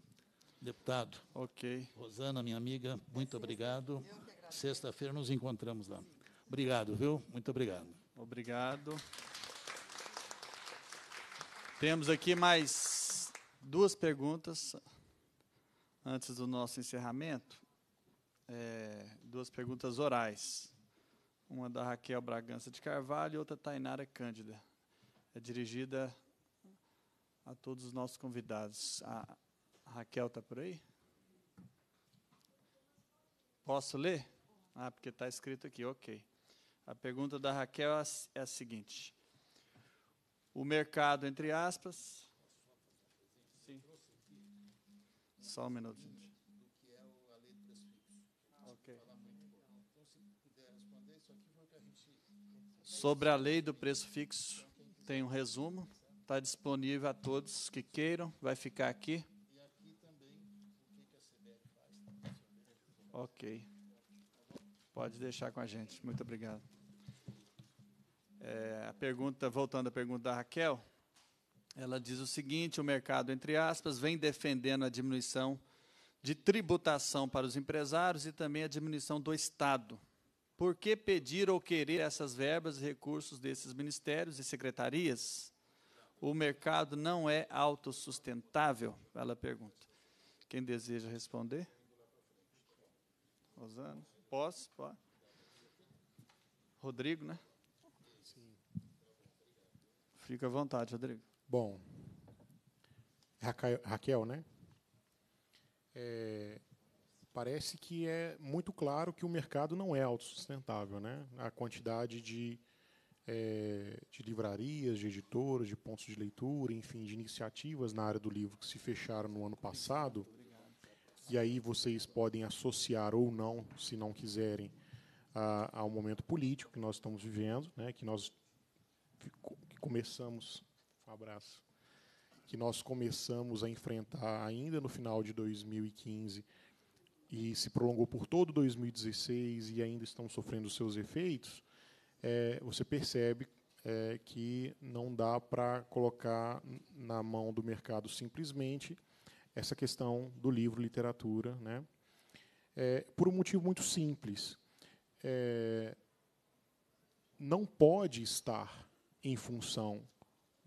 [SPEAKER 27] Deputado. Ok. Rosana, minha amiga, muito obrigado. Sexta-feira nos encontramos lá. Obrigado, viu? Muito obrigado. Obrigado. Temos aqui mais
[SPEAKER 22] duas perguntas antes do nosso encerramento. É, duas perguntas orais. Uma da Raquel Bragança de Carvalho e outra da Tainara Cândida. É dirigida a todos os nossos convidados. a Raquel está por aí? Posso ler? Ah, porque está escrito aqui, ok. A pergunta da Raquel é a é seguinte: O mercado, entre aspas, Só um minuto, gente. Do que é
[SPEAKER 27] a lei de preço fixo. Ok. Então, se puder responder, isso aqui foi o que a gente...
[SPEAKER 22] Sobre a lei do preço fixo, tem um resumo. Está disponível a todos que queiram. Vai ficar aqui. E aqui também, o que a CBF faz. Ok. Pode deixar com a gente. Muito obrigado. É, a pergunta, voltando à pergunta da Raquel... Ela diz o seguinte: o mercado, entre aspas, vem defendendo a diminuição de tributação para os empresários e também a diminuição do Estado. Por que pedir ou querer essas verbas e recursos desses ministérios e secretarias? O mercado não é autossustentável? Ela pergunta. Quem deseja responder? Rosana? Posso? Pode? Rodrigo, né? Sim.
[SPEAKER 8] Fica à vontade, Rodrigo. Bom, Raquel, né? É, parece que é muito claro que o mercado não é autossustentável, né? A quantidade de, é, de livrarias, de editoras, de pontos de leitura, enfim, de iniciativas na área do livro que se fecharam no ano passado. E aí vocês podem associar ou não, se não quiserem, ao momento político que nós estamos vivendo, né? Que nós que começamos um abraço. Que nós começamos a enfrentar ainda no final de 2015 e se prolongou por todo 2016 e ainda estão sofrendo seus efeitos, é, você percebe é, que não dá para colocar na mão do mercado simplesmente essa questão do livro literatura, né? É, por um motivo muito simples. É, não pode estar em função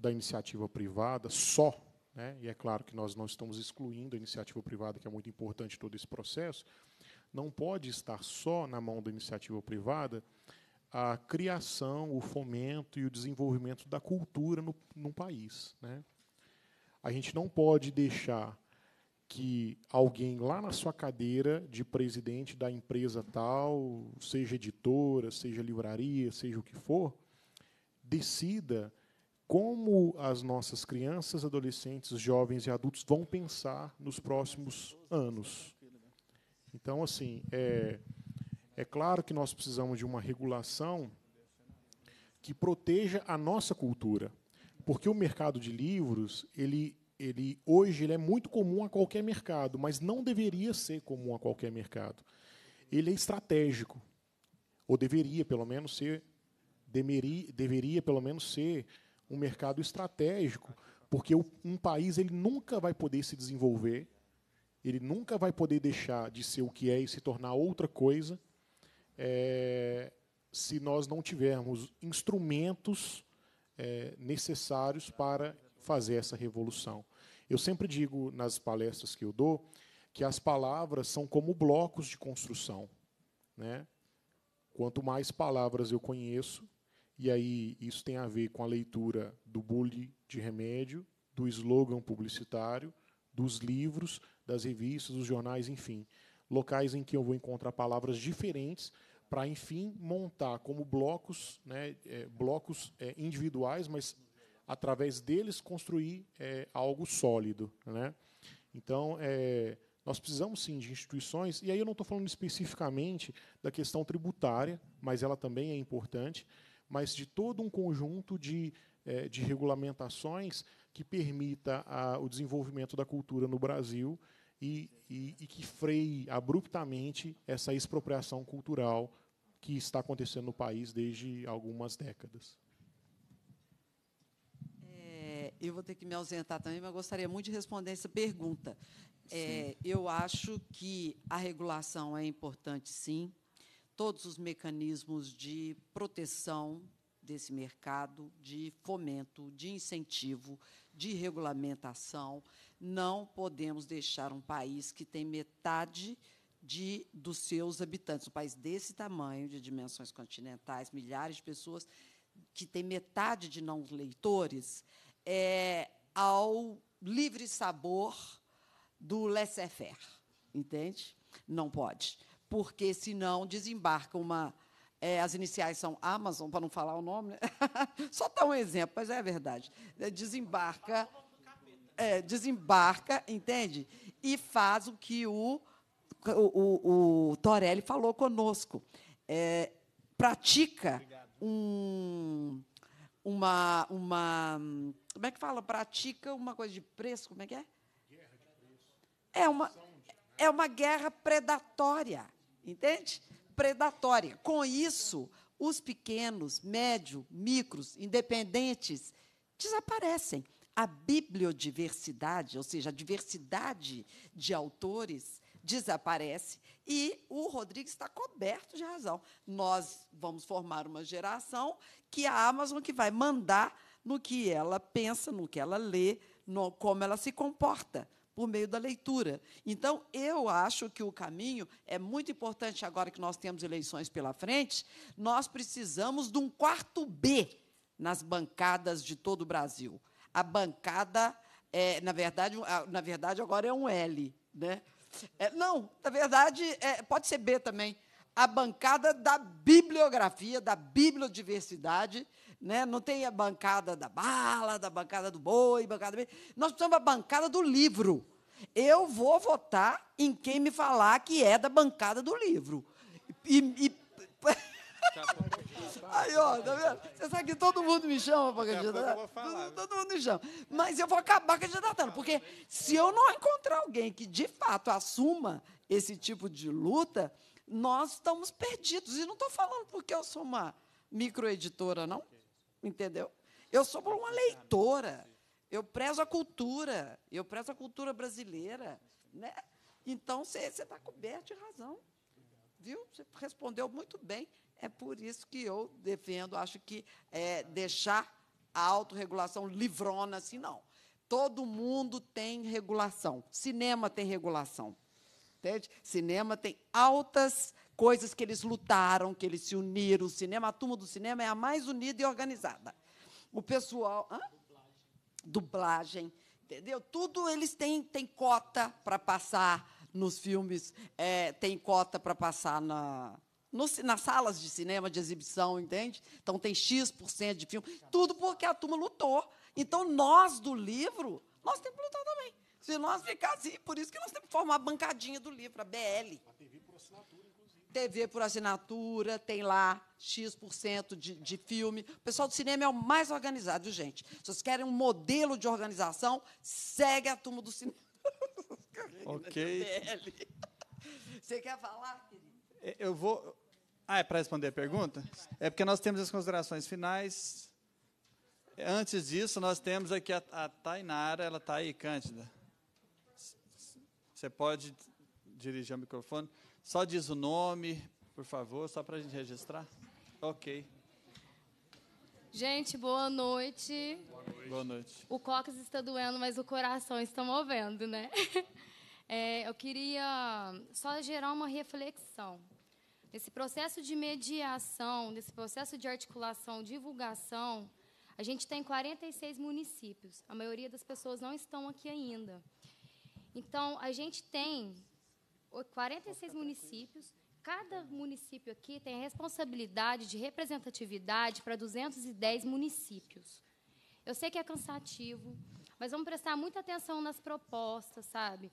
[SPEAKER 8] da iniciativa privada só, né, e é claro que nós não estamos excluindo a iniciativa privada, que é muito importante todo esse processo, não pode estar só na mão da iniciativa privada a criação, o fomento e o desenvolvimento da cultura no, no país. Né? A gente não pode deixar que alguém lá na sua cadeira de presidente da empresa tal, seja editora, seja livraria, seja o que for, decida como as nossas crianças, adolescentes, jovens e adultos vão pensar nos próximos anos. Então, assim, é, é claro que nós precisamos de uma regulação que proteja a nossa cultura, porque o mercado de livros, ele, ele hoje ele é muito comum a qualquer mercado, mas não deveria ser comum a qualquer mercado. Ele é estratégico, ou deveria, pelo menos ser, deveria pelo menos ser um mercado estratégico, porque um país ele nunca vai poder se desenvolver, ele nunca vai poder deixar de ser o que é e se tornar outra coisa, é, se nós não tivermos instrumentos é, necessários para fazer essa revolução. Eu sempre digo nas palestras que eu dou que as palavras são como blocos de construção. Né? Quanto mais palavras eu conheço, e aí isso tem a ver com a leitura do bullying de remédio, do slogan publicitário, dos livros, das revistas, dos jornais, enfim, locais em que eu vou encontrar palavras diferentes para enfim montar como blocos, né, é, blocos é, individuais, mas através deles construir é, algo sólido, né? Então é, nós precisamos sim de instituições e aí eu não estou falando especificamente da questão tributária, mas ela também é importante mas de todo um conjunto de, é, de regulamentações que permita o desenvolvimento da cultura no Brasil e, e, e que freie abruptamente essa expropriação cultural que está acontecendo no país desde algumas décadas.
[SPEAKER 19] É, eu vou ter que me ausentar também, mas gostaria muito de responder essa pergunta. É, eu acho que a regulação é importante, sim todos os mecanismos de proteção desse mercado, de fomento, de incentivo, de regulamentação. Não podemos deixar um país que tem metade de, dos seus habitantes, um país desse tamanho, de dimensões continentais, milhares de pessoas, que tem metade de não leitores, é, ao livre sabor do laissez-faire. Entende? Não pode porque senão desembarca uma. É, as iniciais são Amazon, para não falar o nome, né? só dá um exemplo, mas é verdade. É, desembarca. É, desembarca, entende? E faz o que o, o, o, o Torelli falou conosco. É, pratica um uma, uma. Como é que fala? Pratica uma coisa de preço, como é que é? Guerra de preço. É uma, é uma guerra predatória entende? Predatória. Com isso, os pequenos, médio, micros, independentes desaparecem. A bibliodiversidade, ou seja, a diversidade de autores, desaparece e o Rodrigues está coberto de razão. Nós vamos formar uma geração que é a Amazon que vai mandar no que ela pensa, no que ela lê, no como ela se comporta por meio da leitura. Então, eu acho que o caminho é muito importante agora que nós temos eleições pela frente, nós precisamos de um quarto B nas bancadas de todo o Brasil. A bancada é, na verdade, na verdade agora é um L, né? É, não, na verdade é, pode ser B também. A bancada da bibliografia, da bibliodiversidade, né? Não tem a bancada da bala, da bancada do boi, bancada do... Nós precisamos da bancada do livro. Eu vou votar em quem me falar que é da bancada do livro. E. e...
[SPEAKER 9] Aí, ó, tá
[SPEAKER 19] vendo? Você sabe que todo mundo me chama para candidatar. Todo, né? todo mundo me chama. Mas eu vou acabar candidatando, porque se eu não encontrar alguém que de fato assuma esse tipo de luta, nós estamos perdidos. E não estou falando porque eu sou uma microeditora, não. Entendeu? Eu sou uma leitora. Eu prezo a cultura. Eu prezo a cultura brasileira. Né? Então, você está coberto de razão. Viu? Você respondeu muito bem. É por isso que eu defendo, acho que é, deixar a autorregulação livrona assim, não. Todo mundo tem regulação. Cinema tem regulação. Entende? Cinema tem altas coisas que eles lutaram, que eles se uniram. O cinema, a turma do cinema é a mais unida e organizada. O pessoal. Hã? Dublagem. Dublagem. Entendeu? Tudo eles têm, têm cota para passar nos filmes, é, tem cota para passar na, no, nas salas de cinema de exibição, entende? Então tem X% de filme, tudo porque a turma lutou. Então nós do livro, nós temos que lutar também. Se nós ficar assim, por isso que nós temos que formar a bancadinha do livro, a BL. A TV por assinatura. TV por assinatura, tem lá X% de, de filme. O pessoal do cinema é o mais organizado, gente. Se vocês querem um modelo de organização, segue a turma do cinema. Ok. Você quer falar, querido?
[SPEAKER 22] É, eu vou. Ah, é para responder a pergunta? É porque nós temos as considerações finais. Antes disso, nós temos aqui a, a Tainara, ela está aí, Cândida. Você pode dirigir o microfone. Só diz o nome, por favor, só para a gente registrar. Ok.
[SPEAKER 26] Gente, boa noite. Boa
[SPEAKER 22] noite. Boa noite.
[SPEAKER 26] O cóccix está doendo, mas o coração está movendo, né? É, eu queria só gerar uma reflexão. Nesse processo de mediação, nesse processo de articulação, divulgação, a gente tem 46 municípios. A maioria das pessoas não estão aqui ainda. Então, a gente tem 46 municípios. Cada município aqui tem a responsabilidade de representatividade para 210 municípios. Eu sei que é cansativo, mas vamos prestar muita atenção nas propostas, sabe?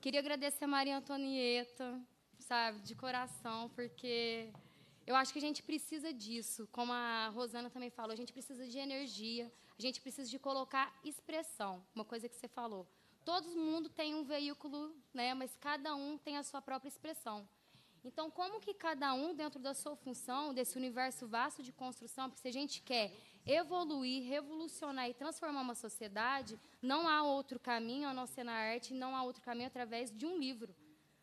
[SPEAKER 26] Queria agradecer a Maria Antonieta, sabe, de coração, porque eu acho que a gente precisa disso, como a Rosana também falou, a gente precisa de energia, a gente precisa de colocar expressão, uma coisa que você falou todo mundo tem um veículo, né, mas cada um tem a sua própria expressão. Então, como que cada um, dentro da sua função, desse universo vasto de construção, porque se a gente quer evoluir, revolucionar e transformar uma sociedade, não há outro caminho a não ser na arte, não há outro caminho através de um livro.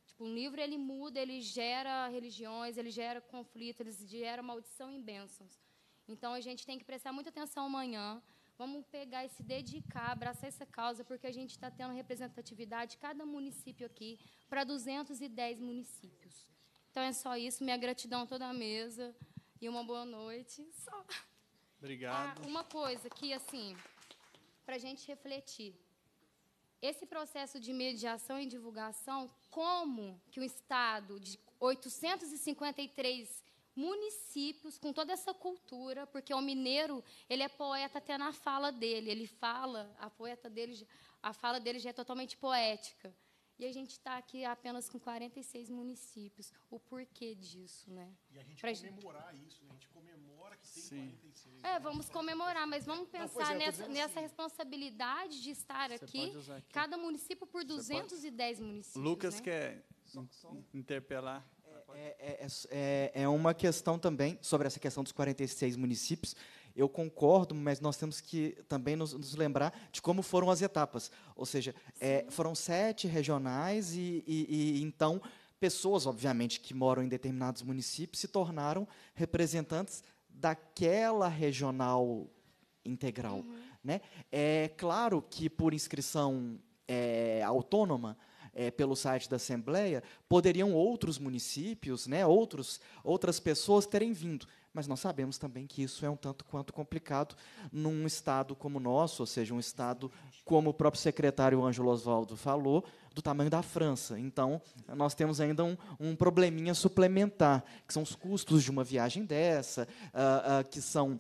[SPEAKER 26] Tipo, um livro ele muda, ele gera religiões, ele gera conflitos, ele gera maldição e bênçãos. Então, a gente tem que prestar muita atenção amanhã Vamos pegar e se dedicar, abraçar essa causa, porque a gente está tendo representatividade, cada município aqui, para 210 municípios. Então é só isso. Minha gratidão toda a mesa e uma boa noite. Só.
[SPEAKER 22] Obrigado.
[SPEAKER 26] Ah, uma coisa que, assim, para a gente refletir. Esse processo de mediação e divulgação, como que o Estado de 853 municípios com toda essa cultura, porque o mineiro, ele é poeta até na fala dele, ele fala, a poeta dele, a fala dele já é totalmente poética. E a gente está aqui apenas com 46 municípios. O porquê disso, né? E a gente pra
[SPEAKER 8] comemorar gente... isso, né? A gente comemora que tem Sim. 46.
[SPEAKER 26] É, vamos comemorar, mas vamos pensar Não, é, nessa, nessa assim. responsabilidade de estar aqui, aqui, cada município por 210 municípios. Lucas né?
[SPEAKER 22] quer só, só... interpelar. É,
[SPEAKER 13] é é, é, é, uma questão também sobre essa questão dos 46 municípios. Eu concordo, mas nós temos que também nos, nos lembrar de como foram as etapas. Ou seja, é, foram sete regionais e, e, e então pessoas, obviamente, que moram em determinados municípios se tornaram representantes daquela regional integral. Uhum. Né? É claro que por inscrição é, autônoma, é, pelo site da Assembleia, poderiam outros municípios, né, outros, outras pessoas terem vindo. Mas nós sabemos também que isso é um tanto quanto complicado num Estado como o nosso, ou seja, um Estado, como o próprio secretário Ângelo Oswaldo falou, do tamanho da França. Então, nós temos ainda um, um probleminha suplementar, que são os custos de uma viagem dessa, uh, uh, que são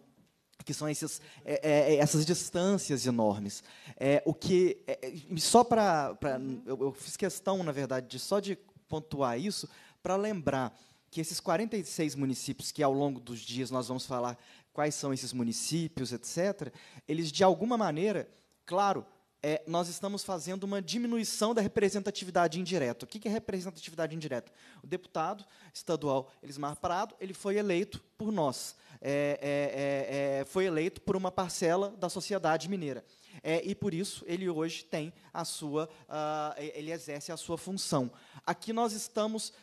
[SPEAKER 13] que são esses, é, é, é, essas distâncias enormes. É, o que é, é, só para eu, eu, fiz questão, na verdade, de só de pontuar isso para lembrar que esses 46 municípios que ao longo dos dias nós vamos falar quais são esses municípios, etc. Eles de alguma maneira, claro, é, nós estamos fazendo uma diminuição da representatividade indireta. O que é representatividade indireta? O deputado estadual Elismar Prado ele foi eleito por nós, é, é, é, é foi eleito por uma parcela da sociedade mineira. É, e por isso ele hoje tem a sua, uh, ele exerce a sua função. Aqui nós estamos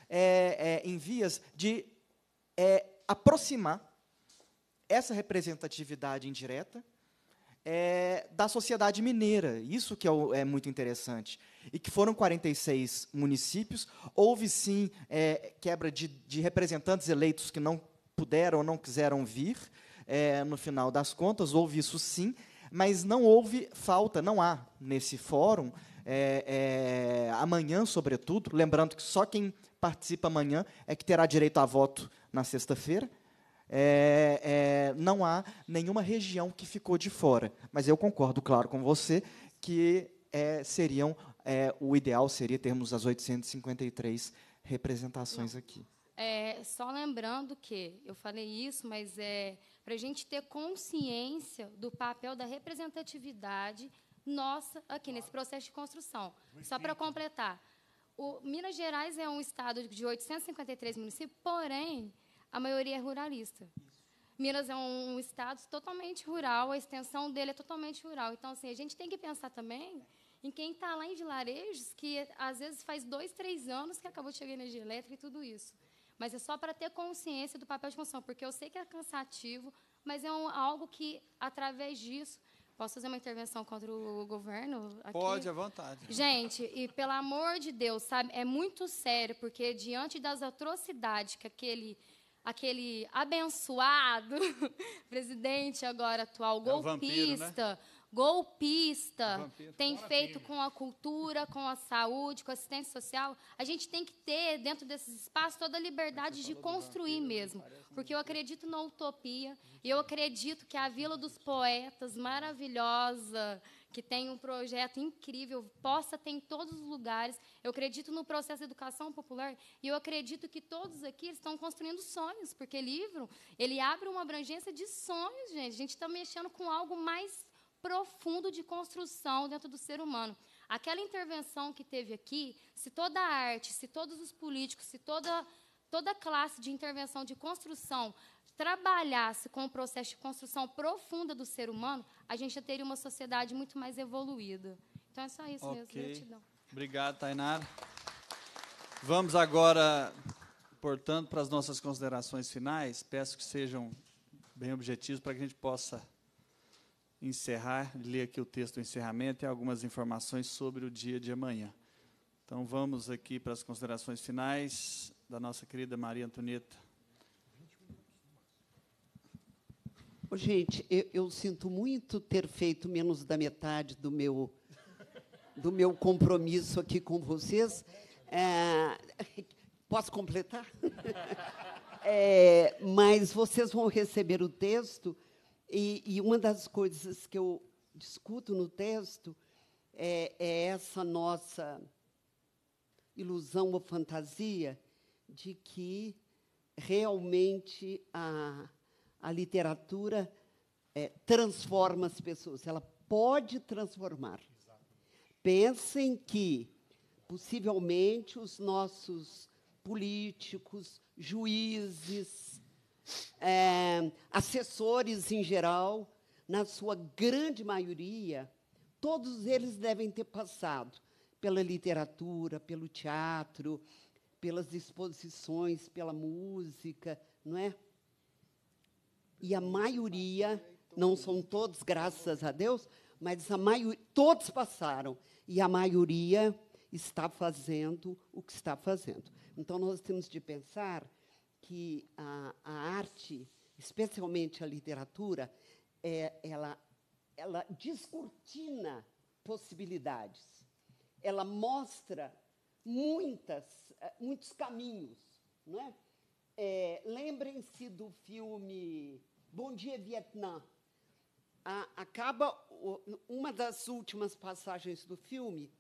[SPEAKER 13] em vias de aproximar essa representatividade indireta é, da sociedade mineira. Isso que é, é, muito interessante. E que foram 46 municípios. Houve, sim, é, quebra de, de, representantes eleitos que não puderam ou não quiseram vir, é, no final das contas, houve isso sim, mas não houve falta, não há nesse fórum, é, é, amanhã, sobretudo, lembrando que só quem participa amanhã é que terá direito a voto na sexta-feira é, é, não há nenhuma região que ficou de fora. Mas eu concordo, claro, com você, que é, seriam é, o ideal seria termos as 853 representações não. aqui.
[SPEAKER 26] É, só lembrando que eu falei isso, mas é para a gente ter consciência do papel da representatividade nossa aqui nesse processo de construção. Só para completar, o Minas Gerais é um estado de 853 municípios, porém a maioria é ruralista. Minas é um estado totalmente rural, a extensão dele é totalmente rural. Então, assim, a gente tem que pensar também em quem está lá em vilarejos, que às vezes faz dois, três anos que acabou de chegar energia elétrica e tudo isso. Mas é só para ter consciência do papel de construção, porque eu sei que é cansativo, mas é um, algo que, através disso, Posso fazer uma intervenção contra o governo? Aqui? Pode, à vontade. Gente, e pelo amor de Deus, sabe? É muito sério, porque diante das atrocidades que aquele aquele abençoado presidente agora atual, golpista, é um vampiro, né? golpista, vampiro, tem feito com a cultura, com a saúde, com a assistência social. A gente tem que ter, dentro desses espaços, toda a liberdade de construir vampiro, mesmo. Porque eu acredito na utopia, eu acredito que a Vila dos Poetas, maravilhosa, que tem um projeto incrível, possa ter em todos os lugares. Eu acredito no processo de educação popular e eu acredito que todos aqui estão construindo sonhos, porque livro, ele abre uma abrangência de sonhos, gente. A gente está mexendo com algo mais profundo de construção dentro do ser humano. Aquela intervenção que teve aqui, se toda a arte, se todos os políticos, se toda toda classe de intervenção de construção trabalhasse com o processo de construção profunda do ser humano, a gente já teria uma sociedade muito mais evoluída. Então é só isso okay. mesmo. Gratidão.
[SPEAKER 22] Obrigado, Tainara. Vamos agora, portanto, para as nossas considerações finais. Peço que sejam bem objetivos para que a gente possa encerrar, ler aqui o texto do encerramento e algumas informações sobre o dia de amanhã. Então vamos aqui para as considerações finais da nossa querida Maria Antonieta.
[SPEAKER 24] Gente, eu, eu, sinto muito ter feito menos da metade do meu, do meu compromisso aqui com vocês. É, posso completar? É, mas vocês vão receber o texto, e, e, uma das coisas que eu discuto no texto é, é essa nossa ilusão ou fantasia de que realmente a a literatura é, transforma as pessoas, ela pode transformar. Pensem que, possivelmente, os nossos políticos, juízes, é, assessores em geral, na sua grande maioria, todos eles devem ter passado pela literatura, pelo teatro, pelas exposições, pela música, não é? E a maioria, não são todos, graças a Deus, mas a maioria, todos passaram. E a maioria está fazendo o que está fazendo. Então, nós temos de pensar que a, a arte, especialmente a literatura, é, ela, ela descortina possibilidades. Ela mostra muitas, eh, muitos caminhos, não é? É, Lembrem-se do filme Bom Dia Vietnã. A, acaba uma das últimas passagens do filme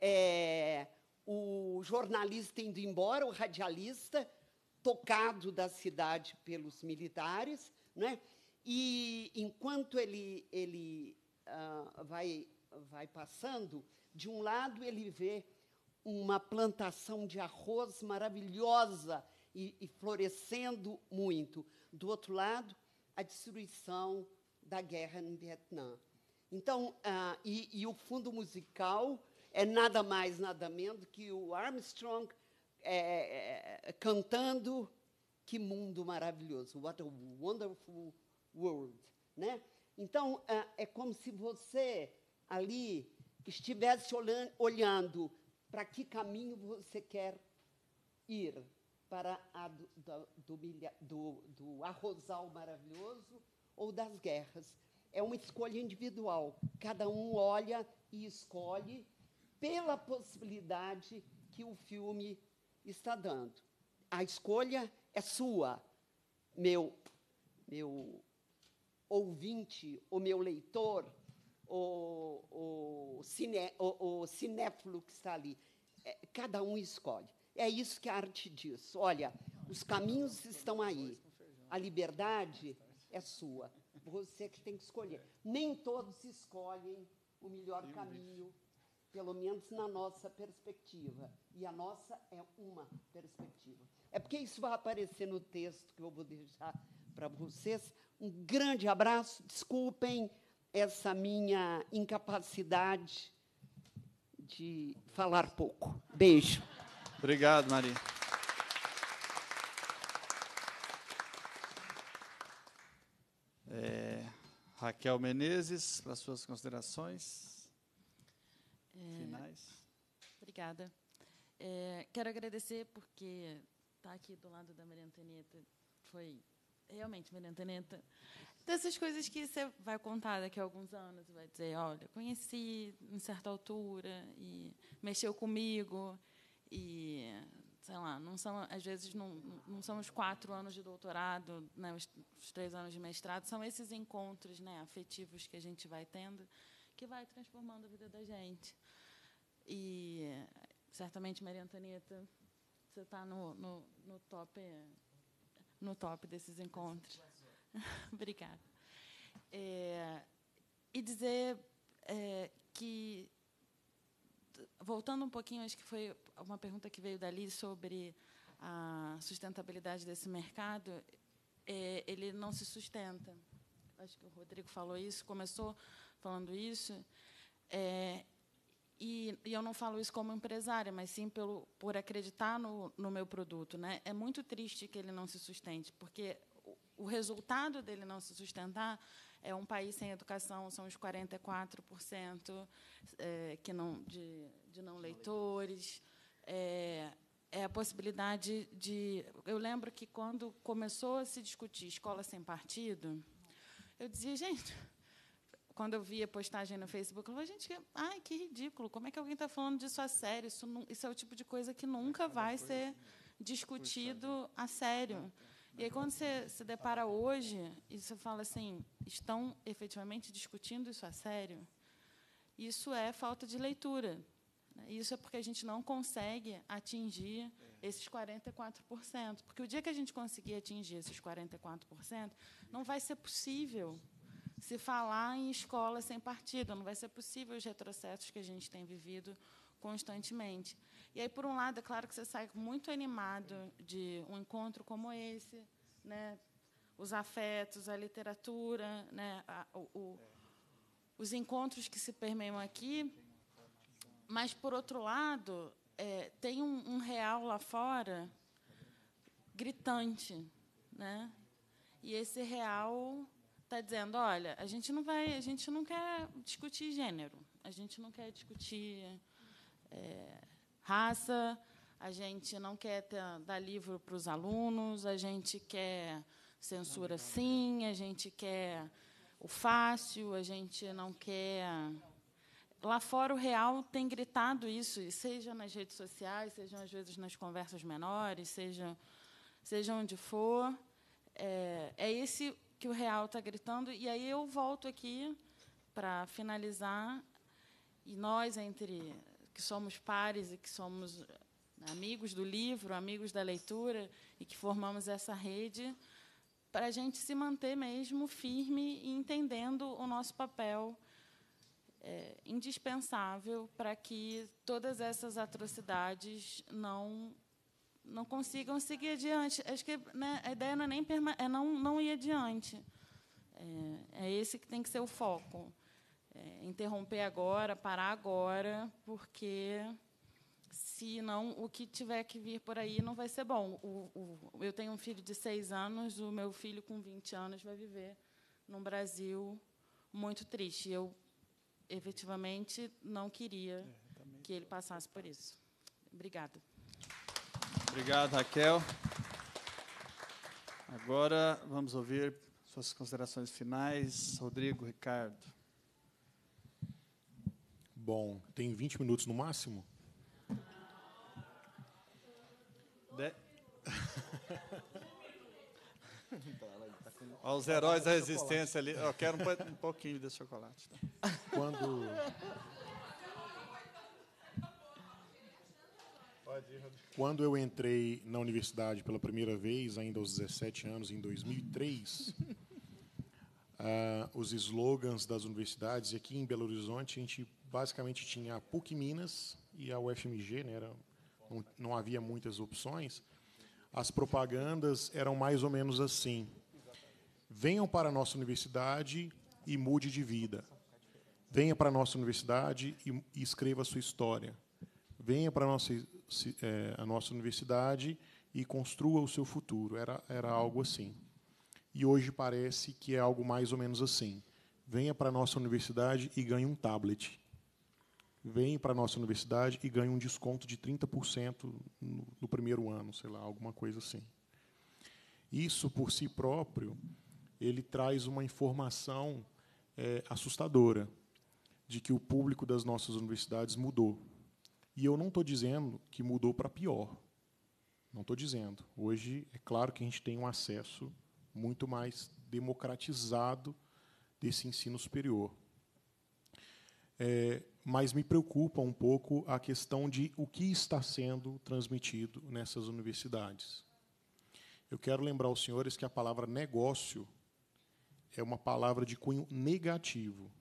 [SPEAKER 24] é o jornalista indo embora, o radialista tocado da cidade pelos militares, né? E enquanto ele ele uh, vai vai passando, de um lado ele vê uma plantação de arroz maravilhosa e, e florescendo muito. Do outro lado, a destruição da guerra no Vietnã. Então, uh, e, e, o fundo musical é nada mais, nada menos que o Armstrong é, é, é cantando Que Mundo Maravilhoso, What a Wonderful World. Né? Então, uh, é como se você ali estivesse olhando, olhando para que caminho você quer ir para a do, do, do, do arrozal maravilhoso ou das guerras. É uma escolha individual. Cada um olha e escolhe pela possibilidade que o filme está dando. A escolha é sua, meu, meu ouvinte, o meu leitor, o, o, cine, o, o cinéfilo que está ali. É, cada um escolhe. É isso que a arte diz. Olha, os caminhos estão aí. A liberdade é sua. Você que tem que escolher. Nem todos escolhem o melhor caminho, pelo menos na nossa perspectiva. E a nossa é uma perspectiva. É porque isso vai aparecer no texto que eu vou deixar para vocês. Um grande abraço. Desculpem essa minha incapacidade
[SPEAKER 22] de falar pouco. Beijo. Obrigado, Maria. É, Raquel Menezes, para suas considerações
[SPEAKER 28] é, finais. Obrigada. É, quero agradecer porque estar tá aqui do lado da Maria Antonieta foi realmente, Maria Antonieta, dessas coisas que você vai contar daqui a alguns anos vai dizer, olha, conheci em certa altura e mexeu comigo. E, sei lá, não são, às vezes não, não são os quatro anos de doutorado, né, os, os três anos de mestrado, são esses encontros né, afetivos que a gente vai tendo que vai transformando a vida da gente. E, certamente, Maria Antonieta, você está no, no, no, top, no top desses encontros. Obrigada. É, e dizer é, que voltando um pouquinho, acho que foi uma pergunta que veio dali sobre a sustentabilidade desse mercado, é, ele não se sustenta. Acho que o Rodrigo falou isso, começou falando isso. É, e, e, eu não falo isso como empresária, mas sim pelo, por acreditar no, no meu produto. Né? É muito triste que ele não se sustente, porque o, o resultado dele não se sustentar é um país sem educação, são os 44% é, que não, de, de não leitores. É, é a possibilidade de. Eu lembro que quando começou a se discutir escola sem partido, eu dizia, gente, quando eu via postagem no Facebook, eu falava, gente, ai, que ridículo, como é que alguém está falando disso a sério? Isso, isso, é o tipo de coisa que nunca é, vai ser assim, né? discutido né? a sério. É, é. E aí, quando você se depara hoje e você fala assim, estão efetivamente discutindo isso a sério, isso é falta de leitura. Né? Isso é porque a gente não consegue atingir é. esses 44%. Porque o dia que a gente conseguir atingir esses 44%, não vai ser possível se falar em escola sem partido, não vai ser possível os retrocessos que a gente tem vivido constantemente. E aí, por um lado, é claro que você sai muito animado de um encontro como esse, né? os afetos, a literatura, né? A, o, o, os encontros que se permeiam aqui. Mas, por outro lado, é, tem um, um real lá fora gritante. Né? E esse real está dizendo, olha, a gente não vai, a gente não quer discutir gênero, a gente não quer discutir é, raça, a gente não quer ter, dar livro para os alunos, a gente quer censura sim, a gente quer o fácil, a gente não quer. Lá fora o real tem gritado isso, seja nas redes sociais, seja às vezes nas conversas menores, seja, seja onde for. É, é esse que o real está gritando. E aí eu volto aqui para finalizar. E nós, entre que somos pares e que somos eh, amigos do livro, amigos da leitura e que formamos essa rede para a gente se manter mesmo firme e entendendo o nosso papel é, indispensável para que todas essas atrocidades não não consigam seguir adiante. Acho que né, a ideia não é nem é não, não ir adiante. É, é esse que tem que ser o foco é, interromper agora, parar agora, porque senão o que tiver que vir por aí não vai ser bom. O, o, eu tenho um filho de seis anos, o meu filho com 20 anos vai viver num Brasil muito triste. Eu, efetivamente, não queria é, que ele passasse por isso. Obrigada.
[SPEAKER 22] Obrigado, Raquel. Agora vamos ouvir suas considerações finais, Rodrigo,
[SPEAKER 8] Ricardo. Bom, tem 20 minutos no máximo?
[SPEAKER 22] De...
[SPEAKER 13] Olha os heróis da resistência ali. Eu quero um,
[SPEAKER 22] pouquinho de chocolate.
[SPEAKER 8] Tá? Quando. Quando eu entrei na universidade pela primeira vez, ainda aos 17 anos, em 2003, uh, ah, os slogans das universidades, e aqui em Belo Horizonte a gente basicamente tinha a PUC Minas e a UFMG, né, era, não, não havia muitas opções. As propagandas eram mais ou menos assim: venham para a nossa universidade e mude de vida. Venha para a nossa universidade e, e escreva a sua história. Venha para a nossa, é, a nossa universidade e construa o seu futuro. Era, era algo assim. E hoje parece que é algo mais ou menos assim venha para a nossa universidade e ganhe um tablet vêm para a nossa universidade e ganham um desconto de 30% no, no primeiro ano, sei lá, alguma coisa assim. Isso, por si próprio, ele traz uma informação é, assustadora de que o público das nossas universidades mudou. E eu não estou dizendo que mudou para pior. Não estou dizendo. Hoje, é claro que a gente tem um acesso muito mais democratizado desse ensino superior. É, mas me preocupa um pouco a questão de o que está sendo transmitido nessas universidades. Eu quero lembrar aos senhores que a palavra negócio é uma palavra de cunho negativo.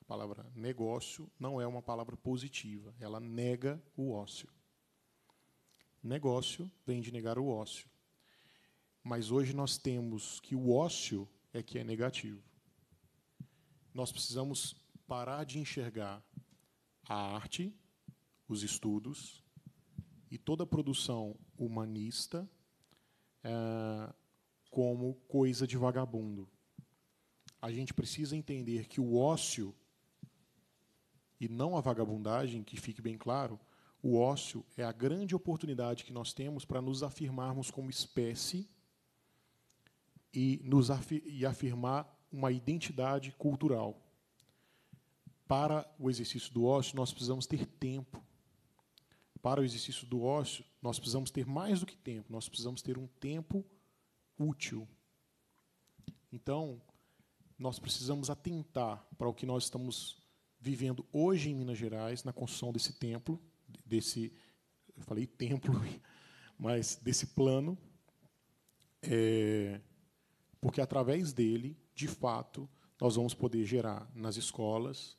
[SPEAKER 8] A palavra negócio não é uma palavra positiva, ela nega o ócio. Negócio vem de negar o ócio. Mas hoje nós temos que o ócio é que é negativo. Nós precisamos parar de enxergar a arte, os estudos e toda a produção humanista é, como coisa de vagabundo. A gente precisa entender que o ócio, e não a vagabundagem, que fique bem claro, o ócio é a grande oportunidade que nós temos para nos afirmarmos como espécie e, nos afi e afirmar uma identidade cultural. Para o exercício do ócio, nós precisamos ter tempo. Para o exercício do ócio, nós precisamos ter mais do que tempo, nós precisamos ter um tempo útil. Então, nós precisamos atentar para o que nós estamos vivendo hoje em Minas Gerais, na construção desse templo, desse, eu falei templo, mas desse plano, é, porque através dele, de fato, nós vamos poder gerar nas escolas,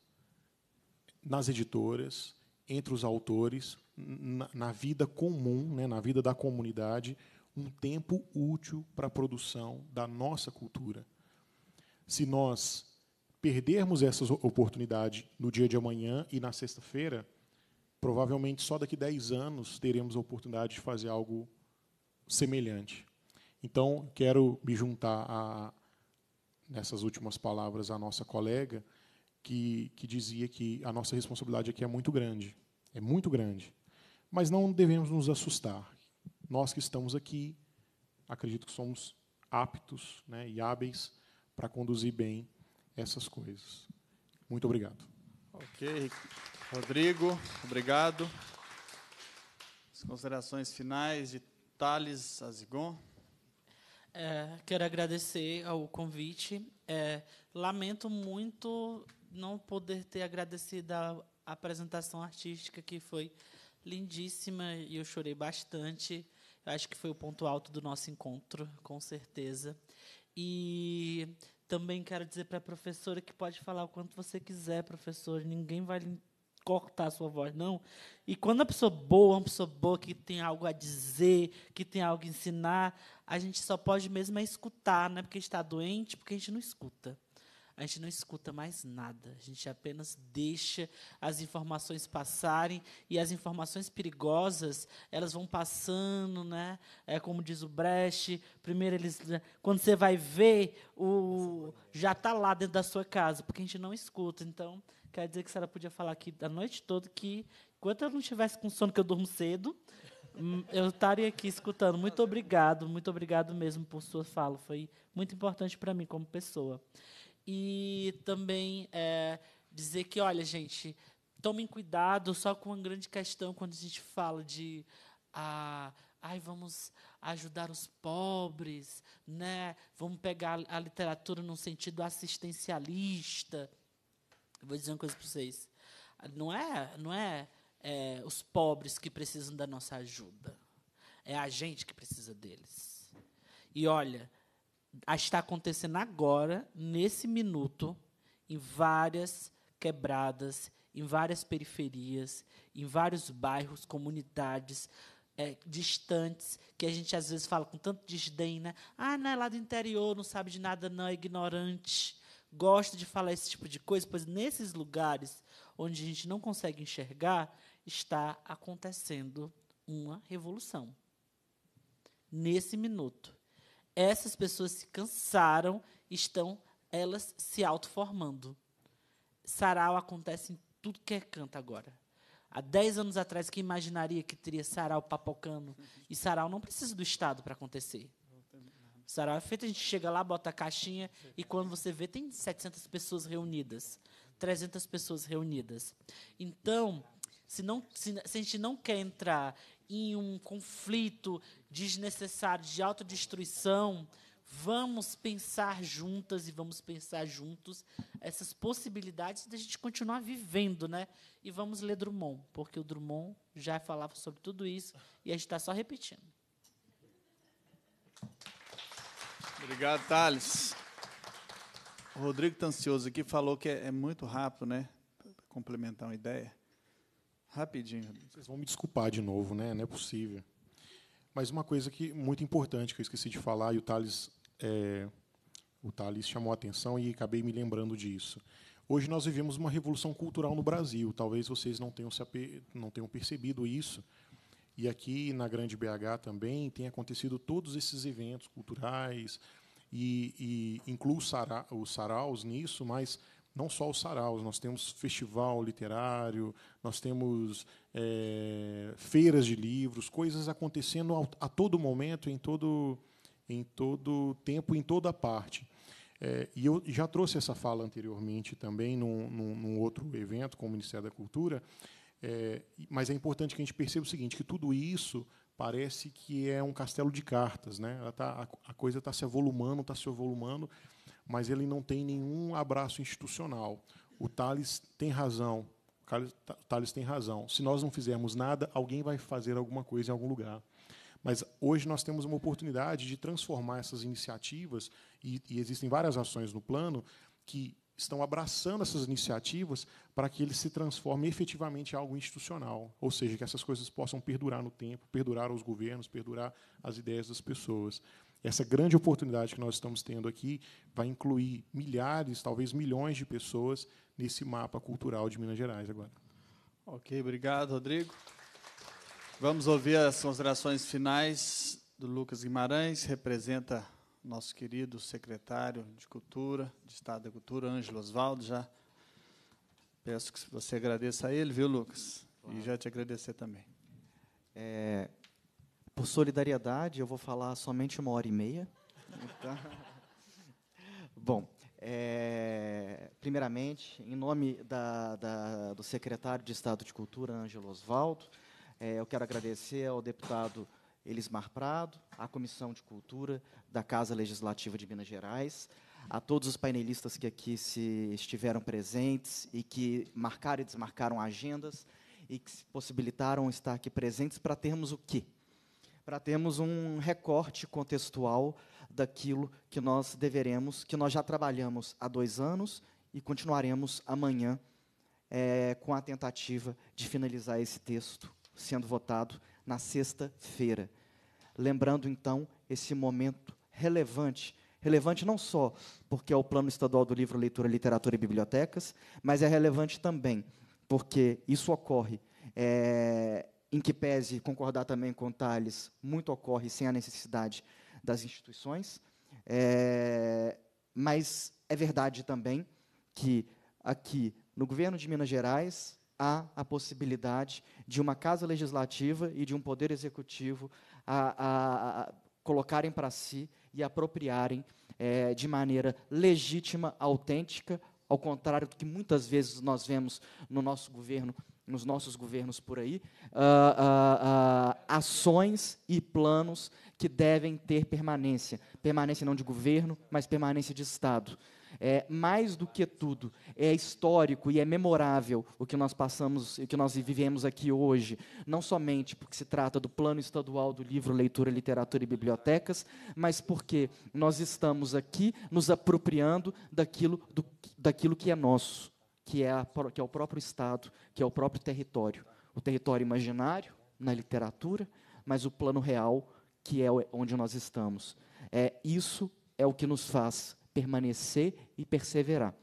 [SPEAKER 8] nas editoras, entre os autores, na, na vida comum, né, na vida da comunidade, um tempo útil para a produção da nossa cultura. Se nós perdermos essa oportunidade no dia de amanhã e na sexta-feira, provavelmente só daqui a 10 anos teremos a oportunidade de fazer algo semelhante. Então, quero me juntar a, nessas últimas palavras à nossa colega que, que dizia que a nossa responsabilidade aqui é muito grande. É muito grande. Mas não devemos nos assustar. Nós que estamos aqui, acredito que somos aptos né, e hábeis para conduzir bem essas coisas. Muito obrigado.
[SPEAKER 22] Ok. Rodrigo, obrigado. As considerações finais de Thales Azigon.
[SPEAKER 25] É, quero agradecer ao convite. É, lamento muito não poder ter agradecido a apresentação artística, que foi lindíssima e eu chorei bastante. Acho que foi o ponto alto do nosso encontro, com certeza. E também quero dizer para a professora que pode falar o quanto você quiser, professor, ninguém vai cortar a sua voz, não. E quando a pessoa boa, uma pessoa boa que tem algo a dizer, que tem algo a ensinar, a gente só pode mesmo é escutar, não é porque está doente, porque a gente não escuta a gente não escuta mais nada. A gente apenas deixa as informações passarem e as informações perigosas elas vão passando, né? É como diz o Brecht. Primeiro eles, né, quando você vai ver o já está lá dentro da sua casa, porque a gente não escuta. Então quer dizer que a senhora podia falar aqui a noite toda que enquanto eu não estivesse com sono que eu durmo cedo hum, eu estaria aqui escutando. Muito obrigado, muito obrigado mesmo por sua fala. Foi muito importante para mim como pessoa. E também é, dizer que, olha, gente, tomem cuidado só com uma grande questão quando a gente fala de. Ah, ai, vamos ajudar os pobres, né? Vamos pegar a literatura num sentido assistencialista. Eu vou dizer uma coisa para vocês. Não é, não é, é, os pobres que precisam da nossa ajuda. É a gente que precisa deles. E olha, está acontecendo agora, nesse minuto, em várias quebradas, em várias periferias, em vários bairros, comunidades é, distantes, que a gente às vezes fala com tanto desdém, né? Ah, não é lá do interior, não sabe de nada, não, é ignorante. Gosta de falar esse tipo de coisa, pois nesses lugares onde a gente não consegue enxergar, está acontecendo uma revolução. Nesse minuto. Essas pessoas se cansaram, estão elas se autoformando. Sarau acontece em tudo que é canto agora. Há 10 anos atrás, quem imaginaria que teria sarau papocano? E sarau não precisa do Estado para acontecer. O sarau é feito, a gente chega lá, bota a caixinha, e quando você vê, tem 700 pessoas reunidas, 300 pessoas reunidas. Então, se, não, se, se a gente não quer entrar em um conflito desnecessário de autodestruição, vamos pensar juntas e vamos pensar juntos essas possibilidades da gente continuar vivendo, né? E vamos ler Drummond, porque o Drummond já falava sobre tudo isso e a gente está só repetindo.
[SPEAKER 22] Obrigado, Thales. O Rodrigo Tancioso tá aqui falou que é, é muito rápido, né? Complementar uma ideia. Rapidinho. Vocês
[SPEAKER 8] vão me desculpar de novo, né? Não é possível. Mas uma coisa que muito importante que eu esqueci de falar e o Thales, é, o Thales chamou a atenção e acabei me lembrando disso. Hoje nós vivemos uma revolução cultural no Brasil. Talvez vocês não tenham, não tenham percebido isso. E aqui na Grande BH também tem acontecido todos esses eventos culturais e, e incluo o saraus nisso, mas não só os saraus, nós temos festival literário, nós temos é, feiras de livros, coisas acontecendo a, a, todo momento, em todo, em todo tempo, em toda parte. É, e eu já trouxe essa fala anteriormente também, num, num, num outro evento com o Ministério da Cultura, é, mas é importante que a gente perceba o seguinte, que tudo isso parece que é um castelo de cartas. Né? Tá, a, a coisa está se avolumando, está se avolumando, mas ele não tem nenhum abraço institucional. O Thales tem razão. O Thales tem razão. Se nós não fizermos nada, alguém vai fazer alguma coisa em algum lugar. Mas hoje nós temos uma oportunidade de transformar essas iniciativas, e, e existem várias ações no plano que estão abraçando essas iniciativas para que ele se transforme efetivamente em algo institucional, ou seja, que essas coisas possam perdurar no tempo, perdurar os governos, perdurar as ideias das pessoas. Essa grande oportunidade que nós estamos tendo aqui vai incluir milhares, talvez milhões de pessoas nesse mapa cultural de Minas Gerais agora.
[SPEAKER 22] Ok, obrigado, Rodrigo. Vamos ouvir as considerações finais do Lucas Guimarães, representa nosso querido secretário de Cultura, de Estado da Cultura, Ângelo Osvaldo. Já peço que você agradeça a ele, viu, Lucas? Claro. E já te agradecer também.
[SPEAKER 13] É, por solidariedade, eu vou falar somente uma hora e meia. Então... Bom, é, primeiramente, em nome da, da, do secretário de Estado de Cultura, Ângelo Osvaldo, é, eu quero agradecer ao deputado Elismar Prado, à Comissão de Cultura da Casa Legislativa de Minas Gerais, a todos os painelistas que aqui se estiveram presentes e que marcaram e desmarcaram agendas e que possibilitaram estar aqui presentes para termos o quê? para termos um recorte contextual daquilo que nós deveremos, que nós já trabalhamos há dois anos e continuaremos amanhã é, com a tentativa de finalizar esse texto sendo votado na sexta-feira. Lembrando então esse momento relevante, relevante não só porque é o plano estadual do livro, leitura, literatura e bibliotecas, mas é relevante também porque isso ocorre é, em que pese concordar também com Tales, muito ocorre sem a necessidade das instituições, é, mas é verdade também que aqui no governo de Minas Gerais há a possibilidade de uma casa legislativa e de um poder executivo a, a, a colocarem para si e apropriarem é, de maneira legítima, autêntica, ao contrário do que muitas vezes nós vemos no nosso governo nos nossos governos por aí, uh, uh, uh, ações e planos que devem ter permanência. Permanência não de governo, mas permanência de Estado. É, mais do que tudo, é histórico e é memorável o que nós passamos, o que nós vivemos aqui hoje, não somente porque se trata do plano estadual do livro Leitura, Literatura e Bibliotecas, mas porque nós estamos aqui nos apropriando daquilo, do, daquilo que é nosso que é, a, que é o próprio Estado, que é o próprio território. O território imaginário, na literatura, mas o plano real, que é onde nós estamos. É, isso é o que nos faz permanecer e perseverar.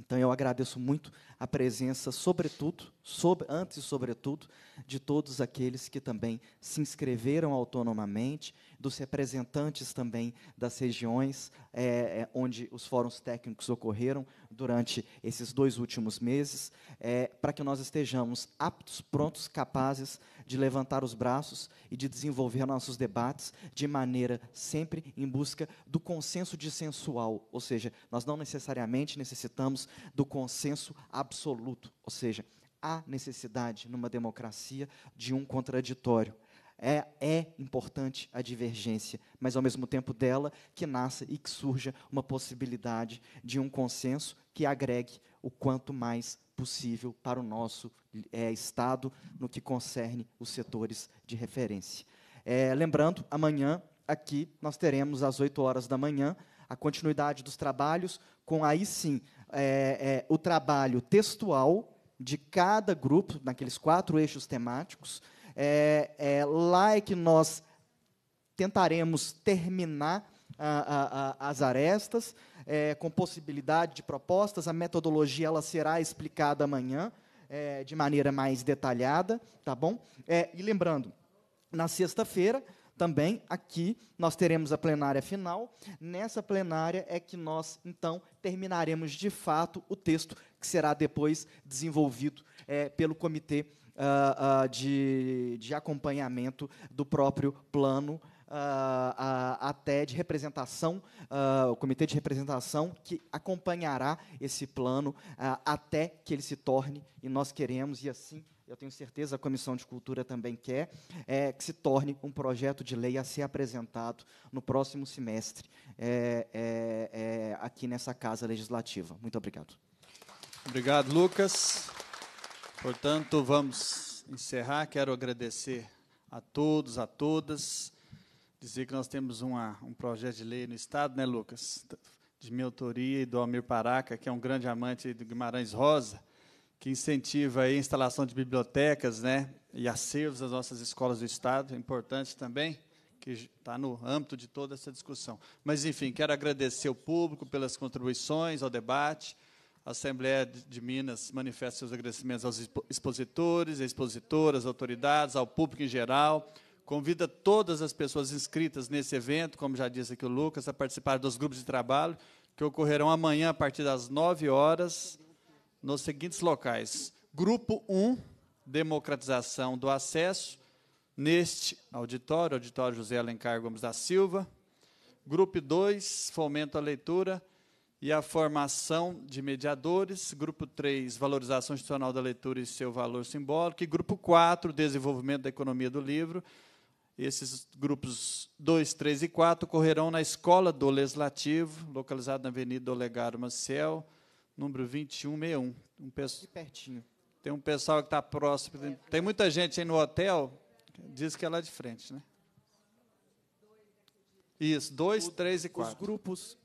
[SPEAKER 13] Então eu agradeço muito a presença, sobretudo, sobre, antes e sobretudo, de todos aqueles que também se inscreveram autonomamente, dos representantes também das regiões é, é, onde os fóruns técnicos ocorreram durante esses dois últimos meses, é, para que nós estejamos aptos, prontos, capazes de levantar os braços e de desenvolver nossos debates de maneira sempre em busca do consenso dissensual, ou seja, nós não necessariamente necessitamos do consenso absoluto absoluto, ou seja, há necessidade numa democracia de um contraditório. É, é, importante a divergência, mas ao mesmo tempo dela que nasça e que surja uma possibilidade de um consenso que agregue o quanto mais possível para o nosso é, Estado no que concerne os setores de referência. É, lembrando, amanhã aqui nós teremos às 8 horas da manhã a continuidade dos trabalhos com aí sim é, é, o trabalho textual de cada grupo, naqueles quatro eixos temáticos. É, é lá é que nós tentaremos terminar a, a, a, as arestas, é, com possibilidade de propostas. A metodologia ela será explicada amanhã é, de maneira mais detalhada, tá bom? e lembrando, na sexta-feira também aqui nós teremos a plenária final. Nessa plenária é que nós, então, terminaremos de fato o texto que será depois desenvolvido é, pelo Comitê uh, uh, de, de Acompanhamento do próprio plano. Uh, até de representação, o comitê de representação que acompanhará esse plano até que ele se torne, e nós queremos, e assim eu tenho certeza a Comissão de Cultura também quer, é, que se torne um projeto de lei a ser apresentado no próximo semestre é, é, é, aqui nessa Casa Legislativa. Muito obrigado.
[SPEAKER 22] Obrigado, Lucas. Portanto, vamos encerrar. Quero agradecer a todos, a todas. Dizer que nós temos uma, um projeto de lei no Estado, né, Lucas? De minha autoria e do Almir Paraca, que é um grande amante do Guimarães Rosa que incentiva a instalação de bibliotecas né, e acervos das nossas escolas do Estado, É importante também, que está no âmbito de toda essa discussão. Mas, enfim, quero agradecer ao público pelas contribuições ao debate. A Assembleia de Minas manifesta seus agradecimentos aos expositores, expositoras, autoridades, ao público em geral. Convida todas as pessoas inscritas nesse evento, como já disse aqui o Lucas, a participar dos grupos de trabalho que ocorrerão amanhã a partir das 9 horas nos seguintes locais: Grupo 1, Democratização do Acesso, neste auditório, Auditório José Alencar Gomes da Silva. Grupo 2, Fomento à Leitura e a Formação de Mediadores. Grupo 3, Valorização Institucional da Leitura e seu Valor Simbólico. E grupo 4, Desenvolvimento da Economia do Livro. Esses grupos 2, 3 e 4 ocorrerão na Escola do Legislativo, localizada na Avenida Olegário Maciel, número 2161. Um peço... De pertinho. Tem um pessoal que está próximo. Tem, é. tem muita gente aí no hotel, diz que é lá de frente, né? Isso, dois, três e quatro. Os grupos.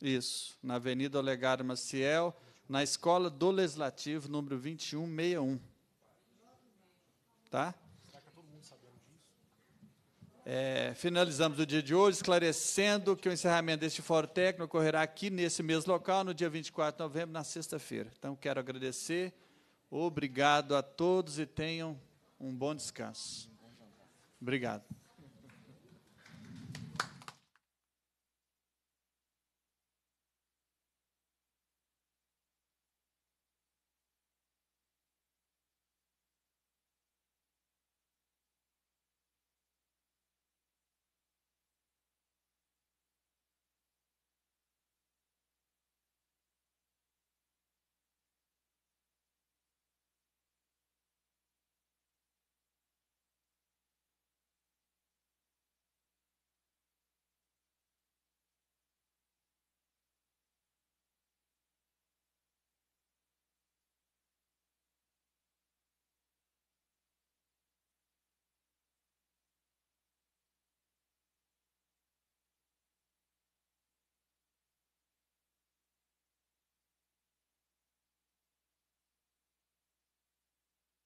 [SPEAKER 22] Isso, na Avenida Olegário Maciel, na Escola do Legislativo, número 2161. Tá? É, finalizamos o dia de hoje esclarecendo que o encerramento deste fórum técnico ocorrerá aqui nesse mesmo local, no dia 24 de novembro, na sexta-feira. Então, quero agradecer, obrigado a todos e tenham um bom descanso. Obrigado.